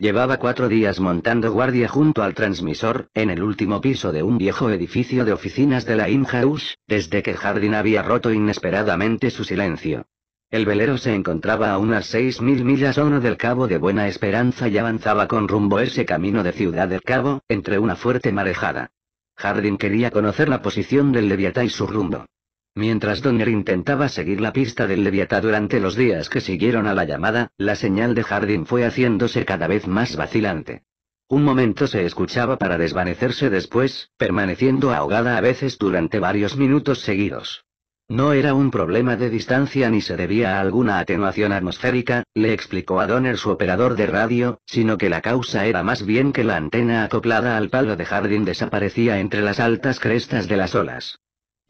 Llevaba cuatro días montando guardia junto al transmisor, en el último piso de un viejo edificio de oficinas de la Inhouse, desde que Jardín había roto inesperadamente su silencio. El velero se encontraba a unas seis mil millas a uno del Cabo de Buena Esperanza y avanzaba con rumbo ese camino de Ciudad del Cabo, entre una fuerte marejada. Jardín quería conocer la posición del Leviatán y su rumbo. Mientras Donner intentaba seguir la pista del Leviatá durante los días que siguieron a la llamada, la señal de Jardín fue haciéndose cada vez más vacilante. Un momento se escuchaba para desvanecerse después, permaneciendo ahogada a veces durante varios minutos seguidos. No era un problema de distancia ni se debía a alguna atenuación atmosférica, le explicó a Donner su operador de radio, sino que la causa era más bien que la antena acoplada al palo de jardín desaparecía entre las altas crestas de las olas.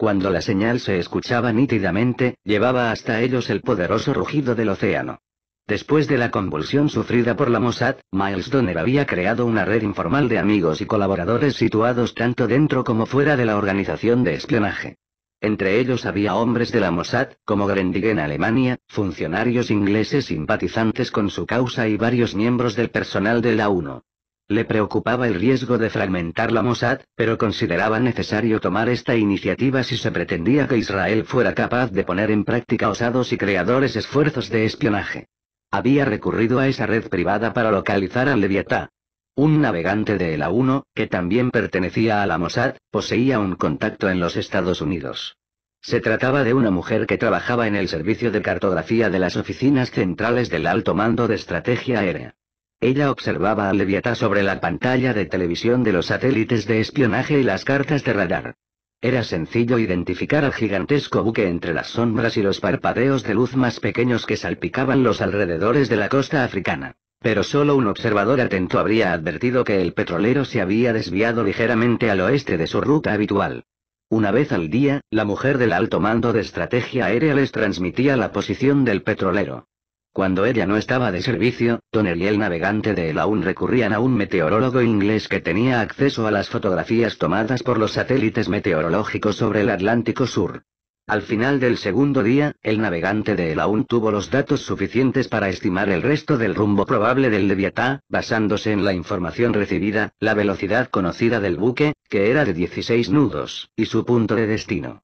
Cuando la señal se escuchaba nítidamente, llevaba hasta ellos el poderoso rugido del océano. Después de la convulsión sufrida por la Mossad, Miles Donner había creado una red informal de amigos y colaboradores situados tanto dentro como fuera de la organización de espionaje. Entre ellos había hombres de la Mossad, como Grendig en Alemania, funcionarios ingleses simpatizantes con su causa y varios miembros del personal de la UNO. Le preocupaba el riesgo de fragmentar la Mossad, pero consideraba necesario tomar esta iniciativa si se pretendía que Israel fuera capaz de poner en práctica osados y creadores esfuerzos de espionaje. Había recurrido a esa red privada para localizar al Leviatá. Un navegante de la 1, que también pertenecía a la Mossad, poseía un contacto en los Estados Unidos. Se trataba de una mujer que trabajaba en el servicio de cartografía de las oficinas centrales del alto mando de estrategia aérea. Ella observaba a Leviatá sobre la pantalla de televisión de los satélites de espionaje y las cartas de radar. Era sencillo identificar al gigantesco buque entre las sombras y los parpadeos de luz más pequeños que salpicaban los alrededores de la costa africana. Pero solo un observador atento habría advertido que el petrolero se había desviado ligeramente al oeste de su ruta habitual. Una vez al día, la mujer del alto mando de estrategia aérea les transmitía la posición del petrolero. Cuando ella no estaba de servicio, Tonel y el navegante de El aún recurrían a un meteorólogo inglés que tenía acceso a las fotografías tomadas por los satélites meteorológicos sobre el Atlántico Sur. Al final del segundo día, el navegante de El aún tuvo los datos suficientes para estimar el resto del rumbo probable del Leviatán, basándose en la información recibida, la velocidad conocida del buque, que era de 16 nudos, y su punto de destino.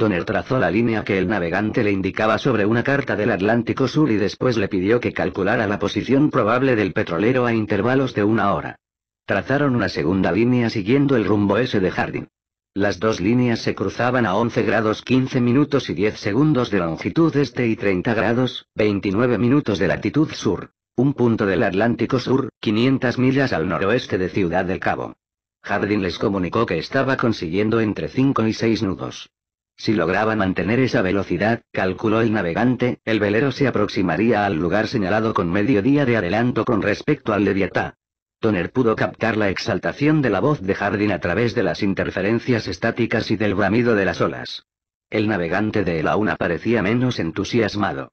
Donner trazó la línea que el navegante le indicaba sobre una carta del Atlántico Sur y después le pidió que calculara la posición probable del petrolero a intervalos de una hora. Trazaron una segunda línea siguiendo el rumbo S de Hardin. Las dos líneas se cruzaban a 11 grados 15 minutos y 10 segundos de longitud este y 30 grados 29 minutos de latitud sur, un punto del Atlántico Sur, 500 millas al noroeste de Ciudad del Cabo. Hardin les comunicó que estaba consiguiendo entre 5 y 6 nudos. Si lograba mantener esa velocidad, calculó el navegante, el velero se aproximaría al lugar señalado con medio día de adelanto con respecto al Leviatá. Toner pudo captar la exaltación de la voz de Jardín a través de las interferencias estáticas y del bramido de las olas. El navegante de la una parecía menos entusiasmado.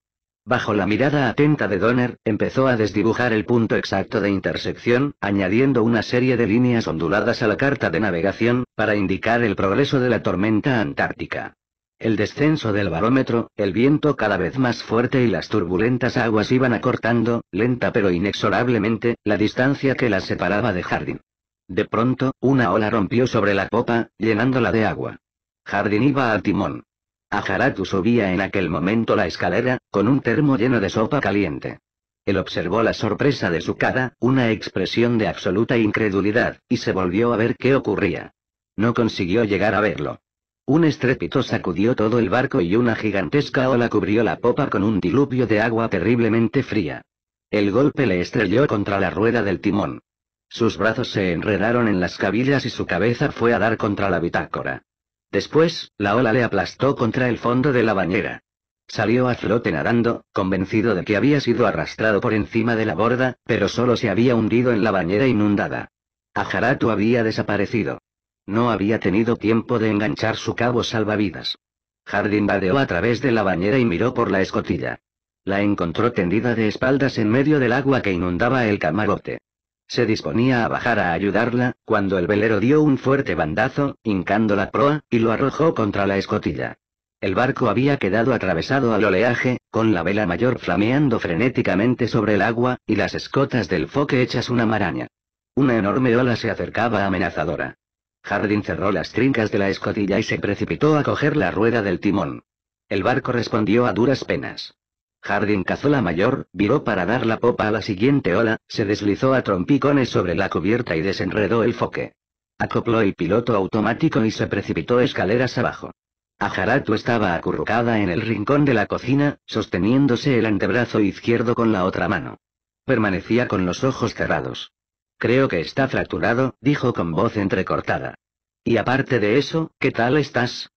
Bajo la mirada atenta de Donner, empezó a desdibujar el punto exacto de intersección, añadiendo una serie de líneas onduladas a la carta de navegación, para indicar el progreso de la tormenta antártica. El descenso del barómetro, el viento cada vez más fuerte y las turbulentas aguas iban acortando, lenta pero inexorablemente, la distancia que las separaba de Jardín. De pronto, una ola rompió sobre la popa, llenándola de agua. Jardín iba al timón. Ajaratu subía en aquel momento la escalera, con un termo lleno de sopa caliente. Él observó la sorpresa de su cara, una expresión de absoluta incredulidad, y se volvió a ver qué ocurría. No consiguió llegar a verlo. Un estrépito sacudió todo el barco y una gigantesca ola cubrió la popa con un diluvio de agua terriblemente fría. El golpe le estrelló contra la rueda del timón. Sus brazos se enredaron en las cabillas y su cabeza fue a dar contra la bitácora. Después, la ola le aplastó contra el fondo de la bañera. Salió a flote nadando, convencido de que había sido arrastrado por encima de la borda, pero solo se había hundido en la bañera inundada. Ajaratu había desaparecido. No había tenido tiempo de enganchar su cabo salvavidas. Jardín vadeó a través de la bañera y miró por la escotilla. La encontró tendida de espaldas en medio del agua que inundaba el camarote. Se disponía a bajar a ayudarla, cuando el velero dio un fuerte bandazo, hincando la proa, y lo arrojó contra la escotilla. El barco había quedado atravesado al oleaje, con la vela mayor flameando frenéticamente sobre el agua, y las escotas del foque hechas una maraña. Una enorme ola se acercaba amenazadora. Jardín cerró las trincas de la escotilla y se precipitó a coger la rueda del timón. El barco respondió a duras penas jardín cazó la mayor, viró para dar la popa a la siguiente ola, se deslizó a trompicones sobre la cubierta y desenredó el foque. Acopló el piloto automático y se precipitó escaleras abajo. Ajaratu estaba acurrucada en el rincón de la cocina, sosteniéndose el antebrazo izquierdo con la otra mano. Permanecía con los ojos cerrados. Creo que está fracturado, dijo con voz entrecortada. Y aparte de eso, ¿qué tal estás?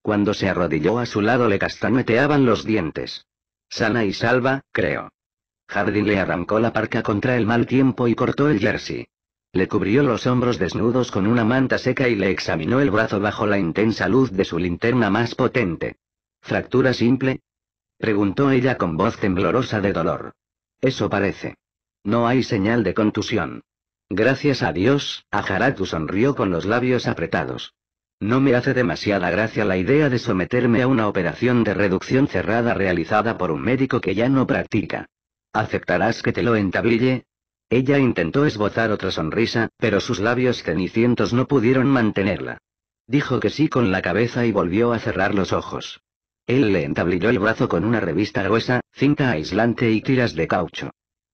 Cuando se arrodilló a su lado le castañeteaban los dientes. Sana y salva, creo. Jardín le arrancó la parca contra el mal tiempo y cortó el jersey. Le cubrió los hombros desnudos con una manta seca y le examinó el brazo bajo la intensa luz de su linterna más potente. ¿Fractura simple? preguntó ella con voz temblorosa de dolor. Eso parece. No hay señal de contusión. Gracias a Dios, Ajaratu sonrió con los labios apretados. No me hace demasiada gracia la idea de someterme a una operación de reducción cerrada realizada por un médico que ya no practica. ¿Aceptarás que te lo entablille? Ella intentó esbozar otra sonrisa, pero sus labios cenicientos no pudieron mantenerla. Dijo que sí con la cabeza y volvió a cerrar los ojos. Él le entablilló el brazo con una revista gruesa, cinta aislante y tiras de caucho.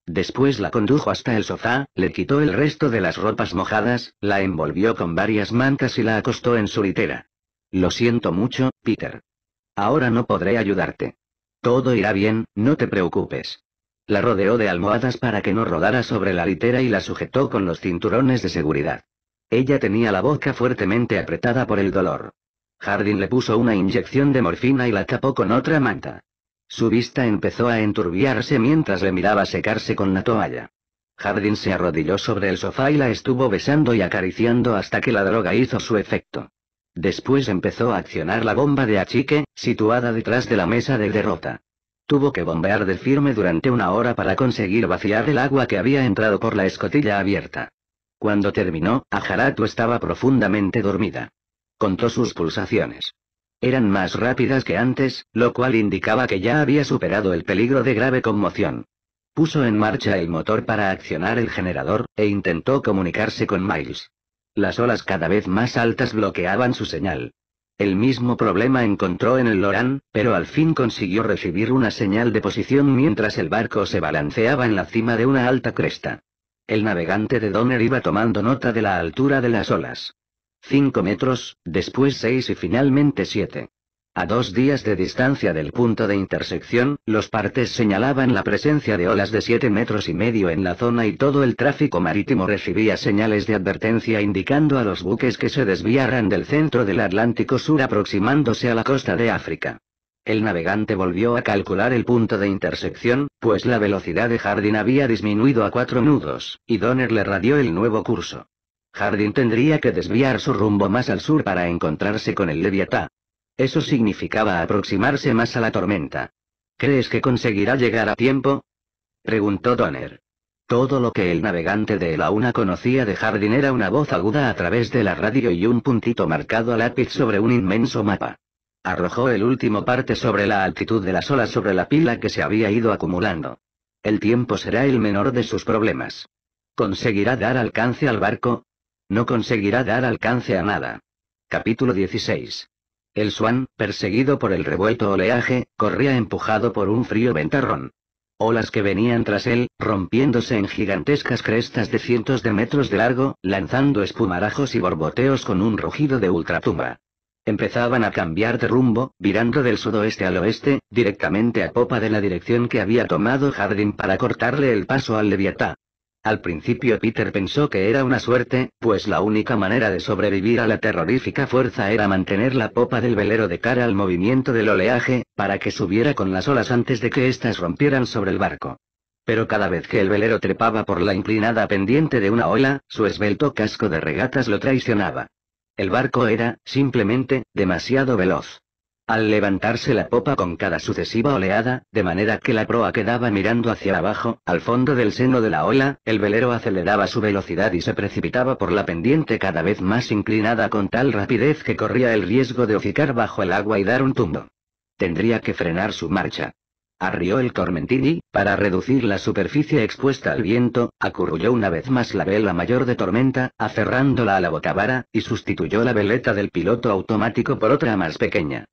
Después la condujo hasta el sofá, le quitó el resto de las ropas mojadas, la envolvió con varias mantas y la acostó en su litera. Lo siento mucho, Peter. Ahora no podré ayudarte. Todo irá bien, no te preocupes. La rodeó de almohadas para que no rodara sobre la litera y la sujetó con los cinturones de seguridad. Ella tenía la boca fuertemente apretada por el dolor. Hardin le puso una inyección de morfina y la tapó con otra manta. Su vista empezó a enturbiarse mientras le miraba secarse con la toalla. Jardín se arrodilló sobre el sofá y la estuvo besando y acariciando hasta que la droga hizo su efecto. Después empezó a accionar la bomba de achique, situada detrás de la mesa de derrota. Tuvo que bombear de firme durante una hora para conseguir vaciar el agua que había entrado por la escotilla abierta. Cuando terminó, Ajaratu estaba profundamente dormida. Contó sus pulsaciones. Eran más rápidas que antes, lo cual indicaba que ya había superado el peligro de grave conmoción. Puso en marcha el motor para accionar el generador, e intentó comunicarse con Miles. Las olas cada vez más altas bloqueaban su señal. El mismo problema encontró en el Loran, pero al fin consiguió recibir una señal de posición mientras el barco se balanceaba en la cima de una alta cresta. El navegante de Donner iba tomando nota de la altura de las olas. 5 metros, después 6 y finalmente 7. A dos días de distancia del punto de intersección, los partes señalaban la presencia de olas de 7 metros y medio en la zona y todo el tráfico marítimo recibía señales de advertencia indicando a los buques que se desviaran del centro del Atlántico Sur aproximándose a la costa de África. El navegante volvió a calcular el punto de intersección, pues la velocidad de Jardín había disminuido a 4 nudos, y Donner le radió el nuevo curso. Jardín tendría que desviar su rumbo más al sur para encontrarse con el Leviatá. Eso significaba aproximarse más a la tormenta. ¿Crees que conseguirá llegar a tiempo? preguntó Donner. Todo lo que el navegante de la una conocía de Jardín era una voz aguda a través de la radio y un puntito marcado a lápiz sobre un inmenso mapa. Arrojó el último parte sobre la altitud de las olas sobre la pila que se había ido acumulando. El tiempo será el menor de sus problemas. ¿Conseguirá dar alcance al barco? No conseguirá dar alcance a nada. Capítulo 16. El Swan, perseguido por el revuelto oleaje, corría empujado por un frío ventarrón. Olas que venían tras él, rompiéndose en gigantescas crestas de cientos de metros de largo, lanzando espumarajos y borboteos con un rugido de ultratumba. Empezaban a cambiar de rumbo, virando del sudoeste al oeste, directamente a popa de la dirección que había tomado Jardín para cortarle el paso al Leviatá. Al principio Peter pensó que era una suerte, pues la única manera de sobrevivir a la terrorífica fuerza era mantener la popa del velero de cara al movimiento del oleaje, para que subiera con las olas antes de que éstas rompieran sobre el barco. Pero cada vez que el velero trepaba por la inclinada pendiente de una ola, su esbelto casco de regatas lo traicionaba. El barco era, simplemente, demasiado veloz al levantarse la popa con cada sucesiva oleada, de manera que la proa quedaba mirando hacia abajo, al fondo del seno de la ola, el velero aceleraba su velocidad y se precipitaba por la pendiente cada vez más inclinada con tal rapidez que corría el riesgo de oficar bajo el agua y dar un tumbo. Tendría que frenar su marcha. Arrió el Cormentini, para reducir la superficie expuesta al viento, acurrulló una vez más la vela mayor de tormenta, aferrándola a la bocavara, y sustituyó la veleta del piloto automático por otra más pequeña.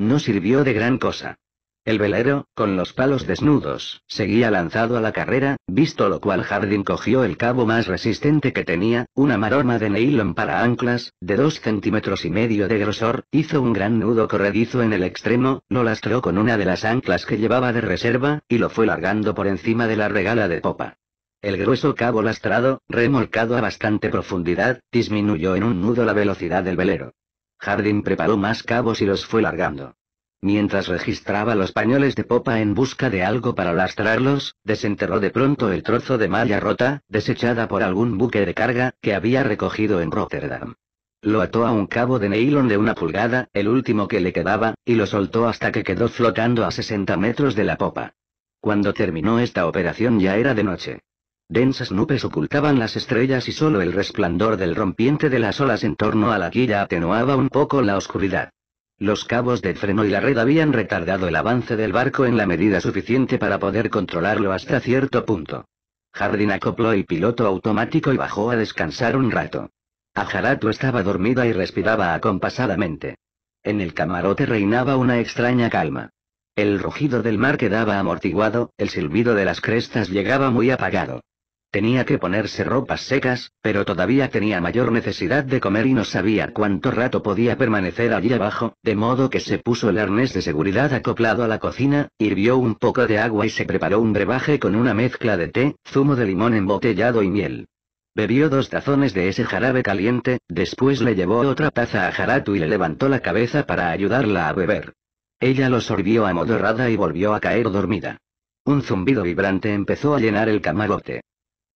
No sirvió de gran cosa. El velero, con los palos desnudos, seguía lanzado a la carrera, visto lo cual Jardín cogió el cabo más resistente que tenía, una maroma de nylon para anclas, de dos centímetros y medio de grosor, hizo un gran nudo corredizo en el extremo, lo lastró con una de las anclas que llevaba de reserva, y lo fue largando por encima de la regala de popa. El grueso cabo lastrado, remolcado a bastante profundidad, disminuyó en un nudo la velocidad del velero. Hardin preparó más cabos y los fue largando. Mientras registraba los pañoles de popa en busca de algo para lastrarlos, desenterró de pronto el trozo de malla rota, desechada por algún buque de carga, que había recogido en Rotterdam. Lo ató a un cabo de nylon de una pulgada, el último que le quedaba, y lo soltó hasta que quedó flotando a 60 metros de la popa. Cuando terminó esta operación ya era de noche. Densas nubes ocultaban las estrellas y solo el resplandor del rompiente de las olas en torno a la quilla atenuaba un poco la oscuridad. Los cabos de freno y la red habían retardado el avance del barco en la medida suficiente para poder controlarlo hasta cierto punto. Jardín acopló el piloto automático y bajó a descansar un rato. Ajarato estaba dormida y respiraba acompasadamente. En el camarote reinaba una extraña calma. El rugido del mar quedaba amortiguado, el silbido de las crestas llegaba muy apagado. Tenía que ponerse ropas secas, pero todavía tenía mayor necesidad de comer y no sabía cuánto rato podía permanecer allí abajo, de modo que se puso el arnés de seguridad acoplado a la cocina, hirvió un poco de agua y se preparó un brebaje con una mezcla de té, zumo de limón embotellado y miel. Bebió dos tazones de ese jarabe caliente, después le llevó otra taza a Jaratu y le levantó la cabeza para ayudarla a beber. Ella lo sorbió a amodorrada y volvió a caer dormida. Un zumbido vibrante empezó a llenar el camarote.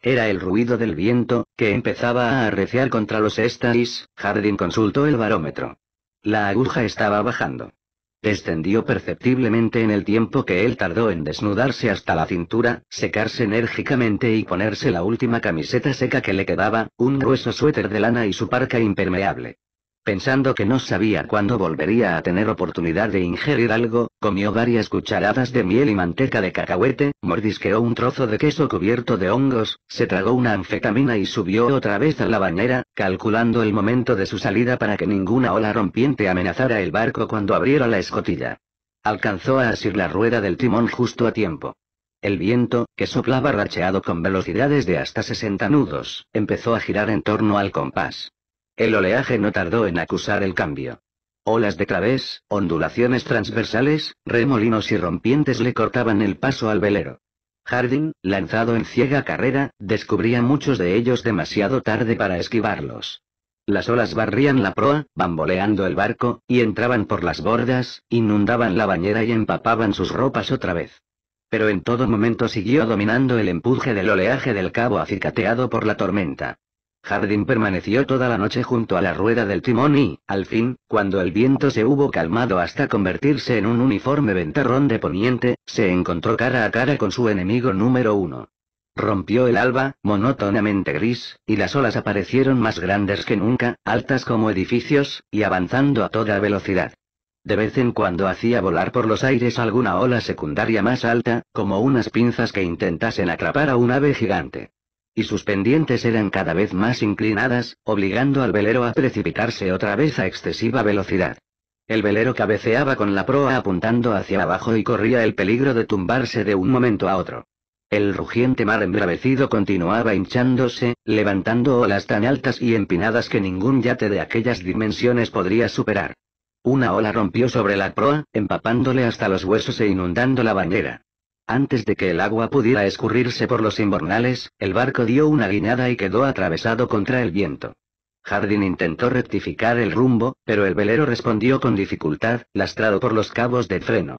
Era el ruido del viento, que empezaba a arreciar contra los estais, Jardín consultó el barómetro. La aguja estaba bajando. Descendió perceptiblemente en el tiempo que él tardó en desnudarse hasta la cintura, secarse enérgicamente y ponerse la última camiseta seca que le quedaba, un grueso suéter de lana y su parca impermeable pensando que no sabía cuándo volvería a tener oportunidad de ingerir algo, comió varias cucharadas de miel y manteca de cacahuete, mordisqueó un trozo de queso cubierto de hongos, se tragó una anfetamina y subió otra vez a la bañera, calculando el momento de su salida para que ninguna ola rompiente amenazara el barco cuando abriera la escotilla. Alcanzó a asir la rueda del timón justo a tiempo. El viento, que soplaba racheado con velocidades de hasta 60 nudos, empezó a girar en torno al compás. El oleaje no tardó en acusar el cambio. Olas de través, ondulaciones transversales, remolinos y rompientes le cortaban el paso al velero. Harding, lanzado en ciega carrera, descubría muchos de ellos demasiado tarde para esquivarlos. Las olas barrían la proa, bamboleando el barco, y entraban por las bordas, inundaban la bañera y empapaban sus ropas otra vez. Pero en todo momento siguió dominando el empuje del oleaje del cabo acicateado por la tormenta. Jardín permaneció toda la noche junto a la rueda del timón y, al fin, cuando el viento se hubo calmado hasta convertirse en un uniforme ventarrón de poniente, se encontró cara a cara con su enemigo número uno. Rompió el alba, monótonamente gris, y las olas aparecieron más grandes que nunca, altas como edificios, y avanzando a toda velocidad. De vez en cuando hacía volar por los aires alguna ola secundaria más alta, como unas pinzas que intentasen atrapar a un ave gigante y sus pendientes eran cada vez más inclinadas, obligando al velero a precipitarse otra vez a excesiva velocidad. El velero cabeceaba con la proa apuntando hacia abajo y corría el peligro de tumbarse de un momento a otro. El rugiente mar embravecido continuaba hinchándose, levantando olas tan altas y empinadas que ningún yate de aquellas dimensiones podría superar. Una ola rompió sobre la proa, empapándole hasta los huesos e inundando la bandera. Antes de que el agua pudiera escurrirse por los inbornales, el barco dio una guiñada y quedó atravesado contra el viento. Jardín intentó rectificar el rumbo, pero el velero respondió con dificultad, lastrado por los cabos de freno.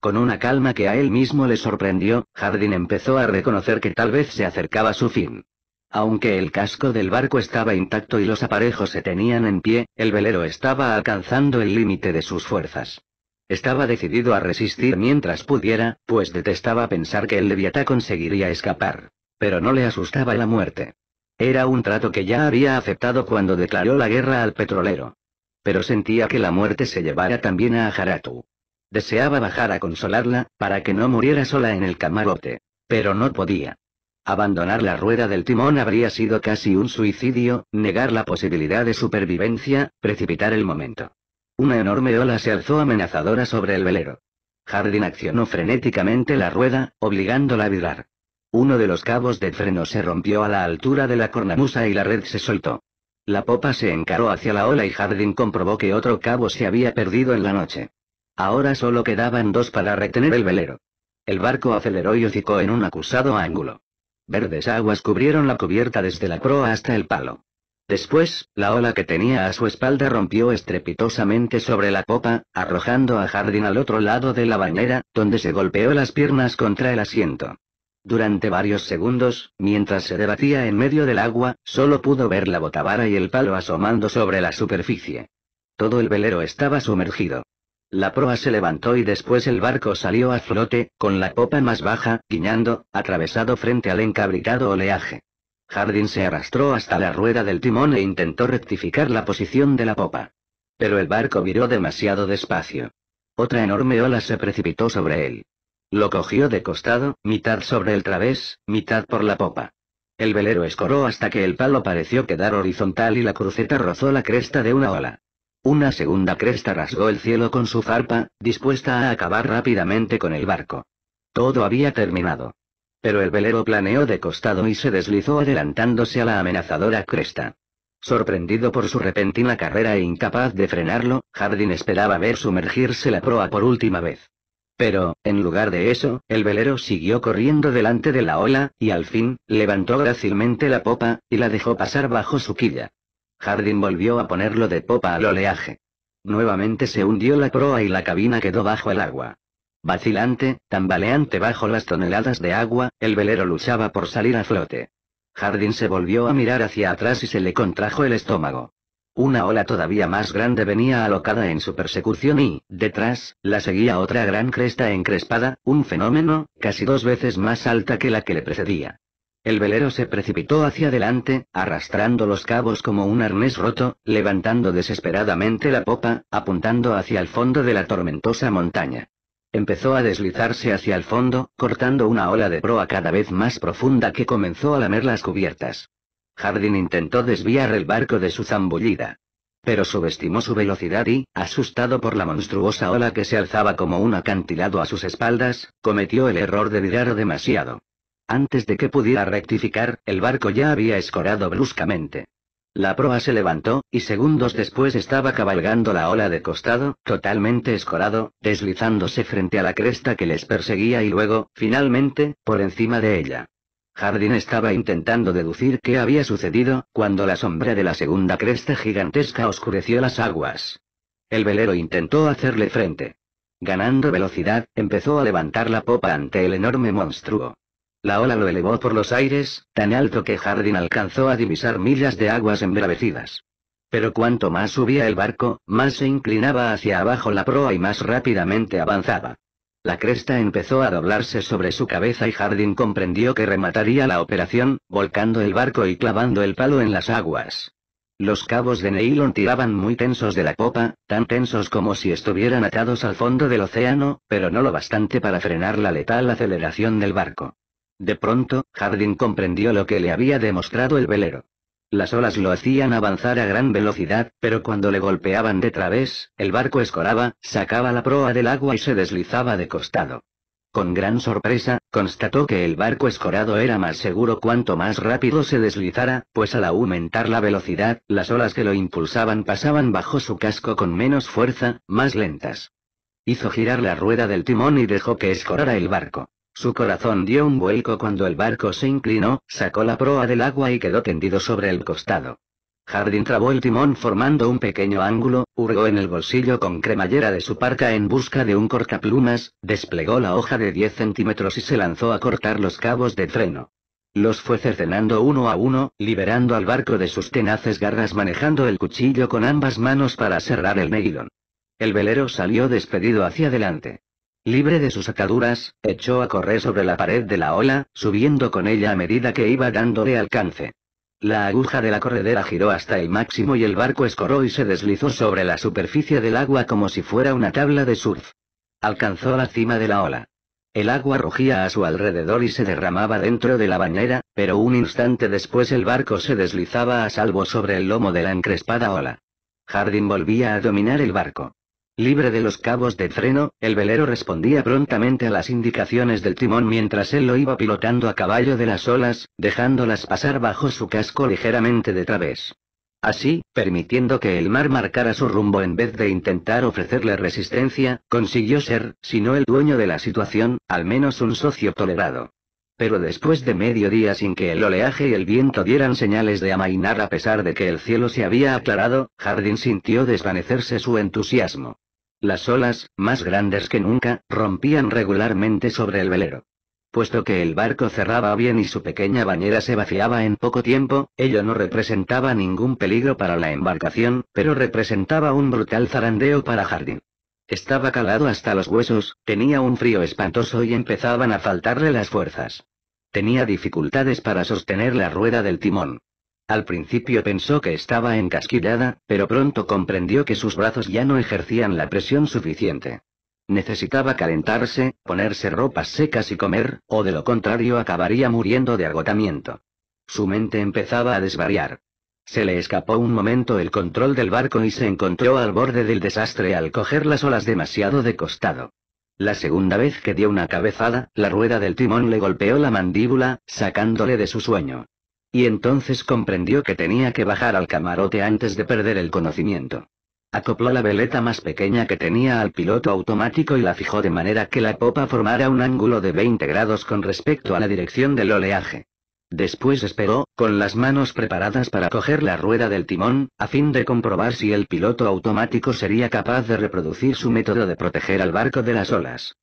Con una calma que a él mismo le sorprendió, Jardín empezó a reconocer que tal vez se acercaba su fin. Aunque el casco del barco estaba intacto y los aparejos se tenían en pie, el velero estaba alcanzando el límite de sus fuerzas. Estaba decidido a resistir mientras pudiera, pues detestaba pensar que el leviatá conseguiría escapar. Pero no le asustaba la muerte. Era un trato que ya había aceptado cuando declaró la guerra al petrolero. Pero sentía que la muerte se llevara también a Haratu. Deseaba bajar a consolarla, para que no muriera sola en el camarote. Pero no podía. Abandonar la rueda del timón habría sido casi un suicidio, negar la posibilidad de supervivencia, precipitar el momento. Una enorme ola se alzó amenazadora sobre el velero. Jardín accionó frenéticamente la rueda, obligándola a virar. Uno de los cabos de freno se rompió a la altura de la cornamusa y la red se soltó. La popa se encaró hacia la ola y Jardín comprobó que otro cabo se había perdido en la noche. Ahora solo quedaban dos para retener el velero. El barco aceleró y hocicó en un acusado ángulo. Verdes aguas cubrieron la cubierta desde la proa hasta el palo. Después, la ola que tenía a su espalda rompió estrepitosamente sobre la popa, arrojando a Jardín al otro lado de la bañera, donde se golpeó las piernas contra el asiento. Durante varios segundos, mientras se debatía en medio del agua, solo pudo ver la botavara y el palo asomando sobre la superficie. Todo el velero estaba sumergido. La proa se levantó y después el barco salió a flote, con la popa más baja, guiñando, atravesado frente al encabritado oleaje. Hardin se arrastró hasta la rueda del timón e intentó rectificar la posición de la popa. Pero el barco viró demasiado despacio. Otra enorme ola se precipitó sobre él. Lo cogió de costado, mitad sobre el través, mitad por la popa. El velero escoró hasta que el palo pareció quedar horizontal y la cruceta rozó la cresta de una ola. Una segunda cresta rasgó el cielo con su zarpa, dispuesta a acabar rápidamente con el barco. Todo había terminado pero el velero planeó de costado y se deslizó adelantándose a la amenazadora cresta. Sorprendido por su repentina carrera e incapaz de frenarlo, Hardin esperaba ver sumergirse la proa por última vez. Pero, en lugar de eso, el velero siguió corriendo delante de la ola, y al fin, levantó grácilmente la popa, y la dejó pasar bajo su quilla. Hardin volvió a ponerlo de popa al oleaje. Nuevamente se hundió la proa y la cabina quedó bajo el agua. Vacilante, tambaleante bajo las toneladas de agua, el velero luchaba por salir a flote. Jardín se volvió a mirar hacia atrás y se le contrajo el estómago. Una ola todavía más grande venía alocada en su persecución y, detrás, la seguía otra gran cresta encrespada, un fenómeno, casi dos veces más alta que la que le precedía. El velero se precipitó hacia adelante, arrastrando los cabos como un arnés roto, levantando desesperadamente la popa, apuntando hacia el fondo de la tormentosa montaña empezó a deslizarse hacia el fondo, cortando una ola de proa cada vez más profunda que comenzó a lamer las cubiertas. Hardin intentó desviar el barco de su zambullida. Pero subestimó su velocidad y, asustado por la monstruosa ola que se alzaba como un acantilado a sus espaldas, cometió el error de virar demasiado. Antes de que pudiera rectificar, el barco ya había escorado bruscamente. La proa se levantó, y segundos después estaba cabalgando la ola de costado, totalmente escorado, deslizándose frente a la cresta que les perseguía y luego, finalmente, por encima de ella. Jardín estaba intentando deducir qué había sucedido, cuando la sombra de la segunda cresta gigantesca oscureció las aguas. El velero intentó hacerle frente. Ganando velocidad, empezó a levantar la popa ante el enorme monstruo. La ola lo elevó por los aires, tan alto que Hardin alcanzó a divisar millas de aguas embravecidas. Pero cuanto más subía el barco, más se inclinaba hacia abajo la proa y más rápidamente avanzaba. La cresta empezó a doblarse sobre su cabeza y Hardin comprendió que remataría la operación, volcando el barco y clavando el palo en las aguas. Los cabos de nylon tiraban muy tensos de la popa, tan tensos como si estuvieran atados al fondo del océano, pero no lo bastante para frenar la letal aceleración del barco. De pronto, Jardín comprendió lo que le había demostrado el velero. Las olas lo hacían avanzar a gran velocidad, pero cuando le golpeaban de través, el barco escoraba, sacaba la proa del agua y se deslizaba de costado. Con gran sorpresa, constató que el barco escorado era más seguro cuanto más rápido se deslizara, pues al aumentar la velocidad, las olas que lo impulsaban pasaban bajo su casco con menos fuerza, más lentas. Hizo girar la rueda del timón y dejó que escorara el barco. Su corazón dio un vuelco cuando el barco se inclinó, sacó la proa del agua y quedó tendido sobre el costado. Jardín trabó el timón formando un pequeño ángulo, hurgó en el bolsillo con cremallera de su parca en busca de un cortaplumas, desplegó la hoja de 10 centímetros y se lanzó a cortar los cabos de freno. Los fue cercenando uno a uno, liberando al barco de sus tenaces garras manejando el cuchillo con ambas manos para cerrar el melidón. El velero salió despedido hacia adelante. Libre de sus ataduras, echó a correr sobre la pared de la ola, subiendo con ella a medida que iba dándole alcance. La aguja de la corredera giró hasta el máximo y el barco escoró y se deslizó sobre la superficie del agua como si fuera una tabla de surf. Alcanzó la cima de la ola. El agua rugía a su alrededor y se derramaba dentro de la bañera, pero un instante después el barco se deslizaba a salvo sobre el lomo de la encrespada ola. Jardín volvía a dominar el barco. Libre de los cabos de freno, el velero respondía prontamente a las indicaciones del timón mientras él lo iba pilotando a caballo de las olas, dejándolas pasar bajo su casco ligeramente de través. Así, permitiendo que el mar marcara su rumbo en vez de intentar ofrecerle resistencia, consiguió ser, si no el dueño de la situación, al menos un socio tolerado. Pero después de medio día sin que el oleaje y el viento dieran señales de amainar a pesar de que el cielo se había aclarado, Jardín sintió desvanecerse su entusiasmo. Las olas, más grandes que nunca, rompían regularmente sobre el velero. Puesto que el barco cerraba bien y su pequeña bañera se vaciaba en poco tiempo, ello no representaba ningún peligro para la embarcación, pero representaba un brutal zarandeo para Jardín. Estaba calado hasta los huesos, tenía un frío espantoso y empezaban a faltarle las fuerzas. Tenía dificultades para sostener la rueda del timón. Al principio pensó que estaba encasquillada, pero pronto comprendió que sus brazos ya no ejercían la presión suficiente. Necesitaba calentarse, ponerse ropas secas y comer, o de lo contrario acabaría muriendo de agotamiento. Su mente empezaba a desvariar. Se le escapó un momento el control del barco y se encontró al borde del desastre al coger las olas demasiado de costado. La segunda vez que dio una cabezada, la rueda del timón le golpeó la mandíbula, sacándole de su sueño. Y entonces comprendió que tenía que bajar al camarote antes de perder el conocimiento. Acopló la veleta más pequeña que tenía al piloto automático y la fijó de manera que la popa formara un ángulo de 20 grados con respecto a la dirección del oleaje. Después esperó, con las manos preparadas para coger la rueda del timón, a fin de comprobar si el piloto automático sería capaz de reproducir su método de proteger al barco de las olas.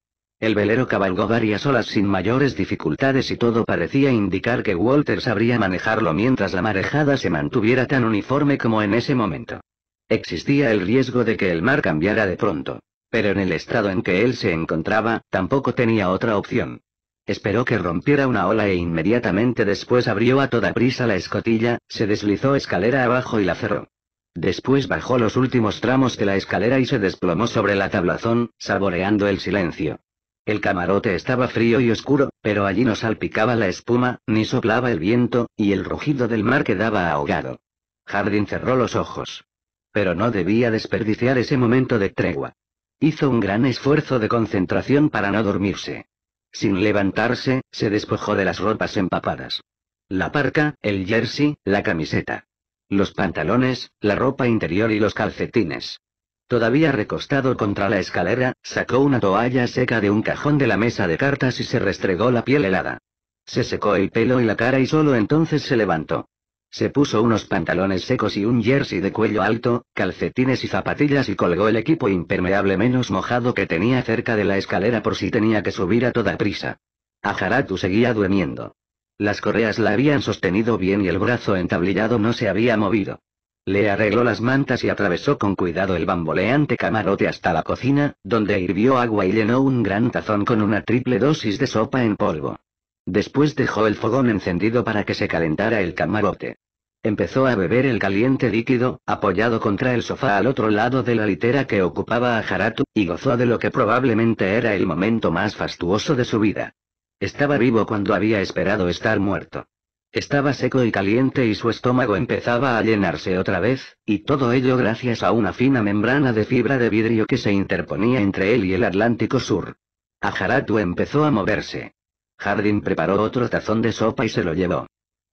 El velero cabalgó varias olas sin mayores dificultades y todo parecía indicar que Walter sabría manejarlo mientras la marejada se mantuviera tan uniforme como en ese momento. Existía el riesgo de que el mar cambiara de pronto, pero en el estado en que él se encontraba, tampoco tenía otra opción. Esperó que rompiera una ola e inmediatamente después abrió a toda prisa la escotilla, se deslizó escalera abajo y la cerró. Después bajó los últimos tramos de la escalera y se desplomó sobre la tablazón, saboreando el silencio. El camarote estaba frío y oscuro, pero allí no salpicaba la espuma, ni soplaba el viento, y el rugido del mar quedaba ahogado. Jardín cerró los ojos. Pero no debía desperdiciar ese momento de tregua. Hizo un gran esfuerzo de concentración para no dormirse. Sin levantarse, se despojó de las ropas empapadas. La parca, el jersey, la camiseta. Los pantalones, la ropa interior y los calcetines. Todavía recostado contra la escalera, sacó una toalla seca de un cajón de la mesa de cartas y se restregó la piel helada. Se secó el pelo y la cara y solo entonces se levantó. Se puso unos pantalones secos y un jersey de cuello alto, calcetines y zapatillas y colgó el equipo impermeable menos mojado que tenía cerca de la escalera por si tenía que subir a toda prisa. Ajaratu seguía durmiendo. Las correas la habían sostenido bien y el brazo entablillado no se había movido. Le arregló las mantas y atravesó con cuidado el bamboleante camarote hasta la cocina, donde hirvió agua y llenó un gran tazón con una triple dosis de sopa en polvo. Después dejó el fogón encendido para que se calentara el camarote. Empezó a beber el caliente líquido, apoyado contra el sofá al otro lado de la litera que ocupaba a Haratu, y gozó de lo que probablemente era el momento más fastuoso de su vida. Estaba vivo cuando había esperado estar muerto. Estaba seco y caliente y su estómago empezaba a llenarse otra vez, y todo ello gracias a una fina membrana de fibra de vidrio que se interponía entre él y el Atlántico Sur. Ajaratu empezó a moverse. Jardín preparó otro tazón de sopa y se lo llevó.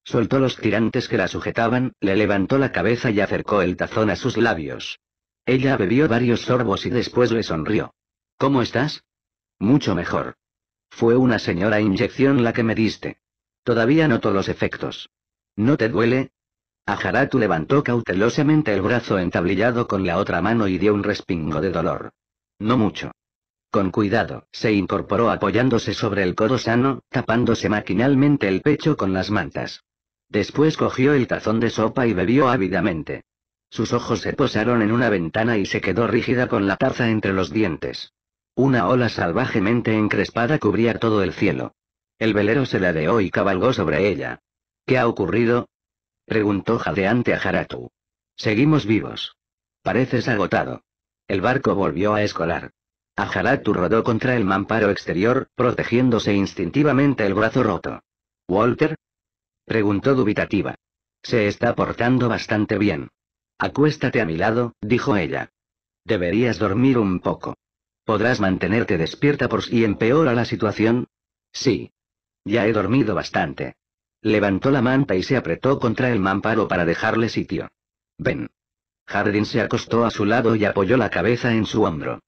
Soltó los tirantes que la sujetaban, le levantó la cabeza y acercó el tazón a sus labios. Ella bebió varios sorbos y después le sonrió. ¿Cómo estás? Mucho mejor. Fue una señora inyección la que me diste. Todavía noto los efectos. ¿No te duele? Ajaratu levantó cautelosamente el brazo entablillado con la otra mano y dio un respingo de dolor. No mucho. Con cuidado, se incorporó apoyándose sobre el codo sano, tapándose maquinalmente el pecho con las mantas. Después cogió el tazón de sopa y bebió ávidamente. Sus ojos se posaron en una ventana y se quedó rígida con la taza entre los dientes. Una ola salvajemente encrespada cubría todo el cielo. El velero se ladeó y cabalgó sobre ella. ¿Qué ha ocurrido? preguntó jadeante a Haratu. Seguimos vivos. Pareces agotado. El barco volvió a escolar. A Haratu rodó contra el mamparo exterior, protegiéndose instintivamente el brazo roto. ¿Walter? preguntó dubitativa. Se está portando bastante bien. Acuéstate a mi lado, dijo ella. Deberías dormir un poco. ¿Podrás mantenerte despierta por si empeora la situación? Sí. Ya he dormido bastante. Levantó la manta y se apretó contra el mámparo para dejarle sitio. Ven. Jardín se acostó a su lado y apoyó la cabeza en su hombro.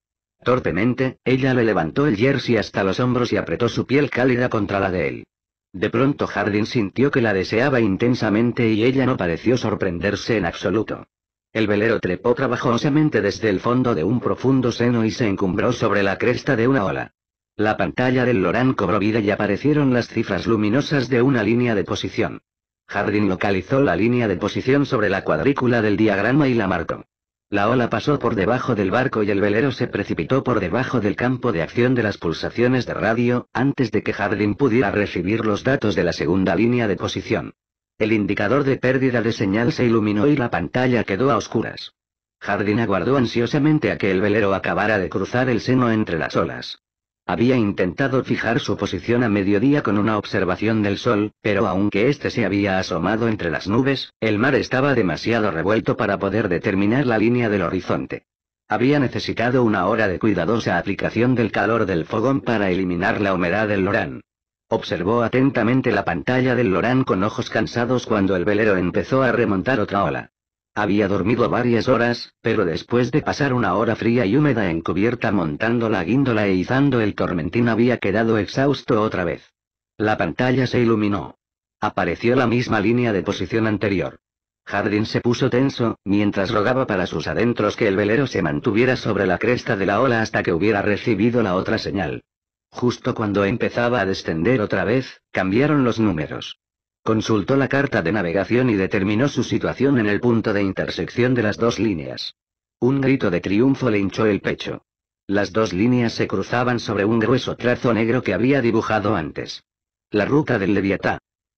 Torpemente, ella le levantó el jersey hasta los hombros y apretó su piel cálida contra la de él. De pronto Jardín sintió que la deseaba intensamente y ella no pareció sorprenderse en absoluto. El velero trepó trabajosamente desde el fondo de un profundo seno y se encumbró sobre la cresta de una ola. La pantalla del Loran cobró vida y aparecieron las cifras luminosas de una línea de posición. Jardín localizó la línea de posición sobre la cuadrícula del diagrama y la marcó. La ola pasó por debajo del barco y el velero se precipitó por debajo del campo de acción de las pulsaciones de radio, antes de que Jardín pudiera recibir los datos de la segunda línea de posición. El indicador de pérdida de señal se iluminó y la pantalla quedó a oscuras. Jardín aguardó ansiosamente a que el velero acabara de cruzar el seno entre las olas. Había intentado fijar su posición a mediodía con una observación del sol, pero aunque éste se había asomado entre las nubes, el mar estaba demasiado revuelto para poder determinar la línea del horizonte. Había necesitado una hora de cuidadosa aplicación del calor del fogón para eliminar la humedad del lorán. Observó atentamente la pantalla del lorán con ojos cansados cuando el velero empezó a remontar otra ola. Había dormido varias horas, pero después de pasar una hora fría y húmeda encubierta montando la guíndola e izando el tormentín había quedado exhausto otra vez. La pantalla se iluminó. Apareció la misma línea de posición anterior. Hardin se puso tenso, mientras rogaba para sus adentros que el velero se mantuviera sobre la cresta de la ola hasta que hubiera recibido la otra señal. Justo cuando empezaba a descender otra vez, cambiaron los números. Consultó la carta de navegación y determinó su situación en el punto de intersección de las dos líneas. Un grito de triunfo le hinchó el pecho. Las dos líneas se cruzaban sobre un grueso trazo negro que había dibujado antes. La ruta del Leviatán.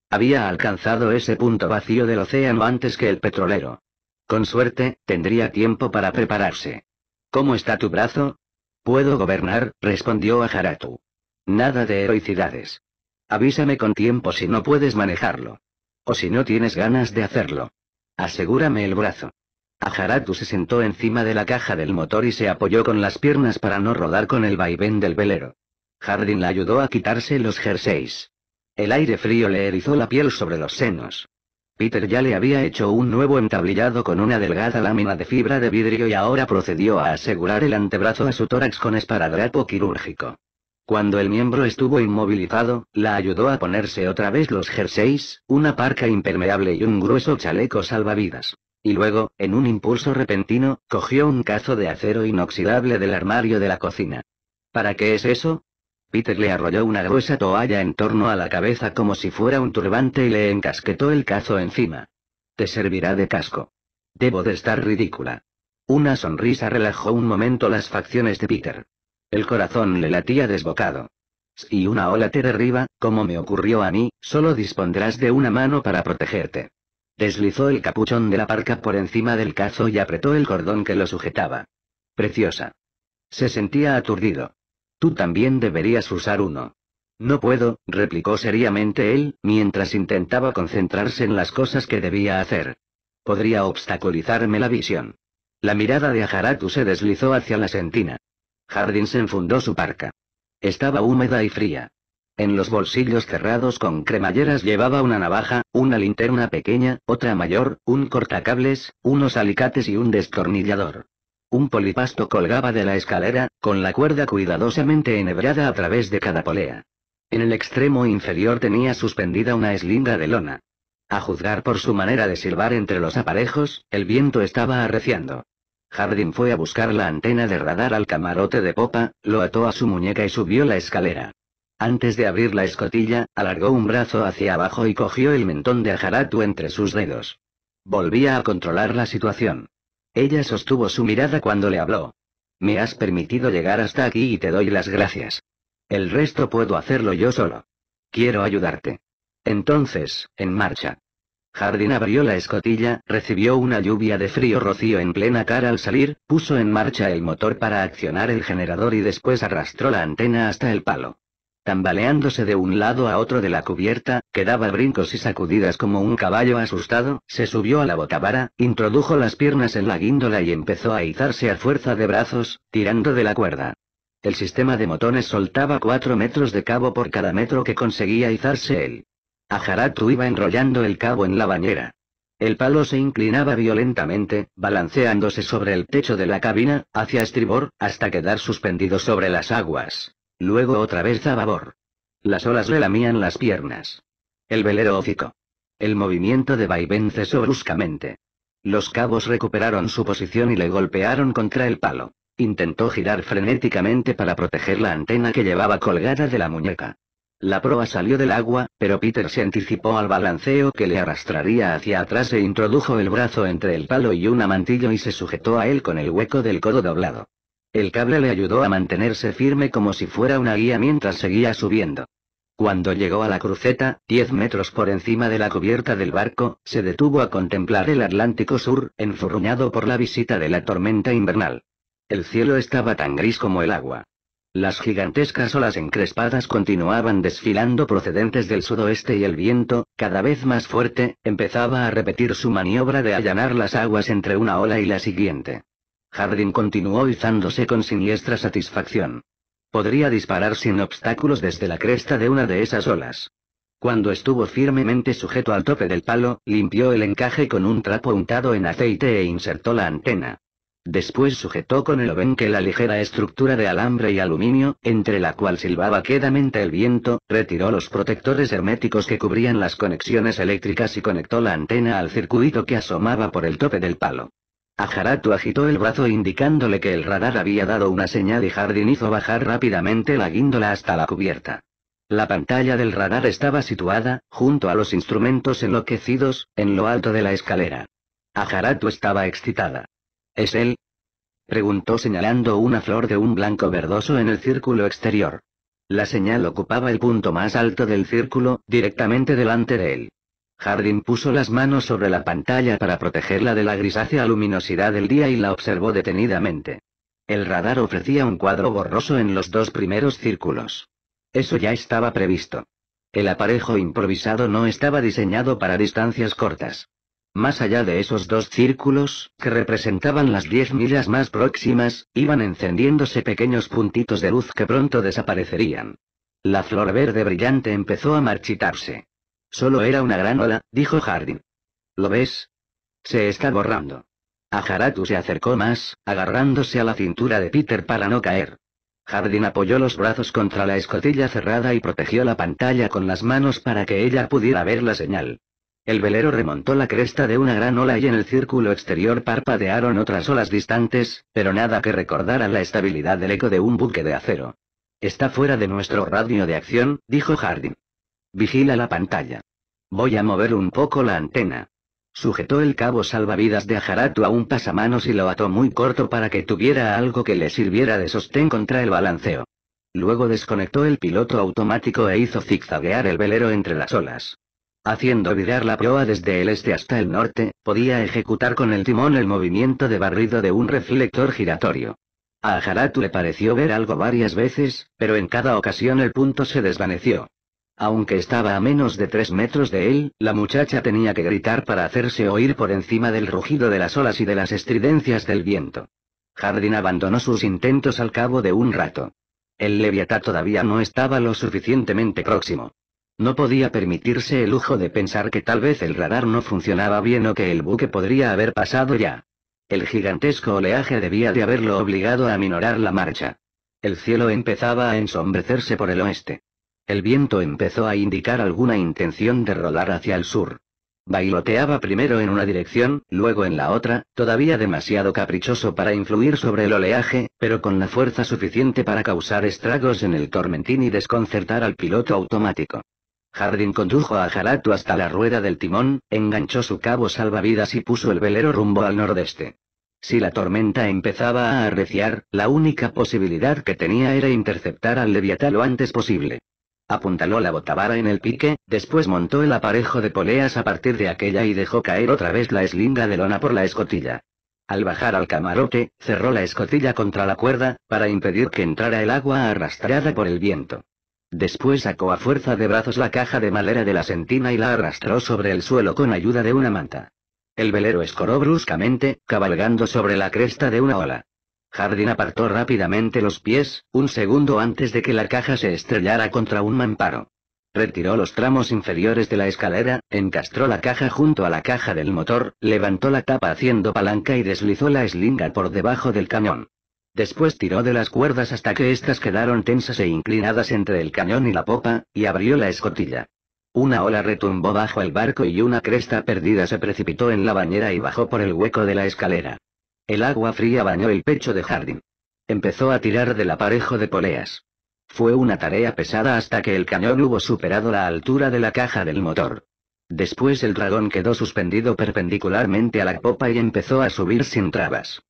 Había alcanzado ese punto vacío del océano antes que el petrolero. Con suerte, tendría tiempo para prepararse. ¿Cómo está tu brazo? Puedo gobernar, respondió Ajaratu. Nada de heroicidades. Avísame con tiempo si no puedes manejarlo. O si no tienes ganas de hacerlo. Asegúrame el brazo. Ajaratu se sentó encima de la caja del motor y se apoyó con las piernas para no rodar con el vaivén del velero. Hardin la ayudó a quitarse los jerseys. El aire frío le erizó la piel sobre los senos. Peter ya le había hecho un nuevo entablillado con una delgada lámina de fibra de vidrio y ahora procedió a asegurar el antebrazo a su tórax con esparadrapo quirúrgico. Cuando el miembro estuvo inmovilizado, la ayudó a ponerse otra vez los jerseys, una parca impermeable y un grueso chaleco salvavidas. Y luego, en un impulso repentino, cogió un cazo de acero inoxidable del armario de la cocina. ¿Para qué es eso? Peter le arrolló una gruesa toalla en torno a la cabeza como si fuera un turbante y le encasquetó el cazo encima. Te servirá de casco. Debo de estar ridícula. Una sonrisa relajó un momento las facciones de Peter. El corazón le latía desbocado. Si una ola te derriba, como me ocurrió a mí, solo dispondrás de una mano para protegerte. Deslizó el capuchón de la parca por encima del cazo y apretó el cordón que lo sujetaba. Preciosa. Se sentía aturdido. Tú también deberías usar uno. No puedo, replicó seriamente él, mientras intentaba concentrarse en las cosas que debía hacer. Podría obstaculizarme la visión. La mirada de Ajaratu se deslizó hacia la sentina. Jardín se enfundó su parca. Estaba húmeda y fría. En los bolsillos cerrados con cremalleras llevaba una navaja, una linterna pequeña, otra mayor, un cortacables, unos alicates y un destornillador. Un polipasto colgaba de la escalera, con la cuerda cuidadosamente enhebrada a través de cada polea. En el extremo inferior tenía suspendida una eslinda de lona. A juzgar por su manera de silbar entre los aparejos, el viento estaba arreciando. Hardin fue a buscar la antena de radar al camarote de popa, lo ató a su muñeca y subió la escalera. Antes de abrir la escotilla, alargó un brazo hacia abajo y cogió el mentón de Ajaratu entre sus dedos. Volvía a controlar la situación. Ella sostuvo su mirada cuando le habló. Me has permitido llegar hasta aquí y te doy las gracias. El resto puedo hacerlo yo solo. Quiero ayudarte. Entonces, en marcha. Jardín abrió la escotilla, recibió una lluvia de frío rocío en plena cara al salir, puso en marcha el motor para accionar el generador y después arrastró la antena hasta el palo. Tambaleándose de un lado a otro de la cubierta, quedaba daba brincos y sacudidas como un caballo asustado, se subió a la botavara, introdujo las piernas en la guíndola y empezó a izarse a fuerza de brazos, tirando de la cuerda. El sistema de motones soltaba cuatro metros de cabo por cada metro que conseguía izarse él. Ajaratu iba enrollando el cabo en la bañera. El palo se inclinaba violentamente, balanceándose sobre el techo de la cabina, hacia estribor, hasta quedar suspendido sobre las aguas. Luego otra vez a babor. Las olas le lamían las piernas. El velero hocico. El movimiento de vaivén cesó bruscamente. Los cabos recuperaron su posición y le golpearon contra el palo. Intentó girar frenéticamente para proteger la antena que llevaba colgada de la muñeca. La proa salió del agua, pero Peter se anticipó al balanceo que le arrastraría hacia atrás e introdujo el brazo entre el palo y un amantillo y se sujetó a él con el hueco del codo doblado. El cable le ayudó a mantenerse firme como si fuera una guía mientras seguía subiendo. Cuando llegó a la cruceta, 10 metros por encima de la cubierta del barco, se detuvo a contemplar el Atlántico Sur, enfurruñado por la visita de la tormenta invernal. El cielo estaba tan gris como el agua. Las gigantescas olas encrespadas continuaban desfilando procedentes del sudoeste y el viento, cada vez más fuerte, empezaba a repetir su maniobra de allanar las aguas entre una ola y la siguiente. Jardín continuó izándose con siniestra satisfacción. Podría disparar sin obstáculos desde la cresta de una de esas olas. Cuando estuvo firmemente sujeto al tope del palo, limpió el encaje con un trapo untado en aceite e insertó la antena. Después sujetó con el que la ligera estructura de alambre y aluminio, entre la cual silbaba quedamente el viento, retiró los protectores herméticos que cubrían las conexiones eléctricas y conectó la antena al circuito que asomaba por el tope del palo. Ajaratu agitó el brazo indicándole que el radar había dado una señal y Jardín hizo bajar rápidamente la guíndola hasta la cubierta. La pantalla del radar estaba situada, junto a los instrumentos enloquecidos, en lo alto de la escalera. Ajaratu estaba excitada. ¿Es él? Preguntó señalando una flor de un blanco verdoso en el círculo exterior. La señal ocupaba el punto más alto del círculo, directamente delante de él. Hardin puso las manos sobre la pantalla para protegerla de la grisácea luminosidad del día y la observó detenidamente. El radar ofrecía un cuadro borroso en los dos primeros círculos. Eso ya estaba previsto. El aparejo improvisado no estaba diseñado para distancias cortas. Más allá de esos dos círculos, que representaban las diez millas más próximas, iban encendiéndose pequeños puntitos de luz que pronto desaparecerían. La flor verde brillante empezó a marchitarse. Solo era una gran ola, dijo Hardin. ¿Lo ves? Se está borrando. Ajaratu se acercó más, agarrándose a la cintura de Peter para no caer. Hardin apoyó los brazos contra la escotilla cerrada y protegió la pantalla con las manos para que ella pudiera ver la señal. El velero remontó la cresta de una gran ola y en el círculo exterior parpadearon otras olas distantes, pero nada que recordara la estabilidad del eco de un buque de acero. Está fuera de nuestro radio de acción, dijo Harding. Vigila la pantalla. Voy a mover un poco la antena. Sujetó el cabo salvavidas de Ajaratu a un pasamanos y lo ató muy corto para que tuviera algo que le sirviera de sostén contra el balanceo. Luego desconectó el piloto automático e hizo zigzaguear el velero entre las olas. Haciendo virar la proa desde el este hasta el norte, podía ejecutar con el timón el movimiento de barrido de un reflector giratorio. A Haratu le pareció ver algo varias veces, pero en cada ocasión el punto se desvaneció. Aunque estaba a menos de tres metros de él, la muchacha tenía que gritar para hacerse oír por encima del rugido de las olas y de las estridencias del viento. Jardín abandonó sus intentos al cabo de un rato. El leviatá todavía no estaba lo suficientemente próximo. No podía permitirse el lujo de pensar que tal vez el radar no funcionaba bien o que el buque podría haber pasado ya. El gigantesco oleaje debía de haberlo obligado a minorar la marcha. El cielo empezaba a ensombrecerse por el oeste. El viento empezó a indicar alguna intención de rodar hacia el sur. Bailoteaba primero en una dirección, luego en la otra, todavía demasiado caprichoso para influir sobre el oleaje, pero con la fuerza suficiente para causar estragos en el tormentín y desconcertar al piloto automático. Jardín condujo a Jaratu hasta la rueda del timón, enganchó su cabo salvavidas y puso el velero rumbo al nordeste. Si la tormenta empezaba a arreciar, la única posibilidad que tenía era interceptar al Leviatán lo antes posible. Apuntaló la botavara en el pique, después montó el aparejo de poleas a partir de aquella y dejó caer otra vez la eslinga de lona por la escotilla. Al bajar al camarote, cerró la escotilla contra la cuerda, para impedir que entrara el agua arrastrada por el viento. Después sacó a fuerza de brazos la caja de madera de la sentina y la arrastró sobre el suelo con ayuda de una manta. El velero escoró bruscamente, cabalgando sobre la cresta de una ola. Jardín apartó rápidamente los pies, un segundo antes de que la caja se estrellara contra un mamparo. Retiró los tramos inferiores de la escalera, encastró la caja junto a la caja del motor, levantó la tapa haciendo palanca y deslizó la eslinga por debajo del cañón. Después tiró de las cuerdas hasta que éstas quedaron tensas e inclinadas entre el cañón y la popa, y abrió la escotilla. Una ola retumbó bajo el barco y una cresta perdida se precipitó en la bañera y bajó por el hueco de la escalera. El agua fría bañó el pecho de Jardín. Empezó a tirar del aparejo de poleas. Fue una tarea pesada hasta que el cañón hubo superado la altura de la caja del motor. Después el dragón quedó suspendido perpendicularmente a la popa y empezó a subir sin trabas.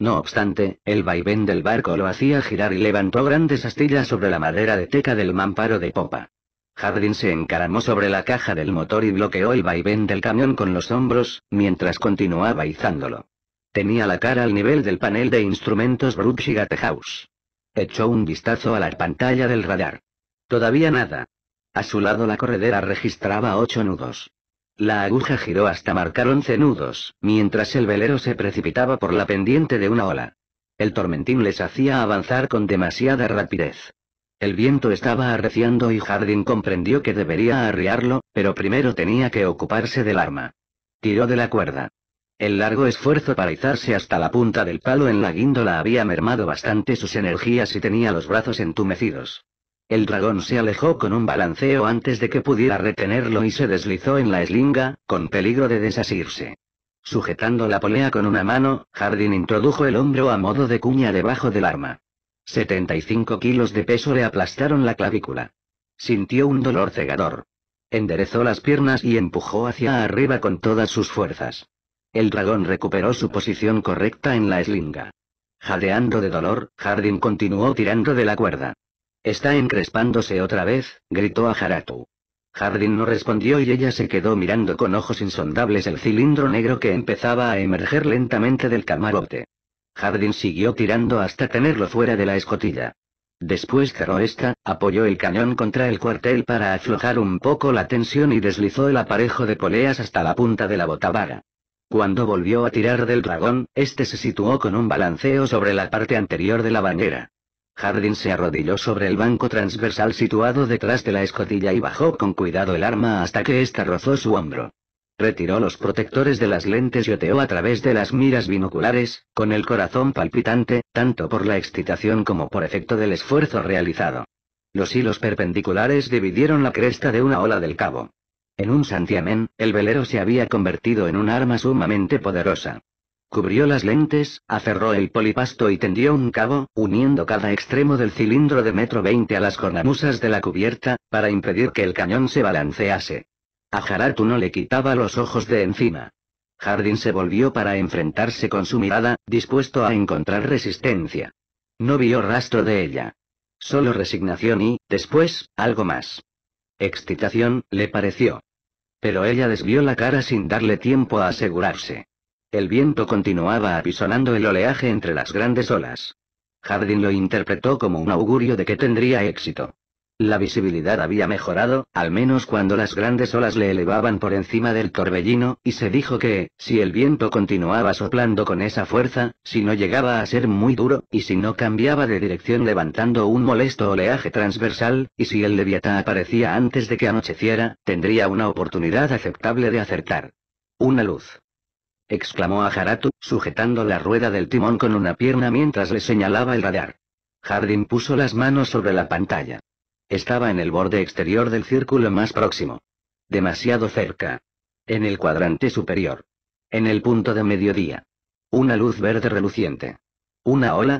No obstante, el vaivén del barco lo hacía girar y levantó grandes astillas sobre la madera de teca del mamparo de popa. Hardin se encaramó sobre la caja del motor y bloqueó el vaivén del camión con los hombros, mientras continuaba izándolo. Tenía la cara al nivel del panel de instrumentos Brooks Echó un vistazo a la pantalla del radar. Todavía nada. A su lado la corredera registraba ocho nudos. La aguja giró hasta marcar once nudos, mientras el velero se precipitaba por la pendiente de una ola. El tormentín les hacía avanzar con demasiada rapidez. El viento estaba arreciando y Jardín comprendió que debería arriarlo, pero primero tenía que ocuparse del arma. Tiró de la cuerda. El largo esfuerzo para izarse hasta la punta del palo en la guíndola había mermado bastante sus energías y tenía los brazos entumecidos. El dragón se alejó con un balanceo antes de que pudiera retenerlo y se deslizó en la eslinga, con peligro de desasirse. Sujetando la polea con una mano, Jardín introdujo el hombro a modo de cuña debajo del arma. 75 kilos de peso le aplastaron la clavícula. Sintió un dolor cegador. Enderezó las piernas y empujó hacia arriba con todas sus fuerzas. El dragón recuperó su posición correcta en la eslinga. Jadeando de dolor, Jardín continuó tirando de la cuerda. Está encrespándose otra vez, gritó a Haratu. Hardin no respondió y ella se quedó mirando con ojos insondables el cilindro negro que empezaba a emerger lentamente del camarote. Hardin siguió tirando hasta tenerlo fuera de la escotilla. Después cerró esta, apoyó el cañón contra el cuartel para aflojar un poco la tensión y deslizó el aparejo de poleas hasta la punta de la botavara. Cuando volvió a tirar del dragón, este se situó con un balanceo sobre la parte anterior de la bañera. Hardin se arrodilló sobre el banco transversal situado detrás de la escotilla y bajó con cuidado el arma hasta que ésta rozó su hombro. Retiró los protectores de las lentes y oteó a través de las miras binoculares, con el corazón palpitante, tanto por la excitación como por efecto del esfuerzo realizado. Los hilos perpendiculares dividieron la cresta de una ola del cabo. En un santiamén, el velero se había convertido en un arma sumamente poderosa. Cubrió las lentes, aferró el polipasto y tendió un cabo, uniendo cada extremo del cilindro de metro veinte a las cornamusas de la cubierta, para impedir que el cañón se balancease. A Haratu no le quitaba los ojos de encima. Jardín se volvió para enfrentarse con su mirada, dispuesto a encontrar resistencia. No vio rastro de ella. Solo resignación y, después, algo más. Excitación, le pareció. Pero ella desvió la cara sin darle tiempo a asegurarse. El viento continuaba apisonando el oleaje entre las grandes olas. Jardín lo interpretó como un augurio de que tendría éxito. La visibilidad había mejorado, al menos cuando las grandes olas le elevaban por encima del torbellino, y se dijo que, si el viento continuaba soplando con esa fuerza, si no llegaba a ser muy duro, y si no cambiaba de dirección levantando un molesto oleaje transversal, y si el leviatán aparecía antes de que anocheciera, tendría una oportunidad aceptable de acertar. Una luz exclamó a sujetando la rueda del timón con una pierna mientras le señalaba el radar. Hardin puso las manos sobre la pantalla. Estaba en el borde exterior del círculo más próximo. Demasiado cerca. En el cuadrante superior. En el punto de mediodía. Una luz verde reluciente. ¿Una ola?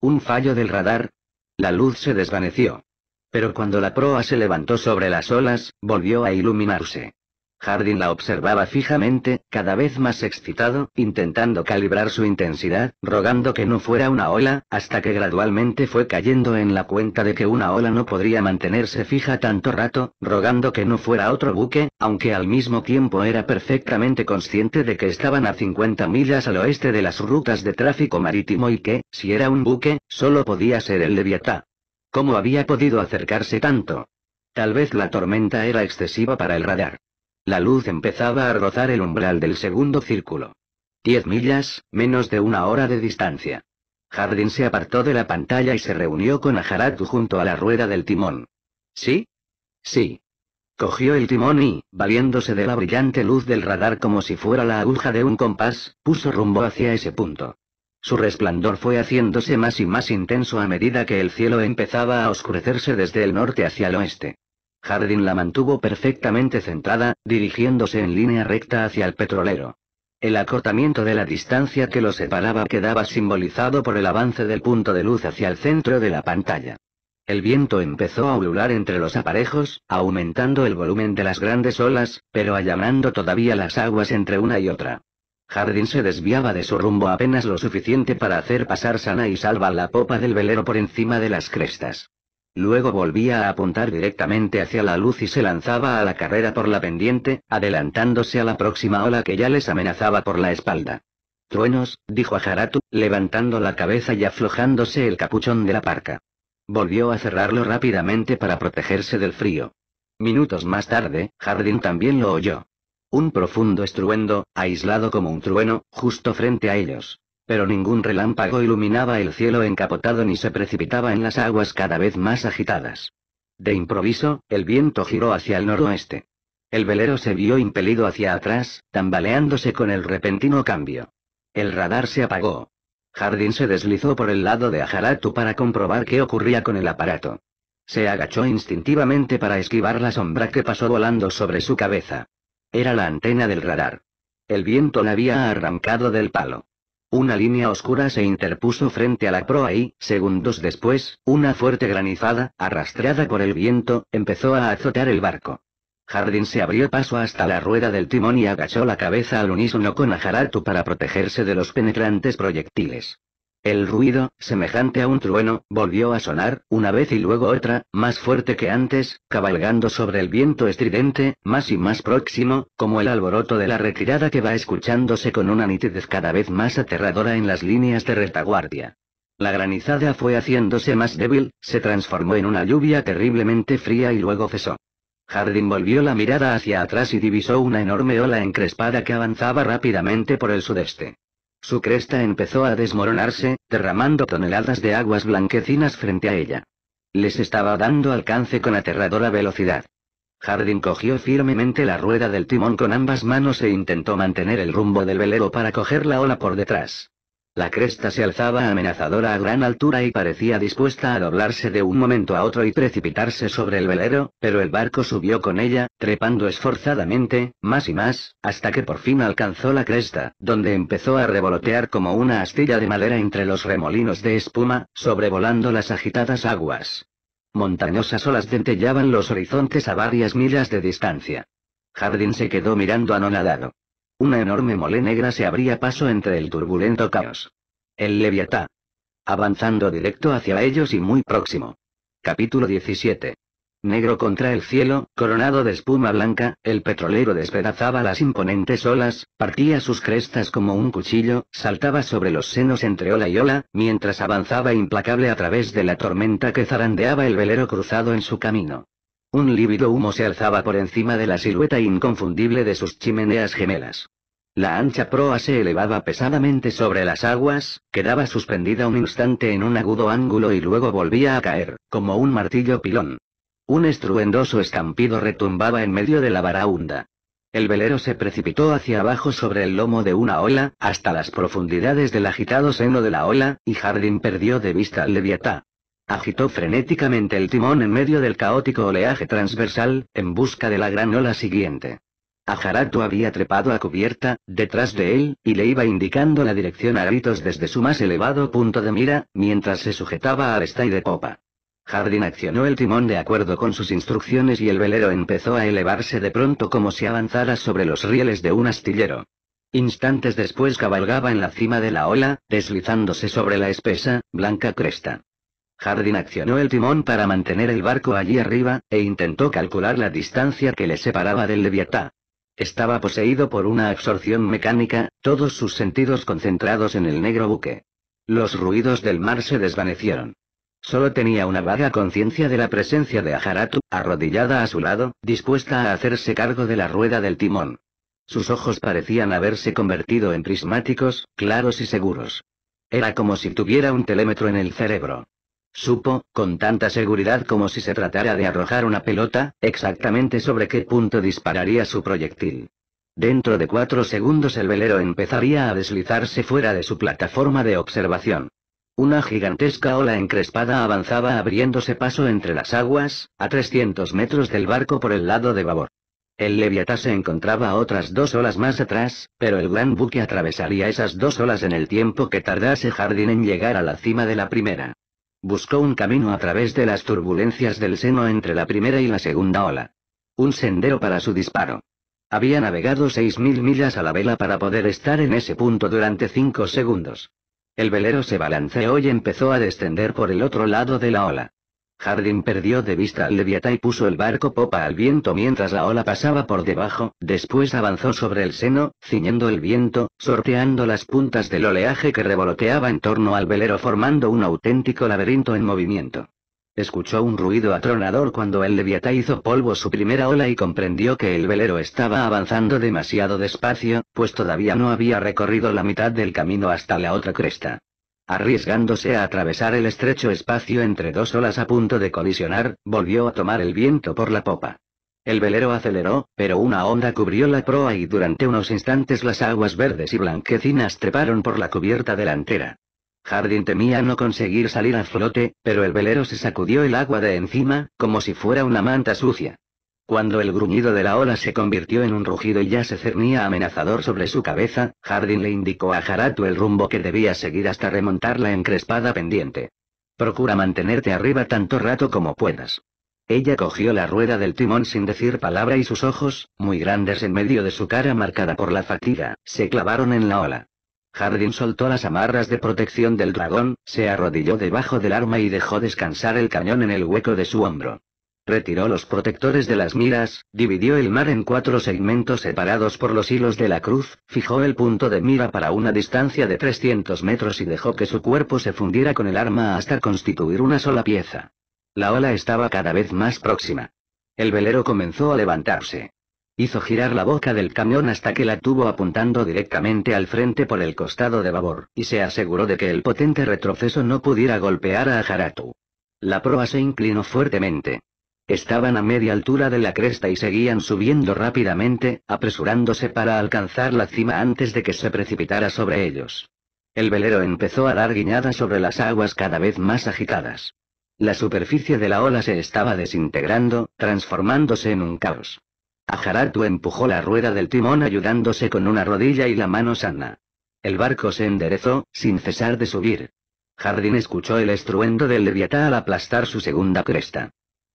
¿Un fallo del radar? La luz se desvaneció. Pero cuando la proa se levantó sobre las olas, volvió a iluminarse. Hardin la observaba fijamente, cada vez más excitado, intentando calibrar su intensidad, rogando que no fuera una ola, hasta que gradualmente fue cayendo en la cuenta de que una ola no podría mantenerse fija tanto rato, rogando que no fuera otro buque, aunque al mismo tiempo era perfectamente consciente de que estaban a 50 millas al oeste de las rutas de tráfico marítimo y que, si era un buque, solo podía ser el Leviatán. ¿Cómo había podido acercarse tanto? Tal vez la tormenta era excesiva para el radar. La luz empezaba a rozar el umbral del segundo círculo. Diez millas, menos de una hora de distancia. Jardín se apartó de la pantalla y se reunió con Ajaratu junto a la rueda del timón. ¿Sí? Sí. Cogió el timón y, valiéndose de la brillante luz del radar como si fuera la aguja de un compás, puso rumbo hacia ese punto. Su resplandor fue haciéndose más y más intenso a medida que el cielo empezaba a oscurecerse desde el norte hacia el oeste. Jardín la mantuvo perfectamente centrada, dirigiéndose en línea recta hacia el petrolero. El acortamiento de la distancia que lo separaba quedaba simbolizado por el avance del punto de luz hacia el centro de la pantalla. El viento empezó a ulular entre los aparejos, aumentando el volumen de las grandes olas, pero allanando todavía las aguas entre una y otra. Hardin se desviaba de su rumbo apenas lo suficiente para hacer pasar sana y salva la popa del velero por encima de las crestas. Luego volvía a apuntar directamente hacia la luz y se lanzaba a la carrera por la pendiente, adelantándose a la próxima ola que ya les amenazaba por la espalda. Truenos, dijo a Haratu, levantando la cabeza y aflojándose el capuchón de la parca. Volvió a cerrarlo rápidamente para protegerse del frío. Minutos más tarde, Jardín también lo oyó. Un profundo estruendo, aislado como un trueno, justo frente a ellos. Pero ningún relámpago iluminaba el cielo encapotado ni se precipitaba en las aguas cada vez más agitadas. De improviso, el viento giró hacia el noroeste. El velero se vio impelido hacia atrás, tambaleándose con el repentino cambio. El radar se apagó. Jardín se deslizó por el lado de Ajaratu para comprobar qué ocurría con el aparato. Se agachó instintivamente para esquivar la sombra que pasó volando sobre su cabeza. Era la antena del radar. El viento la había arrancado del palo. Una línea oscura se interpuso frente a la proa y, segundos después, una fuerte granizada, arrastrada por el viento, empezó a azotar el barco. Jardín se abrió paso hasta la rueda del timón y agachó la cabeza al unísono con Ajaratu para protegerse de los penetrantes proyectiles. El ruido, semejante a un trueno, volvió a sonar, una vez y luego otra, más fuerte que antes, cabalgando sobre el viento estridente, más y más próximo, como el alboroto de la retirada que va escuchándose con una nitidez cada vez más aterradora en las líneas de retaguardia. La granizada fue haciéndose más débil, se transformó en una lluvia terriblemente fría y luego cesó. Hardin volvió la mirada hacia atrás y divisó una enorme ola encrespada que avanzaba rápidamente por el sudeste. Su cresta empezó a desmoronarse, derramando toneladas de aguas blanquecinas frente a ella. Les estaba dando alcance con aterradora velocidad. Hardin cogió firmemente la rueda del timón con ambas manos e intentó mantener el rumbo del velero para coger la ola por detrás. La cresta se alzaba amenazadora a gran altura y parecía dispuesta a doblarse de un momento a otro y precipitarse sobre el velero, pero el barco subió con ella, trepando esforzadamente, más y más, hasta que por fin alcanzó la cresta, donde empezó a revolotear como una astilla de madera entre los remolinos de espuma, sobrevolando las agitadas aguas. Montañosas olas dentellaban los horizontes a varias millas de distancia. Jardín se quedó mirando anonadado. Una enorme mole negra se abría paso entre el turbulento caos. El Leviatá. Avanzando directo hacia ellos y muy próximo. Capítulo 17. Negro contra el cielo, coronado de espuma blanca, el petrolero despedazaba las imponentes olas, partía sus crestas como un cuchillo, saltaba sobre los senos entre ola y ola, mientras avanzaba implacable a través de la tormenta que zarandeaba el velero cruzado en su camino. Un lívido humo se alzaba por encima de la silueta inconfundible de sus chimeneas gemelas. La ancha proa se elevaba pesadamente sobre las aguas, quedaba suspendida un instante en un agudo ángulo y luego volvía a caer, como un martillo pilón. Un estruendoso estampido retumbaba en medio de la baraunda El velero se precipitó hacia abajo sobre el lomo de una ola, hasta las profundidades del agitado seno de la ola, y Jardín perdió de vista al leviatá. Agitó frenéticamente el timón en medio del caótico oleaje transversal, en busca de la gran ola siguiente. Ajarato había trepado a cubierta, detrás de él, y le iba indicando la dirección a gritos desde su más elevado punto de mira, mientras se sujetaba al estay de popa. Jardín accionó el timón de acuerdo con sus instrucciones y el velero empezó a elevarse de pronto como si avanzara sobre los rieles de un astillero. Instantes después cabalgaba en la cima de la ola, deslizándose sobre la espesa, blanca cresta. Hardin accionó el timón para mantener el barco allí arriba, e intentó calcular la distancia que le separaba del Leviatá. Estaba poseído por una absorción mecánica, todos sus sentidos concentrados en el negro buque. Los ruidos del mar se desvanecieron. Solo tenía una vaga conciencia de la presencia de Ajaratu, arrodillada a su lado, dispuesta a hacerse cargo de la rueda del timón. Sus ojos parecían haberse convertido en prismáticos, claros y seguros. Era como si tuviera un telémetro en el cerebro. Supo, con tanta seguridad como si se tratara de arrojar una pelota, exactamente sobre qué punto dispararía su proyectil. Dentro de cuatro segundos el velero empezaría a deslizarse fuera de su plataforma de observación. Una gigantesca ola encrespada avanzaba abriéndose paso entre las aguas, a 300 metros del barco por el lado de babor. El Leviatá se encontraba otras dos olas más atrás, pero el gran buque atravesaría esas dos olas en el tiempo que tardase Jardín en llegar a la cima de la primera. Buscó un camino a través de las turbulencias del seno entre la primera y la segunda ola. Un sendero para su disparo. Había navegado 6.000 millas a la vela para poder estar en ese punto durante 5 segundos. El velero se balanceó y empezó a descender por el otro lado de la ola. Jardín perdió de vista al leviatá y puso el barco popa al viento mientras la ola pasaba por debajo, después avanzó sobre el seno, ciñendo el viento, sorteando las puntas del oleaje que revoloteaba en torno al velero formando un auténtico laberinto en movimiento. Escuchó un ruido atronador cuando el leviatá hizo polvo su primera ola y comprendió que el velero estaba avanzando demasiado despacio, pues todavía no había recorrido la mitad del camino hasta la otra cresta. Arriesgándose a atravesar el estrecho espacio entre dos olas a punto de colisionar, volvió a tomar el viento por la popa. El velero aceleró, pero una onda cubrió la proa y durante unos instantes las aguas verdes y blanquecinas treparon por la cubierta delantera. Jardín temía no conseguir salir a flote, pero el velero se sacudió el agua de encima, como si fuera una manta sucia. Cuando el gruñido de la ola se convirtió en un rugido y ya se cernía amenazador sobre su cabeza, Hardin le indicó a Jaratu el rumbo que debía seguir hasta remontar la encrespada pendiente. Procura mantenerte arriba tanto rato como puedas. Ella cogió la rueda del timón sin decir palabra y sus ojos, muy grandes en medio de su cara marcada por la fatiga, se clavaron en la ola. Hardin soltó las amarras de protección del dragón, se arrodilló debajo del arma y dejó descansar el cañón en el hueco de su hombro retiró los protectores de las miras, dividió el mar en cuatro segmentos separados por los hilos de la cruz, fijó el punto de mira para una distancia de 300 metros y dejó que su cuerpo se fundiera con el arma hasta constituir una sola pieza. La ola estaba cada vez más próxima. El velero comenzó a levantarse. Hizo girar la boca del camión hasta que la tuvo apuntando directamente al frente por el costado de babor, y se aseguró de que el potente retroceso no pudiera golpear a Haratu. La proa se inclinó fuertemente. Estaban a media altura de la cresta y seguían subiendo rápidamente, apresurándose para alcanzar la cima antes de que se precipitara sobre ellos. El velero empezó a dar guiñadas sobre las aguas cada vez más agitadas. La superficie de la ola se estaba desintegrando, transformándose en un caos. Ajaratu empujó la rueda del timón ayudándose con una rodilla y la mano sana. El barco se enderezó, sin cesar de subir. Jardín escuchó el estruendo del leviatán al aplastar su segunda cresta.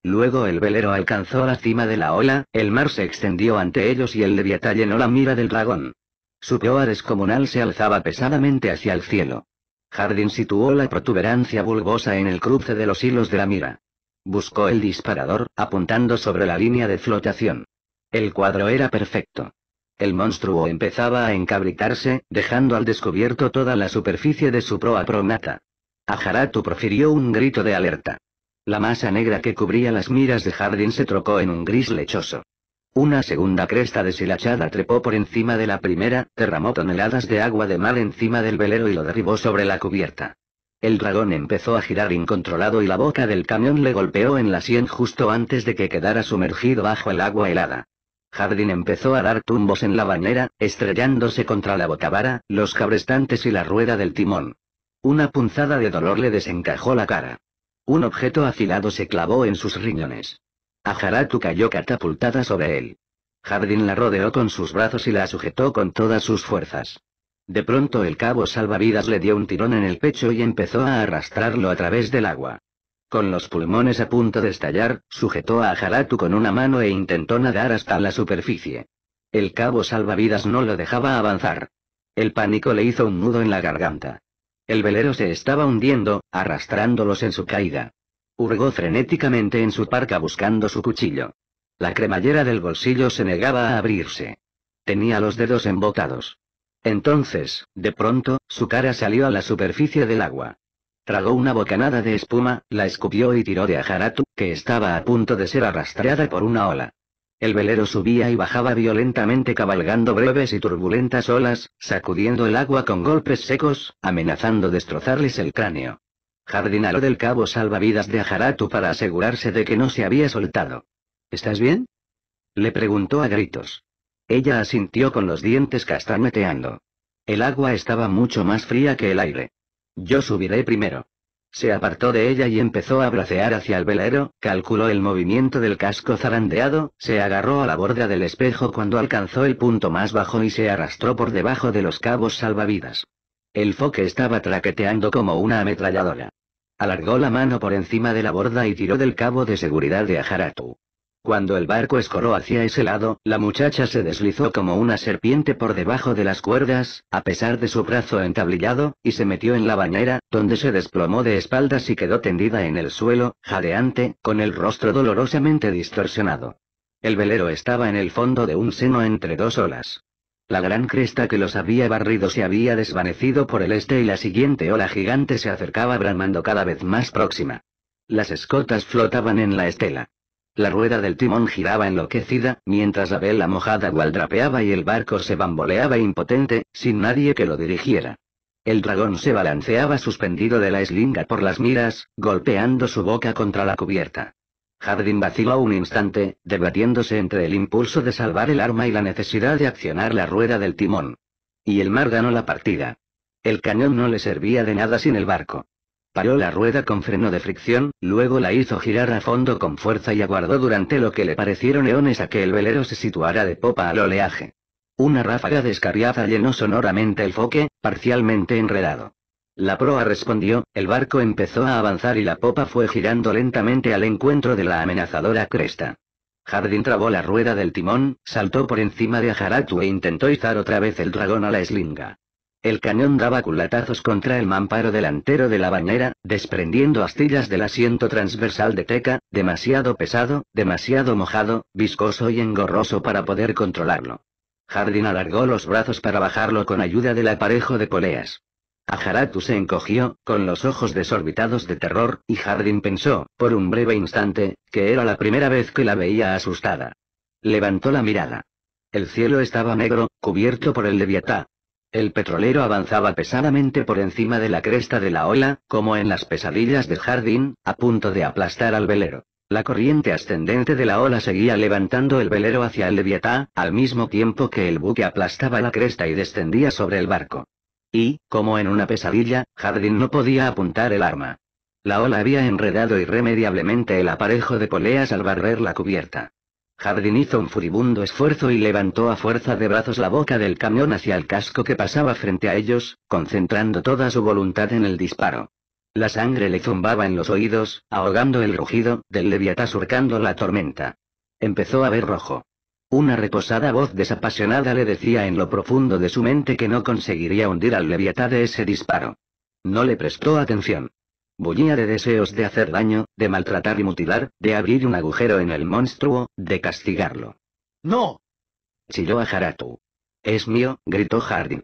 Luego el velero alcanzó la cima de la ola, el mar se extendió ante ellos y el leviatán llenó la mira del dragón. Su proa descomunal se alzaba pesadamente hacia el cielo. Jardín situó la protuberancia bulbosa en el cruce de los hilos de la mira. Buscó el disparador, apuntando sobre la línea de flotación. El cuadro era perfecto. El monstruo empezaba a encabritarse, dejando al descubierto toda la superficie de su proa pronata. Ajaratu profirió un grito de alerta. La masa negra que cubría las miras de Jardín se trocó en un gris lechoso. Una segunda cresta deshilachada trepó por encima de la primera, derramó toneladas de agua de mar encima del velero y lo derribó sobre la cubierta. El dragón empezó a girar incontrolado y la boca del camión le golpeó en la sien justo antes de que quedara sumergido bajo el agua helada. Jardín empezó a dar tumbos en la bañera, estrellándose contra la bocavara, los cabrestantes y la rueda del timón. Una punzada de dolor le desencajó la cara. Un objeto afilado se clavó en sus riñones. Ajaratu cayó catapultada sobre él. Jardín la rodeó con sus brazos y la sujetó con todas sus fuerzas. De pronto el cabo salvavidas le dio un tirón en el pecho y empezó a arrastrarlo a través del agua. Con los pulmones a punto de estallar, sujetó a Ajaratu con una mano e intentó nadar hasta la superficie. El cabo salvavidas no lo dejaba avanzar. El pánico le hizo un nudo en la garganta. El velero se estaba hundiendo, arrastrándolos en su caída. Hurgó frenéticamente en su parca buscando su cuchillo. La cremallera del bolsillo se negaba a abrirse. Tenía los dedos embotados. Entonces, de pronto, su cara salió a la superficie del agua. Tragó una bocanada de espuma, la escupió y tiró de Ajaratu, que estaba a punto de ser arrastrada por una ola. El velero subía y bajaba violentamente cabalgando breves y turbulentas olas, sacudiendo el agua con golpes secos, amenazando destrozarles el cráneo. Jardinalo del cabo salvavidas de Ajaratu para asegurarse de que no se había soltado. ¿Estás bien? Le preguntó a gritos. Ella asintió con los dientes castañeteando. El agua estaba mucho más fría que el aire. Yo subiré primero. Se apartó de ella y empezó a bracear hacia el velero, calculó el movimiento del casco zarandeado, se agarró a la borda del espejo cuando alcanzó el punto más bajo y se arrastró por debajo de los cabos salvavidas. El foque estaba traqueteando como una ametralladora. Alargó la mano por encima de la borda y tiró del cabo de seguridad de Ajaratu. Cuando el barco escoró hacia ese lado, la muchacha se deslizó como una serpiente por debajo de las cuerdas, a pesar de su brazo entablillado, y se metió en la bañera, donde se desplomó de espaldas y quedó tendida en el suelo, jadeante, con el rostro dolorosamente distorsionado. El velero estaba en el fondo de un seno entre dos olas. La gran cresta que los había barrido se había desvanecido por el este y la siguiente ola gigante se acercaba bramando cada vez más próxima. Las escotas flotaban en la estela. La rueda del timón giraba enloquecida, mientras la mojada gualdrapeaba y el barco se bamboleaba impotente, sin nadie que lo dirigiera. El dragón se balanceaba suspendido de la eslinga por las miras, golpeando su boca contra la cubierta. Jardín vaciló un instante, debatiéndose entre el impulso de salvar el arma y la necesidad de accionar la rueda del timón. Y el mar ganó la partida. El cañón no le servía de nada sin el barco. Paró la rueda con freno de fricción, luego la hizo girar a fondo con fuerza y aguardó durante lo que le parecieron eones a que el velero se situara de popa al oleaje. Una ráfaga descarriada llenó sonoramente el foque, parcialmente enredado. La proa respondió, el barco empezó a avanzar y la popa fue girando lentamente al encuentro de la amenazadora cresta. Jardín trabó la rueda del timón, saltó por encima de Ajaratu e intentó izar otra vez el dragón a la eslinga. El cañón daba culatazos contra el mamparo delantero de la bañera, desprendiendo astillas del asiento transversal de teca, demasiado pesado, demasiado mojado, viscoso y engorroso para poder controlarlo. Jardín alargó los brazos para bajarlo con ayuda del aparejo de poleas. Ajaratu se encogió, con los ojos desorbitados de terror, y Jardín pensó, por un breve instante, que era la primera vez que la veía asustada. Levantó la mirada. El cielo estaba negro, cubierto por el leviatá, el petrolero avanzaba pesadamente por encima de la cresta de la ola, como en las pesadillas de Jardín, a punto de aplastar al velero. La corriente ascendente de la ola seguía levantando el velero hacia el Leviatá, al mismo tiempo que el buque aplastaba la cresta y descendía sobre el barco. Y, como en una pesadilla, Jardín no podía apuntar el arma. La ola había enredado irremediablemente el aparejo de poleas al barrer la cubierta. Jardín hizo un furibundo esfuerzo y levantó a fuerza de brazos la boca del camión hacia el casco que pasaba frente a ellos, concentrando toda su voluntad en el disparo. La sangre le zumbaba en los oídos, ahogando el rugido del leviatá surcando la tormenta. Empezó a ver rojo. Una reposada voz desapasionada le decía en lo profundo de su mente que no conseguiría hundir al leviatá de ese disparo. No le prestó atención. Bullía de deseos de hacer daño, de maltratar y mutilar, de abrir un agujero en el monstruo, de castigarlo. ¡No! chilló a Haratu. Es mío, gritó Hardin.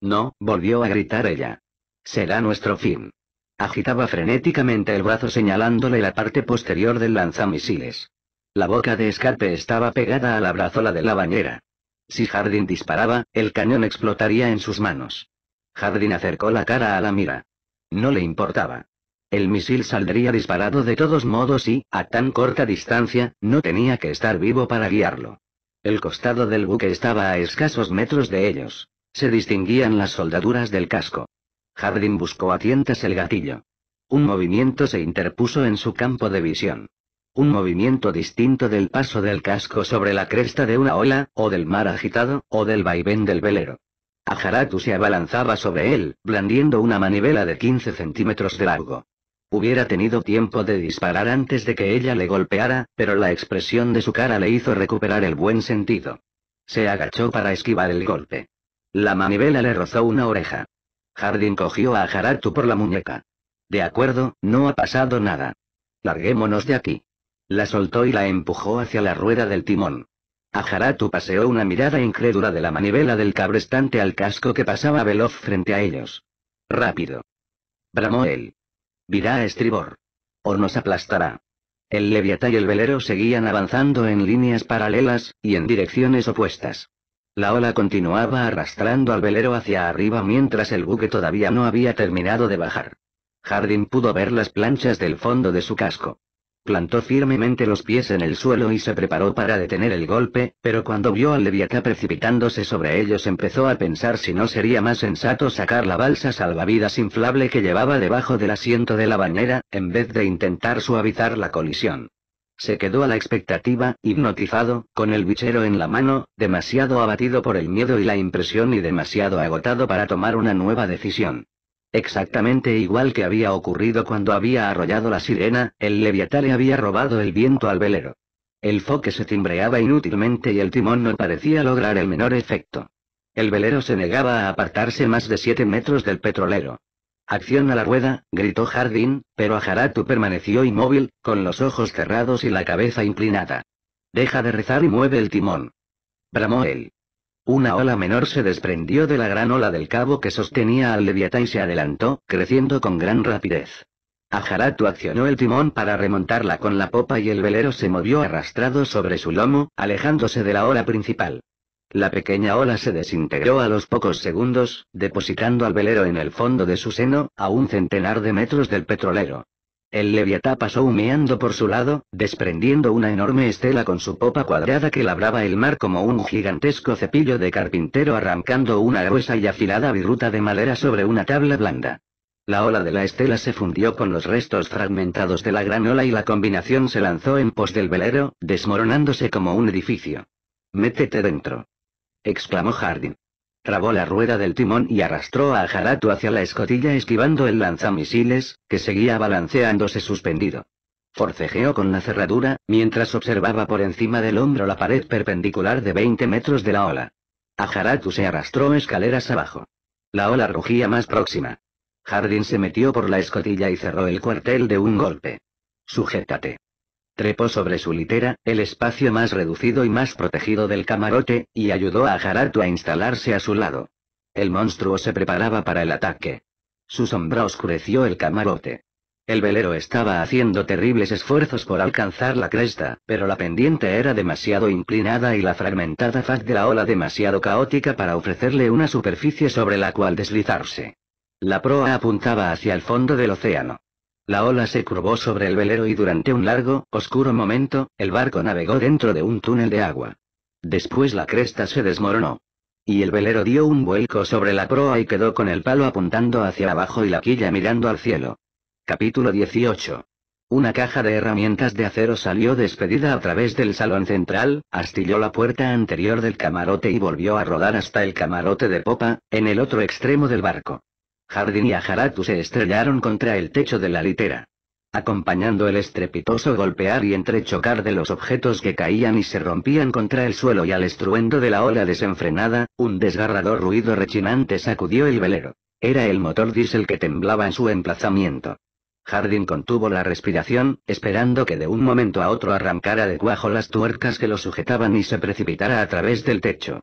No, volvió a gritar ella. Será nuestro fin. Agitaba frenéticamente el brazo señalándole la parte posterior del lanzamisiles. La boca de escape estaba pegada a la brazola de la bañera. Si Hardin disparaba, el cañón explotaría en sus manos. Hardin acercó la cara a la mira. No le importaba. El misil saldría disparado de todos modos y, a tan corta distancia, no tenía que estar vivo para guiarlo. El costado del buque estaba a escasos metros de ellos. Se distinguían las soldaduras del casco. Hardin buscó a tientas el gatillo. Un movimiento se interpuso en su campo de visión. Un movimiento distinto del paso del casco sobre la cresta de una ola, o del mar agitado, o del vaivén del velero. Ajaratu se abalanzaba sobre él, blandiendo una manivela de 15 centímetros de largo. Hubiera tenido tiempo de disparar antes de que ella le golpeara, pero la expresión de su cara le hizo recuperar el buen sentido. Se agachó para esquivar el golpe. La manivela le rozó una oreja. Jardín cogió a Haratu por la muñeca. De acuerdo, no ha pasado nada. Larguémonos de aquí. La soltó y la empujó hacia la rueda del timón. Ajaratu paseó una mirada incrédula de la manivela del cabrestante al casco que pasaba veloz frente a ellos. Rápido. Bramó él. Virá estribor. O nos aplastará. El Leviatán y el velero seguían avanzando en líneas paralelas, y en direcciones opuestas. La ola continuaba arrastrando al velero hacia arriba mientras el buque todavía no había terminado de bajar. Hardin pudo ver las planchas del fondo de su casco plantó firmemente los pies en el suelo y se preparó para detener el golpe, pero cuando vio al Leviatán precipitándose sobre ellos empezó a pensar si no sería más sensato sacar la balsa salvavidas inflable que llevaba debajo del asiento de la bañera, en vez de intentar suavizar la colisión. Se quedó a la expectativa, hipnotizado, con el bichero en la mano, demasiado abatido por el miedo y la impresión y demasiado agotado para tomar una nueva decisión. Exactamente igual que había ocurrido cuando había arrollado la sirena, el leviatán le había robado el viento al velero. El foque se timbreaba inútilmente y el timón no parecía lograr el menor efecto. El velero se negaba a apartarse más de siete metros del petrolero. Acción a la rueda, gritó Jardín, pero Ajaratu permaneció inmóvil, con los ojos cerrados y la cabeza inclinada. Deja de rezar y mueve el timón. Bramó él. Una ola menor se desprendió de la gran ola del cabo que sostenía al Leviatán y se adelantó, creciendo con gran rapidez. Ajaratu accionó el timón para remontarla con la popa y el velero se movió arrastrado sobre su lomo, alejándose de la ola principal. La pequeña ola se desintegró a los pocos segundos, depositando al velero en el fondo de su seno, a un centenar de metros del petrolero. El Leviatá pasó humeando por su lado, desprendiendo una enorme estela con su popa cuadrada que labraba el mar como un gigantesco cepillo de carpintero arrancando una gruesa y afilada viruta de madera sobre una tabla blanda. La ola de la estela se fundió con los restos fragmentados de la gran ola y la combinación se lanzó en pos del velero, desmoronándose como un edificio. Métete dentro. exclamó Hardin trabó la rueda del timón y arrastró a Haratu hacia la escotilla esquivando el lanzamisiles, que seguía balanceándose suspendido. Forcejeó con la cerradura, mientras observaba por encima del hombro la pared perpendicular de 20 metros de la ola. A se arrastró escaleras abajo. La ola rugía más próxima. Jardín se metió por la escotilla y cerró el cuartel de un golpe. Sujétate. Trepó sobre su litera, el espacio más reducido y más protegido del camarote, y ayudó a Haratu a instalarse a su lado. El monstruo se preparaba para el ataque. Su sombra oscureció el camarote. El velero estaba haciendo terribles esfuerzos por alcanzar la cresta, pero la pendiente era demasiado inclinada y la fragmentada faz de la ola demasiado caótica para ofrecerle una superficie sobre la cual deslizarse. La proa apuntaba hacia el fondo del océano. La ola se curvó sobre el velero y durante un largo, oscuro momento, el barco navegó dentro de un túnel de agua. Después la cresta se desmoronó. Y el velero dio un vuelco sobre la proa y quedó con el palo apuntando hacia abajo y la quilla mirando al cielo. Capítulo 18. Una caja de herramientas de acero salió despedida a través del salón central, astilló la puerta anterior del camarote y volvió a rodar hasta el camarote de popa, en el otro extremo del barco. Jardín y Ajaratu se estrellaron contra el techo de la litera. Acompañando el estrepitoso golpear y entrechocar de los objetos que caían y se rompían contra el suelo y al estruendo de la ola desenfrenada, un desgarrador ruido rechinante sacudió el velero. Era el motor diésel que temblaba en su emplazamiento. Jardín contuvo la respiración, esperando que de un momento a otro arrancara de cuajo las tuercas que lo sujetaban y se precipitara a través del techo.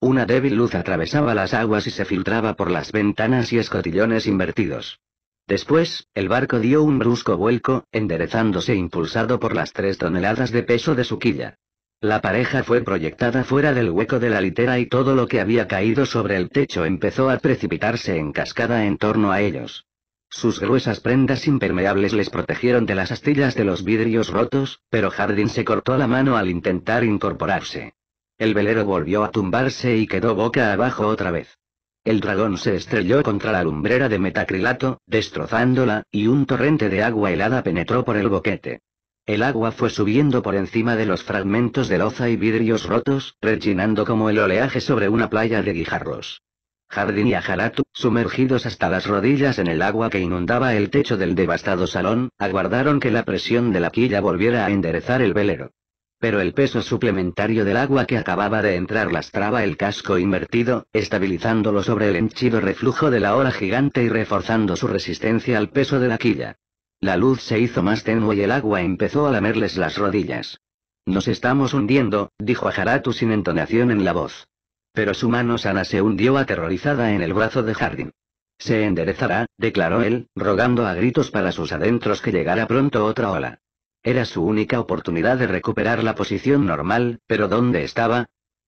Una débil luz atravesaba las aguas y se filtraba por las ventanas y escotillones invertidos. Después, el barco dio un brusco vuelco, enderezándose impulsado por las tres toneladas de peso de su quilla. La pareja fue proyectada fuera del hueco de la litera y todo lo que había caído sobre el techo empezó a precipitarse en cascada en torno a ellos. Sus gruesas prendas impermeables les protegieron de las astillas de los vidrios rotos, pero Jardín se cortó la mano al intentar incorporarse. El velero volvió a tumbarse y quedó boca abajo otra vez. El dragón se estrelló contra la lumbrera de metacrilato, destrozándola, y un torrente de agua helada penetró por el boquete. El agua fue subiendo por encima de los fragmentos de loza y vidrios rotos, rechinando como el oleaje sobre una playa de guijarros. Jardín y Ajaratu, sumergidos hasta las rodillas en el agua que inundaba el techo del devastado salón, aguardaron que la presión de la quilla volviera a enderezar el velero. Pero el peso suplementario del agua que acababa de entrar lastraba el casco invertido, estabilizándolo sobre el henchido reflujo de la ola gigante y reforzando su resistencia al peso de la quilla. La luz se hizo más tenue y el agua empezó a lamerles las rodillas. Nos estamos hundiendo, dijo Haratu sin entonación en la voz. Pero su mano sana se hundió aterrorizada en el brazo de Jardín. Se enderezará, declaró él, rogando a gritos para sus adentros que llegara pronto otra ola. Era su única oportunidad de recuperar la posición normal, pero ¿dónde estaba?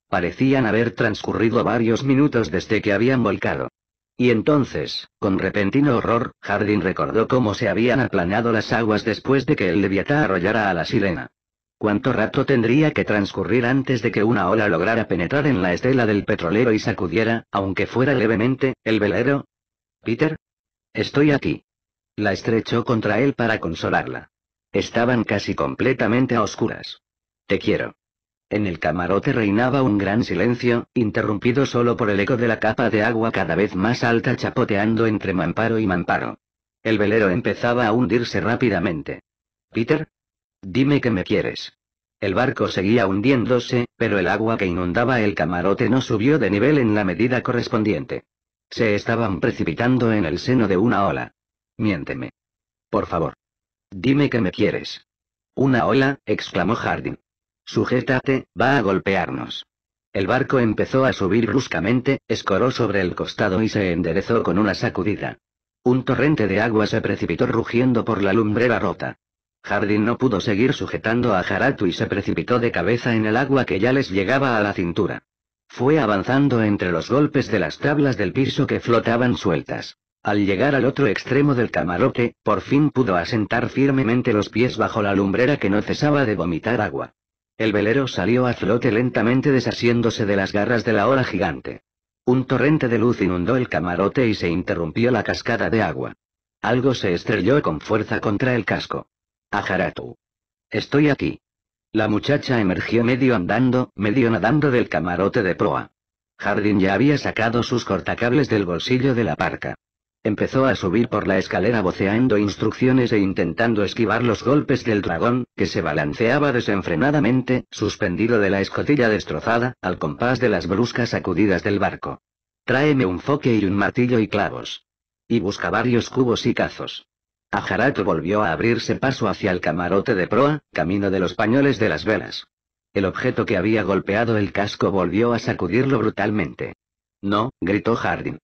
Parecían haber transcurrido varios minutos desde que habían volcado. Y entonces, con repentino horror, Hardin recordó cómo se habían aplanado las aguas después de que el leviatán arrollara a la sirena. ¿Cuánto rato tendría que transcurrir antes de que una ola lograra penetrar en la estela del petrolero y sacudiera, aunque fuera levemente, el velero? Peter? Estoy aquí. La estrechó contra él para consolarla. Estaban casi completamente a oscuras. Te quiero. En el camarote reinaba un gran silencio, interrumpido solo por el eco de la capa de agua cada vez más alta chapoteando entre mamparo y mamparo. El velero empezaba a hundirse rápidamente. Peter, dime que me quieres. El barco seguía hundiéndose, pero el agua que inundaba el camarote no subió de nivel en la medida correspondiente. Se estaban precipitando en el seno de una ola. Miénteme. Por favor. Dime que me quieres. Una ola, exclamó Hardin. Sujétate, va a golpearnos. El barco empezó a subir bruscamente, escoró sobre el costado y se enderezó con una sacudida. Un torrente de agua se precipitó rugiendo por la lumbrera rota. Hardin no pudo seguir sujetando a Haratu y se precipitó de cabeza en el agua que ya les llegaba a la cintura. Fue avanzando entre los golpes de las tablas del piso que flotaban sueltas. Al llegar al otro extremo del camarote, por fin pudo asentar firmemente los pies bajo la lumbrera que no cesaba de vomitar agua. El velero salió a flote lentamente desasiéndose de las garras de la ola gigante. Un torrente de luz inundó el camarote y se interrumpió la cascada de agua. Algo se estrelló con fuerza contra el casco. Ajaratu. Estoy aquí. La muchacha emergió medio andando, medio nadando del camarote de proa. Jardín ya había sacado sus cortacables del bolsillo de la parca. Empezó a subir por la escalera voceando instrucciones e intentando esquivar los golpes del dragón, que se balanceaba desenfrenadamente, suspendido de la escotilla destrozada, al compás de las bruscas sacudidas del barco. Tráeme un foque y un martillo y clavos. Y busca varios cubos y cazos. Ajarato volvió a abrirse paso hacia el camarote de proa, camino de los pañoles de las velas. El objeto que había golpeado el casco volvió a sacudirlo brutalmente. No, gritó Hardin.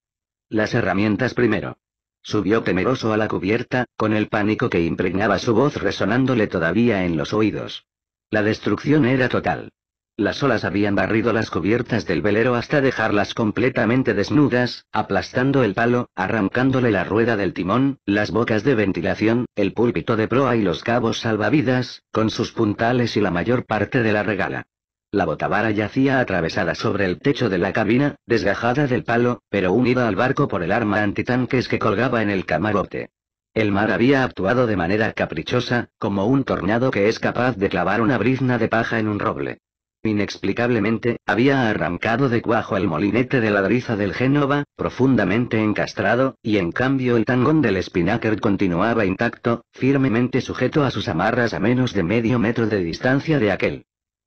Las herramientas primero. Subió temeroso a la cubierta, con el pánico que impregnaba su voz resonándole todavía en los oídos. La destrucción era total. Las olas habían barrido las cubiertas del velero hasta dejarlas completamente desnudas, aplastando el palo, arrancándole la rueda del timón, las bocas de ventilación, el púlpito de proa y los cabos salvavidas, con sus puntales y la mayor parte de la regala. La botavara yacía atravesada sobre el techo de la cabina, desgajada del palo, pero unida al barco por el arma antitanques que colgaba en el camarote. El mar había actuado de manera caprichosa, como un tornado que es capaz de clavar una brizna de paja en un roble. Inexplicablemente, había arrancado de cuajo el molinete de ladriza del Génova, profundamente encastrado, y en cambio el tangón del Spinnaker continuaba intacto, firmemente sujeto a sus amarras a menos de medio metro de distancia de aquel.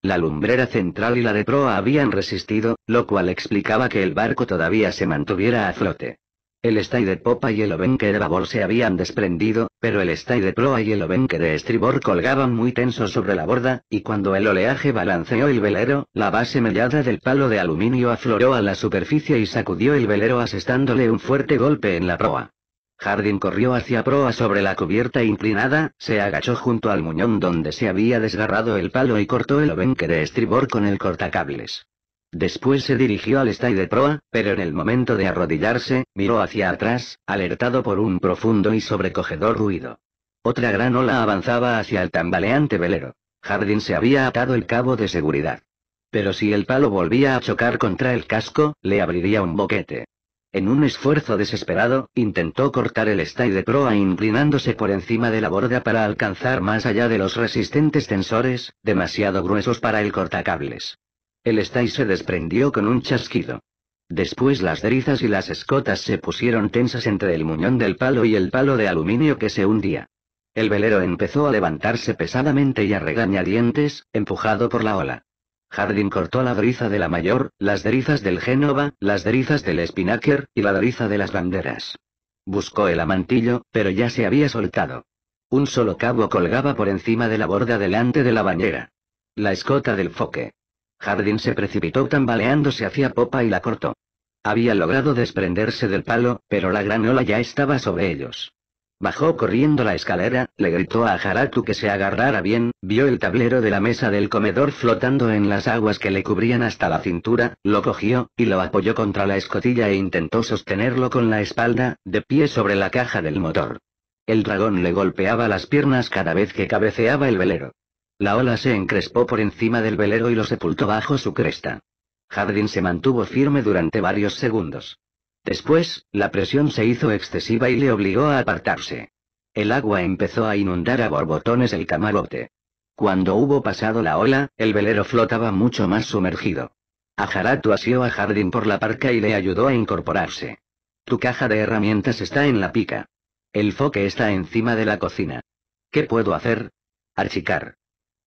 La lumbrera central y la de proa habían resistido, lo cual explicaba que el barco todavía se mantuviera a flote. El stay de popa y el obenque de babor se habían desprendido, pero el stay de proa y el obenque de estribor colgaban muy tensos sobre la borda, y cuando el oleaje balanceó el velero, la base mellada del palo de aluminio afloró a la superficie y sacudió el velero asestándole un fuerte golpe en la proa. Hardin corrió hacia proa sobre la cubierta inclinada, se agachó junto al muñón donde se había desgarrado el palo y cortó el obenque de estribor con el cortacables. Después se dirigió al stay de proa, pero en el momento de arrodillarse, miró hacia atrás, alertado por un profundo y sobrecogedor ruido. Otra gran ola avanzaba hacia el tambaleante velero. Hardin se había atado el cabo de seguridad. Pero si el palo volvía a chocar contra el casco, le abriría un boquete. En un esfuerzo desesperado, intentó cortar el stay de proa inclinándose por encima de la borda para alcanzar más allá de los resistentes tensores, demasiado gruesos para el cortacables. El stay se desprendió con un chasquido. Después las derizas y las escotas se pusieron tensas entre el muñón del palo y el palo de aluminio que se hundía. El velero empezó a levantarse pesadamente y a regañadientes, empujado por la ola. Jardín cortó la driza de la mayor, las drizas del Génova, las drizas del Spinaker, y la driza de las banderas. Buscó el amantillo, pero ya se había soltado. Un solo cabo colgaba por encima de la borda delante de la bañera. La escota del foque. Jardín se precipitó tambaleándose hacia popa y la cortó. Había logrado desprenderse del palo, pero la gran ola ya estaba sobre ellos. Bajó corriendo la escalera, le gritó a Haratu que se agarrara bien, vio el tablero de la mesa del comedor flotando en las aguas que le cubrían hasta la cintura, lo cogió, y lo apoyó contra la escotilla e intentó sostenerlo con la espalda, de pie sobre la caja del motor. El dragón le golpeaba las piernas cada vez que cabeceaba el velero. La ola se encrespó por encima del velero y lo sepultó bajo su cresta. Jardín se mantuvo firme durante varios segundos. Después, la presión se hizo excesiva y le obligó a apartarse. El agua empezó a inundar a borbotones el camarote. Cuando hubo pasado la ola, el velero flotaba mucho más sumergido. Ajaratu asió a Jardín por la parca y le ayudó a incorporarse. Tu caja de herramientas está en la pica. El foque está encima de la cocina. ¿Qué puedo hacer? Archicar.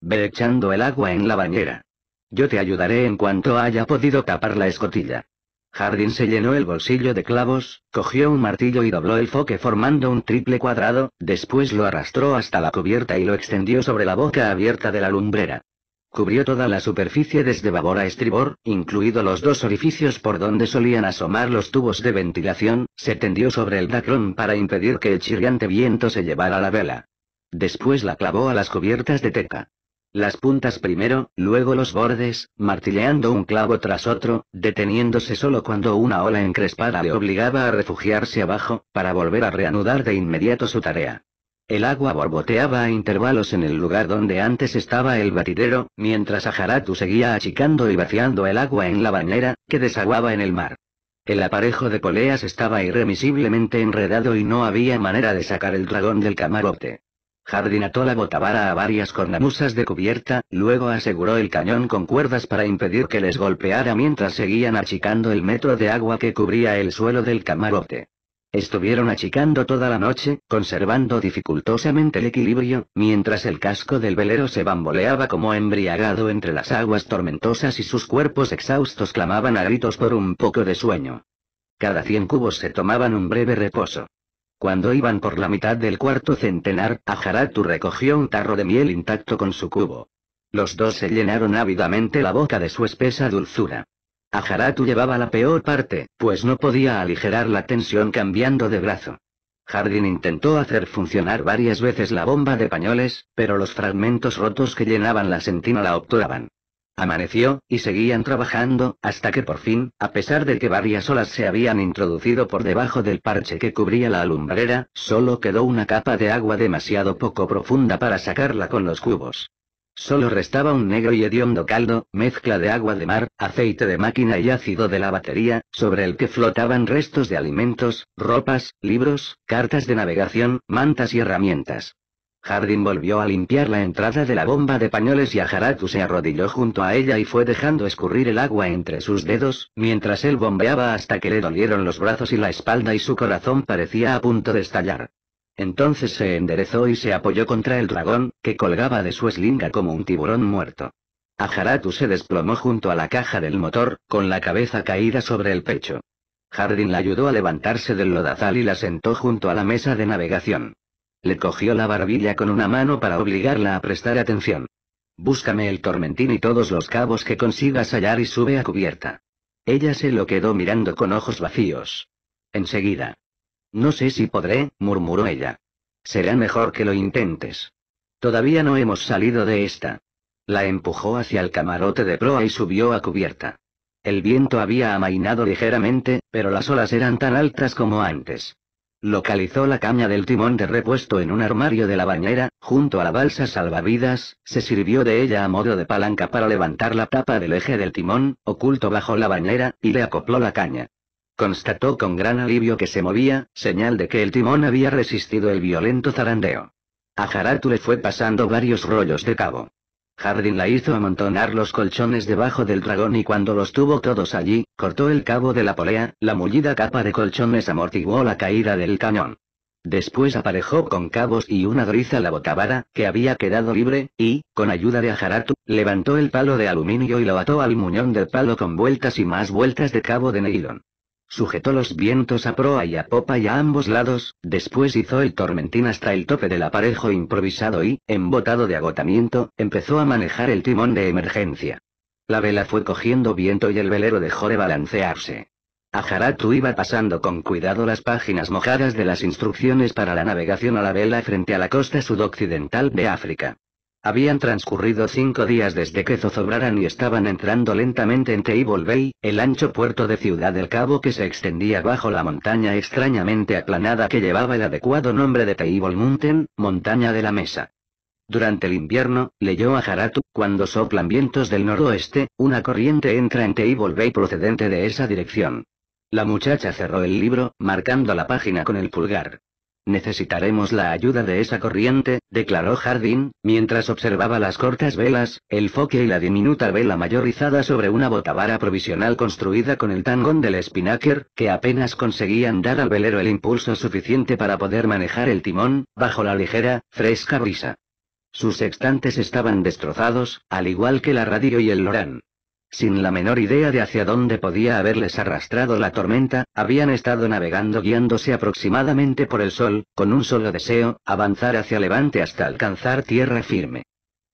Ve echando el agua en la bañera. Yo te ayudaré en cuanto haya podido tapar la escotilla. Jardín se llenó el bolsillo de clavos, cogió un martillo y dobló el foque formando un triple cuadrado, después lo arrastró hasta la cubierta y lo extendió sobre la boca abierta de la lumbrera. Cubrió toda la superficie desde babor a estribor, incluido los dos orificios por donde solían asomar los tubos de ventilación, se tendió sobre el dacrón para impedir que el chirriante viento se llevara la vela. Después la clavó a las cubiertas de teca. Las puntas primero, luego los bordes, martilleando un clavo tras otro, deteniéndose solo cuando una ola encrespada le obligaba a refugiarse abajo, para volver a reanudar de inmediato su tarea. El agua borboteaba a intervalos en el lugar donde antes estaba el batidero, mientras Ajaratu seguía achicando y vaciando el agua en la bañera, que desaguaba en el mar. El aparejo de poleas estaba irremisiblemente enredado y no había manera de sacar el dragón del camarote. Jardinató la botavara a varias cornamusas de cubierta, luego aseguró el cañón con cuerdas para impedir que les golpeara mientras seguían achicando el metro de agua que cubría el suelo del camarote. Estuvieron achicando toda la noche, conservando dificultosamente el equilibrio, mientras el casco del velero se bamboleaba como embriagado entre las aguas tormentosas y sus cuerpos exhaustos clamaban a gritos por un poco de sueño. Cada cien cubos se tomaban un breve reposo. Cuando iban por la mitad del cuarto centenar, Ajaratu recogió un tarro de miel intacto con su cubo. Los dos se llenaron ávidamente la boca de su espesa dulzura. Ajaratu llevaba la peor parte, pues no podía aligerar la tensión cambiando de brazo. Jardín intentó hacer funcionar varias veces la bomba de pañoles, pero los fragmentos rotos que llenaban la sentina la obturaban. Amaneció, y seguían trabajando, hasta que por fin, a pesar de que varias olas se habían introducido por debajo del parche que cubría la alumbrera, solo quedó una capa de agua demasiado poco profunda para sacarla con los cubos. Solo restaba un negro y hediondo caldo, mezcla de agua de mar, aceite de máquina y ácido de la batería, sobre el que flotaban restos de alimentos, ropas, libros, cartas de navegación, mantas y herramientas. Hardin volvió a limpiar la entrada de la bomba de pañoles y Ajaratu se arrodilló junto a ella y fue dejando escurrir el agua entre sus dedos, mientras él bombeaba hasta que le dolieron los brazos y la espalda y su corazón parecía a punto de estallar. Entonces se enderezó y se apoyó contra el dragón, que colgaba de su eslinga como un tiburón muerto. Ajaratu se desplomó junto a la caja del motor, con la cabeza caída sobre el pecho. Hardin la ayudó a levantarse del lodazal y la sentó junto a la mesa de navegación. Le cogió la barbilla con una mano para obligarla a prestar atención. Búscame el tormentín y todos los cabos que consigas hallar y sube a cubierta. Ella se lo quedó mirando con ojos vacíos. Enseguida. No sé si podré, murmuró ella. Será mejor que lo intentes. Todavía no hemos salido de esta. La empujó hacia el camarote de proa y subió a cubierta. El viento había amainado ligeramente, pero las olas eran tan altas como antes. Localizó la caña del timón de repuesto en un armario de la bañera, junto a la balsa salvavidas, se sirvió de ella a modo de palanca para levantar la tapa del eje del timón, oculto bajo la bañera, y le acopló la caña. Constató con gran alivio que se movía, señal de que el timón había resistido el violento zarandeo. A Jaratu le fue pasando varios rollos de cabo. Jardín la hizo amontonar los colchones debajo del dragón y cuando los tuvo todos allí, cortó el cabo de la polea, la mullida capa de colchones amortiguó la caída del cañón. Después aparejó con cabos y una driza la botavara, que había quedado libre, y, con ayuda de Ajaratu, levantó el palo de aluminio y lo ató al muñón del palo con vueltas y más vueltas de cabo de nylon. Sujetó los vientos a proa y a popa y a ambos lados, después hizo el tormentín hasta el tope del aparejo improvisado y, embotado de agotamiento, empezó a manejar el timón de emergencia. La vela fue cogiendo viento y el velero dejó de balancearse. Ajaratu iba pasando con cuidado las páginas mojadas de las instrucciones para la navegación a la vela frente a la costa sudoccidental de África. Habían transcurrido cinco días desde que zozobraran y estaban entrando lentamente en Table Bay, el ancho puerto de Ciudad del Cabo que se extendía bajo la montaña extrañamente aplanada que llevaba el adecuado nombre de Table Mountain, montaña de la mesa. Durante el invierno, leyó a Haratu, cuando soplan vientos del noroeste, una corriente entra en Table Bay procedente de esa dirección. La muchacha cerró el libro, marcando la página con el pulgar. Necesitaremos la ayuda de esa corriente, declaró Jardín, mientras observaba las cortas velas, el foque y la diminuta vela mayorizada sobre una botavara provisional construida con el tangón del spinnaker, que apenas conseguían dar al velero el impulso suficiente para poder manejar el timón, bajo la ligera, fresca brisa. Sus sextantes estaban destrozados, al igual que la radio y el lorán. Sin la menor idea de hacia dónde podía haberles arrastrado la tormenta, habían estado navegando guiándose aproximadamente por el sol, con un solo deseo, avanzar hacia levante hasta alcanzar tierra firme.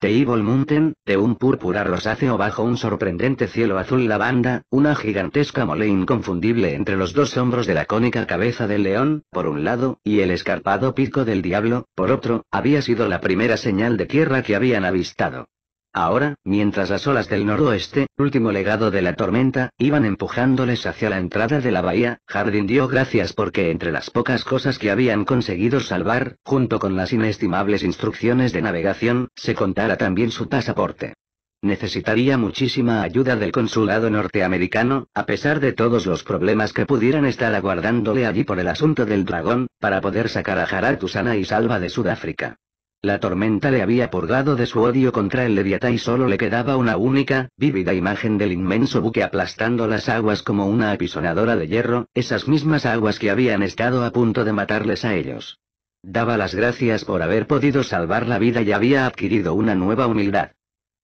Table Mountain, de un púrpura rosáceo bajo un sorprendente cielo azul lavanda, una gigantesca mole inconfundible entre los dos hombros de la cónica cabeza del león, por un lado, y el escarpado pico del diablo, por otro, había sido la primera señal de tierra que habían avistado. Ahora, mientras las olas del noroeste, último legado de la tormenta, iban empujándoles hacia la entrada de la bahía, Jardín dio gracias porque entre las pocas cosas que habían conseguido salvar, junto con las inestimables instrucciones de navegación, se contara también su pasaporte. Necesitaría muchísima ayuda del consulado norteamericano, a pesar de todos los problemas que pudieran estar aguardándole allí por el asunto del dragón, para poder sacar a Haratusana y salva de Sudáfrica. La tormenta le había purgado de su odio contra el Leviatán y solo le quedaba una única, vívida imagen del inmenso buque aplastando las aguas como una apisonadora de hierro, esas mismas aguas que habían estado a punto de matarles a ellos. Daba las gracias por haber podido salvar la vida y había adquirido una nueva humildad.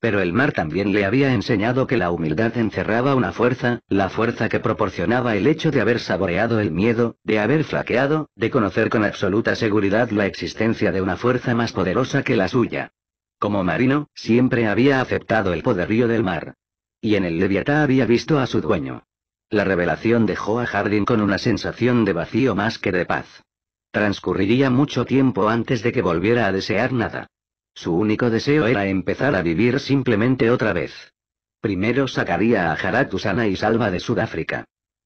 Pero el mar también le había enseñado que la humildad encerraba una fuerza, la fuerza que proporcionaba el hecho de haber saboreado el miedo, de haber flaqueado, de conocer con absoluta seguridad la existencia de una fuerza más poderosa que la suya. Como marino, siempre había aceptado el poderío del mar. Y en el Leviatá había visto a su dueño. La revelación dejó a Hardin con una sensación de vacío más que de paz. Transcurriría mucho tiempo antes de que volviera a desear nada. Su único deseo era empezar a vivir simplemente otra vez. Primero sacaría a Jaratusana y salva de Sudáfrica.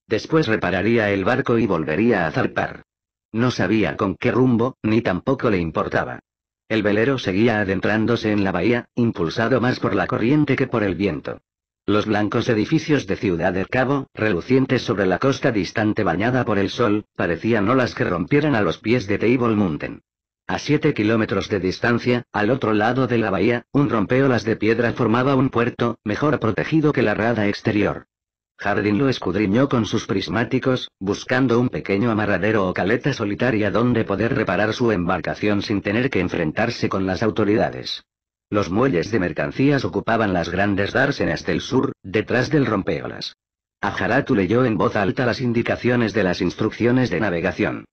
Después repararía el barco y volvería a zarpar. No sabía con qué rumbo, ni tampoco le importaba. El velero seguía adentrándose en la bahía, impulsado más por la corriente que por el viento. Los blancos edificios de Ciudad del Cabo, relucientes sobre la costa distante bañada por el sol, parecían olas que rompieran a los pies de Table Mountain. A 7 kilómetros de distancia, al otro lado de la bahía, un rompeolas de piedra formaba un puerto, mejor protegido que la rada exterior. Jardín lo escudriñó con sus prismáticos, buscando un pequeño amarradero o caleta solitaria donde poder reparar su embarcación sin tener que enfrentarse con las autoridades. Los muelles de mercancías ocupaban las grandes dársenas del sur, detrás del rompeolas. Ajaratu leyó en voz alta las indicaciones de las instrucciones de navegación.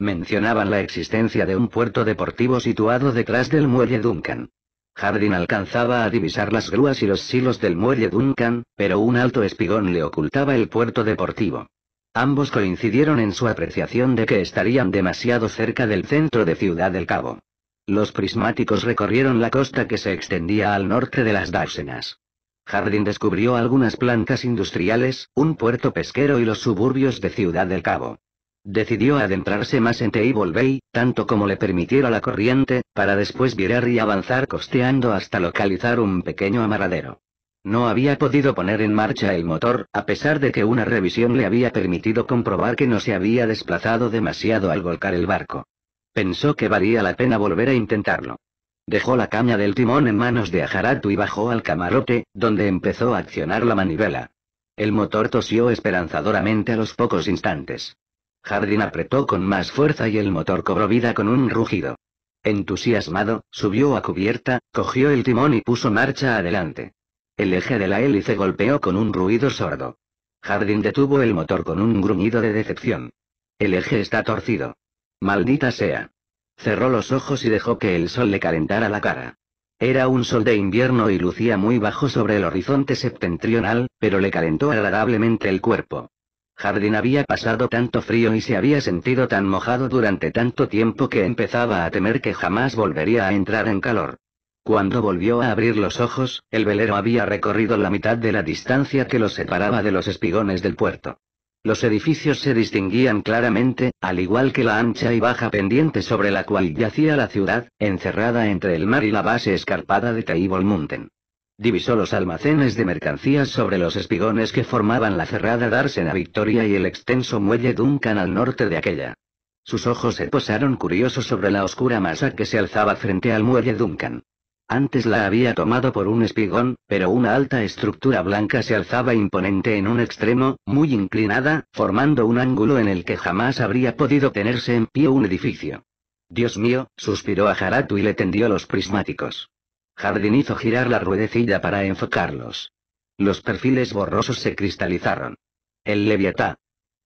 Mencionaban la existencia de un puerto deportivo situado detrás del muelle Duncan. Jardín alcanzaba a divisar las grúas y los silos del muelle Duncan, pero un alto espigón le ocultaba el puerto deportivo. Ambos coincidieron en su apreciación de que estarían demasiado cerca del centro de Ciudad del Cabo. Los prismáticos recorrieron la costa que se extendía al norte de las Dársenas. Jardín descubrió algunas plantas industriales, un puerto pesquero y los suburbios de Ciudad del Cabo. Decidió adentrarse más en Table Bay, tanto como le permitiera la corriente, para después virar y avanzar costeando hasta localizar un pequeño amaradero. No había podido poner en marcha el motor, a pesar de que una revisión le había permitido comprobar que no se había desplazado demasiado al volcar el barco. Pensó que valía la pena volver a intentarlo. Dejó la caña del timón en manos de Ajaratu y bajó al camarote, donde empezó a accionar la manivela. El motor tosió esperanzadoramente a los pocos instantes. Jardín apretó con más fuerza y el motor cobró vida con un rugido. Entusiasmado, subió a cubierta, cogió el timón y puso marcha adelante. El eje de la hélice golpeó con un ruido sordo. Jardín detuvo el motor con un gruñido de decepción. El eje está torcido. Maldita sea. Cerró los ojos y dejó que el sol le calentara la cara. Era un sol de invierno y lucía muy bajo sobre el horizonte septentrional, pero le calentó agradablemente el cuerpo. Jardín había pasado tanto frío y se había sentido tan mojado durante tanto tiempo que empezaba a temer que jamás volvería a entrar en calor. Cuando volvió a abrir los ojos, el velero había recorrido la mitad de la distancia que los separaba de los espigones del puerto. Los edificios se distinguían claramente, al igual que la ancha y baja pendiente sobre la cual yacía la ciudad, encerrada entre el mar y la base escarpada de Table Mountain. Divisó los almacenes de mercancías sobre los espigones que formaban la cerrada dársena Victoria y el extenso muelle Duncan al norte de aquella. Sus ojos se posaron curiosos sobre la oscura masa que se alzaba frente al muelle Duncan. Antes la había tomado por un espigón, pero una alta estructura blanca se alzaba imponente en un extremo, muy inclinada, formando un ángulo en el que jamás habría podido tenerse en pie un edificio. Dios mío, suspiró a Haratu y le tendió los prismáticos jardín hizo girar la ruedecilla para enfocarlos. Los perfiles borrosos se cristalizaron. El Leviatán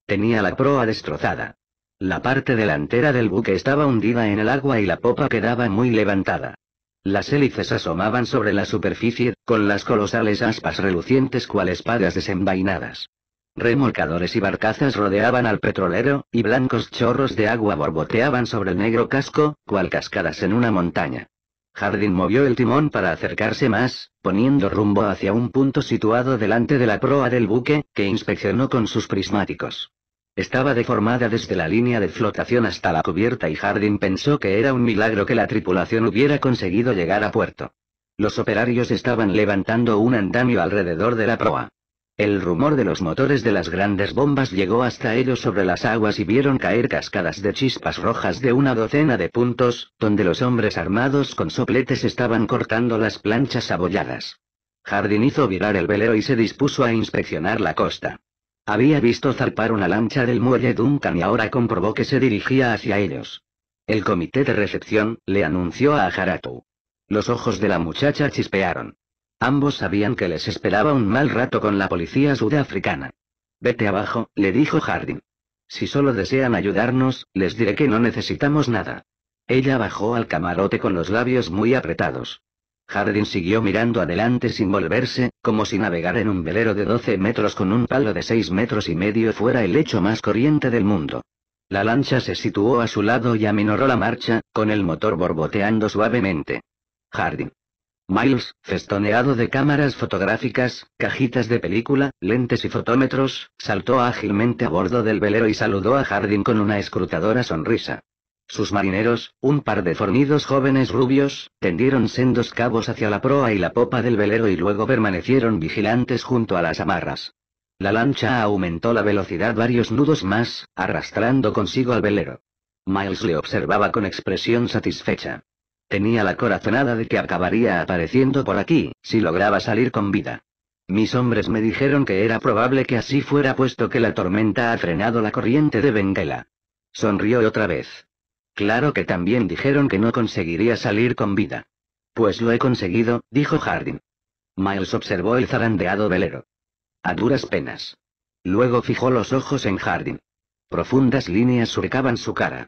tenía la proa destrozada. La parte delantera del buque estaba hundida en el agua y la popa quedaba muy levantada. Las hélices asomaban sobre la superficie, con las colosales aspas relucientes cual espadas desenvainadas. Remolcadores y barcazas rodeaban al petrolero, y blancos chorros de agua borboteaban sobre el negro casco, cual cascadas en una montaña. Hardin movió el timón para acercarse más, poniendo rumbo hacia un punto situado delante de la proa del buque, que inspeccionó con sus prismáticos. Estaba deformada desde la línea de flotación hasta la cubierta y Hardin pensó que era un milagro que la tripulación hubiera conseguido llegar a puerto. Los operarios estaban levantando un andamio alrededor de la proa. El rumor de los motores de las grandes bombas llegó hasta ellos sobre las aguas y vieron caer cascadas de chispas rojas de una docena de puntos, donde los hombres armados con sopletes estaban cortando las planchas abolladas. Jardín hizo virar el velero y se dispuso a inspeccionar la costa. Había visto zarpar una lancha del muelle Duncan y ahora comprobó que se dirigía hacia ellos. El comité de recepción le anunció a Harato. Los ojos de la muchacha chispearon. Ambos sabían que les esperaba un mal rato con la policía sudafricana. Vete abajo, le dijo Harding. Si solo desean ayudarnos, les diré que no necesitamos nada. Ella bajó al camarote con los labios muy apretados. Harding siguió mirando adelante sin volverse, como si navegar en un velero de 12 metros con un palo de 6 metros y medio fuera el hecho más corriente del mundo. La lancha se situó a su lado y aminoró la marcha, con el motor borboteando suavemente. Harding, Miles, festoneado de cámaras fotográficas, cajitas de película, lentes y fotómetros, saltó ágilmente a bordo del velero y saludó a Hardin con una escrutadora sonrisa. Sus marineros, un par de fornidos jóvenes rubios, tendieron sendos cabos hacia la proa y la popa del velero y luego permanecieron vigilantes junto a las amarras. La lancha aumentó la velocidad varios nudos más, arrastrando consigo al velero. Miles le observaba con expresión satisfecha. Tenía la corazonada de que acabaría apareciendo por aquí, si lograba salir con vida. Mis hombres me dijeron que era probable que así fuera puesto que la tormenta ha frenado la corriente de Benguela. Sonrió otra vez. Claro que también dijeron que no conseguiría salir con vida. Pues lo he conseguido, dijo Hardin. Miles observó el zarandeado velero. A duras penas. Luego fijó los ojos en Hardin. Profundas líneas surcaban su cara.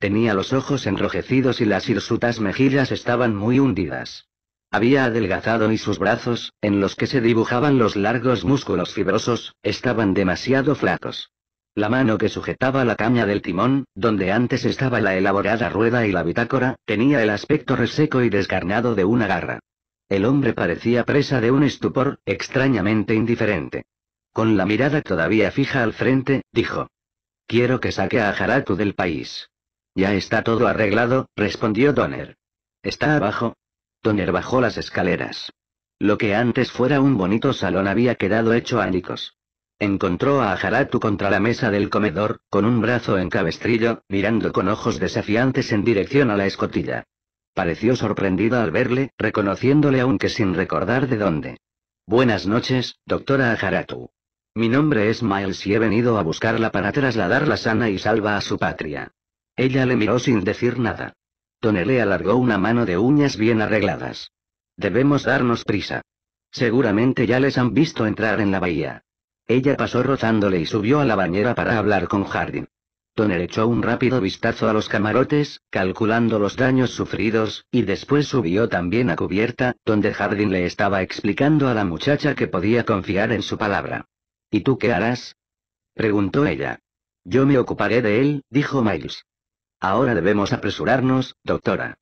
Tenía los ojos enrojecidos y las hirsutas mejillas estaban muy hundidas. Había adelgazado y sus brazos, en los que se dibujaban los largos músculos fibrosos, estaban demasiado flacos. La mano que sujetaba la caña del timón, donde antes estaba la elaborada rueda y la bitácora, tenía el aspecto reseco y descarnado de una garra. El hombre parecía presa de un estupor, extrañamente indiferente. Con la mirada todavía fija al frente, dijo. Quiero que saque a Haratu del país. Ya está todo arreglado, respondió Donner. ¿Está abajo? Donner bajó las escaleras. Lo que antes fuera un bonito salón había quedado hecho ánicos. Encontró a Ajaratu contra la mesa del comedor, con un brazo en cabestrillo, mirando con ojos desafiantes en dirección a la escotilla. Pareció sorprendida al verle, reconociéndole aunque sin recordar de dónde. Buenas noches, doctora Ajaratu. Mi nombre es Miles y he venido a buscarla para trasladarla sana y salva a su patria. Ella le miró sin decir nada. le alargó una mano de uñas bien arregladas. Debemos darnos prisa. Seguramente ya les han visto entrar en la bahía. Ella pasó rozándole y subió a la bañera para hablar con Hardin. Toner echó un rápido vistazo a los camarotes, calculando los daños sufridos, y después subió también a cubierta, donde Hardin le estaba explicando a la muchacha que podía confiar en su palabra. ¿Y tú qué harás? preguntó ella. Yo me ocuparé de él, dijo Miles. Ahora debemos apresurarnos, doctora.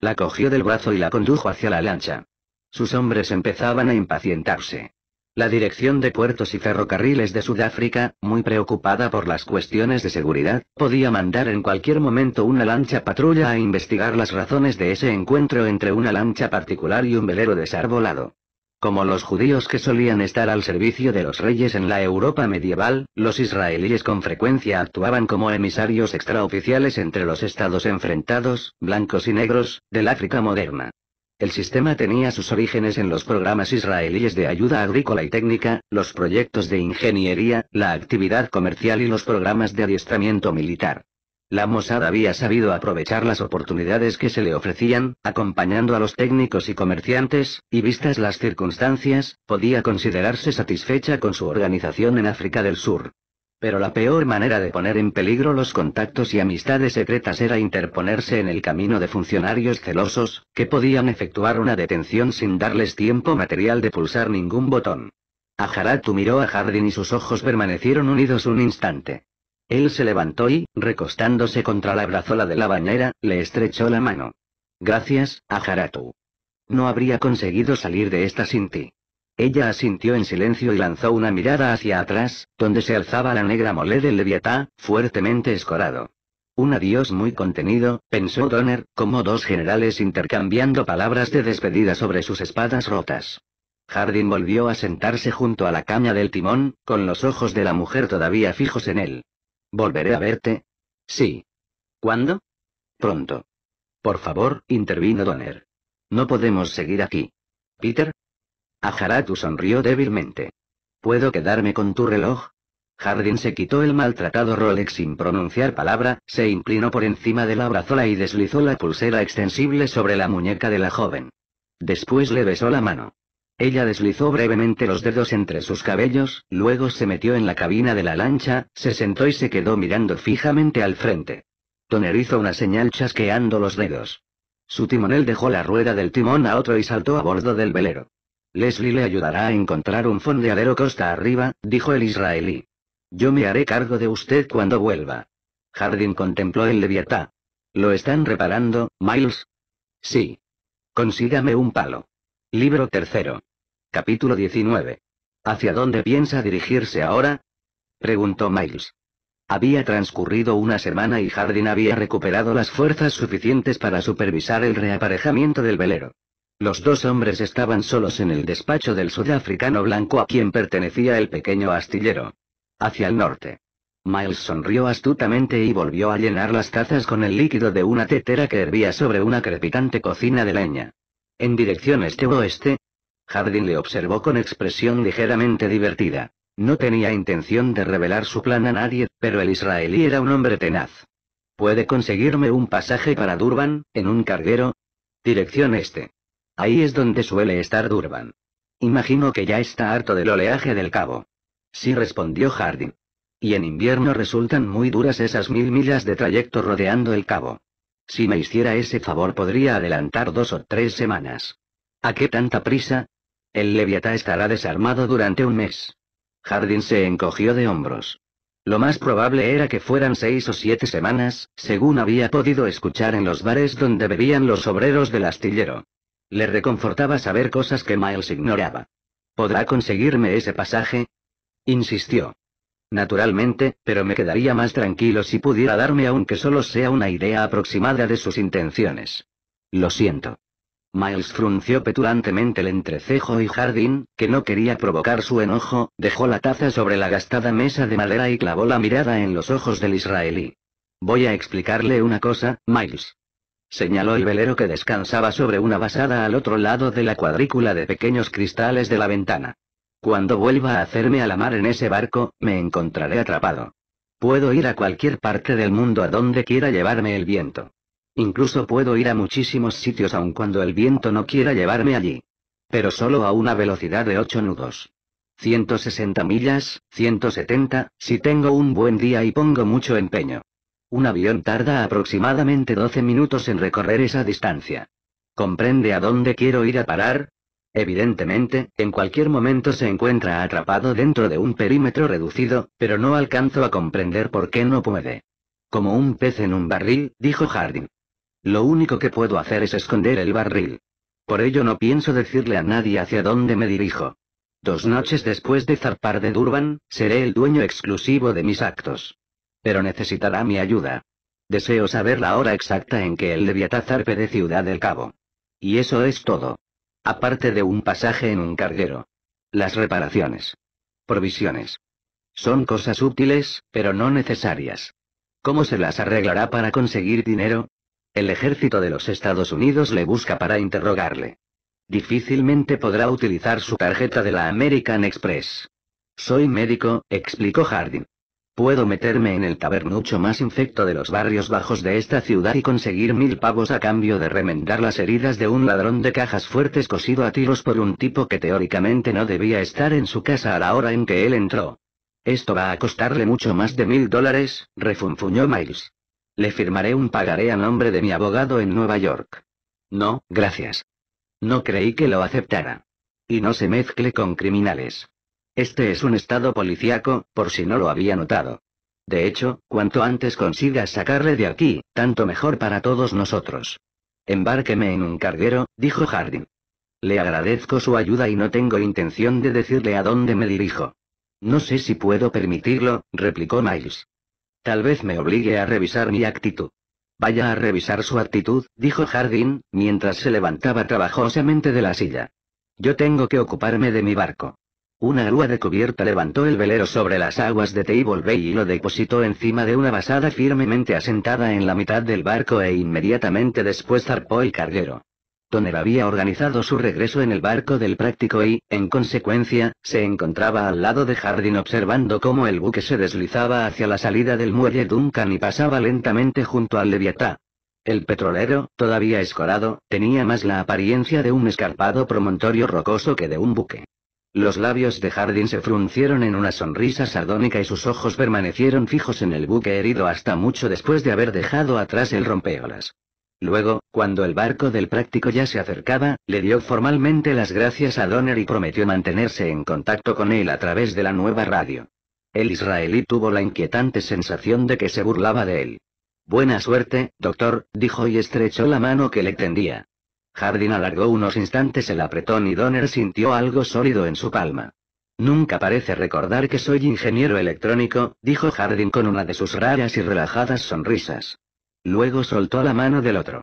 La cogió del brazo y la condujo hacia la lancha. Sus hombres empezaban a impacientarse. La Dirección de Puertos y Ferrocarriles de Sudáfrica, muy preocupada por las cuestiones de seguridad, podía mandar en cualquier momento una lancha patrulla a investigar las razones de ese encuentro entre una lancha particular y un velero desarbolado. Como los judíos que solían estar al servicio de los reyes en la Europa medieval, los israelíes con frecuencia actuaban como emisarios extraoficiales entre los estados enfrentados, blancos y negros, del África moderna. El sistema tenía sus orígenes en los programas israelíes de ayuda agrícola y técnica, los proyectos de ingeniería, la actividad comercial y los programas de adiestramiento militar. La Mossad había sabido aprovechar las oportunidades que se le ofrecían, acompañando a los técnicos y comerciantes, y vistas las circunstancias, podía considerarse satisfecha con su organización en África del Sur. Pero la peor manera de poner en peligro los contactos y amistades secretas era interponerse en el camino de funcionarios celosos, que podían efectuar una detención sin darles tiempo material de pulsar ningún botón. Ajaratu miró a Hardin y sus ojos permanecieron unidos un instante. Él se levantó y, recostándose contra la brazola de la bañera, le estrechó la mano. Gracias, Ajaratu. No habría conseguido salir de esta sin ti. Ella asintió en silencio y lanzó una mirada hacia atrás, donde se alzaba la negra mole del Leviatá, fuertemente escorado. Un adiós muy contenido, pensó Donner, como dos generales intercambiando palabras de despedida sobre sus espadas rotas. Hardin volvió a sentarse junto a la caña del timón, con los ojos de la mujer todavía fijos en él. Volveré a verte. Sí. ¿Cuándo? Pronto. Por favor, intervino Donner. No podemos seguir aquí. Peter. Ajaratu sonrió débilmente. ¿Puedo quedarme con tu reloj? Hardin se quitó el maltratado Rolex sin pronunciar palabra, se inclinó por encima de la brazola y deslizó la pulsera extensible sobre la muñeca de la joven. Después le besó la mano. Ella deslizó brevemente los dedos entre sus cabellos, luego se metió en la cabina de la lancha, se sentó y se quedó mirando fijamente al frente. Toner hizo una señal chasqueando los dedos. Su timonel dejó la rueda del timón a otro y saltó a bordo del velero. Leslie le ayudará a encontrar un fondeadero costa arriba, dijo el israelí. Yo me haré cargo de usted cuando vuelva. Hardin contempló el leviatá. ¿Lo están reparando, Miles? Sí. Consígame un palo. Libro tercero. Capítulo 19. ¿Hacia dónde piensa dirigirse ahora? preguntó Miles. Había transcurrido una semana y Hardin había recuperado las fuerzas suficientes para supervisar el reaparejamiento del velero. Los dos hombres estaban solos en el despacho del sudafricano blanco a quien pertenecía el pequeño astillero. Hacia el norte. Miles sonrió astutamente y volvió a llenar las tazas con el líquido de una tetera que hervía sobre una crepitante cocina de leña. En dirección este-oeste, Hardin le observó con expresión ligeramente divertida. No tenía intención de revelar su plan a nadie, pero el israelí era un hombre tenaz. ¿Puede conseguirme un pasaje para Durban, en un carguero? Dirección este. Ahí es donde suele estar Durban. Imagino que ya está harto del oleaje del cabo. Sí respondió Hardin. Y en invierno resultan muy duras esas mil millas de trayecto rodeando el cabo. Si me hiciera ese favor podría adelantar dos o tres semanas. ¿A qué tanta prisa? El Leviatá estará desarmado durante un mes. Jardín se encogió de hombros. Lo más probable era que fueran seis o siete semanas, según había podido escuchar en los bares donde bebían los obreros del astillero. Le reconfortaba saber cosas que Miles ignoraba. ¿Podrá conseguirme ese pasaje? Insistió. Naturalmente, pero me quedaría más tranquilo si pudiera darme aunque solo sea una idea aproximada de sus intenciones. Lo siento. Miles frunció petulantemente el entrecejo y Jardín, que no quería provocar su enojo, dejó la taza sobre la gastada mesa de madera y clavó la mirada en los ojos del israelí. Voy a explicarle una cosa, Miles. Señaló el velero que descansaba sobre una basada al otro lado de la cuadrícula de pequeños cristales de la ventana. Cuando vuelva a hacerme a la mar en ese barco, me encontraré atrapado. Puedo ir a cualquier parte del mundo a donde quiera llevarme el viento. Incluso puedo ir a muchísimos sitios aun cuando el viento no quiera llevarme allí. Pero solo a una velocidad de 8 nudos. 160 millas, 170, si tengo un buen día y pongo mucho empeño. Un avión tarda aproximadamente 12 minutos en recorrer esa distancia. ¿Comprende a dónde quiero ir a parar? Evidentemente, en cualquier momento se encuentra atrapado dentro de un perímetro reducido, pero no alcanzo a comprender por qué no puede. Como un pez en un barril, dijo Harding. Lo único que puedo hacer es esconder el barril. Por ello no pienso decirle a nadie hacia dónde me dirijo. Dos noches después de zarpar de Durban, seré el dueño exclusivo de mis actos. Pero necesitará mi ayuda. Deseo saber la hora exacta en que el Leviatán zarpe de Ciudad del Cabo. Y eso es todo. Aparte de un pasaje en un carguero. Las reparaciones. Provisiones. Son cosas útiles, pero no necesarias. ¿Cómo se las arreglará para conseguir dinero? El ejército de los Estados Unidos le busca para interrogarle. Difícilmente podrá utilizar su tarjeta de la American Express. Soy médico, explicó Hardin. Puedo meterme en el tabernucho más infecto de los barrios bajos de esta ciudad y conseguir mil pavos a cambio de remendar las heridas de un ladrón de cajas fuertes cosido a tiros por un tipo que teóricamente no debía estar en su casa a la hora en que él entró. Esto va a costarle mucho más de mil dólares, refunfuñó Miles. Le firmaré un pagaré a nombre de mi abogado en Nueva York. No, gracias. No creí que lo aceptara. Y no se mezcle con criminales. Este es un estado policíaco, por si no lo había notado. De hecho, cuanto antes consiga sacarle de aquí, tanto mejor para todos nosotros. Embárqueme en un carguero, dijo Harding. Le agradezco su ayuda y no tengo intención de decirle a dónde me dirijo. No sé si puedo permitirlo, replicó Miles. Tal vez me obligue a revisar mi actitud. Vaya a revisar su actitud, dijo Jardín, mientras se levantaba trabajosamente de la silla. Yo tengo que ocuparme de mi barco. Una grúa de cubierta levantó el velero sobre las aguas de Table Bay y lo depositó encima de una basada firmemente asentada en la mitad del barco e inmediatamente después zarpó el carguero. Toner había organizado su regreso en el barco del práctico y, en consecuencia, se encontraba al lado de Jardín observando cómo el buque se deslizaba hacia la salida del muelle Duncan y pasaba lentamente junto al Leviatá. El petrolero, todavía escorado, tenía más la apariencia de un escarpado promontorio rocoso que de un buque. Los labios de Jardín se fruncieron en una sonrisa sardónica y sus ojos permanecieron fijos en el buque herido hasta mucho después de haber dejado atrás el rompeolas. Luego, cuando el barco del práctico ya se acercaba, le dio formalmente las gracias a Donner y prometió mantenerse en contacto con él a través de la nueva radio. El israelí tuvo la inquietante sensación de que se burlaba de él. Buena suerte, doctor, dijo y estrechó la mano que le tendía. Hardin alargó unos instantes el apretón y Donner sintió algo sólido en su palma. Nunca parece recordar que soy ingeniero electrónico, dijo Hardin con una de sus raras y relajadas sonrisas. Luego soltó la mano del otro.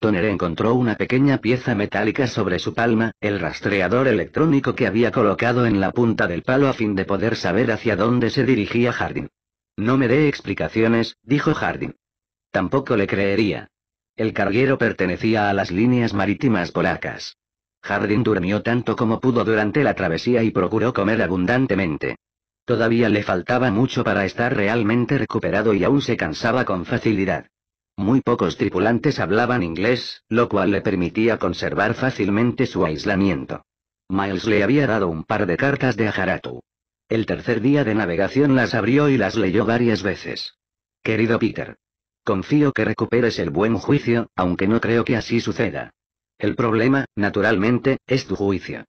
Toner encontró una pequeña pieza metálica sobre su palma, el rastreador electrónico que había colocado en la punta del palo a fin de poder saber hacia dónde se dirigía Hardin. No me dé explicaciones, dijo Hardin. Tampoco le creería. El carguero pertenecía a las líneas marítimas polacas. Hardin durmió tanto como pudo durante la travesía y procuró comer abundantemente. Todavía le faltaba mucho para estar realmente recuperado y aún se cansaba con facilidad. Muy pocos tripulantes hablaban inglés, lo cual le permitía conservar fácilmente su aislamiento. Miles le había dado un par de cartas de Ajaratu. El tercer día de navegación las abrió y las leyó varias veces. Querido Peter. Confío que recuperes el buen juicio, aunque no creo que así suceda. El problema, naturalmente, es tu juicio.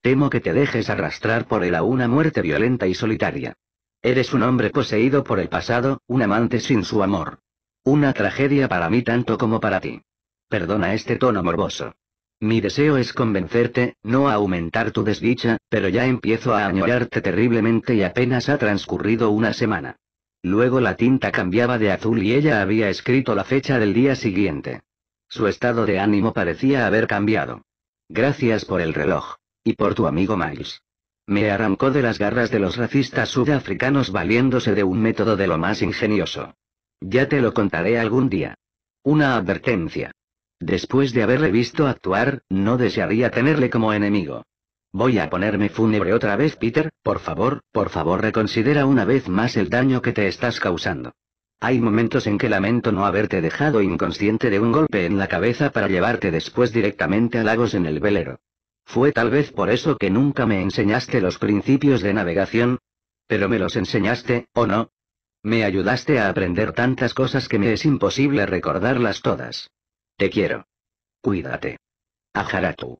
Temo que te dejes arrastrar por él a una muerte violenta y solitaria. Eres un hombre poseído por el pasado, un amante sin su amor. Una tragedia para mí tanto como para ti. Perdona este tono morboso. Mi deseo es convencerte, no aumentar tu desdicha, pero ya empiezo a añorarte terriblemente y apenas ha transcurrido una semana. Luego la tinta cambiaba de azul y ella había escrito la fecha del día siguiente. Su estado de ánimo parecía haber cambiado. Gracias por el reloj. Y por tu amigo Miles. Me arrancó de las garras de los racistas sudafricanos valiéndose de un método de lo más ingenioso. Ya te lo contaré algún día. Una advertencia. Después de haberle visto actuar, no desearía tenerle como enemigo. Voy a ponerme fúnebre otra vez, Peter, por favor, por favor reconsidera una vez más el daño que te estás causando. Hay momentos en que lamento no haberte dejado inconsciente de un golpe en la cabeza para llevarte después directamente a lagos en el velero. Fue tal vez por eso que nunca me enseñaste los principios de navegación. Pero me los enseñaste, ¿o no? Me ayudaste a aprender tantas cosas que me es imposible recordarlas todas. Te quiero. Cuídate. Ajaratu.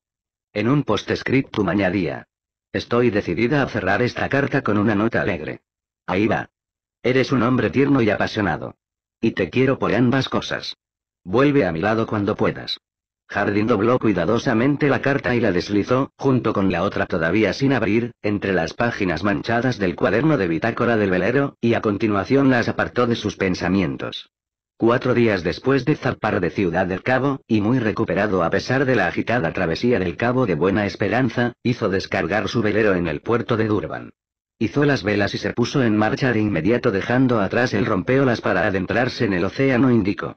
En un postscriptum añadía. Estoy decidida a cerrar esta carta con una nota alegre. Ahí va. Eres un hombre tierno y apasionado. Y te quiero por ambas cosas. Vuelve a mi lado cuando puedas. Jardín dobló cuidadosamente la carta y la deslizó, junto con la otra todavía sin abrir, entre las páginas manchadas del cuaderno de bitácora del velero, y a continuación las apartó de sus pensamientos. Cuatro días después de zarpar de Ciudad del Cabo, y muy recuperado a pesar de la agitada travesía del Cabo de Buena Esperanza, hizo descargar su velero en el puerto de Durban. Hizo las velas y se puso en marcha de inmediato dejando atrás el rompeolas para adentrarse en el Océano Índico.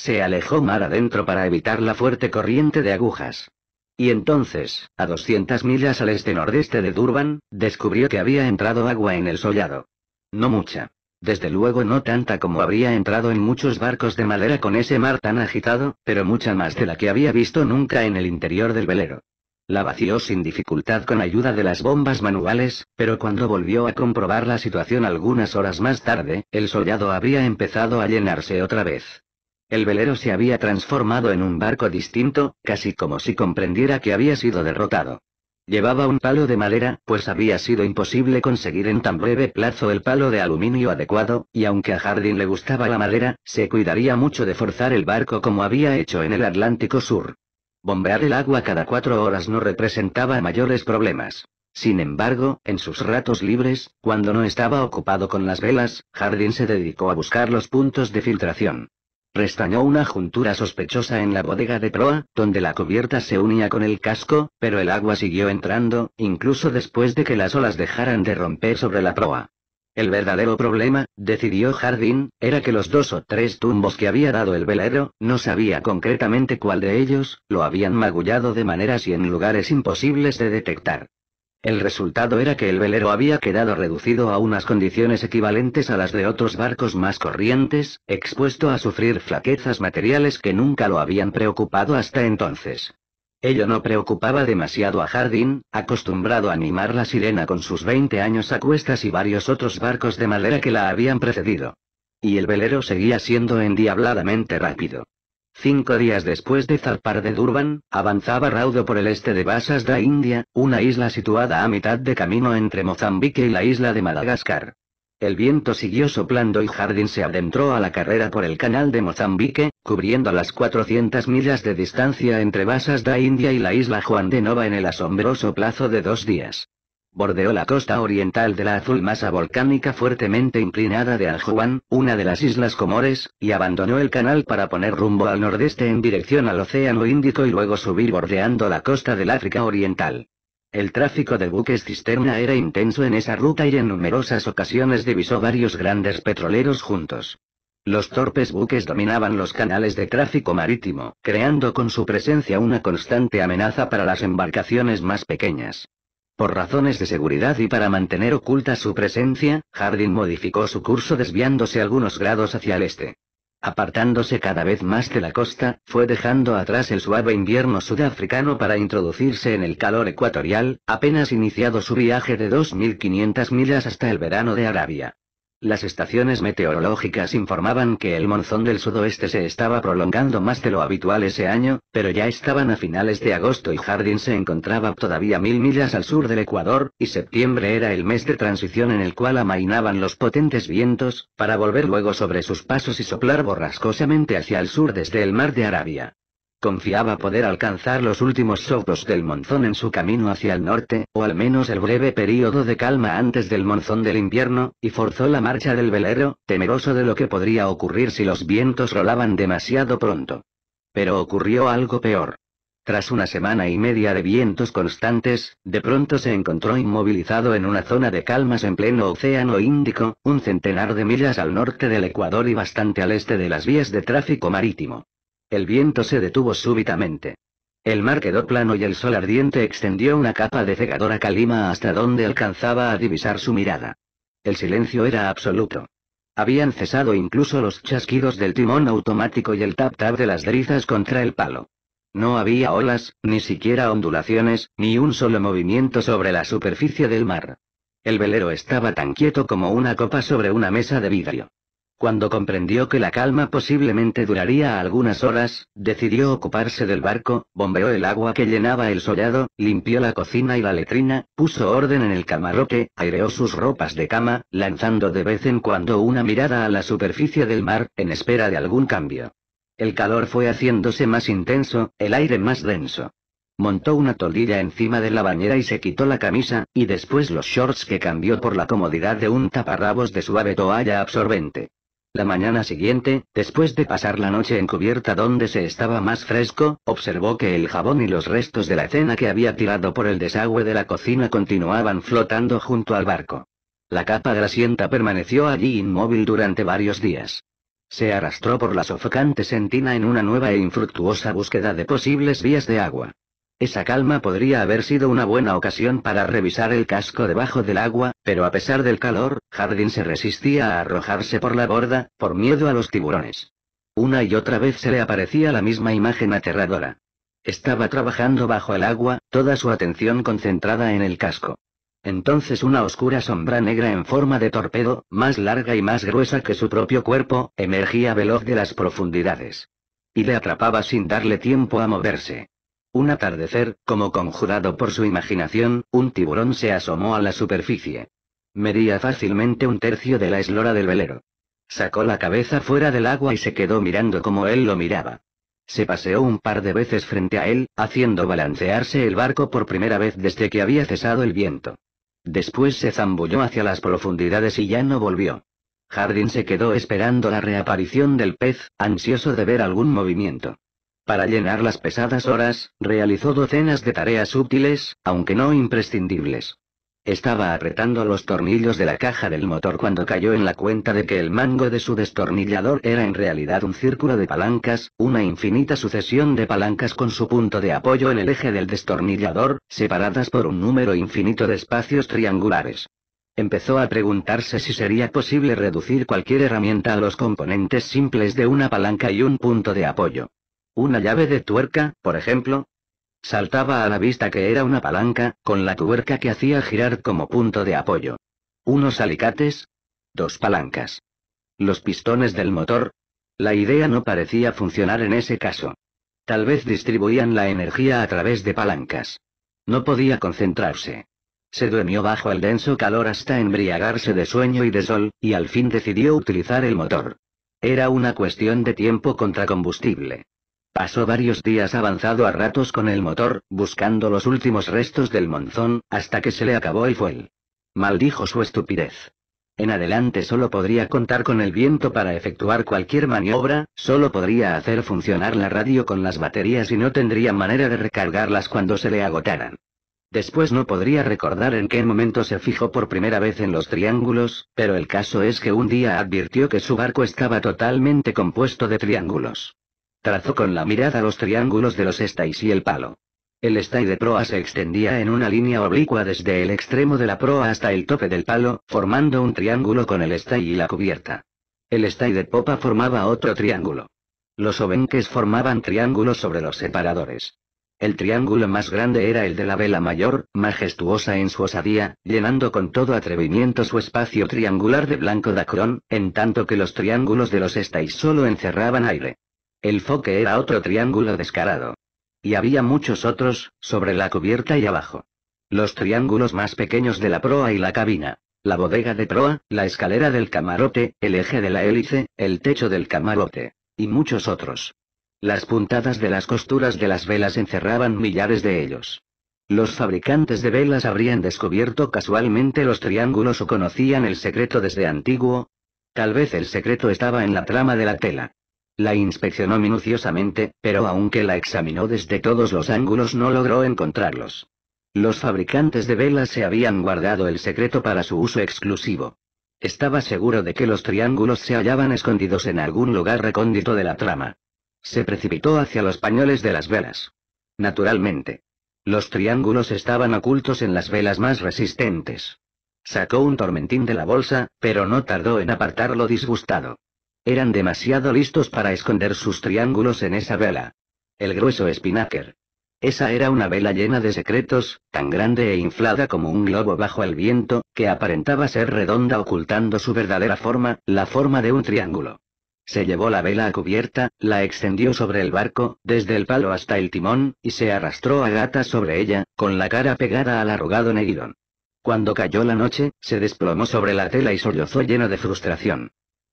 Se alejó mar adentro para evitar la fuerte corriente de agujas. Y entonces, a 200 millas al este-nordeste de Durban, descubrió que había entrado agua en el sollado. No mucha. Desde luego no tanta como habría entrado en muchos barcos de madera con ese mar tan agitado, pero mucha más de la que había visto nunca en el interior del velero. La vació sin dificultad con ayuda de las bombas manuales, pero cuando volvió a comprobar la situación algunas horas más tarde, el sollado habría empezado a llenarse otra vez. El velero se había transformado en un barco distinto, casi como si comprendiera que había sido derrotado. Llevaba un palo de madera, pues había sido imposible conseguir en tan breve plazo el palo de aluminio adecuado, y aunque a Hardin le gustaba la madera, se cuidaría mucho de forzar el barco como había hecho en el Atlántico Sur. Bombear el agua cada cuatro horas no representaba mayores problemas. Sin embargo, en sus ratos libres, cuando no estaba ocupado con las velas, Hardin se dedicó a buscar los puntos de filtración. Restañó una juntura sospechosa en la bodega de proa, donde la cubierta se unía con el casco, pero el agua siguió entrando, incluso después de que las olas dejaran de romper sobre la proa. El verdadero problema, decidió Jardín, era que los dos o tres tumbos que había dado el velero, no sabía concretamente cuál de ellos, lo habían magullado de maneras y en lugares imposibles de detectar. El resultado era que el velero había quedado reducido a unas condiciones equivalentes a las de otros barcos más corrientes, expuesto a sufrir flaquezas materiales que nunca lo habían preocupado hasta entonces. Ello no preocupaba demasiado a Jardín, acostumbrado a animar la sirena con sus 20 años a cuestas y varios otros barcos de madera que la habían precedido. Y el velero seguía siendo endiabladamente rápido. Cinco días después de zarpar de Durban, avanzaba raudo por el este de Basas da India, una isla situada a mitad de camino entre Mozambique y la isla de Madagascar. El viento siguió soplando y Jardín se adentró a la carrera por el canal de Mozambique, cubriendo las 400 millas de distancia entre Basas da India y la isla Juan de Nova en el asombroso plazo de dos días bordeó la costa oriental de la azul masa volcánica fuertemente inclinada de Anjuan, una de las islas Comores, y abandonó el canal para poner rumbo al nordeste en dirección al Océano Índico y luego subir bordeando la costa del África Oriental. El tráfico de buques cisterna era intenso en esa ruta y en numerosas ocasiones divisó varios grandes petroleros juntos. Los torpes buques dominaban los canales de tráfico marítimo, creando con su presencia una constante amenaza para las embarcaciones más pequeñas. Por razones de seguridad y para mantener oculta su presencia, Hardin modificó su curso desviándose algunos grados hacia el este. Apartándose cada vez más de la costa, fue dejando atrás el suave invierno sudafricano para introducirse en el calor ecuatorial, apenas iniciado su viaje de 2.500 millas hasta el verano de Arabia. Las estaciones meteorológicas informaban que el monzón del sudoeste se estaba prolongando más de lo habitual ese año, pero ya estaban a finales de agosto y Jardín se encontraba todavía mil millas al sur del Ecuador, y septiembre era el mes de transición en el cual amainaban los potentes vientos, para volver luego sobre sus pasos y soplar borrascosamente hacia el sur desde el mar de Arabia. Confiaba poder alcanzar los últimos soplos del monzón en su camino hacia el norte, o al menos el breve período de calma antes del monzón del invierno, y forzó la marcha del velero, temeroso de lo que podría ocurrir si los vientos rolaban demasiado pronto. Pero ocurrió algo peor. Tras una semana y media de vientos constantes, de pronto se encontró inmovilizado en una zona de calmas en pleno Océano Índico, un centenar de millas al norte del Ecuador y bastante al este de las vías de tráfico marítimo. El viento se detuvo súbitamente. El mar quedó plano y el sol ardiente extendió una capa de cegadora calima hasta donde alcanzaba a divisar su mirada. El silencio era absoluto. Habían cesado incluso los chasquidos del timón automático y el tap-tap de las drizas contra el palo. No había olas, ni siquiera ondulaciones, ni un solo movimiento sobre la superficie del mar. El velero estaba tan quieto como una copa sobre una mesa de vidrio. Cuando comprendió que la calma posiblemente duraría algunas horas, decidió ocuparse del barco, bombeó el agua que llenaba el sollado, limpió la cocina y la letrina, puso orden en el camarote, aireó sus ropas de cama, lanzando de vez en cuando una mirada a la superficie del mar, en espera de algún cambio. El calor fue haciéndose más intenso, el aire más denso. Montó una toldilla encima de la bañera y se quitó la camisa, y después los shorts que cambió por la comodidad de un taparrabos de suave toalla absorbente. La mañana siguiente, después de pasar la noche en cubierta donde se estaba más fresco, observó que el jabón y los restos de la cena que había tirado por el desagüe de la cocina continuaban flotando junto al barco. La capa de sienta permaneció allí inmóvil durante varios días. Se arrastró por la sofocante sentina en una nueva e infructuosa búsqueda de posibles vías de agua. Esa calma podría haber sido una buena ocasión para revisar el casco debajo del agua, pero a pesar del calor, Hardin se resistía a arrojarse por la borda, por miedo a los tiburones. Una y otra vez se le aparecía la misma imagen aterradora. Estaba trabajando bajo el agua, toda su atención concentrada en el casco. Entonces una oscura sombra negra en forma de torpedo, más larga y más gruesa que su propio cuerpo, emergía veloz de las profundidades. Y le atrapaba sin darle tiempo a moverse. Un atardecer, como conjurado por su imaginación, un tiburón se asomó a la superficie. Medía fácilmente un tercio de la eslora del velero. Sacó la cabeza fuera del agua y se quedó mirando como él lo miraba. Se paseó un par de veces frente a él, haciendo balancearse el barco por primera vez desde que había cesado el viento. Después se zambulló hacia las profundidades y ya no volvió. Jardín se quedó esperando la reaparición del pez, ansioso de ver algún movimiento. Para llenar las pesadas horas, realizó docenas de tareas útiles, aunque no imprescindibles. Estaba apretando los tornillos de la caja del motor cuando cayó en la cuenta de que el mango de su destornillador era en realidad un círculo de palancas, una infinita sucesión de palancas con su punto de apoyo en el eje del destornillador, separadas por un número infinito de espacios triangulares. Empezó a preguntarse si sería posible reducir cualquier herramienta a los componentes simples de una palanca y un punto de apoyo. Una llave de tuerca, por ejemplo. Saltaba a la vista que era una palanca, con la tuerca que hacía girar como punto de apoyo. Unos alicates. Dos palancas. Los pistones del motor. La idea no parecía funcionar en ese caso. Tal vez distribuían la energía a través de palancas. No podía concentrarse. Se durmió bajo el denso calor hasta embriagarse de sueño y de sol, y al fin decidió utilizar el motor. Era una cuestión de tiempo contra combustible. Pasó varios días avanzado a ratos con el motor, buscando los últimos restos del monzón, hasta que se le acabó y el fuel. Maldijo su estupidez. En adelante solo podría contar con el viento para efectuar cualquier maniobra, solo podría hacer funcionar la radio con las baterías y no tendría manera de recargarlas cuando se le agotaran. Después no podría recordar en qué momento se fijó por primera vez en los triángulos, pero el caso es que un día advirtió que su barco estaba totalmente compuesto de triángulos. Trazó con la mirada los triángulos de los estais y el palo. El stay de proa se extendía en una línea oblicua desde el extremo de la proa hasta el tope del palo, formando un triángulo con el stay y la cubierta. El stay de popa formaba otro triángulo. Los obenques formaban triángulos sobre los separadores. El triángulo más grande era el de la vela mayor, majestuosa en su osadía, llenando con todo atrevimiento su espacio triangular de blanco dacron, en tanto que los triángulos de los estais solo encerraban aire. El foque era otro triángulo descarado. Y había muchos otros, sobre la cubierta y abajo. Los triángulos más pequeños de la proa y la cabina. La bodega de proa, la escalera del camarote, el eje de la hélice, el techo del camarote. Y muchos otros. Las puntadas de las costuras de las velas encerraban millares de ellos. Los fabricantes de velas habrían descubierto casualmente los triángulos o conocían el secreto desde antiguo. Tal vez el secreto estaba en la trama de la tela. La inspeccionó minuciosamente, pero aunque la examinó desde todos los ángulos no logró encontrarlos. Los fabricantes de velas se habían guardado el secreto para su uso exclusivo. Estaba seguro de que los triángulos se hallaban escondidos en algún lugar recóndito de la trama. Se precipitó hacia los pañoles de las velas. Naturalmente. Los triángulos estaban ocultos en las velas más resistentes. Sacó un tormentín de la bolsa, pero no tardó en apartarlo disgustado. Eran demasiado listos para esconder sus triángulos en esa vela. El grueso Spinnaker. Esa era una vela llena de secretos, tan grande e inflada como un globo bajo el viento, que aparentaba ser redonda ocultando su verdadera forma, la forma de un triángulo. Se llevó la vela a cubierta, la extendió sobre el barco, desde el palo hasta el timón, y se arrastró a gatas sobre ella, con la cara pegada al arrugado negrón Cuando cayó la noche, se desplomó sobre la tela y sollozó lleno de frustración.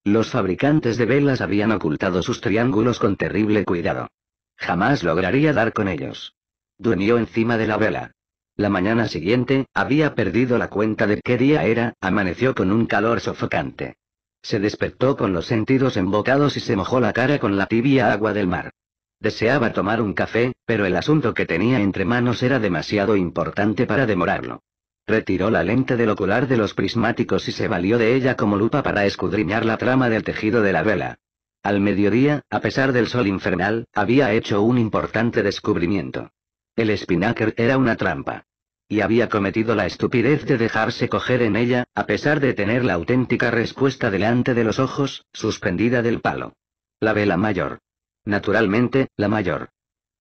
Los fabricantes de velas habían ocultado sus triángulos con terrible cuidado. Jamás lograría dar con ellos. Durmió encima de la vela. La mañana siguiente, había perdido la cuenta de qué día era, amaneció con un calor sofocante. Se despertó con los sentidos embocados y se mojó la cara con la tibia agua del mar. Deseaba tomar un café, pero el asunto que tenía entre manos era demasiado importante para demorarlo. Retiró la lente del ocular de los prismáticos y se valió de ella como lupa para escudriñar la trama del tejido de la vela. Al mediodía, a pesar del sol infernal, había hecho un importante descubrimiento. El Spinnaker era una trampa. Y había cometido la estupidez de dejarse coger en ella, a pesar de tener la auténtica respuesta delante de los ojos, suspendida del palo. La vela mayor. Naturalmente, la mayor.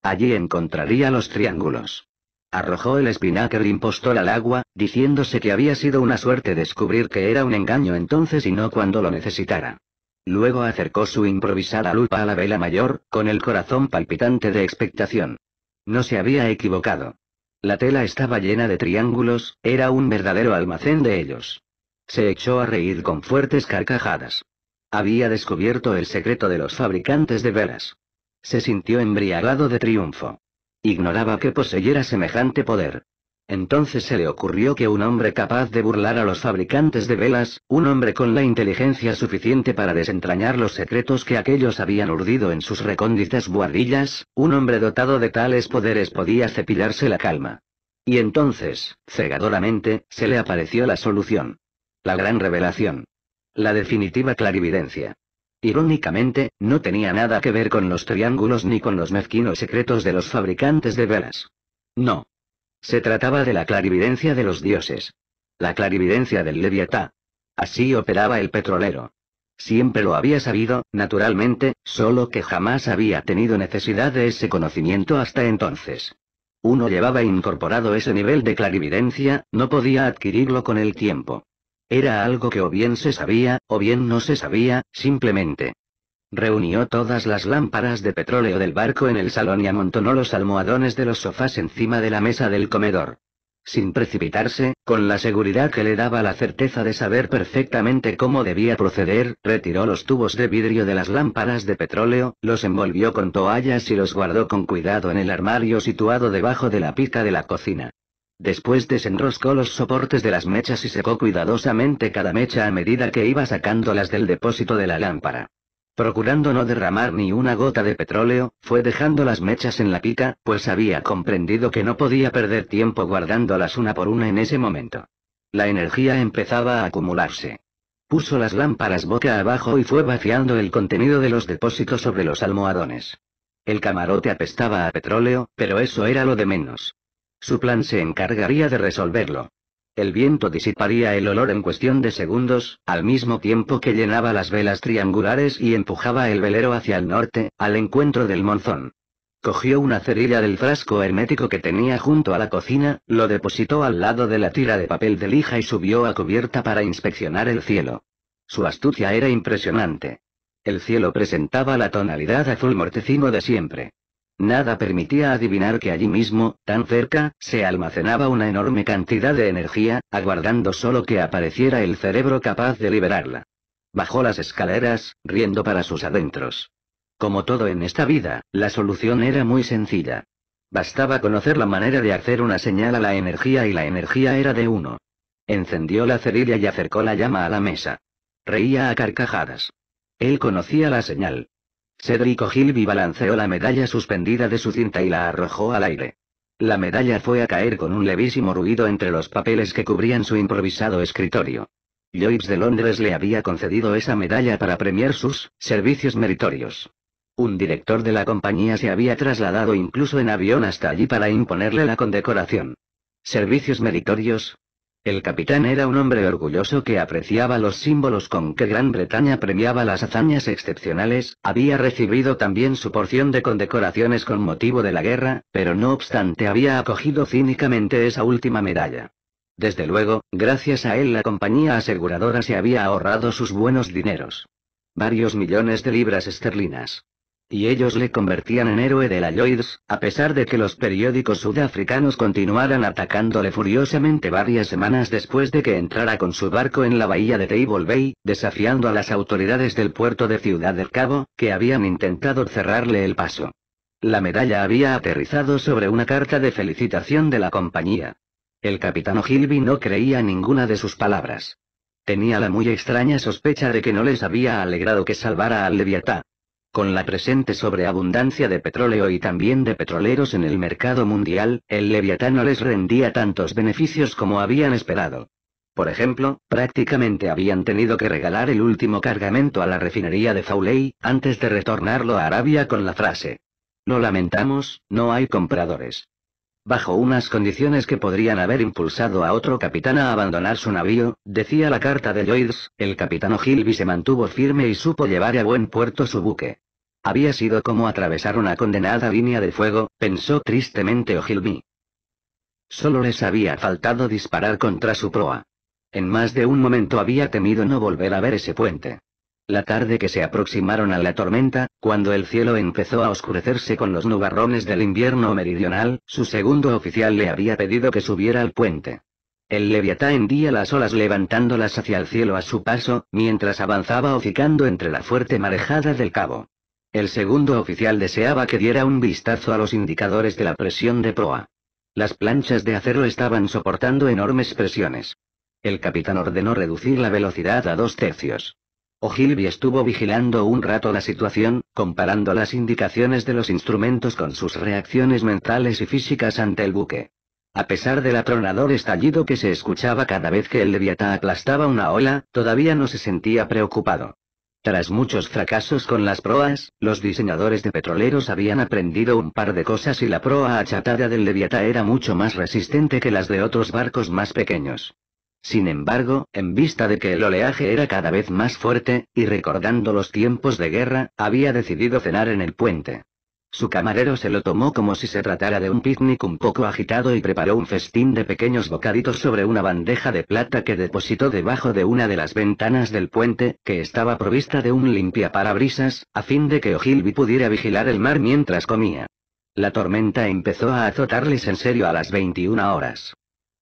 Allí encontraría los triángulos arrojó el y impostor al agua, diciéndose que había sido una suerte descubrir que era un engaño entonces y no cuando lo necesitara. Luego acercó su improvisada lupa a la vela mayor, con el corazón palpitante de expectación. No se había equivocado. La tela estaba llena de triángulos, era un verdadero almacén de ellos. Se echó a reír con fuertes carcajadas. Había descubierto el secreto de los fabricantes de velas. Se sintió embriagado de triunfo. Ignoraba que poseyera semejante poder. Entonces se le ocurrió que un hombre capaz de burlar a los fabricantes de velas, un hombre con la inteligencia suficiente para desentrañar los secretos que aquellos habían urdido en sus recónditas buhardillas, un hombre dotado de tales poderes podía cepillarse la calma. Y entonces, cegadoramente, se le apareció la solución. La gran revelación. La definitiva clarividencia. Irónicamente, no tenía nada que ver con los triángulos ni con los mezquinos secretos de los fabricantes de velas. No. Se trataba de la clarividencia de los dioses. La clarividencia del Leviatá. Así operaba el petrolero. Siempre lo había sabido, naturalmente, solo que jamás había tenido necesidad de ese conocimiento hasta entonces. Uno llevaba incorporado ese nivel de clarividencia, no podía adquirirlo con el tiempo. Era algo que o bien se sabía, o bien no se sabía, simplemente. Reunió todas las lámparas de petróleo del barco en el salón y amontonó los almohadones de los sofás encima de la mesa del comedor. Sin precipitarse, con la seguridad que le daba la certeza de saber perfectamente cómo debía proceder, retiró los tubos de vidrio de las lámparas de petróleo, los envolvió con toallas y los guardó con cuidado en el armario situado debajo de la pica de la cocina. Después desenroscó los soportes de las mechas y secó cuidadosamente cada mecha a medida que iba sacándolas del depósito de la lámpara. Procurando no derramar ni una gota de petróleo, fue dejando las mechas en la pica, pues había comprendido que no podía perder tiempo guardándolas una por una en ese momento. La energía empezaba a acumularse. Puso las lámparas boca abajo y fue vaciando el contenido de los depósitos sobre los almohadones. El camarote apestaba a petróleo, pero eso era lo de menos. Su plan se encargaría de resolverlo. El viento disiparía el olor en cuestión de segundos, al mismo tiempo que llenaba las velas triangulares y empujaba el velero hacia el norte, al encuentro del monzón. Cogió una cerilla del frasco hermético que tenía junto a la cocina, lo depositó al lado de la tira de papel de lija y subió a cubierta para inspeccionar el cielo. Su astucia era impresionante. El cielo presentaba la tonalidad azul mortecino de siempre. Nada permitía adivinar que allí mismo, tan cerca, se almacenaba una enorme cantidad de energía, aguardando solo que apareciera el cerebro capaz de liberarla. Bajó las escaleras, riendo para sus adentros. Como todo en esta vida, la solución era muy sencilla. Bastaba conocer la manera de hacer una señal a la energía y la energía era de uno. Encendió la cerilla y acercó la llama a la mesa. Reía a carcajadas. Él conocía la señal. Cedric Ogilvy balanceó la medalla suspendida de su cinta y la arrojó al aire. La medalla fue a caer con un levísimo ruido entre los papeles que cubrían su improvisado escritorio. Lloyds de Londres le había concedido esa medalla para premiar sus servicios meritorios. Un director de la compañía se había trasladado incluso en avión hasta allí para imponerle la condecoración. Servicios meritorios, el capitán era un hombre orgulloso que apreciaba los símbolos con que Gran Bretaña premiaba las hazañas excepcionales, había recibido también su porción de condecoraciones con motivo de la guerra, pero no obstante había acogido cínicamente esa última medalla. Desde luego, gracias a él la compañía aseguradora se había ahorrado sus buenos dineros. Varios millones de libras esterlinas y ellos le convertían en héroe de la Lloyds, a pesar de que los periódicos sudafricanos continuaran atacándole furiosamente varias semanas después de que entrara con su barco en la bahía de Table Bay, desafiando a las autoridades del puerto de Ciudad del Cabo, que habían intentado cerrarle el paso. La medalla había aterrizado sobre una carta de felicitación de la compañía. El capitán Gilby no creía ninguna de sus palabras. Tenía la muy extraña sospecha de que no les había alegrado que salvara al Leviatán, con la presente sobreabundancia de petróleo y también de petroleros en el mercado mundial, el Leviatán no les rendía tantos beneficios como habían esperado. Por ejemplo, prácticamente habían tenido que regalar el último cargamento a la refinería de Fauley, antes de retornarlo a Arabia con la frase. Lo lamentamos, no hay compradores. Bajo unas condiciones que podrían haber impulsado a otro capitán a abandonar su navío, decía la carta de Lloyds, el capitán O'Hilby se mantuvo firme y supo llevar a buen puerto su buque. Había sido como atravesar una condenada línea de fuego, pensó tristemente Ogilvy. Solo les había faltado disparar contra su proa. En más de un momento había temido no volver a ver ese puente. La tarde que se aproximaron a la tormenta, cuando el cielo empezó a oscurecerse con los nubarrones del invierno meridional, su segundo oficial le había pedido que subiera al puente. El leviatán hendía las olas levantándolas hacia el cielo a su paso, mientras avanzaba hocicando entre la fuerte marejada del cabo. El segundo oficial deseaba que diera un vistazo a los indicadores de la presión de proa. Las planchas de acero estaban soportando enormes presiones. El capitán ordenó reducir la velocidad a dos tercios. Ogilvy estuvo vigilando un rato la situación, comparando las indicaciones de los instrumentos con sus reacciones mentales y físicas ante el buque. A pesar del atronador estallido que se escuchaba cada vez que el Leviatán aplastaba una ola, todavía no se sentía preocupado. Tras muchos fracasos con las proas, los diseñadores de petroleros habían aprendido un par de cosas y la proa achatada del Leviata era mucho más resistente que las de otros barcos más pequeños. Sin embargo, en vista de que el oleaje era cada vez más fuerte, y recordando los tiempos de guerra, había decidido cenar en el puente. Su camarero se lo tomó como si se tratara de un picnic un poco agitado y preparó un festín de pequeños bocaditos sobre una bandeja de plata que depositó debajo de una de las ventanas del puente, que estaba provista de un limpiaparabrisas, a fin de que Ogilvy pudiera vigilar el mar mientras comía. La tormenta empezó a azotarles en serio a las 21 horas.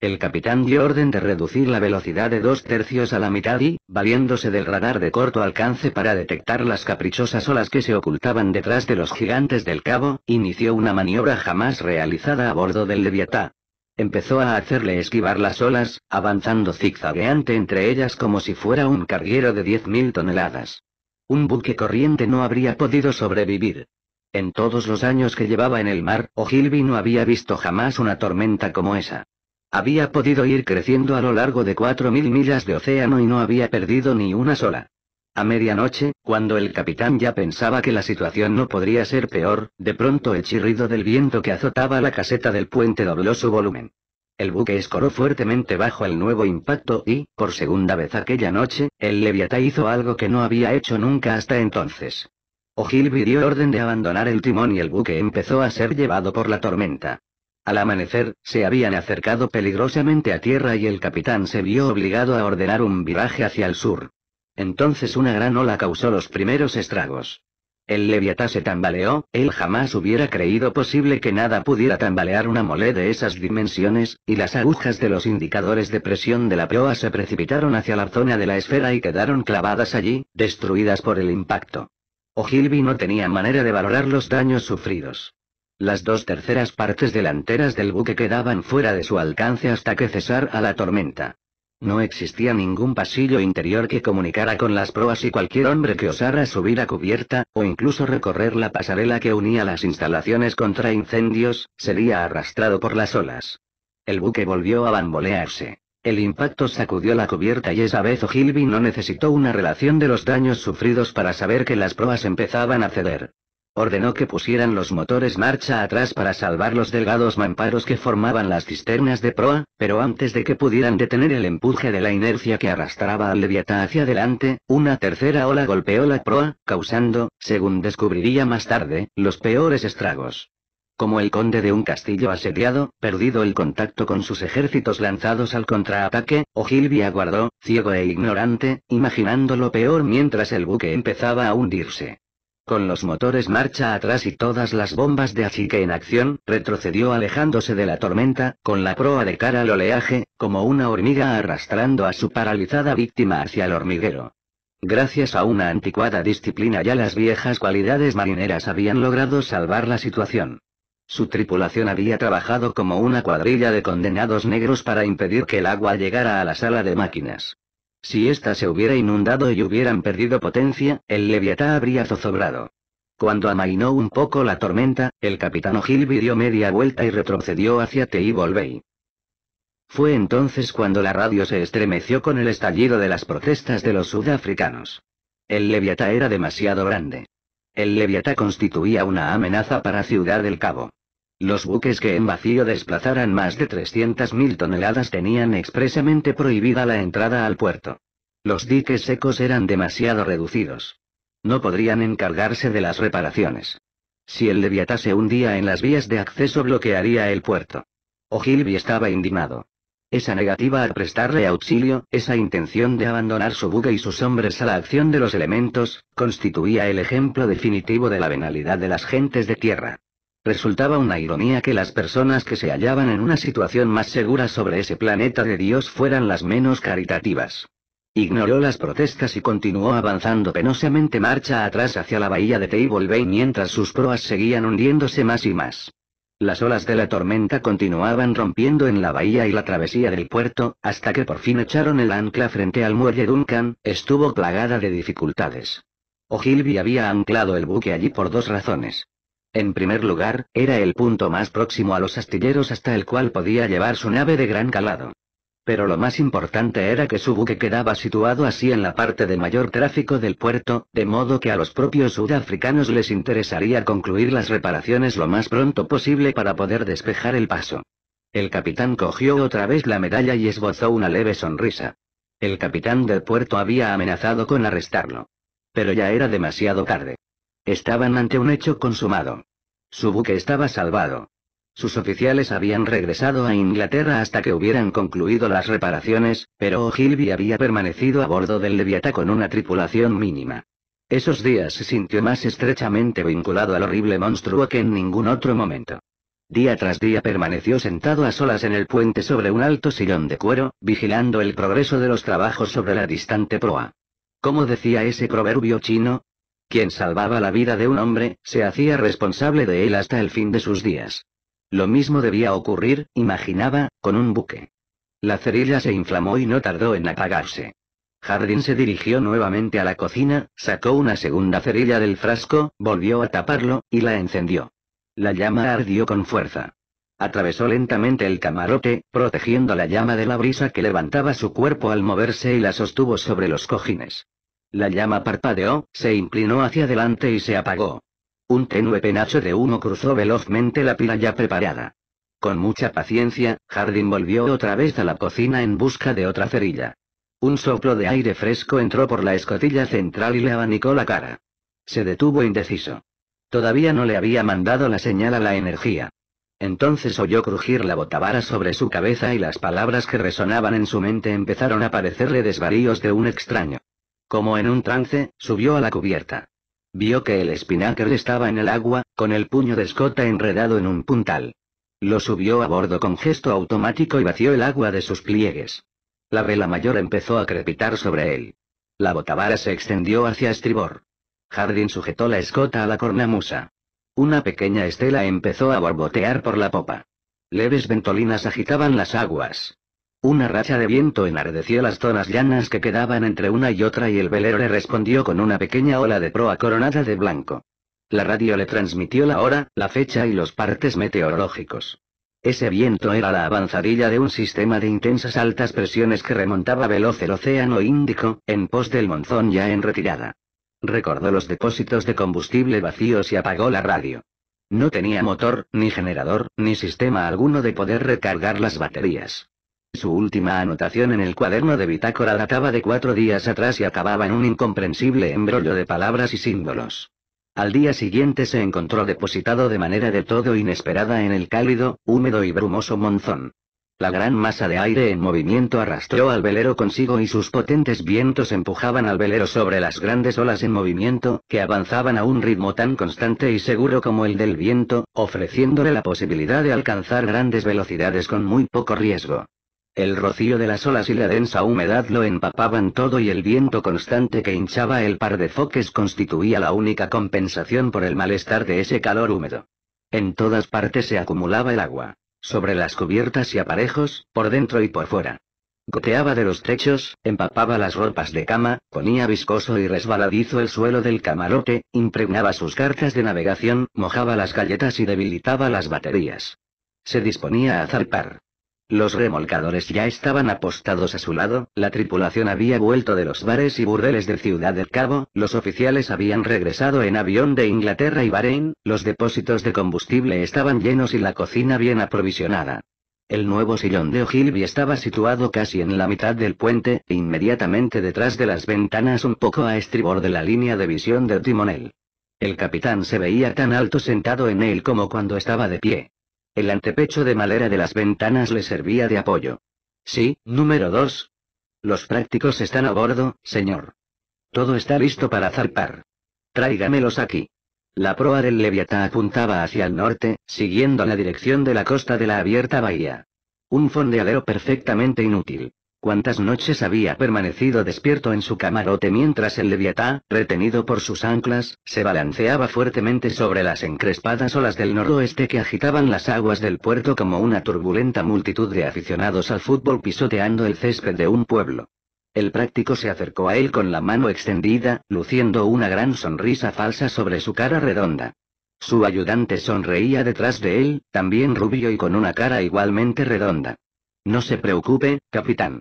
El capitán dio orden de reducir la velocidad de dos tercios a la mitad y, valiéndose del radar de corto alcance para detectar las caprichosas olas que se ocultaban detrás de los gigantes del cabo, inició una maniobra jamás realizada a bordo del Leviatá. Empezó a hacerle esquivar las olas, avanzando zigzagueante entre ellas como si fuera un carguero de 10.000 toneladas. Un buque corriente no habría podido sobrevivir. En todos los años que llevaba en el mar, Ogilvy no había visto jamás una tormenta como esa. Había podido ir creciendo a lo largo de 4.000 millas de océano y no había perdido ni una sola. A medianoche, cuando el capitán ya pensaba que la situación no podría ser peor, de pronto el chirrido del viento que azotaba la caseta del puente dobló su volumen. El buque escoró fuertemente bajo el nuevo impacto y, por segunda vez aquella noche, el Leviatán hizo algo que no había hecho nunca hasta entonces. Ogilvy dio orden de abandonar el timón y el buque empezó a ser llevado por la tormenta. Al amanecer, se habían acercado peligrosamente a tierra y el capitán se vio obligado a ordenar un viraje hacia el sur. Entonces una gran ola causó los primeros estragos. El Leviatá se tambaleó, él jamás hubiera creído posible que nada pudiera tambalear una mole de esas dimensiones, y las agujas de los indicadores de presión de la proa se precipitaron hacia la zona de la esfera y quedaron clavadas allí, destruidas por el impacto. Ogilvy no tenía manera de valorar los daños sufridos. Las dos terceras partes delanteras del buque quedaban fuera de su alcance hasta que cesara la tormenta. No existía ningún pasillo interior que comunicara con las proas y cualquier hombre que osara subir a cubierta, o incluso recorrer la pasarela que unía las instalaciones contra incendios, sería arrastrado por las olas. El buque volvió a bambolearse. El impacto sacudió la cubierta y esa vez O'Hilby no necesitó una relación de los daños sufridos para saber que las proas empezaban a ceder. Ordenó que pusieran los motores marcha atrás para salvar los delgados mamparos que formaban las cisternas de proa, pero antes de que pudieran detener el empuje de la inercia que arrastraba al leviata hacia adelante, una tercera ola golpeó la proa, causando, según descubriría más tarde, los peores estragos. Como el conde de un castillo asediado, perdido el contacto con sus ejércitos lanzados al contraataque, Ogilvy aguardó, ciego e ignorante, imaginando lo peor mientras el buque empezaba a hundirse. Con los motores marcha atrás y todas las bombas de achique en acción, retrocedió alejándose de la tormenta, con la proa de cara al oleaje, como una hormiga arrastrando a su paralizada víctima hacia el hormiguero. Gracias a una anticuada disciplina ya las viejas cualidades marineras habían logrado salvar la situación. Su tripulación había trabajado como una cuadrilla de condenados negros para impedir que el agua llegara a la sala de máquinas. Si ésta se hubiera inundado y hubieran perdido potencia, el Leviatá habría zozobrado. Cuando amainó un poco la tormenta, el capitán Ogilvy dio media vuelta y retrocedió hacia y Bay. Fue entonces cuando la radio se estremeció con el estallido de las protestas de los sudafricanos. El Leviatá era demasiado grande. El Leviatá constituía una amenaza para Ciudad del Cabo. Los buques que en vacío desplazaran más de 300.000 toneladas tenían expresamente prohibida la entrada al puerto. Los diques secos eran demasiado reducidos. No podrían encargarse de las reparaciones. Si el Leviatán se hundía en las vías de acceso bloquearía el puerto. Ogilvy estaba indignado. Esa negativa a prestarle auxilio, esa intención de abandonar su buque y sus hombres a la acción de los elementos, constituía el ejemplo definitivo de la venalidad de las gentes de tierra. Resultaba una ironía que las personas que se hallaban en una situación más segura sobre ese planeta de Dios fueran las menos caritativas. Ignoró las protestas y continuó avanzando penosamente marcha atrás hacia la bahía de Table Bay mientras sus proas seguían hundiéndose más y más. Las olas de la tormenta continuaban rompiendo en la bahía y la travesía del puerto, hasta que por fin echaron el ancla frente al muelle Duncan, estuvo plagada de dificultades. Ogilvy había anclado el buque allí por dos razones. En primer lugar, era el punto más próximo a los astilleros hasta el cual podía llevar su nave de gran calado. Pero lo más importante era que su buque quedaba situado así en la parte de mayor tráfico del puerto, de modo que a los propios sudafricanos les interesaría concluir las reparaciones lo más pronto posible para poder despejar el paso. El capitán cogió otra vez la medalla y esbozó una leve sonrisa. El capitán del puerto había amenazado con arrestarlo. Pero ya era demasiado tarde. Estaban ante un hecho consumado. Su buque estaba salvado. Sus oficiales habían regresado a Inglaterra hasta que hubieran concluido las reparaciones, pero Ogilvy había permanecido a bordo del Leviatán con una tripulación mínima. Esos días se sintió más estrechamente vinculado al horrible monstruo que en ningún otro momento. Día tras día permaneció sentado a solas en el puente sobre un alto sillón de cuero, vigilando el progreso de los trabajos sobre la distante proa. Como decía ese proverbio chino, quien salvaba la vida de un hombre, se hacía responsable de él hasta el fin de sus días. Lo mismo debía ocurrir, imaginaba, con un buque. La cerilla se inflamó y no tardó en apagarse. Jardín se dirigió nuevamente a la cocina, sacó una segunda cerilla del frasco, volvió a taparlo, y la encendió. La llama ardió con fuerza. Atravesó lentamente el camarote, protegiendo la llama de la brisa que levantaba su cuerpo al moverse y la sostuvo sobre los cojines. La llama parpadeó, se inclinó hacia adelante y se apagó. Un tenue penacho de humo cruzó velozmente la pila ya preparada. Con mucha paciencia, Jardín volvió otra vez a la cocina en busca de otra cerilla. Un soplo de aire fresco entró por la escotilla central y le abanicó la cara. Se detuvo indeciso. Todavía no le había mandado la señal a la energía. Entonces oyó crujir la botavara sobre su cabeza y las palabras que resonaban en su mente empezaron a parecerle desvaríos de un extraño. Como en un trance, subió a la cubierta. Vio que el Spinnaker estaba en el agua, con el puño de escota enredado en un puntal. Lo subió a bordo con gesto automático y vació el agua de sus pliegues. La vela mayor empezó a crepitar sobre él. La botavara se extendió hacia estribor. Jardín sujetó la escota a la cornamusa. Una pequeña estela empezó a borbotear por la popa. Leves ventolinas agitaban las aguas. Una racha de viento enardeció las zonas llanas que quedaban entre una y otra y el velero le respondió con una pequeña ola de proa coronada de blanco. La radio le transmitió la hora, la fecha y los partes meteorológicos. Ese viento era la avanzadilla de un sistema de intensas altas presiones que remontaba veloz el océano Índico, en pos del monzón ya en retirada. Recordó los depósitos de combustible vacíos y apagó la radio. No tenía motor, ni generador, ni sistema alguno de poder recargar las baterías. Su última anotación en el cuaderno de bitácora databa de cuatro días atrás y acababa en un incomprensible embrollo de palabras y símbolos. Al día siguiente se encontró depositado de manera de todo inesperada en el cálido, húmedo y brumoso monzón. La gran masa de aire en movimiento arrastró al velero consigo y sus potentes vientos empujaban al velero sobre las grandes olas en movimiento, que avanzaban a un ritmo tan constante y seguro como el del viento, ofreciéndole la posibilidad de alcanzar grandes velocidades con muy poco riesgo. El rocío de las olas y la densa humedad lo empapaban todo y el viento constante que hinchaba el par de foques constituía la única compensación por el malestar de ese calor húmedo. En todas partes se acumulaba el agua, sobre las cubiertas y aparejos, por dentro y por fuera. Goteaba de los techos, empapaba las ropas de cama, ponía viscoso y resbaladizo el suelo del camarote, impregnaba sus cartas de navegación, mojaba las galletas y debilitaba las baterías. Se disponía a zarpar. Los remolcadores ya estaban apostados a su lado, la tripulación había vuelto de los bares y burdeles de Ciudad del Cabo, los oficiales habían regresado en avión de Inglaterra y Bahrein, los depósitos de combustible estaban llenos y la cocina bien aprovisionada. El nuevo sillón de Ogilvy estaba situado casi en la mitad del puente, inmediatamente detrás de las ventanas un poco a estribor de la línea de visión del timonel. El capitán se veía tan alto sentado en él como cuando estaba de pie. El antepecho de madera de las ventanas le servía de apoyo. Sí, número 2. Los prácticos están a bordo, señor. Todo está listo para zarpar. Tráigamelos aquí. La proa del Leviatán apuntaba hacia el norte, siguiendo la dirección de la costa de la abierta bahía. Un fondeadero perfectamente inútil cuántas noches había permanecido despierto en su camarote mientras el Leviatá, retenido por sus anclas, se balanceaba fuertemente sobre las encrespadas olas del noroeste que agitaban las aguas del puerto como una turbulenta multitud de aficionados al fútbol pisoteando el césped de un pueblo. El práctico se acercó a él con la mano extendida, luciendo una gran sonrisa falsa sobre su cara redonda. Su ayudante sonreía detrás de él, también rubio y con una cara igualmente redonda. No se preocupe, capitán.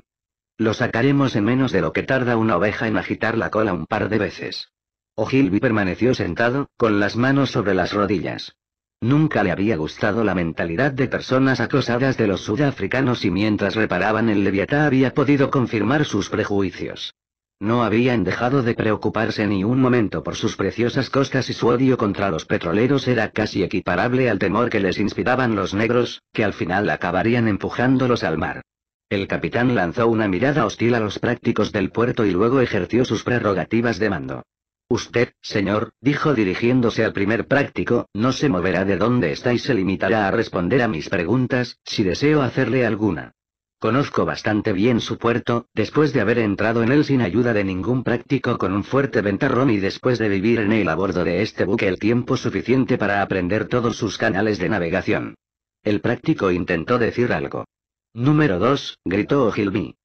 Lo sacaremos en menos de lo que tarda una oveja en agitar la cola un par de veces. Ogilvy permaneció sentado, con las manos sobre las rodillas. Nunca le había gustado la mentalidad de personas acosadas de los sudafricanos y mientras reparaban el Leviatá había podido confirmar sus prejuicios. No habían dejado de preocuparse ni un momento por sus preciosas costas y su odio contra los petroleros era casi equiparable al temor que les inspiraban los negros, que al final acabarían empujándolos al mar. El capitán lanzó una mirada hostil a los prácticos del puerto y luego ejerció sus prerrogativas de mando. Usted, señor, dijo dirigiéndose al primer práctico, no se moverá de donde está y se limitará a responder a mis preguntas, si deseo hacerle alguna. Conozco bastante bien su puerto, después de haber entrado en él sin ayuda de ningún práctico con un fuerte ventarrón y después de vivir en él a bordo de este buque el tiempo suficiente para aprender todos sus canales de navegación. El práctico intentó decir algo. Número 2, gritó Ogilvy.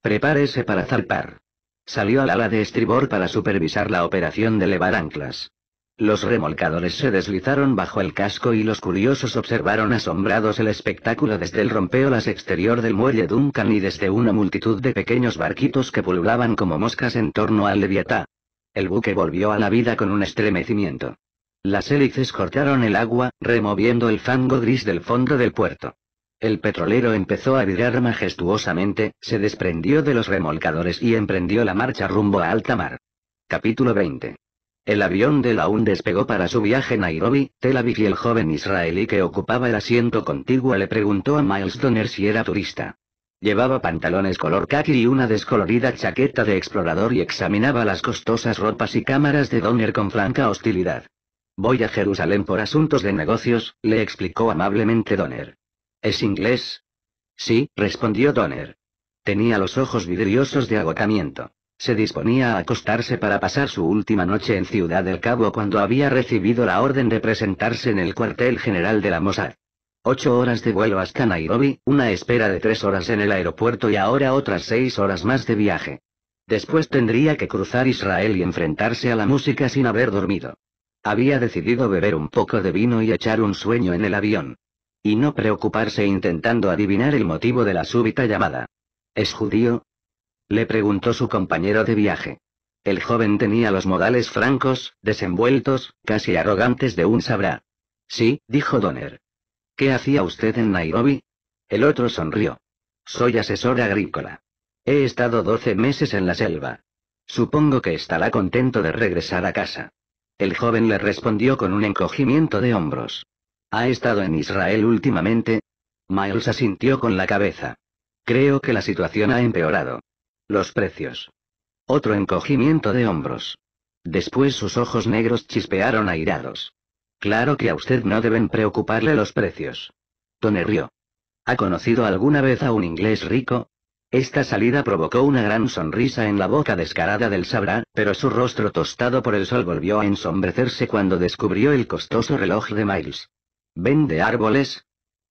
Prepárese para zarpar. Salió al ala de estribor para supervisar la operación de levar anclas. Los remolcadores se deslizaron bajo el casco y los curiosos observaron asombrados el espectáculo desde el rompeolas exterior del muelle Duncan y desde una multitud de pequeños barquitos que pululaban como moscas en torno al Leviatá. El buque volvió a la vida con un estremecimiento. Las hélices cortaron el agua, removiendo el fango gris del fondo del puerto. El petrolero empezó a virar majestuosamente, se desprendió de los remolcadores y emprendió la marcha rumbo a alta mar. Capítulo 20. El avión La UN despegó para su viaje a Nairobi, Tel Aviv y el joven israelí que ocupaba el asiento contiguo le preguntó a Miles Donner si era turista. Llevaba pantalones color khaki y una descolorida chaqueta de explorador y examinaba las costosas ropas y cámaras de Donner con franca hostilidad. Voy a Jerusalén por asuntos de negocios, le explicó amablemente Donner. ¿Es inglés? Sí, respondió Donner. Tenía los ojos vidriosos de agotamiento. Se disponía a acostarse para pasar su última noche en Ciudad del Cabo cuando había recibido la orden de presentarse en el cuartel general de la Mossad. Ocho horas de vuelo hasta Nairobi, una espera de tres horas en el aeropuerto y ahora otras seis horas más de viaje. Después tendría que cruzar Israel y enfrentarse a la música sin haber dormido. Había decidido beber un poco de vino y echar un sueño en el avión. Y no preocuparse intentando adivinar el motivo de la súbita llamada. ¿Es judío? Le preguntó su compañero de viaje. El joven tenía los modales francos, desenvueltos, casi arrogantes de un sabrá. Sí, dijo Donner. ¿Qué hacía usted en Nairobi? El otro sonrió. Soy asesor agrícola. He estado doce meses en la selva. Supongo que estará contento de regresar a casa. El joven le respondió con un encogimiento de hombros. ¿Ha estado en Israel últimamente? Miles asintió con la cabeza. Creo que la situación ha empeorado. Los precios. Otro encogimiento de hombros. Después sus ojos negros chispearon airados. Claro que a usted no deben preocuparle los precios. Tone rió. ¿Ha conocido alguna vez a un inglés rico? Esta salida provocó una gran sonrisa en la boca descarada del Sabra, pero su rostro tostado por el sol volvió a ensombrecerse cuando descubrió el costoso reloj de Miles. ¿Vende árboles?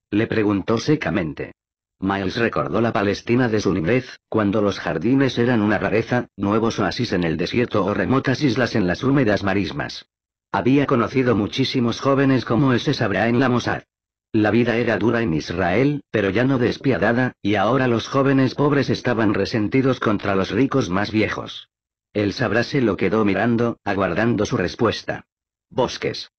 Le preguntó secamente. Miles recordó la Palestina de su niñez, cuando los jardines eran una rareza, nuevos oasis en el desierto o remotas islas en las húmedas marismas. Había conocido muchísimos jóvenes como ese sabrá en la Mossad. La vida era dura en Israel, pero ya no despiadada, y ahora los jóvenes pobres estaban resentidos contra los ricos más viejos. El Sabra se lo quedó mirando, aguardando su respuesta. Bosques.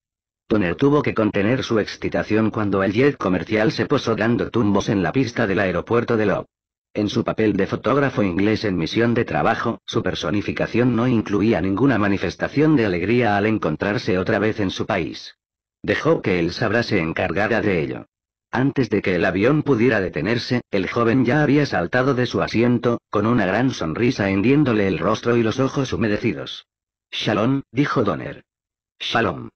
Donner tuvo que contener su excitación cuando el jet comercial se posó dando tumbos en la pista del aeropuerto de Love. En su papel de fotógrafo inglés en misión de trabajo, su personificación no incluía ninguna manifestación de alegría al encontrarse otra vez en su país. Dejó que él Sabra se encargara de ello. Antes de que el avión pudiera detenerse, el joven ya había saltado de su asiento, con una gran sonrisa hendiéndole el rostro y los ojos humedecidos. Shalom, dijo Donner. Shalom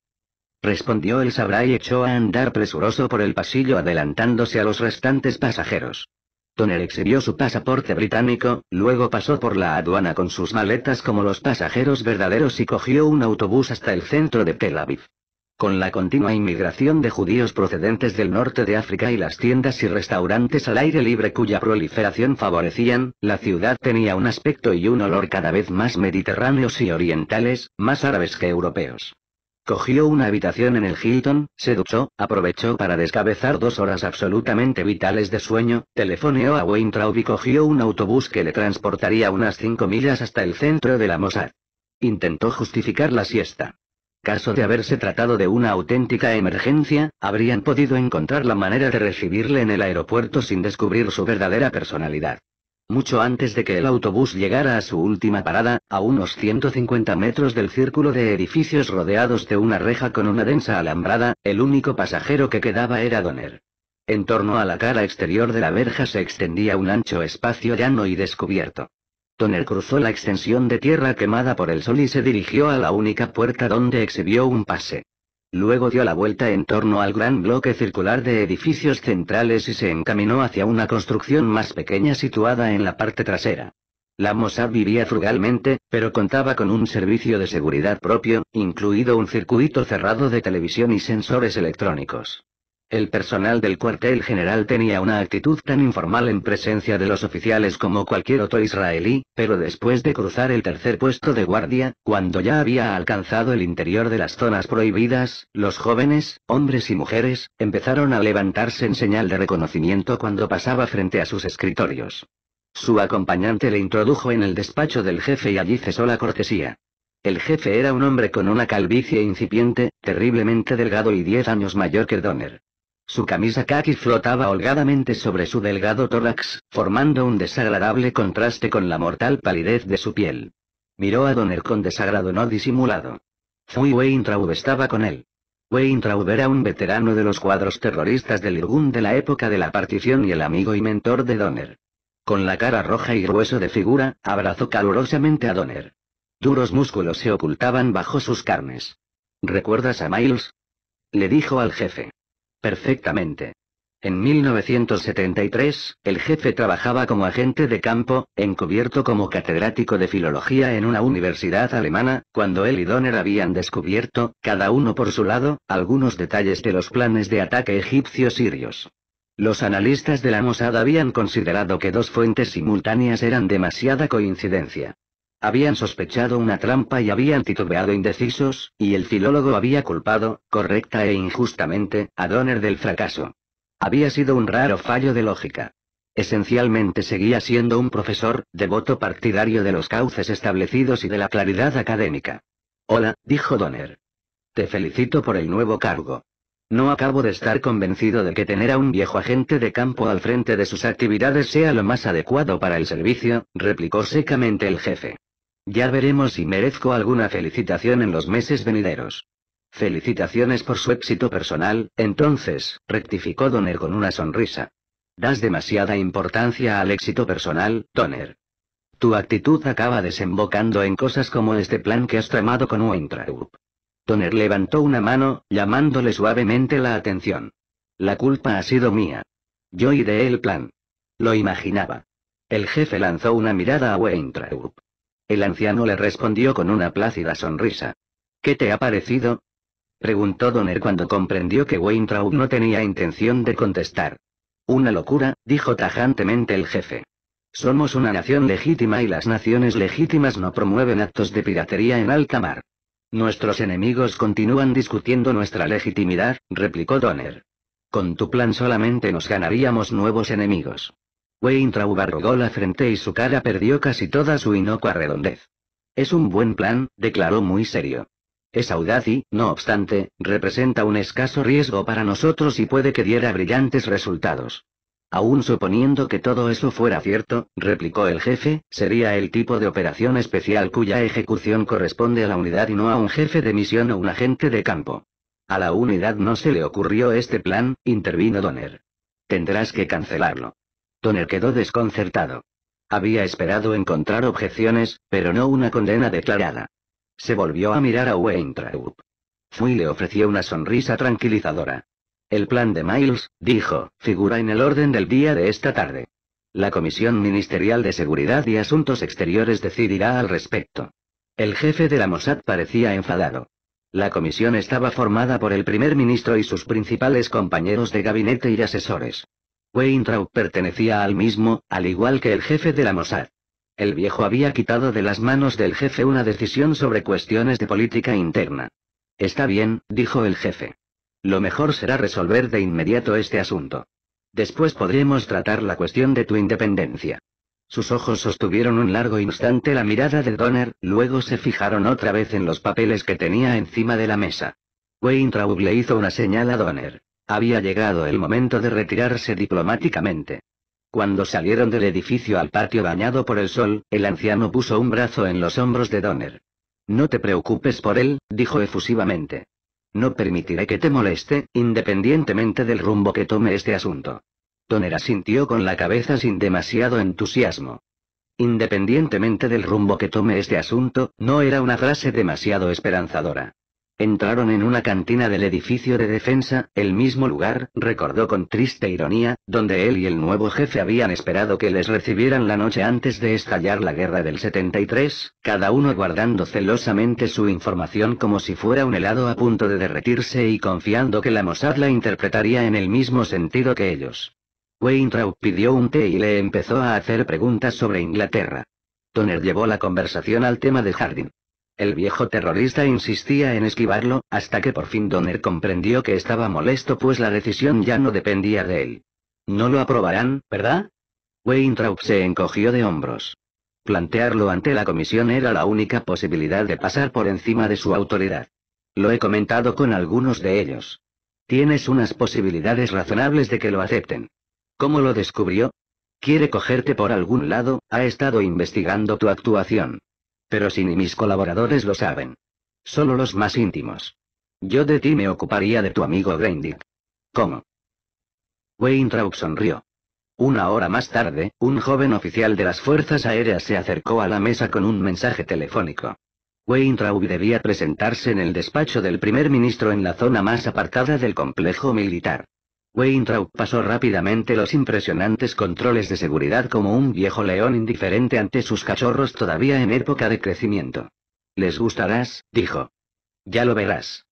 respondió el sabrá y echó a andar presuroso por el pasillo adelantándose a los restantes pasajeros. Toner exhibió su pasaporte británico, luego pasó por la aduana con sus maletas como los pasajeros verdaderos y cogió un autobús hasta el centro de Tel Aviv. Con la continua inmigración de judíos procedentes del norte de África y las tiendas y restaurantes al aire libre cuya proliferación favorecían, la ciudad tenía un aspecto y un olor cada vez más mediterráneos y orientales, más árabes que europeos. Cogió una habitación en el Hilton, se duchó, aprovechó para descabezar dos horas absolutamente vitales de sueño, telefoneó a Weintraub y cogió un autobús que le transportaría unas cinco millas hasta el centro de la Mossad. Intentó justificar la siesta. Caso de haberse tratado de una auténtica emergencia, habrían podido encontrar la manera de recibirle en el aeropuerto sin descubrir su verdadera personalidad. Mucho antes de que el autobús llegara a su última parada, a unos 150 metros del círculo de edificios rodeados de una reja con una densa alambrada, el único pasajero que quedaba era Donner. En torno a la cara exterior de la verja se extendía un ancho espacio llano y descubierto. Donner cruzó la extensión de tierra quemada por el sol y se dirigió a la única puerta donde exhibió un pase. Luego dio la vuelta en torno al gran bloque circular de edificios centrales y se encaminó hacia una construcción más pequeña situada en la parte trasera. La Mossad vivía frugalmente, pero contaba con un servicio de seguridad propio, incluido un circuito cerrado de televisión y sensores electrónicos. El personal del cuartel general tenía una actitud tan informal en presencia de los oficiales como cualquier otro israelí, pero después de cruzar el tercer puesto de guardia, cuando ya había alcanzado el interior de las zonas prohibidas, los jóvenes, hombres y mujeres, empezaron a levantarse en señal de reconocimiento cuando pasaba frente a sus escritorios. Su acompañante le introdujo en el despacho del jefe y allí cesó la cortesía. El jefe era un hombre con una calvicie incipiente, terriblemente delgado y diez años mayor que Donner. Su camisa khaki flotaba holgadamente sobre su delgado tórax, formando un desagradable contraste con la mortal palidez de su piel. Miró a Donner con desagrado no disimulado. Fui Weintraub estaba con él. Weintraub era un veterano de los cuadros terroristas del Irgun de la época de la partición y el amigo y mentor de Donner. Con la cara roja y grueso de figura, abrazó calurosamente a Donner. Duros músculos se ocultaban bajo sus carnes. ¿Recuerdas a Miles? Le dijo al jefe perfectamente. En 1973, el jefe trabajaba como agente de campo, encubierto como catedrático de filología en una universidad alemana, cuando él y Donner habían descubierto, cada uno por su lado, algunos detalles de los planes de ataque egipcio sirios Los analistas de la Mossad habían considerado que dos fuentes simultáneas eran demasiada coincidencia. Habían sospechado una trampa y habían titubeado indecisos, y el filólogo había culpado, correcta e injustamente, a Donner del fracaso. Había sido un raro fallo de lógica. Esencialmente seguía siendo un profesor, devoto partidario de los cauces establecidos y de la claridad académica. Hola, dijo Donner. Te felicito por el nuevo cargo. No acabo de estar convencido de que tener a un viejo agente de campo al frente de sus actividades sea lo más adecuado para el servicio, replicó secamente el jefe. Ya veremos si merezco alguna felicitación en los meses venideros. Felicitaciones por su éxito personal, entonces, rectificó Donner con una sonrisa. Das demasiada importancia al éxito personal, Donner. Tu actitud acaba desembocando en cosas como este plan que has tramado con Weintraub. Donner levantó una mano, llamándole suavemente la atención. La culpa ha sido mía. Yo ideé el plan. Lo imaginaba. El jefe lanzó una mirada a Weintraub. El anciano le respondió con una plácida sonrisa. ¿Qué te ha parecido? preguntó Donner cuando comprendió que Weintraub no tenía intención de contestar. Una locura, dijo tajantemente el jefe. Somos una nación legítima y las naciones legítimas no promueven actos de piratería en alta mar. Nuestros enemigos continúan discutiendo nuestra legitimidad, replicó Donner. Con tu plan solamente nos ganaríamos nuevos enemigos. Wayne arrugó la frente y su cara perdió casi toda su inocua redondez. Es un buen plan, declaró muy serio. Es audaz y, no obstante, representa un escaso riesgo para nosotros y puede que diera brillantes resultados. Aún suponiendo que todo eso fuera cierto, replicó el jefe, sería el tipo de operación especial cuya ejecución corresponde a la unidad y no a un jefe de misión o un agente de campo. A la unidad no se le ocurrió este plan, intervino Donner. Tendrás que cancelarlo. Donner quedó desconcertado. Había esperado encontrar objeciones, pero no una condena declarada. Se volvió a mirar a Weintraub. Fui le ofreció una sonrisa tranquilizadora. El plan de Miles, dijo, figura en el orden del día de esta tarde. La Comisión Ministerial de Seguridad y Asuntos Exteriores decidirá al respecto. El jefe de la Mossad parecía enfadado. La comisión estaba formada por el primer ministro y sus principales compañeros de gabinete y asesores. Weintraub pertenecía al mismo, al igual que el jefe de la Mossad. El viejo había quitado de las manos del jefe una decisión sobre cuestiones de política interna. Está bien, dijo el jefe. Lo mejor será resolver de inmediato este asunto. Después podremos tratar la cuestión de tu independencia. Sus ojos sostuvieron un largo instante la mirada de Donner, luego se fijaron otra vez en los papeles que tenía encima de la mesa. Weintraub le hizo una señal a Donner. Había llegado el momento de retirarse diplomáticamente. Cuando salieron del edificio al patio bañado por el sol, el anciano puso un brazo en los hombros de Donner. No te preocupes por él, dijo efusivamente. No permitiré que te moleste, independientemente del rumbo que tome este asunto. Donner asintió con la cabeza sin demasiado entusiasmo. Independientemente del rumbo que tome este asunto, no era una frase demasiado esperanzadora. Entraron en una cantina del edificio de defensa, el mismo lugar, recordó con triste ironía, donde él y el nuevo jefe habían esperado que les recibieran la noche antes de estallar la guerra del 73, cada uno guardando celosamente su información como si fuera un helado a punto de derretirse y confiando que la Mossad la interpretaría en el mismo sentido que ellos. Weintraub pidió un té y le empezó a hacer preguntas sobre Inglaterra. Toner llevó la conversación al tema de jardín. El viejo terrorista insistía en esquivarlo, hasta que por fin Donner comprendió que estaba molesto pues la decisión ya no dependía de él. No lo aprobarán, ¿verdad? Weintraub se encogió de hombros. Plantearlo ante la comisión era la única posibilidad de pasar por encima de su autoridad. Lo he comentado con algunos de ellos. Tienes unas posibilidades razonables de que lo acepten. ¿Cómo lo descubrió? Quiere cogerte por algún lado, ha estado investigando tu actuación. Pero si ni mis colaboradores lo saben. Solo los más íntimos. Yo de ti me ocuparía de tu amigo Grindick. ¿Cómo? Weintraub sonrió. Una hora más tarde, un joven oficial de las Fuerzas Aéreas se acercó a la mesa con un mensaje telefónico. Weintraub debía presentarse en el despacho del primer ministro en la zona más apartada del complejo militar. Weintraub pasó rápidamente los impresionantes controles de seguridad como un viejo león indiferente ante sus cachorros todavía en época de crecimiento. Les gustarás, dijo. Ya lo verás.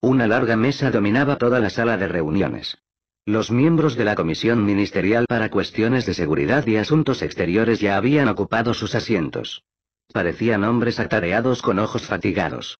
Una larga mesa dominaba toda la sala de reuniones. Los miembros de la Comisión Ministerial para Cuestiones de Seguridad y Asuntos Exteriores ya habían ocupado sus asientos. Parecían hombres atareados con ojos fatigados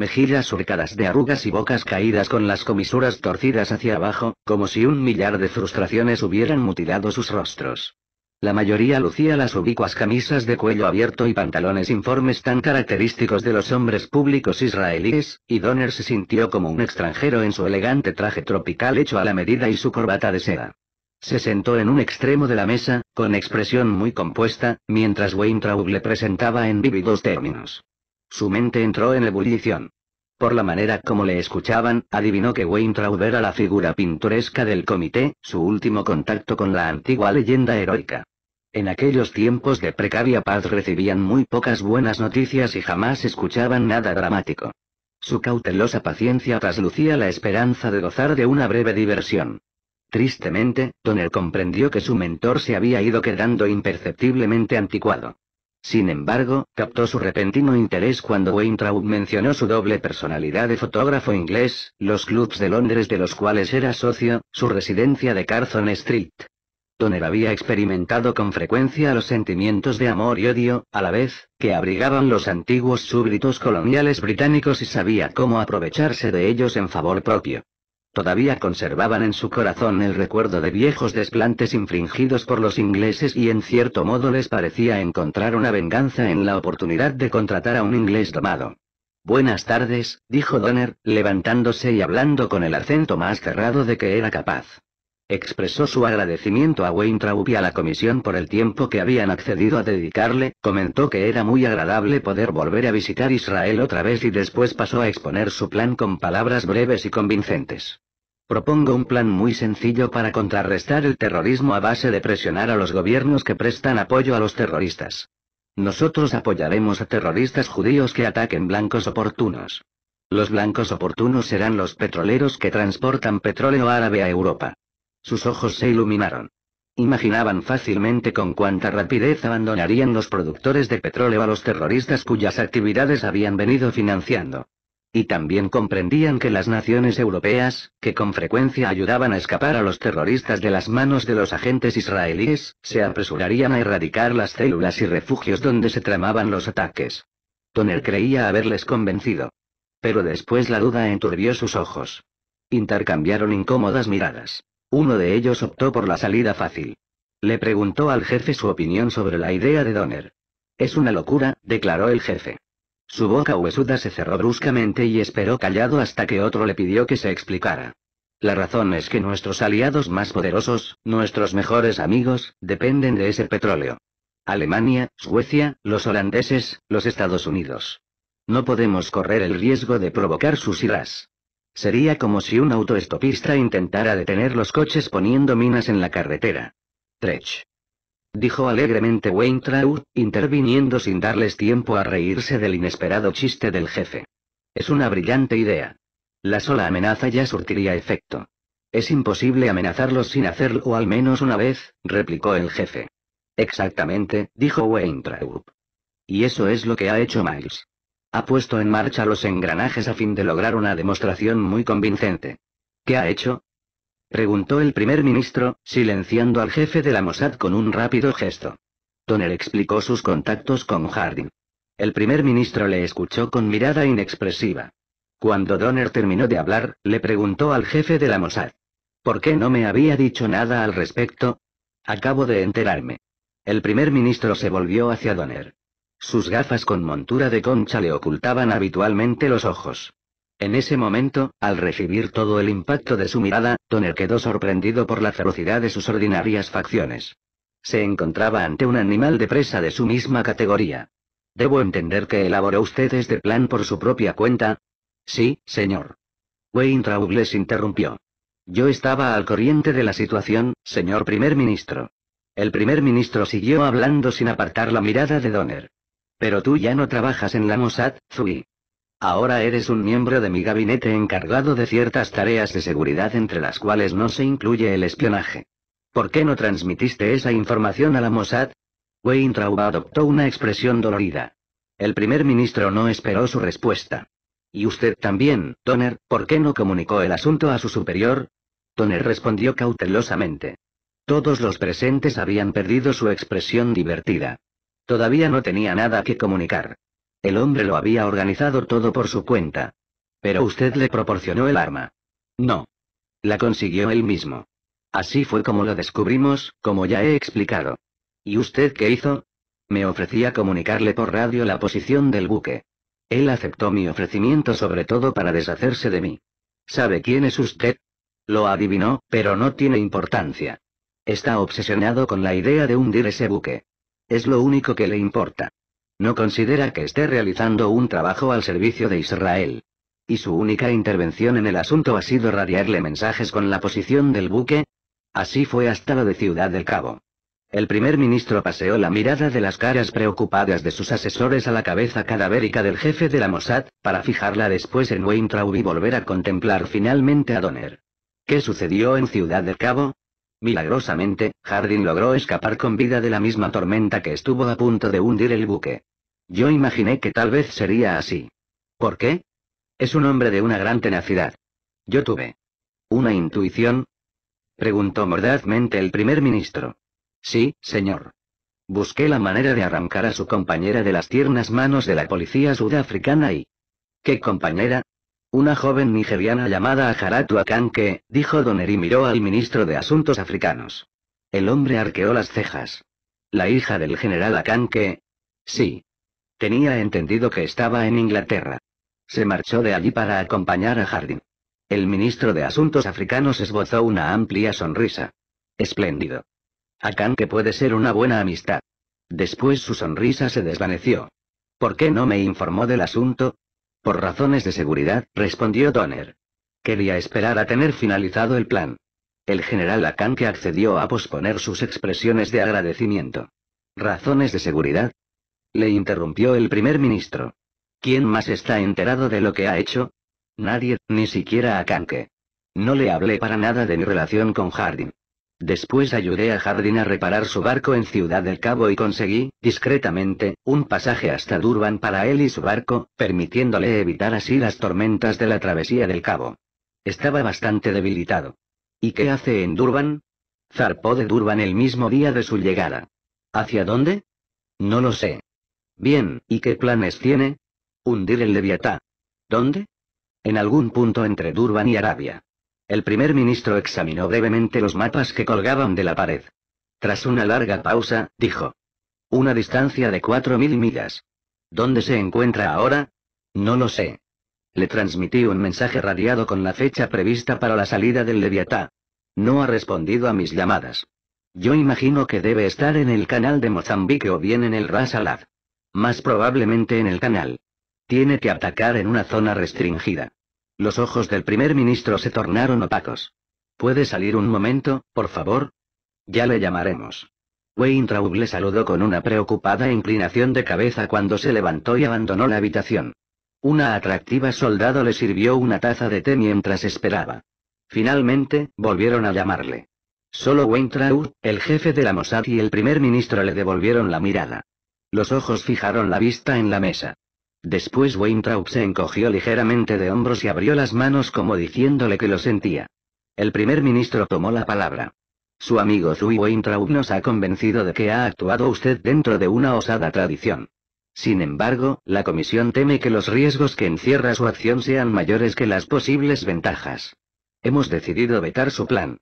mejillas surcadas de arrugas y bocas caídas con las comisuras torcidas hacia abajo, como si un millar de frustraciones hubieran mutilado sus rostros. La mayoría lucía las ubicuas camisas de cuello abierto y pantalones informes tan característicos de los hombres públicos israelíes, y Donner se sintió como un extranjero en su elegante traje tropical hecho a la medida y su corbata de seda. Se sentó en un extremo de la mesa, con expresión muy compuesta, mientras Weintraub le presentaba en vívidos términos. Su mente entró en ebullición. Por la manera como le escuchaban, adivinó que Weintraub era la figura pintoresca del comité, su último contacto con la antigua leyenda heroica. En aquellos tiempos de precaria paz recibían muy pocas buenas noticias y jamás escuchaban nada dramático. Su cautelosa paciencia traslucía la esperanza de gozar de una breve diversión. Tristemente, Toner comprendió que su mentor se había ido quedando imperceptiblemente anticuado. Sin embargo, captó su repentino interés cuando Weintraub mencionó su doble personalidad de fotógrafo inglés, los clubs de Londres de los cuales era socio, su residencia de Carson Street. Donner había experimentado con frecuencia los sentimientos de amor y odio, a la vez, que abrigaban los antiguos súbditos coloniales británicos y sabía cómo aprovecharse de ellos en favor propio. Todavía conservaban en su corazón el recuerdo de viejos desplantes infringidos por los ingleses y en cierto modo les parecía encontrar una venganza en la oportunidad de contratar a un inglés domado. Buenas tardes, dijo Donner, levantándose y hablando con el acento más cerrado de que era capaz. Expresó su agradecimiento a Weintraub y a la comisión por el tiempo que habían accedido a dedicarle, comentó que era muy agradable poder volver a visitar Israel otra vez y después pasó a exponer su plan con palabras breves y convincentes. Propongo un plan muy sencillo para contrarrestar el terrorismo a base de presionar a los gobiernos que prestan apoyo a los terroristas. Nosotros apoyaremos a terroristas judíos que ataquen blancos oportunos. Los blancos oportunos serán los petroleros que transportan petróleo árabe a Europa. Sus ojos se iluminaron. Imaginaban fácilmente con cuánta rapidez abandonarían los productores de petróleo a los terroristas cuyas actividades habían venido financiando. Y también comprendían que las naciones europeas, que con frecuencia ayudaban a escapar a los terroristas de las manos de los agentes israelíes, se apresurarían a erradicar las células y refugios donde se tramaban los ataques. Toner creía haberles convencido. Pero después la duda enturbió sus ojos. Intercambiaron incómodas miradas. Uno de ellos optó por la salida fácil. Le preguntó al jefe su opinión sobre la idea de Donner. Es una locura, declaró el jefe. Su boca huesuda se cerró bruscamente y esperó callado hasta que otro le pidió que se explicara. La razón es que nuestros aliados más poderosos, nuestros mejores amigos, dependen de ese petróleo. Alemania, Suecia, los holandeses, los Estados Unidos. No podemos correr el riesgo de provocar sus iras. Sería como si un autoestopista intentara detener los coches poniendo minas en la carretera. Trech. Dijo alegremente Weintraub, interviniendo sin darles tiempo a reírse del inesperado chiste del jefe. Es una brillante idea. La sola amenaza ya surtiría efecto. Es imposible amenazarlos sin hacerlo al menos una vez, replicó el jefe. Exactamente, dijo Weintraub. Y eso es lo que ha hecho Miles. Ha puesto en marcha los engranajes a fin de lograr una demostración muy convincente. ¿Qué ha hecho? Preguntó el primer ministro, silenciando al jefe de la Mossad con un rápido gesto. Donner explicó sus contactos con Hardin. El primer ministro le escuchó con mirada inexpresiva. Cuando Donner terminó de hablar, le preguntó al jefe de la Mossad. ¿Por qué no me había dicho nada al respecto? Acabo de enterarme. El primer ministro se volvió hacia Donner. Sus gafas con montura de concha le ocultaban habitualmente los ojos. En ese momento, al recibir todo el impacto de su mirada, Donner quedó sorprendido por la ferocidad de sus ordinarias facciones. Se encontraba ante un animal de presa de su misma categoría. Debo entender que elaboró usted este plan por su propia cuenta. Sí, señor. Wayne Traugles interrumpió. Yo estaba al corriente de la situación, señor primer ministro. El primer ministro siguió hablando sin apartar la mirada de Donner. Pero tú ya no trabajas en la Mossad, Zui. Ahora eres un miembro de mi gabinete encargado de ciertas tareas de seguridad entre las cuales no se incluye el espionaje. ¿Por qué no transmitiste esa información a la Mossad? Wayne adoptó una expresión dolorida. El primer ministro no esperó su respuesta. Y usted también, Toner, ¿por qué no comunicó el asunto a su superior? Toner respondió cautelosamente. Todos los presentes habían perdido su expresión divertida. Todavía no tenía nada que comunicar. El hombre lo había organizado todo por su cuenta. Pero usted le proporcionó el arma. No. La consiguió él mismo. Así fue como lo descubrimos, como ya he explicado. ¿Y usted qué hizo? Me ofrecía comunicarle por radio la posición del buque. Él aceptó mi ofrecimiento sobre todo para deshacerse de mí. ¿Sabe quién es usted? Lo adivinó, pero no tiene importancia. Está obsesionado con la idea de hundir ese buque. Es lo único que le importa. No considera que esté realizando un trabajo al servicio de Israel. Y su única intervención en el asunto ha sido radiarle mensajes con la posición del buque. Así fue hasta lo de Ciudad del Cabo. El primer ministro paseó la mirada de las caras preocupadas de sus asesores a la cabeza cadavérica del jefe de la Mossad, para fijarla después en Weintraub y volver a contemplar finalmente a Donner. ¿Qué sucedió en Ciudad del Cabo? Milagrosamente, Hardin logró escapar con vida de la misma tormenta que estuvo a punto de hundir el buque. Yo imaginé que tal vez sería así. ¿Por qué? Es un hombre de una gran tenacidad. Yo tuve. ¿Una intuición? Preguntó mordazmente el primer ministro. Sí, señor. Busqué la manera de arrancar a su compañera de las tiernas manos de la policía sudafricana y... ¿Qué compañera? Una joven nigeriana llamada Ajaratu Akanke, dijo Donner y miró al ministro de Asuntos Africanos. El hombre arqueó las cejas. ¿La hija del general Akanke? Sí. Tenía entendido que estaba en Inglaterra. Se marchó de allí para acompañar a jardín El ministro de Asuntos Africanos esbozó una amplia sonrisa. Espléndido. Akanke puede ser una buena amistad. Después su sonrisa se desvaneció. ¿Por qué no me informó del asunto? Por razones de seguridad, respondió Donner. Quería esperar a tener finalizado el plan. El general Akanke accedió a posponer sus expresiones de agradecimiento. ¿Razones de seguridad? Le interrumpió el primer ministro. ¿Quién más está enterado de lo que ha hecho? Nadie, ni siquiera Akanke. No le hablé para nada de mi relación con Harding. Después ayudé a Jardín a reparar su barco en Ciudad del Cabo y conseguí, discretamente, un pasaje hasta Durban para él y su barco, permitiéndole evitar así las tormentas de la travesía del Cabo. Estaba bastante debilitado. ¿Y qué hace en Durban? Zarpó de Durban el mismo día de su llegada. ¿Hacia dónde? No lo sé. Bien, ¿y qué planes tiene? Hundir el Leviatá. ¿Dónde? En algún punto entre Durban y Arabia. El primer ministro examinó brevemente los mapas que colgaban de la pared. Tras una larga pausa, dijo. Una distancia de 4.000 millas. ¿Dónde se encuentra ahora? No lo sé. Le transmití un mensaje radiado con la fecha prevista para la salida del Leviatá. No ha respondido a mis llamadas. Yo imagino que debe estar en el canal de Mozambique o bien en el Ras Alad. Más probablemente en el canal. Tiene que atacar en una zona restringida. Los ojos del primer ministro se tornaron opacos. ¿Puede salir un momento, por favor? Ya le llamaremos. Weintraub le saludó con una preocupada inclinación de cabeza cuando se levantó y abandonó la habitación. Una atractiva soldado le sirvió una taza de té mientras esperaba. Finalmente, volvieron a llamarle. Solo Weintraub, el jefe de la Mossad y el primer ministro le devolvieron la mirada. Los ojos fijaron la vista en la mesa. Después Weintraub se encogió ligeramente de hombros y abrió las manos como diciéndole que lo sentía. El primer ministro tomó la palabra. Su amigo Zui Weintraub nos ha convencido de que ha actuado usted dentro de una osada tradición. Sin embargo, la comisión teme que los riesgos que encierra su acción sean mayores que las posibles ventajas. Hemos decidido vetar su plan.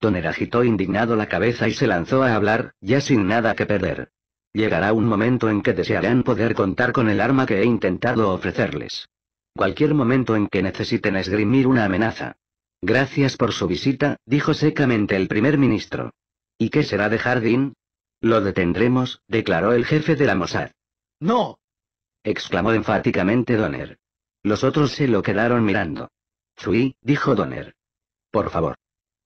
Toner agitó indignado la cabeza y se lanzó a hablar, ya sin nada que perder. Llegará un momento en que desearán poder contar con el arma que he intentado ofrecerles. Cualquier momento en que necesiten esgrimir una amenaza. Gracias por su visita, dijo secamente el primer ministro. ¿Y qué será de Jardín? Lo detendremos, declaró el jefe de la Mossad. ¡No! exclamó enfáticamente Donner. Los otros se lo quedaron mirando. Zui, dijo Donner. Por favor.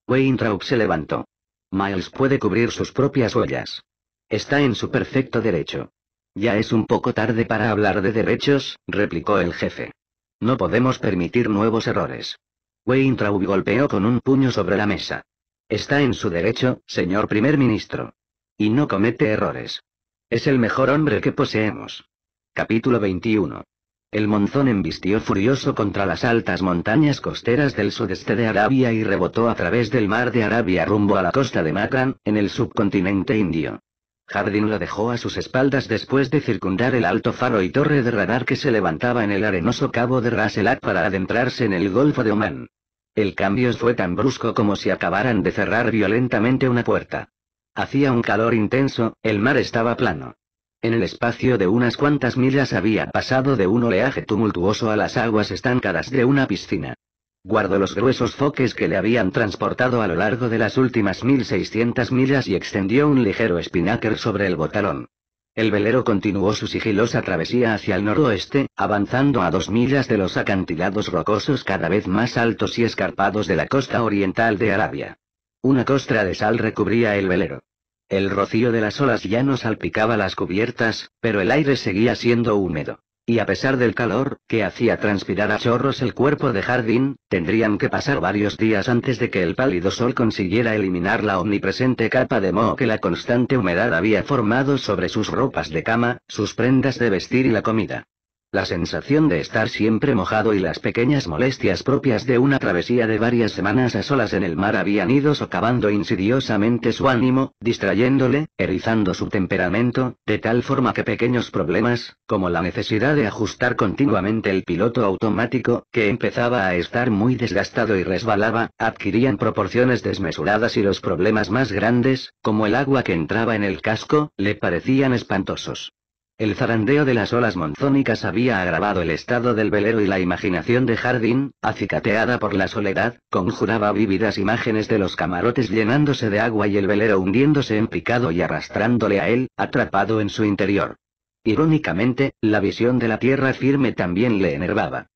Weintraub se levantó. Miles puede cubrir sus propias huellas. Está en su perfecto derecho. Ya es un poco tarde para hablar de derechos, replicó el jefe. No podemos permitir nuevos errores. Weintraub golpeó con un puño sobre la mesa. Está en su derecho, señor primer ministro. Y no comete errores. Es el mejor hombre que poseemos. Capítulo 21. El monzón embistió furioso contra las altas montañas costeras del sudeste de Arabia y rebotó a través del mar de Arabia rumbo a la costa de Makran, en el subcontinente indio. Jardín lo dejó a sus espaldas después de circundar el alto faro y torre de radar que se levantaba en el arenoso cabo de Ras para adentrarse en el Golfo de Omán. El cambio fue tan brusco como si acabaran de cerrar violentamente una puerta. Hacía un calor intenso, el mar estaba plano. En el espacio de unas cuantas millas había pasado de un oleaje tumultuoso a las aguas estancadas de una piscina. Guardó los gruesos foques que le habían transportado a lo largo de las últimas 1600 millas y extendió un ligero espinnaker sobre el botalón. El velero continuó su sigilosa travesía hacia el noroeste, avanzando a dos millas de los acantilados rocosos cada vez más altos y escarpados de la costa oriental de Arabia. Una costra de sal recubría el velero. El rocío de las olas ya no salpicaba las cubiertas, pero el aire seguía siendo húmedo. Y a pesar del calor, que hacía transpirar a chorros el cuerpo de Jardín, tendrían que pasar varios días antes de que el pálido sol consiguiera eliminar la omnipresente capa de moho que la constante humedad había formado sobre sus ropas de cama, sus prendas de vestir y la comida. La sensación de estar siempre mojado y las pequeñas molestias propias de una travesía de varias semanas a solas en el mar habían ido socavando insidiosamente su ánimo, distrayéndole, erizando su temperamento, de tal forma que pequeños problemas, como la necesidad de ajustar continuamente el piloto automático, que empezaba a estar muy desgastado y resbalaba, adquirían proporciones desmesuradas y los problemas más grandes, como el agua que entraba en el casco, le parecían espantosos. El zarandeo de las olas monzónicas había agravado el estado del velero y la imaginación de Jardín, acicateada por la soledad, conjuraba vívidas imágenes de los camarotes llenándose de agua y el velero hundiéndose en picado y arrastrándole a él, atrapado en su interior. Irónicamente, la visión de la tierra firme también le enervaba.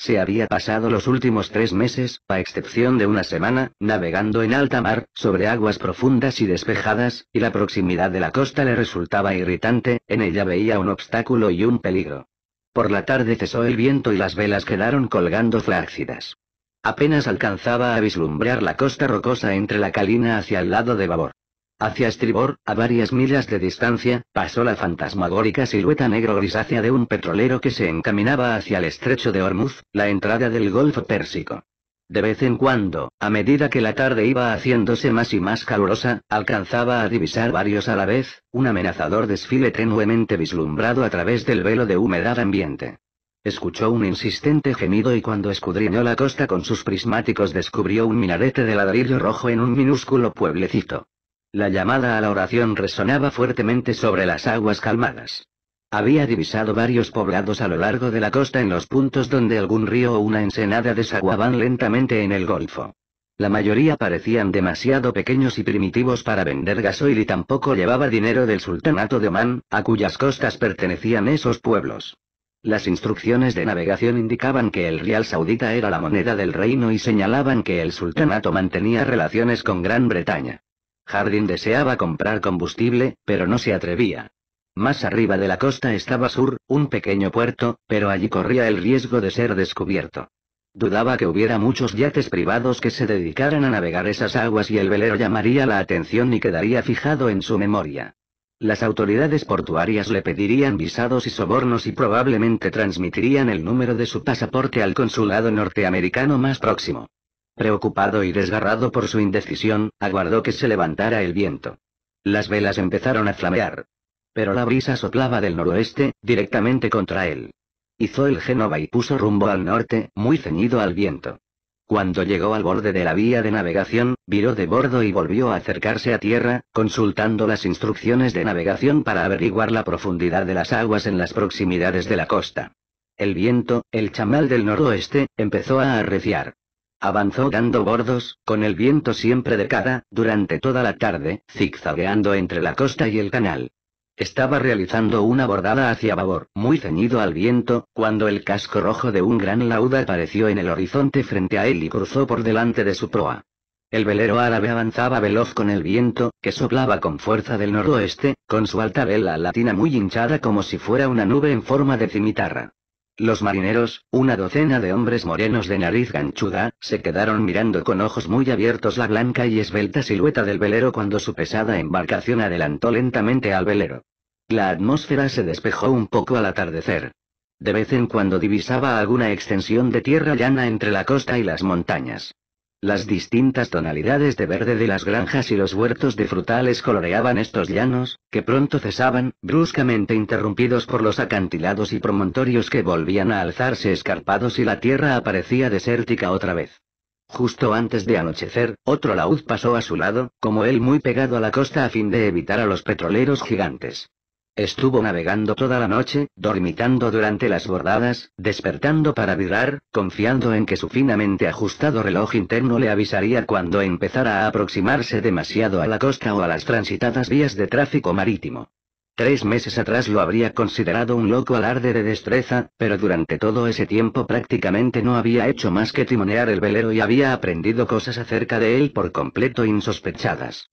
Se había pasado los últimos tres meses, a excepción de una semana, navegando en alta mar, sobre aguas profundas y despejadas, y la proximidad de la costa le resultaba irritante, en ella veía un obstáculo y un peligro. Por la tarde cesó el viento y las velas quedaron colgando flácidas. Apenas alcanzaba a vislumbrar la costa rocosa entre la calina hacia el lado de babor. Hacia estribor, a varias millas de distancia, pasó la fantasmagórica silueta negro-grisácea de un petrolero que se encaminaba hacia el estrecho de Hormuz, la entrada del Golfo Pérsico. De vez en cuando, a medida que la tarde iba haciéndose más y más calurosa, alcanzaba a divisar varios a la vez, un amenazador desfile tenuemente vislumbrado a través del velo de humedad ambiente. Escuchó un insistente gemido y cuando escudriñó la costa con sus prismáticos descubrió un minarete de ladrillo rojo en un minúsculo pueblecito. La llamada a la oración resonaba fuertemente sobre las aguas calmadas. Había divisado varios poblados a lo largo de la costa en los puntos donde algún río o una ensenada desaguaban lentamente en el golfo. La mayoría parecían demasiado pequeños y primitivos para vender gasoil y tampoco llevaba dinero del sultanato de Omán, a cuyas costas pertenecían esos pueblos. Las instrucciones de navegación indicaban que el rial saudita era la moneda del reino y señalaban que el sultanato mantenía relaciones con Gran Bretaña. Jardín deseaba comprar combustible, pero no se atrevía. Más arriba de la costa estaba Sur, un pequeño puerto, pero allí corría el riesgo de ser descubierto. Dudaba que hubiera muchos yates privados que se dedicaran a navegar esas aguas y el velero llamaría la atención y quedaría fijado en su memoria. Las autoridades portuarias le pedirían visados y sobornos y probablemente transmitirían el número de su pasaporte al consulado norteamericano más próximo. Preocupado y desgarrado por su indecisión, aguardó que se levantara el viento. Las velas empezaron a flamear. Pero la brisa soplaba del noroeste, directamente contra él. Hizo el genova y puso rumbo al norte, muy ceñido al viento. Cuando llegó al borde de la vía de navegación, viró de bordo y volvió a acercarse a tierra, consultando las instrucciones de navegación para averiguar la profundidad de las aguas en las proximidades de la costa. El viento, el chamal del noroeste, empezó a arreciar. Avanzó dando bordos, con el viento siempre de cara, durante toda la tarde, zigzagueando entre la costa y el canal. Estaba realizando una bordada hacia babor, muy ceñido al viento, cuando el casco rojo de un gran lauda apareció en el horizonte frente a él y cruzó por delante de su proa. El velero árabe avanzaba veloz con el viento, que soplaba con fuerza del noroeste, con su alta vela latina muy hinchada como si fuera una nube en forma de cimitarra. Los marineros, una docena de hombres morenos de nariz ganchuda, se quedaron mirando con ojos muy abiertos la blanca y esbelta silueta del velero cuando su pesada embarcación adelantó lentamente al velero. La atmósfera se despejó un poco al atardecer. De vez en cuando divisaba alguna extensión de tierra llana entre la costa y las montañas. Las distintas tonalidades de verde de las granjas y los huertos de frutales coloreaban estos llanos, que pronto cesaban, bruscamente interrumpidos por los acantilados y promontorios que volvían a alzarse escarpados y la tierra aparecía desértica otra vez. Justo antes de anochecer, otro laúd pasó a su lado, como él muy pegado a la costa a fin de evitar a los petroleros gigantes. Estuvo navegando toda la noche, dormitando durante las bordadas, despertando para virar, confiando en que su finamente ajustado reloj interno le avisaría cuando empezara a aproximarse demasiado a la costa o a las transitadas vías de tráfico marítimo. Tres meses atrás lo habría considerado un loco alarde de destreza, pero durante todo ese tiempo prácticamente no había hecho más que timonear el velero y había aprendido cosas acerca de él por completo insospechadas.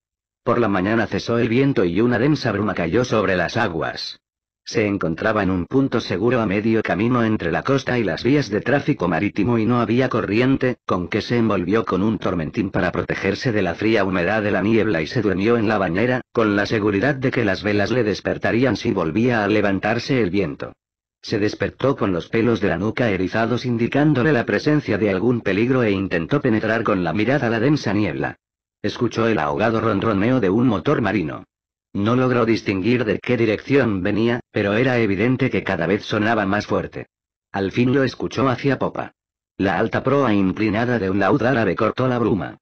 Por la mañana cesó el viento y una densa bruma cayó sobre las aguas. Se encontraba en un punto seguro a medio camino entre la costa y las vías de tráfico marítimo y no había corriente, con que se envolvió con un tormentín para protegerse de la fría humedad de la niebla y se durmió en la bañera, con la seguridad de que las velas le despertarían si volvía a levantarse el viento. Se despertó con los pelos de la nuca erizados indicándole la presencia de algún peligro e intentó penetrar con la mirada la densa niebla. Escuchó el ahogado ronroneo de un motor marino. No logró distinguir de qué dirección venía, pero era evidente que cada vez sonaba más fuerte. Al fin lo escuchó hacia popa. La alta proa inclinada de un laud árabe cortó la bruma.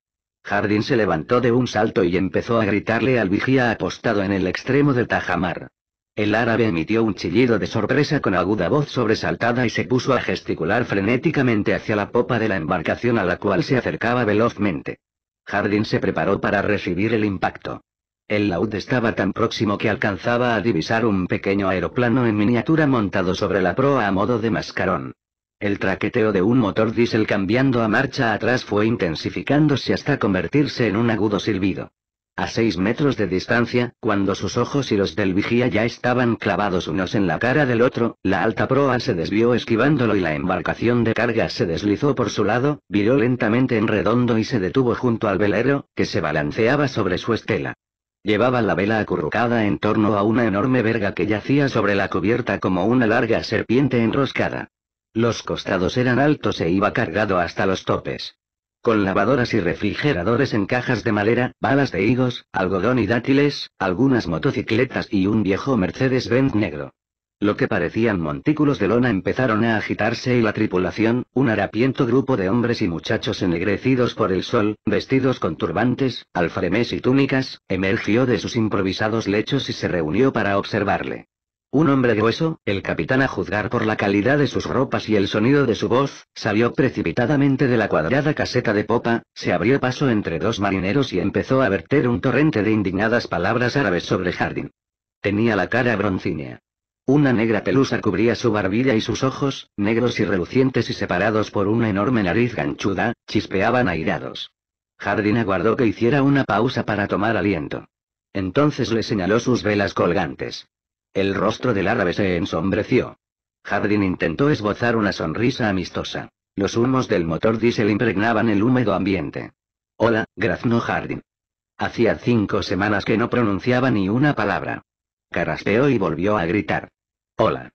Jardín se levantó de un salto y empezó a gritarle al vigía apostado en el extremo del Tajamar. El árabe emitió un chillido de sorpresa con aguda voz sobresaltada y se puso a gesticular frenéticamente hacia la popa de la embarcación a la cual se acercaba velozmente. Hardin se preparó para recibir el impacto. El laúd estaba tan próximo que alcanzaba a divisar un pequeño aeroplano en miniatura montado sobre la proa a modo de mascarón. El traqueteo de un motor diésel cambiando a marcha atrás fue intensificándose hasta convertirse en un agudo silbido a seis metros de distancia, cuando sus ojos y los del vigía ya estaban clavados unos en la cara del otro, la alta proa se desvió esquivándolo y la embarcación de carga se deslizó por su lado, viró lentamente en redondo y se detuvo junto al velero, que se balanceaba sobre su estela. Llevaba la vela acurrucada en torno a una enorme verga que yacía sobre la cubierta como una larga serpiente enroscada. Los costados eran altos e iba cargado hasta los topes con lavadoras y refrigeradores en cajas de madera, balas de higos, algodón y dátiles, algunas motocicletas y un viejo Mercedes-Benz negro. Lo que parecían montículos de lona empezaron a agitarse y la tripulación, un harapiento grupo de hombres y muchachos ennegrecidos por el sol, vestidos con turbantes, alfremés y túnicas, emergió de sus improvisados lechos y se reunió para observarle. Un hombre grueso, el capitán a juzgar por la calidad de sus ropas y el sonido de su voz, salió precipitadamente de la cuadrada caseta de popa, se abrió paso entre dos marineros y empezó a verter un torrente de indignadas palabras árabes sobre Jardín. Tenía la cara broncínea. Una negra pelusa cubría su barbilla y sus ojos, negros y relucientes y separados por una enorme nariz ganchuda, chispeaban airados. Jardín aguardó que hiciera una pausa para tomar aliento. Entonces le señaló sus velas colgantes. El rostro del árabe se ensombreció. Hardin intentó esbozar una sonrisa amistosa. Los humos del motor diésel impregnaban el húmedo ambiente. Hola, graznó Hardin. Hacía cinco semanas que no pronunciaba ni una palabra. Caraspeó y volvió a gritar. Hola.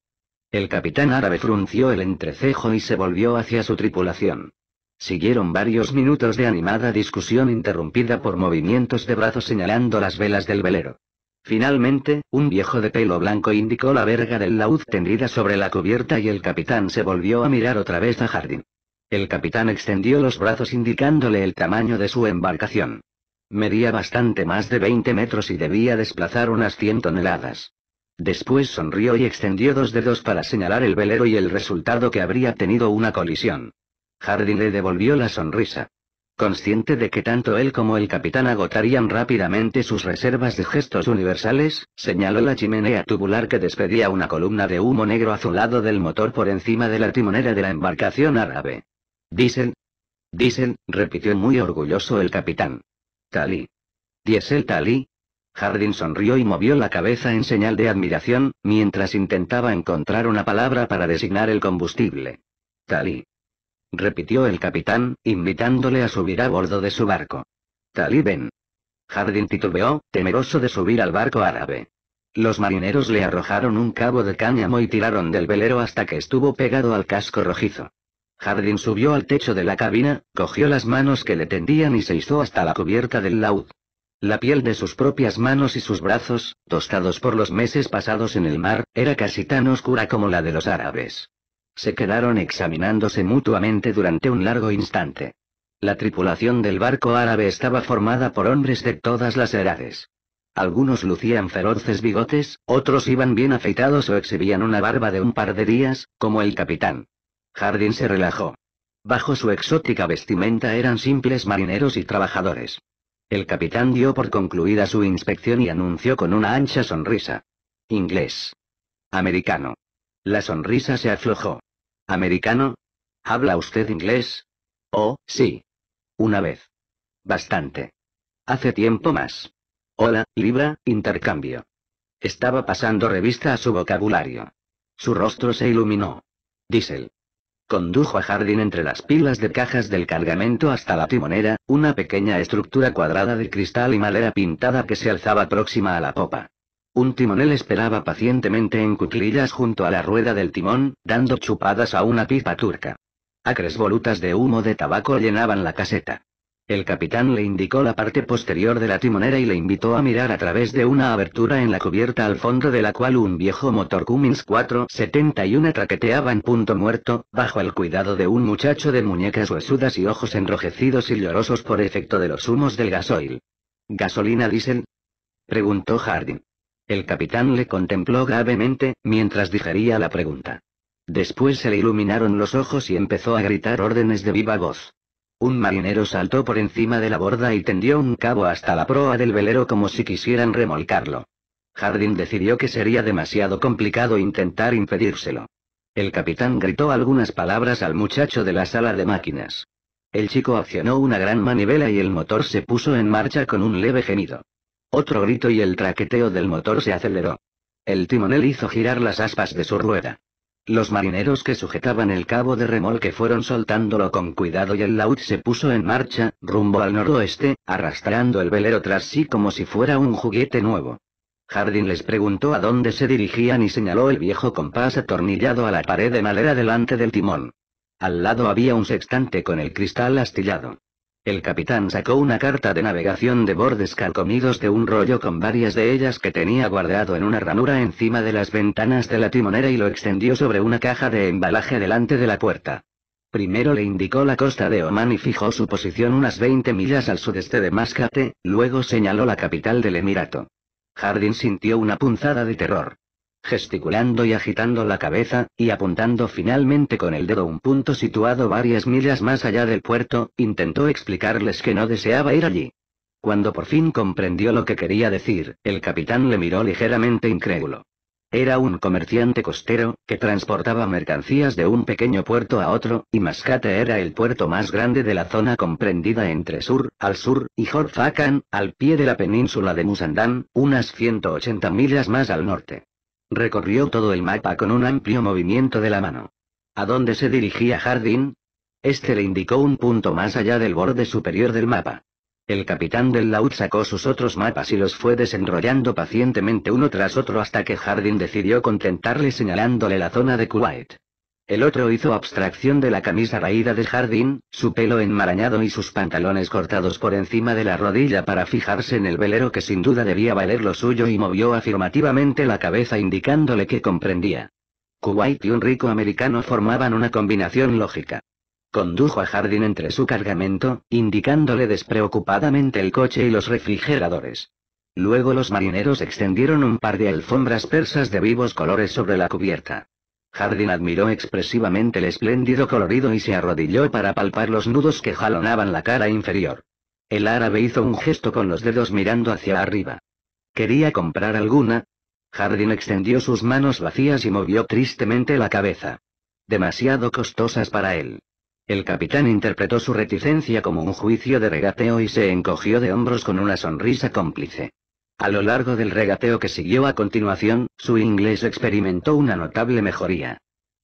El capitán árabe frunció el entrecejo y se volvió hacia su tripulación. Siguieron varios minutos de animada discusión interrumpida por movimientos de brazos señalando las velas del velero. Finalmente, un viejo de pelo blanco indicó la verga del laúd tendida sobre la cubierta y el capitán se volvió a mirar otra vez a Jardín. El capitán extendió los brazos indicándole el tamaño de su embarcación. Medía bastante más de 20 metros y debía desplazar unas 100 toneladas. Después sonrió y extendió dos dedos para señalar el velero y el resultado que habría tenido una colisión. Jardín le devolvió la sonrisa. Consciente de que tanto él como el capitán agotarían rápidamente sus reservas de gestos universales, señaló la chimenea tubular que despedía una columna de humo negro azulado del motor por encima de la timonera de la embarcación árabe. Diesel. Diesel, repitió muy orgulloso el capitán. Talí. Diesel Talí. Hardin sonrió y movió la cabeza en señal de admiración, mientras intentaba encontrar una palabra para designar el combustible. Talí repitió el capitán, invitándole a subir a bordo de su barco. taliben Jardín titubeó, temeroso de subir al barco árabe. Los marineros le arrojaron un cabo de cáñamo y tiraron del velero hasta que estuvo pegado al casco rojizo. Jardín subió al techo de la cabina, cogió las manos que le tendían y se hizo hasta la cubierta del laúd. La piel de sus propias manos y sus brazos, tostados por los meses pasados en el mar, era casi tan oscura como la de los árabes. Se quedaron examinándose mutuamente durante un largo instante. La tripulación del barco árabe estaba formada por hombres de todas las edades. Algunos lucían feroces bigotes, otros iban bien afeitados o exhibían una barba de un par de días, como el capitán. Jardín se relajó. Bajo su exótica vestimenta eran simples marineros y trabajadores. El capitán dio por concluida su inspección y anunció con una ancha sonrisa. Inglés. Americano. La sonrisa se aflojó. ¿Americano? ¿Habla usted inglés? Oh, sí. Una vez. Bastante. Hace tiempo más. Hola, Libra, intercambio. Estaba pasando revista a su vocabulario. Su rostro se iluminó. Diesel. Condujo a Jardín entre las pilas de cajas del cargamento hasta la timonera, una pequeña estructura cuadrada de cristal y madera pintada que se alzaba próxima a la popa. Un timonel esperaba pacientemente en cuclillas junto a la rueda del timón, dando chupadas a una pipa turca. Acres volutas de humo de tabaco llenaban la caseta. El capitán le indicó la parte posterior de la timonera y le invitó a mirar a través de una abertura en la cubierta al fondo de la cual un viejo motor Cummins 471 traqueteaba en punto muerto, bajo el cuidado de un muchacho de muñecas huesudas y ojos enrojecidos y llorosos por efecto de los humos del gasoil. ¿Gasolina diésel? preguntó Harding. El capitán le contempló gravemente, mientras digería la pregunta. Después se le iluminaron los ojos y empezó a gritar órdenes de viva voz. Un marinero saltó por encima de la borda y tendió un cabo hasta la proa del velero como si quisieran remolcarlo. Hardin decidió que sería demasiado complicado intentar impedírselo. El capitán gritó algunas palabras al muchacho de la sala de máquinas. El chico accionó una gran manivela y el motor se puso en marcha con un leve gemido. Otro grito y el traqueteo del motor se aceleró. El timonel hizo girar las aspas de su rueda. Los marineros que sujetaban el cabo de remolque fueron soltándolo con cuidado y el laúd se puso en marcha, rumbo al noroeste, arrastrando el velero tras sí como si fuera un juguete nuevo. Jardín les preguntó a dónde se dirigían y señaló el viejo compás atornillado a la pared de madera delante del timón. Al lado había un sextante con el cristal astillado. El capitán sacó una carta de navegación de bordes calcomidos de un rollo con varias de ellas que tenía guardado en una ranura encima de las ventanas de la timonera y lo extendió sobre una caja de embalaje delante de la puerta. Primero le indicó la costa de Oman y fijó su posición unas 20 millas al sudeste de Mascate, luego señaló la capital del Emirato. Jardín sintió una punzada de terror gesticulando y agitando la cabeza, y apuntando finalmente con el dedo un punto situado varias millas más allá del puerto, intentó explicarles que no deseaba ir allí. Cuando por fin comprendió lo que quería decir, el capitán le miró ligeramente incrédulo. Era un comerciante costero, que transportaba mercancías de un pequeño puerto a otro, y Mascate era el puerto más grande de la zona comprendida entre Sur, al sur, y Jorfakan, al pie de la península de Musandán, unas 180 millas más al norte. Recorrió todo el mapa con un amplio movimiento de la mano. ¿A dónde se dirigía Hardin? Este le indicó un punto más allá del borde superior del mapa. El capitán del laúd sacó sus otros mapas y los fue desenrollando pacientemente uno tras otro hasta que Hardin decidió contentarle señalándole la zona de Kuwait. El otro hizo abstracción de la camisa raída de jardín, su pelo enmarañado y sus pantalones cortados por encima de la rodilla para fijarse en el velero que sin duda debía valer lo suyo y movió afirmativamente la cabeza indicándole que comprendía. Kuwait y un rico americano formaban una combinación lógica. Condujo a Jardín entre su cargamento, indicándole despreocupadamente el coche y los refrigeradores. Luego los marineros extendieron un par de alfombras persas de vivos colores sobre la cubierta. Hardin admiró expresivamente el espléndido colorido y se arrodilló para palpar los nudos que jalonaban la cara inferior. El árabe hizo un gesto con los dedos mirando hacia arriba. ¿Quería comprar alguna? Jardín extendió sus manos vacías y movió tristemente la cabeza. Demasiado costosas para él. El capitán interpretó su reticencia como un juicio de regateo y se encogió de hombros con una sonrisa cómplice. A lo largo del regateo que siguió a continuación, su inglés experimentó una notable mejoría.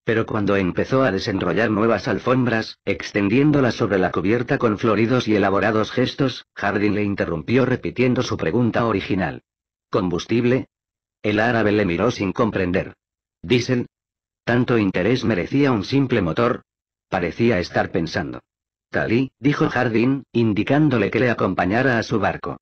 Pero cuando empezó a desenrollar nuevas alfombras, extendiéndolas sobre la cubierta con floridos y elaborados gestos, Hardin le interrumpió repitiendo su pregunta original. ¿Combustible? El árabe le miró sin comprender. ¿Diesel? ¿Tanto interés merecía un simple motor? Parecía estar pensando. Talí, dijo Hardin, indicándole que le acompañara a su barco.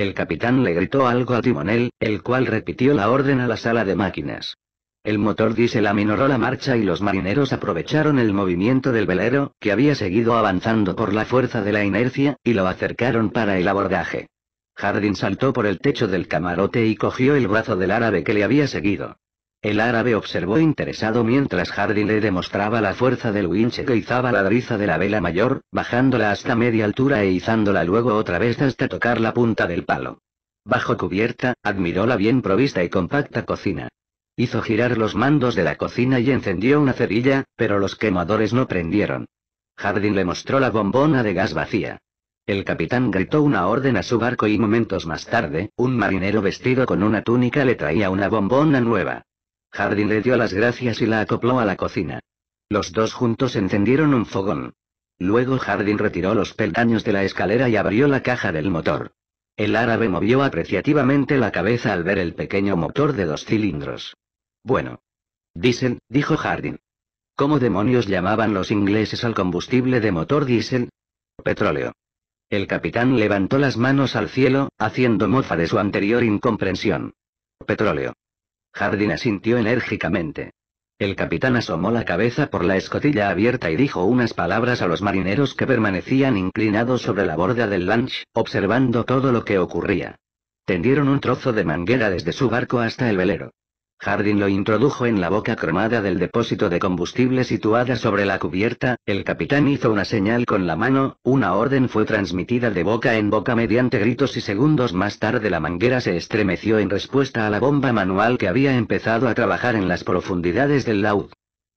El capitán le gritó algo al timonel, el cual repitió la orden a la sala de máquinas. El motor diésel aminoró la marcha y los marineros aprovecharon el movimiento del velero, que había seguido avanzando por la fuerza de la inercia, y lo acercaron para el abordaje. Jardín saltó por el techo del camarote y cogió el brazo del árabe que le había seguido. El árabe observó interesado mientras Hardy le demostraba la fuerza del winche que izaba la driza de la vela mayor, bajándola hasta media altura e izándola luego otra vez hasta tocar la punta del palo. Bajo cubierta, admiró la bien provista y compacta cocina. Hizo girar los mandos de la cocina y encendió una cerilla, pero los quemadores no prendieron. Hardin le mostró la bombona de gas vacía. El capitán gritó una orden a su barco y momentos más tarde, un marinero vestido con una túnica le traía una bombona nueva. Hardin le dio las gracias y la acopló a la cocina. Los dos juntos encendieron un fogón. Luego Hardin retiró los peldaños de la escalera y abrió la caja del motor. El árabe movió apreciativamente la cabeza al ver el pequeño motor de dos cilindros. Bueno. Dicen, dijo Hardin. ¿Cómo demonios llamaban los ingleses al combustible de motor diésel? Petróleo. El capitán levantó las manos al cielo, haciendo mofa de su anterior incomprensión. Petróleo. Jardín asintió enérgicamente. El capitán asomó la cabeza por la escotilla abierta y dijo unas palabras a los marineros que permanecían inclinados sobre la borda del lunch, observando todo lo que ocurría. Tendieron un trozo de manguera desde su barco hasta el velero. Hardin lo introdujo en la boca cromada del depósito de combustible situada sobre la cubierta, el capitán hizo una señal con la mano, una orden fue transmitida de boca en boca mediante gritos y segundos más tarde la manguera se estremeció en respuesta a la bomba manual que había empezado a trabajar en las profundidades del laúd.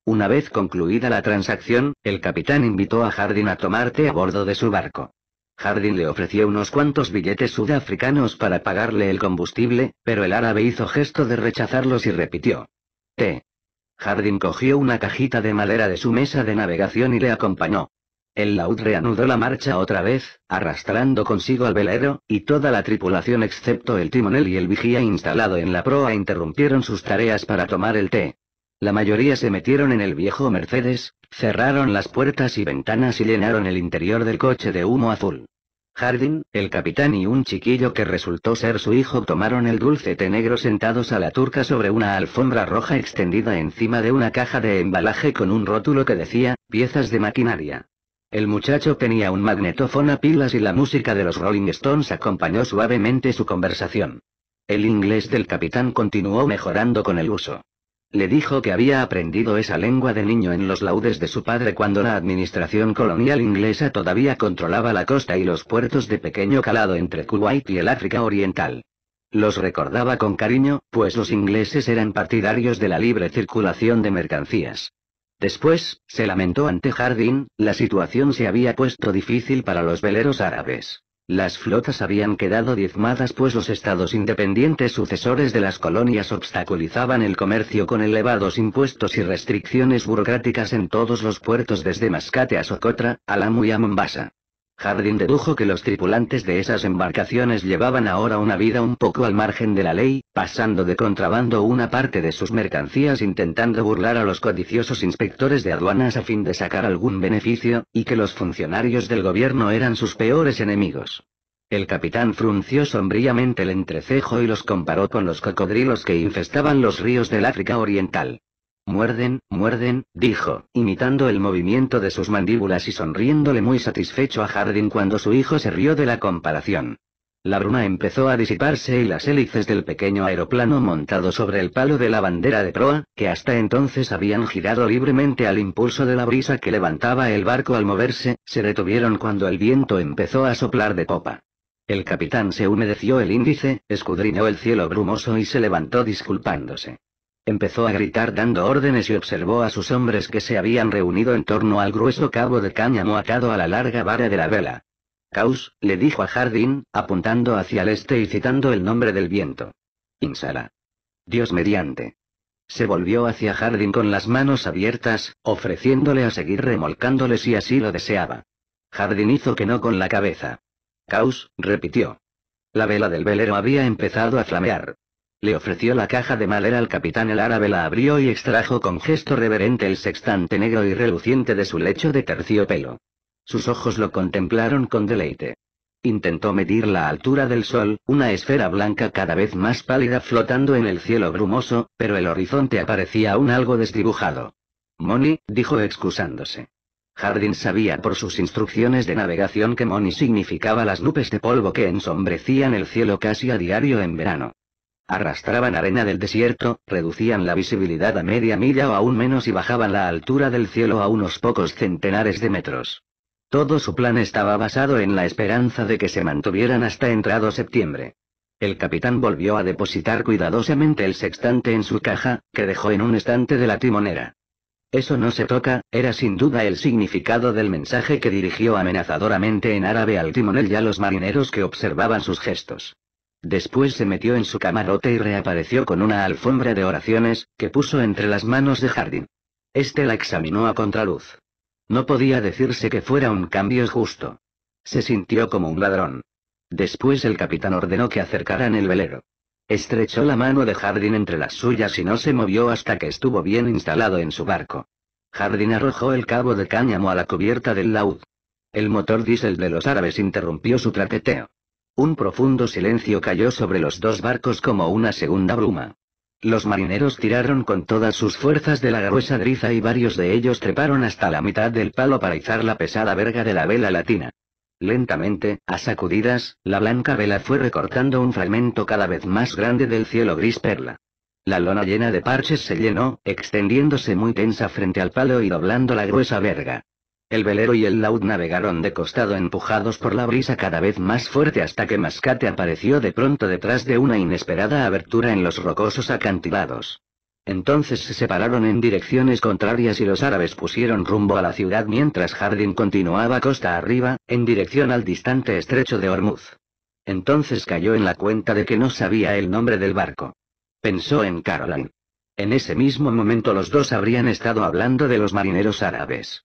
Una vez concluida la transacción, el capitán invitó a Hardin a tomarte a bordo de su barco. Hardin le ofreció unos cuantos billetes sudafricanos para pagarle el combustible, pero el árabe hizo gesto de rechazarlos y repitió. Té. Jardín cogió una cajita de madera de su mesa de navegación y le acompañó. El laud reanudó la marcha otra vez, arrastrando consigo al velero, y toda la tripulación excepto el timonel y el vigía instalado en la proa interrumpieron sus tareas para tomar el té. La mayoría se metieron en el viejo Mercedes, cerraron las puertas y ventanas y llenaron el interior del coche de humo azul. Hardin, el capitán y un chiquillo que resultó ser su hijo tomaron el dulce té negro sentados a la turca sobre una alfombra roja extendida encima de una caja de embalaje con un rótulo que decía, piezas de maquinaria. El muchacho tenía un magnetófono a pilas y la música de los Rolling Stones acompañó suavemente su conversación. El inglés del capitán continuó mejorando con el uso. Le dijo que había aprendido esa lengua de niño en los laudes de su padre cuando la administración colonial inglesa todavía controlaba la costa y los puertos de pequeño calado entre Kuwait y el África Oriental. Los recordaba con cariño, pues los ingleses eran partidarios de la libre circulación de mercancías. Después, se lamentó ante Jardín, la situación se había puesto difícil para los veleros árabes. Las flotas habían quedado diezmadas pues los estados independientes sucesores de las colonias obstaculizaban el comercio con elevados impuestos y restricciones burocráticas en todos los puertos desde Mascate a Socotra, Alamu y a Mombasa. Jardín dedujo que los tripulantes de esas embarcaciones llevaban ahora una vida un poco al margen de la ley, pasando de contrabando una parte de sus mercancías intentando burlar a los codiciosos inspectores de aduanas a fin de sacar algún beneficio, y que los funcionarios del gobierno eran sus peores enemigos. El capitán frunció sombríamente el entrecejo y los comparó con los cocodrilos que infestaban los ríos del África Oriental. Muerden, muerden, dijo, imitando el movimiento de sus mandíbulas y sonriéndole muy satisfecho a Jardín cuando su hijo se rió de la comparación. La bruma empezó a disiparse y las hélices del pequeño aeroplano montado sobre el palo de la bandera de proa, que hasta entonces habían girado libremente al impulso de la brisa que levantaba el barco al moverse, se detuvieron cuando el viento empezó a soplar de popa. El capitán se humedeció el índice, escudriñó el cielo brumoso y se levantó disculpándose. Empezó a gritar dando órdenes y observó a sus hombres que se habían reunido en torno al grueso cabo de cáñamo atado a la larga vara de la vela. Caus, le dijo a Jardín, apuntando hacia el este y citando el nombre del viento. Insala. Dios mediante. Se volvió hacia Jardín con las manos abiertas, ofreciéndole a seguir remolcándole si así lo deseaba. Jardín hizo que no con la cabeza. Caus, repitió. La vela del velero había empezado a flamear. Le ofreció la caja de madera al capitán. El árabe la abrió y extrajo con gesto reverente el sextante negro y reluciente de su lecho de terciopelo. Sus ojos lo contemplaron con deleite. Intentó medir la altura del sol, una esfera blanca cada vez más pálida flotando en el cielo brumoso, pero el horizonte aparecía aún algo desdibujado. Moni, dijo excusándose. Jardín sabía por sus instrucciones de navegación que Moni significaba las nubes de polvo que ensombrecían el cielo casi a diario en verano. Arrastraban arena del desierto, reducían la visibilidad a media milla o aún menos y bajaban la altura del cielo a unos pocos centenares de metros. Todo su plan estaba basado en la esperanza de que se mantuvieran hasta entrado septiembre. El capitán volvió a depositar cuidadosamente el sextante en su caja, que dejó en un estante de la timonera. Eso no se toca, era sin duda el significado del mensaje que dirigió amenazadoramente en árabe al timonel y a los marineros que observaban sus gestos. Después se metió en su camarote y reapareció con una alfombra de oraciones, que puso entre las manos de Jardín. Este la examinó a contraluz. No podía decirse que fuera un cambio justo. Se sintió como un ladrón. Después el capitán ordenó que acercaran el velero. Estrechó la mano de Jardín entre las suyas y no se movió hasta que estuvo bien instalado en su barco. Jardín arrojó el cabo de cáñamo a la cubierta del laúd. El motor diésel de los árabes interrumpió su traqueteo. Un profundo silencio cayó sobre los dos barcos como una segunda bruma. Los marineros tiraron con todas sus fuerzas de la gruesa driza y varios de ellos treparon hasta la mitad del palo para izar la pesada verga de la vela latina. Lentamente, a sacudidas, la blanca vela fue recortando un fragmento cada vez más grande del cielo gris perla. La lona llena de parches se llenó, extendiéndose muy tensa frente al palo y doblando la gruesa verga. El velero y el laud navegaron de costado empujados por la brisa cada vez más fuerte hasta que Mascate apareció de pronto detrás de una inesperada abertura en los rocosos acantilados. Entonces se separaron en direcciones contrarias y los árabes pusieron rumbo a la ciudad mientras Hardin continuaba costa arriba, en dirección al distante estrecho de Hormuz. Entonces cayó en la cuenta de que no sabía el nombre del barco. Pensó en Caroline. En ese mismo momento los dos habrían estado hablando de los marineros árabes.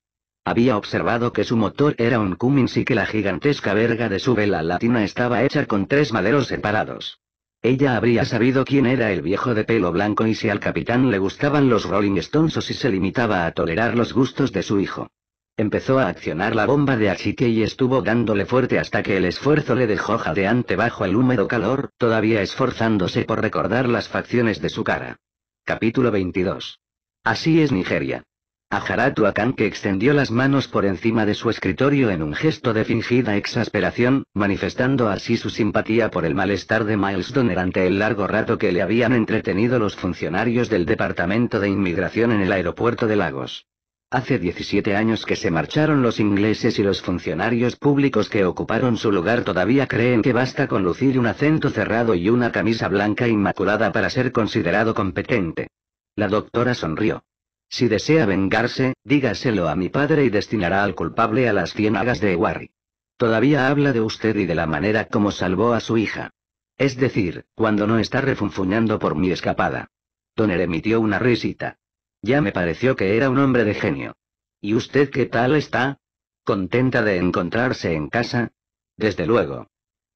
Había observado que su motor era un Cummins y que la gigantesca verga de su vela latina estaba hecha con tres maderos separados. Ella habría sabido quién era el viejo de pelo blanco y si al capitán le gustaban los Rolling Stones o si se limitaba a tolerar los gustos de su hijo. Empezó a accionar la bomba de achique y estuvo dándole fuerte hasta que el esfuerzo le dejó jadeante bajo el húmedo calor, todavía esforzándose por recordar las facciones de su cara. Capítulo 22. Así es Nigeria. Ajaratu que extendió las manos por encima de su escritorio en un gesto de fingida exasperación, manifestando así su simpatía por el malestar de Miles Donner ante el largo rato que le habían entretenido los funcionarios del Departamento de Inmigración en el aeropuerto de Lagos. Hace 17 años que se marcharon los ingleses y los funcionarios públicos que ocuparon su lugar todavía creen que basta con lucir un acento cerrado y una camisa blanca inmaculada para ser considerado competente. La doctora sonrió. Si desea vengarse, dígaselo a mi padre y destinará al culpable a las ciénagas de Ewari. Todavía habla de usted y de la manera como salvó a su hija. Es decir, cuando no está refunfuñando por mi escapada. Toner emitió una risita. Ya me pareció que era un hombre de genio. ¿Y usted qué tal está? ¿Contenta de encontrarse en casa? Desde luego.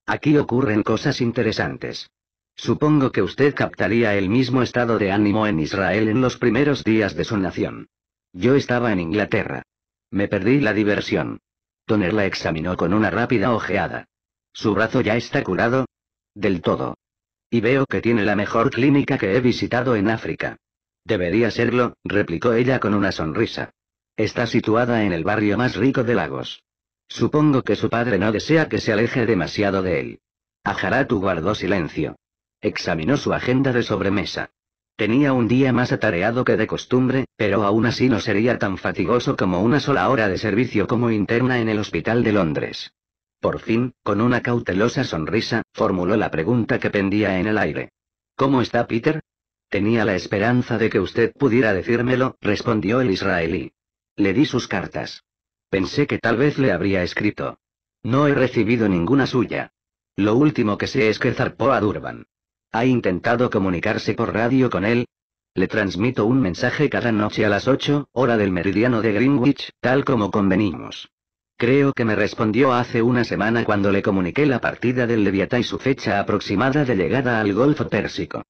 Aquí ocurren cosas interesantes. Supongo que usted captaría el mismo estado de ánimo en Israel en los primeros días de su nación. Yo estaba en Inglaterra. Me perdí la diversión. Toner la examinó con una rápida ojeada. ¿Su brazo ya está curado? Del todo. Y veo que tiene la mejor clínica que he visitado en África. Debería serlo, replicó ella con una sonrisa. Está situada en el barrio más rico de Lagos. Supongo que su padre no desea que se aleje demasiado de él. Ajaratu guardó silencio. Examinó su agenda de sobremesa. Tenía un día más atareado que de costumbre, pero aún así no sería tan fatigoso como una sola hora de servicio como interna en el Hospital de Londres. Por fin, con una cautelosa sonrisa, formuló la pregunta que pendía en el aire. ¿Cómo está Peter? Tenía la esperanza de que usted pudiera decírmelo, respondió el israelí. Le di sus cartas. Pensé que tal vez le habría escrito. No he recibido ninguna suya. Lo último que sé es que zarpó a Durban. Ha intentado comunicarse por radio con él. Le transmito un mensaje cada noche a las 8, hora del meridiano de Greenwich, tal como convenimos. Creo que me respondió hace una semana cuando le comuniqué la partida del Leviatá y su fecha aproximada de llegada al Golfo Pérsico.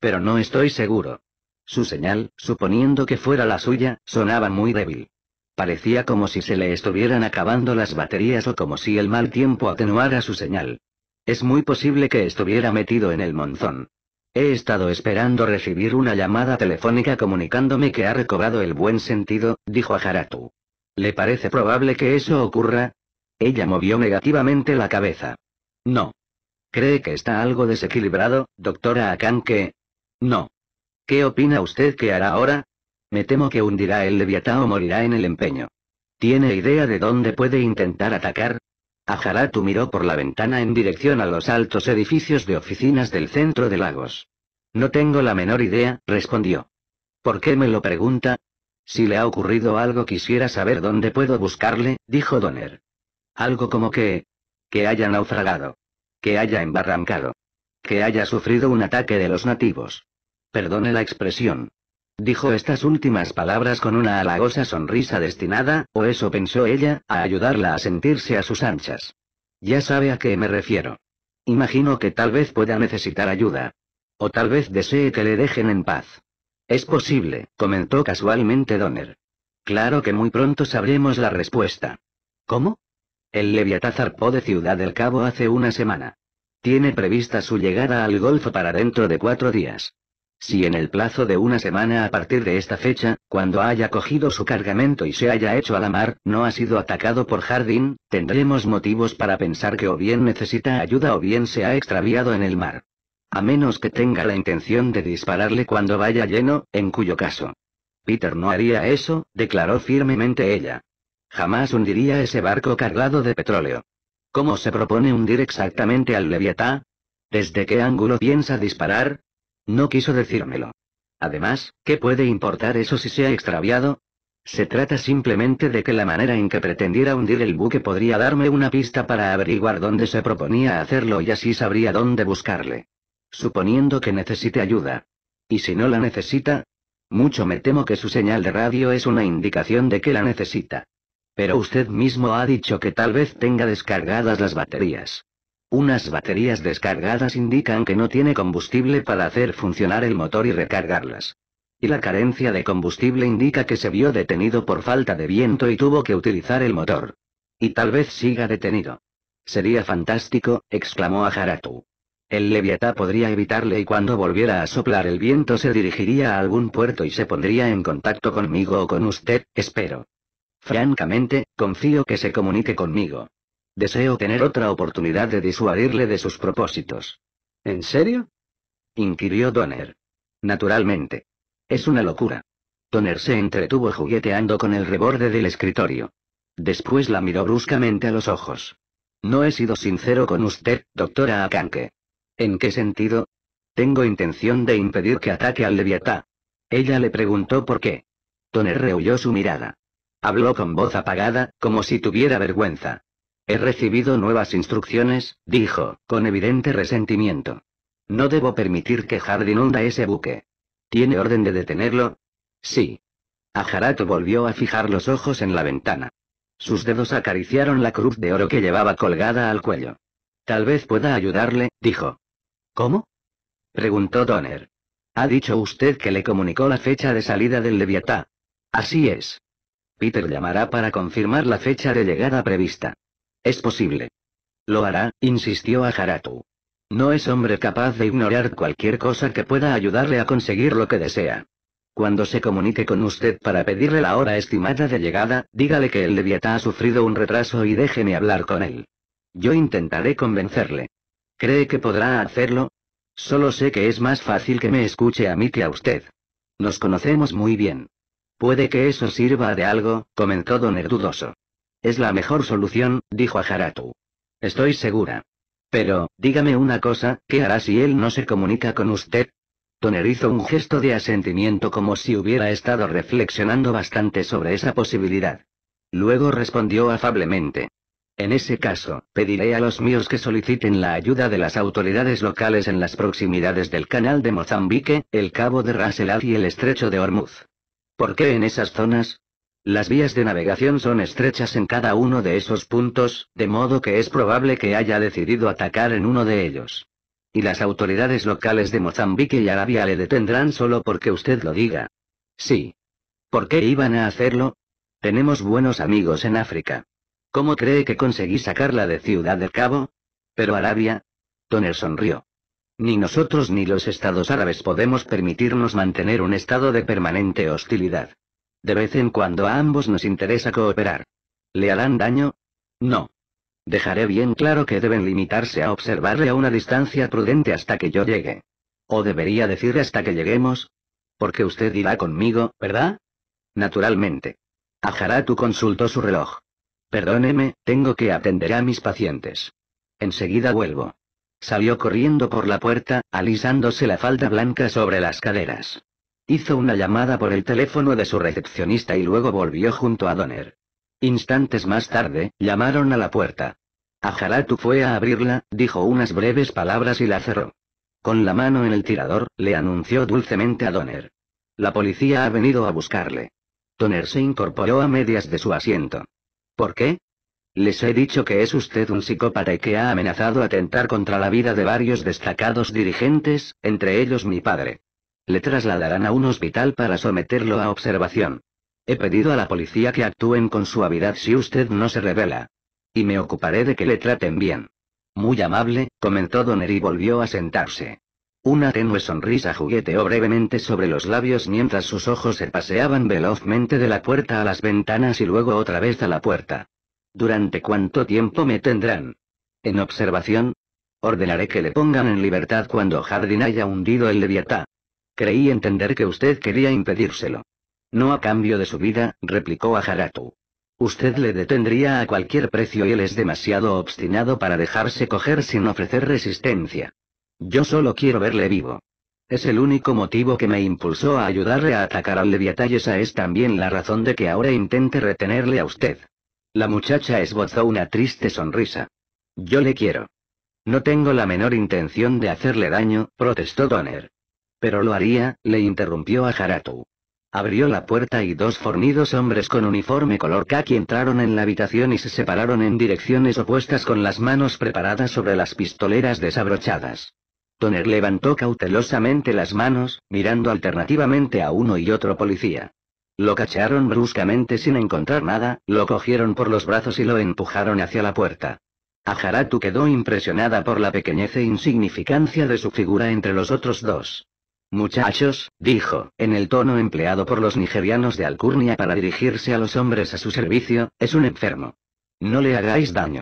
Pero no estoy seguro. Su señal, suponiendo que fuera la suya, sonaba muy débil. Parecía como si se le estuvieran acabando las baterías o como si el mal tiempo atenuara su señal. Es muy posible que estuviera metido en el monzón. He estado esperando recibir una llamada telefónica comunicándome que ha recobrado el buen sentido, dijo a Haratu. ¿Le parece probable que eso ocurra? Ella movió negativamente la cabeza. No. ¿Cree que está algo desequilibrado, doctora Akanke? No. ¿Qué opina usted que hará ahora? Me temo que hundirá el Leviatá o morirá en el empeño. ¿Tiene idea de dónde puede intentar atacar? Ajaratu miró por la ventana en dirección a los altos edificios de oficinas del centro de Lagos. No tengo la menor idea, respondió. ¿Por qué me lo pregunta? Si le ha ocurrido algo quisiera saber dónde puedo buscarle, dijo Donner. Algo como que... que haya naufragado. Que haya embarrancado. Que haya sufrido un ataque de los nativos. Perdone la expresión. Dijo estas últimas palabras con una halagosa sonrisa destinada, o eso pensó ella, a ayudarla a sentirse a sus anchas. Ya sabe a qué me refiero. Imagino que tal vez pueda necesitar ayuda. O tal vez desee que le dejen en paz. Es posible, comentó casualmente Donner. Claro que muy pronto sabremos la respuesta. ¿Cómo? El Leviatán zarpó de Ciudad del Cabo hace una semana. Tiene prevista su llegada al Golfo para dentro de cuatro días. Si en el plazo de una semana a partir de esta fecha, cuando haya cogido su cargamento y se haya hecho a la mar, no ha sido atacado por Jardín, tendremos motivos para pensar que o bien necesita ayuda o bien se ha extraviado en el mar. A menos que tenga la intención de dispararle cuando vaya lleno, en cuyo caso. Peter no haría eso, declaró firmemente ella. Jamás hundiría ese barco cargado de petróleo. ¿Cómo se propone hundir exactamente al Leviatán? ¿Desde qué ángulo piensa disparar? No quiso decírmelo. Además, ¿qué puede importar eso si se ha extraviado? Se trata simplemente de que la manera en que pretendiera hundir el buque podría darme una pista para averiguar dónde se proponía hacerlo y así sabría dónde buscarle. Suponiendo que necesite ayuda. ¿Y si no la necesita? Mucho me temo que su señal de radio es una indicación de que la necesita. Pero usted mismo ha dicho que tal vez tenga descargadas las baterías. Unas baterías descargadas indican que no tiene combustible para hacer funcionar el motor y recargarlas. Y la carencia de combustible indica que se vio detenido por falta de viento y tuvo que utilizar el motor. Y tal vez siga detenido. Sería fantástico, exclamó Ajaratu. El leviatá podría evitarle y cuando volviera a soplar el viento se dirigiría a algún puerto y se pondría en contacto conmigo o con usted, espero. Francamente, confío que se comunique conmigo. Deseo tener otra oportunidad de disuadirle de sus propósitos. ¿En serio? inquirió Donner. Naturalmente. Es una locura. Donner se entretuvo jugueteando con el reborde del escritorio. Después la miró bruscamente a los ojos. No he sido sincero con usted, doctora Akanke. ¿En qué sentido? Tengo intención de impedir que ataque al Leviatá. Ella le preguntó por qué. Donner rehuyó su mirada. Habló con voz apagada, como si tuviera vergüenza. He recibido nuevas instrucciones, dijo, con evidente resentimiento. No debo permitir que Hardin hunda ese buque. ¿Tiene orden de detenerlo? Sí. Ajarat volvió a fijar los ojos en la ventana. Sus dedos acariciaron la cruz de oro que llevaba colgada al cuello. Tal vez pueda ayudarle, dijo. ¿Cómo? preguntó Donner. Ha dicho usted que le comunicó la fecha de salida del Leviatá. Así es. Peter llamará para confirmar la fecha de llegada prevista. Es posible. Lo hará, insistió a No es hombre capaz de ignorar cualquier cosa que pueda ayudarle a conseguir lo que desea. Cuando se comunique con usted para pedirle la hora estimada de llegada, dígale que el deviata ha sufrido un retraso y déjeme hablar con él. Yo intentaré convencerle. ¿Cree que podrá hacerlo? Solo sé que es más fácil que me escuche a mí que a usted. Nos conocemos muy bien. Puede que eso sirva de algo, comentó Don dudoso. Es la mejor solución, dijo a Haratu. Estoy segura. Pero, dígame una cosa, ¿qué hará si él no se comunica con usted? Toner hizo un gesto de asentimiento como si hubiera estado reflexionando bastante sobre esa posibilidad. Luego respondió afablemente. En ese caso, pediré a los míos que soliciten la ayuda de las autoridades locales en las proximidades del canal de Mozambique, el cabo de Ras y el estrecho de Hormuz. ¿Por qué en esas zonas? Las vías de navegación son estrechas en cada uno de esos puntos, de modo que es probable que haya decidido atacar en uno de ellos. Y las autoridades locales de Mozambique y Arabia le detendrán solo porque usted lo diga. Sí. ¿Por qué iban a hacerlo? Tenemos buenos amigos en África. ¿Cómo cree que conseguí sacarla de Ciudad del Cabo? Pero Arabia. Toner sonrió. Ni nosotros ni los estados árabes podemos permitirnos mantener un estado de permanente hostilidad. De vez en cuando a ambos nos interesa cooperar. ¿Le harán daño? No. Dejaré bien claro que deben limitarse a observarle a una distancia prudente hasta que yo llegue. O debería decir hasta que lleguemos. Porque usted irá conmigo, ¿verdad? Naturalmente. Ajaratu consultó su reloj. Perdóneme, tengo que atender a mis pacientes. Enseguida vuelvo. Salió corriendo por la puerta, alisándose la falda blanca sobre las caderas. Hizo una llamada por el teléfono de su recepcionista y luego volvió junto a Donner. Instantes más tarde, llamaron a la puerta. Ajaratu fue a abrirla, dijo unas breves palabras y la cerró. Con la mano en el tirador, le anunció dulcemente a Donner. La policía ha venido a buscarle. Donner se incorporó a medias de su asiento. ¿Por qué? Les he dicho que es usted un psicópata y que ha amenazado atentar contra la vida de varios destacados dirigentes, entre ellos mi padre. Le trasladarán a un hospital para someterlo a observación. He pedido a la policía que actúen con suavidad si usted no se revela. Y me ocuparé de que le traten bien. Muy amable, comentó Donner y volvió a sentarse. Una tenue sonrisa jugueteó brevemente sobre los labios mientras sus ojos se paseaban velozmente de la puerta a las ventanas y luego otra vez a la puerta. ¿Durante cuánto tiempo me tendrán? En observación. Ordenaré que le pongan en libertad cuando Jardín haya hundido el Leviatán. Creí entender que usted quería impedírselo. No a cambio de su vida, replicó a Usted le detendría a cualquier precio y él es demasiado obstinado para dejarse coger sin ofrecer resistencia. Yo solo quiero verle vivo. Es el único motivo que me impulsó a ayudarle a atacar al Leviatán y esa es también la razón de que ahora intente retenerle a usted. La muchacha esbozó una triste sonrisa. Yo le quiero. No tengo la menor intención de hacerle daño, protestó Donner. Pero lo haría, le interrumpió a Haratu. Abrió la puerta y dos fornidos hombres con uniforme color kaki entraron en la habitación y se separaron en direcciones opuestas con las manos preparadas sobre las pistoleras desabrochadas. Toner levantó cautelosamente las manos, mirando alternativamente a uno y otro policía. Lo cacharon bruscamente sin encontrar nada, lo cogieron por los brazos y lo empujaron hacia la puerta. Ajaratu quedó impresionada por la pequeñez e insignificancia de su figura entre los otros dos. Muchachos, dijo, en el tono empleado por los nigerianos de Alcurnia para dirigirse a los hombres a su servicio, es un enfermo. No le hagáis daño.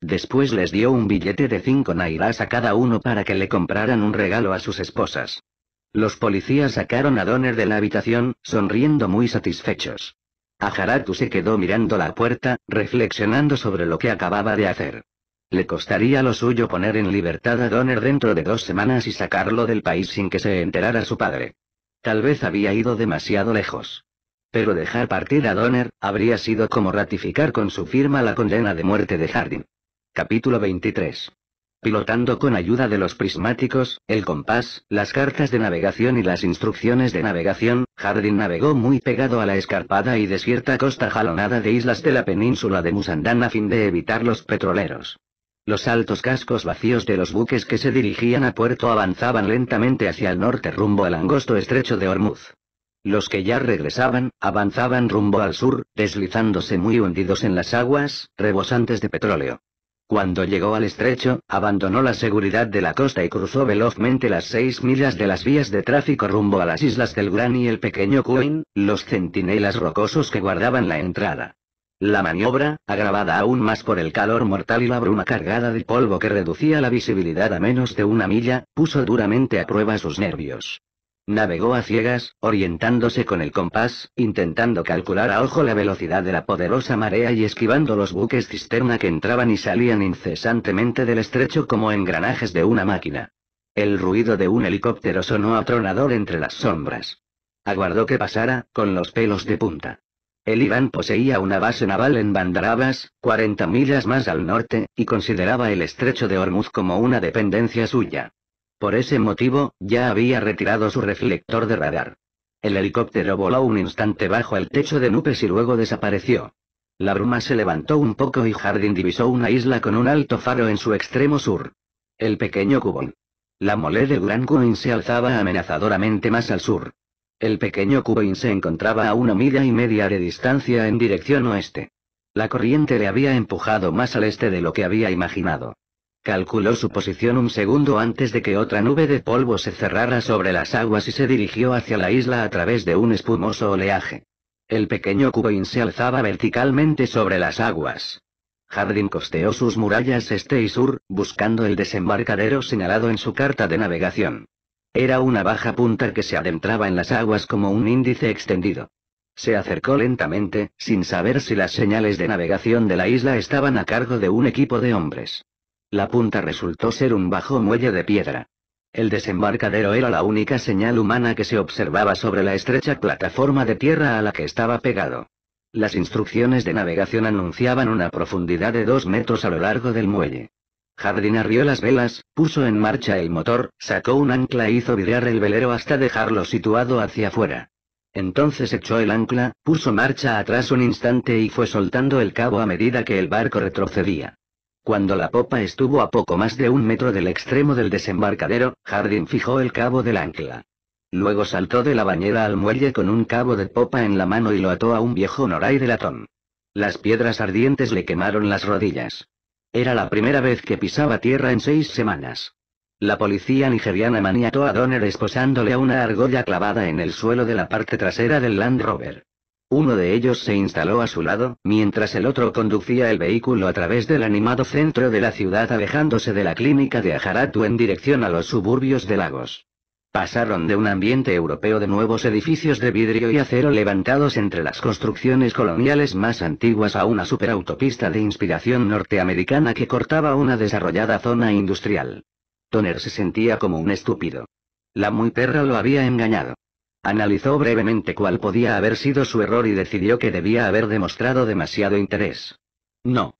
Después les dio un billete de cinco nairas a cada uno para que le compraran un regalo a sus esposas. Los policías sacaron a Donner de la habitación, sonriendo muy satisfechos. Ajaratu se quedó mirando la puerta, reflexionando sobre lo que acababa de hacer. Le costaría lo suyo poner en libertad a Donner dentro de dos semanas y sacarlo del país sin que se enterara su padre. Tal vez había ido demasiado lejos. Pero dejar partir a Donner habría sido como ratificar con su firma la condena de muerte de Hardin. Capítulo 23. Pilotando con ayuda de los prismáticos, el compás, las cartas de navegación y las instrucciones de navegación, Hardin navegó muy pegado a la escarpada y desierta costa jalonada de islas de la península de Musandán a fin de evitar los petroleros. Los altos cascos vacíos de los buques que se dirigían a puerto avanzaban lentamente hacia el norte rumbo al angosto estrecho de Hormuz. Los que ya regresaban, avanzaban rumbo al sur, deslizándose muy hundidos en las aguas, rebosantes de petróleo. Cuando llegó al estrecho, abandonó la seguridad de la costa y cruzó velozmente las seis millas de las vías de tráfico rumbo a las islas del Gran y el pequeño Cuin, los centinelas rocosos que guardaban la entrada. La maniobra, agravada aún más por el calor mortal y la bruma cargada de polvo que reducía la visibilidad a menos de una milla, puso duramente a prueba sus nervios. Navegó a ciegas, orientándose con el compás, intentando calcular a ojo la velocidad de la poderosa marea y esquivando los buques cisterna que entraban y salían incesantemente del estrecho como engranajes de una máquina. El ruido de un helicóptero sonó atronador entre las sombras. Aguardó que pasara, con los pelos de punta. El Irán poseía una base naval en Bandarabas, 40 millas más al norte, y consideraba el estrecho de Hormuz como una dependencia suya. Por ese motivo, ya había retirado su reflector de radar. El helicóptero voló un instante bajo el techo de Nupes y luego desapareció. La bruma se levantó un poco y Jardín divisó una isla con un alto faro en su extremo sur. El pequeño Cubón. La mole de Grand Coin se alzaba amenazadoramente más al sur. El pequeño cuboín se encontraba a una milla y media de distancia en dirección oeste. La corriente le había empujado más al este de lo que había imaginado. Calculó su posición un segundo antes de que otra nube de polvo se cerrara sobre las aguas y se dirigió hacia la isla a través de un espumoso oleaje. El pequeño cuboín se alzaba verticalmente sobre las aguas. Hardin costeó sus murallas este y sur, buscando el desembarcadero señalado en su carta de navegación. Era una baja punta que se adentraba en las aguas como un índice extendido. Se acercó lentamente, sin saber si las señales de navegación de la isla estaban a cargo de un equipo de hombres. La punta resultó ser un bajo muelle de piedra. El desembarcadero era la única señal humana que se observaba sobre la estrecha plataforma de tierra a la que estaba pegado. Las instrucciones de navegación anunciaban una profundidad de dos metros a lo largo del muelle. Jardín arrió las velas, puso en marcha el motor, sacó un ancla e hizo virar el velero hasta dejarlo situado hacia afuera. Entonces echó el ancla, puso marcha atrás un instante y fue soltando el cabo a medida que el barco retrocedía. Cuando la popa estuvo a poco más de un metro del extremo del desembarcadero, Jardín fijó el cabo del ancla. Luego saltó de la bañera al muelle con un cabo de popa en la mano y lo ató a un viejo noray de latón. Las piedras ardientes le quemaron las rodillas. Era la primera vez que pisaba tierra en seis semanas. La policía nigeriana maniató a Donner esposándole a una argolla clavada en el suelo de la parte trasera del Land Rover. Uno de ellos se instaló a su lado, mientras el otro conducía el vehículo a través del animado centro de la ciudad alejándose de la clínica de Ajaratu en dirección a los suburbios de Lagos. Pasaron de un ambiente europeo de nuevos edificios de vidrio y acero levantados entre las construcciones coloniales más antiguas a una superautopista de inspiración norteamericana que cortaba una desarrollada zona industrial. Toner se sentía como un estúpido. La muy perra lo había engañado. Analizó brevemente cuál podía haber sido su error y decidió que debía haber demostrado demasiado interés. No,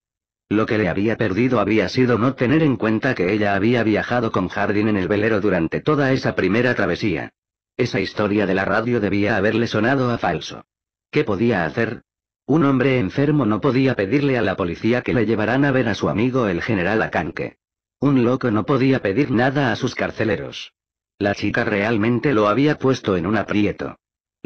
lo que le había perdido había sido no tener en cuenta que ella había viajado con Jardín en el velero durante toda esa primera travesía. Esa historia de la radio debía haberle sonado a falso. ¿Qué podía hacer? Un hombre enfermo no podía pedirle a la policía que le llevaran a ver a su amigo el general Akanke. Un loco no podía pedir nada a sus carceleros. La chica realmente lo había puesto en un aprieto.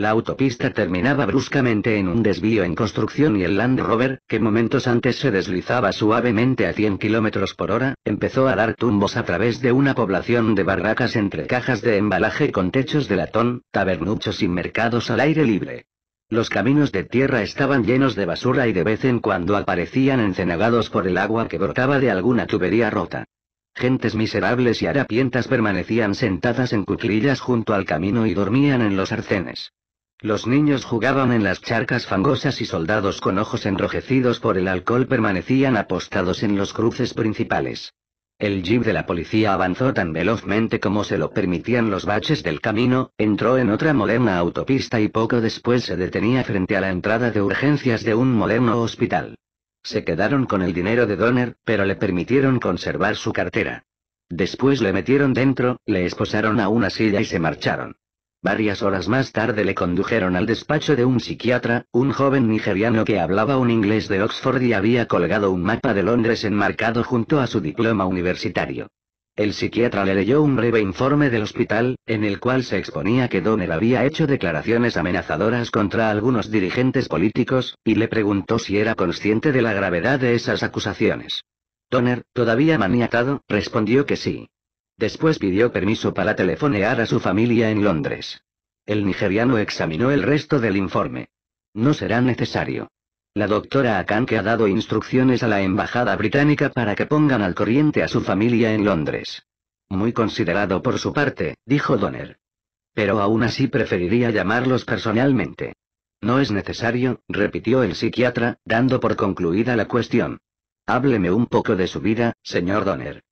La autopista terminaba bruscamente en un desvío en construcción y el Land Rover, que momentos antes se deslizaba suavemente a 100 km por hora, empezó a dar tumbos a través de una población de barracas entre cajas de embalaje con techos de latón, tabernuchos y mercados al aire libre. Los caminos de tierra estaban llenos de basura y de vez en cuando aparecían encenagados por el agua que brotaba de alguna tubería rota. Gentes miserables y harapientas permanecían sentadas en cuclillas junto al camino y dormían en los arcenes. Los niños jugaban en las charcas fangosas y soldados con ojos enrojecidos por el alcohol permanecían apostados en los cruces principales. El jeep de la policía avanzó tan velozmente como se lo permitían los baches del camino, entró en otra moderna autopista y poco después se detenía frente a la entrada de urgencias de un moderno hospital. Se quedaron con el dinero de Donner, pero le permitieron conservar su cartera. Después le metieron dentro, le esposaron a una silla y se marcharon. Varias horas más tarde le condujeron al despacho de un psiquiatra, un joven nigeriano que hablaba un inglés de Oxford y había colgado un mapa de Londres enmarcado junto a su diploma universitario. El psiquiatra le leyó un breve informe del hospital, en el cual se exponía que Donner había hecho declaraciones amenazadoras contra algunos dirigentes políticos, y le preguntó si era consciente de la gravedad de esas acusaciones. Donner, todavía maniatado, respondió que sí. Después pidió permiso para telefonear a su familia en Londres. El nigeriano examinó el resto del informe. No será necesario. La doctora Akanke ha dado instrucciones a la embajada británica para que pongan al corriente a su familia en Londres. Muy considerado por su parte, dijo Donner. Pero aún así preferiría llamarlos personalmente. No es necesario, repitió el psiquiatra, dando por concluida la cuestión. Hábleme un poco de su vida, señor Donner.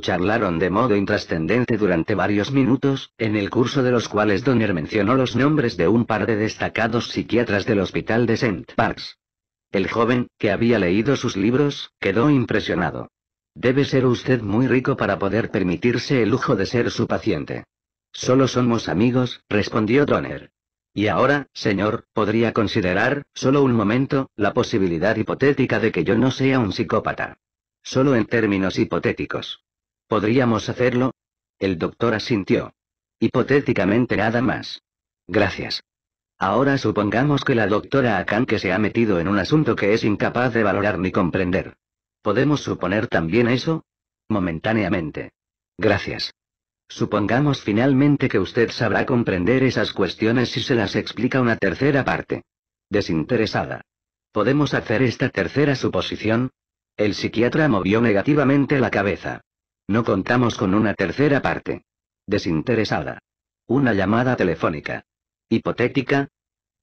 Charlaron de modo intrascendente durante varios minutos, en el curso de los cuales Donner mencionó los nombres de un par de destacados psiquiatras del hospital de St. Parks. El joven, que había leído sus libros, quedó impresionado. Debe ser usted muy rico para poder permitirse el lujo de ser su paciente. Solo somos amigos, respondió Donner. Y ahora, señor, podría considerar, solo un momento, la posibilidad hipotética de que yo no sea un psicópata. Solo en términos hipotéticos. ¿Podríamos hacerlo? El doctor asintió. Hipotéticamente nada más. Gracias. Ahora supongamos que la doctora que se ha metido en un asunto que es incapaz de valorar ni comprender. ¿Podemos suponer también eso? Momentáneamente. Gracias. Supongamos finalmente que usted sabrá comprender esas cuestiones si se las explica una tercera parte. Desinteresada. ¿Podemos hacer esta tercera suposición? El psiquiatra movió negativamente la cabeza. No contamos con una tercera parte. Desinteresada. Una llamada telefónica. ¿Hipotética?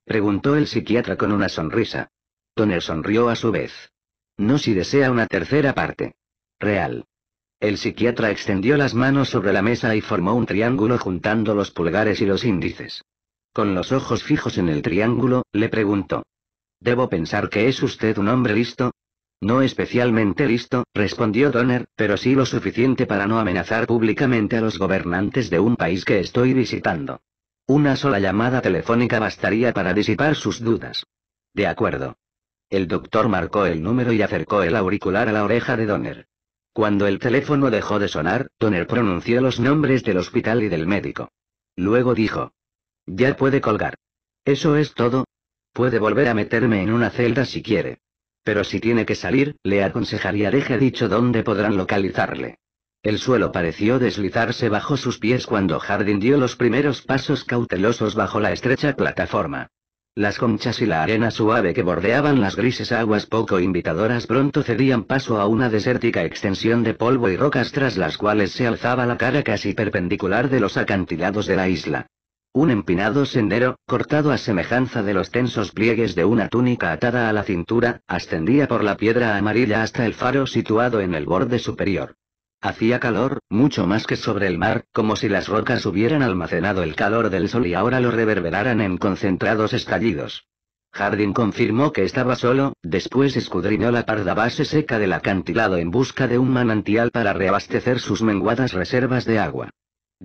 Preguntó el psiquiatra con una sonrisa. Toner sonrió a su vez. No si desea una tercera parte. Real. El psiquiatra extendió las manos sobre la mesa y formó un triángulo juntando los pulgares y los índices. Con los ojos fijos en el triángulo, le preguntó. ¿Debo pensar que es usted un hombre listo? No especialmente listo, respondió Donner, pero sí lo suficiente para no amenazar públicamente a los gobernantes de un país que estoy visitando. Una sola llamada telefónica bastaría para disipar sus dudas. De acuerdo. El doctor marcó el número y acercó el auricular a la oreja de Donner. Cuando el teléfono dejó de sonar, Donner pronunció los nombres del hospital y del médico. Luego dijo. Ya puede colgar. ¿Eso es todo? Puede volver a meterme en una celda si quiere. Pero si tiene que salir, le aconsejaría deje dicho dónde podrán localizarle. El suelo pareció deslizarse bajo sus pies cuando Jardín dio los primeros pasos cautelosos bajo la estrecha plataforma. Las conchas y la arena suave que bordeaban las grises aguas poco invitadoras pronto cedían paso a una desértica extensión de polvo y rocas tras las cuales se alzaba la cara casi perpendicular de los acantilados de la isla. Un empinado sendero, cortado a semejanza de los tensos pliegues de una túnica atada a la cintura, ascendía por la piedra amarilla hasta el faro situado en el borde superior. Hacía calor, mucho más que sobre el mar, como si las rocas hubieran almacenado el calor del sol y ahora lo reverberaran en concentrados estallidos. Jardín confirmó que estaba solo, después escudriñó la parda base seca del acantilado en busca de un manantial para reabastecer sus menguadas reservas de agua.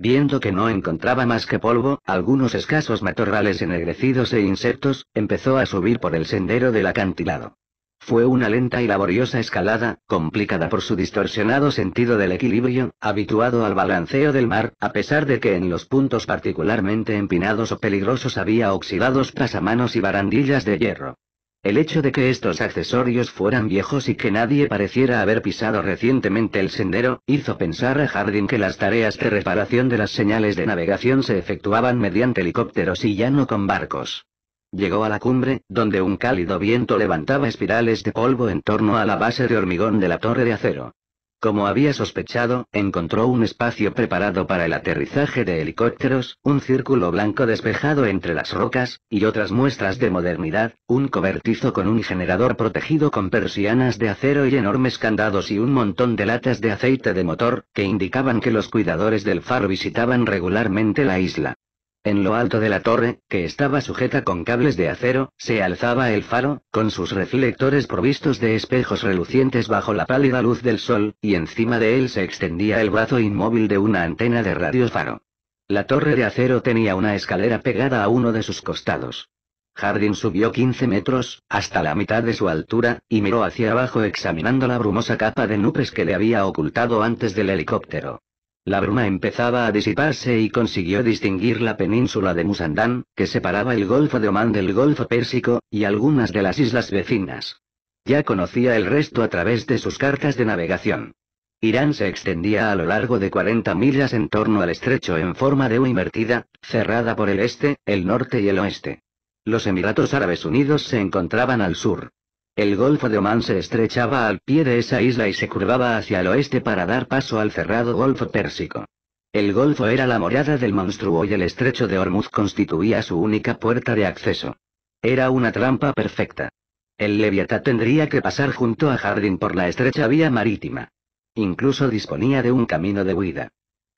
Viendo que no encontraba más que polvo, algunos escasos matorrales ennegrecidos e insectos, empezó a subir por el sendero del acantilado. Fue una lenta y laboriosa escalada, complicada por su distorsionado sentido del equilibrio, habituado al balanceo del mar, a pesar de que en los puntos particularmente empinados o peligrosos había oxidados pasamanos y barandillas de hierro. El hecho de que estos accesorios fueran viejos y que nadie pareciera haber pisado recientemente el sendero, hizo pensar a Hardin que las tareas de reparación de las señales de navegación se efectuaban mediante helicópteros y ya no con barcos. Llegó a la cumbre, donde un cálido viento levantaba espirales de polvo en torno a la base de hormigón de la torre de acero. Como había sospechado, encontró un espacio preparado para el aterrizaje de helicópteros, un círculo blanco despejado entre las rocas, y otras muestras de modernidad, un cobertizo con un generador protegido con persianas de acero y enormes candados y un montón de latas de aceite de motor, que indicaban que los cuidadores del faro visitaban regularmente la isla. En lo alto de la torre, que estaba sujeta con cables de acero, se alzaba el faro, con sus reflectores provistos de espejos relucientes bajo la pálida luz del sol, y encima de él se extendía el brazo inmóvil de una antena de radio faro. La torre de acero tenía una escalera pegada a uno de sus costados. Hardin subió 15 metros, hasta la mitad de su altura, y miró hacia abajo examinando la brumosa capa de nubes que le había ocultado antes del helicóptero. La bruma empezaba a disiparse y consiguió distinguir la península de Musandán, que separaba el Golfo de Omán del Golfo Pérsico, y algunas de las islas vecinas. Ya conocía el resto a través de sus cartas de navegación. Irán se extendía a lo largo de 40 millas en torno al estrecho en forma de U invertida, cerrada por el este, el norte y el oeste. Los Emiratos Árabes Unidos se encontraban al sur. El Golfo de Omán se estrechaba al pie de esa isla y se curvaba hacia el oeste para dar paso al cerrado Golfo Pérsico. El Golfo era la morada del monstruo y el estrecho de Hormuz constituía su única puerta de acceso. Era una trampa perfecta. El Leviatán tendría que pasar junto a Jardín por la estrecha vía marítima. Incluso disponía de un camino de huida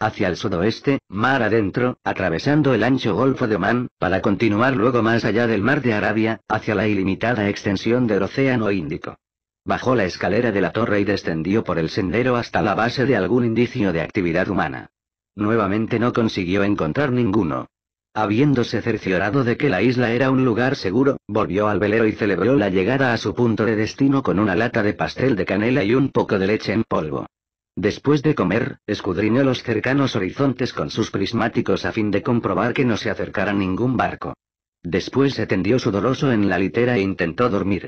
hacia el sudoeste, mar adentro, atravesando el ancho Golfo de Omán, para continuar luego más allá del mar de Arabia, hacia la ilimitada extensión del Océano Índico. Bajó la escalera de la torre y descendió por el sendero hasta la base de algún indicio de actividad humana. Nuevamente no consiguió encontrar ninguno. Habiéndose cerciorado de que la isla era un lugar seguro, volvió al velero y celebró la llegada a su punto de destino con una lata de pastel de canela y un poco de leche en polvo. Después de comer, escudriñó los cercanos horizontes con sus prismáticos a fin de comprobar que no se acercara ningún barco. Después se tendió sudoroso en la litera e intentó dormir.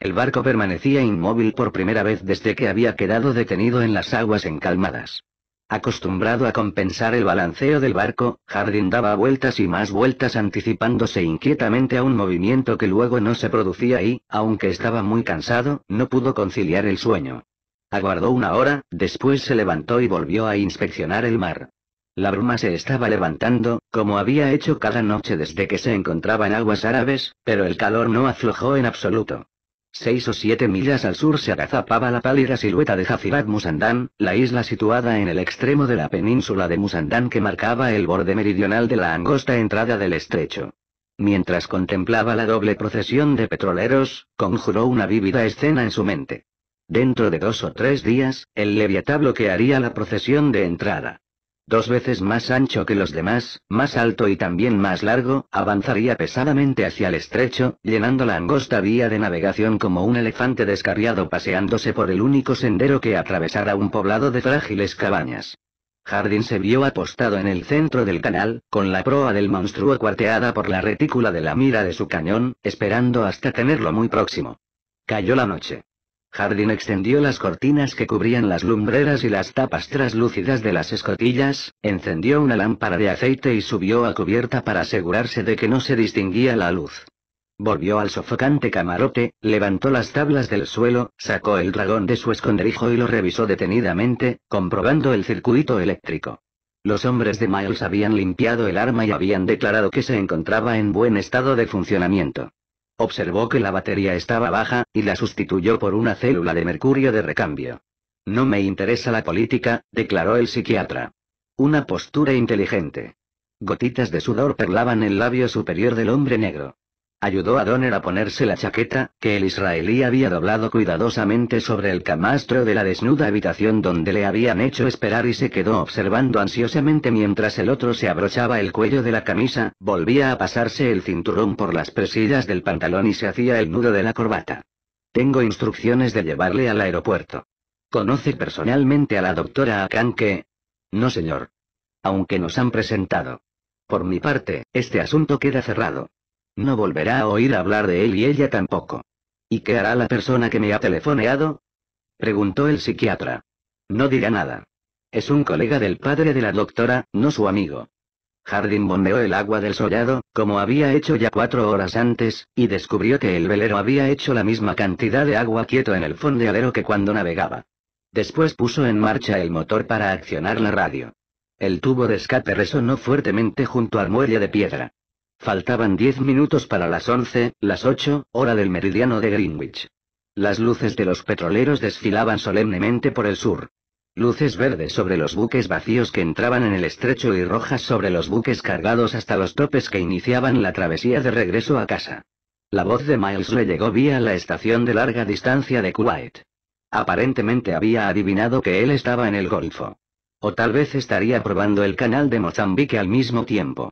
El barco permanecía inmóvil por primera vez desde que había quedado detenido en las aguas encalmadas. Acostumbrado a compensar el balanceo del barco, Jardín daba vueltas y más vueltas anticipándose inquietamente a un movimiento que luego no se producía y, aunque estaba muy cansado, no pudo conciliar el sueño. Aguardó una hora, después se levantó y volvió a inspeccionar el mar. La bruma se estaba levantando, como había hecho cada noche desde que se encontraba en aguas árabes, pero el calor no aflojó en absoluto. Seis o siete millas al sur se agazapaba la pálida silueta de Jafirat Musandán, la isla situada en el extremo de la península de Musandán que marcaba el borde meridional de la angosta entrada del estrecho. Mientras contemplaba la doble procesión de petroleros, conjuró una vívida escena en su mente. Dentro de dos o tres días, el que bloquearía la procesión de entrada. Dos veces más ancho que los demás, más alto y también más largo, avanzaría pesadamente hacia el estrecho, llenando la angosta vía de navegación como un elefante descarriado paseándose por el único sendero que atravesara un poblado de frágiles cabañas. Jardín se vio apostado en el centro del canal, con la proa del monstruo cuarteada por la retícula de la mira de su cañón, esperando hasta tenerlo muy próximo. Cayó la noche. Jardín extendió las cortinas que cubrían las lumbreras y las tapas traslúcidas de las escotillas, encendió una lámpara de aceite y subió a cubierta para asegurarse de que no se distinguía la luz. Volvió al sofocante camarote, levantó las tablas del suelo, sacó el dragón de su esconderijo y lo revisó detenidamente, comprobando el circuito eléctrico. Los hombres de Miles habían limpiado el arma y habían declarado que se encontraba en buen estado de funcionamiento. Observó que la batería estaba baja, y la sustituyó por una célula de mercurio de recambio. No me interesa la política, declaró el psiquiatra. Una postura inteligente. Gotitas de sudor perlaban el labio superior del hombre negro. Ayudó a Donner a ponerse la chaqueta, que el israelí había doblado cuidadosamente sobre el camastro de la desnuda habitación donde le habían hecho esperar y se quedó observando ansiosamente mientras el otro se abrochaba el cuello de la camisa, volvía a pasarse el cinturón por las presillas del pantalón y se hacía el nudo de la corbata. Tengo instrucciones de llevarle al aeropuerto. ¿Conoce personalmente a la doctora Akanke? No señor. Aunque nos han presentado. Por mi parte, este asunto queda cerrado. No volverá a oír hablar de él y ella tampoco. ¿Y qué hará la persona que me ha telefoneado? Preguntó el psiquiatra. No dirá nada. Es un colega del padre de la doctora, no su amigo. Jardín bombeó el agua del sollado, como había hecho ya cuatro horas antes, y descubrió que el velero había hecho la misma cantidad de agua quieto en el fondeadero que cuando navegaba. Después puso en marcha el motor para accionar la radio. El tubo de escape resonó fuertemente junto al muelle de piedra. Faltaban diez minutos para las once, las ocho, hora del meridiano de Greenwich. Las luces de los petroleros desfilaban solemnemente por el sur. Luces verdes sobre los buques vacíos que entraban en el estrecho y rojas sobre los buques cargados hasta los topes que iniciaban la travesía de regreso a casa. La voz de Miles le llegó vía la estación de larga distancia de Kuwait. Aparentemente había adivinado que él estaba en el Golfo. O tal vez estaría probando el canal de Mozambique al mismo tiempo.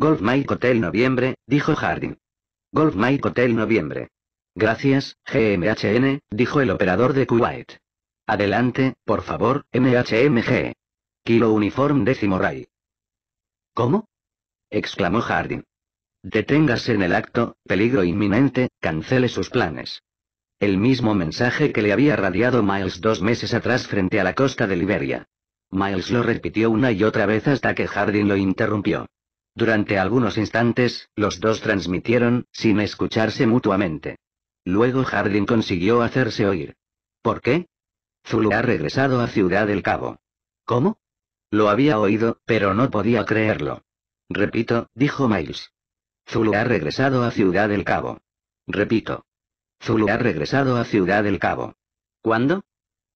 Golf Mike Hotel Noviembre, dijo Harding. Golf Mike Hotel Noviembre. Gracias, GMHN, dijo el operador de Kuwait. Adelante, por favor, MHMG. Kilo Uniform décimo Ray. ¿Cómo? exclamó Harding. Deténgase en el acto, peligro inminente, cancele sus planes. El mismo mensaje que le había radiado Miles dos meses atrás frente a la costa de Liberia. Miles lo repitió una y otra vez hasta que Harding lo interrumpió. Durante algunos instantes, los dos transmitieron, sin escucharse mutuamente. Luego Harding consiguió hacerse oír. ¿Por qué? Zulu ha regresado a Ciudad del Cabo. ¿Cómo? Lo había oído, pero no podía creerlo. Repito, dijo Miles. Zulu ha regresado a Ciudad del Cabo. Repito. Zulu ha regresado a Ciudad del Cabo. ¿Cuándo?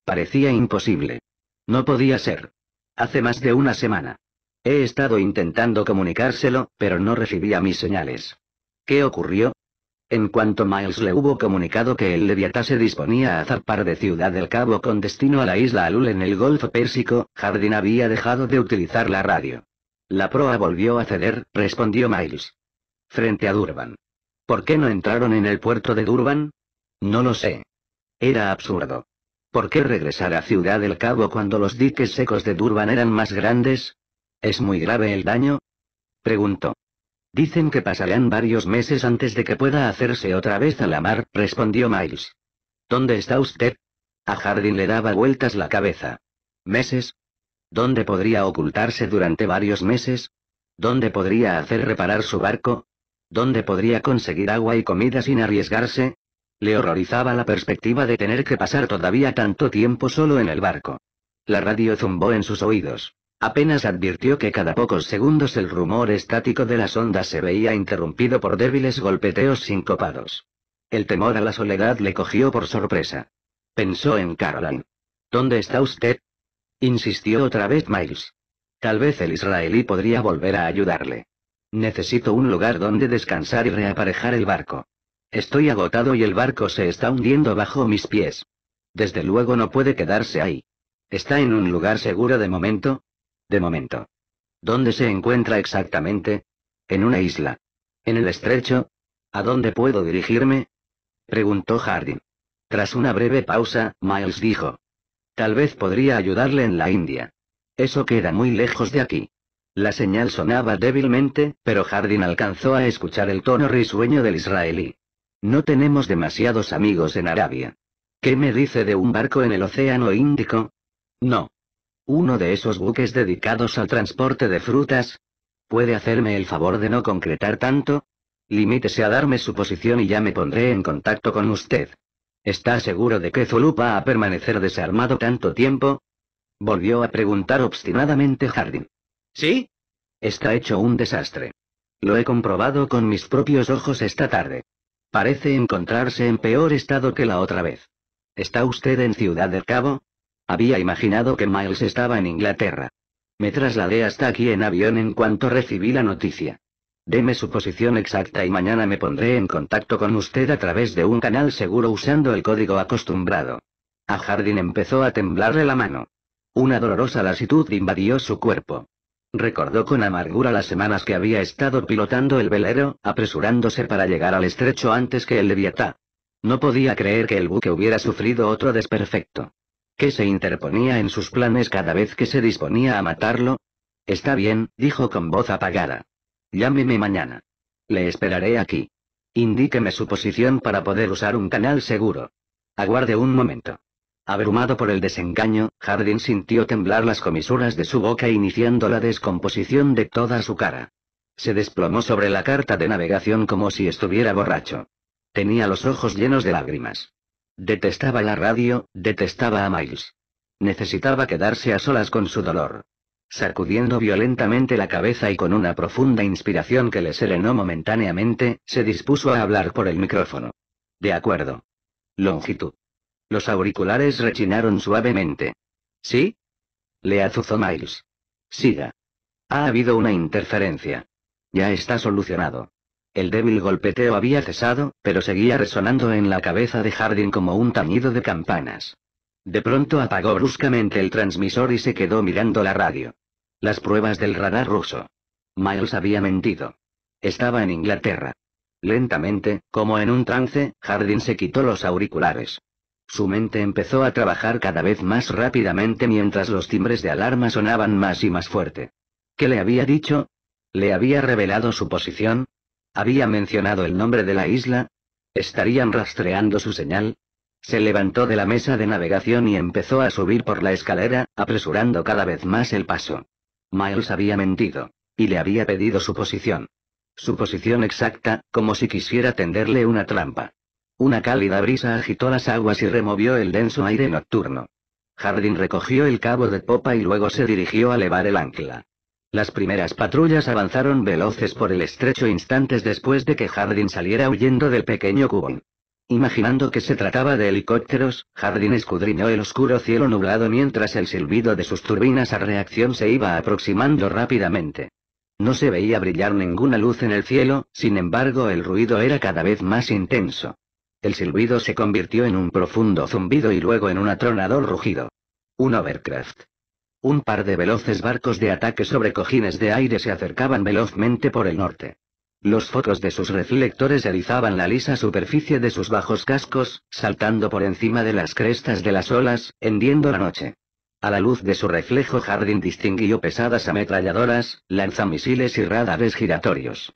Parecía imposible. No podía ser. Hace más de una semana. He estado intentando comunicárselo, pero no recibía mis señales. ¿Qué ocurrió? En cuanto Miles le hubo comunicado que el Leviatá se disponía a zarpar de Ciudad del Cabo con destino a la isla Alul en el Golfo Pérsico, Jardín había dejado de utilizar la radio. La proa volvió a ceder, respondió Miles. Frente a Durban. ¿Por qué no entraron en el puerto de Durban? No lo sé. Era absurdo. ¿Por qué regresar a Ciudad del Cabo cuando los diques secos de Durban eran más grandes? ¿Es muy grave el daño? Preguntó. Dicen que pasarán varios meses antes de que pueda hacerse otra vez a la mar, respondió Miles. ¿Dónde está usted? A Jardín le daba vueltas la cabeza. ¿Meses? ¿Dónde podría ocultarse durante varios meses? ¿Dónde podría hacer reparar su barco? ¿Dónde podría conseguir agua y comida sin arriesgarse? Le horrorizaba la perspectiva de tener que pasar todavía tanto tiempo solo en el barco. La radio zumbó en sus oídos. Apenas advirtió que cada pocos segundos el rumor estático de las ondas se veía interrumpido por débiles golpeteos sincopados. El temor a la soledad le cogió por sorpresa. Pensó en Carolan. ¿Dónde está usted? insistió otra vez Miles. Tal vez el israelí podría volver a ayudarle. Necesito un lugar donde descansar y reaparejar el barco. Estoy agotado y el barco se está hundiendo bajo mis pies. Desde luego no puede quedarse ahí. ¿Está en un lugar seguro de momento? de momento. ¿Dónde se encuentra exactamente? En una isla. ¿En el estrecho? ¿A dónde puedo dirigirme? preguntó Hardin. Tras una breve pausa, Miles dijo. Tal vez podría ayudarle en la India. Eso queda muy lejos de aquí. La señal sonaba débilmente, pero Hardin alcanzó a escuchar el tono risueño del israelí. No tenemos demasiados amigos en Arabia. ¿Qué me dice de un barco en el Océano Índico? No. Uno de esos buques dedicados al transporte de frutas. ¿Puede hacerme el favor de no concretar tanto? Limítese a darme su posición y ya me pondré en contacto con usted. ¿Está seguro de que Zulu va a permanecer desarmado tanto tiempo? Volvió a preguntar obstinadamente Jardín. ¿Sí? Está hecho un desastre. Lo he comprobado con mis propios ojos esta tarde. Parece encontrarse en peor estado que la otra vez. ¿Está usted en Ciudad del Cabo? Había imaginado que Miles estaba en Inglaterra. Me trasladé hasta aquí en avión en cuanto recibí la noticia. Deme su posición exacta y mañana me pondré en contacto con usted a través de un canal seguro usando el código acostumbrado. A Jardín empezó a temblarle la mano. Una dolorosa lasitud invadió su cuerpo. Recordó con amargura las semanas que había estado pilotando el velero, apresurándose para llegar al estrecho antes que el Leviatán. No podía creer que el buque hubiera sufrido otro desperfecto. ¿Qué se interponía en sus planes cada vez que se disponía a matarlo. Está bien, dijo con voz apagada. Llámeme mañana. Le esperaré aquí. Indíqueme su posición para poder usar un canal seguro. Aguarde un momento. Abrumado por el desengaño, Jardín sintió temblar las comisuras de su boca iniciando la descomposición de toda su cara. Se desplomó sobre la carta de navegación como si estuviera borracho. Tenía los ojos llenos de lágrimas. Detestaba la radio, detestaba a Miles. Necesitaba quedarse a solas con su dolor. Sacudiendo violentamente la cabeza y con una profunda inspiración que le serenó momentáneamente, se dispuso a hablar por el micrófono. De acuerdo. Longitud. Los auriculares rechinaron suavemente. ¿Sí? Le azuzó Miles. Siga. Ha habido una interferencia. Ya está solucionado. El débil golpeteo había cesado, pero seguía resonando en la cabeza de Hardin como un tañido de campanas. De pronto apagó bruscamente el transmisor y se quedó mirando la radio. Las pruebas del radar ruso. Miles había mentido. Estaba en Inglaterra. Lentamente, como en un trance, Hardin se quitó los auriculares. Su mente empezó a trabajar cada vez más rápidamente mientras los timbres de alarma sonaban más y más fuerte. ¿Qué le había dicho? ¿Le había revelado su posición? ¿Había mencionado el nombre de la isla? ¿Estarían rastreando su señal? Se levantó de la mesa de navegación y empezó a subir por la escalera, apresurando cada vez más el paso. Miles había mentido. Y le había pedido su posición. Su posición exacta, como si quisiera tenderle una trampa. Una cálida brisa agitó las aguas y removió el denso aire nocturno. Hardin recogió el cabo de popa y luego se dirigió a levar el ancla. Las primeras patrullas avanzaron veloces por el estrecho instantes después de que Hardin saliera huyendo del pequeño cubón. Imaginando que se trataba de helicópteros, Hardin escudriñó el oscuro cielo nublado mientras el silbido de sus turbinas a reacción se iba aproximando rápidamente. No se veía brillar ninguna luz en el cielo, sin embargo el ruido era cada vez más intenso. El silbido se convirtió en un profundo zumbido y luego en un atronador rugido. Un overcraft. Un par de veloces barcos de ataque sobre cojines de aire se acercaban velozmente por el norte. Los focos de sus reflectores erizaban la lisa superficie de sus bajos cascos, saltando por encima de las crestas de las olas, hendiendo la noche. A la luz de su reflejo Jardín distinguió pesadas ametralladoras, lanzamisiles y radares giratorios.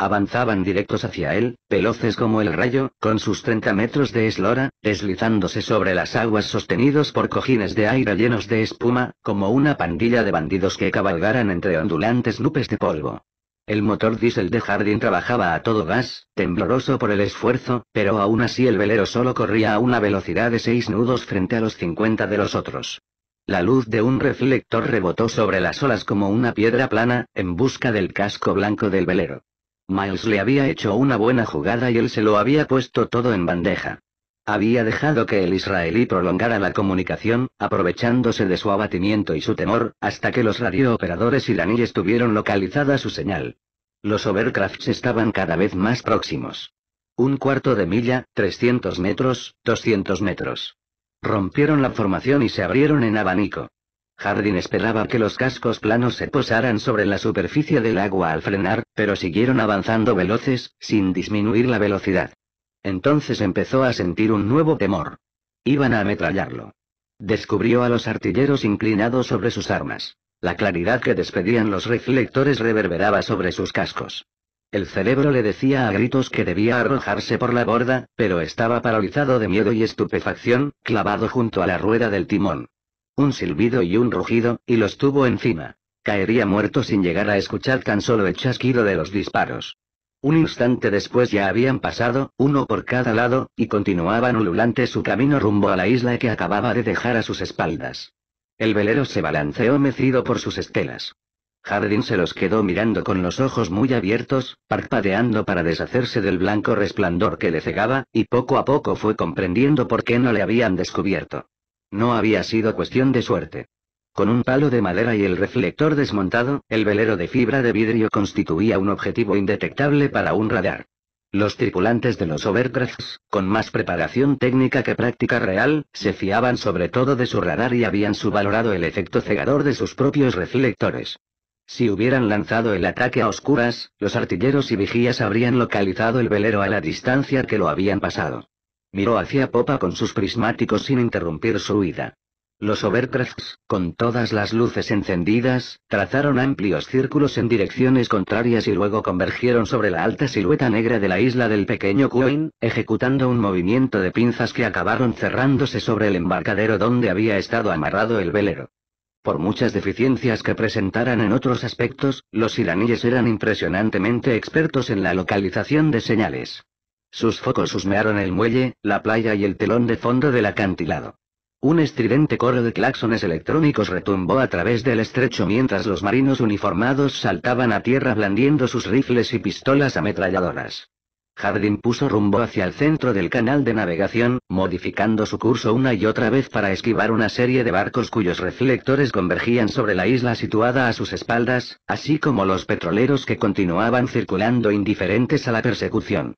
Avanzaban directos hacia él, veloces como el rayo, con sus 30 metros de eslora, deslizándose sobre las aguas sostenidos por cojines de aire llenos de espuma, como una pandilla de bandidos que cabalgaran entre ondulantes nubes de polvo. El motor diésel de Jardín trabajaba a todo gas, tembloroso por el esfuerzo, pero aún así el velero solo corría a una velocidad de seis nudos frente a los 50 de los otros. La luz de un reflector rebotó sobre las olas como una piedra plana, en busca del casco blanco del velero. Miles le había hecho una buena jugada y él se lo había puesto todo en bandeja. Había dejado que el israelí prolongara la comunicación, aprovechándose de su abatimiento y su temor, hasta que los radiooperadores iraníes tuvieron localizada su señal. Los overcrafts estaban cada vez más próximos. Un cuarto de milla, 300 metros, 200 metros. Rompieron la formación y se abrieron en abanico. Jardín esperaba que los cascos planos se posaran sobre la superficie del agua al frenar, pero siguieron avanzando veloces, sin disminuir la velocidad. Entonces empezó a sentir un nuevo temor. Iban a ametrallarlo. Descubrió a los artilleros inclinados sobre sus armas. La claridad que despedían los reflectores reverberaba sobre sus cascos. El cerebro le decía a gritos que debía arrojarse por la borda, pero estaba paralizado de miedo y estupefacción, clavado junto a la rueda del timón un silbido y un rugido, y los tuvo encima. Caería muerto sin llegar a escuchar tan solo el chasquido de los disparos. Un instante después ya habían pasado, uno por cada lado, y continuaban ululante su camino rumbo a la isla que acababa de dejar a sus espaldas. El velero se balanceó mecido por sus estelas. Jardín se los quedó mirando con los ojos muy abiertos, parpadeando para deshacerse del blanco resplandor que le cegaba, y poco a poco fue comprendiendo por qué no le habían descubierto. No había sido cuestión de suerte. Con un palo de madera y el reflector desmontado, el velero de fibra de vidrio constituía un objetivo indetectable para un radar. Los tripulantes de los Overcrafts, con más preparación técnica que práctica real, se fiaban sobre todo de su radar y habían subvalorado el efecto cegador de sus propios reflectores. Si hubieran lanzado el ataque a oscuras, los artilleros y vigías habrían localizado el velero a la distancia que lo habían pasado. Miró hacia popa con sus prismáticos sin interrumpir su huida. Los Overcrafts, con todas las luces encendidas, trazaron amplios círculos en direcciones contrarias y luego convergieron sobre la alta silueta negra de la isla del pequeño Queen, ejecutando un movimiento de pinzas que acabaron cerrándose sobre el embarcadero donde había estado amarrado el velero. Por muchas deficiencias que presentaran en otros aspectos, los iraníes eran impresionantemente expertos en la localización de señales. Sus focos husmearon el muelle, la playa y el telón de fondo del acantilado. Un estridente coro de claxones electrónicos retumbó a través del estrecho mientras los marinos uniformados saltaban a tierra blandiendo sus rifles y pistolas ametralladoras. Jardín puso rumbo hacia el centro del canal de navegación, modificando su curso una y otra vez para esquivar una serie de barcos cuyos reflectores convergían sobre la isla situada a sus espaldas, así como los petroleros que continuaban circulando indiferentes a la persecución.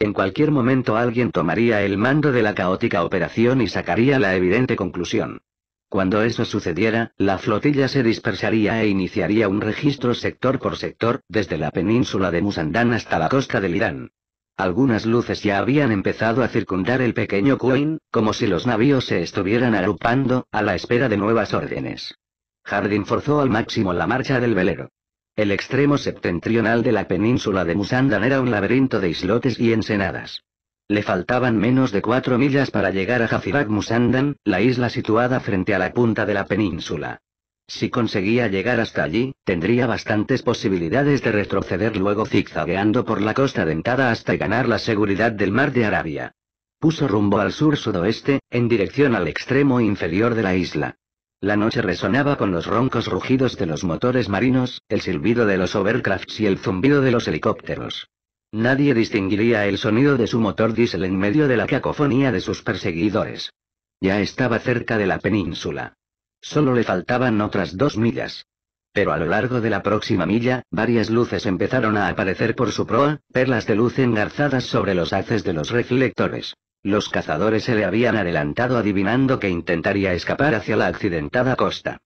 En cualquier momento alguien tomaría el mando de la caótica operación y sacaría la evidente conclusión. Cuando eso sucediera, la flotilla se dispersaría e iniciaría un registro sector por sector, desde la península de Musandán hasta la costa del Irán. Algunas luces ya habían empezado a circundar el pequeño Queen, como si los navíos se estuvieran agrupando, a la espera de nuevas órdenes. Jardín forzó al máximo la marcha del velero. El extremo septentrional de la península de Musandan era un laberinto de islotes y ensenadas. Le faltaban menos de cuatro millas para llegar a Jafirak Musandan, la isla situada frente a la punta de la península. Si conseguía llegar hasta allí, tendría bastantes posibilidades de retroceder luego zigzagueando por la costa dentada hasta ganar la seguridad del mar de Arabia. Puso rumbo al sur-sudoeste, en dirección al extremo inferior de la isla. La noche resonaba con los roncos rugidos de los motores marinos, el silbido de los overcrafts y el zumbido de los helicópteros. Nadie distinguiría el sonido de su motor diésel en medio de la cacofonía de sus perseguidores. Ya estaba cerca de la península. Solo le faltaban otras dos millas. Pero a lo largo de la próxima milla, varias luces empezaron a aparecer por su proa, perlas de luz engarzadas sobre los haces de los reflectores. Los cazadores se le habían adelantado adivinando que intentaría escapar hacia la accidentada costa.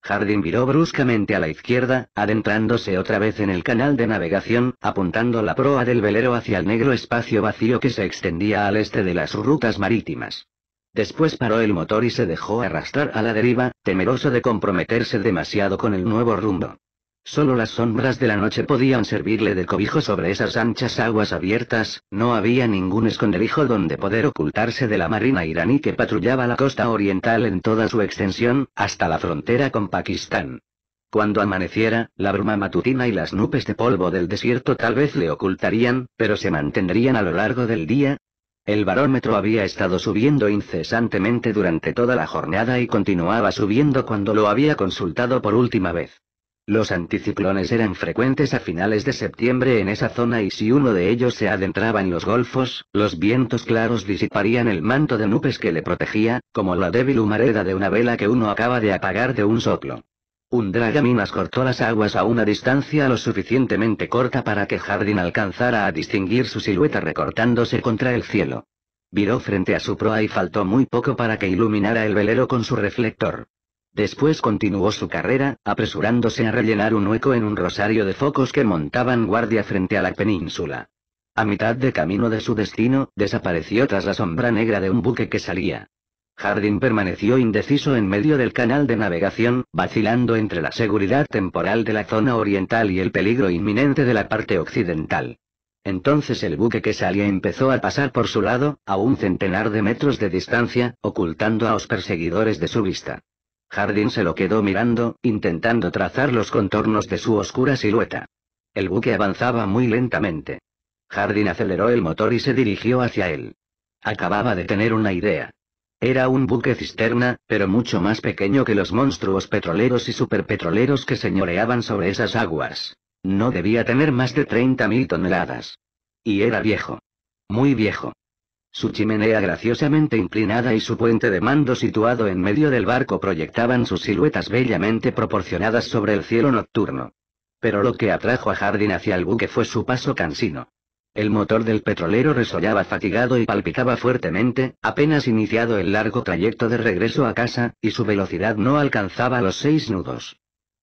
Jardín viró bruscamente a la izquierda, adentrándose otra vez en el canal de navegación, apuntando la proa del velero hacia el negro espacio vacío que se extendía al este de las rutas marítimas. Después paró el motor y se dejó arrastrar a la deriva, temeroso de comprometerse demasiado con el nuevo rumbo. Solo las sombras de la noche podían servirle de cobijo sobre esas anchas aguas abiertas, no había ningún esconderijo donde poder ocultarse de la marina iraní que patrullaba la costa oriental en toda su extensión, hasta la frontera con Pakistán. Cuando amaneciera, la bruma matutina y las nubes de polvo del desierto tal vez le ocultarían, pero se mantendrían a lo largo del día. El barómetro había estado subiendo incesantemente durante toda la jornada y continuaba subiendo cuando lo había consultado por última vez. Los anticiclones eran frecuentes a finales de septiembre en esa zona y si uno de ellos se adentraba en los golfos, los vientos claros disiparían el manto de nubes que le protegía, como la débil humareda de una vela que uno acaba de apagar de un soplo. Un dragaminas cortó las aguas a una distancia lo suficientemente corta para que Jardín alcanzara a distinguir su silueta recortándose contra el cielo. Viró frente a su proa y faltó muy poco para que iluminara el velero con su reflector. Después continuó su carrera, apresurándose a rellenar un hueco en un rosario de focos que montaban guardia frente a la península. A mitad de camino de su destino, desapareció tras la sombra negra de un buque que salía. Hardin permaneció indeciso en medio del canal de navegación, vacilando entre la seguridad temporal de la zona oriental y el peligro inminente de la parte occidental. Entonces el buque que salía empezó a pasar por su lado, a un centenar de metros de distancia, ocultando a los perseguidores de su vista. Jardín se lo quedó mirando, intentando trazar los contornos de su oscura silueta. El buque avanzaba muy lentamente. Jardín aceleró el motor y se dirigió hacia él. Acababa de tener una idea. Era un buque cisterna, pero mucho más pequeño que los monstruos petroleros y superpetroleros que señoreaban sobre esas aguas. No debía tener más de 30.000 toneladas. Y era viejo. Muy viejo. Su chimenea graciosamente inclinada y su puente de mando situado en medio del barco proyectaban sus siluetas bellamente proporcionadas sobre el cielo nocturno. Pero lo que atrajo a Jardín hacia el buque fue su paso cansino. El motor del petrolero resollaba fatigado y palpitaba fuertemente, apenas iniciado el largo trayecto de regreso a casa, y su velocidad no alcanzaba los seis nudos.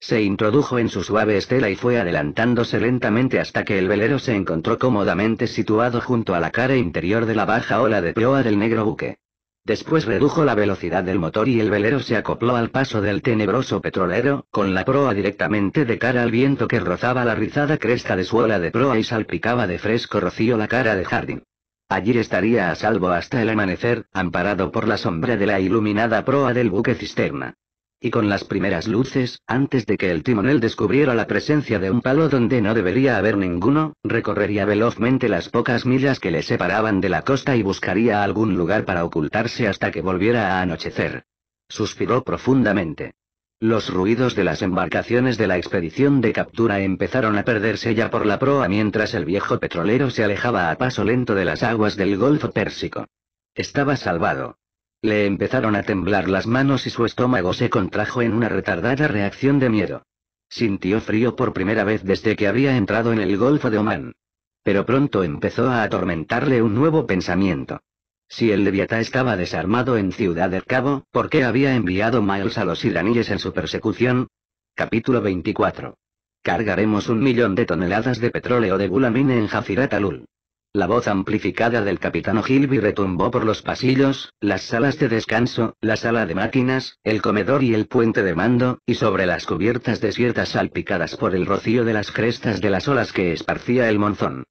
Se introdujo en su suave estela y fue adelantándose lentamente hasta que el velero se encontró cómodamente situado junto a la cara interior de la baja ola de proa del negro buque. Después redujo la velocidad del motor y el velero se acopló al paso del tenebroso petrolero, con la proa directamente de cara al viento que rozaba la rizada cresta de su ola de proa y salpicaba de fresco rocío la cara de Jardín. Allí estaría a salvo hasta el amanecer, amparado por la sombra de la iluminada proa del buque cisterna y con las primeras luces, antes de que el timonel descubriera la presencia de un palo donde no debería haber ninguno, recorrería velozmente las pocas millas que le separaban de la costa y buscaría algún lugar para ocultarse hasta que volviera a anochecer. Suspiró profundamente. Los ruidos de las embarcaciones de la expedición de captura empezaron a perderse ya por la proa mientras el viejo petrolero se alejaba a paso lento de las aguas del Golfo Pérsico. Estaba salvado. Le empezaron a temblar las manos y su estómago se contrajo en una retardada reacción de miedo. Sintió frío por primera vez desde que había entrado en el Golfo de Omán. Pero pronto empezó a atormentarle un nuevo pensamiento. Si el Leviatá estaba desarmado en Ciudad del Cabo, ¿por qué había enviado Miles a los iraníes en su persecución? Capítulo 24. Cargaremos un millón de toneladas de petróleo de Gulamine en Jafirat Alul. La voz amplificada del capitán Gilby retumbó por los pasillos, las salas de descanso, la sala de máquinas, el comedor y el puente de mando, y sobre las cubiertas desiertas salpicadas por el rocío de las crestas de las olas que esparcía el monzón.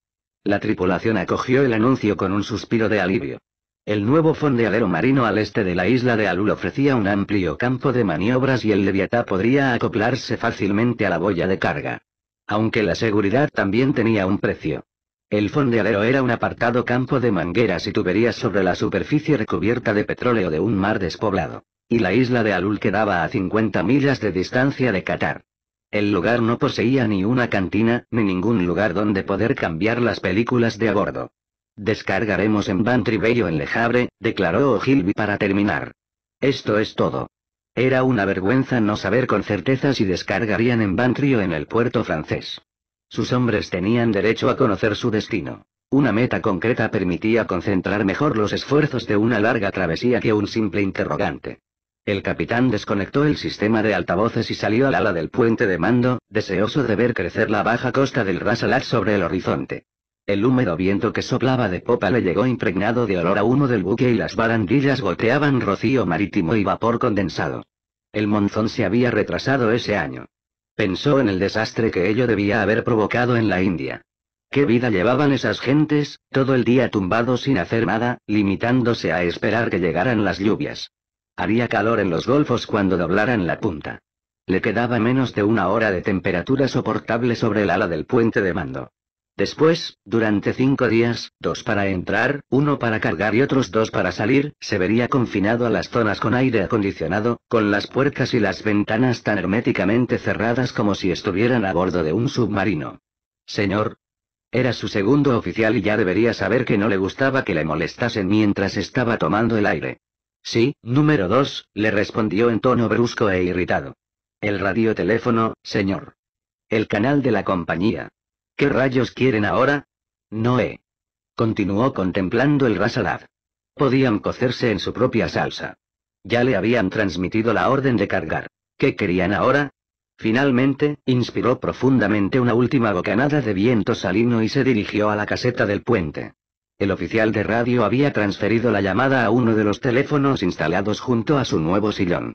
La tripulación acogió el anuncio con un suspiro de alivio. El nuevo fondeadero marino al este de la isla de Alul ofrecía un amplio campo de maniobras y el Leviatá podría acoplarse fácilmente a la boya de carga. Aunque la seguridad también tenía un precio. El fondeadero era un apartado campo de mangueras y tuberías sobre la superficie recubierta de petróleo de un mar despoblado. Y la isla de Alul quedaba a 50 millas de distancia de Qatar. El lugar no poseía ni una cantina, ni ningún lugar donde poder cambiar las películas de a bordo. Descargaremos en Van Bello en Lejabre, declaró Ogilvy para terminar. Esto es todo. Era una vergüenza no saber con certeza si descargarían en Bantry o en el puerto francés. Sus hombres tenían derecho a conocer su destino. Una meta concreta permitía concentrar mejor los esfuerzos de una larga travesía que un simple interrogante. El capitán desconectó el sistema de altavoces y salió al ala del puente de mando, deseoso de ver crecer la baja costa del Rasalat sobre el horizonte. El húmedo viento que soplaba de popa le llegó impregnado de olor a humo del buque y las barandillas goteaban rocío marítimo y vapor condensado. El monzón se había retrasado ese año. Pensó en el desastre que ello debía haber provocado en la India. ¿Qué vida llevaban esas gentes, todo el día tumbados sin hacer nada, limitándose a esperar que llegaran las lluvias? Haría calor en los golfos cuando doblaran la punta. Le quedaba menos de una hora de temperatura soportable sobre el ala del puente de mando. Después, durante cinco días, dos para entrar, uno para cargar y otros dos para salir, se vería confinado a las zonas con aire acondicionado, con las puertas y las ventanas tan herméticamente cerradas como si estuvieran a bordo de un submarino. Señor. Era su segundo oficial y ya debería saber que no le gustaba que le molestasen mientras estaba tomando el aire. Sí, número dos, le respondió en tono brusco e irritado. El radioteléfono, señor. El canal de la compañía. ¿Qué rayos quieren ahora? Noé. Continuó contemplando el rasalad. Podían cocerse en su propia salsa. Ya le habían transmitido la orden de cargar. ¿Qué querían ahora? Finalmente, inspiró profundamente una última bocanada de viento salino y se dirigió a la caseta del puente. El oficial de radio había transferido la llamada a uno de los teléfonos instalados junto a su nuevo sillón.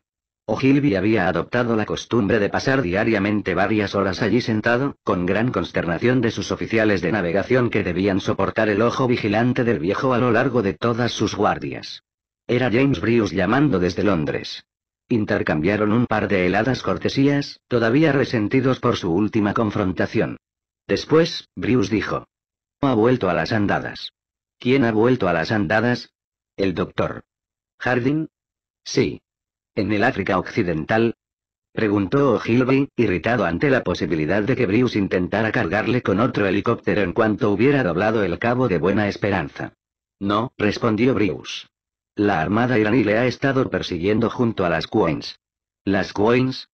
Ogilvy había adoptado la costumbre de pasar diariamente varias horas allí sentado, con gran consternación de sus oficiales de navegación que debían soportar el ojo vigilante del viejo a lo largo de todas sus guardias. Era James Bruce llamando desde Londres. Intercambiaron un par de heladas cortesías, todavía resentidos por su última confrontación. Después, Bruce dijo. Ha vuelto a las andadas. ¿Quién ha vuelto a las andadas? El doctor. ¿Harding? Sí en el África Occidental? Preguntó Ogilvy, irritado ante la posibilidad de que Brius intentara cargarle con otro helicóptero en cuanto hubiera doblado el cabo de Buena Esperanza. No, respondió Brius. La armada iraní le ha estado persiguiendo junto a las Coins. ¿Las Coins?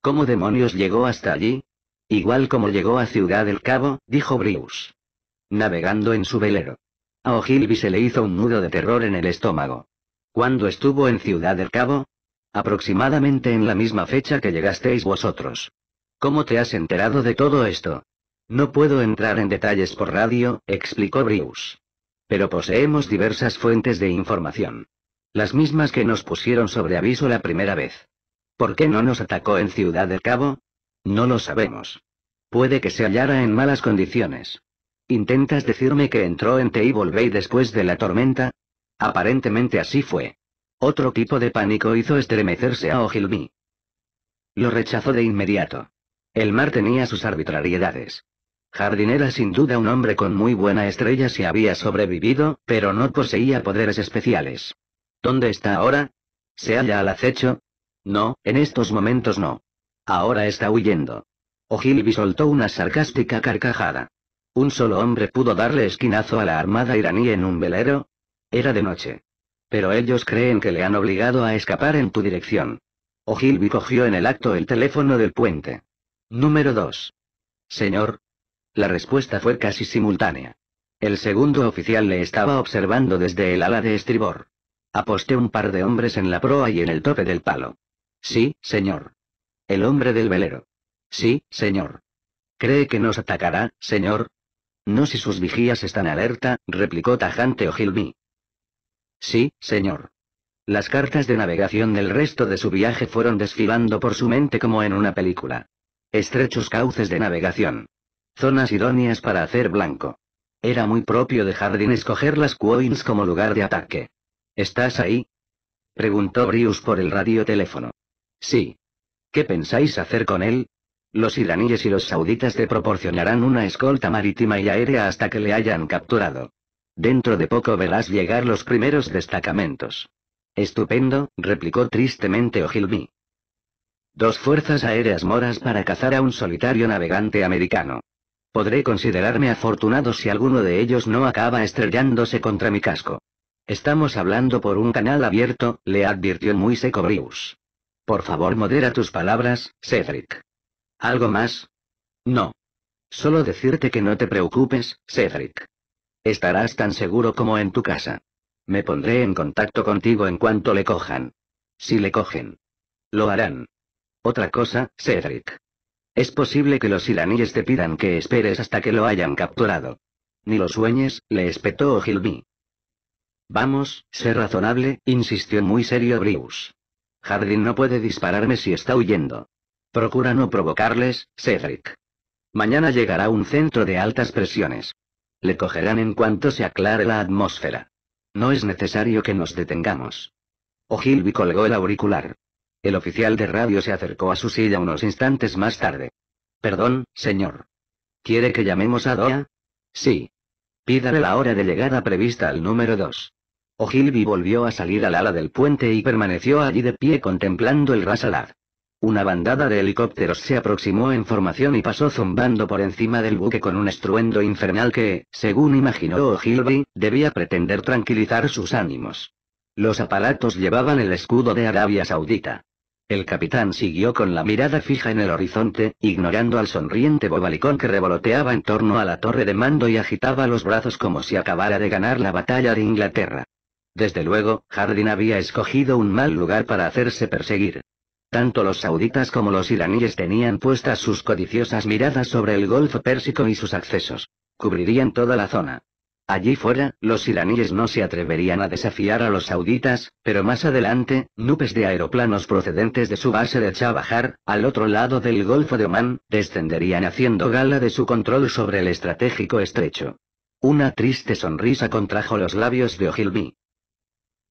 ¿Cómo demonios llegó hasta allí? Igual como llegó a Ciudad del Cabo, dijo Brius. Navegando en su velero. A Ogilvy se le hizo un nudo de terror en el estómago. Cuando estuvo en Ciudad del Cabo, Aproximadamente en la misma fecha que llegasteis vosotros. ¿Cómo te has enterado de todo esto? No puedo entrar en detalles por radio, explicó Brius. Pero poseemos diversas fuentes de información. Las mismas que nos pusieron sobre aviso la primera vez. ¿Por qué no nos atacó en Ciudad del Cabo? No lo sabemos. Puede que se hallara en malas condiciones. ¿Intentas decirme que entró en T y después de la tormenta? Aparentemente así fue. Otro tipo de pánico hizo estremecerse a Ogilvy. Lo rechazó de inmediato. El mar tenía sus arbitrariedades. era sin duda un hombre con muy buena estrella si había sobrevivido, pero no poseía poderes especiales. ¿Dónde está ahora? ¿Se halla al acecho? No, en estos momentos no. Ahora está huyendo. Ogilvy soltó una sarcástica carcajada. ¿Un solo hombre pudo darle esquinazo a la armada iraní en un velero? Era de noche. Pero ellos creen que le han obligado a escapar en tu dirección. Ogilvy cogió en el acto el teléfono del puente. Número 2. Señor. La respuesta fue casi simultánea. El segundo oficial le estaba observando desde el ala de estribor. Aposté un par de hombres en la proa y en el tope del palo. Sí, señor. El hombre del velero. Sí, señor. ¿Cree que nos atacará, señor? No si sus vigías están alerta, replicó tajante Ogilvy. Sí, señor. Las cartas de navegación del resto de su viaje fueron desfilando por su mente como en una película. Estrechos cauces de navegación. Zonas idóneas para hacer blanco. Era muy propio de Jardín escoger las Coins como lugar de ataque. ¿Estás ahí? Preguntó Brius por el radioteléfono. Sí. ¿Qué pensáis hacer con él? Los iraníes y los sauditas te proporcionarán una escolta marítima y aérea hasta que le hayan capturado. Dentro de poco verás llegar los primeros destacamentos. Estupendo, replicó tristemente Ogilvy. Dos fuerzas aéreas moras para cazar a un solitario navegante americano. Podré considerarme afortunado si alguno de ellos no acaba estrellándose contra mi casco. Estamos hablando por un canal abierto, le advirtió muy seco Brius. Por favor, modera tus palabras, Cedric. ¿Algo más? No. Solo decirte que no te preocupes, Cedric. Estarás tan seguro como en tu casa. Me pondré en contacto contigo en cuanto le cojan. Si le cogen. Lo harán. Otra cosa, Cedric. Es posible que los iraníes te pidan que esperes hasta que lo hayan capturado. Ni lo sueñes, le espetó Gilby. Vamos, sé razonable, insistió muy serio Brius. Jardín no puede dispararme si está huyendo. Procura no provocarles, Cedric. Mañana llegará un centro de altas presiones. Le cogerán en cuanto se aclare la atmósfera. No es necesario que nos detengamos. Ogilvy colgó el auricular. El oficial de radio se acercó a su silla unos instantes más tarde. Perdón, señor. ¿Quiere que llamemos a Doa? Sí. Pídale la hora de llegada prevista al número 2. Ogilvy volvió a salir al ala del puente y permaneció allí de pie contemplando el rasalad. Una bandada de helicópteros se aproximó en formación y pasó zumbando por encima del buque con un estruendo infernal que, según imaginó O'Hilby, debía pretender tranquilizar sus ánimos. Los aparatos llevaban el escudo de Arabia Saudita. El capitán siguió con la mirada fija en el horizonte, ignorando al sonriente bobalicón que revoloteaba en torno a la torre de mando y agitaba los brazos como si acabara de ganar la batalla de Inglaterra. Desde luego, Hardin había escogido un mal lugar para hacerse perseguir. Tanto los sauditas como los iraníes tenían puestas sus codiciosas miradas sobre el Golfo Pérsico y sus accesos. Cubrirían toda la zona. Allí fuera, los iraníes no se atreverían a desafiar a los sauditas, pero más adelante, nubes de aeroplanos procedentes de su base de Chabahar, al otro lado del Golfo de Omán, descenderían haciendo gala de su control sobre el estratégico estrecho. Una triste sonrisa contrajo los labios de Ogilvy.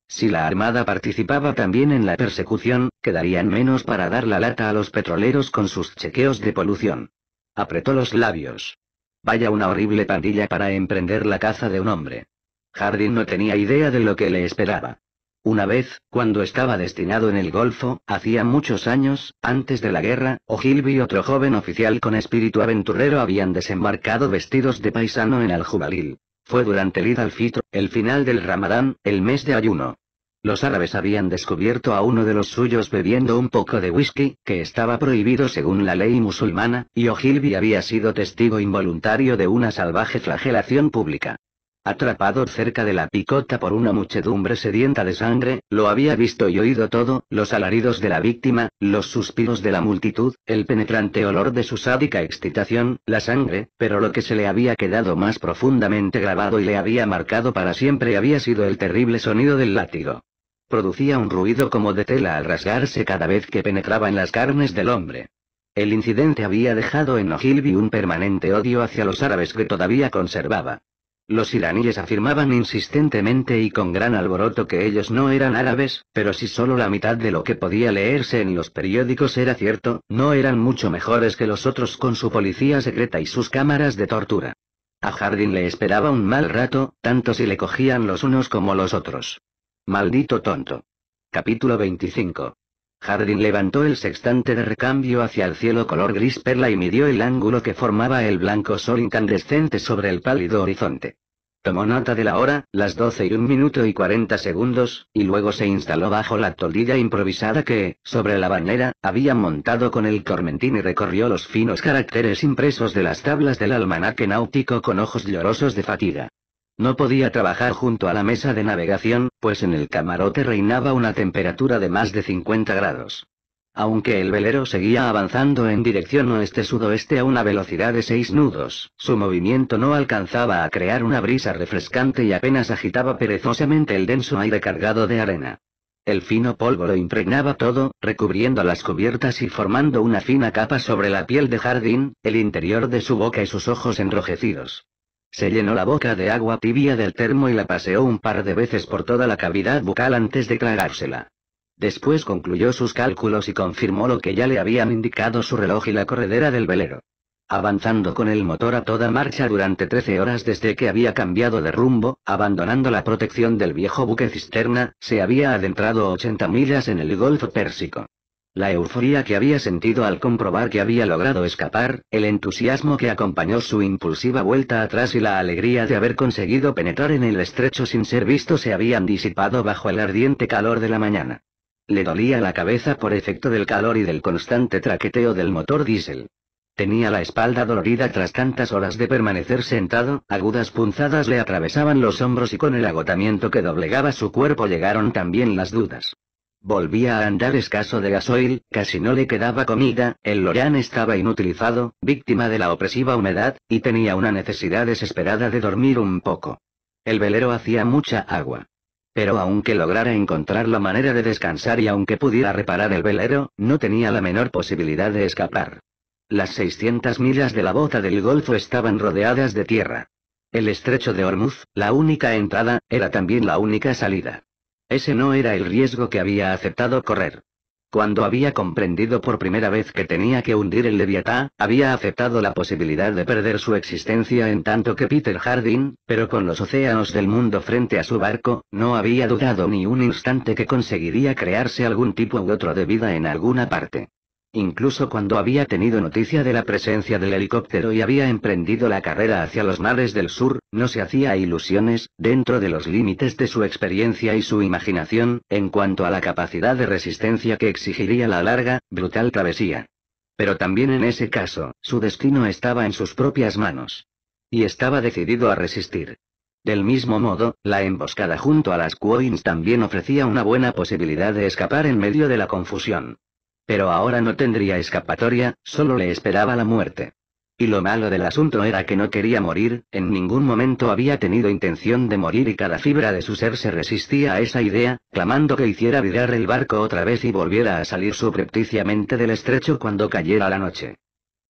Si la Armada participaba también en la persecución, quedarían menos para dar la lata a los petroleros con sus chequeos de polución. Apretó los labios. Vaya una horrible pandilla para emprender la caza de un hombre. Hardin no tenía idea de lo que le esperaba. Una vez, cuando estaba destinado en el Golfo, hacía muchos años, antes de la guerra, Ogilvy y otro joven oficial con espíritu aventurero habían desembarcado vestidos de paisano en Aljubalil. Fue durante el Id al-Fitr, el final del Ramadán, el mes de ayuno. Los árabes habían descubierto a uno de los suyos bebiendo un poco de whisky, que estaba prohibido según la ley musulmana, y Ogilvy había sido testigo involuntario de una salvaje flagelación pública atrapado cerca de la picota por una muchedumbre sedienta de sangre, lo había visto y oído todo, los alaridos de la víctima, los suspiros de la multitud, el penetrante olor de su sádica excitación, la sangre, pero lo que se le había quedado más profundamente grabado y le había marcado para siempre había sido el terrible sonido del látigo. Producía un ruido como de tela al rasgarse cada vez que penetraba en las carnes del hombre. El incidente había dejado en Ogilvy un permanente odio hacia los árabes que todavía conservaba. Los iraníes afirmaban insistentemente y con gran alboroto que ellos no eran árabes, pero si solo la mitad de lo que podía leerse en los periódicos era cierto, no eran mucho mejores que los otros con su policía secreta y sus cámaras de tortura. A Jardín le esperaba un mal rato, tanto si le cogían los unos como los otros. Maldito tonto. Capítulo 25. Hardin levantó el sextante de recambio hacia el cielo color gris perla y midió el ángulo que formaba el blanco sol incandescente sobre el pálido horizonte. Tomó nota de la hora, las doce y un minuto y 40 segundos, y luego se instaló bajo la toldilla improvisada que, sobre la bandera había montado con el cormentín y recorrió los finos caracteres impresos de las tablas del almanaque náutico con ojos llorosos de fatiga. No podía trabajar junto a la mesa de navegación, pues en el camarote reinaba una temperatura de más de 50 grados. Aunque el velero seguía avanzando en dirección oeste-sudoeste a una velocidad de seis nudos, su movimiento no alcanzaba a crear una brisa refrescante y apenas agitaba perezosamente el denso aire cargado de arena. El fino polvo lo impregnaba todo, recubriendo las cubiertas y formando una fina capa sobre la piel de jardín, el interior de su boca y sus ojos enrojecidos. Se llenó la boca de agua tibia del termo y la paseó un par de veces por toda la cavidad bucal antes de tragársela. Después concluyó sus cálculos y confirmó lo que ya le habían indicado su reloj y la corredera del velero. Avanzando con el motor a toda marcha durante 13 horas desde que había cambiado de rumbo, abandonando la protección del viejo buque cisterna, se había adentrado 80 millas en el Golfo Pérsico. La euforia que había sentido al comprobar que había logrado escapar, el entusiasmo que acompañó su impulsiva vuelta atrás y la alegría de haber conseguido penetrar en el estrecho sin ser visto se habían disipado bajo el ardiente calor de la mañana. Le dolía la cabeza por efecto del calor y del constante traqueteo del motor diésel. Tenía la espalda dolorida tras tantas horas de permanecer sentado, agudas punzadas le atravesaban los hombros y con el agotamiento que doblegaba su cuerpo llegaron también las dudas. Volvía a andar escaso de gasoil, casi no le quedaba comida, el Lorán estaba inutilizado, víctima de la opresiva humedad, y tenía una necesidad desesperada de dormir un poco. El velero hacía mucha agua. Pero aunque lograra encontrar la manera de descansar y aunque pudiera reparar el velero, no tenía la menor posibilidad de escapar. Las 600 millas de la bota del Golfo estaban rodeadas de tierra. El estrecho de Hormuz, la única entrada, era también la única salida. Ese no era el riesgo que había aceptado correr. Cuando había comprendido por primera vez que tenía que hundir el Leviatán, había aceptado la posibilidad de perder su existencia en tanto que Peter Hardin, pero con los océanos del mundo frente a su barco, no había dudado ni un instante que conseguiría crearse algún tipo u otro de vida en alguna parte. Incluso cuando había tenido noticia de la presencia del helicóptero y había emprendido la carrera hacia los mares del sur, no se hacía ilusiones, dentro de los límites de su experiencia y su imaginación, en cuanto a la capacidad de resistencia que exigiría la larga, brutal travesía. Pero también en ese caso, su destino estaba en sus propias manos. Y estaba decidido a resistir. Del mismo modo, la emboscada junto a las Quoins también ofrecía una buena posibilidad de escapar en medio de la confusión. Pero ahora no tendría escapatoria, solo le esperaba la muerte. Y lo malo del asunto era que no quería morir, en ningún momento había tenido intención de morir y cada fibra de su ser se resistía a esa idea, clamando que hiciera virar el barco otra vez y volviera a salir subrepticiamente del estrecho cuando cayera la noche.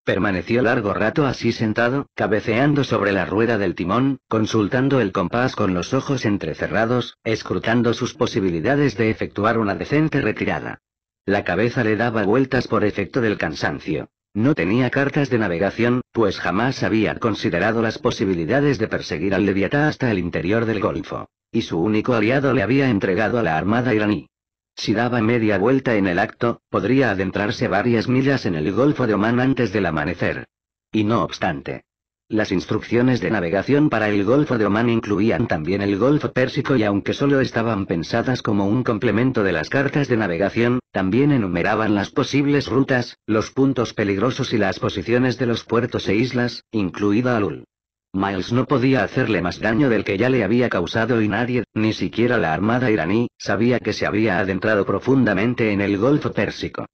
Permaneció largo rato así sentado, cabeceando sobre la rueda del timón, consultando el compás con los ojos entrecerrados, escrutando sus posibilidades de efectuar una decente retirada. La cabeza le daba vueltas por efecto del cansancio. No tenía cartas de navegación, pues jamás había considerado las posibilidades de perseguir al Leviatá hasta el interior del Golfo. Y su único aliado le había entregado a la armada iraní. Si daba media vuelta en el acto, podría adentrarse varias millas en el Golfo de Oman antes del amanecer. Y no obstante, las instrucciones de navegación para el Golfo de Omán incluían también el Golfo Pérsico y aunque solo estaban pensadas como un complemento de las cartas de navegación, también enumeraban las posibles rutas, los puntos peligrosos y las posiciones de los puertos e islas, incluida Alul. Miles no podía hacerle más daño del que ya le había causado y nadie, ni siquiera la armada iraní, sabía que se había adentrado profundamente en el Golfo Pérsico.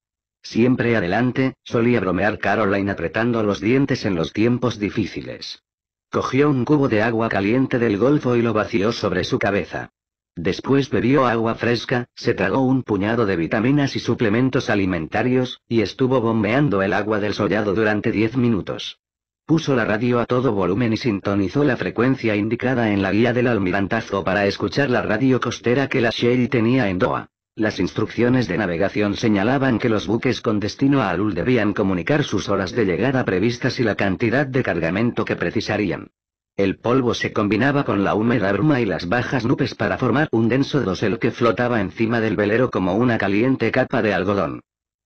Siempre adelante, solía bromear Caroline apretando los dientes en los tiempos difíciles. Cogió un cubo de agua caliente del golfo y lo vació sobre su cabeza. Después bebió agua fresca, se tragó un puñado de vitaminas y suplementos alimentarios, y estuvo bombeando el agua del sollado durante 10 minutos. Puso la radio a todo volumen y sintonizó la frecuencia indicada en la guía del almirantazgo para escuchar la radio costera que la Shell tenía en Doha. Las instrucciones de navegación señalaban que los buques con destino a Alul debían comunicar sus horas de llegada previstas y la cantidad de cargamento que precisarían. El polvo se combinaba con la húmeda bruma y las bajas nubes para formar un denso dosel que flotaba encima del velero como una caliente capa de algodón.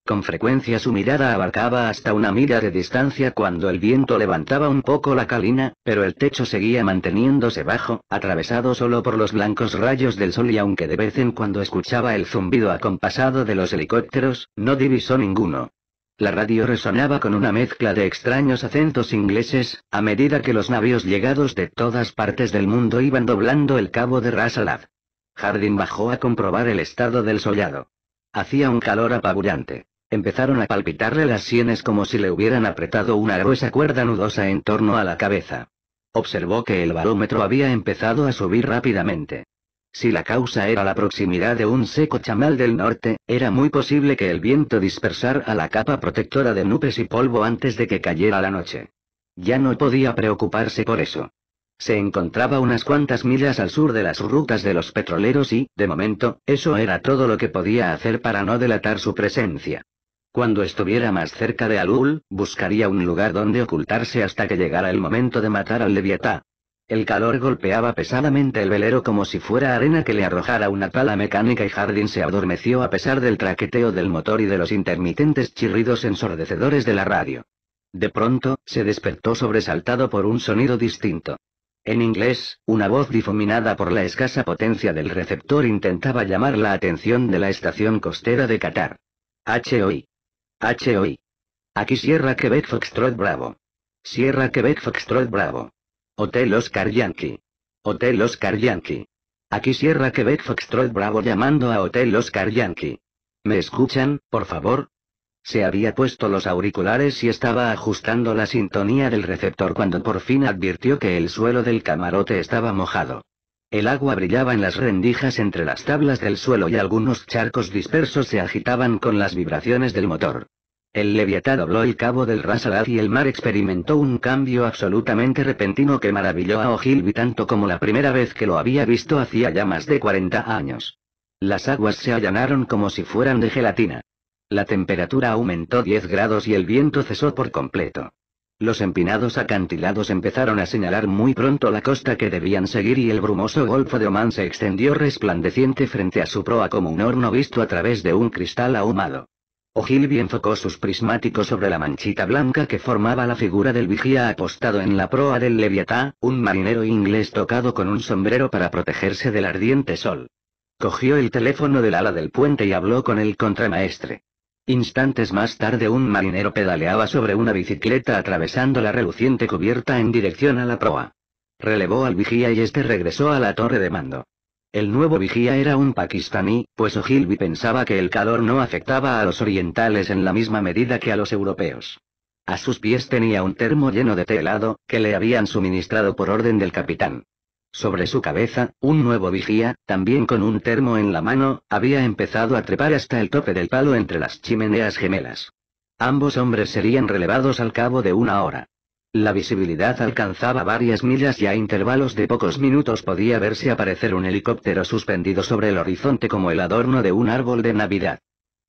Con frecuencia su mirada abarcaba hasta una milla de distancia cuando el viento levantaba un poco la calina, pero el techo seguía manteniéndose bajo, atravesado solo por los blancos rayos del sol y aunque de vez en cuando escuchaba el zumbido acompasado de los helicópteros, no divisó ninguno. La radio resonaba con una mezcla de extraños acentos ingleses, a medida que los navíos llegados de todas partes del mundo iban doblando el cabo de Ras Hardin bajó a comprobar el estado del sollado. Hacía un calor apabullante. Empezaron a palpitarle las sienes como si le hubieran apretado una gruesa cuerda nudosa en torno a la cabeza. Observó que el barómetro había empezado a subir rápidamente. Si la causa era la proximidad de un seco chamal del norte, era muy posible que el viento dispersara la capa protectora de nubes y polvo antes de que cayera la noche. Ya no podía preocuparse por eso. Se encontraba unas cuantas millas al sur de las rutas de los petroleros y, de momento, eso era todo lo que podía hacer para no delatar su presencia. Cuando estuviera más cerca de Alul, buscaría un lugar donde ocultarse hasta que llegara el momento de matar al Leviatá. El calor golpeaba pesadamente el velero como si fuera arena que le arrojara una pala mecánica y jardín se adormeció a pesar del traqueteo del motor y de los intermitentes chirridos ensordecedores de la radio. De pronto, se despertó sobresaltado por un sonido distinto. En inglés, una voz difuminada por la escasa potencia del receptor intentaba llamar la atención de la estación costera de Qatar. HOI. HOI. Aquí Sierra Quebec Foxtrot Bravo. Sierra Quebec Foxtrot Bravo. Hotel Oscar Yankee. Hotel Oscar Yankee. Aquí Sierra Quebec Foxtrot Bravo llamando a Hotel Oscar Yankee. ¿Me escuchan, por favor? Se había puesto los auriculares y estaba ajustando la sintonía del receptor cuando por fin advirtió que el suelo del camarote estaba mojado. El agua brillaba en las rendijas entre las tablas del suelo y algunos charcos dispersos se agitaban con las vibraciones del motor. El Leviatán dobló el cabo del Rasalat y el mar experimentó un cambio absolutamente repentino que maravilló a Ogilvy tanto como la primera vez que lo había visto hacía ya más de 40 años. Las aguas se allanaron como si fueran de gelatina. La temperatura aumentó 10 grados y el viento cesó por completo. Los empinados acantilados empezaron a señalar muy pronto la costa que debían seguir y el brumoso golfo de Oman se extendió resplandeciente frente a su proa como un horno visto a través de un cristal ahumado. Ogilvy enfocó sus prismáticos sobre la manchita blanca que formaba la figura del vigía apostado en la proa del Leviatá, un marinero inglés tocado con un sombrero para protegerse del ardiente sol. Cogió el teléfono del ala del puente y habló con el contramaestre. Instantes más tarde un marinero pedaleaba sobre una bicicleta atravesando la reluciente cubierta en dirección a la proa. Relevó al vigía y este regresó a la torre de mando. El nuevo vigía era un pakistaní, pues Ogilvy pensaba que el calor no afectaba a los orientales en la misma medida que a los europeos. A sus pies tenía un termo lleno de té helado, que le habían suministrado por orden del capitán. Sobre su cabeza, un nuevo vigía, también con un termo en la mano, había empezado a trepar hasta el tope del palo entre las chimeneas gemelas. Ambos hombres serían relevados al cabo de una hora. La visibilidad alcanzaba varias millas y a intervalos de pocos minutos podía verse aparecer un helicóptero suspendido sobre el horizonte como el adorno de un árbol de Navidad.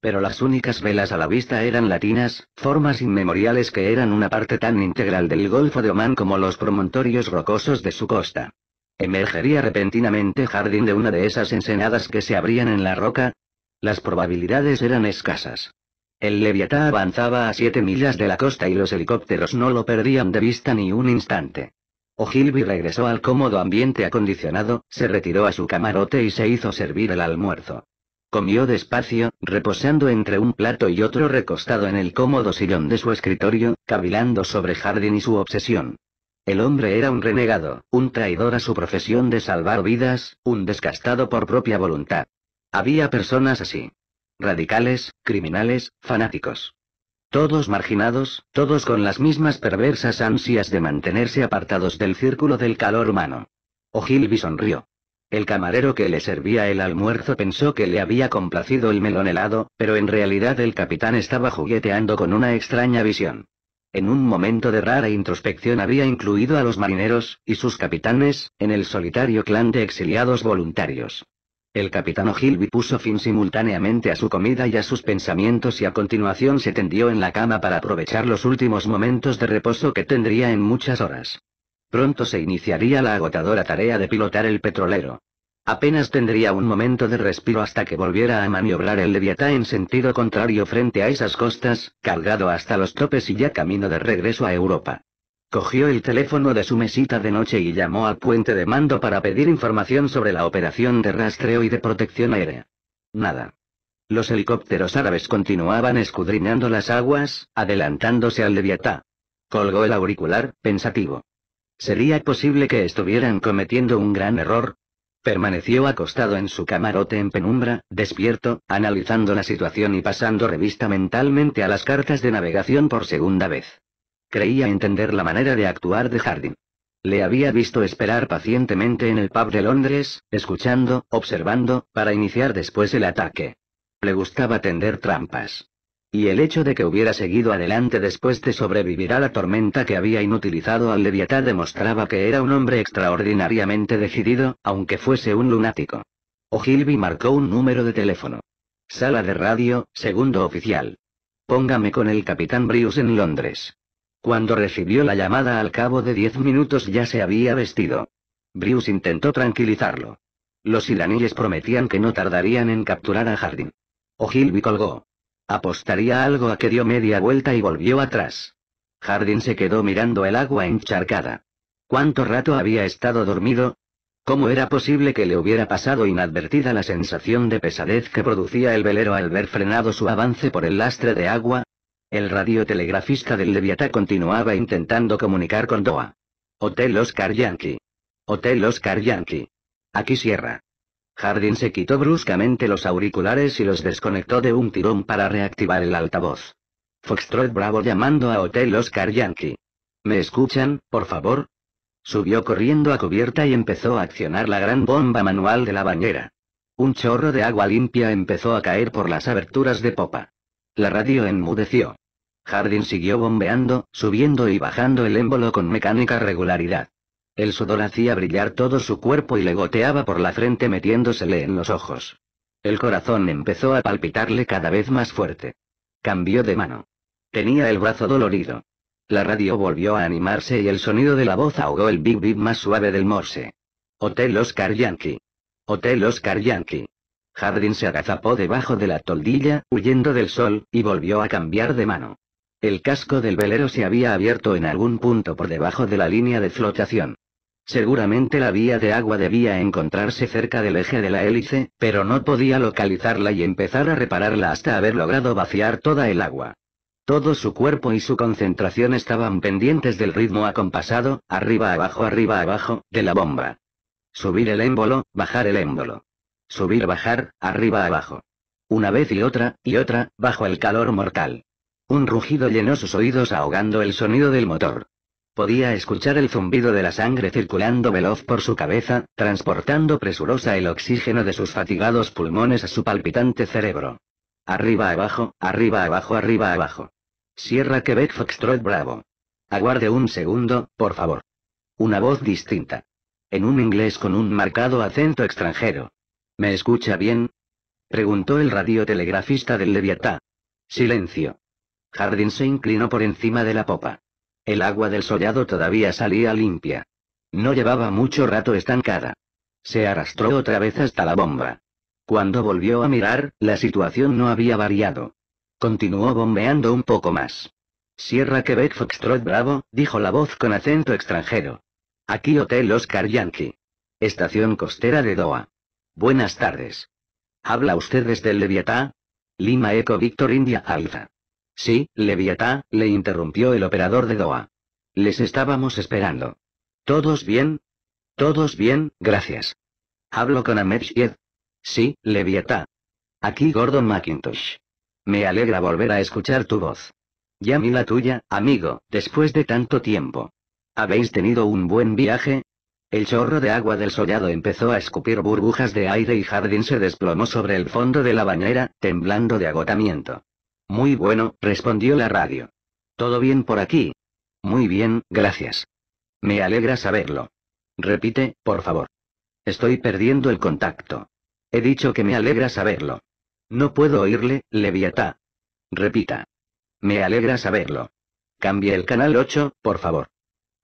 Pero las únicas velas a la vista eran latinas, formas inmemoriales que eran una parte tan integral del Golfo de Omán como los promontorios rocosos de su costa. ¿Emergería repentinamente jardín de una de esas ensenadas que se abrían en la roca? Las probabilidades eran escasas. El Leviatá avanzaba a siete millas de la costa y los helicópteros no lo perdían de vista ni un instante. Ogilvy regresó al cómodo ambiente acondicionado, se retiró a su camarote y se hizo servir el almuerzo. Comió despacio, reposando entre un plato y otro recostado en el cómodo sillón de su escritorio, cavilando sobre Jardín y su obsesión. El hombre era un renegado, un traidor a su profesión de salvar vidas, un descastado por propia voluntad. Había personas así radicales, criminales, fanáticos. Todos marginados, todos con las mismas perversas ansias de mantenerse apartados del círculo del calor humano. Ogilvy sonrió. El camarero que le servía el almuerzo pensó que le había complacido el melón helado, pero en realidad el capitán estaba jugueteando con una extraña visión. En un momento de rara introspección había incluido a los marineros, y sus capitanes, en el solitario clan de exiliados voluntarios. El capitán Gilby puso fin simultáneamente a su comida y a sus pensamientos y a continuación se tendió en la cama para aprovechar los últimos momentos de reposo que tendría en muchas horas. Pronto se iniciaría la agotadora tarea de pilotar el petrolero. Apenas tendría un momento de respiro hasta que volviera a maniobrar el Leviatán en sentido contrario frente a esas costas, cargado hasta los topes y ya camino de regreso a Europa. Cogió el teléfono de su mesita de noche y llamó al puente de mando para pedir información sobre la operación de rastreo y de protección aérea. Nada. Los helicópteros árabes continuaban escudriñando las aguas, adelantándose al Leviatá. Colgó el auricular, pensativo. ¿Sería posible que estuvieran cometiendo un gran error? Permaneció acostado en su camarote en penumbra, despierto, analizando la situación y pasando revista mentalmente a las cartas de navegación por segunda vez creía entender la manera de actuar de Harding. Le había visto esperar pacientemente en el pub de Londres, escuchando, observando, para iniciar después el ataque. Le gustaba tender trampas. Y el hecho de que hubiera seguido adelante después de sobrevivir a la tormenta que había inutilizado al Leviatán demostraba que era un hombre extraordinariamente decidido, aunque fuese un lunático. O'Hilby marcó un número de teléfono. Sala de radio, segundo oficial. Póngame con el capitán Brius en Londres. Cuando recibió la llamada al cabo de diez minutos ya se había vestido. Bruce intentó tranquilizarlo. Los iraníes prometían que no tardarían en capturar a Hardin. Ogilvy colgó. Apostaría algo a que dio media vuelta y volvió atrás. Hardin se quedó mirando el agua encharcada. ¿Cuánto rato había estado dormido? ¿Cómo era posible que le hubiera pasado inadvertida la sensación de pesadez que producía el velero al ver frenado su avance por el lastre de agua? El radiotelegrafista del Leviatá continuaba intentando comunicar con Doha. Hotel Oscar Yankee. Hotel Oscar Yankee. Aquí cierra. Jardín se quitó bruscamente los auriculares y los desconectó de un tirón para reactivar el altavoz. Foxtrot Bravo llamando a Hotel Oscar Yankee. ¿Me escuchan, por favor? Subió corriendo a cubierta y empezó a accionar la gran bomba manual de la bañera. Un chorro de agua limpia empezó a caer por las aberturas de popa. La radio enmudeció. Jardín siguió bombeando, subiendo y bajando el émbolo con mecánica regularidad. El sudor hacía brillar todo su cuerpo y le goteaba por la frente metiéndosele en los ojos. El corazón empezó a palpitarle cada vez más fuerte. Cambió de mano. Tenía el brazo dolorido. La radio volvió a animarse y el sonido de la voz ahogó el bip bip más suave del morse. Hotel Oscar Yankee. Hotel Oscar Yankee. Hadrin se agazapó debajo de la toldilla, huyendo del sol, y volvió a cambiar de mano. El casco del velero se había abierto en algún punto por debajo de la línea de flotación. Seguramente la vía de agua debía encontrarse cerca del eje de la hélice, pero no podía localizarla y empezar a repararla hasta haber logrado vaciar toda el agua. Todo su cuerpo y su concentración estaban pendientes del ritmo acompasado, arriba abajo arriba abajo, de la bomba. Subir el émbolo, bajar el émbolo. Subir, bajar, arriba, abajo. Una vez y otra, y otra, bajo el calor mortal. Un rugido llenó sus oídos ahogando el sonido del motor. Podía escuchar el zumbido de la sangre circulando veloz por su cabeza, transportando presurosa el oxígeno de sus fatigados pulmones a su palpitante cerebro. Arriba abajo, arriba abajo, arriba abajo. Sierra Quebec Foxtrot Bravo. Aguarde un segundo, por favor. Una voz distinta. En un inglés con un marcado acento extranjero. ¿Me escucha bien? Preguntó el radiotelegrafista del Leviatá. Silencio. Jardín se inclinó por encima de la popa. El agua del sollado todavía salía limpia. No llevaba mucho rato estancada. Se arrastró otra vez hasta la bomba. Cuando volvió a mirar, la situación no había variado. Continuó bombeando un poco más. Sierra Quebec Foxtrot Bravo, dijo la voz con acento extranjero. Aquí Hotel Oscar Yankee. Estación costera de Doha. Buenas tardes. ¿Habla usted desde Leviatá? Lima Eco Victor India Alfa. Sí, Leviatá, le interrumpió el operador de Doha. Les estábamos esperando. ¿Todos bien? Todos bien, gracias. ¿Hablo con Ahmed Shied? Sí, Leviatá. Aquí Gordon McIntosh. Me alegra volver a escuchar tu voz. Ya la tuya, amigo, después de tanto tiempo. ¿Habéis tenido un buen viaje? El chorro de agua del sollado empezó a escupir burbujas de aire y Jardín se desplomó sobre el fondo de la bañera, temblando de agotamiento. Muy bueno, respondió la radio. ¿Todo bien por aquí? Muy bien, gracias. Me alegra saberlo. Repite, por favor. Estoy perdiendo el contacto. He dicho que me alegra saberlo. No puedo oírle, Leviatá. Repita. Me alegra saberlo. Cambie el canal 8, por favor.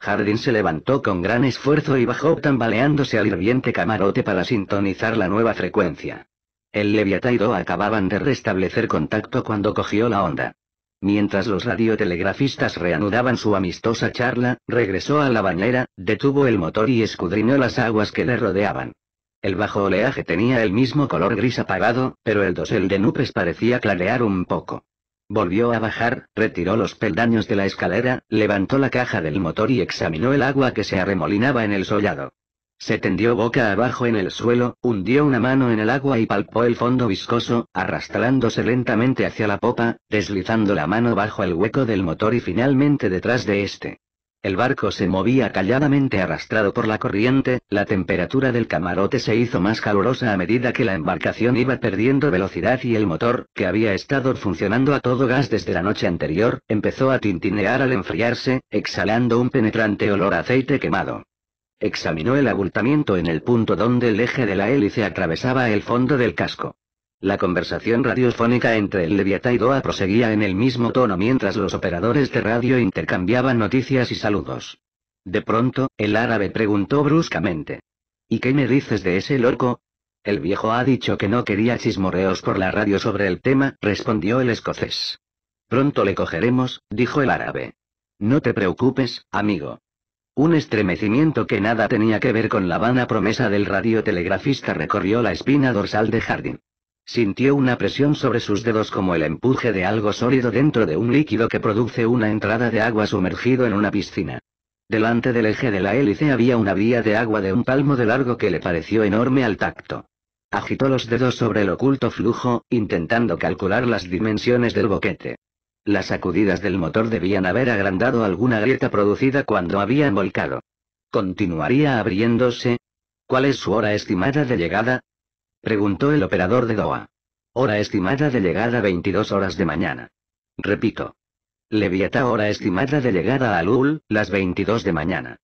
Jardín se levantó con gran esfuerzo y bajó tambaleándose al hirviente camarote para sintonizar la nueva frecuencia. El Leviatán acababan de restablecer contacto cuando cogió la onda. Mientras los radiotelegrafistas reanudaban su amistosa charla, regresó a la bañera, detuvo el motor y escudriñó las aguas que le rodeaban. El bajo oleaje tenía el mismo color gris apagado, pero el dosel de Nupres parecía clarear un poco. Volvió a bajar, retiró los peldaños de la escalera, levantó la caja del motor y examinó el agua que se arremolinaba en el sollado. Se tendió boca abajo en el suelo, hundió una mano en el agua y palpó el fondo viscoso, arrastrándose lentamente hacia la popa, deslizando la mano bajo el hueco del motor y finalmente detrás de este. El barco se movía calladamente arrastrado por la corriente, la temperatura del camarote se hizo más calurosa a medida que la embarcación iba perdiendo velocidad y el motor, que había estado funcionando a todo gas desde la noche anterior, empezó a tintinear al enfriarse, exhalando un penetrante olor a aceite quemado. Examinó el abultamiento en el punto donde el eje de la hélice atravesaba el fondo del casco. La conversación radiofónica entre el Leviatá y Doa proseguía en el mismo tono mientras los operadores de radio intercambiaban noticias y saludos. De pronto, el árabe preguntó bruscamente. ¿Y qué me dices de ese loco? El viejo ha dicho que no quería chismorreos por la radio sobre el tema, respondió el escocés. Pronto le cogeremos, dijo el árabe. No te preocupes, amigo. Un estremecimiento que nada tenía que ver con la vana promesa del radiotelegrafista recorrió la espina dorsal de Jardín. Sintió una presión sobre sus dedos como el empuje de algo sólido dentro de un líquido que produce una entrada de agua sumergido en una piscina. Delante del eje de la hélice había una vía de agua de un palmo de largo que le pareció enorme al tacto. Agitó los dedos sobre el oculto flujo, intentando calcular las dimensiones del boquete. Las sacudidas del motor debían haber agrandado alguna grieta producida cuando había volcado. ¿Continuaría abriéndose? ¿Cuál es su hora estimada de llegada? Preguntó el operador de Doha. Hora estimada de llegada 22 horas de mañana. Repito. Leviatá hora estimada de llegada a Lul, las 22 de mañana.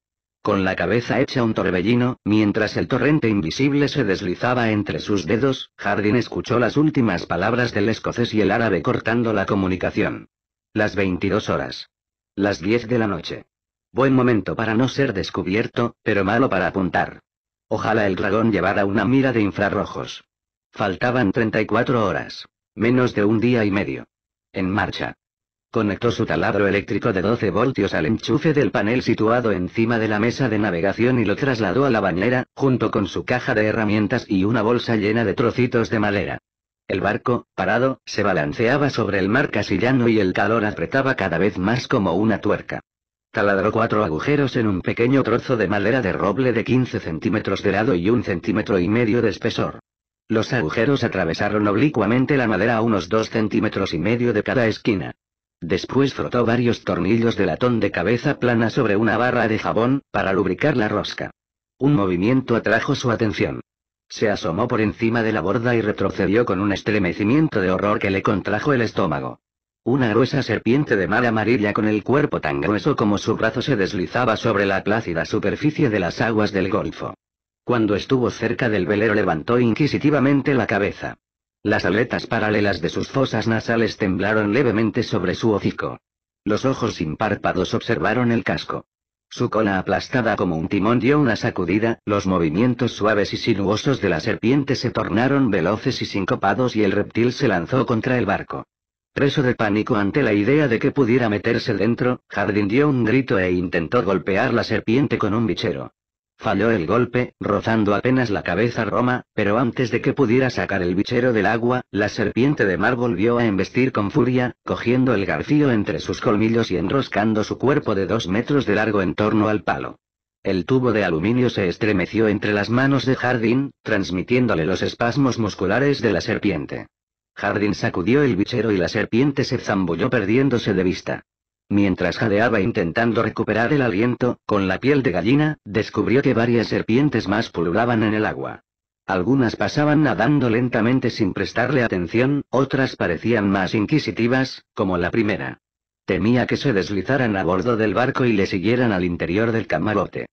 Con la cabeza hecha un torbellino, mientras el torrente invisible se deslizaba entre sus dedos, Jardín escuchó las últimas palabras del escocés y el árabe cortando la comunicación. Las 22 horas. Las 10 de la noche. Buen momento para no ser descubierto, pero malo para apuntar. Ojalá el dragón llevara una mira de infrarrojos. Faltaban 34 horas. Menos de un día y medio. En marcha. Conectó su taladro eléctrico de 12 voltios al enchufe del panel situado encima de la mesa de navegación y lo trasladó a la bañera, junto con su caja de herramientas y una bolsa llena de trocitos de madera. El barco, parado, se balanceaba sobre el mar casillano y el calor apretaba cada vez más como una tuerca ladró cuatro agujeros en un pequeño trozo de madera de roble de 15 centímetros de lado y un centímetro y medio de espesor. Los agujeros atravesaron oblicuamente la madera a unos dos centímetros y medio de cada esquina. Después frotó varios tornillos de latón de cabeza plana sobre una barra de jabón, para lubricar la rosca. Un movimiento atrajo su atención. Se asomó por encima de la borda y retrocedió con un estremecimiento de horror que le contrajo el estómago. Una gruesa serpiente de mar amarilla con el cuerpo tan grueso como su brazo se deslizaba sobre la plácida superficie de las aguas del golfo. Cuando estuvo cerca del velero levantó inquisitivamente la cabeza. Las aletas paralelas de sus fosas nasales temblaron levemente sobre su hocico. Los ojos sin párpados observaron el casco. Su cola aplastada como un timón dio una sacudida, los movimientos suaves y sinuosos de la serpiente se tornaron veloces y sincopados y el reptil se lanzó contra el barco. Preso de pánico ante la idea de que pudiera meterse dentro, Jardín dio un grito e intentó golpear la serpiente con un bichero. Falló el golpe, rozando apenas la cabeza Roma, pero antes de que pudiera sacar el bichero del agua, la serpiente de mar volvió a embestir con furia, cogiendo el garfío entre sus colmillos y enroscando su cuerpo de dos metros de largo en torno al palo. El tubo de aluminio se estremeció entre las manos de Jardín, transmitiéndole los espasmos musculares de la serpiente. Jardín sacudió el bichero y la serpiente se zambulló perdiéndose de vista. Mientras jadeaba intentando recuperar el aliento, con la piel de gallina, descubrió que varias serpientes más pululaban en el agua. Algunas pasaban nadando lentamente sin prestarle atención, otras parecían más inquisitivas, como la primera. Temía que se deslizaran a bordo del barco y le siguieran al interior del camarote.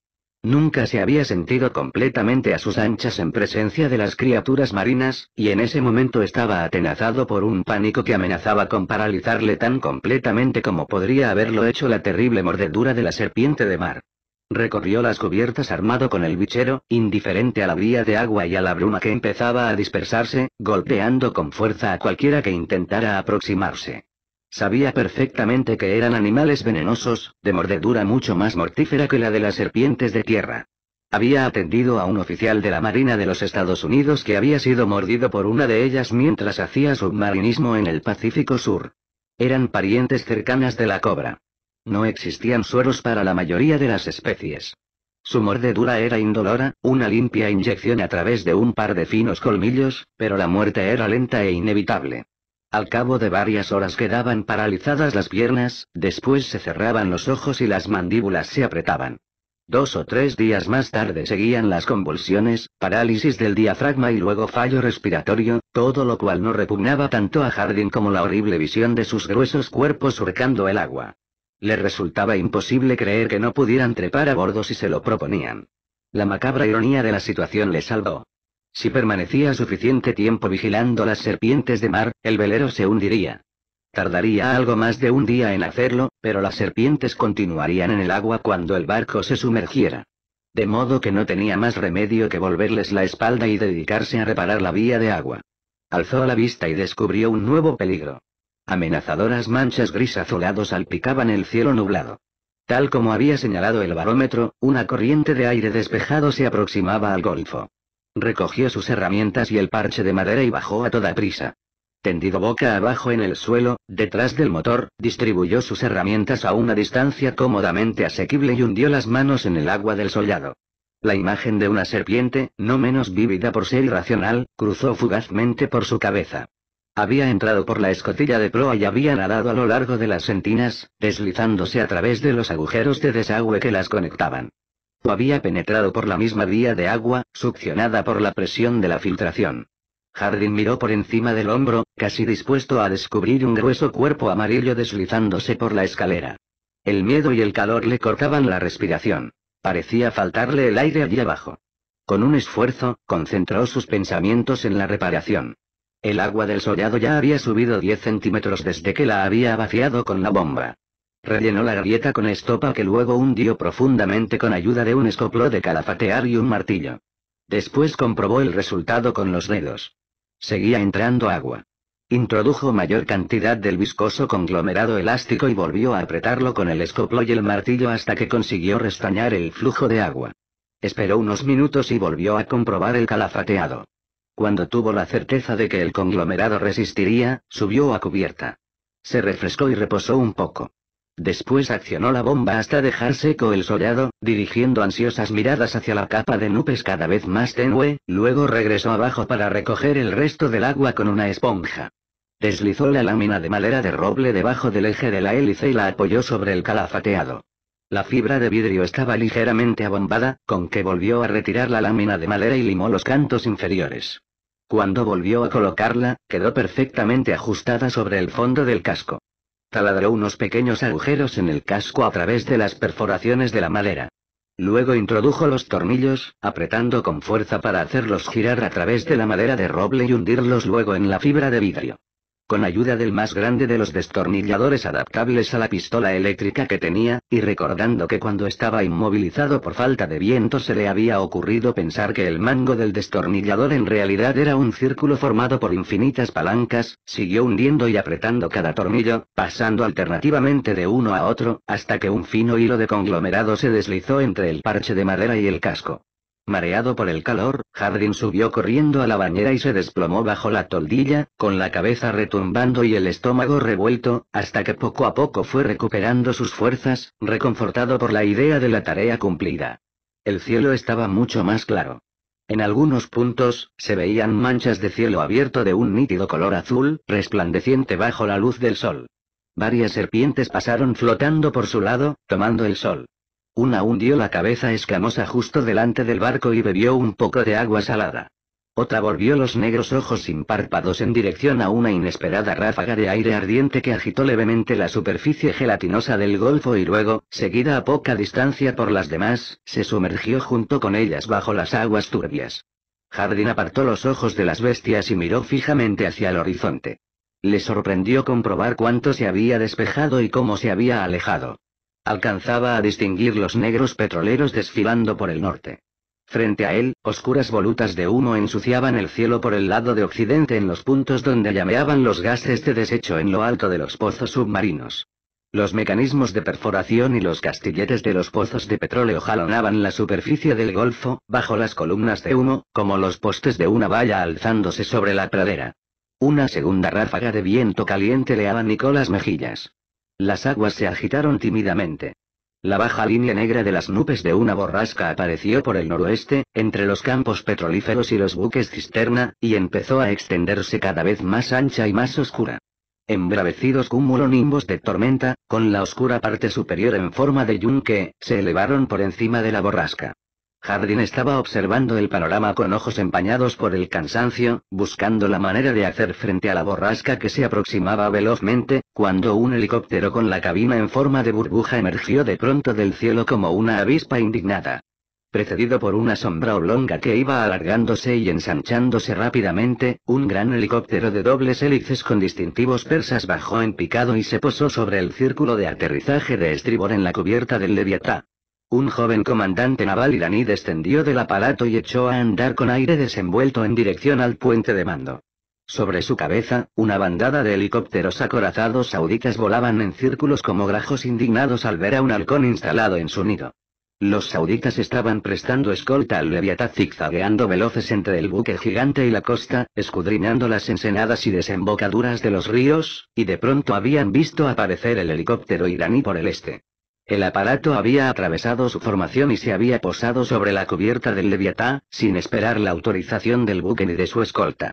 Nunca se había sentido completamente a sus anchas en presencia de las criaturas marinas, y en ese momento estaba atenazado por un pánico que amenazaba con paralizarle tan completamente como podría haberlo hecho la terrible mordedura de la serpiente de mar. Recorrió las cubiertas armado con el bichero, indiferente a la bría de agua y a la bruma que empezaba a dispersarse, golpeando con fuerza a cualquiera que intentara aproximarse. Sabía perfectamente que eran animales venenosos, de mordedura mucho más mortífera que la de las serpientes de tierra. Había atendido a un oficial de la Marina de los Estados Unidos que había sido mordido por una de ellas mientras hacía submarinismo en el Pacífico Sur. Eran parientes cercanas de la cobra. No existían sueros para la mayoría de las especies. Su mordedura era indolora, una limpia inyección a través de un par de finos colmillos, pero la muerte era lenta e inevitable. Al cabo de varias horas quedaban paralizadas las piernas, después se cerraban los ojos y las mandíbulas se apretaban. Dos o tres días más tarde seguían las convulsiones, parálisis del diafragma y luego fallo respiratorio, todo lo cual no repugnaba tanto a Harding como la horrible visión de sus gruesos cuerpos surcando el agua. Le resultaba imposible creer que no pudieran trepar a bordo si se lo proponían. La macabra ironía de la situación le salvó. Si permanecía suficiente tiempo vigilando las serpientes de mar, el velero se hundiría. Tardaría algo más de un día en hacerlo, pero las serpientes continuarían en el agua cuando el barco se sumergiera. De modo que no tenía más remedio que volverles la espalda y dedicarse a reparar la vía de agua. Alzó la vista y descubrió un nuevo peligro. Amenazadoras manchas gris azulados salpicaban el cielo nublado. Tal como había señalado el barómetro, una corriente de aire despejado se aproximaba al golfo. Recogió sus herramientas y el parche de madera y bajó a toda prisa. Tendido boca abajo en el suelo, detrás del motor, distribuyó sus herramientas a una distancia cómodamente asequible y hundió las manos en el agua del sollado. La imagen de una serpiente, no menos vívida por ser irracional, cruzó fugazmente por su cabeza. Había entrado por la escotilla de proa y había nadado a lo largo de las sentinas, deslizándose a través de los agujeros de desagüe que las conectaban había penetrado por la misma vía de agua, succionada por la presión de la filtración. Jardín miró por encima del hombro, casi dispuesto a descubrir un grueso cuerpo amarillo deslizándose por la escalera. El miedo y el calor le cortaban la respiración. Parecía faltarle el aire allí abajo. Con un esfuerzo, concentró sus pensamientos en la reparación. El agua del sollado ya había subido 10 centímetros desde que la había vaciado con la bomba. Rellenó la grieta con estopa que luego hundió profundamente con ayuda de un escoplo de calafatear y un martillo. Después comprobó el resultado con los dedos. Seguía entrando agua. Introdujo mayor cantidad del viscoso conglomerado elástico y volvió a apretarlo con el escoplo y el martillo hasta que consiguió restañar el flujo de agua. Esperó unos minutos y volvió a comprobar el calafateado. Cuando tuvo la certeza de que el conglomerado resistiría, subió a cubierta. Se refrescó y reposó un poco. Después accionó la bomba hasta dejar seco el solado, dirigiendo ansiosas miradas hacia la capa de nubes cada vez más tenue, luego regresó abajo para recoger el resto del agua con una esponja. Deslizó la lámina de madera de roble debajo del eje de la hélice y la apoyó sobre el calafateado. La fibra de vidrio estaba ligeramente abombada, con que volvió a retirar la lámina de madera y limó los cantos inferiores. Cuando volvió a colocarla, quedó perfectamente ajustada sobre el fondo del casco. Taladró unos pequeños agujeros en el casco a través de las perforaciones de la madera. Luego introdujo los tornillos, apretando con fuerza para hacerlos girar a través de la madera de roble y hundirlos luego en la fibra de vidrio con ayuda del más grande de los destornilladores adaptables a la pistola eléctrica que tenía, y recordando que cuando estaba inmovilizado por falta de viento se le había ocurrido pensar que el mango del destornillador en realidad era un círculo formado por infinitas palancas, siguió hundiendo y apretando cada tornillo, pasando alternativamente de uno a otro, hasta que un fino hilo de conglomerado se deslizó entre el parche de madera y el casco. Mareado por el calor, Jardín subió corriendo a la bañera y se desplomó bajo la toldilla, con la cabeza retumbando y el estómago revuelto, hasta que poco a poco fue recuperando sus fuerzas, reconfortado por la idea de la tarea cumplida. El cielo estaba mucho más claro. En algunos puntos, se veían manchas de cielo abierto de un nítido color azul, resplandeciente bajo la luz del sol. Varias serpientes pasaron flotando por su lado, tomando el sol. Una hundió la cabeza escamosa justo delante del barco y bebió un poco de agua salada. Otra volvió los negros ojos sin párpados en dirección a una inesperada ráfaga de aire ardiente que agitó levemente la superficie gelatinosa del golfo y luego, seguida a poca distancia por las demás, se sumergió junto con ellas bajo las aguas turbias. Jardín apartó los ojos de las bestias y miró fijamente hacia el horizonte. Le sorprendió comprobar cuánto se había despejado y cómo se había alejado. Alcanzaba a distinguir los negros petroleros desfilando por el norte. Frente a él, oscuras volutas de humo ensuciaban el cielo por el lado de occidente en los puntos donde llameaban los gases de desecho en lo alto de los pozos submarinos. Los mecanismos de perforación y los castilletes de los pozos de petróleo jalonaban la superficie del golfo, bajo las columnas de humo, como los postes de una valla alzándose sobre la pradera. Una segunda ráfaga de viento caliente le abanicó las mejillas. Las aguas se agitaron tímidamente. La baja línea negra de las nubes de una borrasca apareció por el noroeste, entre los campos petrolíferos y los buques cisterna, y empezó a extenderse cada vez más ancha y más oscura. Embravecidos cúmulo nimbos de tormenta, con la oscura parte superior en forma de yunque, se elevaron por encima de la borrasca. Jardín estaba observando el panorama con ojos empañados por el cansancio, buscando la manera de hacer frente a la borrasca que se aproximaba velozmente, cuando un helicóptero con la cabina en forma de burbuja emergió de pronto del cielo como una avispa indignada. Precedido por una sombra oblonga que iba alargándose y ensanchándose rápidamente, un gran helicóptero de dobles hélices con distintivos persas bajó en picado y se posó sobre el círculo de aterrizaje de estribor en la cubierta del Leviatán. Un joven comandante naval iraní descendió del aparato y echó a andar con aire desenvuelto en dirección al puente de mando. Sobre su cabeza, una bandada de helicópteros acorazados sauditas volaban en círculos como grajos indignados al ver a un halcón instalado en su nido. Los sauditas estaban prestando escolta al leviatá zigzagueando veloces entre el buque gigante y la costa, escudriñando las ensenadas y desembocaduras de los ríos, y de pronto habían visto aparecer el helicóptero iraní por el este. El aparato había atravesado su formación y se había posado sobre la cubierta del Leviatá, sin esperar la autorización del buque ni de su escolta.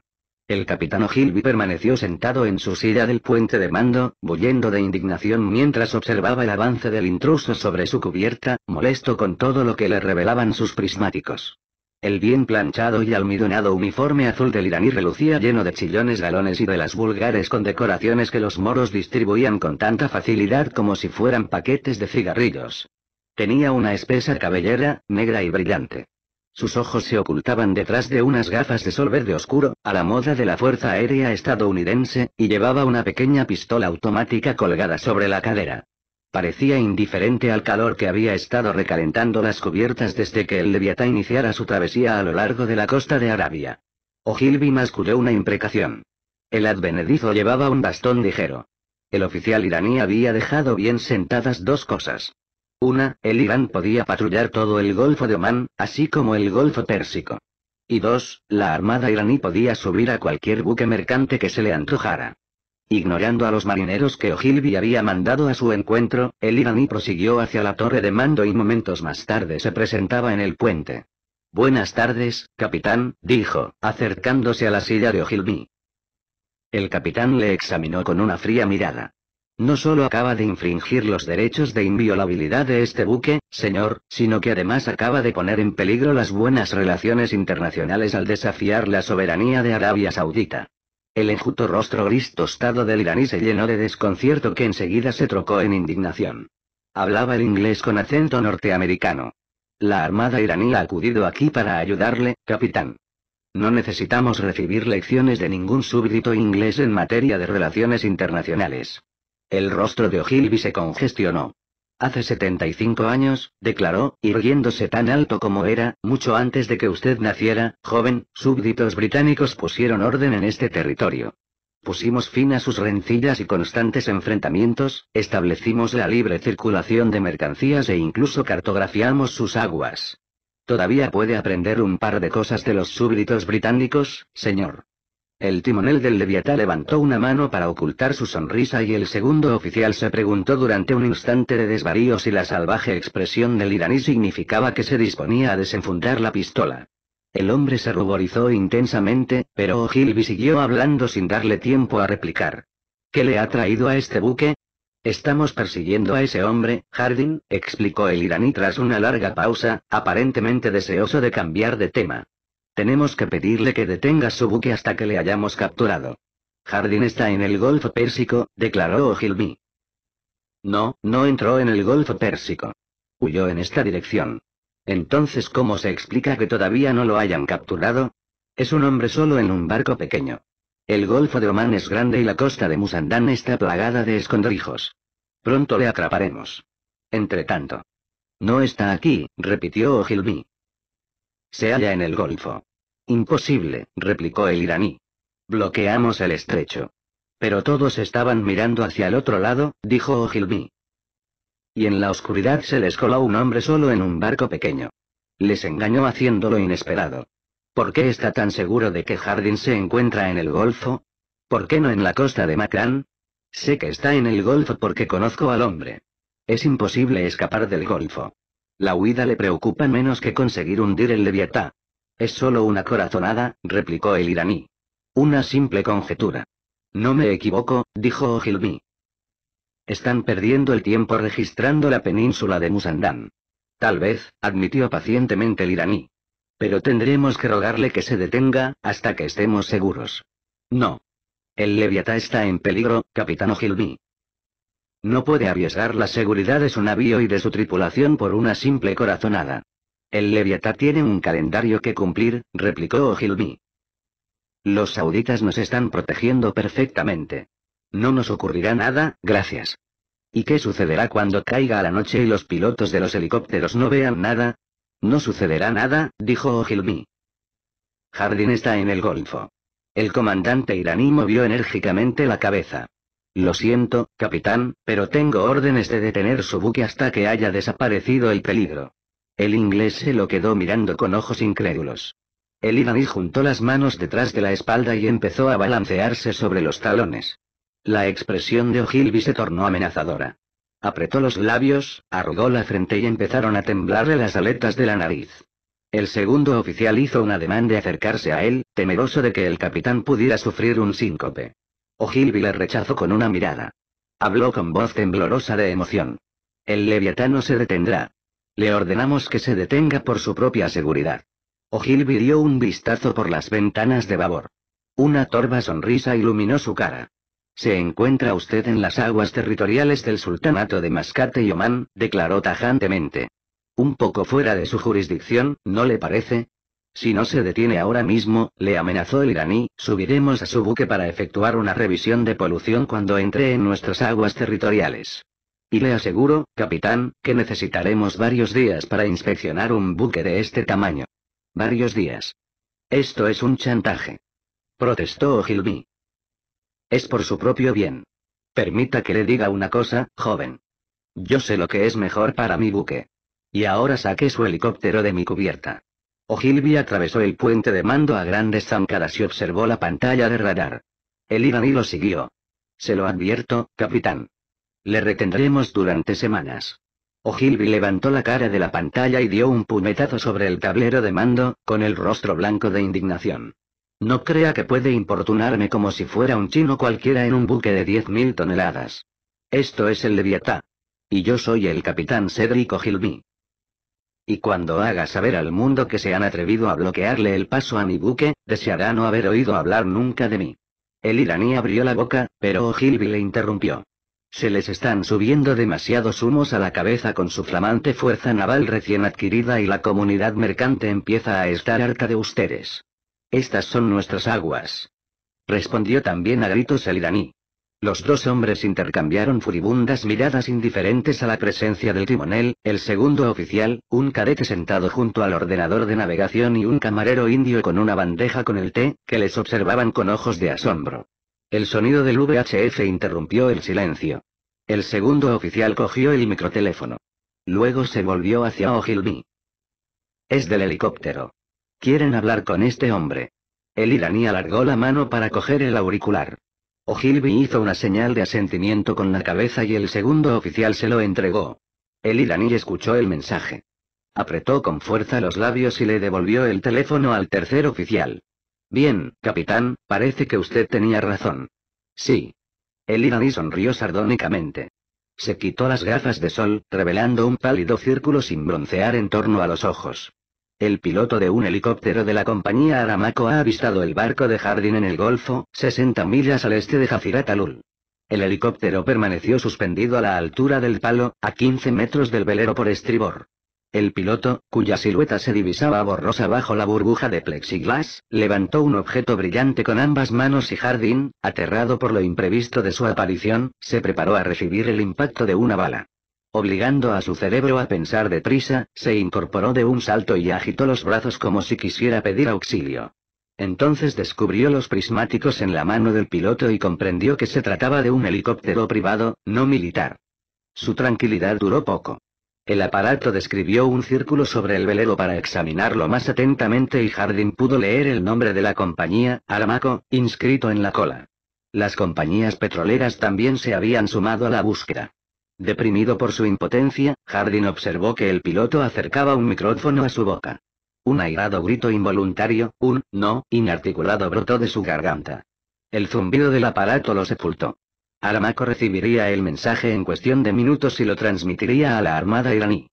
El capitán Gilby permaneció sentado en su silla del puente de mando, bullendo de indignación mientras observaba el avance del intruso sobre su cubierta, molesto con todo lo que le revelaban sus prismáticos. El bien planchado y almidonado uniforme azul del iraní relucía lleno de chillones galones y de las vulgares condecoraciones que los moros distribuían con tanta facilidad como si fueran paquetes de cigarrillos. Tenía una espesa cabellera, negra y brillante. Sus ojos se ocultaban detrás de unas gafas de sol verde oscuro, a la moda de la Fuerza Aérea estadounidense, y llevaba una pequeña pistola automática colgada sobre la cadera. Parecía indiferente al calor que había estado recalentando las cubiertas desde que el Leviatán iniciara su travesía a lo largo de la costa de Arabia. Ogilvy masculló una imprecación. El advenedizo llevaba un bastón ligero. El oficial iraní había dejado bien sentadas dos cosas. Una, el Irán podía patrullar todo el Golfo de Omán, así como el Golfo Pérsico. Y dos, la armada iraní podía subir a cualquier buque mercante que se le antojara. Ignorando a los marineros que Ogilvy había mandado a su encuentro, el iraní prosiguió hacia la torre de mando y momentos más tarde se presentaba en el puente. Buenas tardes, capitán, dijo, acercándose a la silla de Ogilvy. El capitán le examinó con una fría mirada. No solo acaba de infringir los derechos de inviolabilidad de este buque, señor, sino que además acaba de poner en peligro las buenas relaciones internacionales al desafiar la soberanía de Arabia Saudita. El enjuto rostro gris tostado del iraní se llenó de desconcierto que enseguida se trocó en indignación. Hablaba el inglés con acento norteamericano. La armada iraní ha acudido aquí para ayudarle, capitán. No necesitamos recibir lecciones de ningún súbdito inglés en materia de relaciones internacionales. El rostro de Ogilvy se congestionó hace 75 años, declaró, irguiéndose tan alto como era, mucho antes de que usted naciera, joven, súbditos británicos pusieron orden en este territorio. Pusimos fin a sus rencillas y constantes enfrentamientos, establecimos la libre circulación de mercancías e incluso cartografiamos sus aguas. Todavía puede aprender un par de cosas de los súbditos británicos, señor. El timonel del Leviatá levantó una mano para ocultar su sonrisa y el segundo oficial se preguntó durante un instante de desvarío si la salvaje expresión del iraní significaba que se disponía a desenfundar la pistola. El hombre se ruborizó intensamente, pero O'Hilby siguió hablando sin darle tiempo a replicar. ¿Qué le ha traído a este buque? Estamos persiguiendo a ese hombre, Hardin, explicó el iraní tras una larga pausa, aparentemente deseoso de cambiar de tema. Tenemos que pedirle que detenga su buque hasta que le hayamos capturado. Jardín está en el Golfo Pérsico, declaró Ogilvy. No, no entró en el Golfo Pérsico. Huyó en esta dirección. Entonces, ¿cómo se explica que todavía no lo hayan capturado? Es un hombre solo en un barco pequeño. El Golfo de Omán es grande y la costa de Musandán está plagada de escondrijos. Pronto le atraparemos. Entre tanto, No está aquí, repitió Ogilvy. Se halla en el Golfo. Imposible, replicó el iraní. Bloqueamos el estrecho. Pero todos estaban mirando hacia el otro lado, dijo Ogilvy. Y en la oscuridad se les coló un hombre solo en un barco pequeño. Les engañó haciéndolo inesperado. ¿Por qué está tan seguro de que jardín se encuentra en el Golfo? ¿Por qué no en la costa de Macán? Sé que está en el Golfo porque conozco al hombre. Es imposible escapar del Golfo. La huida le preocupa menos que conseguir hundir el Leviatá. Es solo una corazonada, replicó el iraní. Una simple conjetura. No me equivoco, dijo Ogilvy. Están perdiendo el tiempo registrando la península de Musandam. Tal vez, admitió pacientemente el iraní. Pero tendremos que rogarle que se detenga, hasta que estemos seguros. No. El Leviatá está en peligro, capitán Ogilvy. No puede arriesgar la seguridad de su navío y de su tripulación por una simple corazonada. El Leviatán tiene un calendario que cumplir, replicó Ogilvy. Los sauditas nos están protegiendo perfectamente. No nos ocurrirá nada, gracias. ¿Y qué sucederá cuando caiga la noche y los pilotos de los helicópteros no vean nada? No sucederá nada, dijo Ogilvy. Jardín está en el Golfo. El comandante iraní movió enérgicamente la cabeza. Lo siento, capitán, pero tengo órdenes de detener su buque hasta que haya desaparecido el peligro. El inglés se lo quedó mirando con ojos incrédulos. El iraní juntó las manos detrás de la espalda y empezó a balancearse sobre los talones. La expresión de Ogilvy se tornó amenazadora. Apretó los labios, arrugó la frente y empezaron a temblarle las aletas de la nariz. El segundo oficial hizo un ademán de acercarse a él, temeroso de que el capitán pudiera sufrir un síncope. Ogilvy le rechazó con una mirada. Habló con voz temblorosa de emoción. El leviatano se detendrá. Le ordenamos que se detenga por su propia seguridad. Ogilvy dio un vistazo por las ventanas de babor. Una torva sonrisa iluminó su cara. Se encuentra usted en las aguas territoriales del Sultanato de Mascate y Omán, declaró tajantemente. Un poco fuera de su jurisdicción, ¿no le parece? Si no se detiene ahora mismo, le amenazó el iraní, subiremos a su buque para efectuar una revisión de polución cuando entre en nuestras aguas territoriales. Y le aseguro, capitán, que necesitaremos varios días para inspeccionar un buque de este tamaño. Varios días. Esto es un chantaje. Protestó Ogilvy. Es por su propio bien. Permita que le diga una cosa, joven. Yo sé lo que es mejor para mi buque. Y ahora saque su helicóptero de mi cubierta. Ogilvy atravesó el puente de mando a grandes zancadas y observó la pantalla de radar. El iraní lo siguió. Se lo advierto, capitán. Le retendremos durante semanas. Ogilvy levantó la cara de la pantalla y dio un puñetazo sobre el tablero de mando, con el rostro blanco de indignación. No crea que puede importunarme como si fuera un chino cualquiera en un buque de 10.000 toneladas. Esto es el Leviatán. Y yo soy el capitán Cedric Ogilvy. Y cuando haga saber al mundo que se han atrevido a bloquearle el paso a mi buque, deseará no haber oído hablar nunca de mí. El iraní abrió la boca, pero Ogilvy le interrumpió. Se les están subiendo demasiados humos a la cabeza con su flamante fuerza naval recién adquirida y la comunidad mercante empieza a estar harta de ustedes. Estas son nuestras aguas. Respondió también a gritos el iraní. Los dos hombres intercambiaron furibundas miradas indiferentes a la presencia del timonel, el segundo oficial, un cadete sentado junto al ordenador de navegación y un camarero indio con una bandeja con el té, que les observaban con ojos de asombro. El sonido del VHF interrumpió el silencio. El segundo oficial cogió el microteléfono. Luego se volvió hacia Ogilvy. Es del helicóptero. Quieren hablar con este hombre. El iraní alargó la mano para coger el auricular. Ogilvy hizo una señal de asentimiento con la cabeza y el segundo oficial se lo entregó. El iraní escuchó el mensaje. Apretó con fuerza los labios y le devolvió el teléfono al tercer oficial. Bien, capitán, parece que usted tenía razón. Sí. El iraní sonrió sardónicamente. Se quitó las gafas de sol, revelando un pálido círculo sin broncear en torno a los ojos. El piloto de un helicóptero de la compañía Aramaco ha avistado el barco de Jardín en el Golfo, 60 millas al este de Alul. El helicóptero permaneció suspendido a la altura del palo, a 15 metros del velero por estribor. El piloto, cuya silueta se divisaba borrosa bajo la burbuja de plexiglas, levantó un objeto brillante con ambas manos y Jardín, aterrado por lo imprevisto de su aparición, se preparó a recibir el impacto de una bala. Obligando a su cerebro a pensar deprisa, se incorporó de un salto y agitó los brazos como si quisiera pedir auxilio. Entonces descubrió los prismáticos en la mano del piloto y comprendió que se trataba de un helicóptero privado, no militar. Su tranquilidad duró poco. El aparato describió un círculo sobre el velero para examinarlo más atentamente y Jardín pudo leer el nombre de la compañía, Aramaco, inscrito en la cola. Las compañías petroleras también se habían sumado a la búsqueda. Deprimido por su impotencia, Hardin observó que el piloto acercaba un micrófono a su boca. Un airado grito involuntario, un no inarticulado brotó de su garganta. El zumbido del aparato lo sepultó. Aramaco recibiría el mensaje en cuestión de minutos y lo transmitiría a la armada iraní.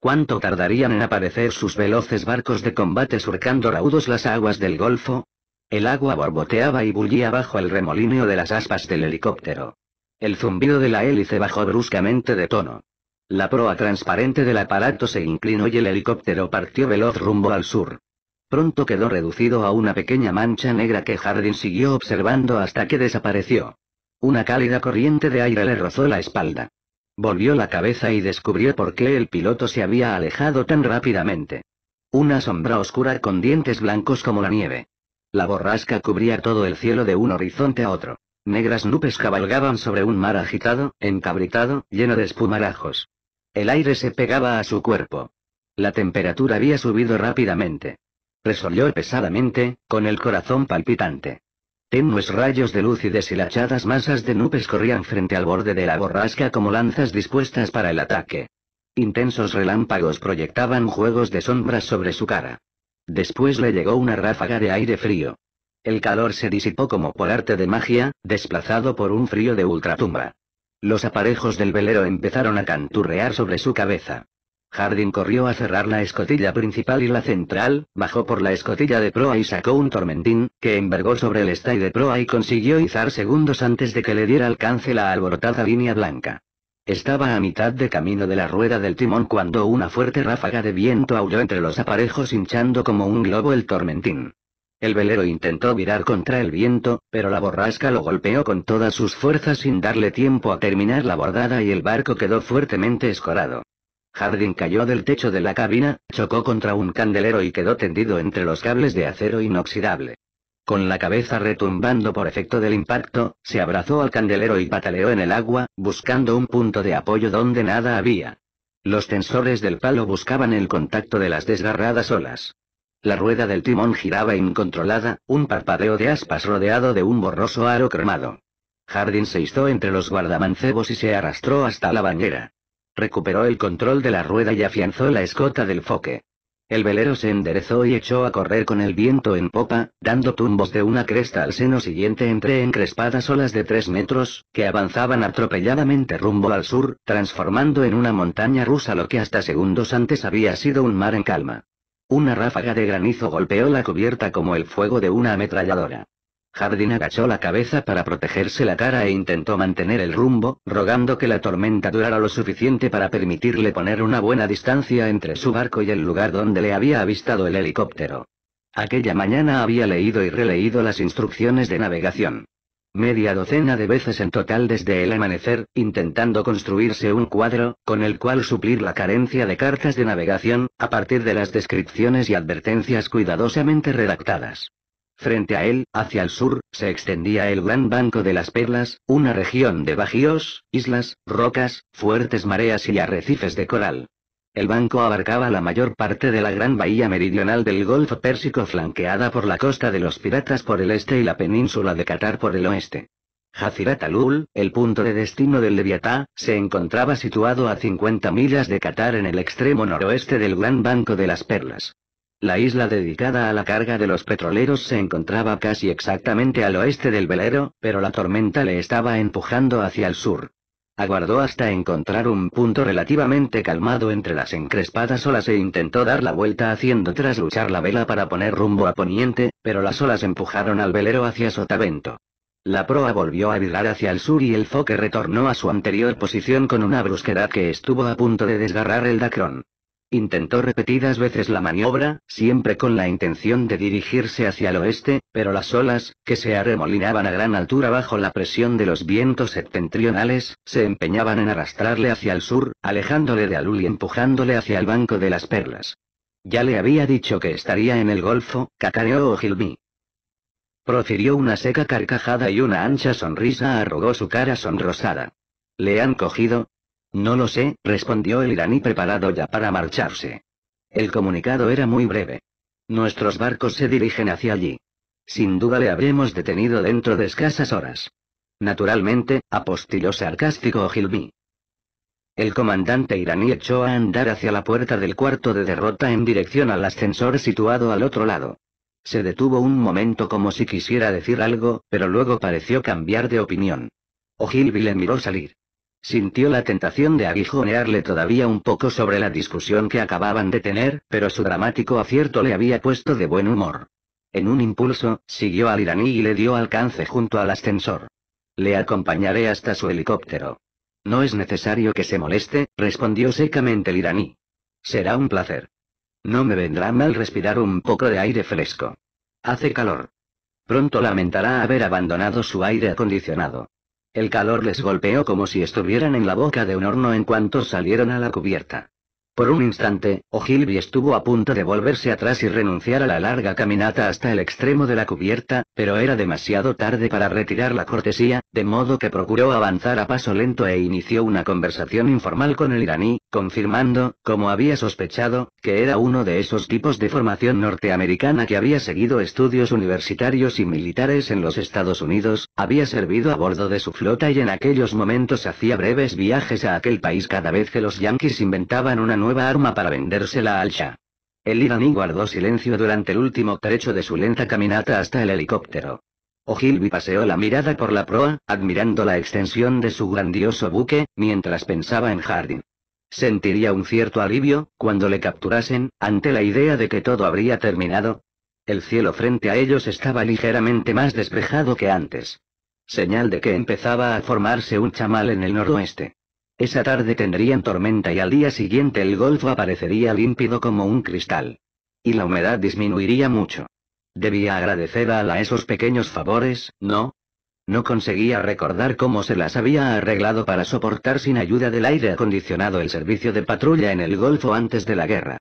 ¿Cuánto tardarían en aparecer sus veloces barcos de combate surcando raudos las aguas del Golfo? El agua borboteaba y bullía bajo el remolino de las aspas del helicóptero. El zumbido de la hélice bajó bruscamente de tono. La proa transparente del aparato se inclinó y el helicóptero partió veloz rumbo al sur. Pronto quedó reducido a una pequeña mancha negra que Jardín siguió observando hasta que desapareció. Una cálida corriente de aire le rozó la espalda. Volvió la cabeza y descubrió por qué el piloto se había alejado tan rápidamente. Una sombra oscura con dientes blancos como la nieve. La borrasca cubría todo el cielo de un horizonte a otro. Negras nubes cabalgaban sobre un mar agitado, encabritado, lleno de espumarajos. El aire se pegaba a su cuerpo. La temperatura había subido rápidamente. Resolvió pesadamente, con el corazón palpitante. Tenues rayos de luz y deshilachadas masas de nubes corrían frente al borde de la borrasca como lanzas dispuestas para el ataque. Intensos relámpagos proyectaban juegos de sombras sobre su cara. Después le llegó una ráfaga de aire frío. El calor se disipó como por arte de magia, desplazado por un frío de ultratumba. Los aparejos del velero empezaron a canturrear sobre su cabeza. Jardín corrió a cerrar la escotilla principal y la central, bajó por la escotilla de proa y sacó un tormentín, que envergó sobre el stay de proa y consiguió izar segundos antes de que le diera alcance la alborotada línea blanca. Estaba a mitad de camino de la rueda del timón cuando una fuerte ráfaga de viento aulló entre los aparejos hinchando como un globo el tormentín. El velero intentó virar contra el viento, pero la borrasca lo golpeó con todas sus fuerzas sin darle tiempo a terminar la bordada y el barco quedó fuertemente escorado. Hardin cayó del techo de la cabina, chocó contra un candelero y quedó tendido entre los cables de acero inoxidable. Con la cabeza retumbando por efecto del impacto, se abrazó al candelero y pataleó en el agua, buscando un punto de apoyo donde nada había. Los tensores del palo buscaban el contacto de las desgarradas olas. La rueda del timón giraba incontrolada, un parpadeo de aspas rodeado de un borroso aro cremado. Hardin se hizo entre los guardamancebos y se arrastró hasta la bañera. Recuperó el control de la rueda y afianzó la escota del foque. El velero se enderezó y echó a correr con el viento en popa, dando tumbos de una cresta al seno siguiente entre encrespadas olas de tres metros, que avanzaban atropelladamente rumbo al sur, transformando en una montaña rusa lo que hasta segundos antes había sido un mar en calma. Una ráfaga de granizo golpeó la cubierta como el fuego de una ametralladora. Jardín agachó la cabeza para protegerse la cara e intentó mantener el rumbo, rogando que la tormenta durara lo suficiente para permitirle poner una buena distancia entre su barco y el lugar donde le había avistado el helicóptero. Aquella mañana había leído y releído las instrucciones de navegación media docena de veces en total desde el amanecer, intentando construirse un cuadro, con el cual suplir la carencia de cartas de navegación, a partir de las descripciones y advertencias cuidadosamente redactadas. Frente a él, hacia el sur, se extendía el gran banco de las perlas, una región de bajíos, islas, rocas, fuertes mareas y arrecifes de coral. El banco abarcaba la mayor parte de la gran bahía meridional del Golfo Pérsico flanqueada por la costa de los piratas por el este y la península de Qatar por el oeste. Jazirat Alul, el punto de destino del Leviatá, se encontraba situado a 50 millas de Qatar en el extremo noroeste del Gran Banco de las Perlas. La isla dedicada a la carga de los petroleros se encontraba casi exactamente al oeste del velero, pero la tormenta le estaba empujando hacia el sur. Aguardó hasta encontrar un punto relativamente calmado entre las encrespadas olas e intentó dar la vuelta haciendo trasluchar la vela para poner rumbo a poniente, pero las olas empujaron al velero hacia Sotavento. La proa volvió a virar hacia el sur y el foque retornó a su anterior posición con una brusquedad que estuvo a punto de desgarrar el dacrón. Intentó repetidas veces la maniobra, siempre con la intención de dirigirse hacia el oeste, pero las olas, que se arremolinaban a gran altura bajo la presión de los vientos septentrionales, se empeñaban en arrastrarle hacia el sur, alejándole de Alul y empujándole hacia el Banco de las Perlas. Ya le había dicho que estaría en el Golfo, cacareó Ogilvy. Profirió una seca carcajada y una ancha sonrisa arrugó su cara sonrosada. Le han cogido, no lo sé, respondió el iraní preparado ya para marcharse. El comunicado era muy breve. Nuestros barcos se dirigen hacia allí. Sin duda le habremos detenido dentro de escasas horas. Naturalmente, apostilló sarcástico Ogilvy. El comandante iraní echó a andar hacia la puerta del cuarto de derrota en dirección al ascensor situado al otro lado. Se detuvo un momento como si quisiera decir algo, pero luego pareció cambiar de opinión. Ogilvy le miró salir. Sintió la tentación de aguijonearle todavía un poco sobre la discusión que acababan de tener, pero su dramático acierto le había puesto de buen humor. En un impulso, siguió al iraní y le dio alcance junto al ascensor. Le acompañaré hasta su helicóptero. No es necesario que se moleste, respondió secamente el iraní. Será un placer. No me vendrá mal respirar un poco de aire fresco. Hace calor. Pronto lamentará haber abandonado su aire acondicionado. El calor les golpeó como si estuvieran en la boca de un horno en cuanto salieron a la cubierta. Por un instante, Ogilvy estuvo a punto de volverse atrás y renunciar a la larga caminata hasta el extremo de la cubierta, pero era demasiado tarde para retirar la cortesía, de modo que procuró avanzar a paso lento e inició una conversación informal con el iraní, confirmando, como había sospechado, que era uno de esos tipos de formación norteamericana que había seguido estudios universitarios y militares en los Estados Unidos, había servido a bordo de su flota y en aquellos momentos hacía breves viajes a aquel país cada vez que los yanquis inventaban una nueva arma para vendérsela al Shah. El iraní guardó silencio durante el último trecho de su lenta caminata hasta el helicóptero. Ogilvy paseó la mirada por la proa, admirando la extensión de su grandioso buque, mientras pensaba en Harding. Sentiría un cierto alivio, cuando le capturasen, ante la idea de que todo habría terminado. El cielo frente a ellos estaba ligeramente más despejado que antes. Señal de que empezaba a formarse un chamal en el noroeste. Esa tarde tendrían tormenta y al día siguiente el golfo aparecería límpido como un cristal. Y la humedad disminuiría mucho. Debía agradecer a esos pequeños favores, ¿no? No conseguía recordar cómo se las había arreglado para soportar sin ayuda del aire acondicionado el servicio de patrulla en el Golfo antes de la guerra.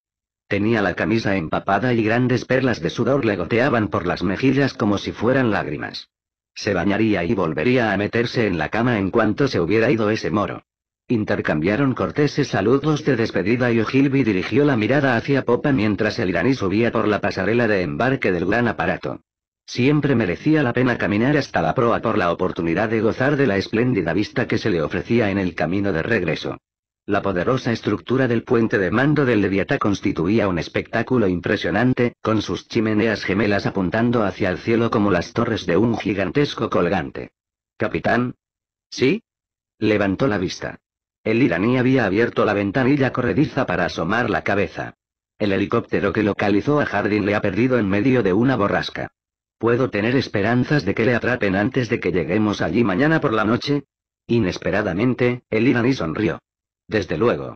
Tenía la camisa empapada y grandes perlas de sudor le goteaban por las mejillas como si fueran lágrimas. Se bañaría y volvería a meterse en la cama en cuanto se hubiera ido ese moro. Intercambiaron corteses saludos de despedida y Ogilvy dirigió la mirada hacia popa mientras el iraní subía por la pasarela de embarque del gran aparato. Siempre merecía la pena caminar hasta la proa por la oportunidad de gozar de la espléndida vista que se le ofrecía en el camino de regreso. La poderosa estructura del puente de mando del Leviatá constituía un espectáculo impresionante, con sus chimeneas gemelas apuntando hacia el cielo como las torres de un gigantesco colgante. ¿Capitán? ¿Sí? Levantó la vista. El iraní había abierto la ventanilla corrediza para asomar la cabeza. El helicóptero que localizó a Jardín le ha perdido en medio de una borrasca. ¿Puedo tener esperanzas de que le atrapen antes de que lleguemos allí mañana por la noche? Inesperadamente, el iraní sonrió. Desde luego.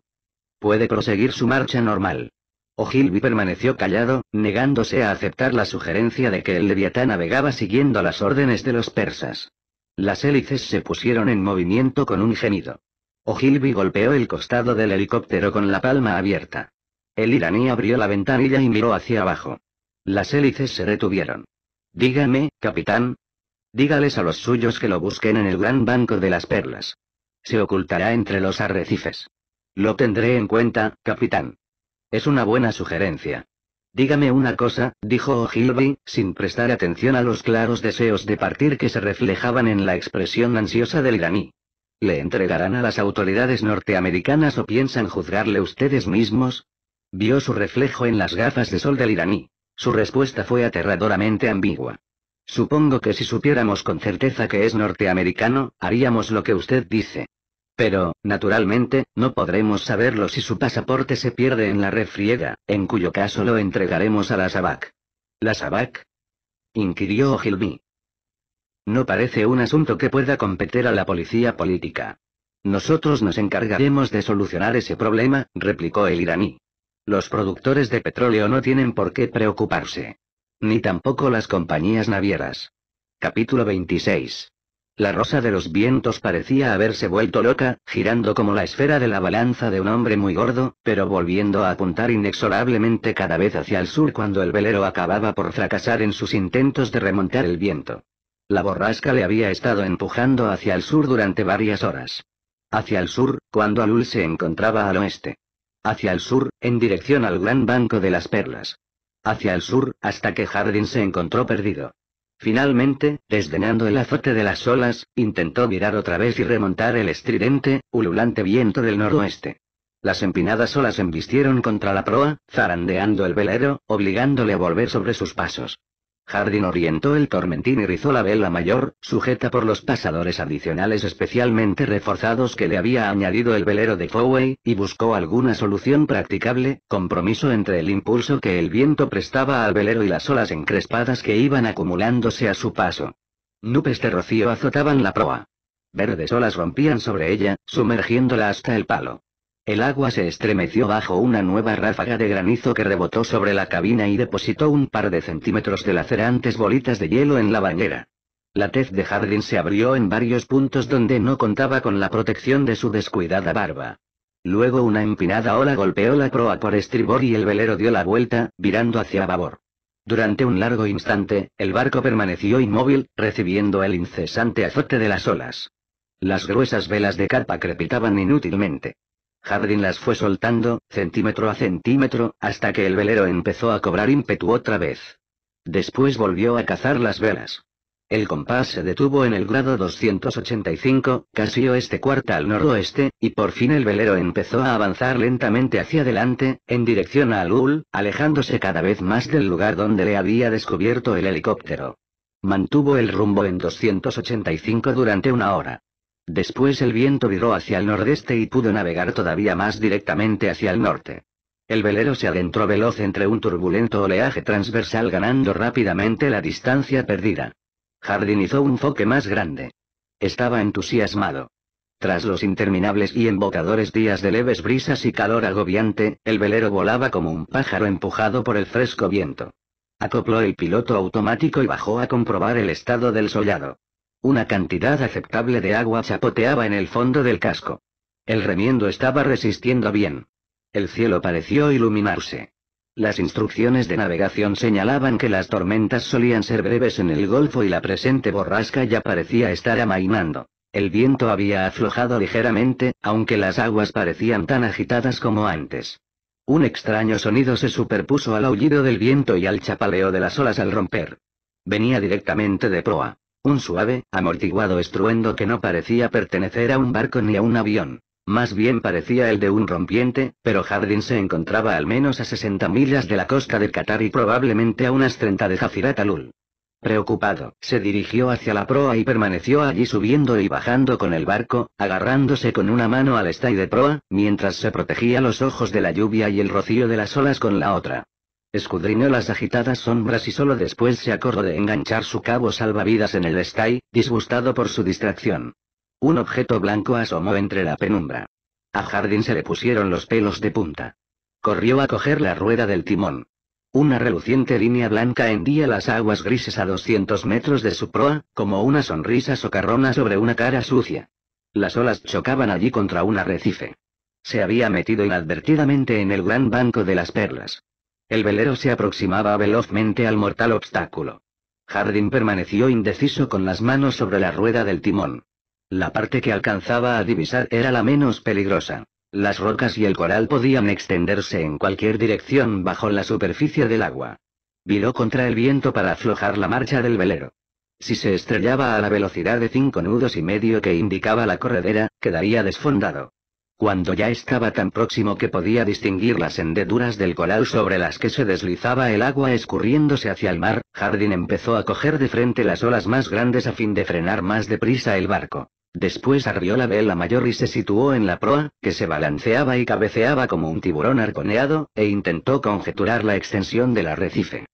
Puede proseguir su marcha normal. Ogilvy permaneció callado, negándose a aceptar la sugerencia de que el Leviatán navegaba siguiendo las órdenes de los persas. Las hélices se pusieron en movimiento con un gemido. Ogilvy golpeó el costado del helicóptero con la palma abierta. El iraní abrió la ventanilla y miró hacia abajo. Las hélices se retuvieron. Dígame, capitán. Dígales a los suyos que lo busquen en el gran banco de las perlas. Se ocultará entre los arrecifes. Lo tendré en cuenta, capitán. Es una buena sugerencia. Dígame una cosa, dijo Ogilvy, sin prestar atención a los claros deseos de partir que se reflejaban en la expresión ansiosa del iraní. ¿Le entregarán a las autoridades norteamericanas o piensan juzgarle ustedes mismos? Vio su reflejo en las gafas de sol del iraní. Su respuesta fue aterradoramente ambigua. Supongo que si supiéramos con certeza que es norteamericano, haríamos lo que usted dice. Pero, naturalmente, no podremos saberlo si su pasaporte se pierde en la refriega, en cuyo caso lo entregaremos a la SABAC. ¿La SABAC? inquirió Ogilvy. No parece un asunto que pueda competir a la policía política. Nosotros nos encargaremos de solucionar ese problema, replicó el iraní. Los productores de petróleo no tienen por qué preocuparse. Ni tampoco las compañías navieras. Capítulo 26. La rosa de los vientos parecía haberse vuelto loca, girando como la esfera de la balanza de un hombre muy gordo, pero volviendo a apuntar inexorablemente cada vez hacia el sur cuando el velero acababa por fracasar en sus intentos de remontar el viento. La borrasca le había estado empujando hacia el sur durante varias horas. Hacia el sur, cuando Alul se encontraba al oeste. Hacia el sur, en dirección al gran banco de las perlas. Hacia el sur, hasta que Jardín se encontró perdido. Finalmente, desdenando el azote de las olas, intentó mirar otra vez y remontar el estridente, ululante viento del noroeste. Las empinadas olas embistieron contra la proa, zarandeando el velero, obligándole a volver sobre sus pasos. Jardín orientó el tormentín y rizó la vela mayor, sujeta por los pasadores adicionales especialmente reforzados que le había añadido el velero de Fowey, y buscó alguna solución practicable, compromiso entre el impulso que el viento prestaba al velero y las olas encrespadas que iban acumulándose a su paso. Nubes de rocío azotaban la proa. Verdes olas rompían sobre ella, sumergiéndola hasta el palo. El agua se estremeció bajo una nueva ráfaga de granizo que rebotó sobre la cabina y depositó un par de centímetros de lacerantes bolitas de hielo en la bañera. La tez de Jardín se abrió en varios puntos donde no contaba con la protección de su descuidada barba. Luego una empinada ola golpeó la proa por estribor y el velero dio la vuelta, virando hacia babor. Durante un largo instante, el barco permaneció inmóvil, recibiendo el incesante azote de las olas. Las gruesas velas de carpa crepitaban inútilmente. Jardín las fue soltando, centímetro a centímetro, hasta que el velero empezó a cobrar ímpetu otra vez. Después volvió a cazar las velas. El compás se detuvo en el grado 285, casi oeste cuarta al noroeste, y por fin el velero empezó a avanzar lentamente hacia adelante, en dirección a Alul, alejándose cada vez más del lugar donde le había descubierto el helicóptero. Mantuvo el rumbo en 285 durante una hora. Después el viento viró hacia el nordeste y pudo navegar todavía más directamente hacia el norte. El velero se adentró veloz entre un turbulento oleaje transversal ganando rápidamente la distancia perdida. Jardinizó un foque más grande. Estaba entusiasmado. Tras los interminables y embocadores días de leves brisas y calor agobiante, el velero volaba como un pájaro empujado por el fresco viento. Acopló el piloto automático y bajó a comprobar el estado del sollado. Una cantidad aceptable de agua chapoteaba en el fondo del casco. El remiendo estaba resistiendo bien. El cielo pareció iluminarse. Las instrucciones de navegación señalaban que las tormentas solían ser breves en el golfo y la presente borrasca ya parecía estar amainando. El viento había aflojado ligeramente, aunque las aguas parecían tan agitadas como antes. Un extraño sonido se superpuso al aullido del viento y al chapaleo de las olas al romper. Venía directamente de proa. Un suave, amortiguado estruendo que no parecía pertenecer a un barco ni a un avión. Más bien parecía el de un rompiente, pero Jardín se encontraba al menos a 60 millas de la costa de Qatar y probablemente a unas 30 de Jafirat Alul. Preocupado, se dirigió hacia la proa y permaneció allí subiendo y bajando con el barco, agarrándose con una mano al estay de proa, mientras se protegía los ojos de la lluvia y el rocío de las olas con la otra. Escudriñó las agitadas sombras y solo después se acordó de enganchar su cabo salvavidas en el stay, disgustado por su distracción. Un objeto blanco asomó entre la penumbra. A Jardín se le pusieron los pelos de punta. Corrió a coger la rueda del timón. Una reluciente línea blanca hendía las aguas grises a 200 metros de su proa, como una sonrisa socarrona sobre una cara sucia. Las olas chocaban allí contra un arrecife. Se había metido inadvertidamente en el gran banco de las perlas. El velero se aproximaba velozmente al mortal obstáculo. Hardin permaneció indeciso con las manos sobre la rueda del timón. La parte que alcanzaba a divisar era la menos peligrosa. Las rocas y el coral podían extenderse en cualquier dirección bajo la superficie del agua. Viró contra el viento para aflojar la marcha del velero. Si se estrellaba a la velocidad de cinco nudos y medio que indicaba la corredera, quedaría desfondado. Cuando ya estaba tan próximo que podía distinguir las hendeduras del coral sobre las que se deslizaba el agua escurriéndose hacia el mar, Jardín empezó a coger de frente las olas más grandes a fin de frenar más deprisa el barco. Después arrió la vela mayor y se situó en la proa, que se balanceaba y cabeceaba como un tiburón arconeado, e intentó conjeturar la extensión del arrecife.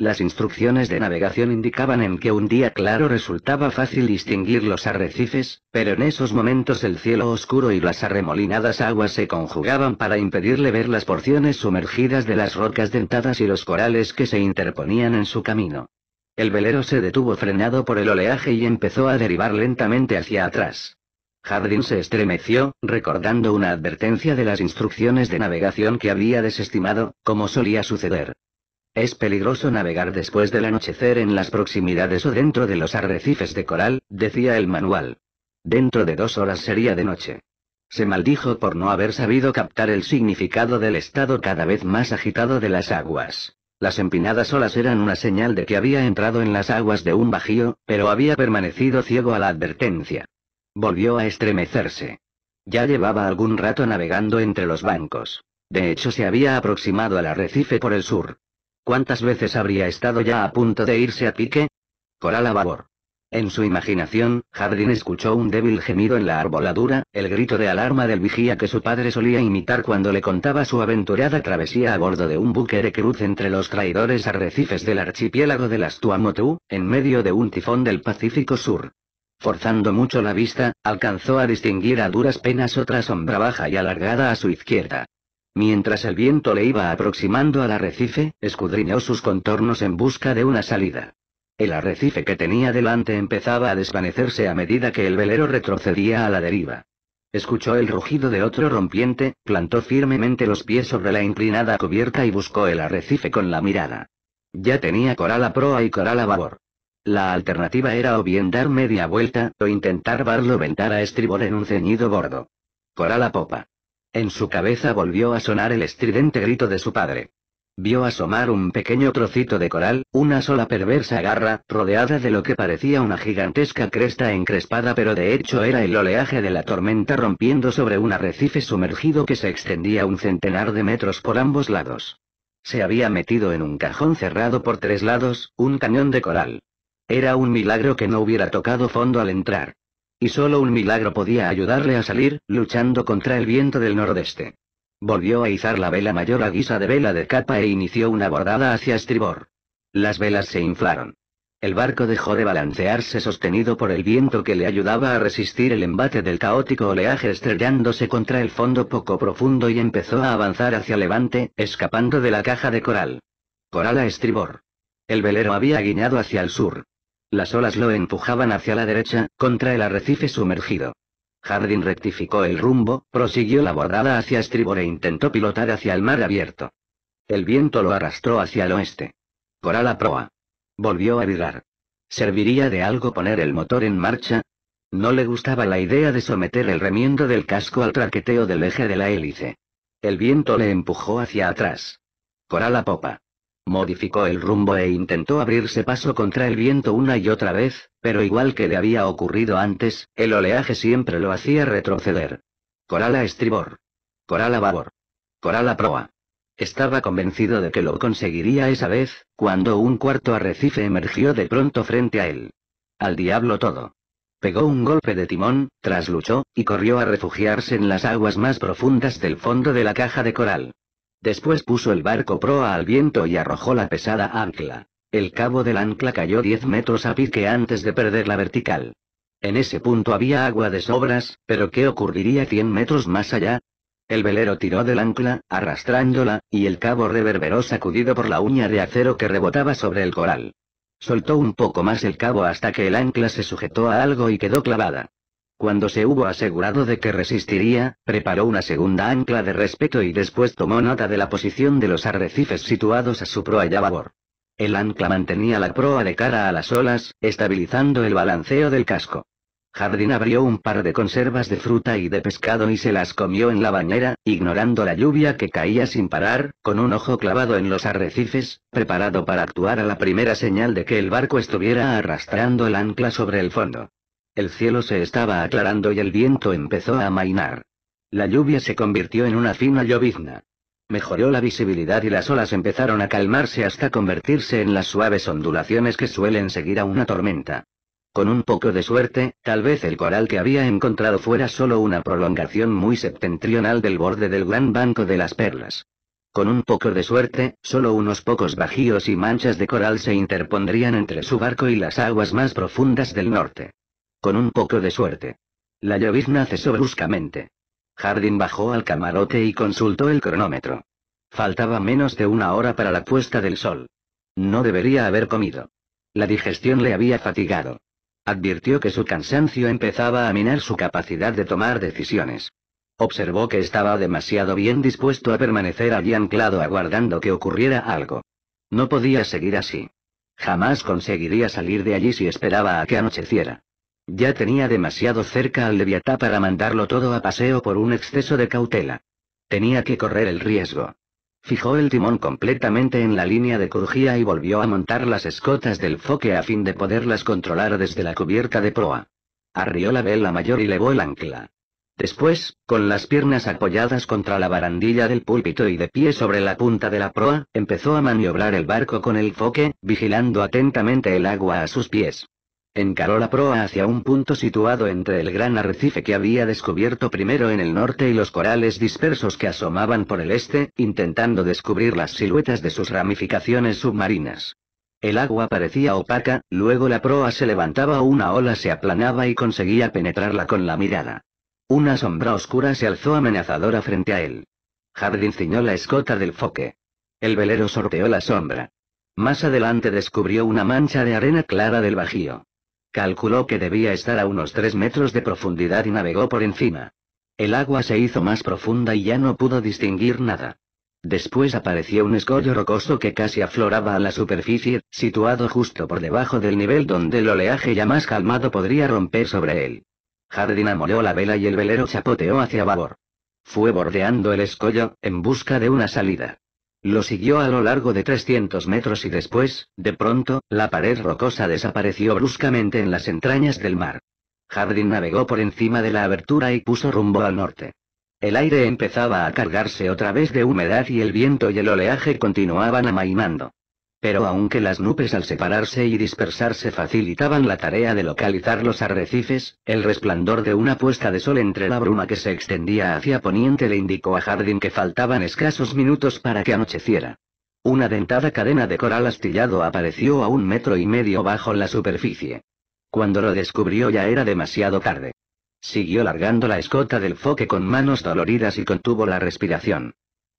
Las instrucciones de navegación indicaban en que un día claro resultaba fácil distinguir los arrecifes, pero en esos momentos el cielo oscuro y las arremolinadas aguas se conjugaban para impedirle ver las porciones sumergidas de las rocas dentadas y los corales que se interponían en su camino. El velero se detuvo frenado por el oleaje y empezó a derivar lentamente hacia atrás. Hardin se estremeció, recordando una advertencia de las instrucciones de navegación que había desestimado, como solía suceder. Es peligroso navegar después del anochecer en las proximidades o dentro de los arrecifes de coral, decía el manual. Dentro de dos horas sería de noche. Se maldijo por no haber sabido captar el significado del estado cada vez más agitado de las aguas. Las empinadas olas eran una señal de que había entrado en las aguas de un bajío, pero había permanecido ciego a la advertencia. Volvió a estremecerse. Ya llevaba algún rato navegando entre los bancos. De hecho se había aproximado al arrecife por el sur. ¿Cuántas veces habría estado ya a punto de irse a pique? Coral a babor. En su imaginación, Jardín escuchó un débil gemido en la arboladura, el grito de alarma del vigía que su padre solía imitar cuando le contaba su aventurada travesía a bordo de un buque de cruz entre los traidores arrecifes del archipiélago de las Tuamotu, en medio de un tifón del Pacífico Sur. Forzando mucho la vista, alcanzó a distinguir a duras penas otra sombra baja y alargada a su izquierda. Mientras el viento le iba aproximando al arrecife, escudriñó sus contornos en busca de una salida. El arrecife que tenía delante empezaba a desvanecerse a medida que el velero retrocedía a la deriva. Escuchó el rugido de otro rompiente, plantó firmemente los pies sobre la inclinada cubierta y buscó el arrecife con la mirada. Ya tenía coral a proa y coral a babor. La alternativa era o bien dar media vuelta, o intentar barlo ventar a estribor en un ceñido bordo. Coral a popa. En su cabeza volvió a sonar el estridente grito de su padre. Vio asomar un pequeño trocito de coral, una sola perversa garra, rodeada de lo que parecía una gigantesca cresta encrespada pero de hecho era el oleaje de la tormenta rompiendo sobre un arrecife sumergido que se extendía un centenar de metros por ambos lados. Se había metido en un cajón cerrado por tres lados, un cañón de coral. Era un milagro que no hubiera tocado fondo al entrar. Y solo un milagro podía ayudarle a salir, luchando contra el viento del nordeste. Volvió a izar la vela mayor a guisa de vela de capa e inició una bordada hacia estribor. Las velas se inflaron. El barco dejó de balancearse sostenido por el viento que le ayudaba a resistir el embate del caótico oleaje estrellándose contra el fondo poco profundo y empezó a avanzar hacia levante, escapando de la caja de coral. Coral a estribor. El velero había guiñado hacia el sur. Las olas lo empujaban hacia la derecha, contra el arrecife sumergido. Hardin rectificó el rumbo, prosiguió la bordada hacia estribor e intentó pilotar hacia el mar abierto. El viento lo arrastró hacia el oeste. Coral a proa. Volvió a virar. ¿Serviría de algo poner el motor en marcha? No le gustaba la idea de someter el remiendo del casco al traqueteo del eje de la hélice. El viento le empujó hacia atrás. Coral a popa modificó el rumbo e intentó abrirse paso contra el viento una y otra vez, pero igual que le había ocurrido antes, el oleaje siempre lo hacía retroceder. Coral a estribor. Coral a babor. Coral a proa. Estaba convencido de que lo conseguiría esa vez, cuando un cuarto arrecife emergió de pronto frente a él. Al diablo todo. Pegó un golpe de timón, trasluchó, y corrió a refugiarse en las aguas más profundas del fondo de la caja de coral. Después puso el barco proa al viento y arrojó la pesada ancla. El cabo del ancla cayó 10 metros a pique antes de perder la vertical. En ese punto había agua de sobras, pero ¿qué ocurriría 100 metros más allá? El velero tiró del ancla, arrastrándola, y el cabo reverberó sacudido por la uña de acero que rebotaba sobre el coral. Soltó un poco más el cabo hasta que el ancla se sujetó a algo y quedó clavada. Cuando se hubo asegurado de que resistiría, preparó una segunda ancla de respeto y después tomó nota de la posición de los arrecifes situados a su proa y a babor. El ancla mantenía la proa de cara a las olas, estabilizando el balanceo del casco. Jardín abrió un par de conservas de fruta y de pescado y se las comió en la bañera, ignorando la lluvia que caía sin parar, con un ojo clavado en los arrecifes, preparado para actuar a la primera señal de que el barco estuviera arrastrando el ancla sobre el fondo. El cielo se estaba aclarando y el viento empezó a amainar. La lluvia se convirtió en una fina llovizna. Mejoró la visibilidad y las olas empezaron a calmarse hasta convertirse en las suaves ondulaciones que suelen seguir a una tormenta. Con un poco de suerte, tal vez el coral que había encontrado fuera solo una prolongación muy septentrional del borde del gran banco de las perlas. Con un poco de suerte, solo unos pocos bajíos y manchas de coral se interpondrían entre su barco y las aguas más profundas del norte. Con un poco de suerte. La llovizna cesó bruscamente. Hardin bajó al camarote y consultó el cronómetro. Faltaba menos de una hora para la puesta del sol. No debería haber comido. La digestión le había fatigado. Advirtió que su cansancio empezaba a minar su capacidad de tomar decisiones. Observó que estaba demasiado bien dispuesto a permanecer allí anclado aguardando que ocurriera algo. No podía seguir así. Jamás conseguiría salir de allí si esperaba a que anocheciera. Ya tenía demasiado cerca al Leviatá para mandarlo todo a paseo por un exceso de cautela. Tenía que correr el riesgo. Fijó el timón completamente en la línea de crujía y volvió a montar las escotas del foque a fin de poderlas controlar desde la cubierta de proa. Arrió la vela mayor y levó el ancla. Después, con las piernas apoyadas contra la barandilla del púlpito y de pie sobre la punta de la proa, empezó a maniobrar el barco con el foque, vigilando atentamente el agua a sus pies. Encaró la proa hacia un punto situado entre el gran arrecife que había descubierto primero en el norte y los corales dispersos que asomaban por el este, intentando descubrir las siluetas de sus ramificaciones submarinas. El agua parecía opaca, luego la proa se levantaba una ola se aplanaba y conseguía penetrarla con la mirada. Una sombra oscura se alzó amenazadora frente a él. Jardín ciñó la escota del foque. El velero sorteó la sombra. Más adelante descubrió una mancha de arena clara del bajío. Calculó que debía estar a unos 3 metros de profundidad y navegó por encima. El agua se hizo más profunda y ya no pudo distinguir nada. Después apareció un escollo rocoso que casi afloraba a la superficie, situado justo por debajo del nivel donde el oleaje ya más calmado podría romper sobre él. Jardina amoleó la vela y el velero chapoteó hacia babor. Fue bordeando el escollo, en busca de una salida. Lo siguió a lo largo de 300 metros y después, de pronto, la pared rocosa desapareció bruscamente en las entrañas del mar. Hardin navegó por encima de la abertura y puso rumbo al norte. El aire empezaba a cargarse otra vez de humedad y el viento y el oleaje continuaban amainando. Pero aunque las nubes al separarse y dispersarse facilitaban la tarea de localizar los arrecifes, el resplandor de una puesta de sol entre la bruma que se extendía hacia poniente le indicó a Hardin que faltaban escasos minutos para que anocheciera. Una dentada cadena de coral astillado apareció a un metro y medio bajo la superficie. Cuando lo descubrió ya era demasiado tarde. Siguió largando la escota del foque con manos doloridas y contuvo la respiración.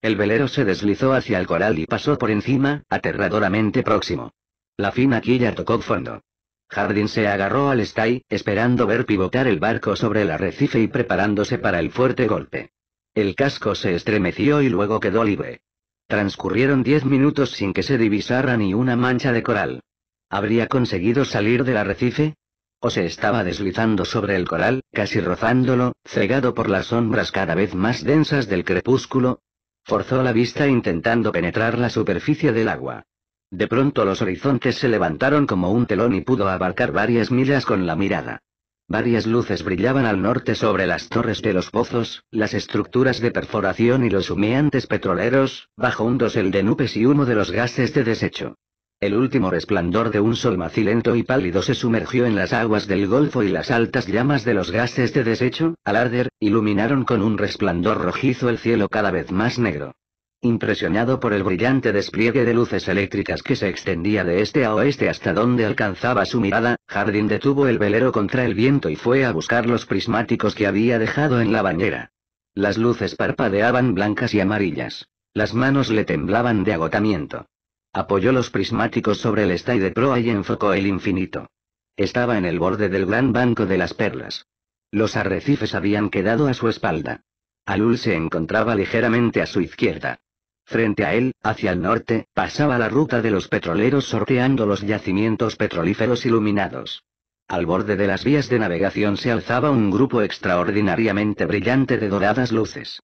El velero se deslizó hacia el coral y pasó por encima, aterradoramente próximo. La fina quilla tocó fondo. Jardín se agarró al stay, esperando ver pivotar el barco sobre el arrecife y preparándose para el fuerte golpe. El casco se estremeció y luego quedó libre. Transcurrieron diez minutos sin que se divisara ni una mancha de coral. ¿Habría conseguido salir del arrecife? ¿O se estaba deslizando sobre el coral, casi rozándolo, cegado por las sombras cada vez más densas del crepúsculo? Forzó la vista intentando penetrar la superficie del agua. De pronto los horizontes se levantaron como un telón y pudo abarcar varias millas con la mirada. Varias luces brillaban al norte sobre las torres de los pozos, las estructuras de perforación y los humeantes petroleros, bajo un dosel de nubes y humo de los gases de desecho. El último resplandor de un sol macilento y pálido se sumergió en las aguas del golfo y las altas llamas de los gases de desecho, al arder, iluminaron con un resplandor rojizo el cielo cada vez más negro. Impresionado por el brillante despliegue de luces eléctricas que se extendía de este a oeste hasta donde alcanzaba su mirada, Jardín detuvo el velero contra el viento y fue a buscar los prismáticos que había dejado en la bañera. Las luces parpadeaban blancas y amarillas. Las manos le temblaban de agotamiento. Apoyó los prismáticos sobre el stay de proa y enfocó el infinito. Estaba en el borde del gran banco de las perlas. Los arrecifes habían quedado a su espalda. Alul se encontraba ligeramente a su izquierda. Frente a él, hacia el norte, pasaba la ruta de los petroleros sorteando los yacimientos petrolíferos iluminados. Al borde de las vías de navegación se alzaba un grupo extraordinariamente brillante de doradas luces.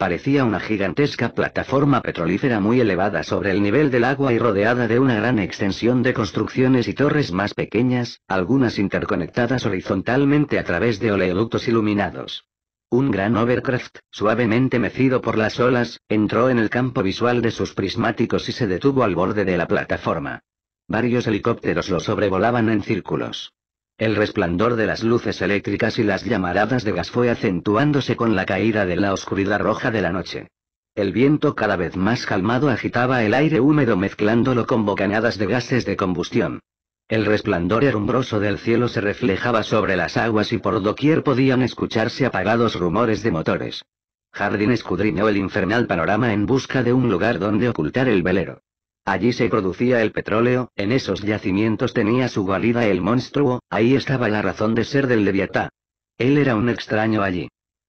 Parecía una gigantesca plataforma petrolífera muy elevada sobre el nivel del agua y rodeada de una gran extensión de construcciones y torres más pequeñas, algunas interconectadas horizontalmente a través de oleoductos iluminados. Un gran overcraft, suavemente mecido por las olas, entró en el campo visual de sus prismáticos y se detuvo al borde de la plataforma. Varios helicópteros lo sobrevolaban en círculos. El resplandor de las luces eléctricas y las llamaradas de gas fue acentuándose con la caída de la oscuridad roja de la noche. El viento cada vez más calmado agitaba el aire húmedo mezclándolo con bocanadas de gases de combustión. El resplandor herumbroso del cielo se reflejaba sobre las aguas y por doquier podían escucharse apagados rumores de motores. Jardín escudriñó el infernal panorama en busca de un lugar donde ocultar el velero. Allí se producía el petróleo, en esos yacimientos tenía su guarida el monstruo, ahí estaba la razón de ser del Leviatá. Él era un extraño allí.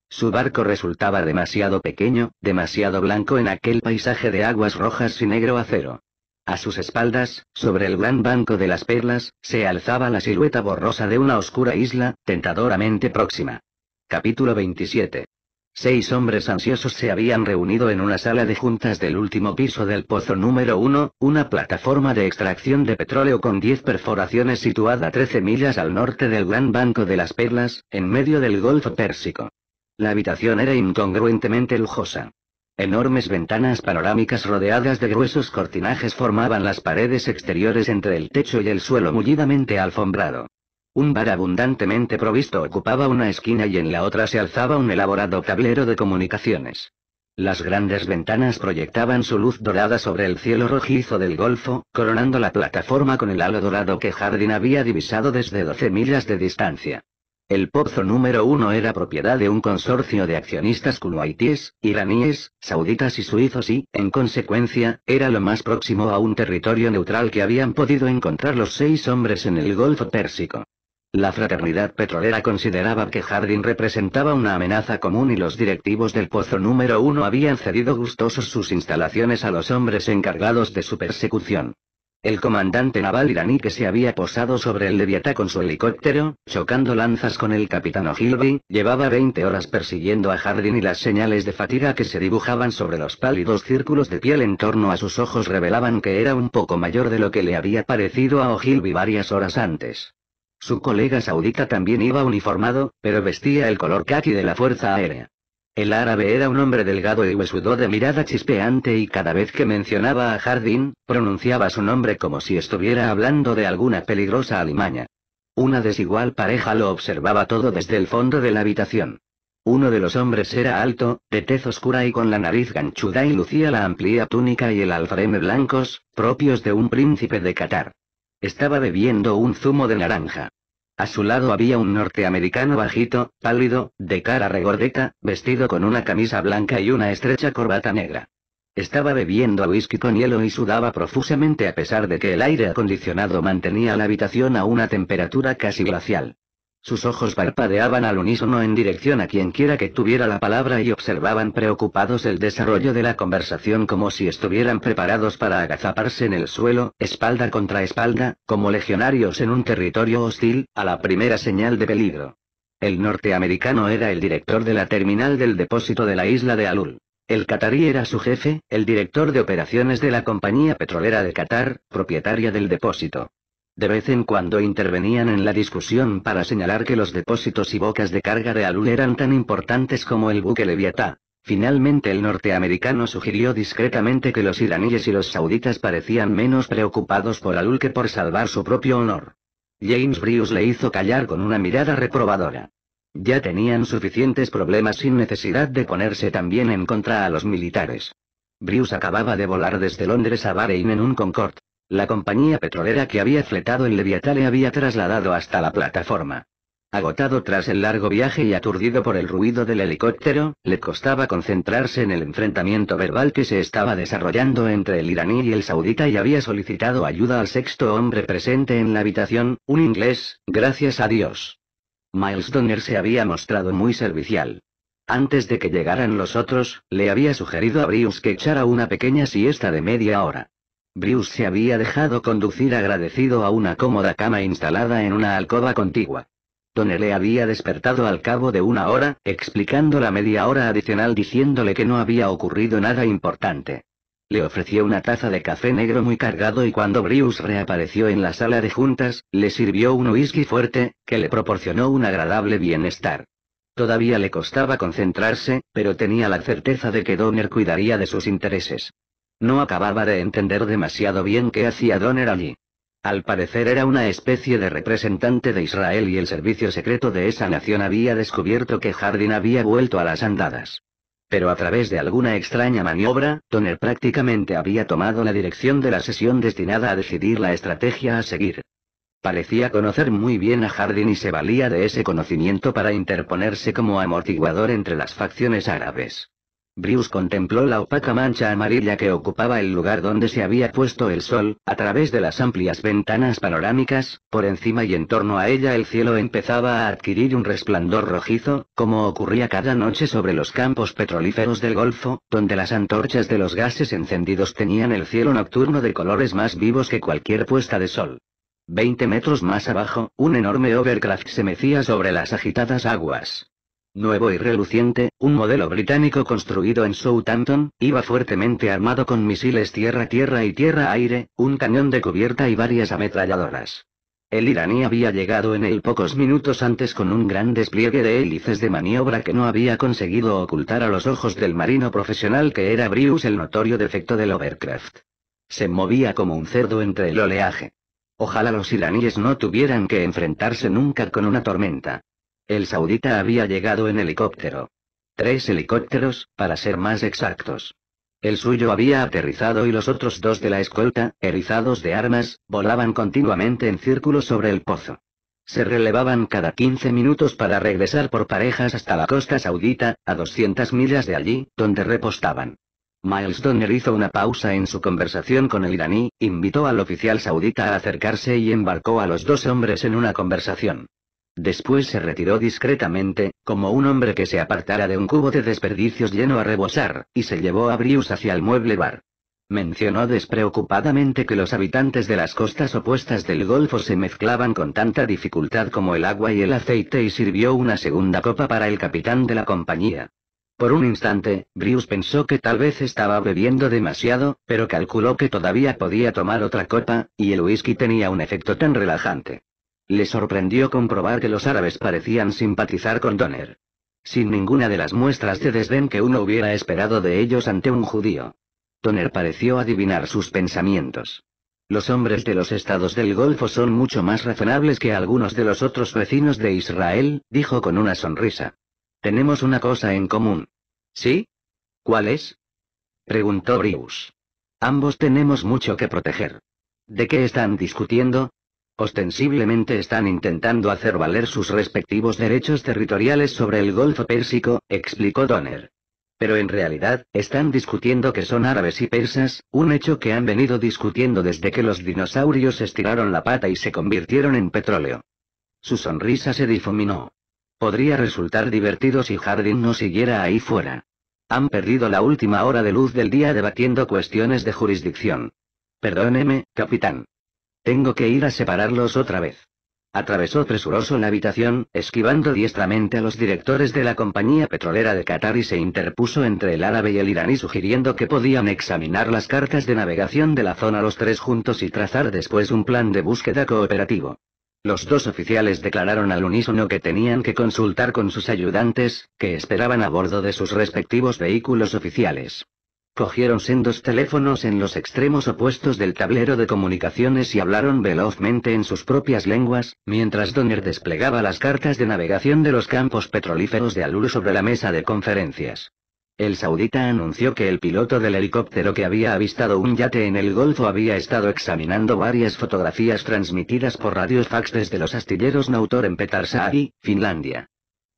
Su barco resultaba demasiado pequeño, demasiado blanco en aquel paisaje de aguas rojas y negro acero. A sus espaldas, sobre el gran banco de las perlas, se alzaba la silueta borrosa de una oscura isla, tentadoramente próxima. Capítulo 27 Seis hombres ansiosos se habían reunido en una sala de juntas del último piso del pozo número 1, una plataforma de extracción de petróleo con 10 perforaciones situada 13 millas al norte del Gran Banco de las Perlas, en medio del Golfo Pérsico. La habitación era incongruentemente lujosa. Enormes ventanas panorámicas rodeadas de gruesos cortinajes formaban las paredes exteriores entre el techo y el suelo mullidamente alfombrado. Un bar abundantemente provisto ocupaba una esquina y en la otra se alzaba un elaborado tablero de comunicaciones. Las grandes ventanas proyectaban su luz dorada sobre el cielo rojizo del golfo, coronando la plataforma con el halo dorado que Jardín había divisado desde 12 millas de distancia. El pozo número uno era propiedad de un consorcio de accionistas kuwaitíes, iraníes, sauditas y suizos y, en consecuencia, era lo más próximo a un territorio neutral que habían podido encontrar los seis hombres en el Golfo Pérsico. La fraternidad petrolera consideraba que Hardin representaba una amenaza común y los directivos del pozo número uno habían cedido gustosos sus instalaciones a los hombres encargados de su persecución. El comandante naval iraní que se había posado sobre el Leviatá con su helicóptero, chocando lanzas con el capitán O'Hilby, llevaba 20 horas persiguiendo a Hardin y las señales de fatiga que se dibujaban sobre los pálidos círculos de piel en torno a sus ojos revelaban que era un poco mayor de lo que le había parecido a O'Hilby varias horas antes. Su colega saudita también iba uniformado, pero vestía el color khaki de la Fuerza Aérea. El árabe era un hombre delgado y huesudo de mirada chispeante y cada vez que mencionaba a Jardín, pronunciaba su nombre como si estuviera hablando de alguna peligrosa alimaña. Una desigual pareja lo observaba todo desde el fondo de la habitación. Uno de los hombres era alto, de tez oscura y con la nariz ganchuda y lucía la amplia túnica y el alfreme blancos, propios de un príncipe de Qatar. Estaba bebiendo un zumo de naranja. A su lado había un norteamericano bajito, pálido, de cara regordeta, vestido con una camisa blanca y una estrecha corbata negra. Estaba bebiendo whisky con hielo y sudaba profusamente a pesar de que el aire acondicionado mantenía la habitación a una temperatura casi glacial. Sus ojos parpadeaban al unísono en dirección a quienquiera que tuviera la palabra y observaban preocupados el desarrollo de la conversación como si estuvieran preparados para agazaparse en el suelo, espalda contra espalda, como legionarios en un territorio hostil, a la primera señal de peligro. El norteamericano era el director de la terminal del depósito de la isla de Alul. El catarí era su jefe, el director de operaciones de la compañía petrolera de Qatar, propietaria del depósito. De vez en cuando intervenían en la discusión para señalar que los depósitos y bocas de carga de Alul eran tan importantes como el buque Leviatá. Finalmente el norteamericano sugirió discretamente que los iraníes y los sauditas parecían menos preocupados por Alul que por salvar su propio honor. James Brius le hizo callar con una mirada reprobadora. Ya tenían suficientes problemas sin necesidad de ponerse también en contra a los militares. Brius acababa de volar desde Londres a Bahrein en un Concorde. La compañía petrolera que había fletado el Leviatán le había trasladado hasta la plataforma. Agotado tras el largo viaje y aturdido por el ruido del helicóptero, le costaba concentrarse en el enfrentamiento verbal que se estaba desarrollando entre el iraní y el saudita y había solicitado ayuda al sexto hombre presente en la habitación, un inglés, gracias a Dios. Miles Donner se había mostrado muy servicial. Antes de que llegaran los otros, le había sugerido a Brius que echara una pequeña siesta de media hora. Brius se había dejado conducir agradecido a una cómoda cama instalada en una alcoba contigua. Donner le había despertado al cabo de una hora, explicando la media hora adicional diciéndole que no había ocurrido nada importante. Le ofreció una taza de café negro muy cargado y cuando Bruce reapareció en la sala de juntas, le sirvió un whisky fuerte, que le proporcionó un agradable bienestar. Todavía le costaba concentrarse, pero tenía la certeza de que Donner cuidaría de sus intereses. No acababa de entender demasiado bien qué hacía Donner allí. Al parecer era una especie de representante de Israel y el servicio secreto de esa nación había descubierto que Hardin había vuelto a las andadas. Pero a través de alguna extraña maniobra, Donner prácticamente había tomado la dirección de la sesión destinada a decidir la estrategia a seguir. Parecía conocer muy bien a Hardin y se valía de ese conocimiento para interponerse como amortiguador entre las facciones árabes. Bruce contempló la opaca mancha amarilla que ocupaba el lugar donde se había puesto el sol, a través de las amplias ventanas panorámicas, por encima y en torno a ella el cielo empezaba a adquirir un resplandor rojizo, como ocurría cada noche sobre los campos petrolíferos del Golfo, donde las antorchas de los gases encendidos tenían el cielo nocturno de colores más vivos que cualquier puesta de sol. Veinte metros más abajo, un enorme overcraft se mecía sobre las agitadas aguas nuevo y reluciente, un modelo británico construido en Southampton, iba fuertemente armado con misiles tierra-tierra y tierra-aire, un cañón de cubierta y varias ametralladoras. El iraní había llegado en él pocos minutos antes con un gran despliegue de hélices de maniobra que no había conseguido ocultar a los ojos del marino profesional que era Brius el notorio defecto del Overcraft. Se movía como un cerdo entre el oleaje. Ojalá los iraníes no tuvieran que enfrentarse nunca con una tormenta. El saudita había llegado en helicóptero. Tres helicópteros, para ser más exactos. El suyo había aterrizado y los otros dos de la escolta, erizados de armas, volaban continuamente en círculo sobre el pozo. Se relevaban cada 15 minutos para regresar por parejas hasta la costa saudita, a 200 millas de allí, donde repostaban. Miles Donner hizo una pausa en su conversación con el iraní, invitó al oficial saudita a acercarse y embarcó a los dos hombres en una conversación. Después se retiró discretamente, como un hombre que se apartara de un cubo de desperdicios lleno a rebosar, y se llevó a Brius hacia el mueble bar. Mencionó despreocupadamente que los habitantes de las costas opuestas del Golfo se mezclaban con tanta dificultad como el agua y el aceite y sirvió una segunda copa para el capitán de la compañía. Por un instante, Brius pensó que tal vez estaba bebiendo demasiado, pero calculó que todavía podía tomar otra copa, y el whisky tenía un efecto tan relajante. Le sorprendió comprobar que los árabes parecían simpatizar con Donner. Sin ninguna de las muestras de desdén que uno hubiera esperado de ellos ante un judío. Donner pareció adivinar sus pensamientos. Los hombres de los estados del Golfo son mucho más razonables que algunos de los otros vecinos de Israel, dijo con una sonrisa. Tenemos una cosa en común. ¿Sí? ¿Cuál es? preguntó Brius. Ambos tenemos mucho que proteger. ¿De qué están discutiendo? Ostensiblemente están intentando hacer valer sus respectivos derechos territoriales sobre el Golfo Pérsico, explicó Donner. Pero en realidad, están discutiendo que son árabes y persas, un hecho que han venido discutiendo desde que los dinosaurios estiraron la pata y se convirtieron en petróleo. Su sonrisa se difuminó. Podría resultar divertido si Jardín no siguiera ahí fuera. Han perdido la última hora de luz del día debatiendo cuestiones de jurisdicción. Perdóneme, capitán. Tengo que ir a separarlos otra vez. Atravesó presuroso la habitación, esquivando diestramente a los directores de la compañía petrolera de Qatar y se interpuso entre el árabe y el iraní sugiriendo que podían examinar las cartas de navegación de la zona los tres juntos y trazar después un plan de búsqueda cooperativo. Los dos oficiales declararon al unísono que tenían que consultar con sus ayudantes, que esperaban a bordo de sus respectivos vehículos oficiales. Cogieron sendos teléfonos en los extremos opuestos del tablero de comunicaciones y hablaron velozmente en sus propias lenguas, mientras Donner desplegaba las cartas de navegación de los campos petrolíferos de Alur sobre la mesa de conferencias. El saudita anunció que el piloto del helicóptero que había avistado un yate en el Golfo había estado examinando varias fotografías transmitidas por fax desde los astilleros Nautor en Petarsaari, Finlandia.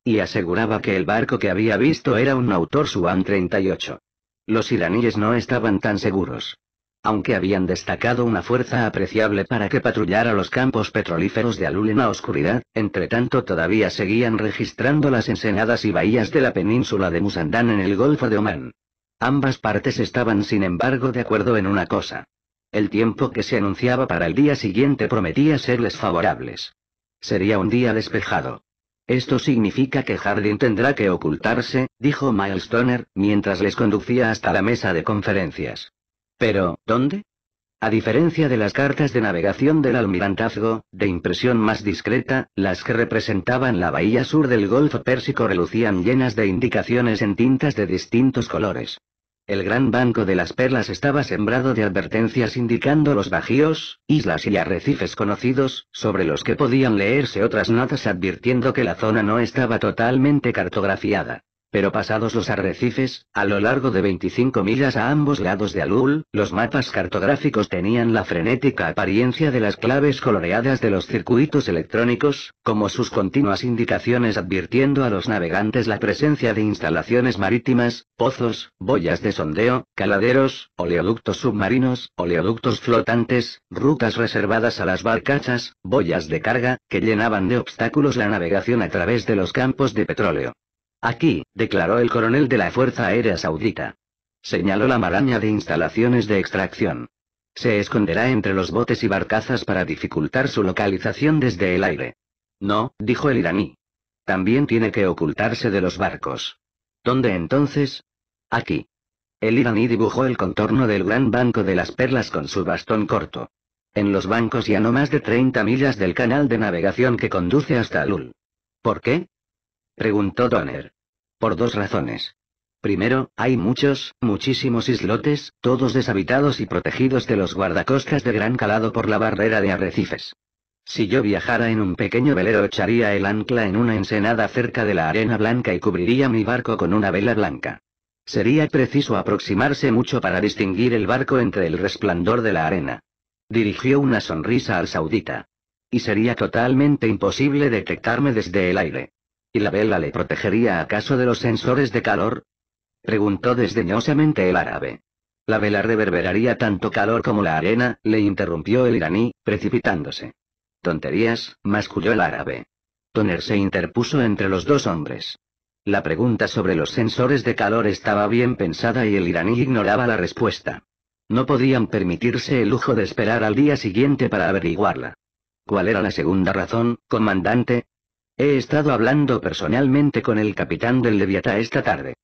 Y aseguraba que el barco que había visto era un Nautor Suan 38. Los iraníes no estaban tan seguros. Aunque habían destacado una fuerza apreciable para que patrullara los campos petrolíferos de Alul en la oscuridad, entre tanto todavía seguían registrando las ensenadas y bahías de la península de Musandán en el Golfo de Omán. Ambas partes estaban sin embargo de acuerdo en una cosa. El tiempo que se anunciaba para el día siguiente prometía serles favorables. Sería un día despejado. Esto significa que Harding tendrá que ocultarse, dijo Miles Stoner, mientras les conducía hasta la mesa de conferencias. Pero, ¿dónde? A diferencia de las cartas de navegación del almirantazgo, de impresión más discreta, las que representaban la bahía sur del Golfo Pérsico relucían llenas de indicaciones en tintas de distintos colores. El gran banco de las perlas estaba sembrado de advertencias indicando los bajíos, islas y arrecifes conocidos, sobre los que podían leerse otras notas advirtiendo que la zona no estaba totalmente cartografiada. Pero pasados los arrecifes, a lo largo de 25 millas a ambos lados de Alul, los mapas cartográficos tenían la frenética apariencia de las claves coloreadas de los circuitos electrónicos, como sus continuas indicaciones advirtiendo a los navegantes la presencia de instalaciones marítimas, pozos, boyas de sondeo, caladeros, oleoductos submarinos, oleoductos flotantes, rutas reservadas a las barcachas, boyas de carga, que llenaban de obstáculos la navegación a través de los campos de petróleo. Aquí, declaró el coronel de la Fuerza Aérea Saudita. Señaló la maraña de instalaciones de extracción. Se esconderá entre los botes y barcazas para dificultar su localización desde el aire. No, dijo el iraní. También tiene que ocultarse de los barcos. ¿Dónde entonces? Aquí. El iraní dibujó el contorno del gran banco de las perlas con su bastón corto. En los bancos ya no más de 30 millas del canal de navegación que conduce hasta Alul. ¿Por qué? Preguntó Donner. Por dos razones. Primero, hay muchos, muchísimos islotes, todos deshabitados y protegidos de los guardacostas de gran calado por la barrera de arrecifes. Si yo viajara en un pequeño velero echaría el ancla en una ensenada cerca de la arena blanca y cubriría mi barco con una vela blanca. Sería preciso aproximarse mucho para distinguir el barco entre el resplandor de la arena. Dirigió una sonrisa al saudita. Y sería totalmente imposible detectarme desde el aire. ¿Y la vela le protegería acaso de los sensores de calor? Preguntó desdeñosamente el árabe. La vela reverberaría tanto calor como la arena, le interrumpió el iraní, precipitándose. Tonterías, masculló el árabe. Toner se interpuso entre los dos hombres. La pregunta sobre los sensores de calor estaba bien pensada y el iraní ignoraba la respuesta. No podían permitirse el lujo de esperar al día siguiente para averiguarla. ¿Cuál era la segunda razón, comandante? He estado hablando personalmente con el capitán del Leviatá esta tarde.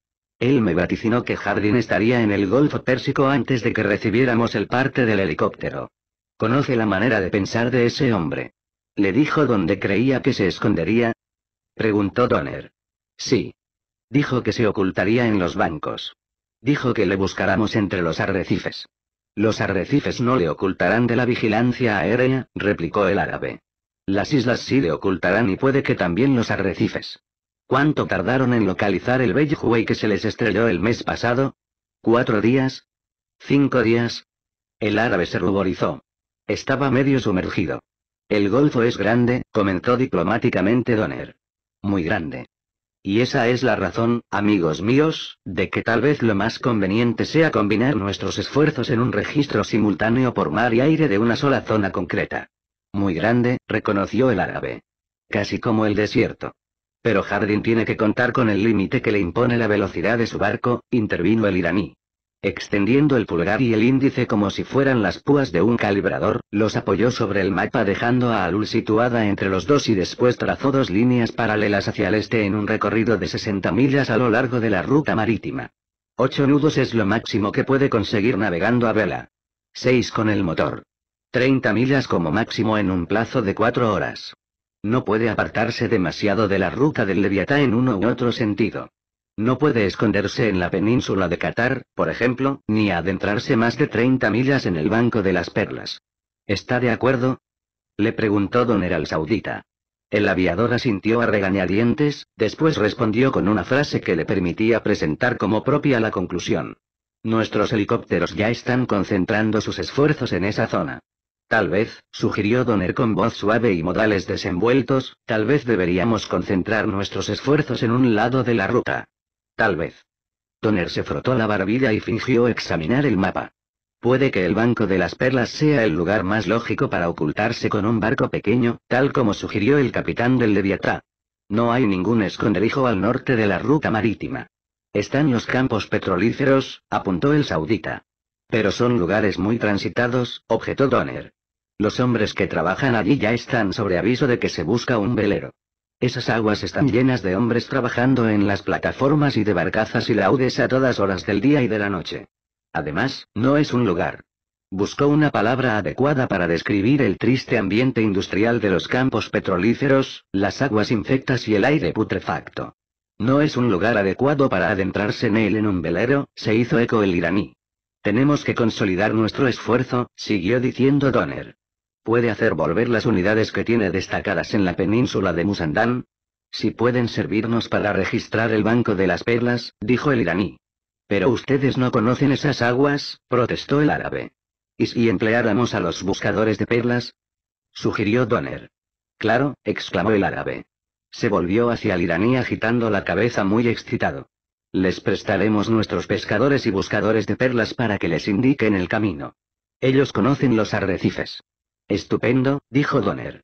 Él me vaticinó que Jardín estaría en el Golfo Pérsico antes de que recibiéramos el parte del helicóptero. Conoce la manera de pensar de ese hombre. ¿Le dijo dónde creía que se escondería? Preguntó Donner. Sí. Dijo que se ocultaría en los bancos. Dijo que le buscáramos entre los arrecifes. Los arrecifes no le ocultarán de la vigilancia aérea, replicó el árabe. Las islas sí le ocultarán y puede que también los arrecifes. ¿Cuánto tardaron en localizar el bello que se les estrelló el mes pasado? ¿Cuatro días? ¿Cinco días? El árabe se ruborizó. Estaba medio sumergido. El Golfo es grande, comentó diplomáticamente Donner. Muy grande. Y esa es la razón, amigos míos, de que tal vez lo más conveniente sea combinar nuestros esfuerzos en un registro simultáneo por mar y aire de una sola zona concreta. Muy grande, reconoció el árabe. Casi como el desierto. Pero Jardín tiene que contar con el límite que le impone la velocidad de su barco, intervino el iraní. Extendiendo el pulgar y el índice como si fueran las púas de un calibrador, los apoyó sobre el mapa dejando a Alul situada entre los dos y después trazó dos líneas paralelas hacia el este en un recorrido de 60 millas a lo largo de la ruta marítima. Ocho nudos es lo máximo que puede conseguir navegando a vela. Seis con el motor. 30 millas como máximo en un plazo de cuatro horas. No puede apartarse demasiado de la ruta del Leviatán en uno u otro sentido. No puede esconderse en la península de Qatar, por ejemplo, ni adentrarse más de 30 millas en el Banco de las Perlas. ¿Está de acuerdo? Le preguntó Don Saudita. El aviador asintió a regañadientes, después respondió con una frase que le permitía presentar como propia la conclusión. Nuestros helicópteros ya están concentrando sus esfuerzos en esa zona. Tal vez, sugirió Donner con voz suave y modales desenvueltos, tal vez deberíamos concentrar nuestros esfuerzos en un lado de la ruta. Tal vez. Donner se frotó la barbilla y fingió examinar el mapa. Puede que el Banco de las Perlas sea el lugar más lógico para ocultarse con un barco pequeño, tal como sugirió el capitán del Leviatán. No hay ningún esconderijo al norte de la ruta marítima. Están los campos petrolíferos, apuntó el saudita. Pero son lugares muy transitados, objetó Donner. Los hombres que trabajan allí ya están sobre aviso de que se busca un velero. Esas aguas están mm. llenas de hombres trabajando en las plataformas y de barcazas y laudes a todas horas del día y de la noche. Además, no es un lugar. Buscó una palabra adecuada para describir el triste ambiente industrial de los campos petrolíferos, las aguas infectas y el aire putrefacto. No es un lugar adecuado para adentrarse en él en un velero, se hizo eco el iraní. Tenemos que consolidar nuestro esfuerzo, siguió diciendo Donner puede hacer volver las unidades que tiene destacadas en la península de Musandán. Si pueden servirnos para registrar el Banco de las Perlas, dijo el iraní. Pero ustedes no conocen esas aguas, protestó el árabe. ¿Y si empleáramos a los buscadores de perlas? sugirió Donner. Claro, exclamó el árabe. Se volvió hacia el iraní agitando la cabeza muy excitado. Les prestaremos nuestros pescadores y buscadores de perlas para que les indiquen el camino. Ellos conocen los arrecifes. Estupendo, dijo Donner.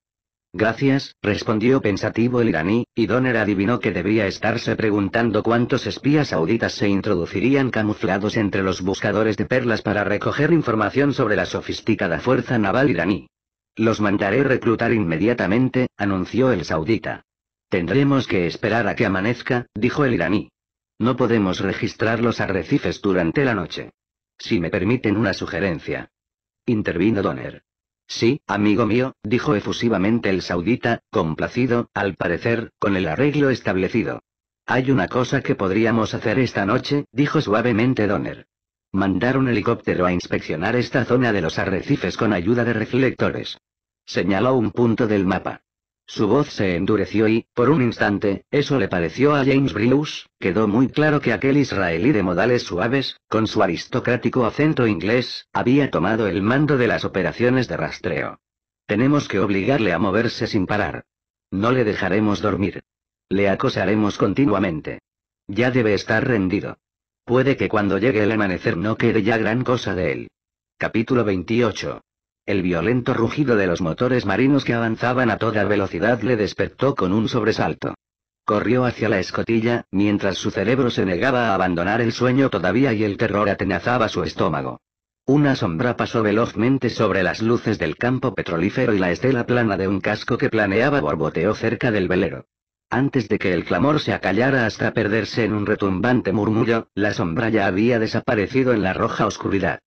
Gracias, respondió pensativo el iraní, y Donner adivinó que debía estarse preguntando cuántos espías sauditas se introducirían camuflados entre los buscadores de perlas para recoger información sobre la sofisticada fuerza naval iraní. Los mandaré reclutar inmediatamente, anunció el saudita. Tendremos que esperar a que amanezca, dijo el iraní. No podemos registrar los arrecifes durante la noche. Si me permiten una sugerencia. Intervino Donner. Sí, amigo mío, dijo efusivamente el saudita, complacido, al parecer, con el arreglo establecido. Hay una cosa que podríamos hacer esta noche, dijo suavemente Donner. Mandar un helicóptero a inspeccionar esta zona de los arrecifes con ayuda de reflectores. Señaló un punto del mapa. Su voz se endureció y, por un instante, eso le pareció a James Bruce, quedó muy claro que aquel israelí de modales suaves, con su aristocrático acento inglés, había tomado el mando de las operaciones de rastreo. Tenemos que obligarle a moverse sin parar. No le dejaremos dormir. Le acosaremos continuamente. Ya debe estar rendido. Puede que cuando llegue el amanecer no quede ya gran cosa de él. Capítulo 28. El violento rugido de los motores marinos que avanzaban a toda velocidad le despertó con un sobresalto. Corrió hacia la escotilla, mientras su cerebro se negaba a abandonar el sueño todavía y el terror atenazaba su estómago. Una sombra pasó velozmente sobre las luces del campo petrolífero y la estela plana de un casco que planeaba borboteó cerca del velero. Antes de que el clamor se acallara hasta perderse en un retumbante murmullo, la sombra ya había desaparecido en la roja oscuridad.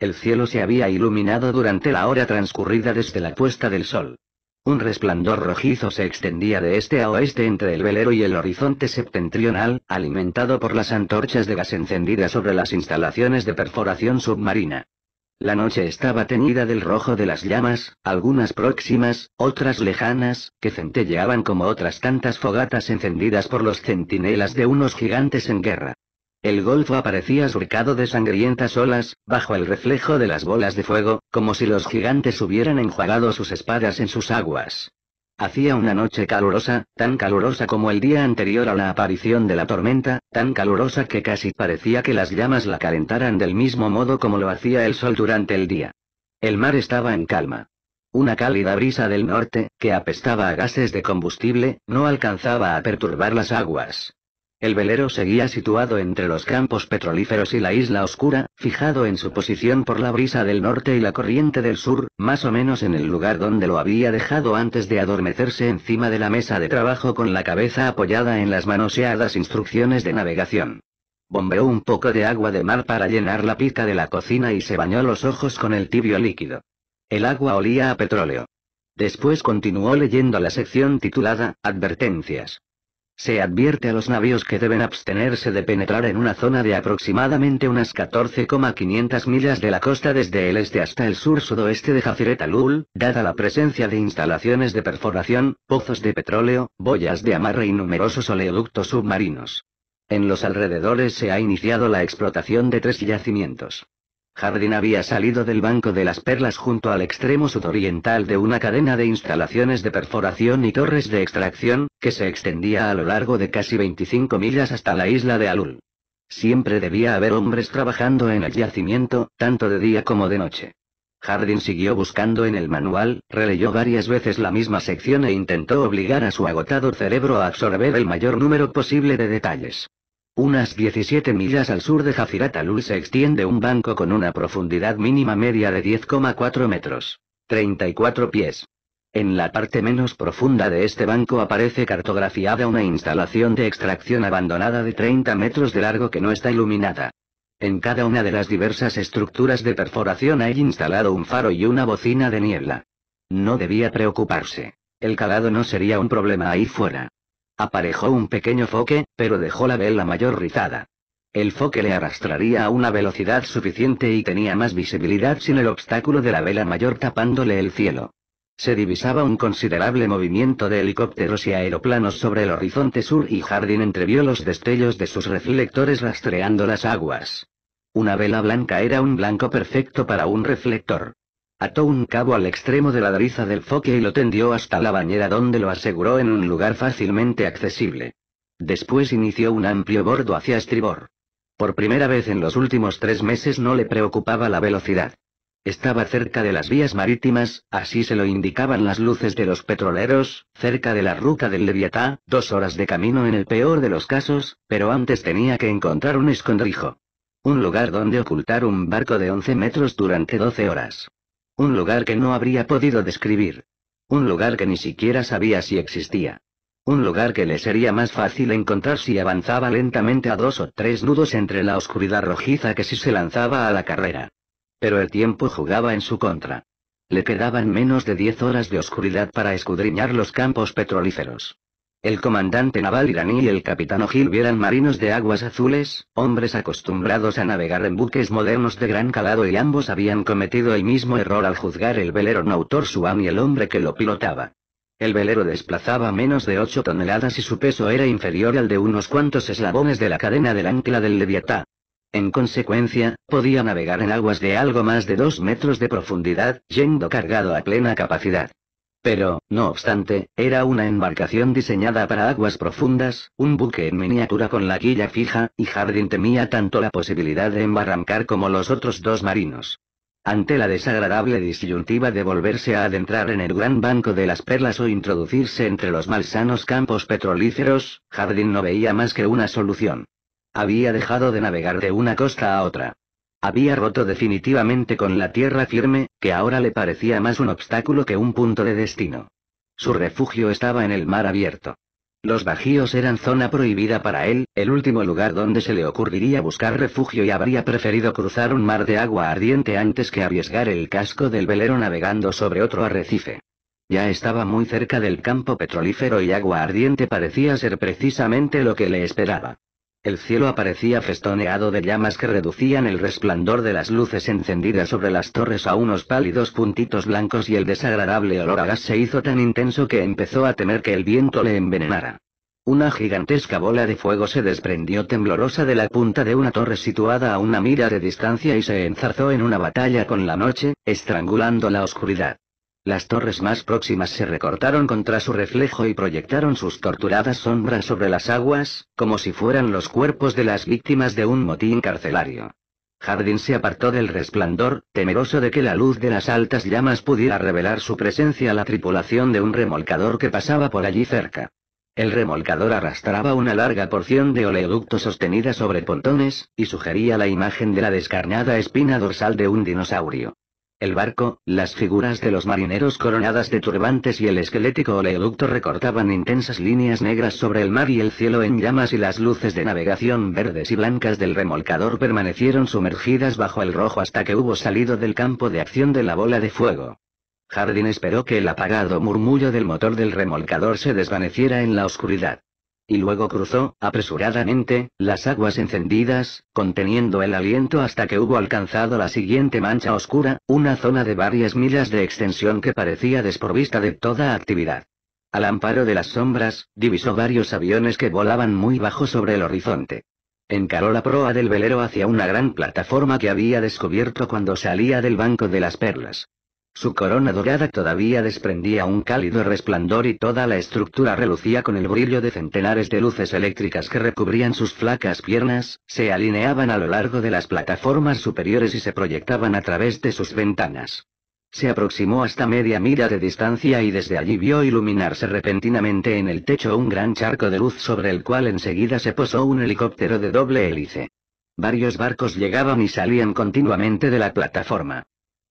El cielo se había iluminado durante la hora transcurrida desde la puesta del sol. Un resplandor rojizo se extendía de este a oeste entre el velero y el horizonte septentrional, alimentado por las antorchas de gas encendidas sobre las instalaciones de perforación submarina. La noche estaba teñida del rojo de las llamas, algunas próximas, otras lejanas, que centelleaban como otras tantas fogatas encendidas por los centinelas de unos gigantes en guerra. El golfo aparecía surcado de sangrientas olas, bajo el reflejo de las bolas de fuego, como si los gigantes hubieran enjuagado sus espadas en sus aguas. Hacía una noche calurosa, tan calurosa como el día anterior a la aparición de la tormenta, tan calurosa que casi parecía que las llamas la calentaran del mismo modo como lo hacía el sol durante el día. El mar estaba en calma. Una cálida brisa del norte, que apestaba a gases de combustible, no alcanzaba a perturbar las aguas. El velero seguía situado entre los campos petrolíferos y la isla oscura, fijado en su posición por la brisa del norte y la corriente del sur, más o menos en el lugar donde lo había dejado antes de adormecerse encima de la mesa de trabajo con la cabeza apoyada en las manoseadas instrucciones de navegación. Bombeó un poco de agua de mar para llenar la pica de la cocina y se bañó los ojos con el tibio líquido. El agua olía a petróleo. Después continuó leyendo la sección titulada Advertencias. Se advierte a los navíos que deben abstenerse de penetrar en una zona de aproximadamente unas 14,500 millas de la costa desde el este hasta el sur-sudoeste de Jafiret dada la presencia de instalaciones de perforación, pozos de petróleo, boyas de amarre y numerosos oleoductos submarinos. En los alrededores se ha iniciado la explotación de tres yacimientos. Jardín había salido del Banco de las Perlas junto al extremo sudoriental de una cadena de instalaciones de perforación y torres de extracción, que se extendía a lo largo de casi 25 millas hasta la isla de Alul. Siempre debía haber hombres trabajando en el yacimiento, tanto de día como de noche. Jardín siguió buscando en el manual, releyó varias veces la misma sección e intentó obligar a su agotado cerebro a absorber el mayor número posible de detalles. Unas 17 millas al sur de Alul se extiende un banco con una profundidad mínima media de 10,4 metros. 34 pies. En la parte menos profunda de este banco aparece cartografiada una instalación de extracción abandonada de 30 metros de largo que no está iluminada. En cada una de las diversas estructuras de perforación hay instalado un faro y una bocina de niebla. No debía preocuparse. El calado no sería un problema ahí fuera. Aparejó un pequeño foque, pero dejó la vela mayor rizada. El foque le arrastraría a una velocidad suficiente y tenía más visibilidad sin el obstáculo de la vela mayor tapándole el cielo. Se divisaba un considerable movimiento de helicópteros y aeroplanos sobre el horizonte sur y Jardín entrevió los destellos de sus reflectores rastreando las aguas. Una vela blanca era un blanco perfecto para un reflector. Ató un cabo al extremo de la dariza del foque y lo tendió hasta la bañera donde lo aseguró en un lugar fácilmente accesible. Después inició un amplio bordo hacia estribor. Por primera vez en los últimos tres meses no le preocupaba la velocidad. Estaba cerca de las vías marítimas, así se lo indicaban las luces de los petroleros, cerca de la ruta del Leviatá, dos horas de camino en el peor de los casos, pero antes tenía que encontrar un escondrijo. Un lugar donde ocultar un barco de 11 metros durante 12 horas. Un lugar que no habría podido describir. Un lugar que ni siquiera sabía si existía. Un lugar que le sería más fácil encontrar si avanzaba lentamente a dos o tres nudos entre la oscuridad rojiza que si se lanzaba a la carrera. Pero el tiempo jugaba en su contra. Le quedaban menos de diez horas de oscuridad para escudriñar los campos petrolíferos. El comandante naval iraní y el capitán O'Hill vieran marinos de aguas azules, hombres acostumbrados a navegar en buques modernos de gran calado y ambos habían cometido el mismo error al juzgar el velero Nautor Swan y el hombre que lo pilotaba. El velero desplazaba menos de 8 toneladas y su peso era inferior al de unos cuantos eslabones de la cadena del ancla del Leviatán. En consecuencia, podía navegar en aguas de algo más de 2 metros de profundidad, yendo cargado a plena capacidad. Pero, no obstante, era una embarcación diseñada para aguas profundas, un buque en miniatura con la quilla fija, y Jardín temía tanto la posibilidad de embarrancar como los otros dos marinos. Ante la desagradable disyuntiva de volverse a adentrar en el gran banco de las perlas o introducirse entre los malsanos campos petrolíferos, Hardin no veía más que una solución. Había dejado de navegar de una costa a otra. Había roto definitivamente con la tierra firme, que ahora le parecía más un obstáculo que un punto de destino. Su refugio estaba en el mar abierto. Los bajíos eran zona prohibida para él, el último lugar donde se le ocurriría buscar refugio y habría preferido cruzar un mar de agua ardiente antes que arriesgar el casco del velero navegando sobre otro arrecife. Ya estaba muy cerca del campo petrolífero y agua ardiente parecía ser precisamente lo que le esperaba. El cielo aparecía festoneado de llamas que reducían el resplandor de las luces encendidas sobre las torres a unos pálidos puntitos blancos y el desagradable olor a gas se hizo tan intenso que empezó a temer que el viento le envenenara. Una gigantesca bola de fuego se desprendió temblorosa de la punta de una torre situada a una mira de distancia y se enzarzó en una batalla con la noche, estrangulando la oscuridad. Las torres más próximas se recortaron contra su reflejo y proyectaron sus torturadas sombras sobre las aguas, como si fueran los cuerpos de las víctimas de un motín carcelario. Jardín se apartó del resplandor, temeroso de que la luz de las altas llamas pudiera revelar su presencia a la tripulación de un remolcador que pasaba por allí cerca. El remolcador arrastraba una larga porción de oleoducto sostenida sobre pontones, y sugería la imagen de la descarnada espina dorsal de un dinosaurio. El barco, las figuras de los marineros coronadas de turbantes y el esquelético oleoducto recortaban intensas líneas negras sobre el mar y el cielo en llamas y las luces de navegación verdes y blancas del remolcador permanecieron sumergidas bajo el rojo hasta que hubo salido del campo de acción de la bola de fuego. Jardín esperó que el apagado murmullo del motor del remolcador se desvaneciera en la oscuridad y luego cruzó, apresuradamente, las aguas encendidas, conteniendo el aliento hasta que hubo alcanzado la siguiente mancha oscura, una zona de varias millas de extensión que parecía desprovista de toda actividad. Al amparo de las sombras, divisó varios aviones que volaban muy bajo sobre el horizonte. Encaró la proa del velero hacia una gran plataforma que había descubierto cuando salía del Banco de las Perlas. Su corona dorada todavía desprendía un cálido resplandor y toda la estructura relucía con el brillo de centenares de luces eléctricas que recubrían sus flacas piernas, se alineaban a lo largo de las plataformas superiores y se proyectaban a través de sus ventanas. Se aproximó hasta media milla de distancia y desde allí vio iluminarse repentinamente en el techo un gran charco de luz sobre el cual enseguida se posó un helicóptero de doble hélice. Varios barcos llegaban y salían continuamente de la plataforma.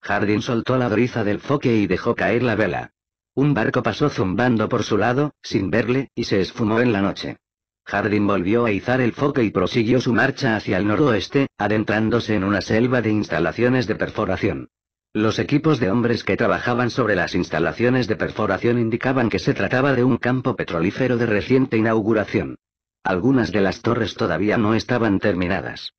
Hardin soltó la brisa del foque y dejó caer la vela. Un barco pasó zumbando por su lado, sin verle, y se esfumó en la noche. Hardin volvió a izar el foque y prosiguió su marcha hacia el noroeste, adentrándose en una selva de instalaciones de perforación. Los equipos de hombres que trabajaban sobre las instalaciones de perforación indicaban que se trataba de un campo petrolífero de reciente inauguración. Algunas de las torres todavía no estaban terminadas.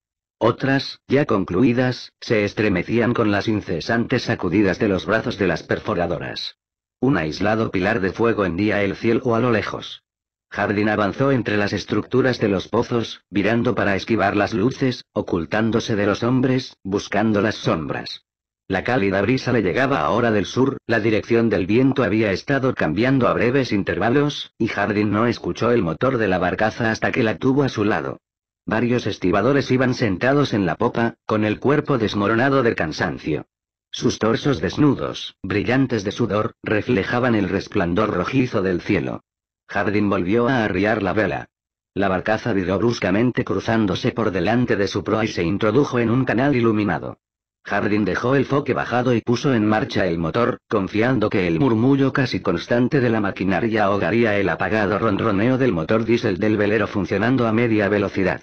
Otras, ya concluidas, se estremecían con las incesantes sacudidas de los brazos de las perforadoras. Un aislado pilar de fuego hendía el cielo a lo lejos. Jardín avanzó entre las estructuras de los pozos, virando para esquivar las luces, ocultándose de los hombres, buscando las sombras. La cálida brisa le llegaba ahora del sur, la dirección del viento había estado cambiando a breves intervalos, y Jardín no escuchó el motor de la barcaza hasta que la tuvo a su lado. Varios estibadores iban sentados en la popa, con el cuerpo desmoronado de cansancio. Sus torsos desnudos, brillantes de sudor, reflejaban el resplandor rojizo del cielo. Jardín volvió a arriar la vela. La barcaza viró bruscamente cruzándose por delante de su proa y se introdujo en un canal iluminado. Jardín dejó el foque bajado y puso en marcha el motor, confiando que el murmullo casi constante de la maquinaria ahogaría el apagado ronroneo del motor diésel del velero funcionando a media velocidad.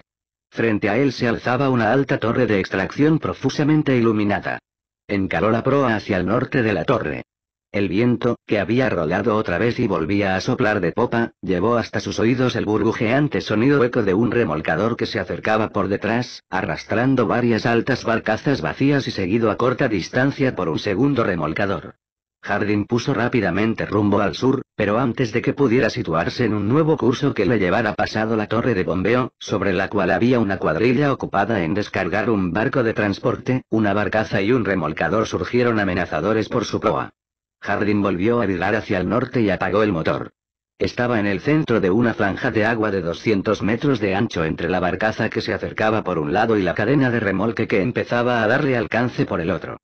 Frente a él se alzaba una alta torre de extracción profusamente iluminada. Encaló la proa hacia el norte de la torre. El viento, que había rodado otra vez y volvía a soplar de popa, llevó hasta sus oídos el burbujeante sonido hueco de un remolcador que se acercaba por detrás, arrastrando varias altas barcazas vacías y seguido a corta distancia por un segundo remolcador. Hardin puso rápidamente rumbo al sur, pero antes de que pudiera situarse en un nuevo curso que le llevara pasado la torre de bombeo, sobre la cual había una cuadrilla ocupada en descargar un barco de transporte, una barcaza y un remolcador surgieron amenazadores por su proa. Hardin volvió a virar hacia el norte y apagó el motor. Estaba en el centro de una franja de agua de 200 metros de ancho entre la barcaza que se acercaba por un lado y la cadena de remolque que empezaba a darle alcance por el otro.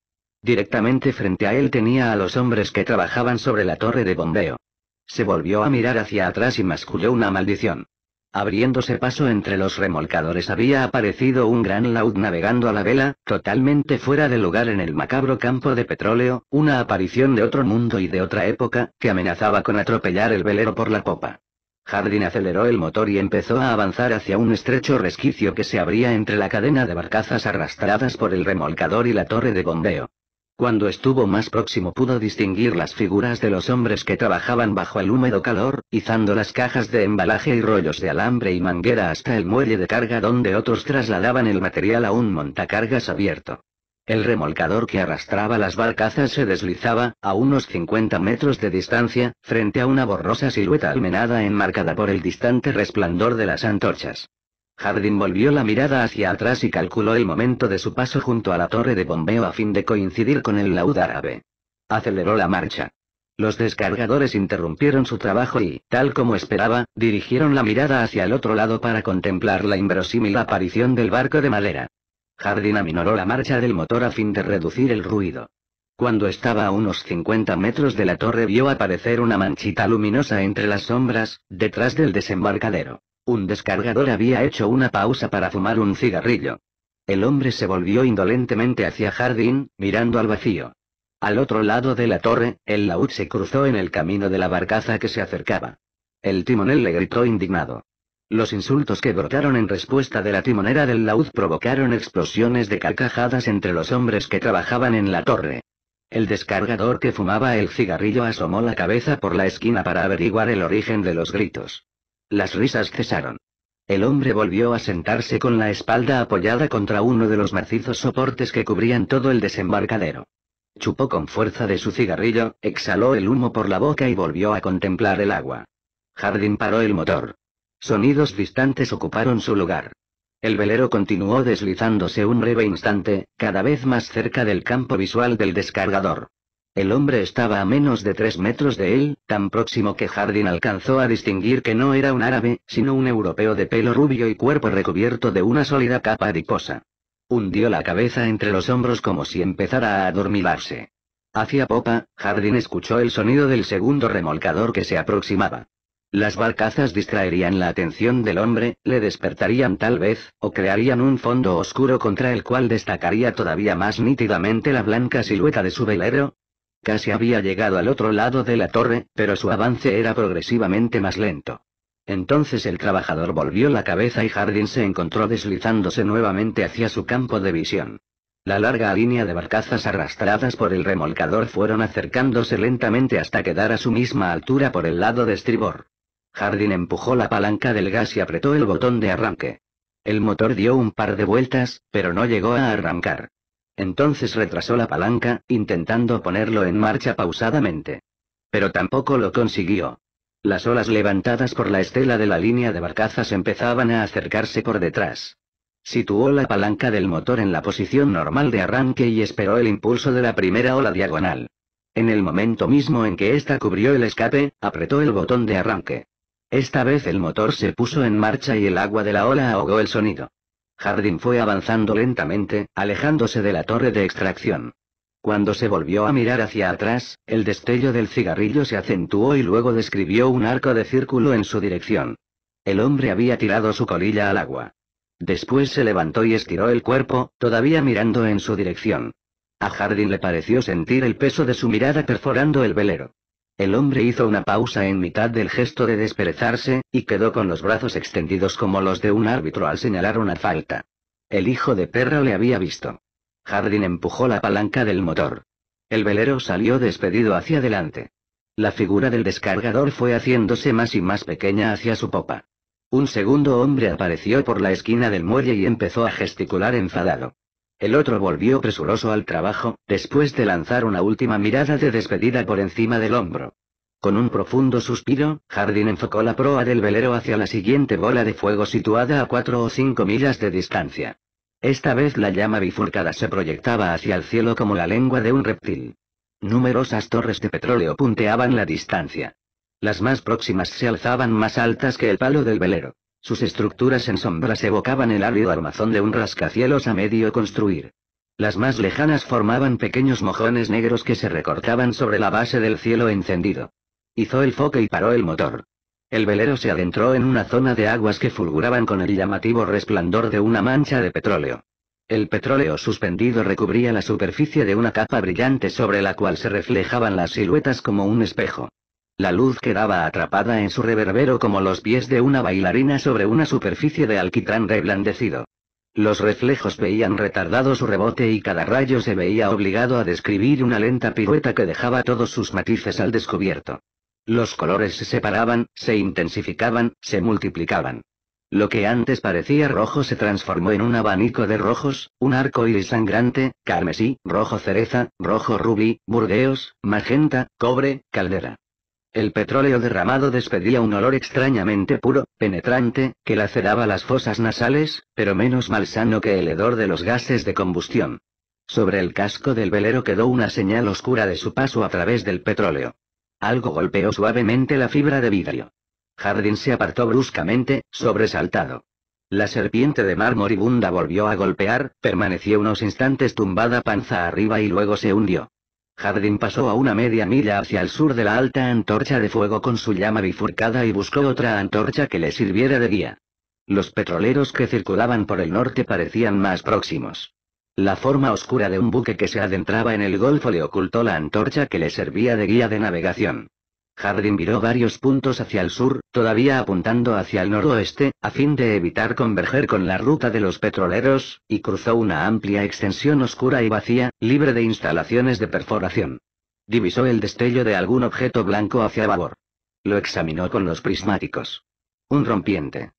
Directamente frente a él tenía a los hombres que trabajaban sobre la torre de bombeo. Se volvió a mirar hacia atrás y masculló una maldición. Abriéndose paso entre los remolcadores había aparecido un gran laud navegando a la vela, totalmente fuera de lugar en el macabro campo de petróleo, una aparición de otro mundo y de otra época, que amenazaba con atropellar el velero por la popa. Jardín aceleró el motor y empezó a avanzar hacia un estrecho resquicio que se abría entre la cadena de barcazas arrastradas por el remolcador y la torre de bombeo. Cuando estuvo más próximo pudo distinguir las figuras de los hombres que trabajaban bajo el húmedo calor, izando las cajas de embalaje y rollos de alambre y manguera hasta el muelle de carga donde otros trasladaban el material a un montacargas abierto. El remolcador que arrastraba las barcazas se deslizaba, a unos 50 metros de distancia, frente a una borrosa silueta almenada enmarcada por el distante resplandor de las antorchas. Hardin volvió la mirada hacia atrás y calculó el momento de su paso junto a la torre de bombeo a fin de coincidir con el laúd árabe. Aceleró la marcha. Los descargadores interrumpieron su trabajo y, tal como esperaba, dirigieron la mirada hacia el otro lado para contemplar la inverosímil aparición del barco de madera. Hardin aminoró la marcha del motor a fin de reducir el ruido. Cuando estaba a unos 50 metros de la torre vio aparecer una manchita luminosa entre las sombras, detrás del desembarcadero. Un descargador había hecho una pausa para fumar un cigarrillo. El hombre se volvió indolentemente hacia Jardín, mirando al vacío. Al otro lado de la torre, el laúd se cruzó en el camino de la barcaza que se acercaba. El timonel le gritó indignado. Los insultos que brotaron en respuesta de la timonera del laúd provocaron explosiones de carcajadas entre los hombres que trabajaban en la torre. El descargador que fumaba el cigarrillo asomó la cabeza por la esquina para averiguar el origen de los gritos. Las risas cesaron. El hombre volvió a sentarse con la espalda apoyada contra uno de los macizos soportes que cubrían todo el desembarcadero. Chupó con fuerza de su cigarrillo, exhaló el humo por la boca y volvió a contemplar el agua. Jardín paró el motor. Sonidos distantes ocuparon su lugar. El velero continuó deslizándose un breve instante, cada vez más cerca del campo visual del descargador. El hombre estaba a menos de tres metros de él, tan próximo que Jardín alcanzó a distinguir que no era un árabe, sino un europeo de pelo rubio y cuerpo recubierto de una sólida capa adiposa. Hundió la cabeza entre los hombros como si empezara a adormilarse. Hacia popa, Jardín escuchó el sonido del segundo remolcador que se aproximaba. Las barcazas distraerían la atención del hombre, le despertarían tal vez, o crearían un fondo oscuro contra el cual destacaría todavía más nítidamente la blanca silueta de su velero, Casi había llegado al otro lado de la torre, pero su avance era progresivamente más lento. Entonces el trabajador volvió la cabeza y Jardín se encontró deslizándose nuevamente hacia su campo de visión. La larga línea de barcazas arrastradas por el remolcador fueron acercándose lentamente hasta quedar a su misma altura por el lado de estribor. Jardín empujó la palanca del gas y apretó el botón de arranque. El motor dio un par de vueltas, pero no llegó a arrancar. Entonces retrasó la palanca, intentando ponerlo en marcha pausadamente. Pero tampoco lo consiguió. Las olas levantadas por la estela de la línea de barcazas empezaban a acercarse por detrás. Situó la palanca del motor en la posición normal de arranque y esperó el impulso de la primera ola diagonal. En el momento mismo en que ésta cubrió el escape, apretó el botón de arranque. Esta vez el motor se puso en marcha y el agua de la ola ahogó el sonido. Hardin fue avanzando lentamente, alejándose de la torre de extracción. Cuando se volvió a mirar hacia atrás, el destello del cigarrillo se acentuó y luego describió un arco de círculo en su dirección. El hombre había tirado su colilla al agua. Después se levantó y estiró el cuerpo, todavía mirando en su dirección. A Hardin le pareció sentir el peso de su mirada perforando el velero. El hombre hizo una pausa en mitad del gesto de desperezarse, y quedó con los brazos extendidos como los de un árbitro al señalar una falta. El hijo de perra le había visto. Hardin empujó la palanca del motor. El velero salió despedido hacia adelante. La figura del descargador fue haciéndose más y más pequeña hacia su popa. Un segundo hombre apareció por la esquina del muelle y empezó a gesticular enfadado. El otro volvió presuroso al trabajo, después de lanzar una última mirada de despedida por encima del hombro. Con un profundo suspiro, Jardín enfocó la proa del velero hacia la siguiente bola de fuego situada a cuatro o cinco millas de distancia. Esta vez la llama bifurcada se proyectaba hacia el cielo como la lengua de un reptil. Numerosas torres de petróleo punteaban la distancia. Las más próximas se alzaban más altas que el palo del velero. Sus estructuras en sombras evocaban el árido armazón de un rascacielos a medio construir. Las más lejanas formaban pequeños mojones negros que se recortaban sobre la base del cielo encendido. Hizo el foque y paró el motor. El velero se adentró en una zona de aguas que fulguraban con el llamativo resplandor de una mancha de petróleo. El petróleo suspendido recubría la superficie de una capa brillante sobre la cual se reflejaban las siluetas como un espejo. La luz quedaba atrapada en su reverbero como los pies de una bailarina sobre una superficie de alquitrán reblandecido. Los reflejos veían retardado su rebote y cada rayo se veía obligado a describir una lenta pirueta que dejaba todos sus matices al descubierto. Los colores se separaban, se intensificaban, se multiplicaban. Lo que antes parecía rojo se transformó en un abanico de rojos, un arco iris sangrante, carmesí, rojo cereza, rojo rubí, burdeos, magenta, cobre, caldera. El petróleo derramado despedía un olor extrañamente puro, penetrante, que laceraba las fosas nasales, pero menos malsano que el hedor de los gases de combustión. Sobre el casco del velero quedó una señal oscura de su paso a través del petróleo. Algo golpeó suavemente la fibra de vidrio. Jardín se apartó bruscamente, sobresaltado. La serpiente de mar moribunda volvió a golpear, permaneció unos instantes tumbada panza arriba y luego se hundió. Jardín pasó a una media milla hacia el sur de la alta antorcha de fuego con su llama bifurcada y buscó otra antorcha que le sirviera de guía. Los petroleros que circulaban por el norte parecían más próximos. La forma oscura de un buque que se adentraba en el golfo le ocultó la antorcha que le servía de guía de navegación. Hardin viró varios puntos hacia el sur, todavía apuntando hacia el noroeste, a fin de evitar converger con la ruta de los petroleros, y cruzó una amplia extensión oscura y vacía, libre de instalaciones de perforación. Divisó el destello de algún objeto blanco hacia babor. Lo examinó con los prismáticos. Un rompiente.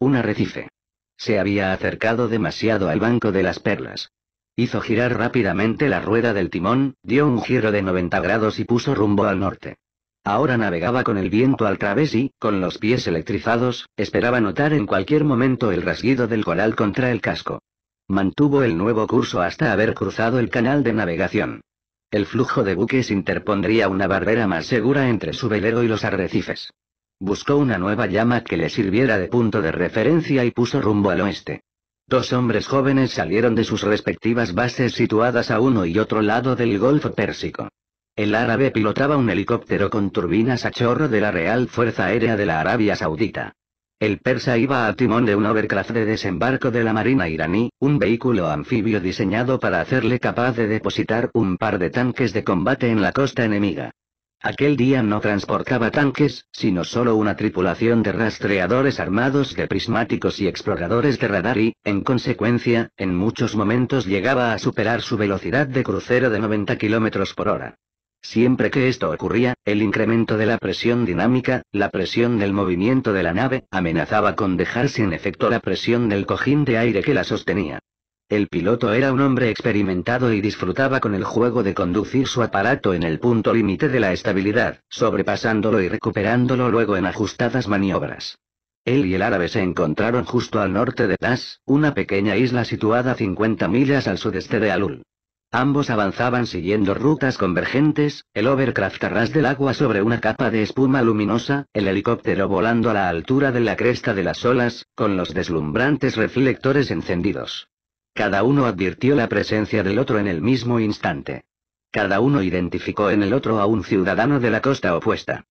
Un arrecife. Se había acercado demasiado al banco de las perlas. Hizo girar rápidamente la rueda del timón, dio un giro de 90 grados y puso rumbo al norte. Ahora navegaba con el viento al través y, con los pies electrizados, esperaba notar en cualquier momento el rasguido del coral contra el casco. Mantuvo el nuevo curso hasta haber cruzado el canal de navegación. El flujo de buques interpondría una barrera más segura entre su velero y los arrecifes. Buscó una nueva llama que le sirviera de punto de referencia y puso rumbo al oeste. Dos hombres jóvenes salieron de sus respectivas bases situadas a uno y otro lado del Golfo Pérsico. El árabe pilotaba un helicóptero con turbinas a chorro de la Real Fuerza Aérea de la Arabia Saudita. El persa iba a timón de un overcraft de desembarco de la Marina iraní, un vehículo anfibio diseñado para hacerle capaz de depositar un par de tanques de combate en la costa enemiga. Aquel día no transportaba tanques, sino solo una tripulación de rastreadores armados de prismáticos y exploradores de radar y, en consecuencia, en muchos momentos llegaba a superar su velocidad de crucero de 90 km por hora. Siempre que esto ocurría, el incremento de la presión dinámica, la presión del movimiento de la nave, amenazaba con dejar sin efecto la presión del cojín de aire que la sostenía. El piloto era un hombre experimentado y disfrutaba con el juego de conducir su aparato en el punto límite de la estabilidad, sobrepasándolo y recuperándolo luego en ajustadas maniobras. Él y el árabe se encontraron justo al norte de Das, una pequeña isla situada 50 millas al sudeste de Alul. Ambos avanzaban siguiendo rutas convergentes, el Overcraft arras ras del agua sobre una capa de espuma luminosa, el helicóptero volando a la altura de la cresta de las olas, con los deslumbrantes reflectores encendidos. Cada uno advirtió la presencia del otro en el mismo instante. Cada uno identificó en el otro a un ciudadano de la costa opuesta.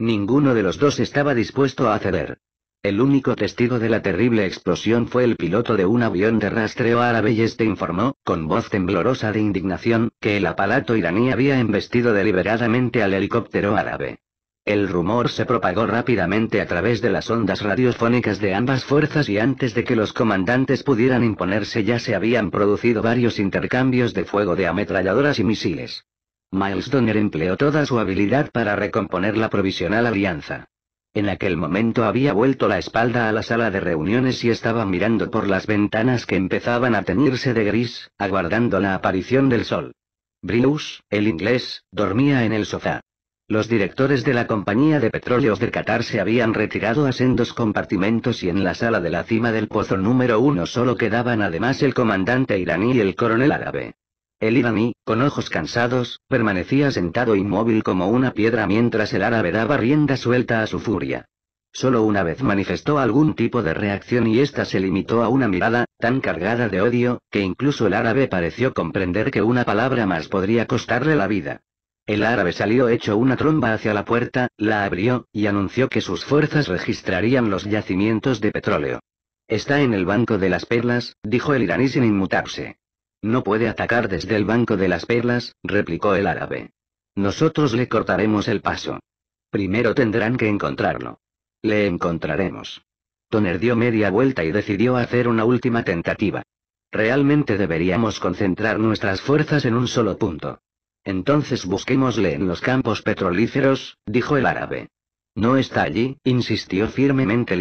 Ninguno de los dos estaba dispuesto a ceder. El único testigo de la terrible explosión fue el piloto de un avión de rastreo árabe y este informó, con voz temblorosa de indignación, que el aparato iraní había embestido deliberadamente al helicóptero árabe. El rumor se propagó rápidamente a través de las ondas radiofónicas de ambas fuerzas y antes de que los comandantes pudieran imponerse ya se habían producido varios intercambios de fuego de ametralladoras y misiles. Miles Donner empleó toda su habilidad para recomponer la provisional alianza. En aquel momento había vuelto la espalda a la sala de reuniones y estaba mirando por las ventanas que empezaban a teñirse de gris, aguardando la aparición del sol. Brius, el inglés, dormía en el sofá. Los directores de la compañía de petróleos de Qatar se habían retirado a sendos compartimentos y en la sala de la cima del pozo número uno solo quedaban además el comandante iraní y el coronel árabe. El iraní, con ojos cansados, permanecía sentado inmóvil como una piedra mientras el árabe daba rienda suelta a su furia. Solo una vez manifestó algún tipo de reacción y ésta se limitó a una mirada, tan cargada de odio, que incluso el árabe pareció comprender que una palabra más podría costarle la vida. El árabe salió hecho una tromba hacia la puerta, la abrió, y anunció que sus fuerzas registrarían los yacimientos de petróleo. Está en el Banco de las Perlas, dijo el iraní sin inmutarse. No puede atacar desde el Banco de las Perlas, replicó el árabe. Nosotros le cortaremos el paso. Primero tendrán que encontrarlo. Le encontraremos. Toner dio media vuelta y decidió hacer una última tentativa. Realmente deberíamos concentrar nuestras fuerzas en un solo punto. Entonces busquémosle en los campos petrolíferos, dijo el árabe. No está allí, insistió firmemente el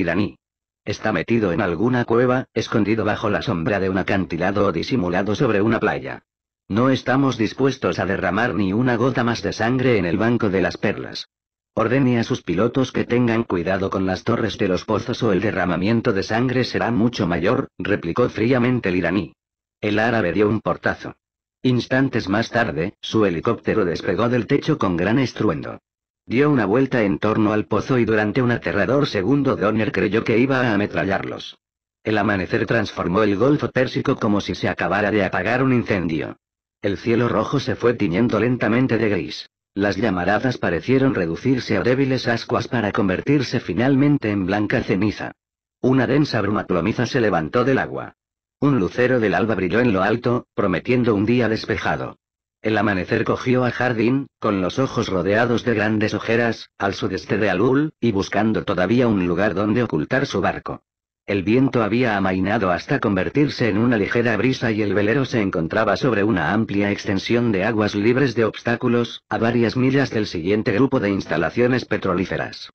Está metido en alguna cueva, escondido bajo la sombra de un acantilado o disimulado sobre una playa. No estamos dispuestos a derramar ni una gota más de sangre en el banco de las perlas. Ordene a sus pilotos que tengan cuidado con las torres de los pozos o el derramamiento de sangre será mucho mayor, replicó fríamente el iraní. El árabe dio un portazo. Instantes más tarde, su helicóptero despegó del techo con gran estruendo. Dio una vuelta en torno al pozo y durante un aterrador segundo Donner creyó que iba a ametrallarlos. El amanecer transformó el Golfo Pérsico como si se acabara de apagar un incendio. El cielo rojo se fue tiñendo lentamente de gris. Las llamaradas parecieron reducirse a débiles ascuas para convertirse finalmente en blanca ceniza. Una densa bruma plomiza se levantó del agua. Un lucero del alba brilló en lo alto, prometiendo un día despejado. El amanecer cogió a Jardín, con los ojos rodeados de grandes ojeras, al sudeste de Alul, y buscando todavía un lugar donde ocultar su barco. El viento había amainado hasta convertirse en una ligera brisa y el velero se encontraba sobre una amplia extensión de aguas libres de obstáculos, a varias millas del siguiente grupo de instalaciones petrolíferas.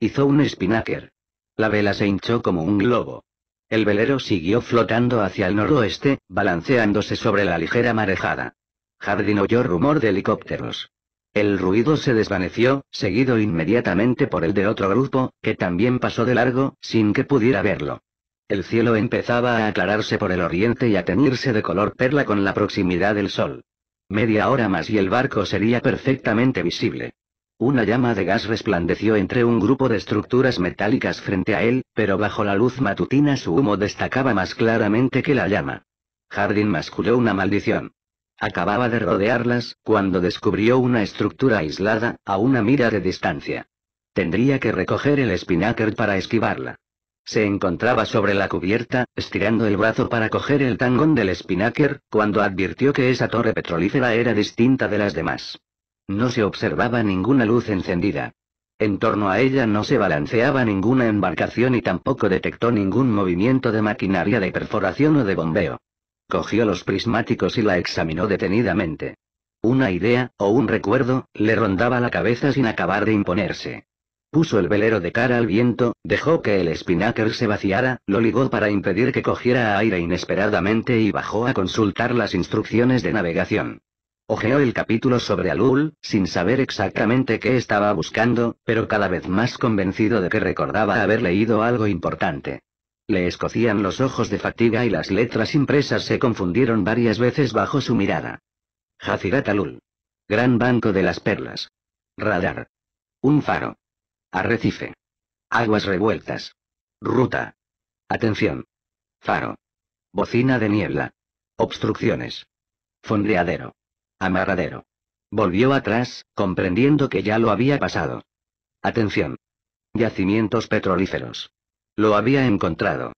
Hizo un spinnaker. La vela se hinchó como un globo. El velero siguió flotando hacia el noroeste, balanceándose sobre la ligera marejada. Hardin oyó rumor de helicópteros. El ruido se desvaneció, seguido inmediatamente por el de otro grupo, que también pasó de largo, sin que pudiera verlo. El cielo empezaba a aclararse por el oriente y a teñirse de color perla con la proximidad del sol. Media hora más y el barco sería perfectamente visible. Una llama de gas resplandeció entre un grupo de estructuras metálicas frente a él, pero bajo la luz matutina su humo destacaba más claramente que la llama. Hardin masculó una maldición. Acababa de rodearlas, cuando descubrió una estructura aislada, a una mira de distancia. Tendría que recoger el Spinnaker para esquivarla. Se encontraba sobre la cubierta, estirando el brazo para coger el tangón del Spinnaker, cuando advirtió que esa torre petrolífera era distinta de las demás. No se observaba ninguna luz encendida. En torno a ella no se balanceaba ninguna embarcación y tampoco detectó ningún movimiento de maquinaria de perforación o de bombeo. Cogió los prismáticos y la examinó detenidamente. Una idea, o un recuerdo, le rondaba la cabeza sin acabar de imponerse. Puso el velero de cara al viento, dejó que el spinnaker se vaciara, lo ligó para impedir que cogiera aire inesperadamente y bajó a consultar las instrucciones de navegación. Ojeó el capítulo sobre Alul, sin saber exactamente qué estaba buscando, pero cada vez más convencido de que recordaba haber leído algo importante. Le escocían los ojos de fatiga y las letras impresas se confundieron varias veces bajo su mirada. Alul. Gran Banco de las Perlas. Radar. Un faro. Arrecife. Aguas revueltas. Ruta. Atención. Faro. Bocina de niebla. Obstrucciones. Fondeadero. Amarradero. Volvió atrás, comprendiendo que ya lo había pasado. Atención. Yacimientos petrolíferos. Lo había encontrado.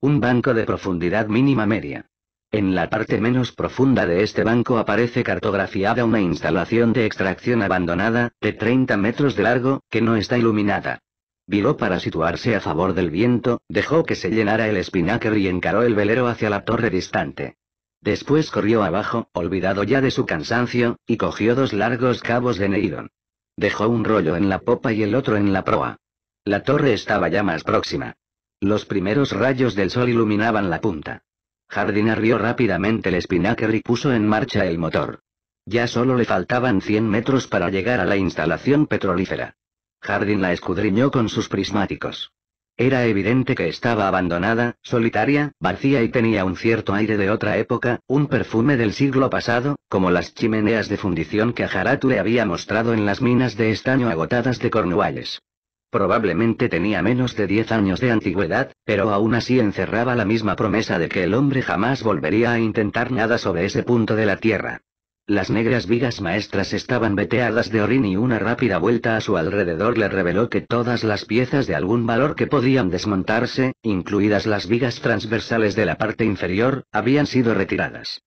Un banco de profundidad mínima media. En la parte menos profunda de este banco aparece cartografiada una instalación de extracción abandonada, de 30 metros de largo, que no está iluminada. Viró para situarse a favor del viento, dejó que se llenara el espinacre y encaró el velero hacia la torre distante. Después corrió abajo, olvidado ya de su cansancio, y cogió dos largos cabos de Neidon. Dejó un rollo en la popa y el otro en la proa. La torre estaba ya más próxima. Los primeros rayos del sol iluminaban la punta. Jardín arrió rápidamente el espinnaker y puso en marcha el motor. Ya solo le faltaban 100 metros para llegar a la instalación petrolífera. Jardín la escudriñó con sus prismáticos. Era evidente que estaba abandonada, solitaria, vacía y tenía un cierto aire de otra época, un perfume del siglo pasado, como las chimeneas de fundición que a le había mostrado en las minas de estaño agotadas de Cornualles. Probablemente tenía menos de diez años de antigüedad, pero aún así encerraba la misma promesa de que el hombre jamás volvería a intentar nada sobre ese punto de la Tierra. Las negras vigas maestras estaban veteadas de orín y una rápida vuelta a su alrededor le reveló que todas las piezas de algún valor que podían desmontarse, incluidas las vigas transversales de la parte inferior, habían sido retiradas.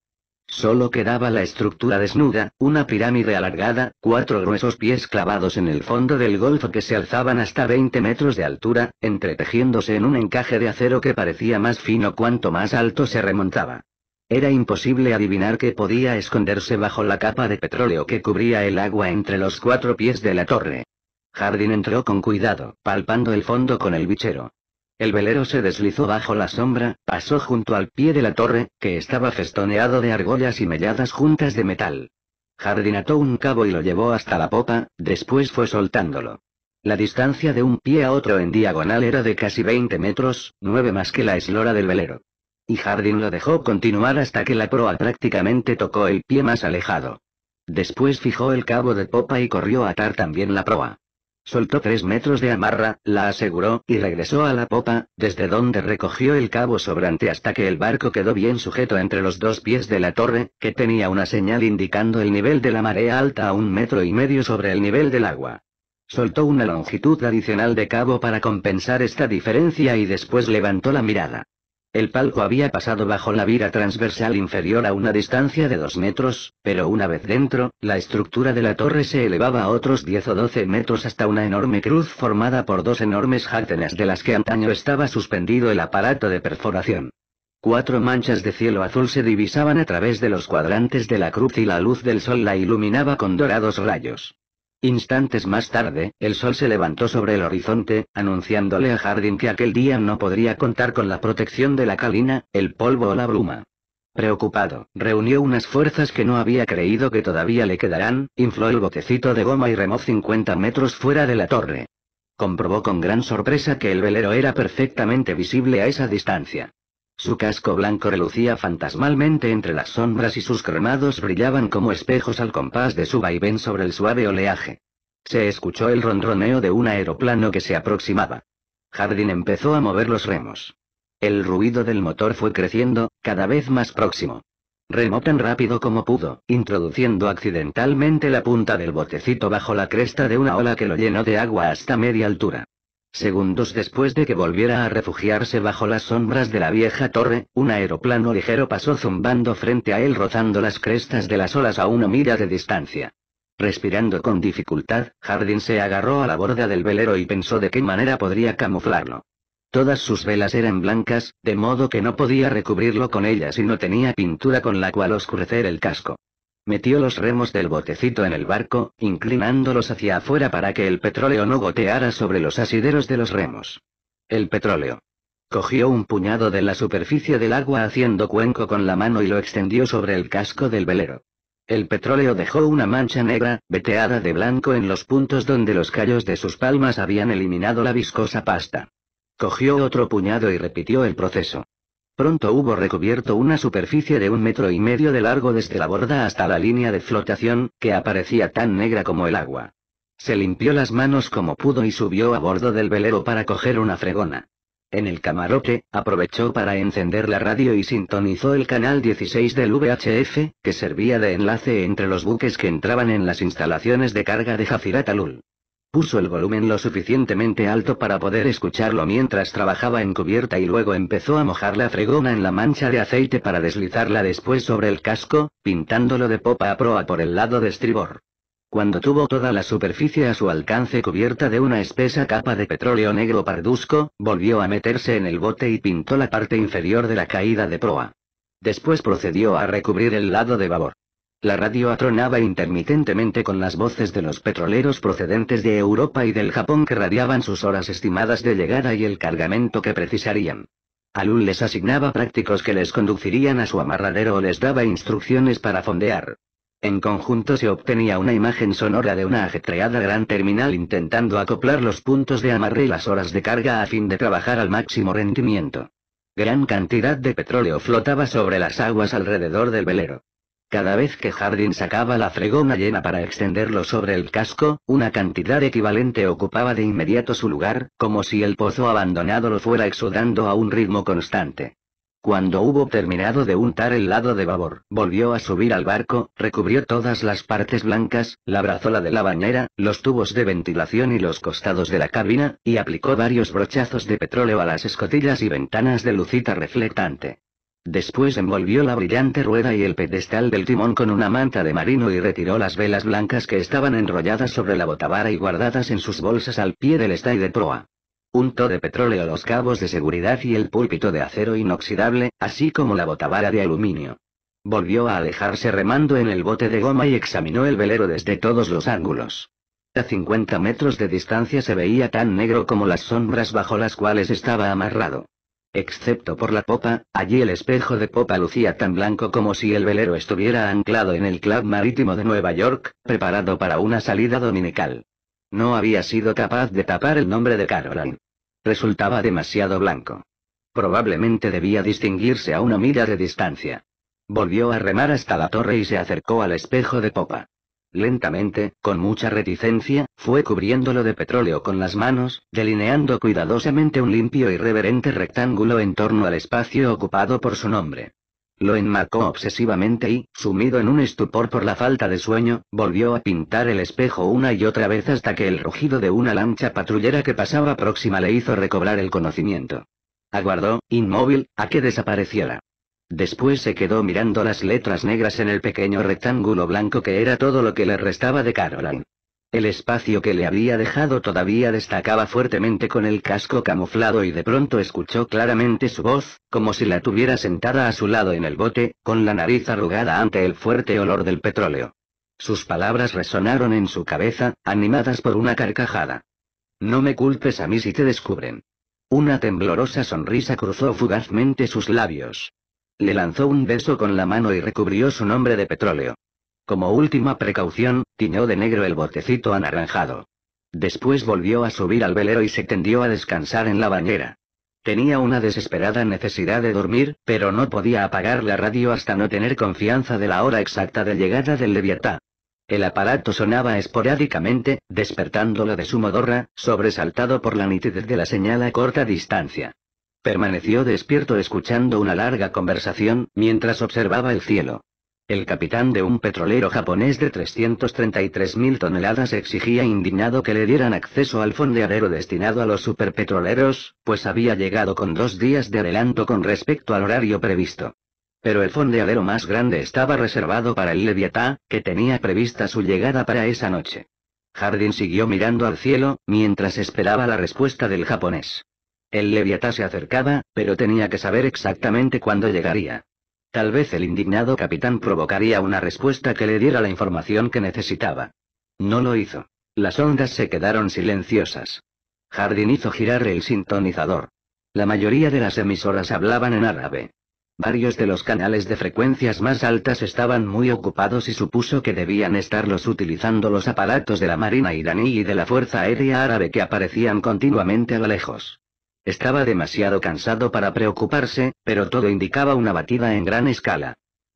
Solo quedaba la estructura desnuda, una pirámide alargada, cuatro gruesos pies clavados en el fondo del golfo que se alzaban hasta 20 metros de altura, entretejiéndose en un encaje de acero que parecía más fino cuanto más alto se remontaba. Era imposible adivinar que podía esconderse bajo la capa de petróleo que cubría el agua entre los cuatro pies de la torre. Jardín entró con cuidado, palpando el fondo con el bichero. El velero se deslizó bajo la sombra, pasó junto al pie de la torre, que estaba festoneado de argollas y melladas juntas de metal. Jardín ató un cabo y lo llevó hasta la popa, después fue soltándolo. La distancia de un pie a otro en diagonal era de casi 20 metros, nueve más que la eslora del velero. Y Jardín lo dejó continuar hasta que la proa prácticamente tocó el pie más alejado. Después fijó el cabo de popa y corrió a atar también la proa. Soltó tres metros de amarra, la aseguró, y regresó a la popa, desde donde recogió el cabo sobrante hasta que el barco quedó bien sujeto entre los dos pies de la torre, que tenía una señal indicando el nivel de la marea alta a un metro y medio sobre el nivel del agua. Soltó una longitud adicional de cabo para compensar esta diferencia y después levantó la mirada. El palco había pasado bajo la vira transversal inferior a una distancia de dos metros, pero una vez dentro, la estructura de la torre se elevaba a otros 10 o 12 metros hasta una enorme cruz formada por dos enormes játenas de las que antaño estaba suspendido el aparato de perforación. Cuatro manchas de cielo azul se divisaban a través de los cuadrantes de la cruz y la luz del sol la iluminaba con dorados rayos. Instantes más tarde, el sol se levantó sobre el horizonte, anunciándole a Jardín que aquel día no podría contar con la protección de la calina, el polvo o la bruma. Preocupado, reunió unas fuerzas que no había creído que todavía le quedarán, infló el botecito de goma y remó 50 metros fuera de la torre. Comprobó con gran sorpresa que el velero era perfectamente visible a esa distancia. Su casco blanco relucía fantasmalmente entre las sombras y sus cremados brillaban como espejos al compás de su vaivén sobre el suave oleaje. Se escuchó el ronroneo de un aeroplano que se aproximaba. Jardín empezó a mover los remos. El ruido del motor fue creciendo, cada vez más próximo. Remó tan rápido como pudo, introduciendo accidentalmente la punta del botecito bajo la cresta de una ola que lo llenó de agua hasta media altura. Segundos después de que volviera a refugiarse bajo las sombras de la vieja torre, un aeroplano ligero pasó zumbando frente a él rozando las crestas de las olas a una mira de distancia. Respirando con dificultad, Hardin se agarró a la borda del velero y pensó de qué manera podría camuflarlo. Todas sus velas eran blancas, de modo que no podía recubrirlo con ellas y no tenía pintura con la cual oscurecer el casco. Metió los remos del botecito en el barco, inclinándolos hacia afuera para que el petróleo no goteara sobre los asideros de los remos. El petróleo. Cogió un puñado de la superficie del agua haciendo cuenco con la mano y lo extendió sobre el casco del velero. El petróleo dejó una mancha negra, veteada de blanco en los puntos donde los callos de sus palmas habían eliminado la viscosa pasta. Cogió otro puñado y repitió el proceso. Pronto hubo recubierto una superficie de un metro y medio de largo desde la borda hasta la línea de flotación, que aparecía tan negra como el agua. Se limpió las manos como pudo y subió a bordo del velero para coger una fregona. En el camarote, aprovechó para encender la radio y sintonizó el canal 16 del VHF, que servía de enlace entre los buques que entraban en las instalaciones de carga de Jafirat Alul. Puso el volumen lo suficientemente alto para poder escucharlo mientras trabajaba en cubierta y luego empezó a mojar la fregona en la mancha de aceite para deslizarla después sobre el casco, pintándolo de popa a proa por el lado de estribor. Cuando tuvo toda la superficie a su alcance cubierta de una espesa capa de petróleo negro pardusco, volvió a meterse en el bote y pintó la parte inferior de la caída de proa. Después procedió a recubrir el lado de babor. La radio atronaba intermitentemente con las voces de los petroleros procedentes de Europa y del Japón que radiaban sus horas estimadas de llegada y el cargamento que precisarían. Alun les asignaba prácticos que les conducirían a su amarradero o les daba instrucciones para fondear. En conjunto se obtenía una imagen sonora de una ajetreada gran terminal intentando acoplar los puntos de amarre y las horas de carga a fin de trabajar al máximo rendimiento. Gran cantidad de petróleo flotaba sobre las aguas alrededor del velero. Cada vez que Hardin sacaba la fregona llena para extenderlo sobre el casco, una cantidad equivalente ocupaba de inmediato su lugar, como si el pozo abandonado lo fuera exudando a un ritmo constante. Cuando hubo terminado de untar el lado de babor, volvió a subir al barco, recubrió todas las partes blancas, la brazola de la bañera, los tubos de ventilación y los costados de la cabina, y aplicó varios brochazos de petróleo a las escotillas y ventanas de lucita reflectante. Después envolvió la brillante rueda y el pedestal del timón con una manta de marino y retiró las velas blancas que estaban enrolladas sobre la botavara y guardadas en sus bolsas al pie del estay de proa. Untó de petróleo los cabos de seguridad y el púlpito de acero inoxidable, así como la botavara de aluminio. Volvió a alejarse remando en el bote de goma y examinó el velero desde todos los ángulos. A 50 metros de distancia se veía tan negro como las sombras bajo las cuales estaba amarrado. Excepto por la popa, allí el espejo de popa lucía tan blanco como si el velero estuviera anclado en el club marítimo de Nueva York, preparado para una salida dominical. No había sido capaz de tapar el nombre de Caroline. Resultaba demasiado blanco. Probablemente debía distinguirse a una milla de distancia. Volvió a remar hasta la torre y se acercó al espejo de popa. Lentamente, con mucha reticencia, fue cubriéndolo de petróleo con las manos, delineando cuidadosamente un limpio y reverente rectángulo en torno al espacio ocupado por su nombre. Lo enmarcó obsesivamente y, sumido en un estupor por la falta de sueño, volvió a pintar el espejo una y otra vez hasta que el rugido de una lancha patrullera que pasaba próxima le hizo recobrar el conocimiento. Aguardó, inmóvil, a que desapareciera. Después se quedó mirando las letras negras en el pequeño rectángulo blanco que era todo lo que le restaba de Caroline. El espacio que le había dejado todavía destacaba fuertemente con el casco camuflado y de pronto escuchó claramente su voz, como si la tuviera sentada a su lado en el bote, con la nariz arrugada ante el fuerte olor del petróleo. Sus palabras resonaron en su cabeza, animadas por una carcajada. No me culpes a mí si te descubren. Una temblorosa sonrisa cruzó fugazmente sus labios. Le lanzó un beso con la mano y recubrió su nombre de petróleo. Como última precaución, tiñó de negro el botecito anaranjado. Después volvió a subir al velero y se tendió a descansar en la bañera. Tenía una desesperada necesidad de dormir, pero no podía apagar la radio hasta no tener confianza de la hora exacta de llegada del Leviatán. El aparato sonaba esporádicamente, despertándolo de su modorra, sobresaltado por la nitidez de la señal a corta distancia. Permaneció despierto escuchando una larga conversación, mientras observaba el cielo. El capitán de un petrolero japonés de 333.000 toneladas exigía indignado que le dieran acceso al fondeadero destinado a los superpetroleros, pues había llegado con dos días de adelanto con respecto al horario previsto. Pero el fondeadero más grande estaba reservado para el Leviatá, que tenía prevista su llegada para esa noche. Jardín siguió mirando al cielo, mientras esperaba la respuesta del japonés. El Leviatá se acercaba, pero tenía que saber exactamente cuándo llegaría. Tal vez el indignado capitán provocaría una respuesta que le diera la información que necesitaba. No lo hizo. Las ondas se quedaron silenciosas. Jardín hizo girar el sintonizador. La mayoría de las emisoras hablaban en árabe. Varios de los canales de frecuencias más altas estaban muy ocupados y supuso que debían estarlos utilizando los aparatos de la Marina iraní y de la Fuerza Aérea Árabe que aparecían continuamente a lo lejos. Estaba demasiado cansado para preocuparse, pero todo indicaba una batida en gran escala.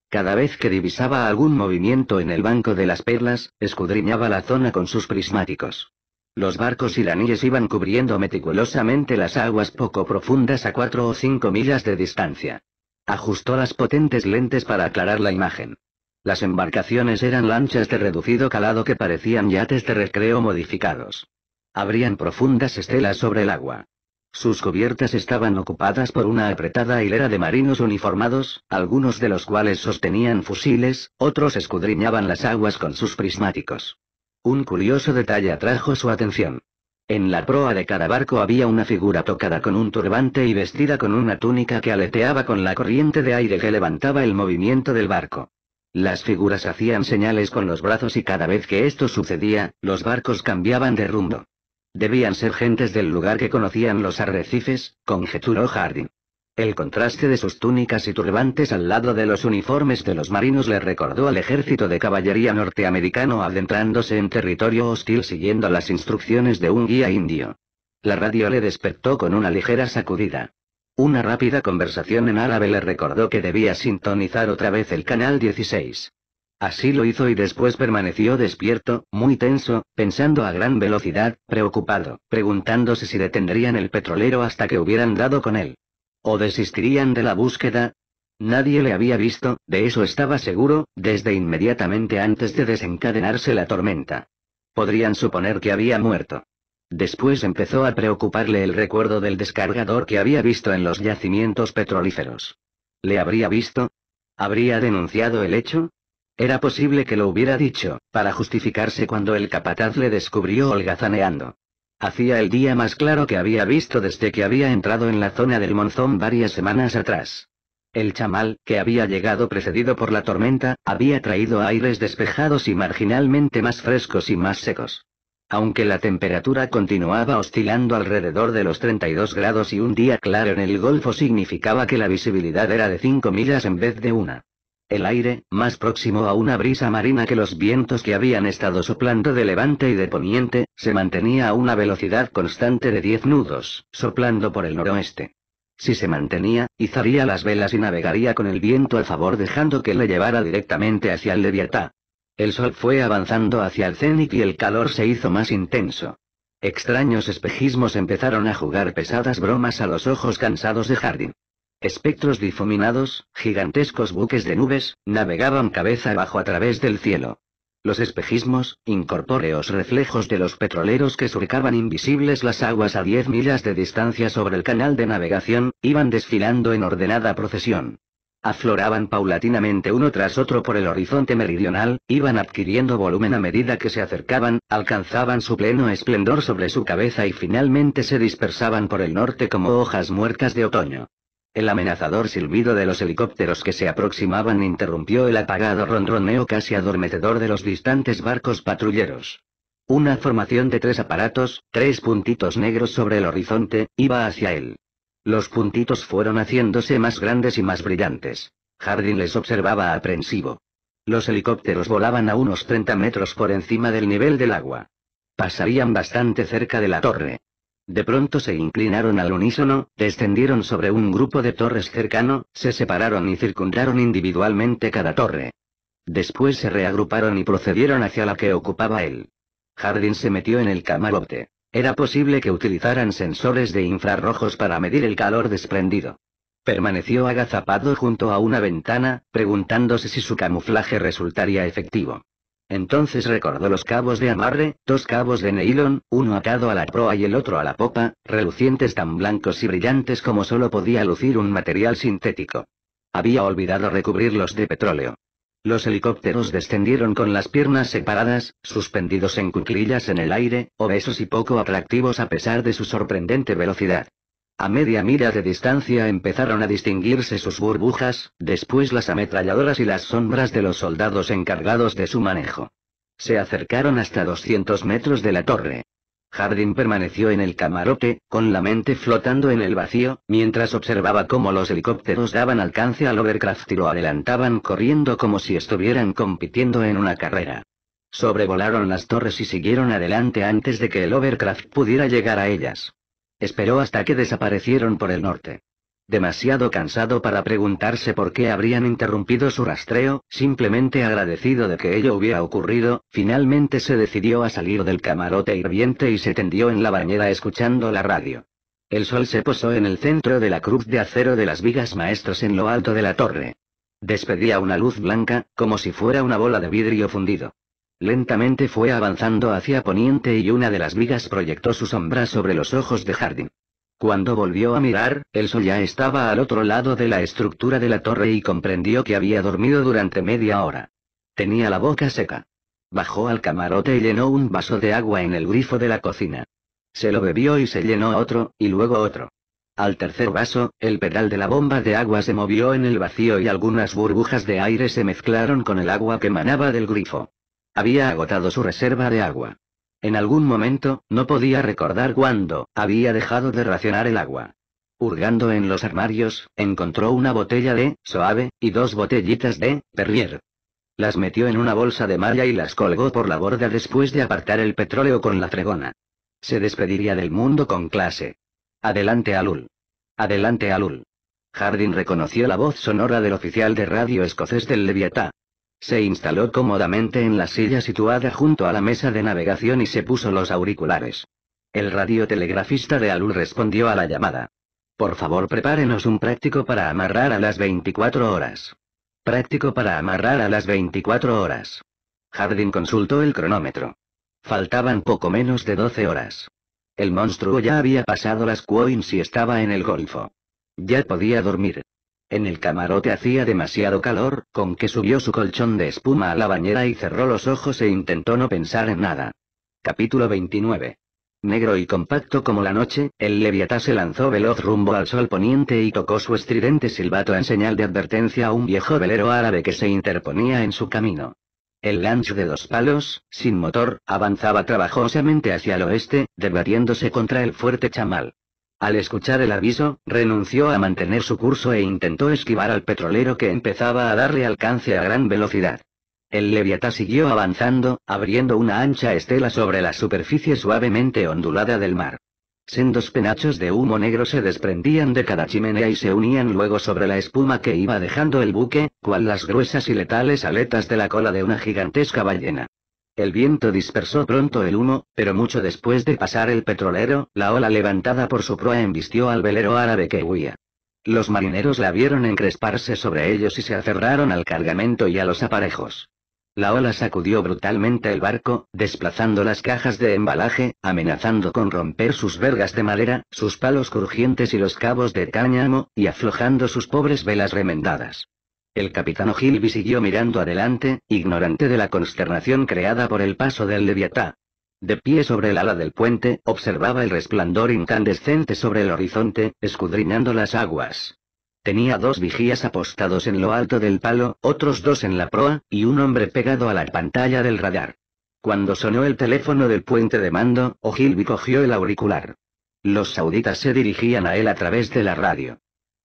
Cada vez que divisaba algún movimiento en el Banco de las Perlas, escudriñaba la zona con sus prismáticos. Los barcos iraníes iban cubriendo meticulosamente las aguas poco profundas a cuatro o cinco millas de distancia. Ajustó las potentes lentes para aclarar la imagen. Las embarcaciones eran lanchas de reducido calado que parecían yates de recreo modificados. Abrían profundas estelas sobre el agua. Sus cubiertas estaban ocupadas por una apretada hilera de marinos uniformados, algunos de los cuales sostenían fusiles, otros escudriñaban las aguas con sus prismáticos. Un curioso detalle atrajo su atención. En la proa de cada barco había una figura tocada con un turbante y vestida con una túnica que aleteaba con la corriente de aire que levantaba el movimiento del barco. Las figuras hacían señales con los brazos y cada vez que esto sucedía, los barcos cambiaban de rumbo. Debían ser gentes del lugar que conocían los arrecifes, conjeturó Hardin. El contraste de sus túnicas y turbantes al lado de los uniformes de los marinos le recordó al ejército de caballería norteamericano adentrándose en territorio hostil siguiendo las instrucciones de un guía indio. La radio le despertó con una ligera sacudida. Una rápida conversación en árabe le recordó que debía sintonizar otra vez el canal 16. Así lo hizo y después permaneció despierto, muy tenso, pensando a gran velocidad, preocupado, preguntándose si detendrían el petrolero hasta que hubieran dado con él. ¿O desistirían de la búsqueda? Nadie le había visto, de eso estaba seguro, desde inmediatamente antes de desencadenarse la tormenta. Podrían suponer que había muerto. Después empezó a preocuparle el recuerdo del descargador que había visto en los yacimientos petrolíferos. ¿Le habría visto? ¿Habría denunciado el hecho? Era posible que lo hubiera dicho, para justificarse cuando el capataz le descubrió holgazaneando. Hacía el día más claro que había visto desde que había entrado en la zona del monzón varias semanas atrás. El chamal, que había llegado precedido por la tormenta, había traído aires despejados y marginalmente más frescos y más secos. Aunque la temperatura continuaba oscilando alrededor de los 32 grados y un día claro en el golfo significaba que la visibilidad era de 5 millas en vez de una. El aire, más próximo a una brisa marina que los vientos que habían estado soplando de levante y de poniente, se mantenía a una velocidad constante de 10 nudos, soplando por el noroeste. Si se mantenía, izaría las velas y navegaría con el viento a favor dejando que le llevara directamente hacia el Leviatá. El sol fue avanzando hacia el cenit y el calor se hizo más intenso. Extraños espejismos empezaron a jugar pesadas bromas a los ojos cansados de Jardín. Espectros difuminados, gigantescos buques de nubes, navegaban cabeza abajo a través del cielo. Los espejismos, incorpóreos reflejos de los petroleros que surcaban invisibles las aguas a 10 millas de distancia sobre el canal de navegación, iban desfilando en ordenada procesión. Afloraban paulatinamente uno tras otro por el horizonte meridional, iban adquiriendo volumen a medida que se acercaban, alcanzaban su pleno esplendor sobre su cabeza y finalmente se dispersaban por el norte como hojas muertas de otoño. El amenazador silbido de los helicópteros que se aproximaban interrumpió el apagado ronroneo casi adormecedor de los distantes barcos patrulleros. Una formación de tres aparatos, tres puntitos negros sobre el horizonte, iba hacia él. Los puntitos fueron haciéndose más grandes y más brillantes. Hardin les observaba aprensivo. Los helicópteros volaban a unos 30 metros por encima del nivel del agua. Pasarían bastante cerca de la torre. De pronto se inclinaron al unísono, descendieron sobre un grupo de torres cercano, se separaron y circundaron individualmente cada torre. Después se reagruparon y procedieron hacia la que ocupaba él. Hardin se metió en el camarote. Era posible que utilizaran sensores de infrarrojos para medir el calor desprendido. Permaneció agazapado junto a una ventana, preguntándose si su camuflaje resultaría efectivo. Entonces recordó los cabos de amarre, dos cabos de nylon, uno atado a la proa y el otro a la popa, relucientes tan blancos y brillantes como solo podía lucir un material sintético. Había olvidado recubrirlos de petróleo. Los helicópteros descendieron con las piernas separadas, suspendidos en cuclillas en el aire, obesos y poco atractivos a pesar de su sorprendente velocidad. A media mira de distancia empezaron a distinguirse sus burbujas, después las ametralladoras y las sombras de los soldados encargados de su manejo. Se acercaron hasta 200 metros de la torre. Hardin permaneció en el camarote, con la mente flotando en el vacío, mientras observaba cómo los helicópteros daban alcance al Overcraft y lo adelantaban corriendo como si estuvieran compitiendo en una carrera. Sobrevolaron las torres y siguieron adelante antes de que el Overcraft pudiera llegar a ellas. Esperó hasta que desaparecieron por el norte. Demasiado cansado para preguntarse por qué habrían interrumpido su rastreo, simplemente agradecido de que ello hubiera ocurrido, finalmente se decidió a salir del camarote hirviente y se tendió en la bañera escuchando la radio. El sol se posó en el centro de la cruz de acero de las vigas maestros en lo alto de la torre. Despedía una luz blanca, como si fuera una bola de vidrio fundido. Lentamente fue avanzando hacia poniente y una de las vigas proyectó su sombra sobre los ojos de Jardín. Cuando volvió a mirar, el sol ya estaba al otro lado de la estructura de la torre y comprendió que había dormido durante media hora. Tenía la boca seca. Bajó al camarote y llenó un vaso de agua en el grifo de la cocina. Se lo bebió y se llenó otro, y luego otro. Al tercer vaso, el pedal de la bomba de agua se movió en el vacío y algunas burbujas de aire se mezclaron con el agua que manaba del grifo. Había agotado su reserva de agua. En algún momento, no podía recordar cuándo, había dejado de racionar el agua. Hurgando en los armarios, encontró una botella de Soave y dos botellitas de Perrier. Las metió en una bolsa de malla y las colgó por la borda después de apartar el petróleo con la fregona. Se despediría del mundo con clase. Adelante Alul. Adelante Alul. Hardin reconoció la voz sonora del oficial de radio escocés del Leviatán. Se instaló cómodamente en la silla situada junto a la mesa de navegación y se puso los auriculares. El radiotelegrafista de Alul respondió a la llamada. Por favor, prepárenos un práctico para amarrar a las 24 horas. Práctico para amarrar a las 24 horas. Hardin consultó el cronómetro. Faltaban poco menos de 12 horas. El monstruo ya había pasado las coins y estaba en el golfo. Ya podía dormir. En el camarote hacía demasiado calor, con que subió su colchón de espuma a la bañera y cerró los ojos e intentó no pensar en nada. Capítulo 29. Negro y compacto como la noche, el leviatá se lanzó veloz rumbo al sol poniente y tocó su estridente silbato en señal de advertencia a un viejo velero árabe que se interponía en su camino. El lancho de dos palos, sin motor, avanzaba trabajosamente hacia el oeste, debatiéndose contra el fuerte chamal. Al escuchar el aviso, renunció a mantener su curso e intentó esquivar al petrolero que empezaba a darle alcance a gran velocidad. El Leviatá siguió avanzando, abriendo una ancha estela sobre la superficie suavemente ondulada del mar. Sendos penachos de humo negro se desprendían de cada chimenea y se unían luego sobre la espuma que iba dejando el buque, cual las gruesas y letales aletas de la cola de una gigantesca ballena. El viento dispersó pronto el humo, pero mucho después de pasar el petrolero, la ola levantada por su proa embistió al velero árabe que huía. Los marineros la vieron encresparse sobre ellos y se aferraron al cargamento y a los aparejos. La ola sacudió brutalmente el barco, desplazando las cajas de embalaje, amenazando con romper sus vergas de madera, sus palos crujientes y los cabos de cáñamo, y aflojando sus pobres velas remendadas. El capitán Ogilvy siguió mirando adelante, ignorante de la consternación creada por el paso del Leviatán. De pie sobre el ala del puente, observaba el resplandor incandescente sobre el horizonte, escudriñando las aguas. Tenía dos vigías apostados en lo alto del palo, otros dos en la proa, y un hombre pegado a la pantalla del radar. Cuando sonó el teléfono del puente de mando, Ogilvy cogió el auricular. Los sauditas se dirigían a él a través de la radio.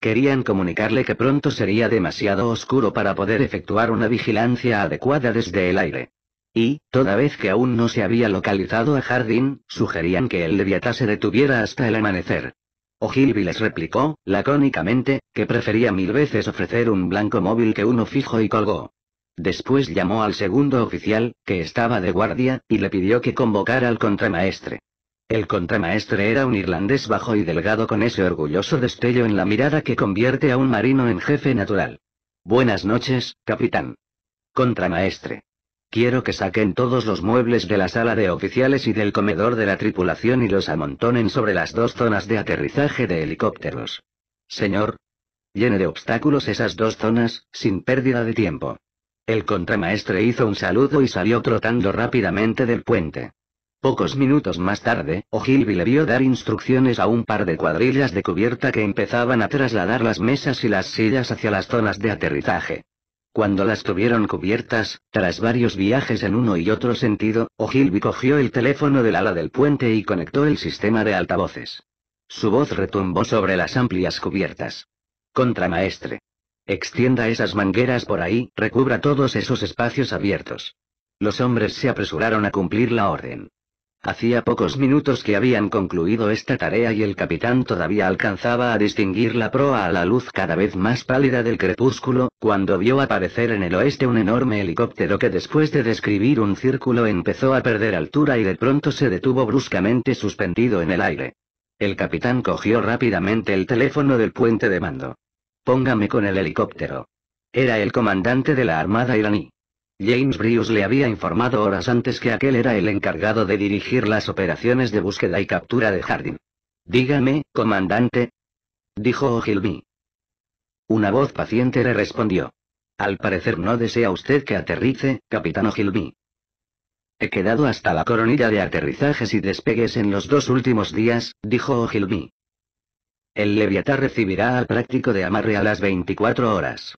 Querían comunicarle que pronto sería demasiado oscuro para poder efectuar una vigilancia adecuada desde el aire. Y, toda vez que aún no se había localizado a Jardín, sugerían que el Leviatá se detuviera hasta el amanecer. Ogilvy les replicó, lacónicamente, que prefería mil veces ofrecer un blanco móvil que uno fijo y colgó. Después llamó al segundo oficial, que estaba de guardia, y le pidió que convocara al contramaestre. El contramaestre era un irlandés bajo y delgado con ese orgulloso destello en la mirada que convierte a un marino en jefe natural. Buenas noches, capitán. Contramaestre. Quiero que saquen todos los muebles de la sala de oficiales y del comedor de la tripulación y los amontonen sobre las dos zonas de aterrizaje de helicópteros. Señor. Llene de obstáculos esas dos zonas, sin pérdida de tiempo. El contramaestre hizo un saludo y salió trotando rápidamente del puente. Pocos minutos más tarde, Ogilvy le vio dar instrucciones a un par de cuadrillas de cubierta que empezaban a trasladar las mesas y las sillas hacia las zonas de aterrizaje. Cuando las tuvieron cubiertas, tras varios viajes en uno y otro sentido, Ogilvy cogió el teléfono del ala del puente y conectó el sistema de altavoces. Su voz retumbó sobre las amplias cubiertas. Contramaestre. Extienda esas mangueras por ahí, recubra todos esos espacios abiertos. Los hombres se apresuraron a cumplir la orden. Hacía pocos minutos que habían concluido esta tarea y el capitán todavía alcanzaba a distinguir la proa a la luz cada vez más pálida del crepúsculo, cuando vio aparecer en el oeste un enorme helicóptero que después de describir un círculo empezó a perder altura y de pronto se detuvo bruscamente suspendido en el aire. El capitán cogió rápidamente el teléfono del puente de mando. Póngame con el helicóptero. Era el comandante de la Armada iraní. James Brius le había informado horas antes que aquel era el encargado de dirigir las operaciones de búsqueda y captura de Hardin. Dígame, comandante. Dijo Ogilvy. Una voz paciente le respondió. Al parecer no desea usted que aterrice, capitán Ogilvy. He quedado hasta la coronilla de aterrizajes y despegues en los dos últimos días, dijo Ogilvy. El Leviatán recibirá al práctico de amarre a las 24 horas.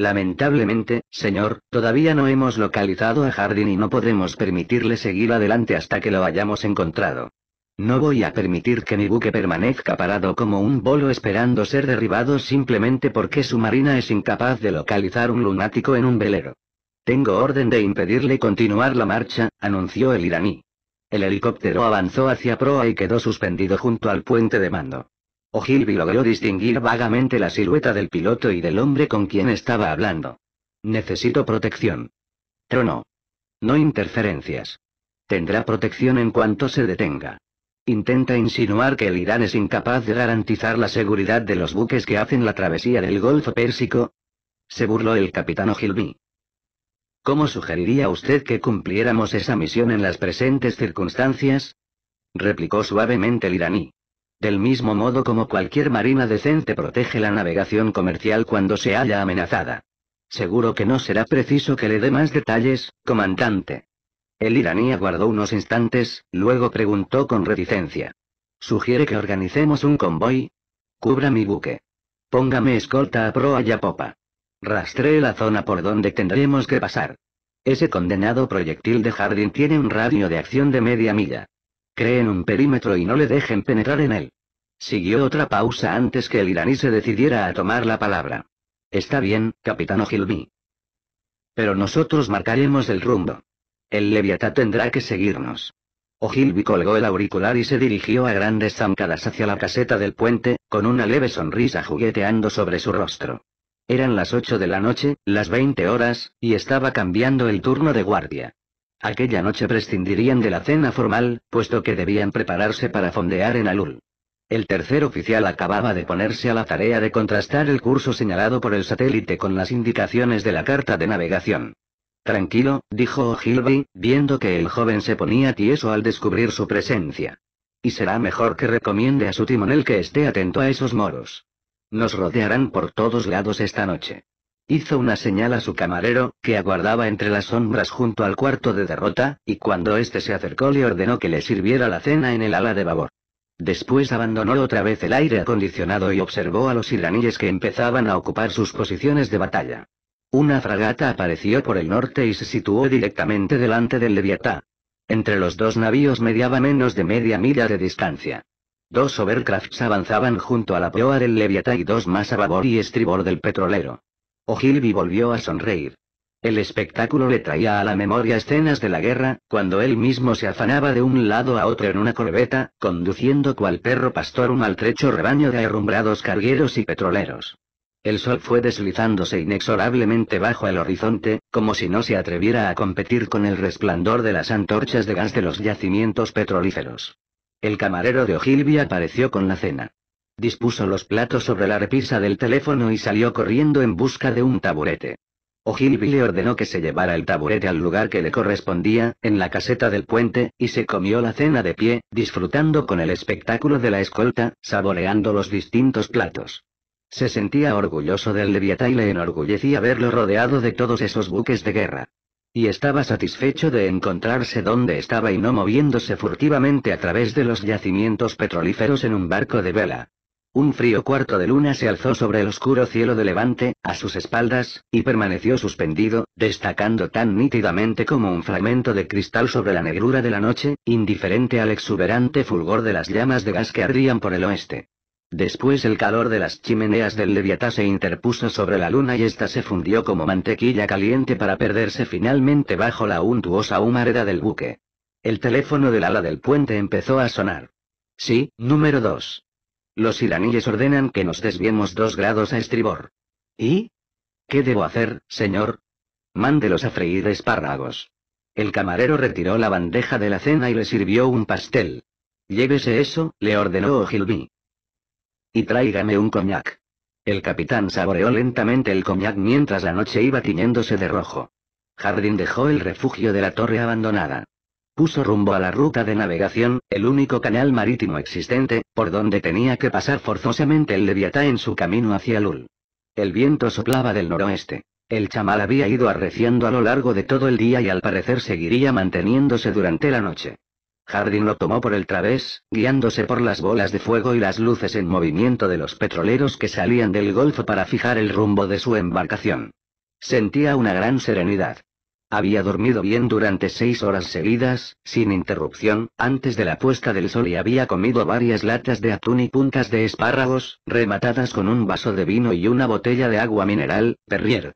Lamentablemente, señor, todavía no hemos localizado a Jardín y no podremos permitirle seguir adelante hasta que lo hayamos encontrado. No voy a permitir que mi buque permanezca parado como un bolo esperando ser derribado simplemente porque su marina es incapaz de localizar un lunático en un velero. Tengo orden de impedirle continuar la marcha, anunció el iraní. El helicóptero avanzó hacia proa y quedó suspendido junto al puente de mando. Ogilvy logró distinguir vagamente la silueta del piloto y del hombre con quien estaba hablando. Necesito protección. Trono. No interferencias. Tendrá protección en cuanto se detenga. Intenta insinuar que el Irán es incapaz de garantizar la seguridad de los buques que hacen la travesía del Golfo Pérsico. Se burló el capitán Ogilvy. ¿Cómo sugeriría usted que cumpliéramos esa misión en las presentes circunstancias? replicó suavemente el iraní. Del mismo modo como cualquier marina decente protege la navegación comercial cuando se halla amenazada. Seguro que no será preciso que le dé más detalles, comandante. El iraní aguardó unos instantes, luego preguntó con reticencia. ¿Sugiere que organicemos un convoy? Cubra mi buque. Póngame escolta a proa y a popa. Rastree la zona por donde tendremos que pasar. Ese condenado proyectil de jardín tiene un radio de acción de media milla. Creen un perímetro y no le dejen penetrar en él. Siguió otra pausa antes que el iraní se decidiera a tomar la palabra. Está bien, capitán Ogilvy. Pero nosotros marcaremos el rumbo. El Leviatá tendrá que seguirnos. Ogilvy colgó el auricular y se dirigió a grandes zancadas hacia la caseta del puente, con una leve sonrisa jugueteando sobre su rostro. Eran las 8 de la noche, las 20 horas, y estaba cambiando el turno de guardia. Aquella noche prescindirían de la cena formal, puesto que debían prepararse para fondear en Alul. El tercer oficial acababa de ponerse a la tarea de contrastar el curso señalado por el satélite con las indicaciones de la carta de navegación. Tranquilo, dijo Ogilvy, viendo que el joven se ponía tieso al descubrir su presencia. Y será mejor que recomiende a su timonel que esté atento a esos moros. Nos rodearán por todos lados esta noche. Hizo una señal a su camarero, que aguardaba entre las sombras junto al cuarto de derrota, y cuando éste se acercó le ordenó que le sirviera la cena en el ala de babor. Después abandonó otra vez el aire acondicionado y observó a los iraníes que empezaban a ocupar sus posiciones de batalla. Una fragata apareció por el norte y se situó directamente delante del Leviatán. Entre los dos navíos mediaba menos de media milla de distancia. Dos overcrafts avanzaban junto a la proa del Leviatán y dos más a babor y estribor del petrolero. Ogilvy volvió a sonreír. El espectáculo le traía a la memoria escenas de la guerra, cuando él mismo se afanaba de un lado a otro en una corbeta, conduciendo cual perro pastor un maltrecho rebaño de arrumbrados cargueros y petroleros. El sol fue deslizándose inexorablemente bajo el horizonte, como si no se atreviera a competir con el resplandor de las antorchas de gas de los yacimientos petrolíferos. El camarero de Ogilvy apareció con la cena. Dispuso los platos sobre la repisa del teléfono y salió corriendo en busca de un taburete. Ogilvy le ordenó que se llevara el taburete al lugar que le correspondía, en la caseta del puente, y se comió la cena de pie, disfrutando con el espectáculo de la escolta, saboreando los distintos platos. Se sentía orgulloso del Leviatán y le enorgullecía verlo rodeado de todos esos buques de guerra. Y estaba satisfecho de encontrarse donde estaba y no moviéndose furtivamente a través de los yacimientos petrolíferos en un barco de vela. Un frío cuarto de luna se alzó sobre el oscuro cielo de levante, a sus espaldas, y permaneció suspendido, destacando tan nítidamente como un fragmento de cristal sobre la negrura de la noche, indiferente al exuberante fulgor de las llamas de gas que ardían por el oeste. Después el calor de las chimeneas del Leviatá se interpuso sobre la luna y ésta se fundió como mantequilla caliente para perderse finalmente bajo la untuosa humareda del buque. El teléfono del ala del puente empezó a sonar. Sí, número 2. Los iraníes ordenan que nos desviemos dos grados a estribor. ¿Y? ¿Qué debo hacer, señor? Mándelos a freír espárragos. El camarero retiró la bandeja de la cena y le sirvió un pastel. Llévese eso, le ordenó Ogilvy. Y tráigame un coñac. El capitán saboreó lentamente el coñac mientras la noche iba tiñéndose de rojo. Jardín dejó el refugio de la torre abandonada puso rumbo a la ruta de navegación, el único canal marítimo existente, por donde tenía que pasar forzosamente el Leviatá en su camino hacia Lul. El viento soplaba del noroeste. El chamal había ido arreciando a lo largo de todo el día y al parecer seguiría manteniéndose durante la noche. Hardin lo tomó por el través, guiándose por las bolas de fuego y las luces en movimiento de los petroleros que salían del golfo para fijar el rumbo de su embarcación. Sentía una gran serenidad. Había dormido bien durante seis horas seguidas, sin interrupción, antes de la puesta del sol y había comido varias latas de atún y puntas de espárragos, rematadas con un vaso de vino y una botella de agua mineral, Perrier.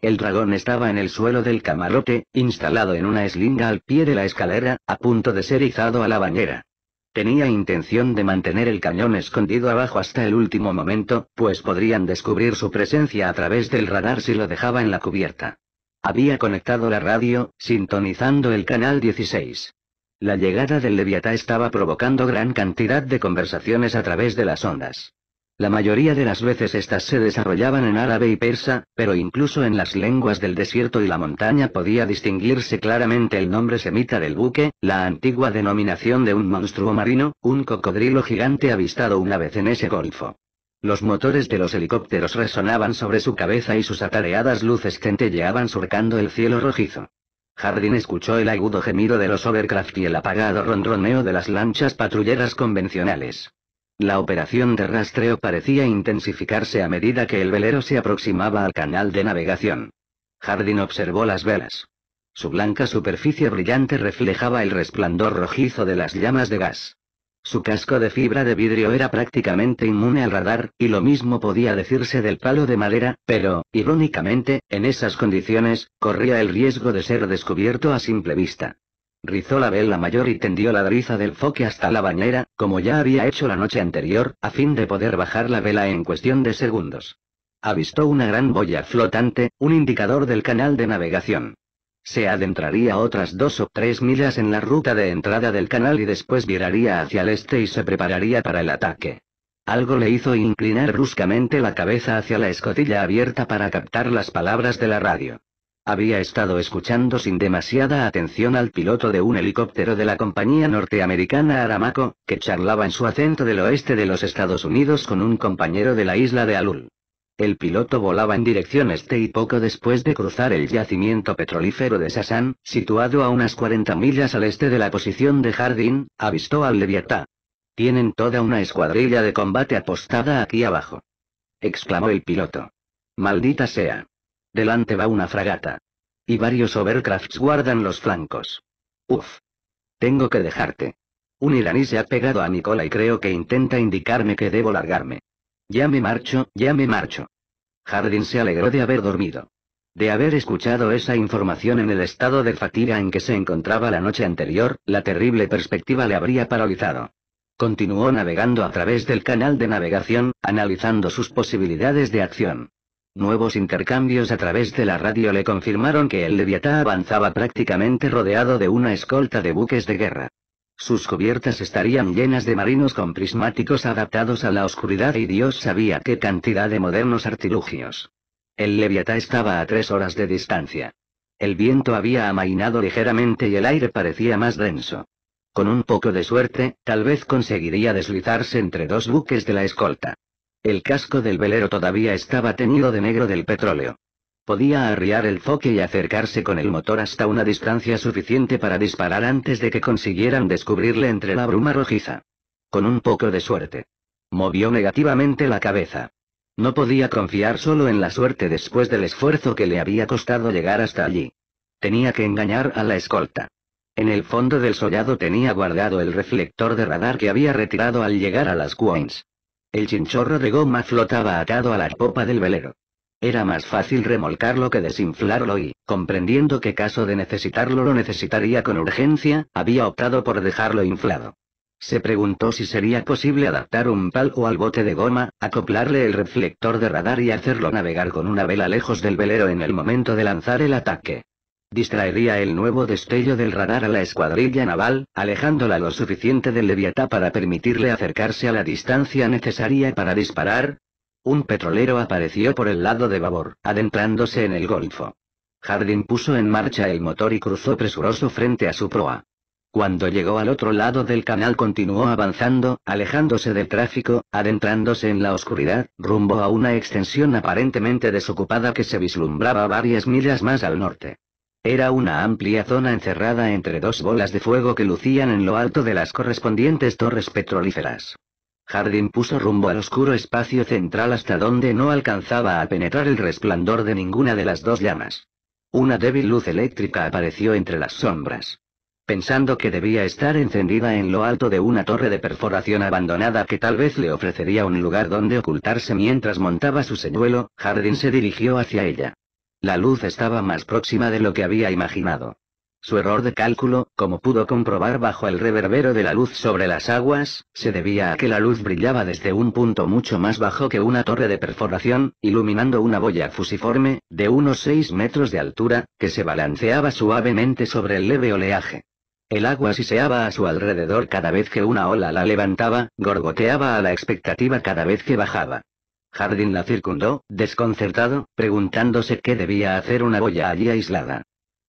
El dragón estaba en el suelo del camarote, instalado en una eslinga al pie de la escalera, a punto de ser izado a la bañera. Tenía intención de mantener el cañón escondido abajo hasta el último momento, pues podrían descubrir su presencia a través del radar si lo dejaba en la cubierta. Había conectado la radio, sintonizando el canal 16. La llegada del Leviatá estaba provocando gran cantidad de conversaciones a través de las ondas. La mayoría de las veces estas se desarrollaban en árabe y persa, pero incluso en las lenguas del desierto y la montaña podía distinguirse claramente el nombre semita del buque, la antigua denominación de un monstruo marino, un cocodrilo gigante avistado una vez en ese golfo. Los motores de los helicópteros resonaban sobre su cabeza y sus atareadas luces centelleaban surcando el cielo rojizo. Jardín escuchó el agudo gemido de los Overcraft y el apagado ronroneo de las lanchas patrulleras convencionales. La operación de rastreo parecía intensificarse a medida que el velero se aproximaba al canal de navegación. Jardín observó las velas. Su blanca superficie brillante reflejaba el resplandor rojizo de las llamas de gas. Su casco de fibra de vidrio era prácticamente inmune al radar, y lo mismo podía decirse del palo de madera, pero, irónicamente, en esas condiciones, corría el riesgo de ser descubierto a simple vista. Rizó la vela mayor y tendió la driza del foque hasta la bañera, como ya había hecho la noche anterior, a fin de poder bajar la vela en cuestión de segundos. Avistó una gran boya flotante, un indicador del canal de navegación. Se adentraría otras dos o tres millas en la ruta de entrada del canal y después viraría hacia el este y se prepararía para el ataque. Algo le hizo inclinar bruscamente la cabeza hacia la escotilla abierta para captar las palabras de la radio. Había estado escuchando sin demasiada atención al piloto de un helicóptero de la compañía norteamericana Aramaco, que charlaba en su acento del oeste de los Estados Unidos con un compañero de la isla de Alul. El piloto volaba en dirección este y poco después de cruzar el yacimiento petrolífero de Sassan, situado a unas 40 millas al este de la posición de Jardín, avistó al Leviatán. Tienen toda una escuadrilla de combate apostada aquí abajo. Exclamó el piloto. Maldita sea. Delante va una fragata. Y varios overcrafts guardan los flancos. Uf. Tengo que dejarte. Un iraní se ha pegado a mi cola y creo que intenta indicarme que debo largarme. Ya me marcho, ya me marcho. Hardin se alegró de haber dormido. De haber escuchado esa información en el estado de fatiga en que se encontraba la noche anterior, la terrible perspectiva le habría paralizado. Continuó navegando a través del canal de navegación, analizando sus posibilidades de acción. Nuevos intercambios a través de la radio le confirmaron que el Leviatá avanzaba prácticamente rodeado de una escolta de buques de guerra. Sus cubiertas estarían llenas de marinos con prismáticos adaptados a la oscuridad y Dios sabía qué cantidad de modernos artilugios. El Leviatá estaba a tres horas de distancia. El viento había amainado ligeramente y el aire parecía más denso. Con un poco de suerte, tal vez conseguiría deslizarse entre dos buques de la escolta. El casco del velero todavía estaba teñido de negro del petróleo. Podía arriar el foque y acercarse con el motor hasta una distancia suficiente para disparar antes de que consiguieran descubrirle entre la bruma rojiza. Con un poco de suerte. Movió negativamente la cabeza. No podía confiar solo en la suerte después del esfuerzo que le había costado llegar hasta allí. Tenía que engañar a la escolta. En el fondo del sollado tenía guardado el reflector de radar que había retirado al llegar a las coins. El chinchorro de goma flotaba atado a la popa del velero. Era más fácil remolcarlo que desinflarlo y, comprendiendo que caso de necesitarlo lo necesitaría con urgencia, había optado por dejarlo inflado. Se preguntó si sería posible adaptar un palo al bote de goma, acoplarle el reflector de radar y hacerlo navegar con una vela lejos del velero en el momento de lanzar el ataque. Distraería el nuevo destello del radar a la escuadrilla naval, alejándola lo suficiente del Leviatá para permitirle acercarse a la distancia necesaria para disparar, un petrolero apareció por el lado de babor, adentrándose en el golfo. Jardín puso en marcha el motor y cruzó presuroso frente a su proa. Cuando llegó al otro lado del canal continuó avanzando, alejándose del tráfico, adentrándose en la oscuridad, rumbo a una extensión aparentemente desocupada que se vislumbraba varias millas más al norte. Era una amplia zona encerrada entre dos bolas de fuego que lucían en lo alto de las correspondientes torres petrolíferas. Hardin puso rumbo al oscuro espacio central hasta donde no alcanzaba a penetrar el resplandor de ninguna de las dos llamas. Una débil luz eléctrica apareció entre las sombras. Pensando que debía estar encendida en lo alto de una torre de perforación abandonada que tal vez le ofrecería un lugar donde ocultarse mientras montaba su señuelo, Hardin se dirigió hacia ella. La luz estaba más próxima de lo que había imaginado. Su error de cálculo, como pudo comprobar bajo el reverbero de la luz sobre las aguas, se debía a que la luz brillaba desde un punto mucho más bajo que una torre de perforación, iluminando una boya fusiforme, de unos 6 metros de altura, que se balanceaba suavemente sobre el leve oleaje. El agua siseaba a su alrededor cada vez que una ola la levantaba, gorgoteaba a la expectativa cada vez que bajaba. Jardín la circundó, desconcertado, preguntándose qué debía hacer una boya allí aislada.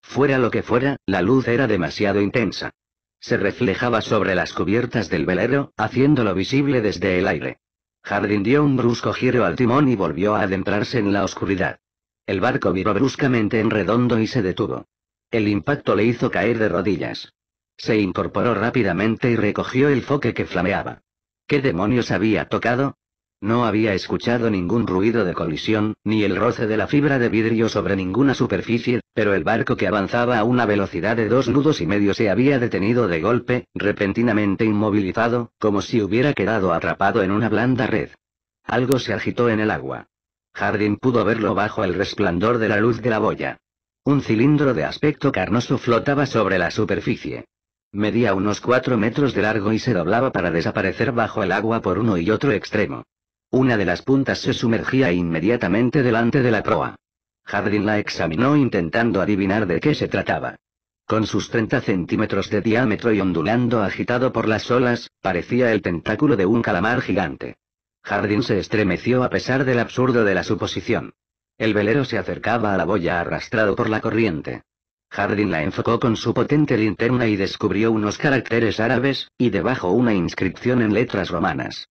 Fuera lo que fuera, la luz era demasiado intensa. Se reflejaba sobre las cubiertas del velero, haciéndolo visible desde el aire. Jardín dio un brusco giro al timón y volvió a adentrarse en la oscuridad. El barco viró bruscamente en redondo y se detuvo. El impacto le hizo caer de rodillas. Se incorporó rápidamente y recogió el foque que flameaba. ¿Qué demonios había tocado? No había escuchado ningún ruido de colisión, ni el roce de la fibra de vidrio sobre ninguna superficie, pero el barco que avanzaba a una velocidad de dos nudos y medio se había detenido de golpe, repentinamente inmovilizado, como si hubiera quedado atrapado en una blanda red. Algo se agitó en el agua. Jardín pudo verlo bajo el resplandor de la luz de la boya. Un cilindro de aspecto carnoso flotaba sobre la superficie. Medía unos cuatro metros de largo y se doblaba para desaparecer bajo el agua por uno y otro extremo. Una de las puntas se sumergía inmediatamente delante de la proa. Hardin la examinó intentando adivinar de qué se trataba. Con sus 30 centímetros de diámetro y ondulando agitado por las olas, parecía el tentáculo de un calamar gigante. Hardin se estremeció a pesar del absurdo de la suposición. El velero se acercaba a la boya arrastrado por la corriente. Hardin la enfocó con su potente linterna y descubrió unos caracteres árabes, y debajo una inscripción en letras romanas.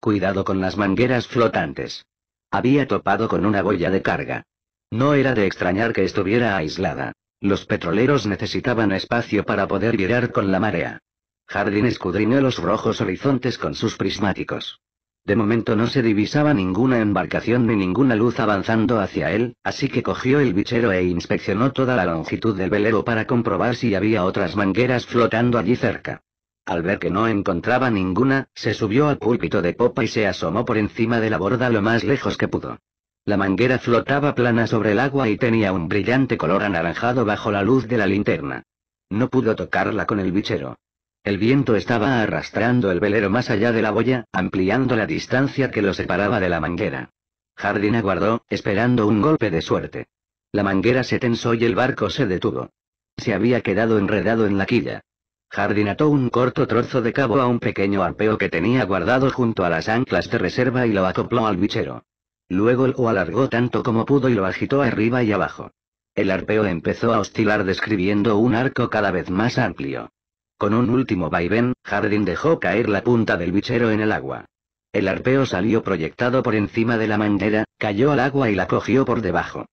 Cuidado con las mangueras flotantes. Había topado con una boya de carga. No era de extrañar que estuviera aislada. Los petroleros necesitaban espacio para poder girar con la marea. Jardín escudriñó los rojos horizontes con sus prismáticos. De momento no se divisaba ninguna embarcación ni ninguna luz avanzando hacia él, así que cogió el bichero e inspeccionó toda la longitud del velero para comprobar si había otras mangueras flotando allí cerca. Al ver que no encontraba ninguna, se subió al púlpito de popa y se asomó por encima de la borda lo más lejos que pudo. La manguera flotaba plana sobre el agua y tenía un brillante color anaranjado bajo la luz de la linterna. No pudo tocarla con el bichero. El viento estaba arrastrando el velero más allá de la boya, ampliando la distancia que lo separaba de la manguera. Jardín aguardó, esperando un golpe de suerte. La manguera se tensó y el barco se detuvo. Se había quedado enredado en la quilla. Jardín ató un corto trozo de cabo a un pequeño arpeo que tenía guardado junto a las anclas de reserva y lo acopló al bichero. Luego lo alargó tanto como pudo y lo agitó arriba y abajo. El arpeo empezó a oscilar describiendo un arco cada vez más amplio. Con un último vaivén, Jardín dejó caer la punta del bichero en el agua. El arpeo salió proyectado por encima de la manguera, cayó al agua y la cogió por debajo.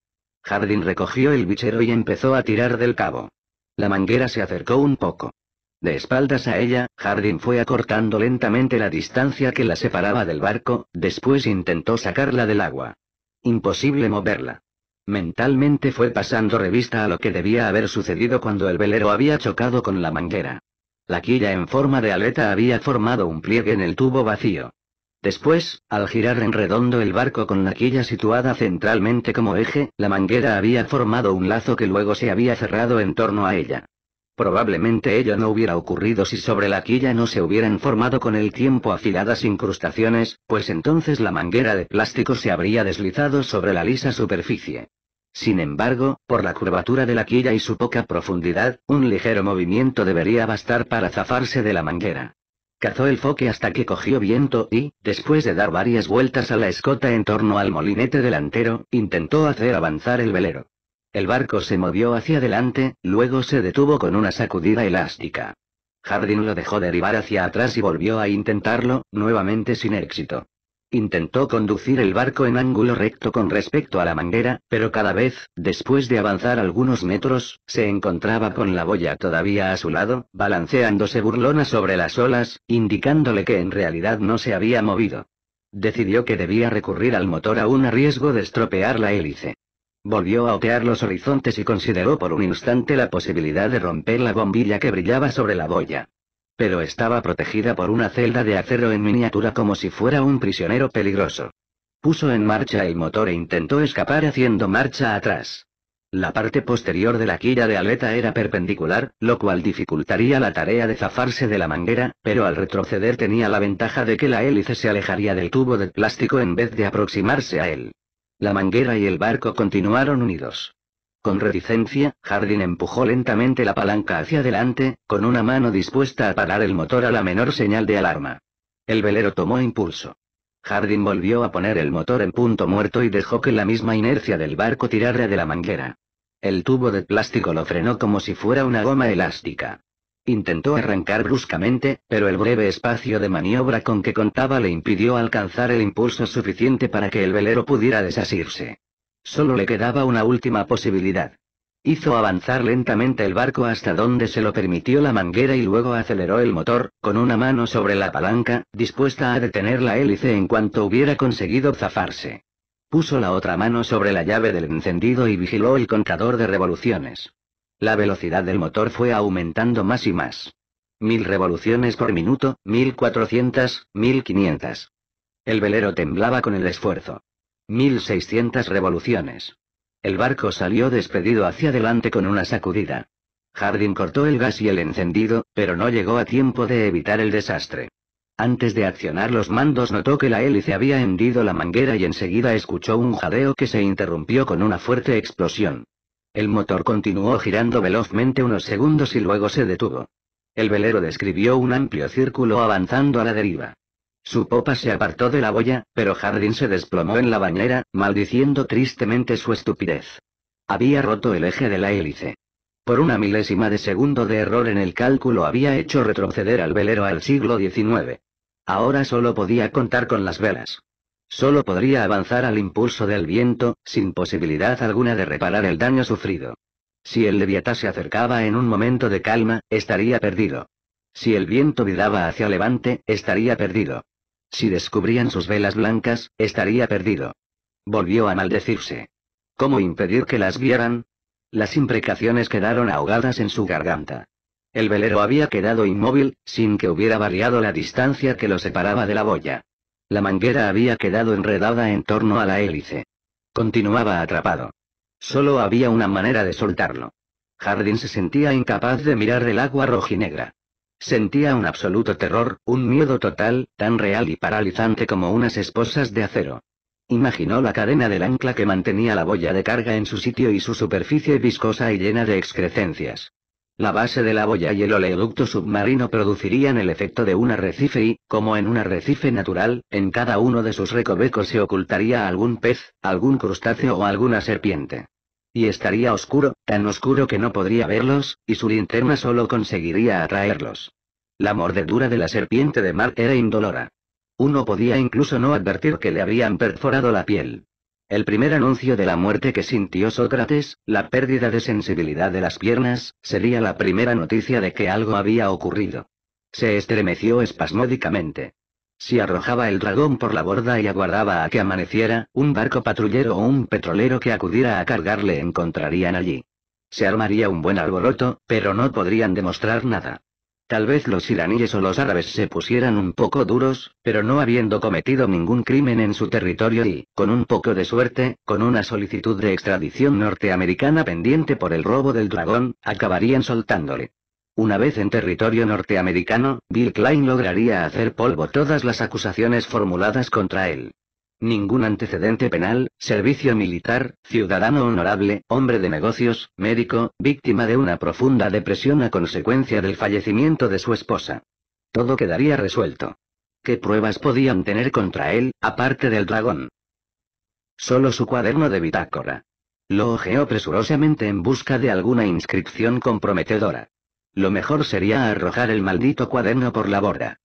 Jardín recogió el bichero y empezó a tirar del cabo. La manguera se acercó un poco. De espaldas a ella, Hardin fue acortando lentamente la distancia que la separaba del barco, después intentó sacarla del agua. Imposible moverla. Mentalmente fue pasando revista a lo que debía haber sucedido cuando el velero había chocado con la manguera. La quilla en forma de aleta había formado un pliegue en el tubo vacío. Después, al girar en redondo el barco con la quilla situada centralmente como eje, la manguera había formado un lazo que luego se había cerrado en torno a ella. Probablemente ello no hubiera ocurrido si sobre la quilla no se hubieran formado con el tiempo afiladas incrustaciones, pues entonces la manguera de plástico se habría deslizado sobre la lisa superficie. Sin embargo, por la curvatura de la quilla y su poca profundidad, un ligero movimiento debería bastar para zafarse de la manguera. Cazó el foque hasta que cogió viento y, después de dar varias vueltas a la escota en torno al molinete delantero, intentó hacer avanzar el velero. El barco se movió hacia adelante, luego se detuvo con una sacudida elástica. Hardin lo dejó derivar hacia atrás y volvió a intentarlo, nuevamente sin éxito. Intentó conducir el barco en ángulo recto con respecto a la manguera, pero cada vez, después de avanzar algunos metros, se encontraba con la boya todavía a su lado, balanceándose burlona sobre las olas, indicándole que en realidad no se había movido. Decidió que debía recurrir al motor aún a riesgo de estropear la hélice. Volvió a otear los horizontes y consideró por un instante la posibilidad de romper la bombilla que brillaba sobre la boya. Pero estaba protegida por una celda de acero en miniatura como si fuera un prisionero peligroso. Puso en marcha el motor e intentó escapar haciendo marcha atrás. La parte posterior de la quilla de aleta era perpendicular, lo cual dificultaría la tarea de zafarse de la manguera, pero al retroceder tenía la ventaja de que la hélice se alejaría del tubo de plástico en vez de aproximarse a él. La manguera y el barco continuaron unidos. Con reticencia, Hardin empujó lentamente la palanca hacia adelante, con una mano dispuesta a parar el motor a la menor señal de alarma. El velero tomó impulso. Hardin volvió a poner el motor en punto muerto y dejó que la misma inercia del barco tirara de la manguera. El tubo de plástico lo frenó como si fuera una goma elástica. Intentó arrancar bruscamente, pero el breve espacio de maniobra con que contaba le impidió alcanzar el impulso suficiente para que el velero pudiera desasirse. Solo le quedaba una última posibilidad. Hizo avanzar lentamente el barco hasta donde se lo permitió la manguera y luego aceleró el motor, con una mano sobre la palanca, dispuesta a detener la hélice en cuanto hubiera conseguido zafarse. Puso la otra mano sobre la llave del encendido y vigiló el contador de revoluciones. La velocidad del motor fue aumentando más y más. Mil revoluciones por minuto, mil quinientas. El velero temblaba con el esfuerzo. seiscientas revoluciones. El barco salió despedido hacia adelante con una sacudida. Hardin cortó el gas y el encendido, pero no llegó a tiempo de evitar el desastre. Antes de accionar los mandos notó que la hélice había hendido la manguera y enseguida escuchó un jadeo que se interrumpió con una fuerte explosión. El motor continuó girando velozmente unos segundos y luego se detuvo. El velero describió un amplio círculo avanzando a la deriva. Su popa se apartó de la boya, pero Jardín se desplomó en la bañera, maldiciendo tristemente su estupidez. Había roto el eje de la hélice. Por una milésima de segundo de error en el cálculo había hecho retroceder al velero al siglo XIX. Ahora solo podía contar con las velas. Solo podría avanzar al impulso del viento, sin posibilidad alguna de reparar el daño sufrido. Si el leviatá se acercaba en un momento de calma, estaría perdido. Si el viento viraba hacia levante, estaría perdido. Si descubrían sus velas blancas, estaría perdido. Volvió a maldecirse. ¿Cómo impedir que las vieran? Las imprecaciones quedaron ahogadas en su garganta. El velero había quedado inmóvil, sin que hubiera variado la distancia que lo separaba de la boya. La manguera había quedado enredada en torno a la hélice. Continuaba atrapado. Solo había una manera de soltarlo. Jardín se sentía incapaz de mirar el agua rojinegra. Sentía un absoluto terror, un miedo total, tan real y paralizante como unas esposas de acero. Imaginó la cadena del ancla que mantenía la boya de carga en su sitio y su superficie viscosa y llena de excrecencias. La base de la boya y el oleoducto submarino producirían el efecto de un arrecife y, como en un arrecife natural, en cada uno de sus recovecos se ocultaría algún pez, algún crustáceo o alguna serpiente. Y estaría oscuro, tan oscuro que no podría verlos, y su linterna solo conseguiría atraerlos. La mordedura de la serpiente de mar era indolora. Uno podía incluso no advertir que le habían perforado la piel. El primer anuncio de la muerte que sintió Sócrates, la pérdida de sensibilidad de las piernas, sería la primera noticia de que algo había ocurrido. Se estremeció espasmódicamente. Si arrojaba el dragón por la borda y aguardaba a que amaneciera, un barco patrullero o un petrolero que acudiera a cargarle encontrarían allí. Se armaría un buen alboroto, pero no podrían demostrar nada. Tal vez los iraníes o los árabes se pusieran un poco duros, pero no habiendo cometido ningún crimen en su territorio y, con un poco de suerte, con una solicitud de extradición norteamericana pendiente por el robo del dragón, acabarían soltándole. Una vez en territorio norteamericano, Bill Klein lograría hacer polvo todas las acusaciones formuladas contra él. Ningún antecedente penal, servicio militar, ciudadano honorable, hombre de negocios, médico, víctima de una profunda depresión a consecuencia del fallecimiento de su esposa. Todo quedaría resuelto. ¿Qué pruebas podían tener contra él, aparte del dragón? Solo su cuaderno de bitácora. Lo ojeó presurosamente en busca de alguna inscripción comprometedora. Lo mejor sería arrojar el maldito cuaderno por la borda.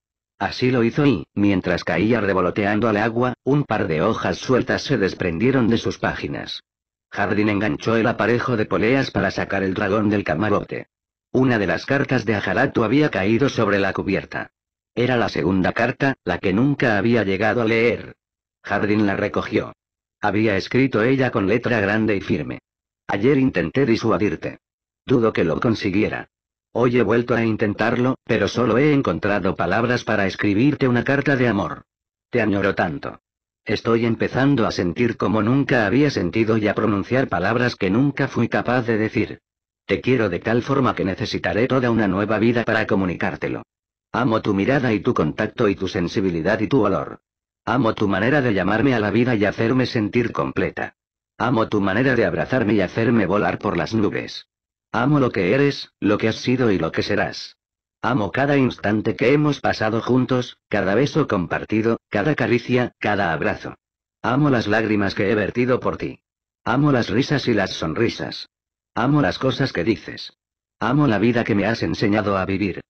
Así lo hizo y, mientras caía revoloteando al agua, un par de hojas sueltas se desprendieron de sus páginas. Jardín enganchó el aparejo de poleas para sacar el dragón del camarote. Una de las cartas de Ajaratu había caído sobre la cubierta. Era la segunda carta, la que nunca había llegado a leer. Jardín la recogió. Había escrito ella con letra grande y firme. Ayer intenté disuadirte. Dudo que lo consiguiera. Hoy he vuelto a intentarlo, pero solo he encontrado palabras para escribirte una carta de amor. Te añoro tanto. Estoy empezando a sentir como nunca había sentido y a pronunciar palabras que nunca fui capaz de decir. Te quiero de tal forma que necesitaré toda una nueva vida para comunicártelo. Amo tu mirada y tu contacto y tu sensibilidad y tu olor. Amo tu manera de llamarme a la vida y hacerme sentir completa. Amo tu manera de abrazarme y hacerme volar por las nubes. Amo lo que eres, lo que has sido y lo que serás. Amo cada instante que hemos pasado juntos, cada beso compartido, cada caricia, cada abrazo. Amo las lágrimas que he vertido por ti. Amo las risas y las sonrisas. Amo las cosas que dices. Amo la vida que me has enseñado a vivir.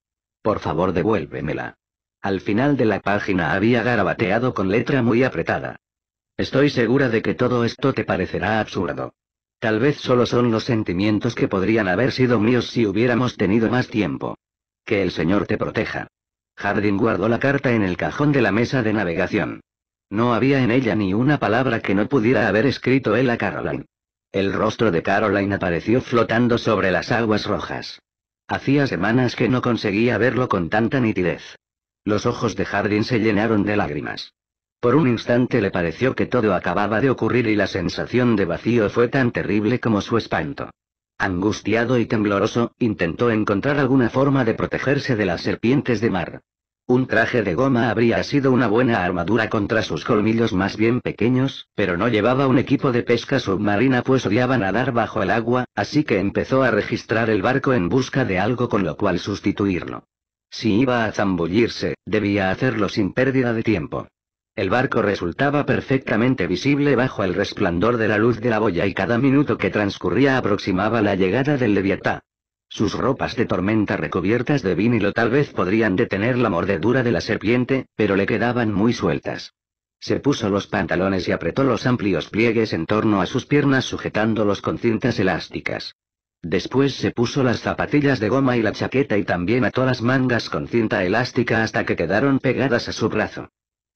Por favor, devuélvemela. Al final de la página había garabateado con letra muy apretada. Estoy segura de que todo esto te parecerá absurdo. Tal vez solo son los sentimientos que podrían haber sido míos si hubiéramos tenido más tiempo. Que el Señor te proteja. Harding guardó la carta en el cajón de la mesa de navegación. No había en ella ni una palabra que no pudiera haber escrito él a Caroline. El rostro de Caroline apareció flotando sobre las aguas rojas. Hacía semanas que no conseguía verlo con tanta nitidez. Los ojos de Harding se llenaron de lágrimas. Por un instante le pareció que todo acababa de ocurrir y la sensación de vacío fue tan terrible como su espanto. Angustiado y tembloroso, intentó encontrar alguna forma de protegerse de las serpientes de mar. Un traje de goma habría sido una buena armadura contra sus colmillos más bien pequeños, pero no llevaba un equipo de pesca submarina pues odiaba nadar bajo el agua, así que empezó a registrar el barco en busca de algo con lo cual sustituirlo. Si iba a zambullirse, debía hacerlo sin pérdida de tiempo. El barco resultaba perfectamente visible bajo el resplandor de la luz de la boya y cada minuto que transcurría aproximaba la llegada del Leviatán. Sus ropas de tormenta recubiertas de vinilo tal vez podrían detener la mordedura de la serpiente, pero le quedaban muy sueltas. Se puso los pantalones y apretó los amplios pliegues en torno a sus piernas sujetándolos con cintas elásticas. Después se puso las zapatillas de goma y la chaqueta y también ató las mangas con cinta elástica hasta que quedaron pegadas a su brazo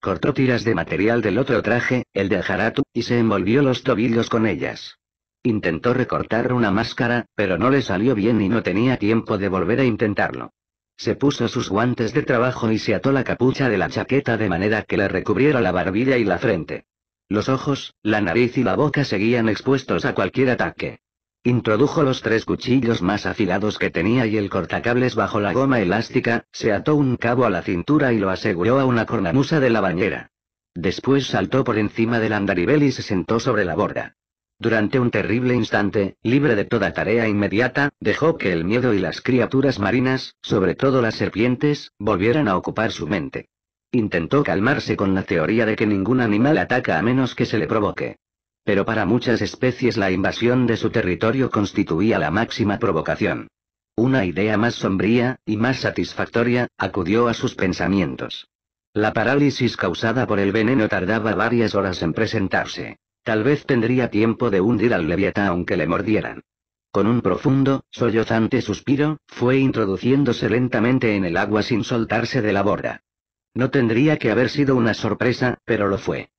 cortó tiras de material del otro traje, el de Haratu, y se envolvió los tobillos con ellas. Intentó recortar una máscara, pero no le salió bien y no tenía tiempo de volver a intentarlo. Se puso sus guantes de trabajo y se ató la capucha de la chaqueta de manera que le recubriera la barbilla y la frente. Los ojos, la nariz y la boca seguían expuestos a cualquier ataque. Introdujo los tres cuchillos más afilados que tenía y el cortacables bajo la goma elástica, se ató un cabo a la cintura y lo aseguró a una cornamusa de la bañera. Después saltó por encima del andaribel y se sentó sobre la borda. Durante un terrible instante, libre de toda tarea inmediata, dejó que el miedo y las criaturas marinas, sobre todo las serpientes, volvieran a ocupar su mente. Intentó calmarse con la teoría de que ningún animal ataca a menos que se le provoque. Pero para muchas especies la invasión de su territorio constituía la máxima provocación. Una idea más sombría, y más satisfactoria, acudió a sus pensamientos. La parálisis causada por el veneno tardaba varias horas en presentarse. Tal vez tendría tiempo de hundir al leviatán aunque le mordieran. Con un profundo, sollozante suspiro, fue introduciéndose lentamente en el agua sin soltarse de la borda. No tendría que haber sido una sorpresa, pero lo fue.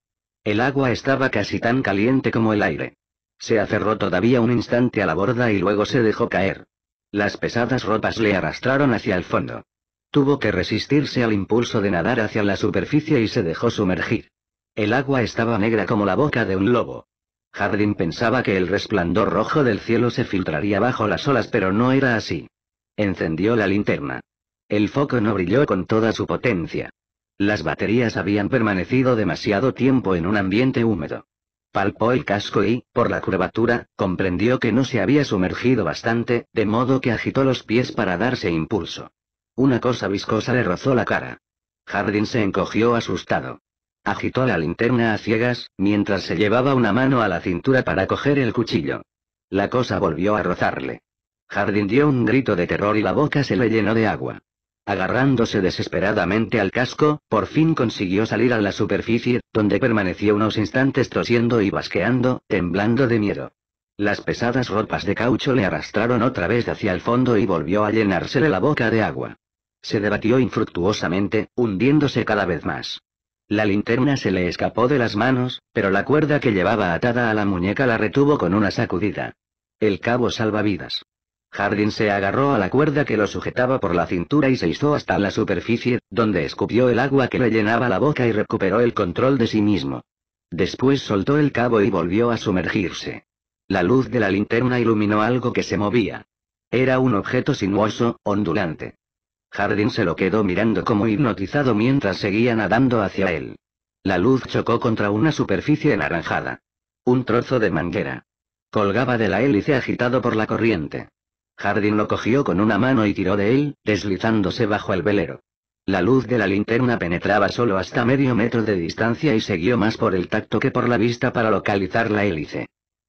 El agua estaba casi tan caliente como el aire. Se aferró todavía un instante a la borda y luego se dejó caer. Las pesadas ropas le arrastraron hacia el fondo. Tuvo que resistirse al impulso de nadar hacia la superficie y se dejó sumergir. El agua estaba negra como la boca de un lobo. Jardín pensaba que el resplandor rojo del cielo se filtraría bajo las olas, pero no era así. Encendió la linterna. El foco no brilló con toda su potencia. Las baterías habían permanecido demasiado tiempo en un ambiente húmedo. Palpó el casco y, por la curvatura, comprendió que no se había sumergido bastante, de modo que agitó los pies para darse impulso. Una cosa viscosa le rozó la cara. Hardin se encogió asustado. Agitó la linterna a ciegas, mientras se llevaba una mano a la cintura para coger el cuchillo. La cosa volvió a rozarle. Hardin dio un grito de terror y la boca se le llenó de agua. Agarrándose desesperadamente al casco, por fin consiguió salir a la superficie, donde permaneció unos instantes tosiendo y basqueando, temblando de miedo. Las pesadas ropas de caucho le arrastraron otra vez hacia el fondo y volvió a llenársele la boca de agua. Se debatió infructuosamente, hundiéndose cada vez más. La linterna se le escapó de las manos, pero la cuerda que llevaba atada a la muñeca la retuvo con una sacudida. El cabo salvavidas. Hardin se agarró a la cuerda que lo sujetaba por la cintura y se hizo hasta la superficie, donde escupió el agua que le llenaba la boca y recuperó el control de sí mismo. Después soltó el cabo y volvió a sumergirse. La luz de la linterna iluminó algo que se movía. Era un objeto sinuoso, ondulante. Hardin se lo quedó mirando como hipnotizado mientras seguía nadando hacia él. La luz chocó contra una superficie anaranjada. Un trozo de manguera. Colgaba de la hélice agitado por la corriente. Jardín lo cogió con una mano y tiró de él, deslizándose bajo el velero. La luz de la linterna penetraba solo hasta medio metro de distancia y siguió más por el tacto que por la vista para localizar la hélice.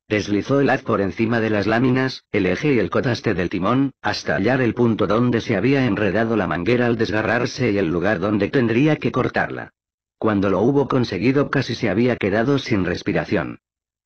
Deslizó el haz por encima de las láminas, el eje y el cotaste del timón, hasta hallar el punto donde se había enredado la manguera al desgarrarse y el lugar donde tendría que cortarla. Cuando lo hubo conseguido casi se había quedado sin respiración.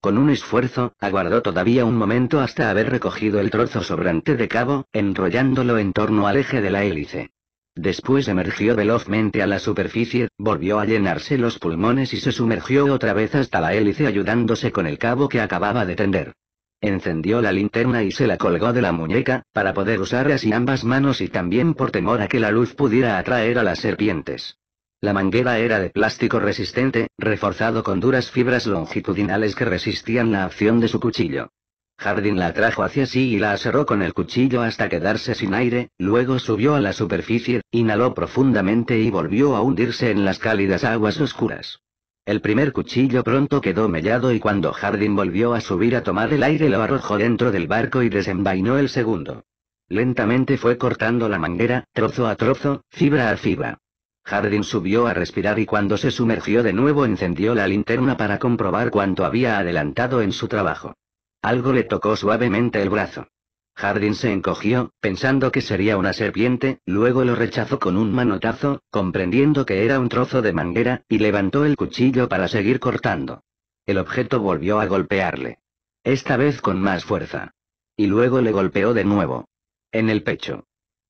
Con un esfuerzo, aguardó todavía un momento hasta haber recogido el trozo sobrante de cabo, enrollándolo en torno al eje de la hélice. Después emergió velozmente a la superficie, volvió a llenarse los pulmones y se sumergió otra vez hasta la hélice ayudándose con el cabo que acababa de tender. Encendió la linterna y se la colgó de la muñeca, para poder usar así ambas manos y también por temor a que la luz pudiera atraer a las serpientes. La manguera era de plástico resistente, reforzado con duras fibras longitudinales que resistían la acción de su cuchillo. Jardín la atrajo hacia sí y la aserró con el cuchillo hasta quedarse sin aire, luego subió a la superficie, inhaló profundamente y volvió a hundirse en las cálidas aguas oscuras. El primer cuchillo pronto quedó mellado y cuando Jardín volvió a subir a tomar el aire lo arrojó dentro del barco y desenvainó el segundo. Lentamente fue cortando la manguera, trozo a trozo, fibra a fibra. Hardin subió a respirar y cuando se sumergió de nuevo encendió la linterna para comprobar cuánto había adelantado en su trabajo. Algo le tocó suavemente el brazo. Hardin se encogió, pensando que sería una serpiente, luego lo rechazó con un manotazo, comprendiendo que era un trozo de manguera, y levantó el cuchillo para seguir cortando. El objeto volvió a golpearle. Esta vez con más fuerza. Y luego le golpeó de nuevo. En el pecho.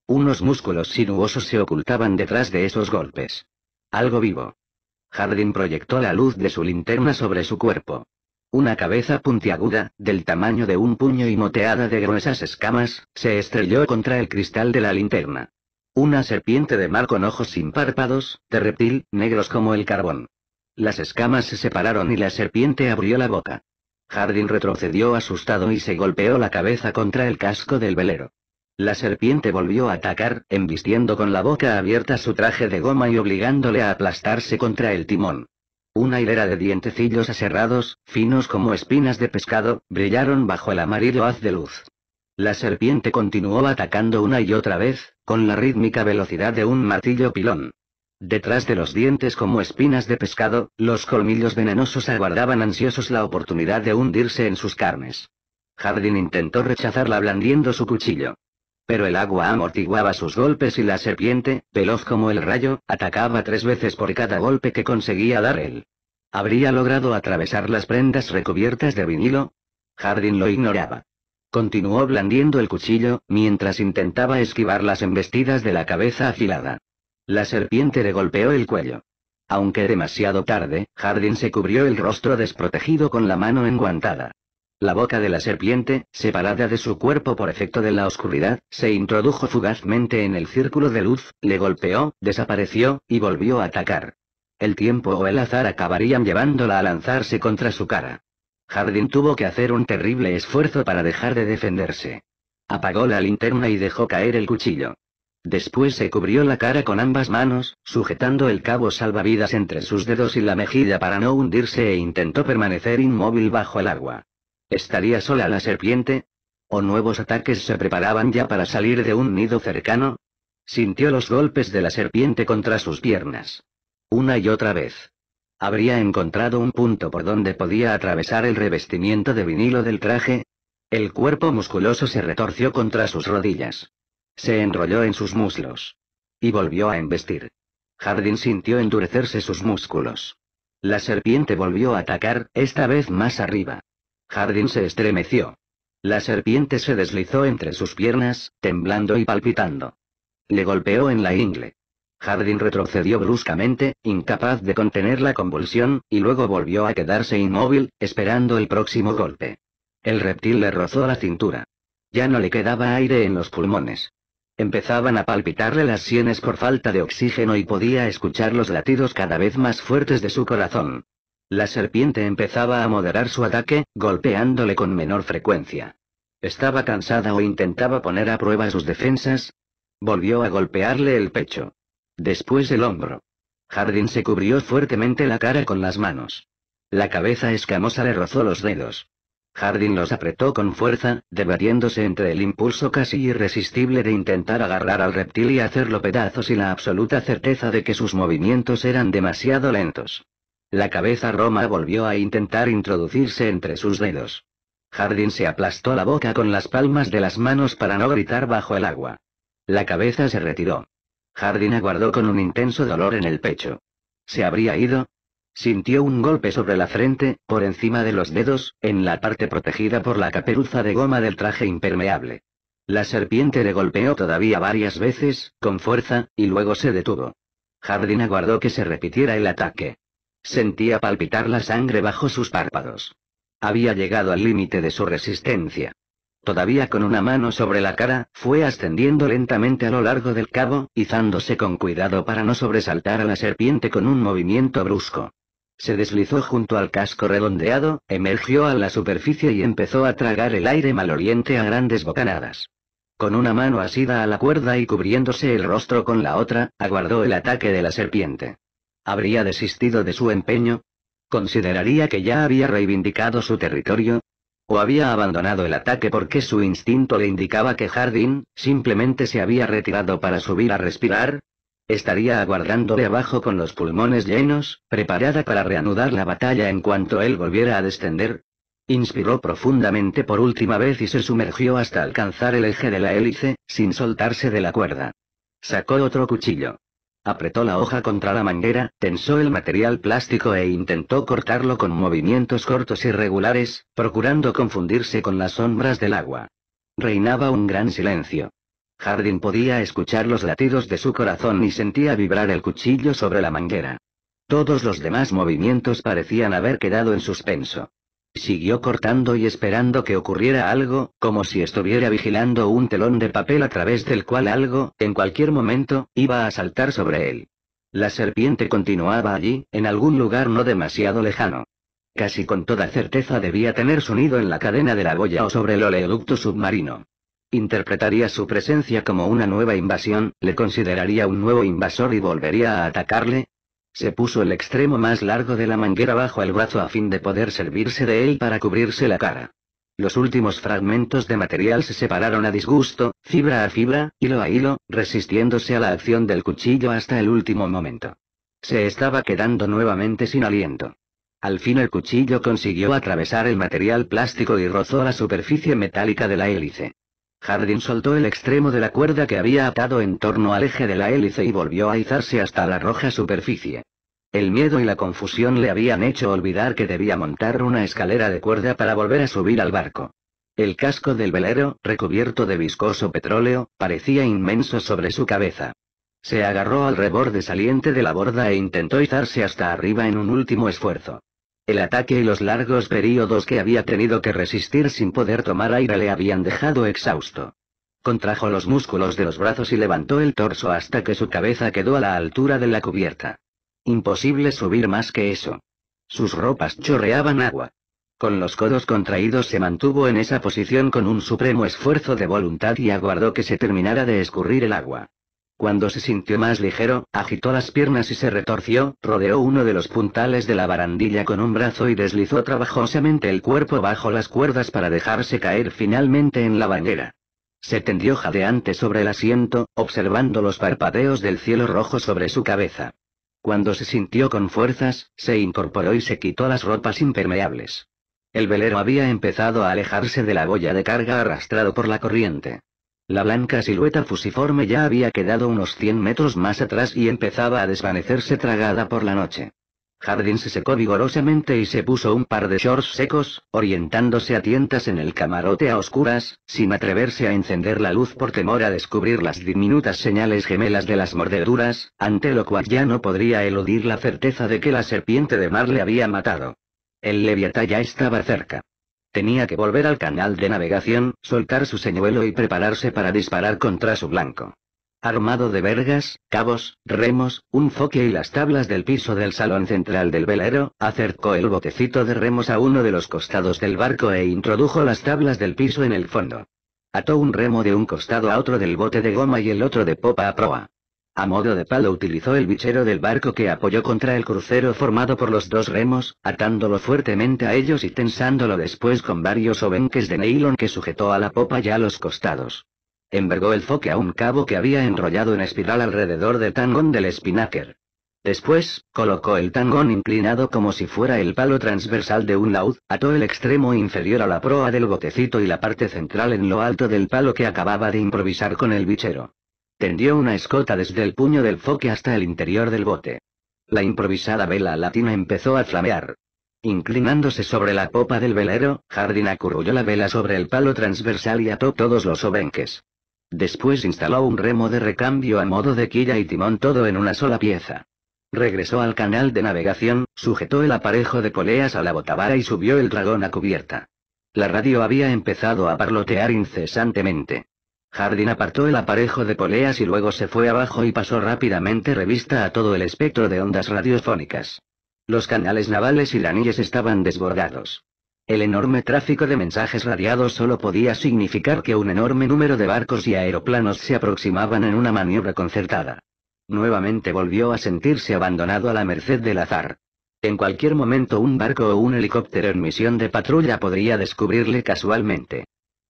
Unos músculos sinuosos se ocultaban detrás de esos golpes. Algo vivo. Hardin proyectó la luz de su linterna sobre su cuerpo. Una cabeza puntiaguda, del tamaño de un puño y moteada de gruesas escamas, se estrelló contra el cristal de la linterna. Una serpiente de mar con ojos sin párpados, de reptil, negros como el carbón. Las escamas se separaron y la serpiente abrió la boca. Hardin retrocedió asustado y se golpeó la cabeza contra el casco del velero. La serpiente volvió a atacar, embistiendo con la boca abierta su traje de goma y obligándole a aplastarse contra el timón. Una hilera de dientecillos aserrados, finos como espinas de pescado, brillaron bajo el amarillo haz de luz. La serpiente continuó atacando una y otra vez, con la rítmica velocidad de un martillo pilón. Detrás de los dientes como espinas de pescado, los colmillos venenosos aguardaban ansiosos la oportunidad de hundirse en sus carnes. Jardín intentó rechazarla blandiendo su cuchillo. Pero el agua amortiguaba sus golpes y la serpiente, veloz como el rayo, atacaba tres veces por cada golpe que conseguía dar él. ¿Habría logrado atravesar las prendas recubiertas de vinilo? Jardín lo ignoraba. Continuó blandiendo el cuchillo, mientras intentaba esquivar las embestidas de la cabeza afilada. La serpiente le golpeó el cuello. Aunque demasiado tarde, Jardín se cubrió el rostro desprotegido con la mano enguantada. La boca de la serpiente, separada de su cuerpo por efecto de la oscuridad, se introdujo fugazmente en el círculo de luz, le golpeó, desapareció, y volvió a atacar. El tiempo o el azar acabarían llevándola a lanzarse contra su cara. Jardín tuvo que hacer un terrible esfuerzo para dejar de defenderse. Apagó la linterna y dejó caer el cuchillo. Después se cubrió la cara con ambas manos, sujetando el cabo salvavidas entre sus dedos y la mejilla para no hundirse e intentó permanecer inmóvil bajo el agua. ¿Estaría sola la serpiente? ¿O nuevos ataques se preparaban ya para salir de un nido cercano? Sintió los golpes de la serpiente contra sus piernas. Una y otra vez. Habría encontrado un punto por donde podía atravesar el revestimiento de vinilo del traje. El cuerpo musculoso se retorció contra sus rodillas. Se enrolló en sus muslos. Y volvió a embestir. Jardín sintió endurecerse sus músculos. La serpiente volvió a atacar, esta vez más arriba. Hardin se estremeció. La serpiente se deslizó entre sus piernas, temblando y palpitando. Le golpeó en la ingle. Hardin retrocedió bruscamente, incapaz de contener la convulsión, y luego volvió a quedarse inmóvil, esperando el próximo golpe. El reptil le rozó la cintura. Ya no le quedaba aire en los pulmones. Empezaban a palpitarle las sienes por falta de oxígeno y podía escuchar los latidos cada vez más fuertes de su corazón. La serpiente empezaba a moderar su ataque, golpeándole con menor frecuencia. Estaba cansada o intentaba poner a prueba sus defensas. Volvió a golpearle el pecho. Después el hombro. Hardin se cubrió fuertemente la cara con las manos. La cabeza escamosa le rozó los dedos. Hardin los apretó con fuerza, debatiéndose entre el impulso casi irresistible de intentar agarrar al reptil y hacerlo pedazos y la absoluta certeza de que sus movimientos eran demasiado lentos. La cabeza Roma volvió a intentar introducirse entre sus dedos. Jardín se aplastó la boca con las palmas de las manos para no gritar bajo el agua. La cabeza se retiró. Jardín aguardó con un intenso dolor en el pecho. ¿Se habría ido? Sintió un golpe sobre la frente, por encima de los dedos, en la parte protegida por la caperuza de goma del traje impermeable. La serpiente le golpeó todavía varias veces, con fuerza, y luego se detuvo. Jardín aguardó que se repitiera el ataque. Sentía palpitar la sangre bajo sus párpados. Había llegado al límite de su resistencia. Todavía con una mano sobre la cara, fue ascendiendo lentamente a lo largo del cabo, izándose con cuidado para no sobresaltar a la serpiente con un movimiento brusco. Se deslizó junto al casco redondeado, emergió a la superficie y empezó a tragar el aire maloliente a grandes bocanadas. Con una mano asida a la cuerda y cubriéndose el rostro con la otra, aguardó el ataque de la serpiente. ¿Habría desistido de su empeño? ¿Consideraría que ya había reivindicado su territorio? ¿O había abandonado el ataque porque su instinto le indicaba que Jardín simplemente se había retirado para subir a respirar? Estaría aguardándole abajo con los pulmones llenos, preparada para reanudar la batalla en cuanto él volviera a descender. Inspiró profundamente por última vez y se sumergió hasta alcanzar el eje de la hélice, sin soltarse de la cuerda. Sacó otro cuchillo. Apretó la hoja contra la manguera, tensó el material plástico e intentó cortarlo con movimientos cortos y regulares, procurando confundirse con las sombras del agua. Reinaba un gran silencio. Hardin podía escuchar los latidos de su corazón y sentía vibrar el cuchillo sobre la manguera. Todos los demás movimientos parecían haber quedado en suspenso. Siguió cortando y esperando que ocurriera algo, como si estuviera vigilando un telón de papel a través del cual algo, en cualquier momento, iba a saltar sobre él. La serpiente continuaba allí, en algún lugar no demasiado lejano. Casi con toda certeza debía tener su nido en la cadena de la boya o sobre el oleoducto submarino. Interpretaría su presencia como una nueva invasión, le consideraría un nuevo invasor y volvería a atacarle, se puso el extremo más largo de la manguera bajo el brazo a fin de poder servirse de él para cubrirse la cara. Los últimos fragmentos de material se separaron a disgusto, fibra a fibra, hilo a hilo, resistiéndose a la acción del cuchillo hasta el último momento. Se estaba quedando nuevamente sin aliento. Al fin el cuchillo consiguió atravesar el material plástico y rozó la superficie metálica de la hélice. Hardin soltó el extremo de la cuerda que había atado en torno al eje de la hélice y volvió a izarse hasta la roja superficie. El miedo y la confusión le habían hecho olvidar que debía montar una escalera de cuerda para volver a subir al barco. El casco del velero, recubierto de viscoso petróleo, parecía inmenso sobre su cabeza. Se agarró al reborde saliente de la borda e intentó izarse hasta arriba en un último esfuerzo. El ataque y los largos períodos que había tenido que resistir sin poder tomar aire le habían dejado exhausto. Contrajo los músculos de los brazos y levantó el torso hasta que su cabeza quedó a la altura de la cubierta. Imposible subir más que eso. Sus ropas chorreaban agua. Con los codos contraídos se mantuvo en esa posición con un supremo esfuerzo de voluntad y aguardó que se terminara de escurrir el agua. Cuando se sintió más ligero, agitó las piernas y se retorció, rodeó uno de los puntales de la barandilla con un brazo y deslizó trabajosamente el cuerpo bajo las cuerdas para dejarse caer finalmente en la bañera. Se tendió jadeante sobre el asiento, observando los parpadeos del cielo rojo sobre su cabeza. Cuando se sintió con fuerzas, se incorporó y se quitó las ropas impermeables. El velero había empezado a alejarse de la boya de carga arrastrado por la corriente. La blanca silueta fusiforme ya había quedado unos 100 metros más atrás y empezaba a desvanecerse tragada por la noche. Jardín se secó vigorosamente y se puso un par de shorts secos, orientándose a tientas en el camarote a oscuras, sin atreverse a encender la luz por temor a descubrir las diminutas señales gemelas de las mordeduras, ante lo cual ya no podría eludir la certeza de que la serpiente de mar le había matado. El leviatán ya estaba cerca. Tenía que volver al canal de navegación, soltar su señuelo y prepararse para disparar contra su blanco. Armado de vergas, cabos, remos, un foque y las tablas del piso del salón central del velero, acercó el botecito de remos a uno de los costados del barco e introdujo las tablas del piso en el fondo. Ató un remo de un costado a otro del bote de goma y el otro de popa a proa. A modo de palo utilizó el bichero del barco que apoyó contra el crucero formado por los dos remos, atándolo fuertemente a ellos y tensándolo después con varios obenques de nylon que sujetó a la popa y a los costados. Envergó el foque a un cabo que había enrollado en espiral alrededor del tangón del spinnaker. Después, colocó el tangón inclinado como si fuera el palo transversal de un laúd, ató el extremo inferior a la proa del botecito y la parte central en lo alto del palo que acababa de improvisar con el bichero. Tendió una escota desde el puño del foque hasta el interior del bote. La improvisada vela latina empezó a flamear. Inclinándose sobre la popa del velero, Jardín acurrulló la vela sobre el palo transversal y ató todos los obenques. Después instaló un remo de recambio a modo de quilla y timón todo en una sola pieza. Regresó al canal de navegación, sujetó el aparejo de poleas a la botavara y subió el dragón a cubierta. La radio había empezado a parlotear incesantemente. Hardin apartó el aparejo de poleas y luego se fue abajo y pasó rápidamente revista a todo el espectro de ondas radiofónicas. Los canales navales y iraníes estaban desbordados. El enorme tráfico de mensajes radiados solo podía significar que un enorme número de barcos y aeroplanos se aproximaban en una maniobra concertada. Nuevamente volvió a sentirse abandonado a la merced del azar. En cualquier momento un barco o un helicóptero en misión de patrulla podría descubrirle casualmente.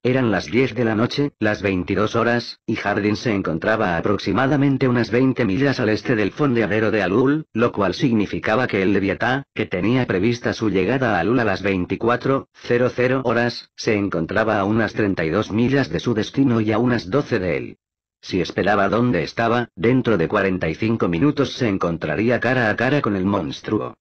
Eran las 10 de la noche, las 22 horas, y Hardin se encontraba aproximadamente unas 20 millas al este del fondeadero de Alul, lo cual significaba que el Leviatá, que tenía prevista su llegada a Alul a las 24.00 horas, se encontraba a unas 32 millas de su destino y a unas 12 de él. Si esperaba dónde estaba, dentro de 45 minutos se encontraría cara a cara con el monstruo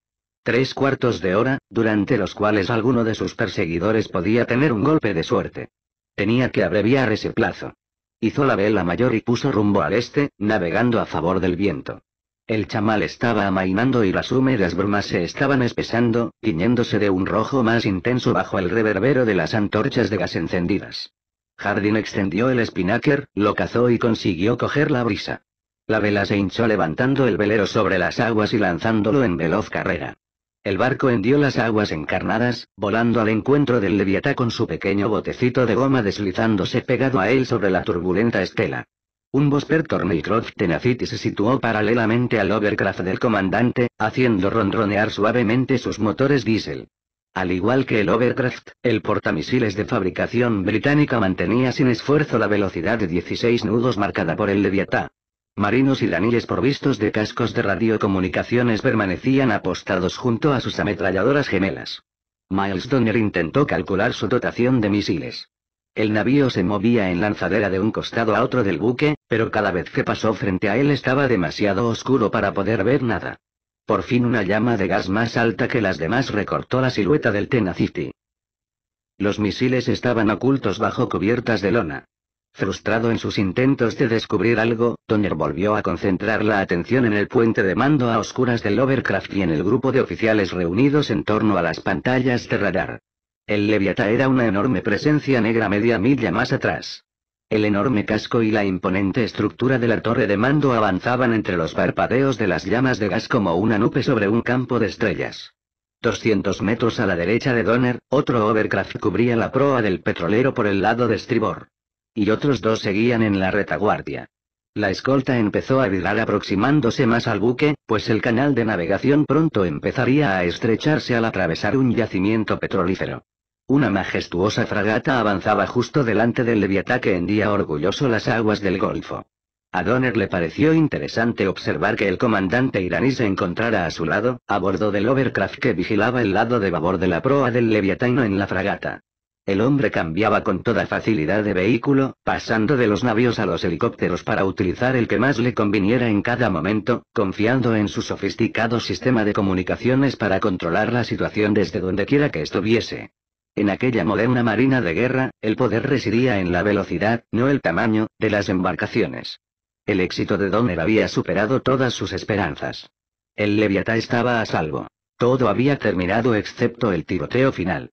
tres cuartos de hora, durante los cuales alguno de sus perseguidores podía tener un golpe de suerte. Tenía que abreviar ese plazo. Hizo la vela mayor y puso rumbo al este, navegando a favor del viento. El chamal estaba amainando y las húmedas brumas se estaban espesando, tiñéndose de un rojo más intenso bajo el reverbero de las antorchas de gas encendidas. Jardín extendió el spinaker, lo cazó y consiguió coger la brisa. La vela se hinchó levantando el velero sobre las aguas y lanzándolo en veloz carrera. El barco hendió las aguas encarnadas, volando al encuentro del Leviatá con su pequeño botecito de goma deslizándose pegado a él sobre la turbulenta estela. Un Bosper Tornicroft Tenacity se situó paralelamente al Overcraft del comandante, haciendo rondronear suavemente sus motores diésel. Al igual que el Overcraft, el portamisiles de fabricación británica mantenía sin esfuerzo la velocidad de 16 nudos marcada por el Leviatá. Marinos y por provistos de cascos de radiocomunicaciones permanecían apostados junto a sus ametralladoras gemelas. Miles Donner intentó calcular su dotación de misiles. El navío se movía en lanzadera de un costado a otro del buque, pero cada vez que pasó frente a él estaba demasiado oscuro para poder ver nada. Por fin una llama de gas más alta que las demás recortó la silueta del Tenacity. Los misiles estaban ocultos bajo cubiertas de lona. Frustrado en sus intentos de descubrir algo, Donner volvió a concentrar la atención en el puente de mando a oscuras del Overcraft y en el grupo de oficiales reunidos en torno a las pantallas de radar. El Leviatán era una enorme presencia negra media milla más atrás. El enorme casco y la imponente estructura de la torre de mando avanzaban entre los parpadeos de las llamas de gas como una nube sobre un campo de estrellas. 200 metros a la derecha de Donner, otro Overcraft cubría la proa del petrolero por el lado de estribor y otros dos seguían en la retaguardia. La escolta empezó a virar aproximándose más al buque, pues el canal de navegación pronto empezaría a estrecharse al atravesar un yacimiento petrolífero. Una majestuosa fragata avanzaba justo delante del Leviatá que hendía orgulloso las aguas del Golfo. A Donner le pareció interesante observar que el comandante iraní se encontrara a su lado, a bordo del Overcraft que vigilaba el lado de babor de la proa del Leviatán en la fragata. El hombre cambiaba con toda facilidad de vehículo, pasando de los navíos a los helicópteros para utilizar el que más le conviniera en cada momento, confiando en su sofisticado sistema de comunicaciones para controlar la situación desde donde quiera que estuviese. En aquella moderna marina de guerra, el poder residía en la velocidad, no el tamaño, de las embarcaciones. El éxito de Donner había superado todas sus esperanzas. El Leviatá estaba a salvo. Todo había terminado excepto el tiroteo final.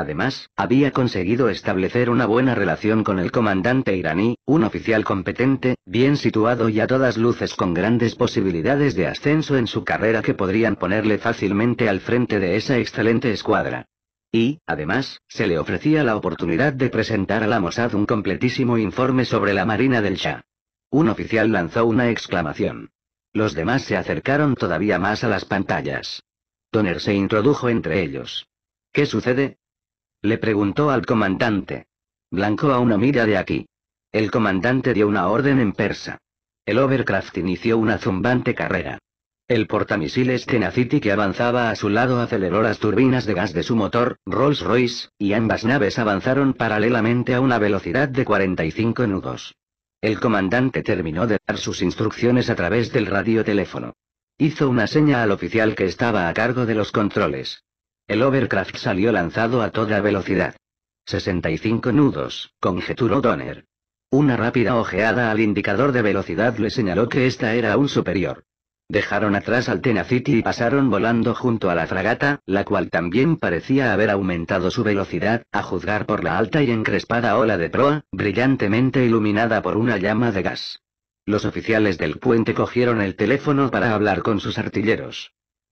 Además, había conseguido establecer una buena relación con el comandante iraní, un oficial competente, bien situado y a todas luces con grandes posibilidades de ascenso en su carrera que podrían ponerle fácilmente al frente de esa excelente escuadra. Y, además, se le ofrecía la oportunidad de presentar a la Mossad un completísimo informe sobre la Marina del Shah. Un oficial lanzó una exclamación. Los demás se acercaron todavía más a las pantallas. Toner se introdujo entre ellos. ¿Qué sucede? Le preguntó al comandante. Blanco a una mira de aquí. El comandante dio una orden en persa. El Overcraft inició una zumbante carrera. El portamisiles Tenacity que avanzaba a su lado aceleró las turbinas de gas de su motor, Rolls-Royce, y ambas naves avanzaron paralelamente a una velocidad de 45 nudos. El comandante terminó de dar sus instrucciones a través del radioteléfono. Hizo una seña al oficial que estaba a cargo de los controles. El Overcraft salió lanzado a toda velocidad. 65 nudos, conjeturó Donner. Una rápida ojeada al indicador de velocidad le señaló que esta era aún superior. Dejaron atrás al Tenacity y pasaron volando junto a la fragata, la cual también parecía haber aumentado su velocidad, a juzgar por la alta y encrespada ola de proa, brillantemente iluminada por una llama de gas. Los oficiales del puente cogieron el teléfono para hablar con sus artilleros.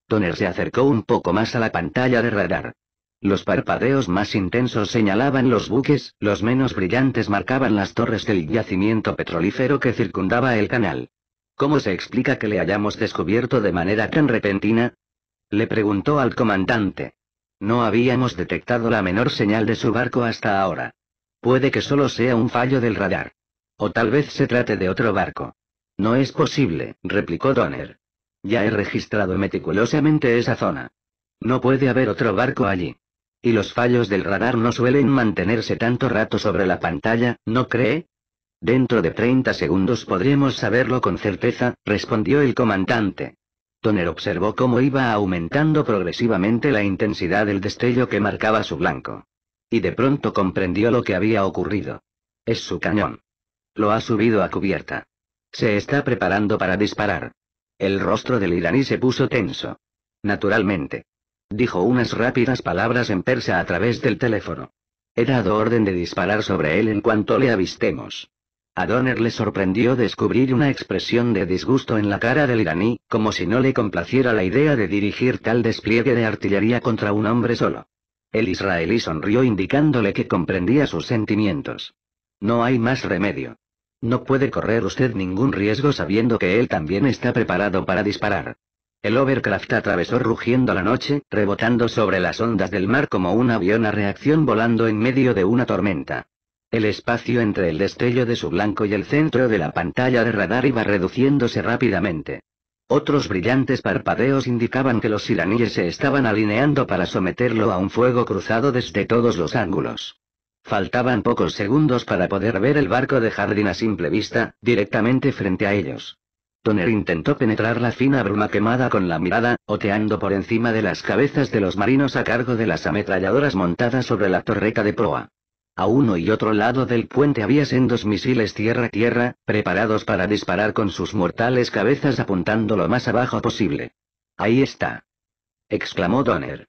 Donner se acercó un poco más a la pantalla de radar. Los parpadeos más intensos señalaban los buques, los menos brillantes marcaban las torres del yacimiento petrolífero que circundaba el canal. ¿Cómo se explica que le hayamos descubierto de manera tan repentina? Le preguntó al comandante. No habíamos detectado la menor señal de su barco hasta ahora. Puede que solo sea un fallo del radar. O tal vez se trate de otro barco. No es posible, replicó Donner. Ya he registrado meticulosamente esa zona. No puede haber otro barco allí. Y los fallos del radar no suelen mantenerse tanto rato sobre la pantalla, ¿no cree? Dentro de 30 segundos podremos saberlo con certeza, respondió el comandante. Toner observó cómo iba aumentando progresivamente la intensidad del destello que marcaba su blanco. Y de pronto comprendió lo que había ocurrido. Es su cañón. Lo ha subido a cubierta. Se está preparando para disparar. El rostro del iraní se puso tenso. Naturalmente. Dijo unas rápidas palabras en persa a través del teléfono. He dado orden de disparar sobre él en cuanto le avistemos. A Donner le sorprendió descubrir una expresión de disgusto en la cara del iraní, como si no le complaciera la idea de dirigir tal despliegue de artillería contra un hombre solo. El israelí sonrió indicándole que comprendía sus sentimientos. No hay más remedio. No puede correr usted ningún riesgo sabiendo que él también está preparado para disparar. El Overcraft atravesó rugiendo la noche, rebotando sobre las ondas del mar como un avión a reacción volando en medio de una tormenta. El espacio entre el destello de su blanco y el centro de la pantalla de radar iba reduciéndose rápidamente. Otros brillantes parpadeos indicaban que los iraníes se estaban alineando para someterlo a un fuego cruzado desde todos los ángulos. Faltaban pocos segundos para poder ver el barco de jardín a simple vista, directamente frente a ellos. Toner intentó penetrar la fina bruma quemada con la mirada, oteando por encima de las cabezas de los marinos a cargo de las ametralladoras montadas sobre la torreta de proa. A uno y otro lado del puente había sendos misiles tierra-tierra, preparados para disparar con sus mortales cabezas apuntando lo más abajo posible. Ahí está. exclamó Donner.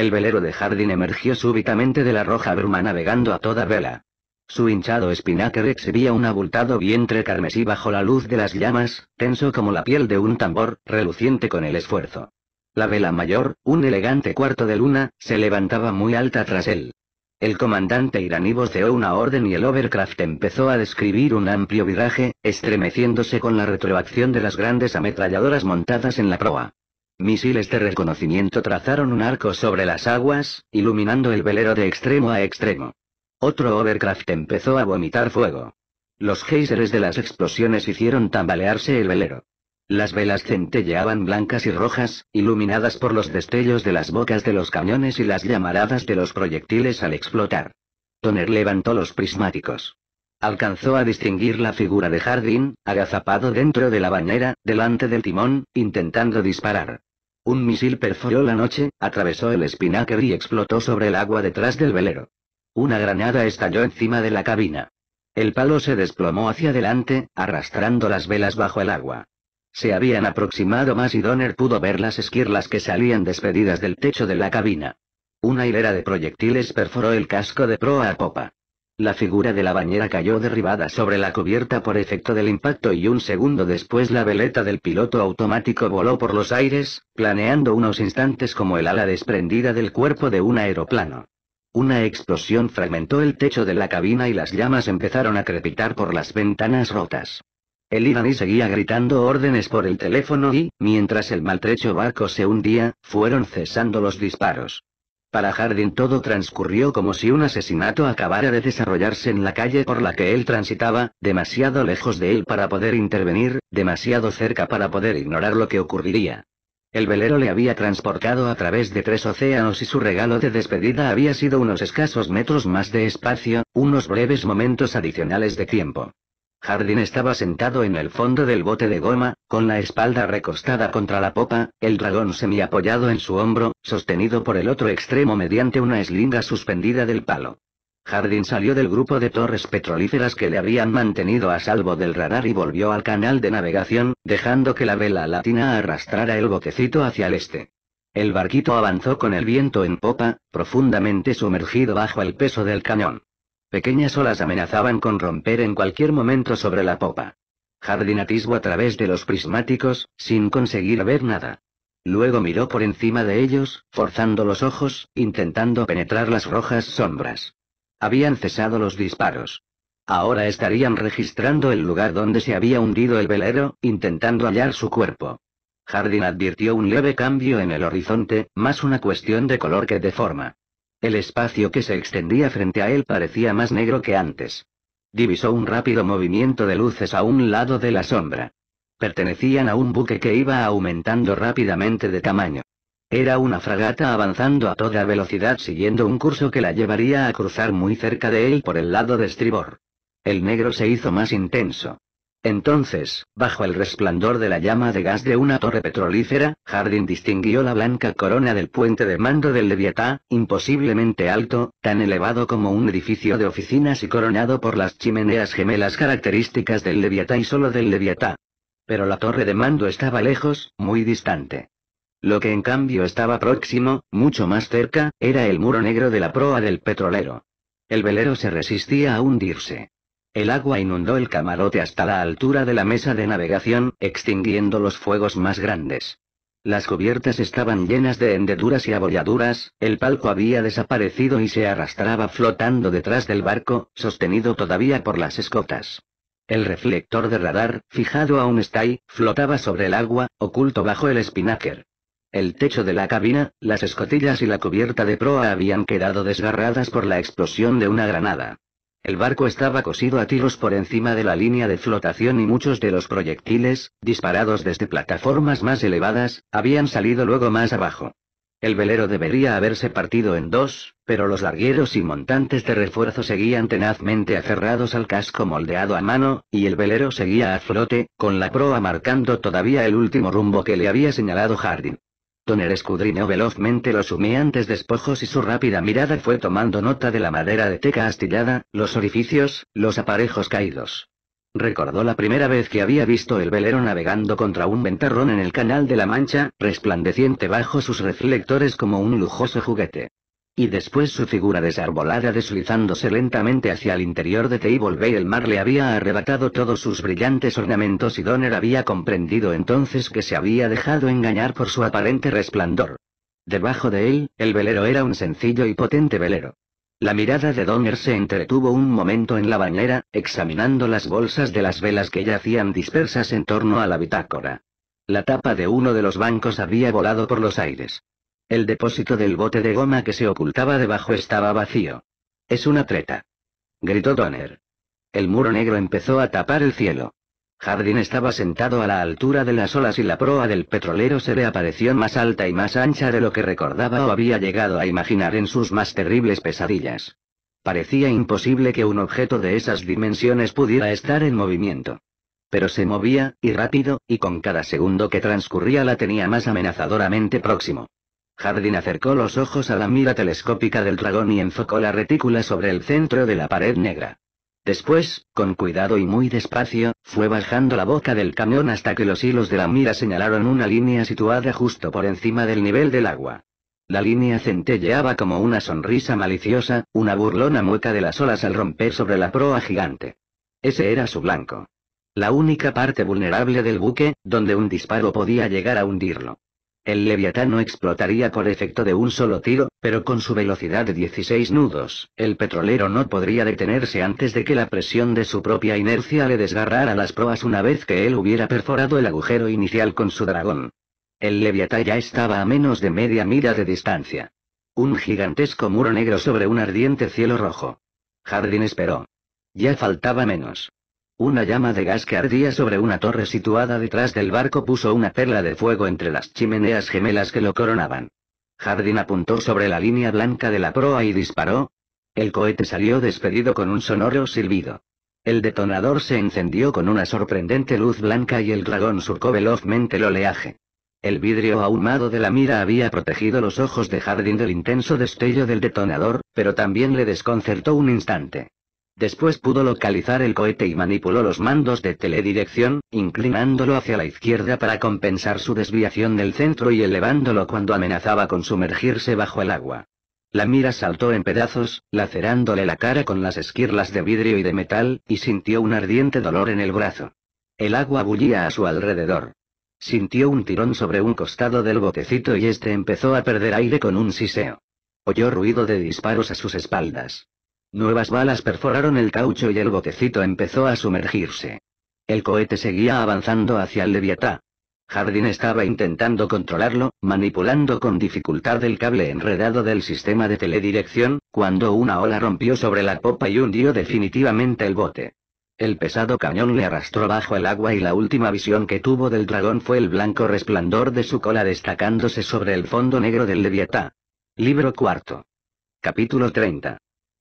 El velero de Jardín emergió súbitamente de la roja bruma navegando a toda vela. Su hinchado espinaquer exhibía un abultado vientre carmesí bajo la luz de las llamas, tenso como la piel de un tambor, reluciente con el esfuerzo. La vela mayor, un elegante cuarto de luna, se levantaba muy alta tras él. El comandante iraní voceó una orden y el Overcraft empezó a describir un amplio viraje, estremeciéndose con la retroacción de las grandes ametralladoras montadas en la proa. Misiles de reconocimiento trazaron un arco sobre las aguas, iluminando el velero de extremo a extremo. Otro Overcraft empezó a vomitar fuego. Los géiseres de las explosiones hicieron tambalearse el velero. Las velas centelleaban blancas y rojas, iluminadas por los destellos de las bocas de los cañones y las llamaradas de los proyectiles al explotar. Toner levantó los prismáticos. Alcanzó a distinguir la figura de Jardín, agazapado dentro de la bañera, delante del timón, intentando disparar. Un misil perforó la noche, atravesó el spinnaker y explotó sobre el agua detrás del velero. Una granada estalló encima de la cabina. El palo se desplomó hacia adelante, arrastrando las velas bajo el agua. Se habían aproximado más y Donner pudo ver las esquirlas que salían despedidas del techo de la cabina. Una hilera de proyectiles perforó el casco de proa a popa. La figura de la bañera cayó derribada sobre la cubierta por efecto del impacto y un segundo después la veleta del piloto automático voló por los aires, planeando unos instantes como el ala desprendida del cuerpo de un aeroplano. Una explosión fragmentó el techo de la cabina y las llamas empezaron a crepitar por las ventanas rotas. El iraní seguía gritando órdenes por el teléfono y, mientras el maltrecho barco se hundía, fueron cesando los disparos. Para Hardin todo transcurrió como si un asesinato acabara de desarrollarse en la calle por la que él transitaba, demasiado lejos de él para poder intervenir, demasiado cerca para poder ignorar lo que ocurriría. El velero le había transportado a través de tres océanos y su regalo de despedida había sido unos escasos metros más de espacio, unos breves momentos adicionales de tiempo. Jardín estaba sentado en el fondo del bote de goma, con la espalda recostada contra la popa, el dragón semi apoyado en su hombro, sostenido por el otro extremo mediante una eslinga suspendida del palo. Jardín salió del grupo de torres petrolíferas que le habían mantenido a salvo del radar y volvió al canal de navegación, dejando que la vela latina arrastrara el botecito hacia el este. El barquito avanzó con el viento en popa, profundamente sumergido bajo el peso del cañón. Pequeñas olas amenazaban con romper en cualquier momento sobre la popa. Jardín atisbo a través de los prismáticos, sin conseguir ver nada. Luego miró por encima de ellos, forzando los ojos, intentando penetrar las rojas sombras. Habían cesado los disparos. Ahora estarían registrando el lugar donde se había hundido el velero, intentando hallar su cuerpo. Jardín advirtió un leve cambio en el horizonte, más una cuestión de color que de forma. El espacio que se extendía frente a él parecía más negro que antes. Divisó un rápido movimiento de luces a un lado de la sombra. Pertenecían a un buque que iba aumentando rápidamente de tamaño. Era una fragata avanzando a toda velocidad siguiendo un curso que la llevaría a cruzar muy cerca de él por el lado de estribor. El negro se hizo más intenso. Entonces, bajo el resplandor de la llama de gas de una torre petrolífera, Jardín distinguió la blanca corona del puente de mando del Leviatá, imposiblemente alto, tan elevado como un edificio de oficinas y coronado por las chimeneas gemelas características del Leviatá y solo del Leviatá. Pero la torre de mando estaba lejos, muy distante. Lo que en cambio estaba próximo, mucho más cerca, era el muro negro de la proa del petrolero. El velero se resistía a hundirse. El agua inundó el camarote hasta la altura de la mesa de navegación, extinguiendo los fuegos más grandes. Las cubiertas estaban llenas de hendeduras y abolladuras, el palco había desaparecido y se arrastraba flotando detrás del barco, sostenido todavía por las escotas. El reflector de radar, fijado a un stay, flotaba sobre el agua, oculto bajo el spinnaker. El techo de la cabina, las escotillas y la cubierta de proa habían quedado desgarradas por la explosión de una granada. El barco estaba cosido a tiros por encima de la línea de flotación y muchos de los proyectiles, disparados desde plataformas más elevadas, habían salido luego más abajo. El velero debería haberse partido en dos, pero los largueros y montantes de refuerzo seguían tenazmente aferrados al casco moldeado a mano, y el velero seguía a flote, con la proa marcando todavía el último rumbo que le había señalado Harding. El escudriñó velozmente los humeantes despojos y su rápida mirada fue tomando nota de la madera de teca astillada, los orificios, los aparejos caídos. Recordó la primera vez que había visto el velero navegando contra un ventarrón en el Canal de la Mancha, resplandeciente bajo sus reflectores como un lujoso juguete. Y después su figura desarbolada deslizándose lentamente hacia el interior de Table Bay. El mar le había arrebatado todos sus brillantes ornamentos y Donner había comprendido entonces que se había dejado engañar por su aparente resplandor. Debajo de él, el velero era un sencillo y potente velero. La mirada de Donner se entretuvo un momento en la bañera, examinando las bolsas de las velas que yacían dispersas en torno a la bitácora. La tapa de uno de los bancos había volado por los aires. El depósito del bote de goma que se ocultaba debajo estaba vacío. Es una treta. Gritó Donner. El muro negro empezó a tapar el cielo. Jardín estaba sentado a la altura de las olas y la proa del petrolero se reapareció más alta y más ancha de lo que recordaba o había llegado a imaginar en sus más terribles pesadillas. Parecía imposible que un objeto de esas dimensiones pudiera estar en movimiento. Pero se movía, y rápido, y con cada segundo que transcurría la tenía más amenazadoramente próximo. Jardín acercó los ojos a la mira telescópica del dragón y enfocó la retícula sobre el centro de la pared negra. Después, con cuidado y muy despacio, fue bajando la boca del camión hasta que los hilos de la mira señalaron una línea situada justo por encima del nivel del agua. La línea centelleaba como una sonrisa maliciosa, una burlona mueca de las olas al romper sobre la proa gigante. Ese era su blanco. La única parte vulnerable del buque, donde un disparo podía llegar a hundirlo. El Leviatán no explotaría por efecto de un solo tiro, pero con su velocidad de 16 nudos, el petrolero no podría detenerse antes de que la presión de su propia inercia le desgarrara las proas una vez que él hubiera perforado el agujero inicial con su dragón. El Leviatán ya estaba a menos de media mira de distancia. Un gigantesco muro negro sobre un ardiente cielo rojo. Jardín esperó. Ya faltaba menos. Una llama de gas que ardía sobre una torre situada detrás del barco puso una perla de fuego entre las chimeneas gemelas que lo coronaban. Jardín apuntó sobre la línea blanca de la proa y disparó. El cohete salió despedido con un sonoro silbido. El detonador se encendió con una sorprendente luz blanca y el dragón surcó velozmente el oleaje. El vidrio ahumado de la mira había protegido los ojos de Jardín del intenso destello del detonador, pero también le desconcertó un instante. Después pudo localizar el cohete y manipuló los mandos de teledirección, inclinándolo hacia la izquierda para compensar su desviación del centro y elevándolo cuando amenazaba con sumergirse bajo el agua. La mira saltó en pedazos, lacerándole la cara con las esquirlas de vidrio y de metal, y sintió un ardiente dolor en el brazo. El agua bullía a su alrededor. Sintió un tirón sobre un costado del botecito y este empezó a perder aire con un siseo. Oyó ruido de disparos a sus espaldas. Nuevas balas perforaron el caucho y el botecito empezó a sumergirse. El cohete seguía avanzando hacia el Leviatá. Jardín estaba intentando controlarlo, manipulando con dificultad el cable enredado del sistema de teledirección, cuando una ola rompió sobre la popa y hundió definitivamente el bote. El pesado cañón le arrastró bajo el agua y la última visión que tuvo del dragón fue el blanco resplandor de su cola destacándose sobre el fondo negro del Leviatán. Libro cuarto. Capítulo 30.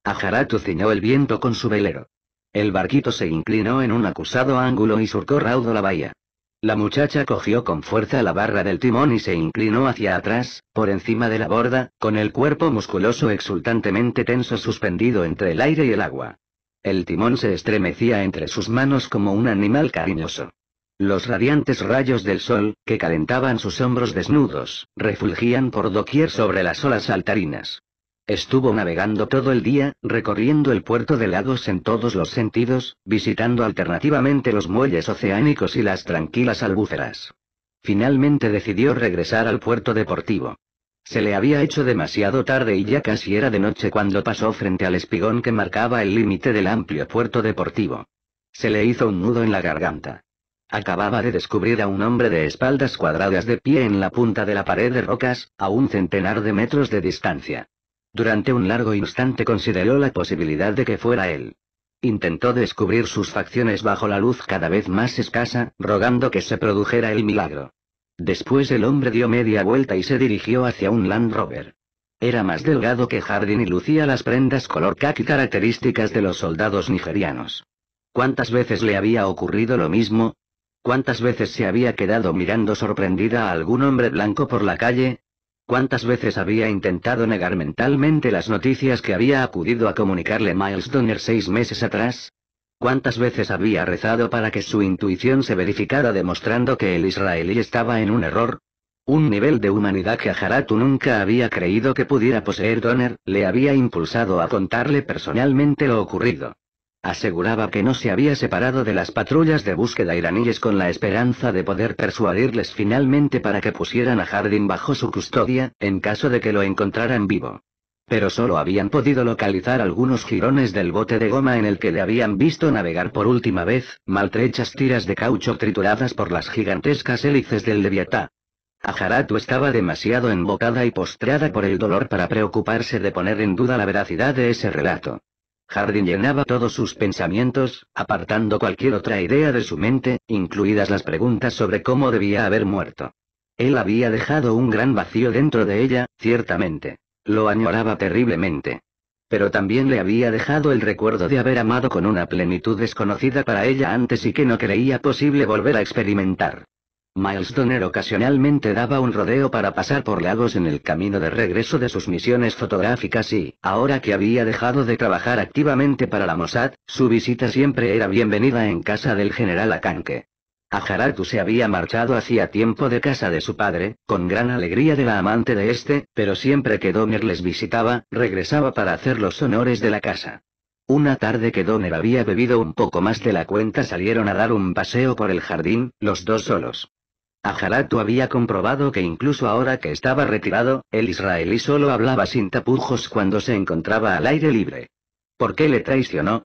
Ajaratu ciñó el viento con su velero. El barquito se inclinó en un acusado ángulo y surcó raudo la bahía. La muchacha cogió con fuerza la barra del timón y se inclinó hacia atrás, por encima de la borda, con el cuerpo musculoso exultantemente tenso suspendido entre el aire y el agua. El timón se estremecía entre sus manos como un animal cariñoso. Los radiantes rayos del sol, que calentaban sus hombros desnudos, refulgían por doquier sobre las olas saltarinas. Estuvo navegando todo el día, recorriendo el puerto de Lagos en todos los sentidos, visitando alternativamente los muelles oceánicos y las tranquilas albúceras. Finalmente decidió regresar al puerto deportivo. Se le había hecho demasiado tarde y ya casi era de noche cuando pasó frente al espigón que marcaba el límite del amplio puerto deportivo. Se le hizo un nudo en la garganta. Acababa de descubrir a un hombre de espaldas cuadradas de pie en la punta de la pared de rocas, a un centenar de metros de distancia. Durante un largo instante consideró la posibilidad de que fuera él. Intentó descubrir sus facciones bajo la luz cada vez más escasa, rogando que se produjera el milagro. Después el hombre dio media vuelta y se dirigió hacia un Land Rover. Era más delgado que Jardín y lucía las prendas color khaki características de los soldados nigerianos. ¿Cuántas veces le había ocurrido lo mismo? ¿Cuántas veces se había quedado mirando sorprendida a algún hombre blanco por la calle? Cuántas veces había intentado negar mentalmente las noticias que había acudido a comunicarle Miles Donner seis meses atrás. Cuántas veces había rezado para que su intuición se verificara demostrando que el israelí estaba en un error. Un nivel de humanidad que a Haratu nunca había creído que pudiera poseer Donner, le había impulsado a contarle personalmente lo ocurrido. Aseguraba que no se había separado de las patrullas de búsqueda iraníes con la esperanza de poder persuadirles finalmente para que pusieran a Jardín bajo su custodia, en caso de que lo encontraran vivo. Pero solo habían podido localizar algunos jirones del bote de goma en el que le habían visto navegar por última vez, maltrechas tiras de caucho trituradas por las gigantescas hélices del Leviatá. Ajaratu estaba demasiado embocada y postrada por el dolor para preocuparse de poner en duda la veracidad de ese relato. Jardín llenaba todos sus pensamientos, apartando cualquier otra idea de su mente, incluidas las preguntas sobre cómo debía haber muerto. Él había dejado un gran vacío dentro de ella, ciertamente. Lo añoraba terriblemente. Pero también le había dejado el recuerdo de haber amado con una plenitud desconocida para ella antes y que no creía posible volver a experimentar. Donner ocasionalmente daba un rodeo para pasar por lagos en el camino de regreso de sus misiones fotográficas y, ahora que había dejado de trabajar activamente para la Mossad, su visita siempre era bienvenida en casa del general Akanke. Ajaratu se había marchado hacía tiempo de casa de su padre, con gran alegría de la amante de este, pero siempre que Donner les visitaba, regresaba para hacer los honores de la casa. Una tarde que Donner había bebido un poco más de la cuenta salieron a dar un paseo por el jardín, los dos solos. Ajaratu había comprobado que incluso ahora que estaba retirado, el israelí solo hablaba sin tapujos cuando se encontraba al aire libre. ¿Por qué le traicionó?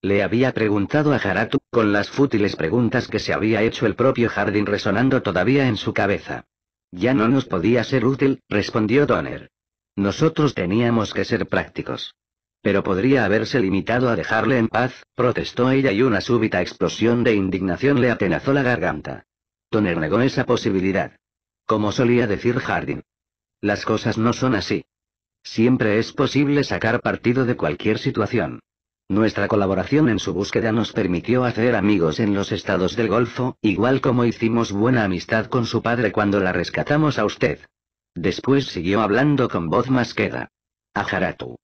Le había preguntado a Jaratu, con las fútiles preguntas que se había hecho el propio Jardín resonando todavía en su cabeza. Ya no nos podía ser útil, respondió Donner. Nosotros teníamos que ser prácticos. Pero podría haberse limitado a dejarle en paz, protestó ella y una súbita explosión de indignación le atenazó la garganta. Toner negó esa posibilidad. Como solía decir Hardin. Las cosas no son así. Siempre es posible sacar partido de cualquier situación. Nuestra colaboración en su búsqueda nos permitió hacer amigos en los estados del Golfo, igual como hicimos buena amistad con su padre cuando la rescatamos a usted. Después siguió hablando con voz más queda. Ajaratu.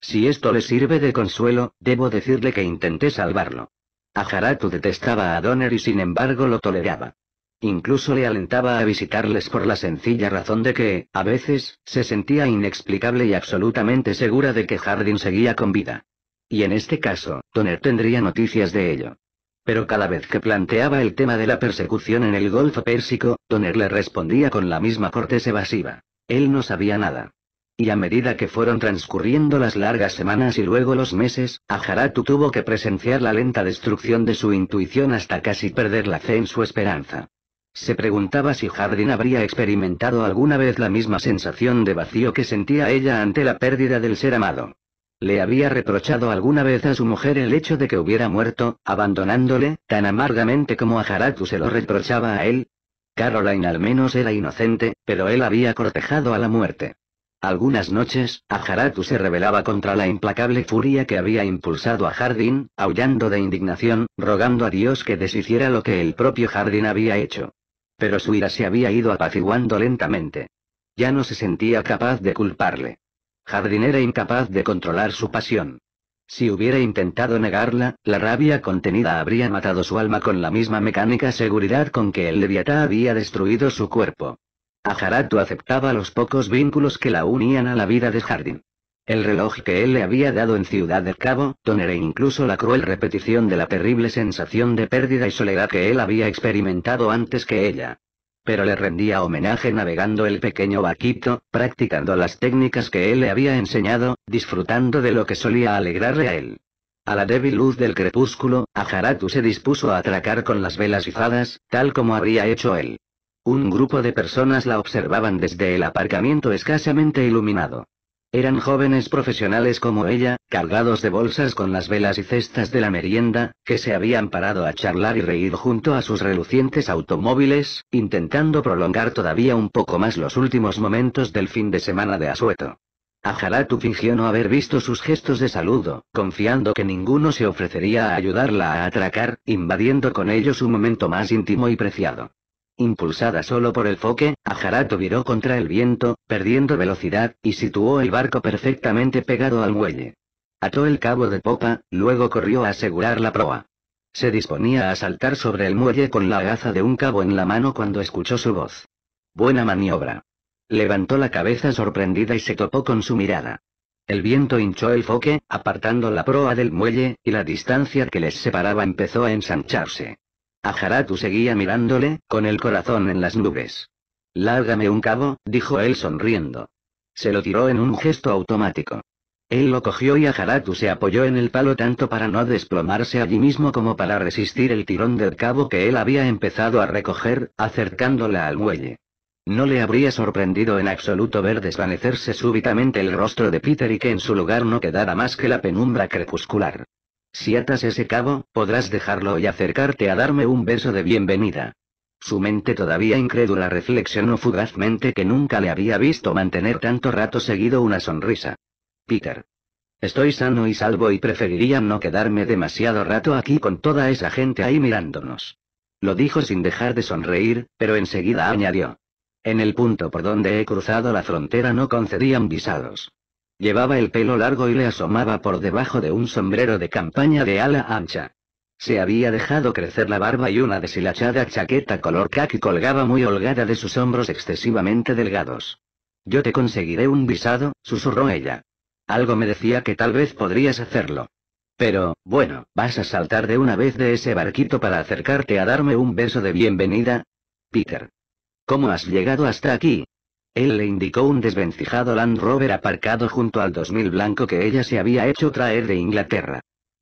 Si esto le sirve de consuelo, debo decirle que intenté salvarlo. Ajaratu detestaba a Donner y sin embargo lo toleraba. Incluso le alentaba a visitarles por la sencilla razón de que, a veces, se sentía inexplicable y absolutamente segura de que Jardín seguía con vida. Y en este caso, Toner tendría noticias de ello. Pero cada vez que planteaba el tema de la persecución en el Golfo Pérsico, Toner le respondía con la misma cortes evasiva. Él no sabía nada. Y a medida que fueron transcurriendo las largas semanas y luego los meses, Ajaratu tuvo que presenciar la lenta destrucción de su intuición hasta casi perder la fe en su esperanza. Se preguntaba si Jardín habría experimentado alguna vez la misma sensación de vacío que sentía ella ante la pérdida del ser amado. ¿Le había reprochado alguna vez a su mujer el hecho de que hubiera muerto, abandonándole, tan amargamente como a se lo reprochaba a él? Caroline al menos era inocente, pero él había cortejado a la muerte. Algunas noches, Ajaratu se rebelaba contra la implacable furia que había impulsado a Jardín, aullando de indignación, rogando a Dios que deshiciera lo que el propio Jardín había hecho. Pero su ira se había ido apaciguando lentamente. Ya no se sentía capaz de culparle. Jardín era incapaz de controlar su pasión. Si hubiera intentado negarla, la rabia contenida habría matado su alma con la misma mecánica seguridad con que el Leviatá había destruido su cuerpo. Ajaratu aceptaba los pocos vínculos que la unían a la vida de Jardín. El reloj que él le había dado en Ciudad del Cabo, toneré incluso la cruel repetición de la terrible sensación de pérdida y soledad que él había experimentado antes que ella. Pero le rendía homenaje navegando el pequeño vaquito, practicando las técnicas que él le había enseñado, disfrutando de lo que solía alegrarle a él. A la débil luz del crepúsculo, Ajaratu se dispuso a atracar con las velas izadas, tal como habría hecho él. Un grupo de personas la observaban desde el aparcamiento escasamente iluminado. Eran jóvenes profesionales como ella, cargados de bolsas con las velas y cestas de la merienda, que se habían parado a charlar y reír junto a sus relucientes automóviles, intentando prolongar todavía un poco más los últimos momentos del fin de semana de asueto. Ajaratu fingió no haber visto sus gestos de saludo, confiando que ninguno se ofrecería a ayudarla a atracar, invadiendo con ellos un momento más íntimo y preciado. Impulsada solo por el foque, Ajarato viró contra el viento, perdiendo velocidad, y situó el barco perfectamente pegado al muelle. Ató el cabo de popa, luego corrió a asegurar la proa. Se disponía a saltar sobre el muelle con la agaza de un cabo en la mano cuando escuchó su voz. Buena maniobra. Levantó la cabeza sorprendida y se topó con su mirada. El viento hinchó el foque, apartando la proa del muelle, y la distancia que les separaba empezó a ensancharse. Ajaratu seguía mirándole, con el corazón en las nubes. Lárgame un cabo, dijo él sonriendo. Se lo tiró en un gesto automático. Él lo cogió y Ajaratu se apoyó en el palo tanto para no desplomarse allí mismo como para resistir el tirón del cabo que él había empezado a recoger, acercándola al muelle. No le habría sorprendido en absoluto ver desvanecerse súbitamente el rostro de Peter y que en su lugar no quedara más que la penumbra crepuscular. Si atas ese cabo, podrás dejarlo y acercarte a darme un beso de bienvenida. Su mente todavía incrédula reflexionó fugazmente que nunca le había visto mantener tanto rato seguido una sonrisa. Peter. Estoy sano y salvo y preferiría no quedarme demasiado rato aquí con toda esa gente ahí mirándonos. Lo dijo sin dejar de sonreír, pero enseguida añadió. En el punto por donde he cruzado la frontera no concedían visados. Llevaba el pelo largo y le asomaba por debajo de un sombrero de campaña de ala ancha. Se había dejado crecer la barba y una deshilachada chaqueta color khaki colgaba muy holgada de sus hombros excesivamente delgados. Yo te conseguiré un visado, susurró ella. Algo me decía que tal vez podrías hacerlo. Pero, bueno, ¿vas a saltar de una vez de ese barquito para acercarte a darme un beso de bienvenida? Peter. ¿Cómo has llegado hasta aquí? Él le indicó un desvencijado Land Rover aparcado junto al 2000 blanco que ella se había hecho traer de Inglaterra.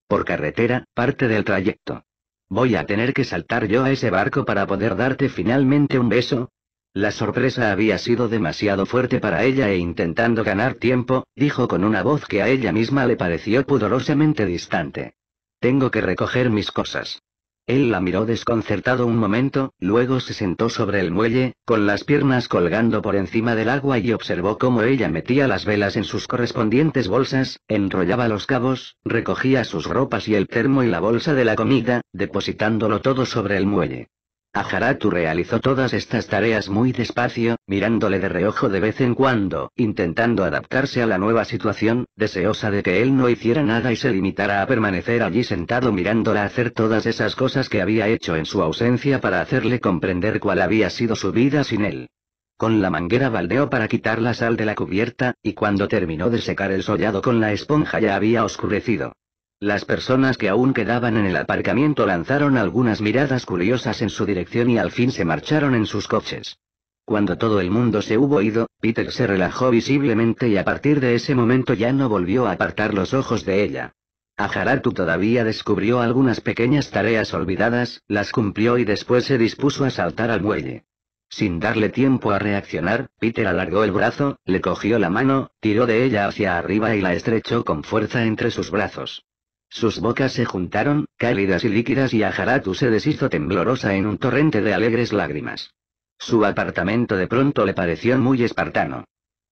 Por carretera, parte del trayecto. Voy a tener que saltar yo a ese barco para poder darte finalmente un beso. La sorpresa había sido demasiado fuerte para ella e intentando ganar tiempo, dijo con una voz que a ella misma le pareció pudorosamente distante. Tengo que recoger mis cosas. Él la miró desconcertado un momento, luego se sentó sobre el muelle, con las piernas colgando por encima del agua y observó cómo ella metía las velas en sus correspondientes bolsas, enrollaba los cabos, recogía sus ropas y el termo y la bolsa de la comida, depositándolo todo sobre el muelle. Ajaratu realizó todas estas tareas muy despacio, mirándole de reojo de vez en cuando, intentando adaptarse a la nueva situación, deseosa de que él no hiciera nada y se limitara a permanecer allí sentado mirándola hacer todas esas cosas que había hecho en su ausencia para hacerle comprender cuál había sido su vida sin él. Con la manguera baldeó para quitar la sal de la cubierta, y cuando terminó de secar el sollado con la esponja ya había oscurecido. Las personas que aún quedaban en el aparcamiento lanzaron algunas miradas curiosas en su dirección y al fin se marcharon en sus coches. Cuando todo el mundo se hubo ido, Peter se relajó visiblemente y a partir de ese momento ya no volvió a apartar los ojos de ella. Ajaratu todavía descubrió algunas pequeñas tareas olvidadas, las cumplió y después se dispuso a saltar al muelle. Sin darle tiempo a reaccionar, Peter alargó el brazo, le cogió la mano, tiró de ella hacia arriba y la estrechó con fuerza entre sus brazos. Sus bocas se juntaron, cálidas y líquidas y Ajaratu se deshizo temblorosa en un torrente de alegres lágrimas. Su apartamento de pronto le pareció muy espartano.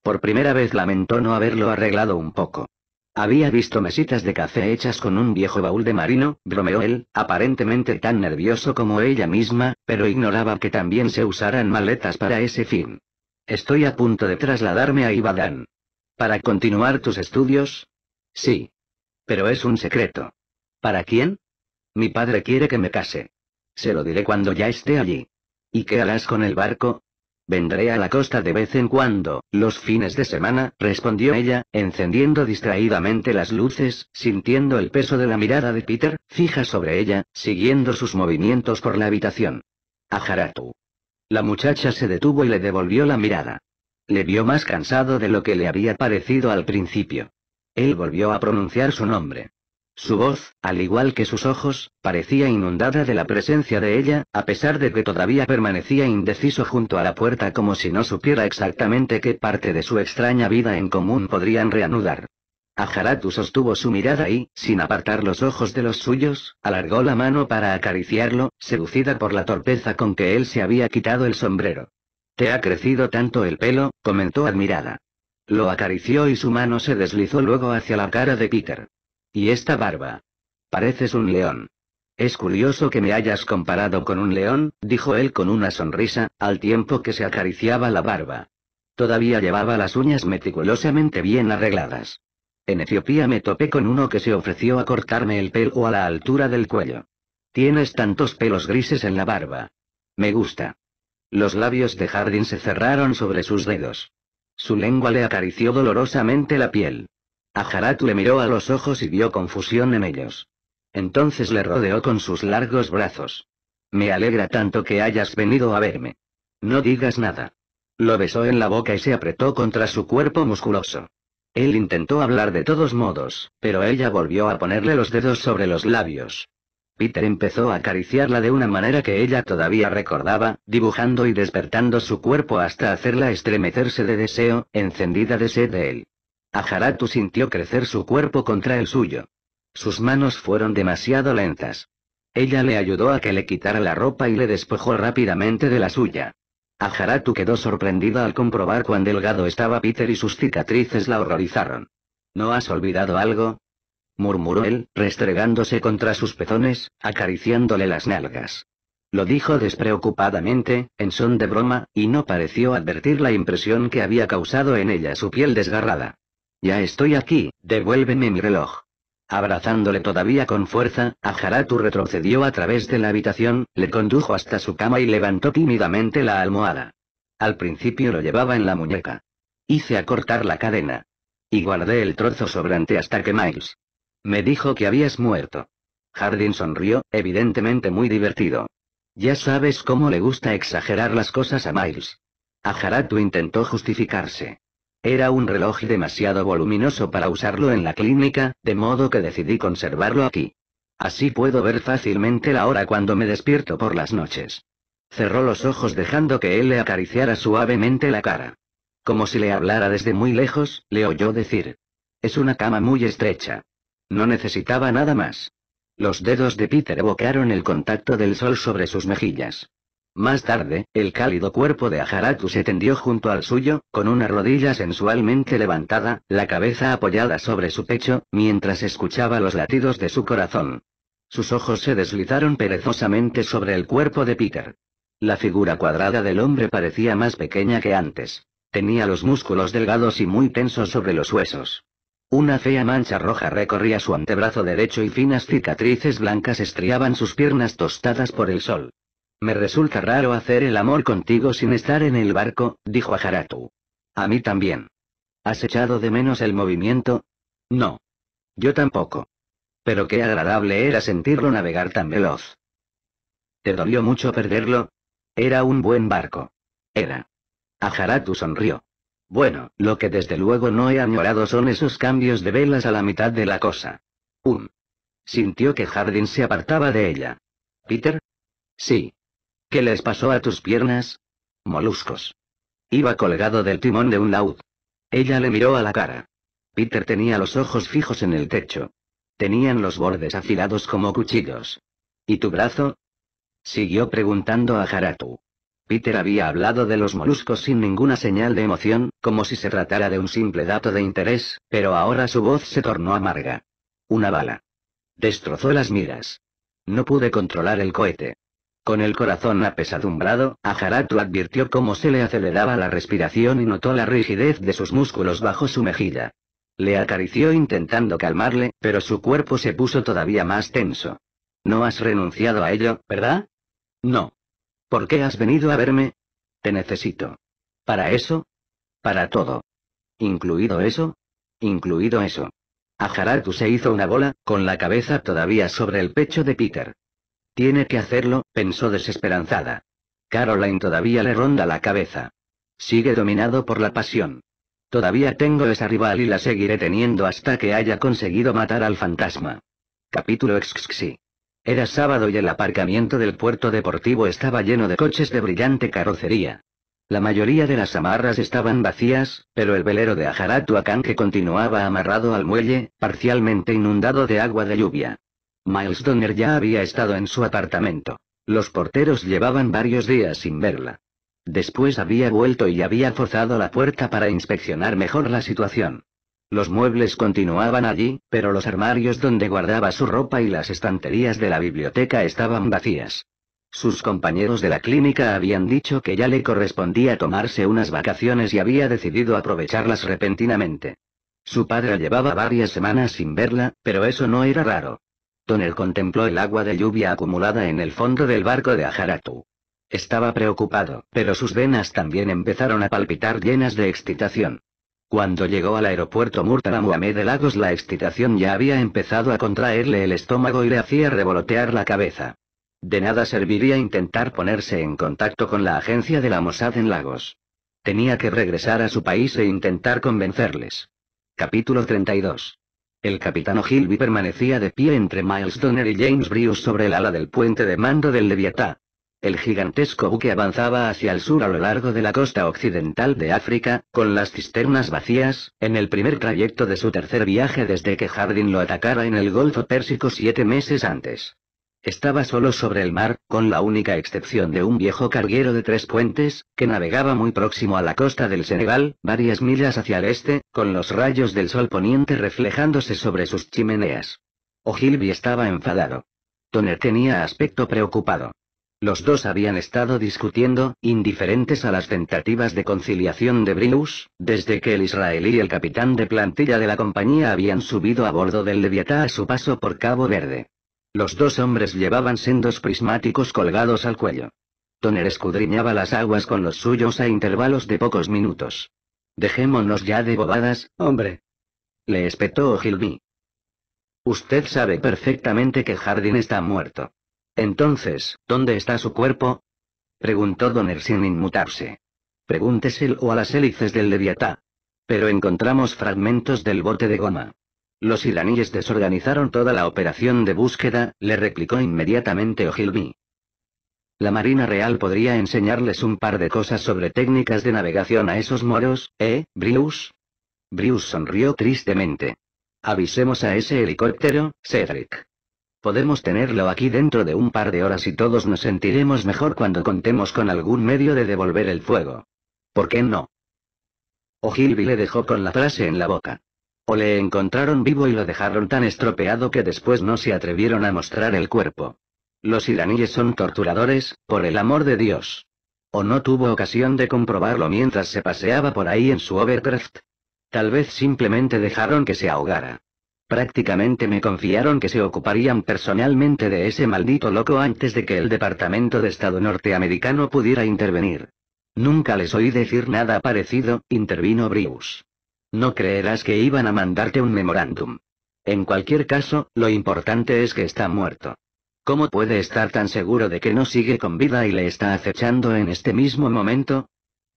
Por primera vez lamentó no haberlo arreglado un poco. Había visto mesitas de café hechas con un viejo baúl de marino, bromeó él, aparentemente tan nervioso como ella misma, pero ignoraba que también se usaran maletas para ese fin. Estoy a punto de trasladarme a Ibadán. ¿Para continuar tus estudios? Sí. Pero es un secreto. ¿Para quién? Mi padre quiere que me case. Se lo diré cuando ya esté allí. ¿Y qué harás con el barco? Vendré a la costa de vez en cuando, los fines de semana, respondió ella, encendiendo distraídamente las luces, sintiendo el peso de la mirada de Peter, fija sobre ella, siguiendo sus movimientos por la habitación. Ajaratu. La muchacha se detuvo y le devolvió la mirada. Le vio más cansado de lo que le había parecido al principio. Él volvió a pronunciar su nombre. Su voz, al igual que sus ojos, parecía inundada de la presencia de ella, a pesar de que todavía permanecía indeciso junto a la puerta como si no supiera exactamente qué parte de su extraña vida en común podrían reanudar. Ajaratu sostuvo su mirada y, sin apartar los ojos de los suyos, alargó la mano para acariciarlo, seducida por la torpeza con que él se había quitado el sombrero. Te ha crecido tanto el pelo, comentó admirada. Lo acarició y su mano se deslizó luego hacia la cara de Peter. ¿Y esta barba? Pareces un león. Es curioso que me hayas comparado con un león, dijo él con una sonrisa, al tiempo que se acariciaba la barba. Todavía llevaba las uñas meticulosamente bien arregladas. En Etiopía me topé con uno que se ofreció a cortarme el pelo a la altura del cuello. Tienes tantos pelos grises en la barba. Me gusta. Los labios de Jardín se cerraron sobre sus dedos. Su lengua le acarició dolorosamente la piel. Ajarat le miró a los ojos y vio confusión en ellos. Entonces le rodeó con sus largos brazos. Me alegra tanto que hayas venido a verme. No digas nada. Lo besó en la boca y se apretó contra su cuerpo musculoso. Él intentó hablar de todos modos, pero ella volvió a ponerle los dedos sobre los labios. Peter empezó a acariciarla de una manera que ella todavía recordaba, dibujando y despertando su cuerpo hasta hacerla estremecerse de deseo, encendida de sed de él. Ajaratu sintió crecer su cuerpo contra el suyo. Sus manos fueron demasiado lentas. Ella le ayudó a que le quitara la ropa y le despojó rápidamente de la suya. Ajaratu quedó sorprendida al comprobar cuán delgado estaba Peter y sus cicatrices la horrorizaron. ¿No has olvidado algo? murmuró él, restregándose contra sus pezones, acariciándole las nalgas. Lo dijo despreocupadamente, en son de broma, y no pareció advertir la impresión que había causado en ella su piel desgarrada. Ya estoy aquí, devuélveme mi reloj. Abrazándole todavía con fuerza, Ajaratu retrocedió a través de la habitación, le condujo hasta su cama y levantó tímidamente la almohada. Al principio lo llevaba en la muñeca. Hice acortar la cadena. Y guardé el trozo sobrante hasta que Miles me dijo que habías muerto. Hardin sonrió, evidentemente muy divertido. Ya sabes cómo le gusta exagerar las cosas a Miles. Ajaratu intentó justificarse. Era un reloj demasiado voluminoso para usarlo en la clínica, de modo que decidí conservarlo aquí. Así puedo ver fácilmente la hora cuando me despierto por las noches. Cerró los ojos dejando que él le acariciara suavemente la cara. Como si le hablara desde muy lejos, le oyó decir. Es una cama muy estrecha. No necesitaba nada más. Los dedos de Peter evocaron el contacto del sol sobre sus mejillas. Más tarde, el cálido cuerpo de Ajaratu se tendió junto al suyo, con una rodilla sensualmente levantada, la cabeza apoyada sobre su pecho, mientras escuchaba los latidos de su corazón. Sus ojos se deslizaron perezosamente sobre el cuerpo de Peter. La figura cuadrada del hombre parecía más pequeña que antes. Tenía los músculos delgados y muy tensos sobre los huesos. Una fea mancha roja recorría su antebrazo derecho y finas cicatrices blancas estriaban sus piernas tostadas por el sol. Me resulta raro hacer el amor contigo sin estar en el barco, dijo Ajaratu. A mí también. ¿Has echado de menos el movimiento? No. Yo tampoco. Pero qué agradable era sentirlo navegar tan veloz. ¿Te dolió mucho perderlo? Era un buen barco. Era. Ajaratu sonrió. Bueno, lo que desde luego no he añorado son esos cambios de velas a la mitad de la cosa. Un. Sintió que Hardin se apartaba de ella. ¿Peter? Sí. ¿Qué les pasó a tus piernas? Moluscos. Iba colgado del timón de un laúd. Ella le miró a la cara. Peter tenía los ojos fijos en el techo. Tenían los bordes afilados como cuchillos. ¿Y tu brazo? Siguió preguntando a Haratu. Peter había hablado de los moluscos sin ninguna señal de emoción, como si se tratara de un simple dato de interés, pero ahora su voz se tornó amarga. Una bala. Destrozó las miras. No pude controlar el cohete. Con el corazón apesadumbrado, Ajaratu advirtió cómo se le aceleraba la respiración y notó la rigidez de sus músculos bajo su mejilla. Le acarició intentando calmarle, pero su cuerpo se puso todavía más tenso. No has renunciado a ello, ¿verdad? No. ¿Por qué has venido a verme? Te necesito. ¿Para eso? Para todo. ¿Incluido eso? Incluido eso. Ajaratu se hizo una bola, con la cabeza todavía sobre el pecho de Peter. Tiene que hacerlo, pensó desesperanzada. Caroline todavía le ronda la cabeza. Sigue dominado por la pasión. Todavía tengo esa rival y la seguiré teniendo hasta que haya conseguido matar al fantasma. Capítulo XXI. Era sábado y el aparcamiento del puerto deportivo estaba lleno de coches de brillante carrocería. La mayoría de las amarras estaban vacías, pero el velero de Ajaratuacán que continuaba amarrado al muelle, parcialmente inundado de agua de lluvia. Miles Donner ya había estado en su apartamento. Los porteros llevaban varios días sin verla. Después había vuelto y había forzado la puerta para inspeccionar mejor la situación. Los muebles continuaban allí, pero los armarios donde guardaba su ropa y las estanterías de la biblioteca estaban vacías. Sus compañeros de la clínica habían dicho que ya le correspondía tomarse unas vacaciones y había decidido aprovecharlas repentinamente. Su padre llevaba varias semanas sin verla, pero eso no era raro. Tonel contempló el agua de lluvia acumulada en el fondo del barco de Ajaratu. Estaba preocupado, pero sus venas también empezaron a palpitar llenas de excitación. Cuando llegó al aeropuerto Murtala Mohamed de Lagos la excitación ya había empezado a contraerle el estómago y le hacía revolotear la cabeza. De nada serviría intentar ponerse en contacto con la agencia de la Mossad en Lagos. Tenía que regresar a su país e intentar convencerles. Capítulo 32. El capitán Gilby permanecía de pie entre Miles Donner y James Bruce sobre el ala del puente de mando del Leviatán el gigantesco buque avanzaba hacia el sur a lo largo de la costa occidental de África, con las cisternas vacías, en el primer trayecto de su tercer viaje desde que Jardín lo atacara en el Golfo Pérsico siete meses antes. Estaba solo sobre el mar, con la única excepción de un viejo carguero de tres puentes, que navegaba muy próximo a la costa del Senegal, varias millas hacia el este, con los rayos del sol poniente reflejándose sobre sus chimeneas. Ogilvy estaba enfadado. Toner tenía aspecto preocupado. Los dos habían estado discutiendo, indiferentes a las tentativas de conciliación de Brius, desde que el israelí y el capitán de plantilla de la compañía habían subido a bordo del Leviatá a su paso por Cabo Verde. Los dos hombres llevaban sendos prismáticos colgados al cuello. Toner escudriñaba las aguas con los suyos a intervalos de pocos minutos. Dejémonos ya de bobadas, hombre. Le espetó Ogilvy. Usted sabe perfectamente que Jardín está muerto. Entonces, ¿dónde está su cuerpo? preguntó Donner sin inmutarse. o a las hélices del Leviatá. Pero encontramos fragmentos del bote de goma. Los iraníes desorganizaron toda la operación de búsqueda, le replicó inmediatamente Ogilvy. La Marina Real podría enseñarles un par de cosas sobre técnicas de navegación a esos moros, ¿eh, Brius? Brius sonrió tristemente. Avisemos a ese helicóptero, Cedric. Podemos tenerlo aquí dentro de un par de horas y todos nos sentiremos mejor cuando contemos con algún medio de devolver el fuego. ¿Por qué no? Ogilvy le dejó con la frase en la boca. O le encontraron vivo y lo dejaron tan estropeado que después no se atrevieron a mostrar el cuerpo. Los iraníes son torturadores, por el amor de Dios. O no tuvo ocasión de comprobarlo mientras se paseaba por ahí en su Overcraft. Tal vez simplemente dejaron que se ahogara. Prácticamente me confiaron que se ocuparían personalmente de ese maldito loco antes de que el Departamento de Estado norteamericano pudiera intervenir. Nunca les oí decir nada parecido, intervino Brius. No creerás que iban a mandarte un memorándum. En cualquier caso, lo importante es que está muerto. ¿Cómo puede estar tan seguro de que no sigue con vida y le está acechando en este mismo momento?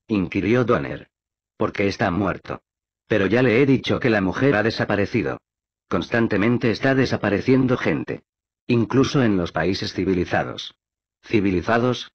inquirió Donner. Porque está muerto. Pero ya le he dicho que la mujer ha desaparecido. Constantemente está desapareciendo gente. Incluso en los países civilizados. ¿Civilizados?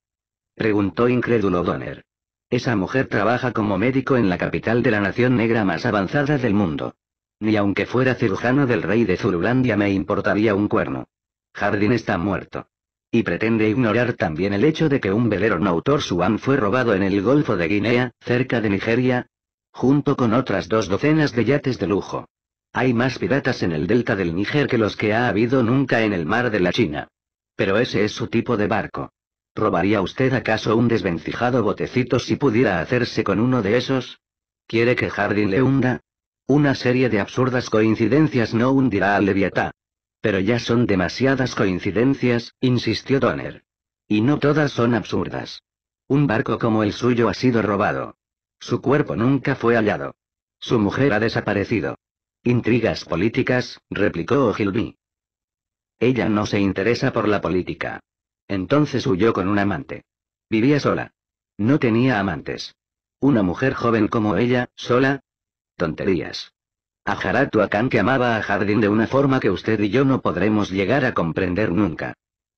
Preguntó incrédulo Donner. Esa mujer trabaja como médico en la capital de la nación negra más avanzada del mundo. Ni aunque fuera cirujano del rey de Zululandia me importaría un cuerno. Jardín está muerto. Y pretende ignorar también el hecho de que un velero nautor Suan fue robado en el Golfo de Guinea, cerca de Nigeria, junto con otras dos docenas de yates de lujo. Hay más piratas en el delta del Níger que los que ha habido nunca en el mar de la China. Pero ese es su tipo de barco. ¿Robaría usted acaso un desvencijado botecito si pudiera hacerse con uno de esos? ¿Quiere que Jardín le hunda? Una serie de absurdas coincidencias no hundirá al Leviatá. Pero ya son demasiadas coincidencias, insistió Donner. Y no todas son absurdas. Un barco como el suyo ha sido robado. Su cuerpo nunca fue hallado. Su mujer ha desaparecido. Intrigas políticas, replicó Ogilvy. Ella no se interesa por la política. Entonces huyó con un amante. Vivía sola. No tenía amantes. Una mujer joven como ella, sola. Tonterías. A que amaba a Jardín de una forma que usted y yo no podremos llegar a comprender nunca.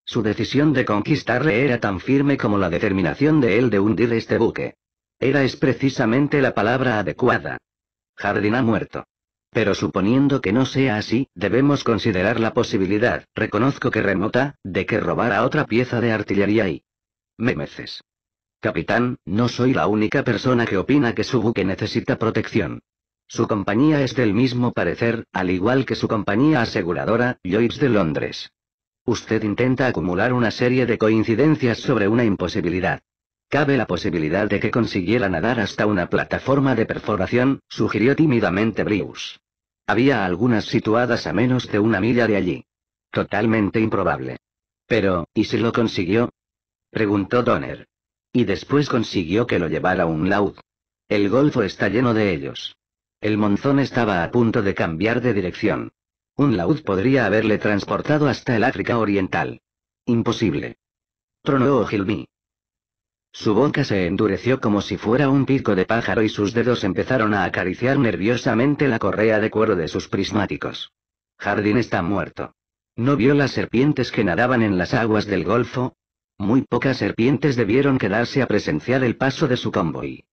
Su decisión de conquistarle era tan firme como la determinación de él de hundir este buque. Era es precisamente la palabra adecuada. Jardín ha muerto. Pero suponiendo que no sea así, debemos considerar la posibilidad, reconozco que remota, de que robara otra pieza de artillería y... Memeces. Capitán, no soy la única persona que opina que su buque necesita protección. Su compañía es del mismo parecer, al igual que su compañía aseguradora, Lloyds de Londres. Usted intenta acumular una serie de coincidencias sobre una imposibilidad. Cabe la posibilidad de que consiguiera nadar hasta una plataforma de perforación, sugirió tímidamente Brius. Había algunas situadas a menos de una milla de allí. Totalmente improbable. Pero, ¿y si lo consiguió? Preguntó Donner. Y después consiguió que lo llevara un laud. El golfo está lleno de ellos. El monzón estaba a punto de cambiar de dirección. Un laud podría haberle transportado hasta el África Oriental. Imposible. Tronó Ogilvy. Su boca se endureció como si fuera un pico de pájaro y sus dedos empezaron a acariciar nerviosamente la correa de cuero de sus prismáticos. Jardín está muerto. ¿No vio las serpientes que nadaban en las aguas del Golfo? Muy pocas serpientes debieron quedarse a presenciar el paso de su convoy.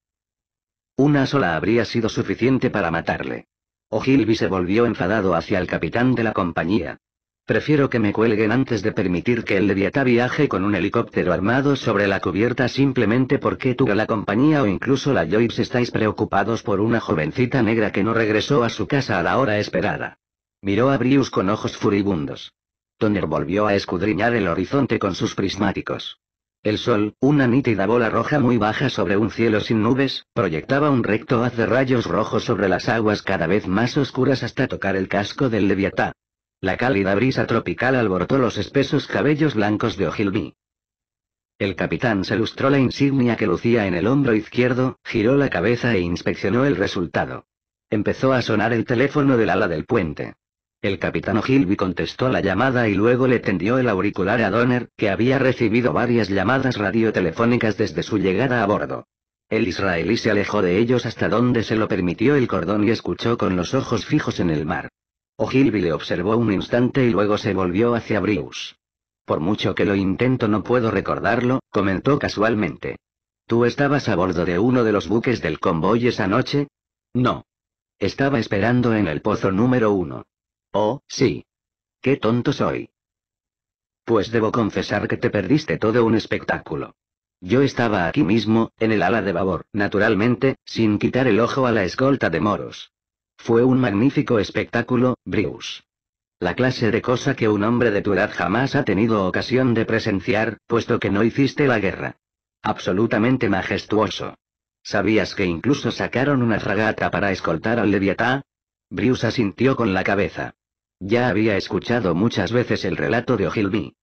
Una sola habría sido suficiente para matarle. ogilby se volvió enfadado hacia el capitán de la compañía. Prefiero que me cuelguen antes de permitir que el Leviatá viaje con un helicóptero armado sobre la cubierta simplemente porque tú, la compañía o incluso la Joyce estáis preocupados por una jovencita negra que no regresó a su casa a la hora esperada. Miró a Brius con ojos furibundos. Toner volvió a escudriñar el horizonte con sus prismáticos. El sol, una nítida bola roja muy baja sobre un cielo sin nubes, proyectaba un recto haz de rayos rojos sobre las aguas cada vez más oscuras hasta tocar el casco del Leviatá. La cálida brisa tropical alborotó los espesos cabellos blancos de Ogilvy. El capitán se lustró la insignia que lucía en el hombro izquierdo, giró la cabeza e inspeccionó el resultado. Empezó a sonar el teléfono del ala del puente. El capitán Ogilvy contestó la llamada y luego le tendió el auricular a Donner, que había recibido varias llamadas radiotelefónicas desde su llegada a bordo. El israelí se alejó de ellos hasta donde se lo permitió el cordón y escuchó con los ojos fijos en el mar. Ogilvy le observó un instante y luego se volvió hacia Brius. Por mucho que lo intento no puedo recordarlo, comentó casualmente. ¿Tú estabas a bordo de uno de los buques del convoy esa noche? No. Estaba esperando en el pozo número uno. Oh, sí. Qué tonto soy. Pues debo confesar que te perdiste todo un espectáculo. Yo estaba aquí mismo, en el ala de babor, naturalmente, sin quitar el ojo a la escolta de moros. Fue un magnífico espectáculo, Brius. La clase de cosa que un hombre de tu edad jamás ha tenido ocasión de presenciar, puesto que no hiciste la guerra. Absolutamente majestuoso. ¿Sabías que incluso sacaron una fragata para escoltar al Leviatá? Brius asintió con la cabeza. Ya había escuchado muchas veces el relato de Ogilvy.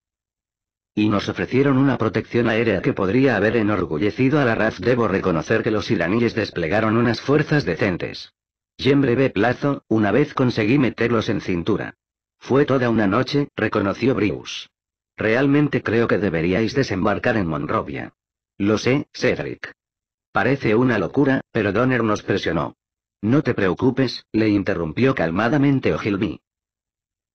Y nos ofrecieron una protección aérea que podría haber enorgullecido a la RAF. Debo reconocer que los iraníes desplegaron unas fuerzas decentes. Y en breve plazo, una vez conseguí meterlos en cintura. Fue toda una noche, reconoció Brius. Realmente creo que deberíais desembarcar en Monrovia. Lo sé, Cedric. Parece una locura, pero Donner nos presionó. No te preocupes, le interrumpió calmadamente Ogilvy.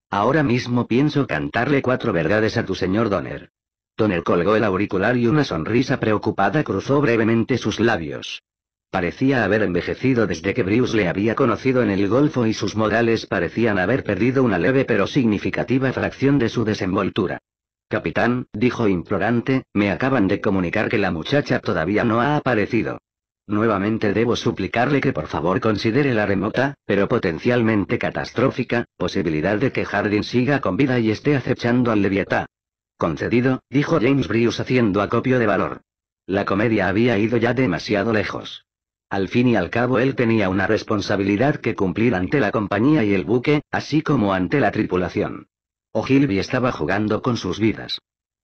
Ahora mismo pienso cantarle cuatro verdades a tu señor Donner. Donner colgó el auricular y una sonrisa preocupada cruzó brevemente sus labios. Parecía haber envejecido desde que Bruce le había conocido en el golfo y sus modales parecían haber perdido una leve pero significativa fracción de su desenvoltura. Capitán, dijo implorante, me acaban de comunicar que la muchacha todavía no ha aparecido. Nuevamente debo suplicarle que por favor considere la remota, pero potencialmente catastrófica, posibilidad de que Hardin siga con vida y esté acechando al Leviatán. Concedido, dijo James Bruce haciendo acopio de valor. La comedia había ido ya demasiado lejos. Al fin y al cabo él tenía una responsabilidad que cumplir ante la compañía y el buque, así como ante la tripulación. Ogilvy estaba jugando con sus vidas.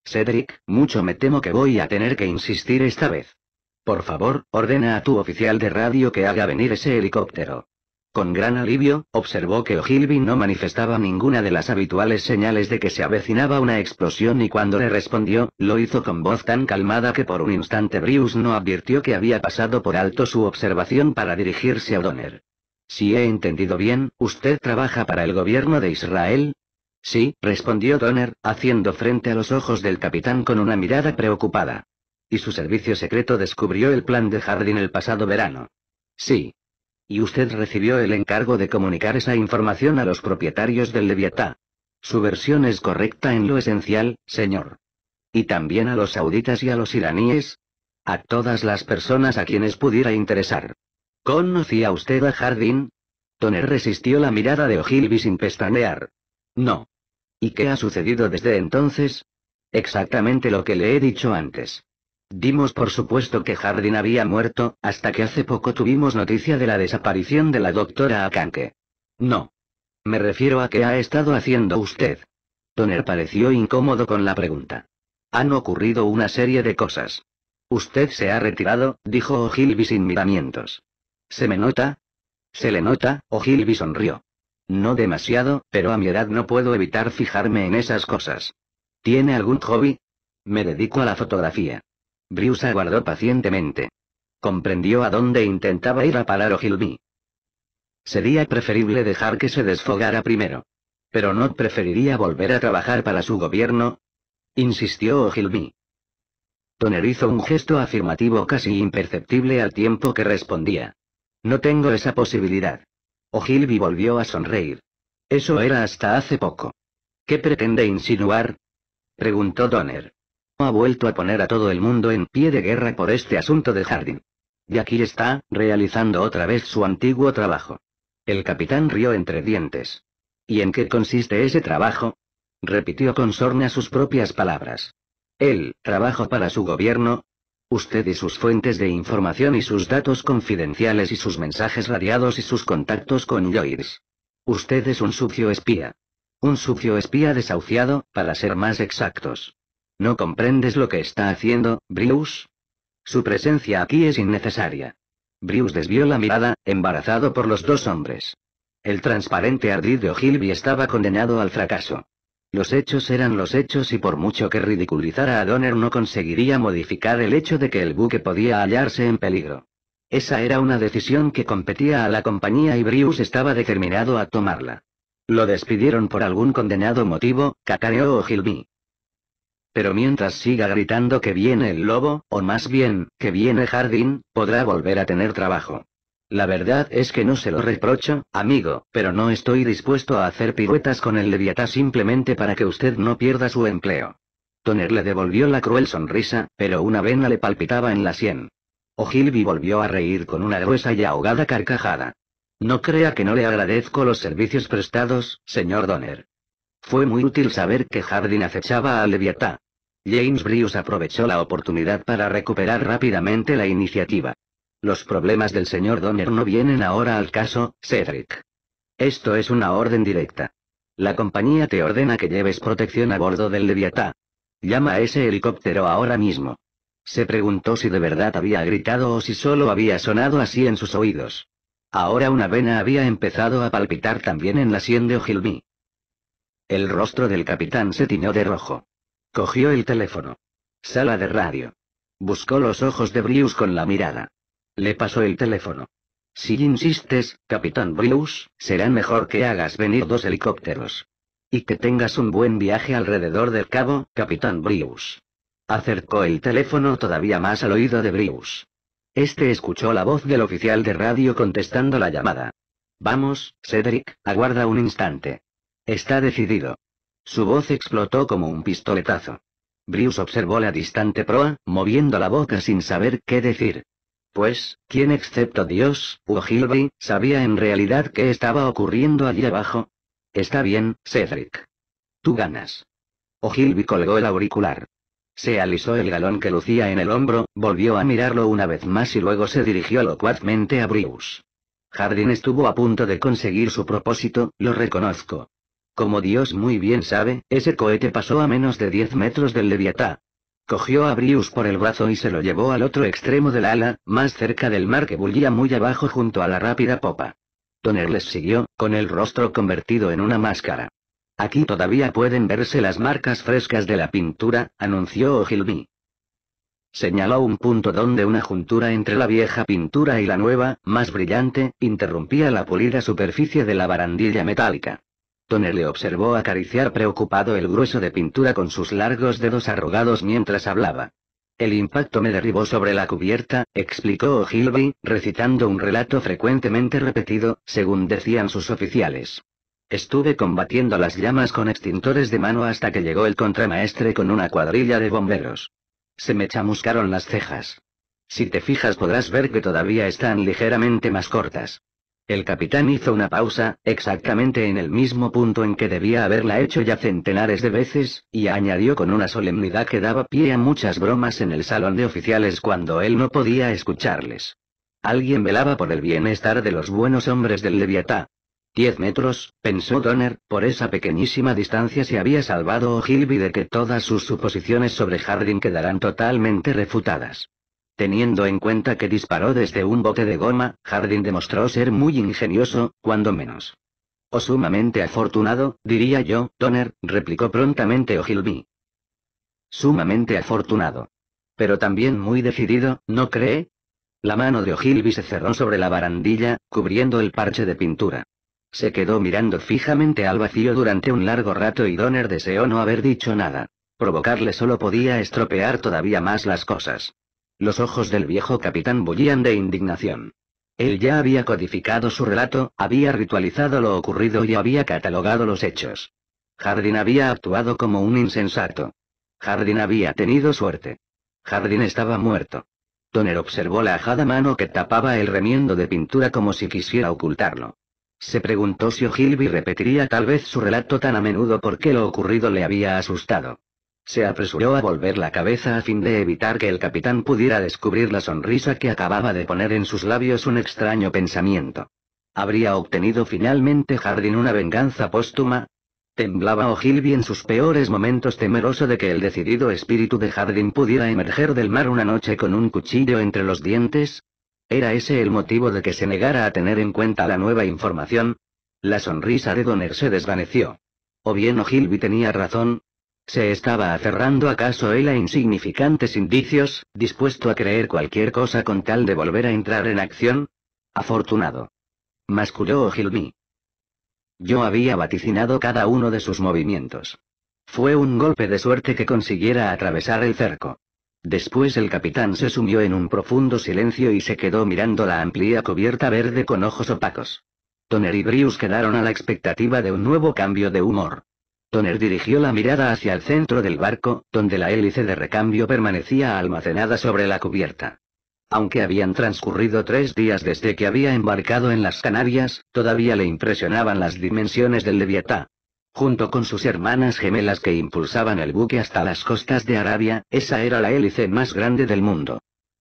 Cedric, mucho me temo que voy a tener que insistir esta vez. Por favor, ordena a tu oficial de radio que haga venir ese helicóptero. Con gran alivio, observó que Ogilvy no manifestaba ninguna de las habituales señales de que se avecinaba una explosión y cuando le respondió, lo hizo con voz tan calmada que por un instante Brius no advirtió que había pasado por alto su observación para dirigirse a Donner. Si he entendido bien, usted trabaja para el gobierno de Israel, Sí, respondió Donner, haciendo frente a los ojos del capitán con una mirada preocupada. Y su servicio secreto descubrió el plan de Hardin el pasado verano. Sí. Y usted recibió el encargo de comunicar esa información a los propietarios del Leviatán. Su versión es correcta en lo esencial, señor. Y también a los sauditas y a los iraníes. A todas las personas a quienes pudiera interesar. ¿Conocía usted a Jardín? Toner resistió la mirada de Ogilvy sin pestanear. No. ¿Y qué ha sucedido desde entonces? Exactamente lo que le he dicho antes. Dimos por supuesto que Jardín había muerto, hasta que hace poco tuvimos noticia de la desaparición de la doctora Akanke. No. Me refiero a qué ha estado haciendo usted. Toner pareció incómodo con la pregunta. Han ocurrido una serie de cosas. Usted se ha retirado, dijo Ogilvy sin miramientos. ¿Se me nota? Se le nota, Ogilvy sonrió. No demasiado, pero a mi edad no puedo evitar fijarme en esas cosas. ¿Tiene algún hobby? Me dedico a la fotografía. Bruce aguardó pacientemente. Comprendió a dónde intentaba ir a parar Ogilvy. Sería preferible dejar que se desfogara primero. Pero no preferiría volver a trabajar para su gobierno. Insistió Ogilvy. Toner hizo un gesto afirmativo casi imperceptible al tiempo que respondía. No tengo esa posibilidad. Ogilvy volvió a sonreír. Eso era hasta hace poco. ¿Qué pretende insinuar? preguntó Donner ha vuelto a poner a todo el mundo en pie de guerra por este asunto de Jardín. Y aquí está, realizando otra vez su antiguo trabajo. El capitán rió entre dientes. ¿Y en qué consiste ese trabajo? repitió con sorna sus propias palabras. El trabajo para su gobierno. Usted y sus fuentes de información y sus datos confidenciales y sus mensajes radiados y sus contactos con loirs. Usted es un sucio espía. Un sucio espía desahuciado, para ser más exactos. ¿No comprendes lo que está haciendo, Brius? Su presencia aquí es innecesaria. Brius desvió la mirada, embarazado por los dos hombres. El transparente ardid de Ogilvy estaba condenado al fracaso. Los hechos eran los hechos y por mucho que ridiculizara a Donner no conseguiría modificar el hecho de que el buque podía hallarse en peligro. Esa era una decisión que competía a la compañía y Brius estaba determinado a tomarla. Lo despidieron por algún condenado motivo, cacareó Ogilvy. Pero mientras siga gritando que viene el lobo, o más bien, que viene Jardín, podrá volver a tener trabajo. La verdad es que no se lo reprocho, amigo, pero no estoy dispuesto a hacer piruetas con el Leviatá simplemente para que usted no pierda su empleo. Donner le devolvió la cruel sonrisa, pero una vena le palpitaba en la sien. Ogilvy volvió a reír con una gruesa y ahogada carcajada. No crea que no le agradezco los servicios prestados, señor Donner. Fue muy útil saber que Hardin acechaba a Leviatá. James Brius aprovechó la oportunidad para recuperar rápidamente la iniciativa. Los problemas del señor Donner no vienen ahora al caso, Cedric. Esto es una orden directa. La compañía te ordena que lleves protección a bordo del Leviatá. Llama a ese helicóptero ahora mismo. Se preguntó si de verdad había gritado o si solo había sonado así en sus oídos. Ahora una vena había empezado a palpitar también en la sien de Ogilvy. El rostro del capitán se tiñó de rojo. Cogió el teléfono. Sala de radio. Buscó los ojos de Brius con la mirada. Le pasó el teléfono. Si insistes, capitán Brius, será mejor que hagas venir dos helicópteros. Y que tengas un buen viaje alrededor del cabo, capitán Brius. Acercó el teléfono todavía más al oído de Brius. Este escuchó la voz del oficial de radio contestando la llamada. Vamos, Cedric, aguarda un instante. Está decidido. Su voz explotó como un pistoletazo. Bruce observó la distante proa, moviendo la boca sin saber qué decir. Pues, ¿quién excepto Dios, o sabía en realidad qué estaba ocurriendo allí abajo? Está bien, Cedric. Tú ganas. Ogilvy colgó el auricular. Se alisó el galón que lucía en el hombro, volvió a mirarlo una vez más y luego se dirigió locuazmente a Bruce. Jardín estuvo a punto de conseguir su propósito, lo reconozco. Como Dios muy bien sabe, ese cohete pasó a menos de 10 metros del Leviatán. Cogió a Brius por el brazo y se lo llevó al otro extremo del ala, más cerca del mar que bullía muy abajo junto a la rápida popa. Toner les siguió, con el rostro convertido en una máscara. Aquí todavía pueden verse las marcas frescas de la pintura, anunció Ogilvy. Señaló un punto donde una juntura entre la vieja pintura y la nueva, más brillante, interrumpía la pulida superficie de la barandilla metálica. Toner le observó acariciar preocupado el grueso de pintura con sus largos dedos arrugados mientras hablaba. El impacto me derribó sobre la cubierta, explicó Ogilvy, recitando un relato frecuentemente repetido, según decían sus oficiales. Estuve combatiendo las llamas con extintores de mano hasta que llegó el contramaestre con una cuadrilla de bomberos. Se me chamuscaron las cejas. Si te fijas podrás ver que todavía están ligeramente más cortas. El capitán hizo una pausa, exactamente en el mismo punto en que debía haberla hecho ya centenares de veces, y añadió con una solemnidad que daba pie a muchas bromas en el salón de oficiales cuando él no podía escucharles. Alguien velaba por el bienestar de los buenos hombres del Leviatá. Diez metros, pensó Donner, por esa pequeñísima distancia se había salvado Ogilvy de que todas sus suposiciones sobre Harding quedaran totalmente refutadas. Teniendo en cuenta que disparó desde un bote de goma, Hardin demostró ser muy ingenioso, cuando menos. O sumamente afortunado, diría yo, Donner, replicó prontamente Ogilvy. Sumamente afortunado. Pero también muy decidido, ¿no cree? La mano de Ogilvy se cerró sobre la barandilla, cubriendo el parche de pintura. Se quedó mirando fijamente al vacío durante un largo rato y Donner deseó no haber dicho nada. Provocarle solo podía estropear todavía más las cosas. Los ojos del viejo capitán bullían de indignación. Él ya había codificado su relato, había ritualizado lo ocurrido y había catalogado los hechos. Jardín había actuado como un insensato. Jardín había tenido suerte. Jardín estaba muerto. Toner observó la ajada mano que tapaba el remiendo de pintura como si quisiera ocultarlo. Se preguntó si Ogilvy repetiría tal vez su relato tan a menudo porque lo ocurrido le había asustado. Se apresuró a volver la cabeza a fin de evitar que el capitán pudiera descubrir la sonrisa que acababa de poner en sus labios un extraño pensamiento. ¿Habría obtenido finalmente Hardin una venganza póstuma? Temblaba Ogilvy en sus peores momentos temeroso de que el decidido espíritu de Hardin pudiera emerger del mar una noche con un cuchillo entre los dientes. ¿Era ese el motivo de que se negara a tener en cuenta la nueva información? La sonrisa de Donner se desvaneció. O bien Ogilvy tenía razón, ¿Se estaba aferrando acaso él a insignificantes indicios, dispuesto a creer cualquier cosa con tal de volver a entrar en acción? Afortunado. Masculó Ogilvy. Yo había vaticinado cada uno de sus movimientos. Fue un golpe de suerte que consiguiera atravesar el cerco. Después el capitán se sumió en un profundo silencio y se quedó mirando la amplia cubierta verde con ojos opacos. Toner y Brius quedaron a la expectativa de un nuevo cambio de humor. Toner dirigió la mirada hacia el centro del barco, donde la hélice de recambio permanecía almacenada sobre la cubierta. Aunque habían transcurrido tres días desde que había embarcado en las Canarias, todavía le impresionaban las dimensiones del Leviatán. Junto con sus hermanas gemelas que impulsaban el buque hasta las costas de Arabia, esa era la hélice más grande del mundo.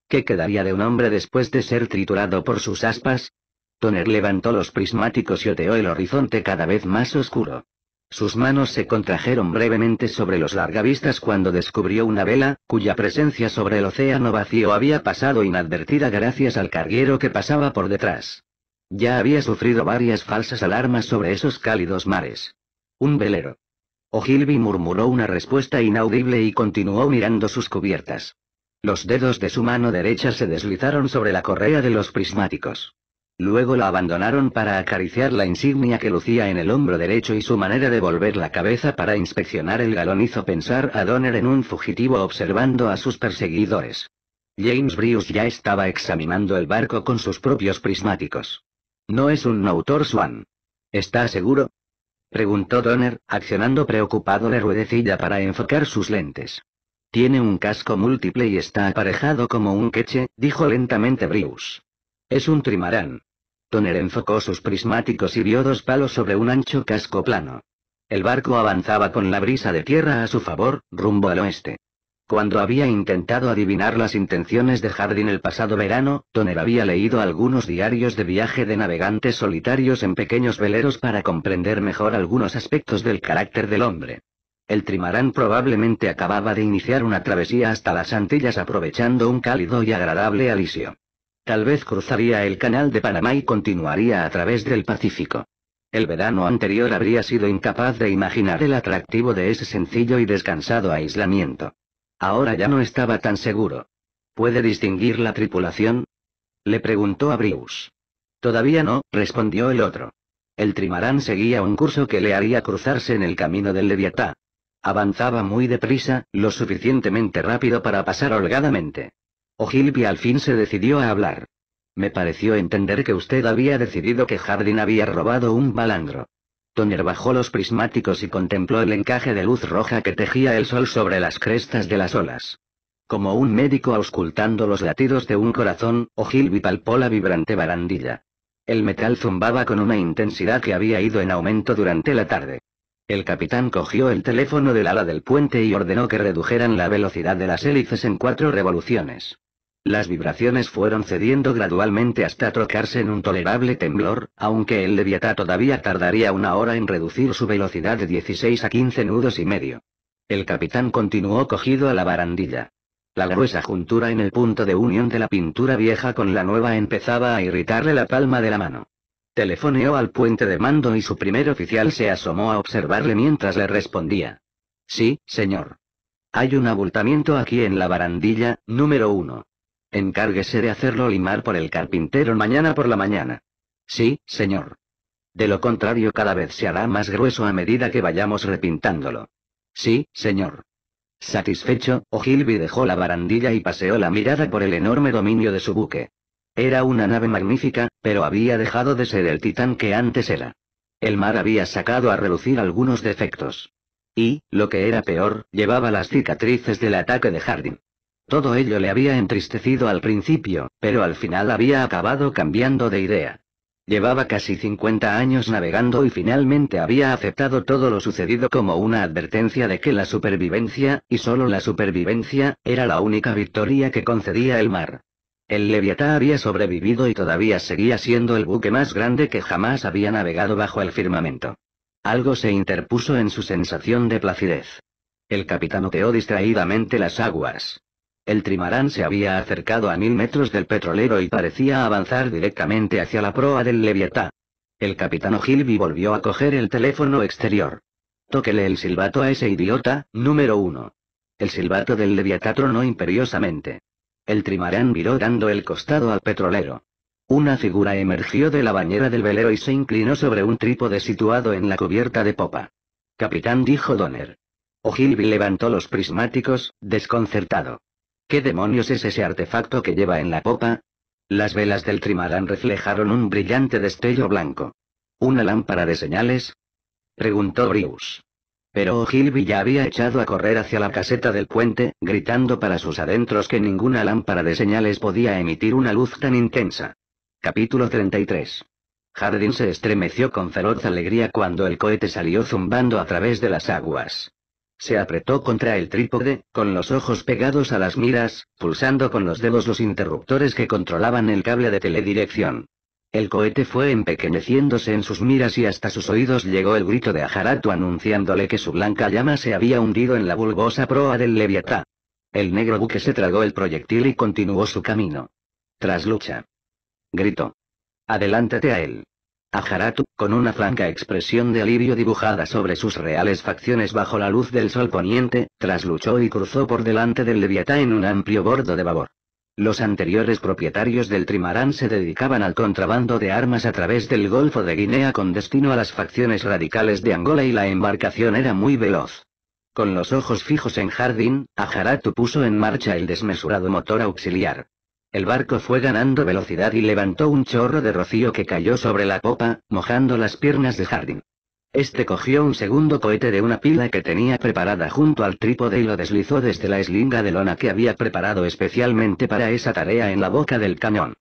¿Qué quedaría de un hombre después de ser triturado por sus aspas? Toner levantó los prismáticos y oteó el horizonte cada vez más oscuro. Sus manos se contrajeron brevemente sobre los largavistas cuando descubrió una vela, cuya presencia sobre el océano vacío había pasado inadvertida gracias al carguero que pasaba por detrás. Ya había sufrido varias falsas alarmas sobre esos cálidos mares. Un velero. Ogilvy murmuró una respuesta inaudible y continuó mirando sus cubiertas. Los dedos de su mano derecha se deslizaron sobre la correa de los prismáticos. Luego la abandonaron para acariciar la insignia que lucía en el hombro derecho y su manera de volver la cabeza para inspeccionar el galón hizo pensar a Donner en un fugitivo observando a sus perseguidores. James Bruce ya estaba examinando el barco con sus propios prismáticos. No es un autor Swan. ¿Está seguro? Preguntó Donner, accionando preocupado la ruedecilla para enfocar sus lentes. Tiene un casco múltiple y está aparejado como un queche, dijo lentamente Bruce. Es un trimarán. Toner enfocó sus prismáticos y vio dos palos sobre un ancho casco plano. El barco avanzaba con la brisa de tierra a su favor, rumbo al oeste. Cuando había intentado adivinar las intenciones de Hardin el pasado verano, Toner había leído algunos diarios de viaje de navegantes solitarios en pequeños veleros para comprender mejor algunos aspectos del carácter del hombre. El trimarán probablemente acababa de iniciar una travesía hasta las Antillas aprovechando un cálido y agradable alisio. Tal vez cruzaría el canal de Panamá y continuaría a través del Pacífico. El verano anterior habría sido incapaz de imaginar el atractivo de ese sencillo y descansado aislamiento. Ahora ya no estaba tan seguro. ¿Puede distinguir la tripulación? Le preguntó a Brius. Todavía no, respondió el otro. El trimarán seguía un curso que le haría cruzarse en el camino del Leviatá. Avanzaba muy deprisa, lo suficientemente rápido para pasar holgadamente. Ogilvy al fin se decidió a hablar. Me pareció entender que usted había decidido que Jardín había robado un balandro. Toner bajó los prismáticos y contempló el encaje de luz roja que tejía el sol sobre las crestas de las olas. Como un médico auscultando los latidos de un corazón, Ogilvy palpó la vibrante barandilla. El metal zumbaba con una intensidad que había ido en aumento durante la tarde. El capitán cogió el teléfono del ala del puente y ordenó que redujeran la velocidad de las hélices en cuatro revoluciones. Las vibraciones fueron cediendo gradualmente hasta trocarse en un tolerable temblor, aunque el Leviatá todavía tardaría una hora en reducir su velocidad de 16 a 15 nudos y medio. El capitán continuó cogido a la barandilla. La gruesa juntura en el punto de unión de la pintura vieja con la nueva empezaba a irritarle la palma de la mano. Telefoneó al puente de mando y su primer oficial se asomó a observarle mientras le respondía. Sí, señor. Hay un abultamiento aquí en la barandilla, número uno. Encárguese de hacerlo limar por el carpintero mañana por la mañana. Sí, señor. De lo contrario cada vez se hará más grueso a medida que vayamos repintándolo. Sí, señor. Satisfecho, Ogilvy dejó la barandilla y paseó la mirada por el enorme dominio de su buque. Era una nave magnífica, pero había dejado de ser el titán que antes era. El mar había sacado a relucir algunos defectos. Y, lo que era peor, llevaba las cicatrices del ataque de Harding. Todo ello le había entristecido al principio, pero al final había acabado cambiando de idea. Llevaba casi 50 años navegando y finalmente había aceptado todo lo sucedido como una advertencia de que la supervivencia, y solo la supervivencia, era la única victoria que concedía el mar. El Leviatá había sobrevivido y todavía seguía siendo el buque más grande que jamás había navegado bajo el firmamento. Algo se interpuso en su sensación de placidez. El capitán oteó distraídamente las aguas. El trimarán se había acercado a mil metros del petrolero y parecía avanzar directamente hacia la proa del Leviatán. El capitán Ogilvy volvió a coger el teléfono exterior. Tóquele el silbato a ese idiota, número uno. El silbato del Leviatán tronó imperiosamente. El trimarán viró dando el costado al petrolero. Una figura emergió de la bañera del velero y se inclinó sobre un trípode situado en la cubierta de popa. Capitán dijo Donner. Ogilvy levantó los prismáticos, desconcertado. ¿Qué demonios es ese artefacto que lleva en la popa? Las velas del trimarán reflejaron un brillante destello blanco. ¿Una lámpara de señales? preguntó Brius. Pero Ogilvy ya había echado a correr hacia la caseta del puente, gritando para sus adentros que ninguna lámpara de señales podía emitir una luz tan intensa. Capítulo 33. Jardín se estremeció con feroz alegría cuando el cohete salió zumbando a través de las aguas. Se apretó contra el trípode, con los ojos pegados a las miras, pulsando con los dedos los interruptores que controlaban el cable de teledirección. El cohete fue empequeñeciéndose en sus miras y hasta sus oídos llegó el grito de Ajaratu anunciándole que su blanca llama se había hundido en la bulbosa proa del Leviatán. El negro buque se tragó el proyectil y continuó su camino. Tras lucha. Gritó. Adelántate a él. Ajaratu, con una franca expresión de alivio dibujada sobre sus reales facciones bajo la luz del sol poniente, trasluchó y cruzó por delante del Leviatán en un amplio bordo de babor. Los anteriores propietarios del trimarán se dedicaban al contrabando de armas a través del Golfo de Guinea con destino a las facciones radicales de Angola y la embarcación era muy veloz. Con los ojos fijos en Jardín, Ajaratu puso en marcha el desmesurado motor auxiliar. El barco fue ganando velocidad y levantó un chorro de rocío que cayó sobre la popa, mojando las piernas de Harding. Este cogió un segundo cohete de una pila que tenía preparada junto al trípode y lo deslizó desde la eslinga de lona que había preparado especialmente para esa tarea en la boca del cañón.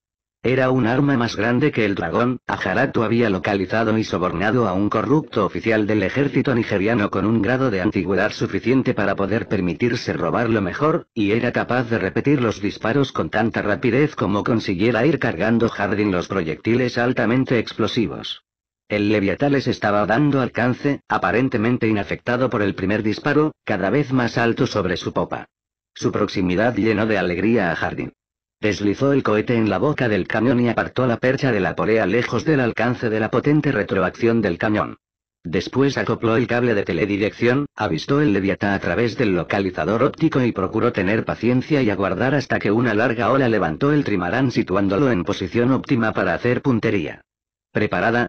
Era un arma más grande que el dragón, Ajarato había localizado y sobornado a un corrupto oficial del ejército nigeriano con un grado de antigüedad suficiente para poder permitirse robar lo mejor, y era capaz de repetir los disparos con tanta rapidez como consiguiera ir cargando Jardín los proyectiles altamente explosivos. El Leviatales estaba dando alcance, aparentemente inafectado por el primer disparo, cada vez más alto sobre su popa. Su proximidad llenó de alegría a Jardín. Deslizó el cohete en la boca del camión y apartó la percha de la polea lejos del alcance de la potente retroacción del cañón. Después acopló el cable de teledirección, avistó el leviata a través del localizador óptico y procuró tener paciencia y aguardar hasta que una larga ola levantó el trimarán situándolo en posición óptima para hacer puntería. ¿Preparada?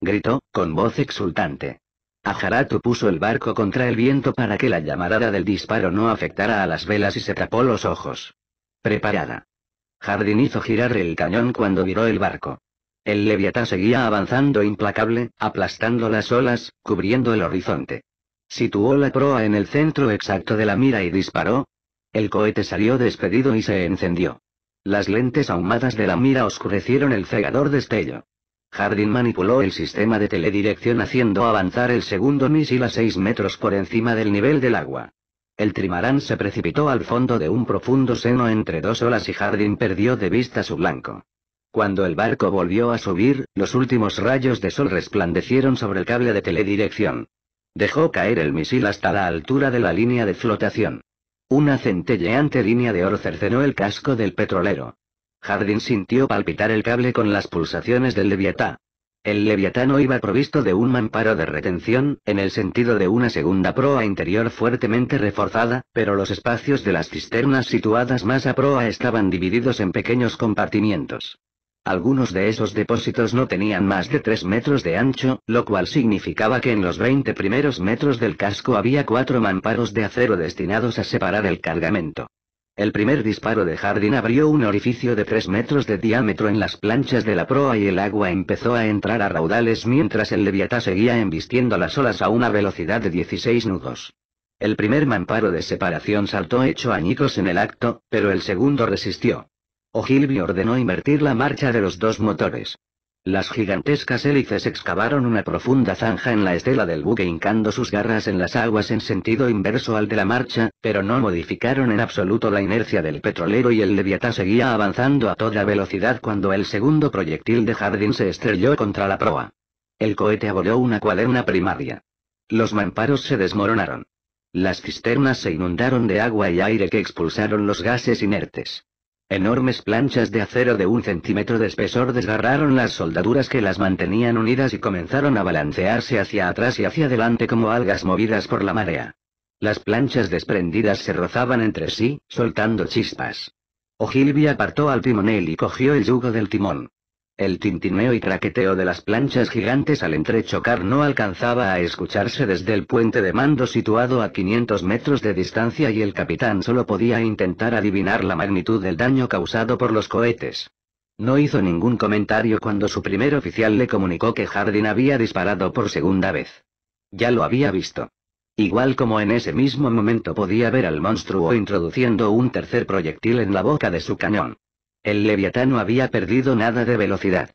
gritó, con voz exultante. Ajaratu puso el barco contra el viento para que la llamarada del disparo no afectara a las velas y se tapó los ojos. Preparada. Jardín hizo girar el cañón cuando miró el barco. El leviatán seguía avanzando implacable, aplastando las olas, cubriendo el horizonte. Situó la proa en el centro exacto de la mira y disparó. El cohete salió despedido y se encendió. Las lentes ahumadas de la mira oscurecieron el cegador destello. Jardín manipuló el sistema de teledirección haciendo avanzar el segundo misil a 6 metros por encima del nivel del agua. El trimarán se precipitó al fondo de un profundo seno entre dos olas y Jardín perdió de vista su blanco. Cuando el barco volvió a subir, los últimos rayos de sol resplandecieron sobre el cable de teledirección. Dejó caer el misil hasta la altura de la línea de flotación. Una centelleante línea de oro cercenó el casco del petrolero. Jardín sintió palpitar el cable con las pulsaciones del Leviatán. El Leviatano iba provisto de un mamparo de retención, en el sentido de una segunda proa interior fuertemente reforzada, pero los espacios de las cisternas situadas más a proa estaban divididos en pequeños compartimientos. Algunos de esos depósitos no tenían más de 3 metros de ancho, lo cual significaba que en los 20 primeros metros del casco había cuatro mamparos de acero destinados a separar el cargamento. El primer este disparo de Jardín abrió un orificio de 3 metros de diámetro en las planchas de la proa y el agua empezó a entrar a raudales mientras el Leviatá seguía embistiendo las olas a una velocidad de 16 nudos. El primer mamparo de separación saltó hecho añicos en el acto, pero el segundo resistió. Ogilvy ordenó invertir la marcha de los dos motores. Las gigantescas hélices excavaron una profunda zanja en la estela del buque hincando sus garras en las aguas en sentido inverso al de la marcha, pero no modificaron en absoluto la inercia del petrolero y el Leviatán seguía avanzando a toda velocidad cuando el segundo proyectil de Jardín se estrelló contra la proa. El cohete abolió una cuaderna primaria. Los mamparos se desmoronaron. Las cisternas se inundaron de agua y aire que expulsaron los gases inertes. Enormes planchas de acero de un centímetro de espesor desgarraron las soldaduras que las mantenían unidas y comenzaron a balancearse hacia atrás y hacia adelante como algas movidas por la marea. Las planchas desprendidas se rozaban entre sí, soltando chispas. Ogilvy apartó al timonel y cogió el yugo del timón. El tintineo y craqueteo de las planchas gigantes al entrechocar no alcanzaba a escucharse desde el puente de mando situado a 500 metros de distancia y el capitán solo podía intentar adivinar la magnitud del daño causado por los cohetes. No hizo ningún comentario cuando su primer oficial le comunicó que Hardin había disparado por segunda vez. Ya lo había visto. Igual como en ese mismo momento podía ver al monstruo introduciendo un tercer proyectil en la boca de su cañón. El Leviatán no había perdido nada de velocidad.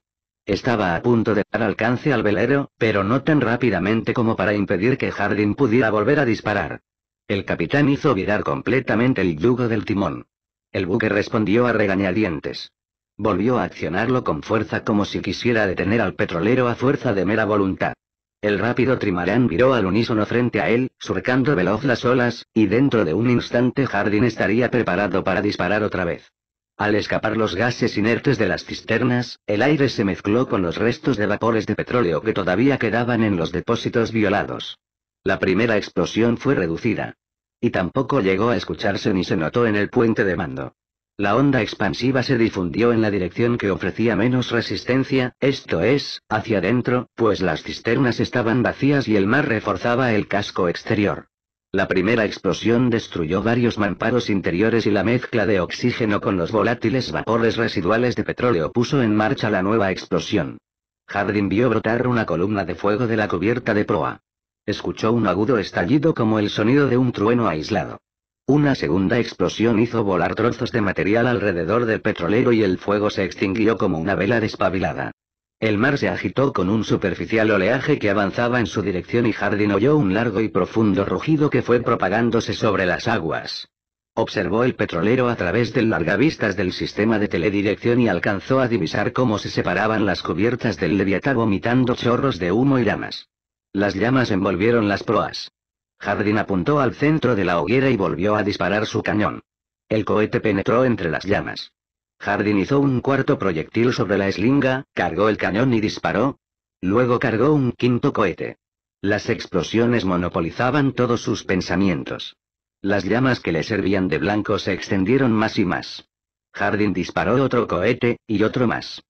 Estaba a punto de dar alcance al velero, pero no tan rápidamente como para impedir que Hardin pudiera volver a disparar. El capitán hizo virar completamente el yugo del timón. El buque respondió a regañadientes. Volvió a accionarlo con fuerza como si quisiera detener al petrolero a fuerza de mera voluntad. El rápido trimarán viró al unísono frente a él, surcando veloz las olas, y dentro de un instante Hardin estaría preparado para disparar otra vez. Al escapar los gases inertes de las cisternas, el aire se mezcló con los restos de vapores de petróleo que todavía quedaban en los depósitos violados. La primera explosión fue reducida. Y tampoco llegó a escucharse ni se notó en el puente de mando. La onda expansiva se difundió en la dirección que ofrecía menos resistencia, esto es, hacia adentro, pues las cisternas estaban vacías y el mar reforzaba el casco exterior. La primera explosión destruyó varios mamparos interiores y la mezcla de oxígeno con los volátiles vapores residuales de petróleo puso en marcha la nueva explosión. Hardin vio brotar una columna de fuego de la cubierta de proa. Escuchó un agudo estallido como el sonido de un trueno aislado. Una segunda explosión hizo volar trozos de material alrededor del petrolero y el fuego se extinguió como una vela despabilada. El mar se agitó con un superficial oleaje que avanzaba en su dirección y Jardín oyó un largo y profundo rugido que fue propagándose sobre las aguas. Observó el petrolero a través del largavistas del sistema de teledirección y alcanzó a divisar cómo se separaban las cubiertas del Leviatán vomitando chorros de humo y llamas. Las llamas envolvieron las proas. Jardín apuntó al centro de la hoguera y volvió a disparar su cañón. El cohete penetró entre las llamas. Hardin hizo un cuarto proyectil sobre la eslinga, cargó el cañón y disparó. Luego cargó un quinto cohete. Las explosiones monopolizaban todos sus pensamientos. Las llamas que le servían de blanco se extendieron más y más. Hardin disparó otro cohete, y otro más.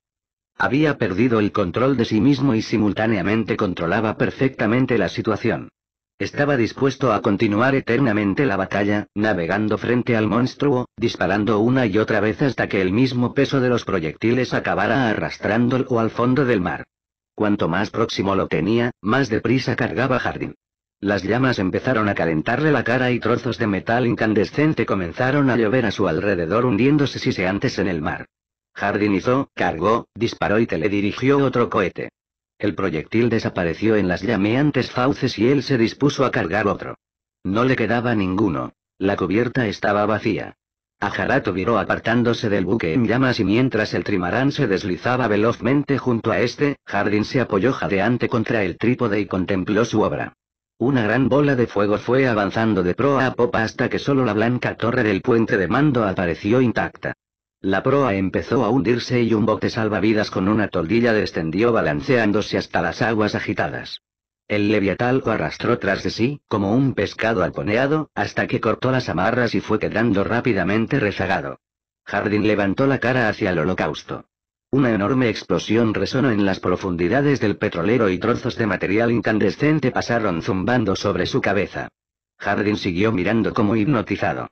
Había perdido el control de sí mismo y simultáneamente controlaba perfectamente la situación. Estaba dispuesto a continuar eternamente la batalla, navegando frente al monstruo, disparando una y otra vez hasta que el mismo peso de los proyectiles acabara arrastrándolo al fondo del mar. Cuanto más próximo lo tenía, más deprisa cargaba Jardín. Las llamas empezaron a calentarle la cara y trozos de metal incandescente comenzaron a llover a su alrededor hundiéndose antes en el mar. Jardín hizo, cargó, disparó y teledirigió otro cohete. El proyectil desapareció en las llameantes fauces y él se dispuso a cargar otro. No le quedaba ninguno. La cubierta estaba vacía. Ajarato viró apartándose del buque en llamas y mientras el trimarán se deslizaba velozmente junto a este, Jardín se apoyó jadeante contra el trípode y contempló su obra. Una gran bola de fuego fue avanzando de proa a popa hasta que solo la blanca torre del puente de mando apareció intacta. La proa empezó a hundirse y un bote salvavidas con una toldilla descendió balanceándose hasta las aguas agitadas. El leviatán lo arrastró tras de sí, como un pescado alponeado, hasta que cortó las amarras y fue quedando rápidamente rezagado. Hardin levantó la cara hacia el holocausto. Una enorme explosión resonó en las profundidades del petrolero y trozos de material incandescente pasaron zumbando sobre su cabeza. Hardin siguió mirando como hipnotizado.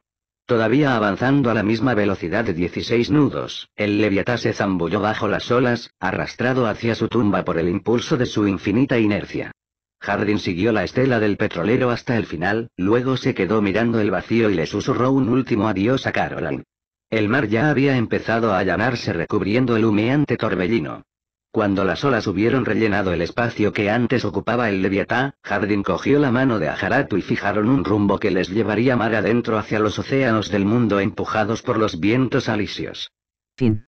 Todavía avanzando a la misma velocidad de 16 nudos, el Leviatá se zambulló bajo las olas, arrastrado hacia su tumba por el impulso de su infinita inercia. Jardín siguió la estela del petrolero hasta el final, luego se quedó mirando el vacío y le susurró un último adiós a Caroline. El mar ya había empezado a allanarse recubriendo el humeante torbellino. Cuando las olas hubieron rellenado el espacio que antes ocupaba el Leviatá, Jardín cogió la mano de Ajaratu y fijaron un rumbo que les llevaría mar adentro hacia los océanos del mundo empujados por los vientos alisios. Fin.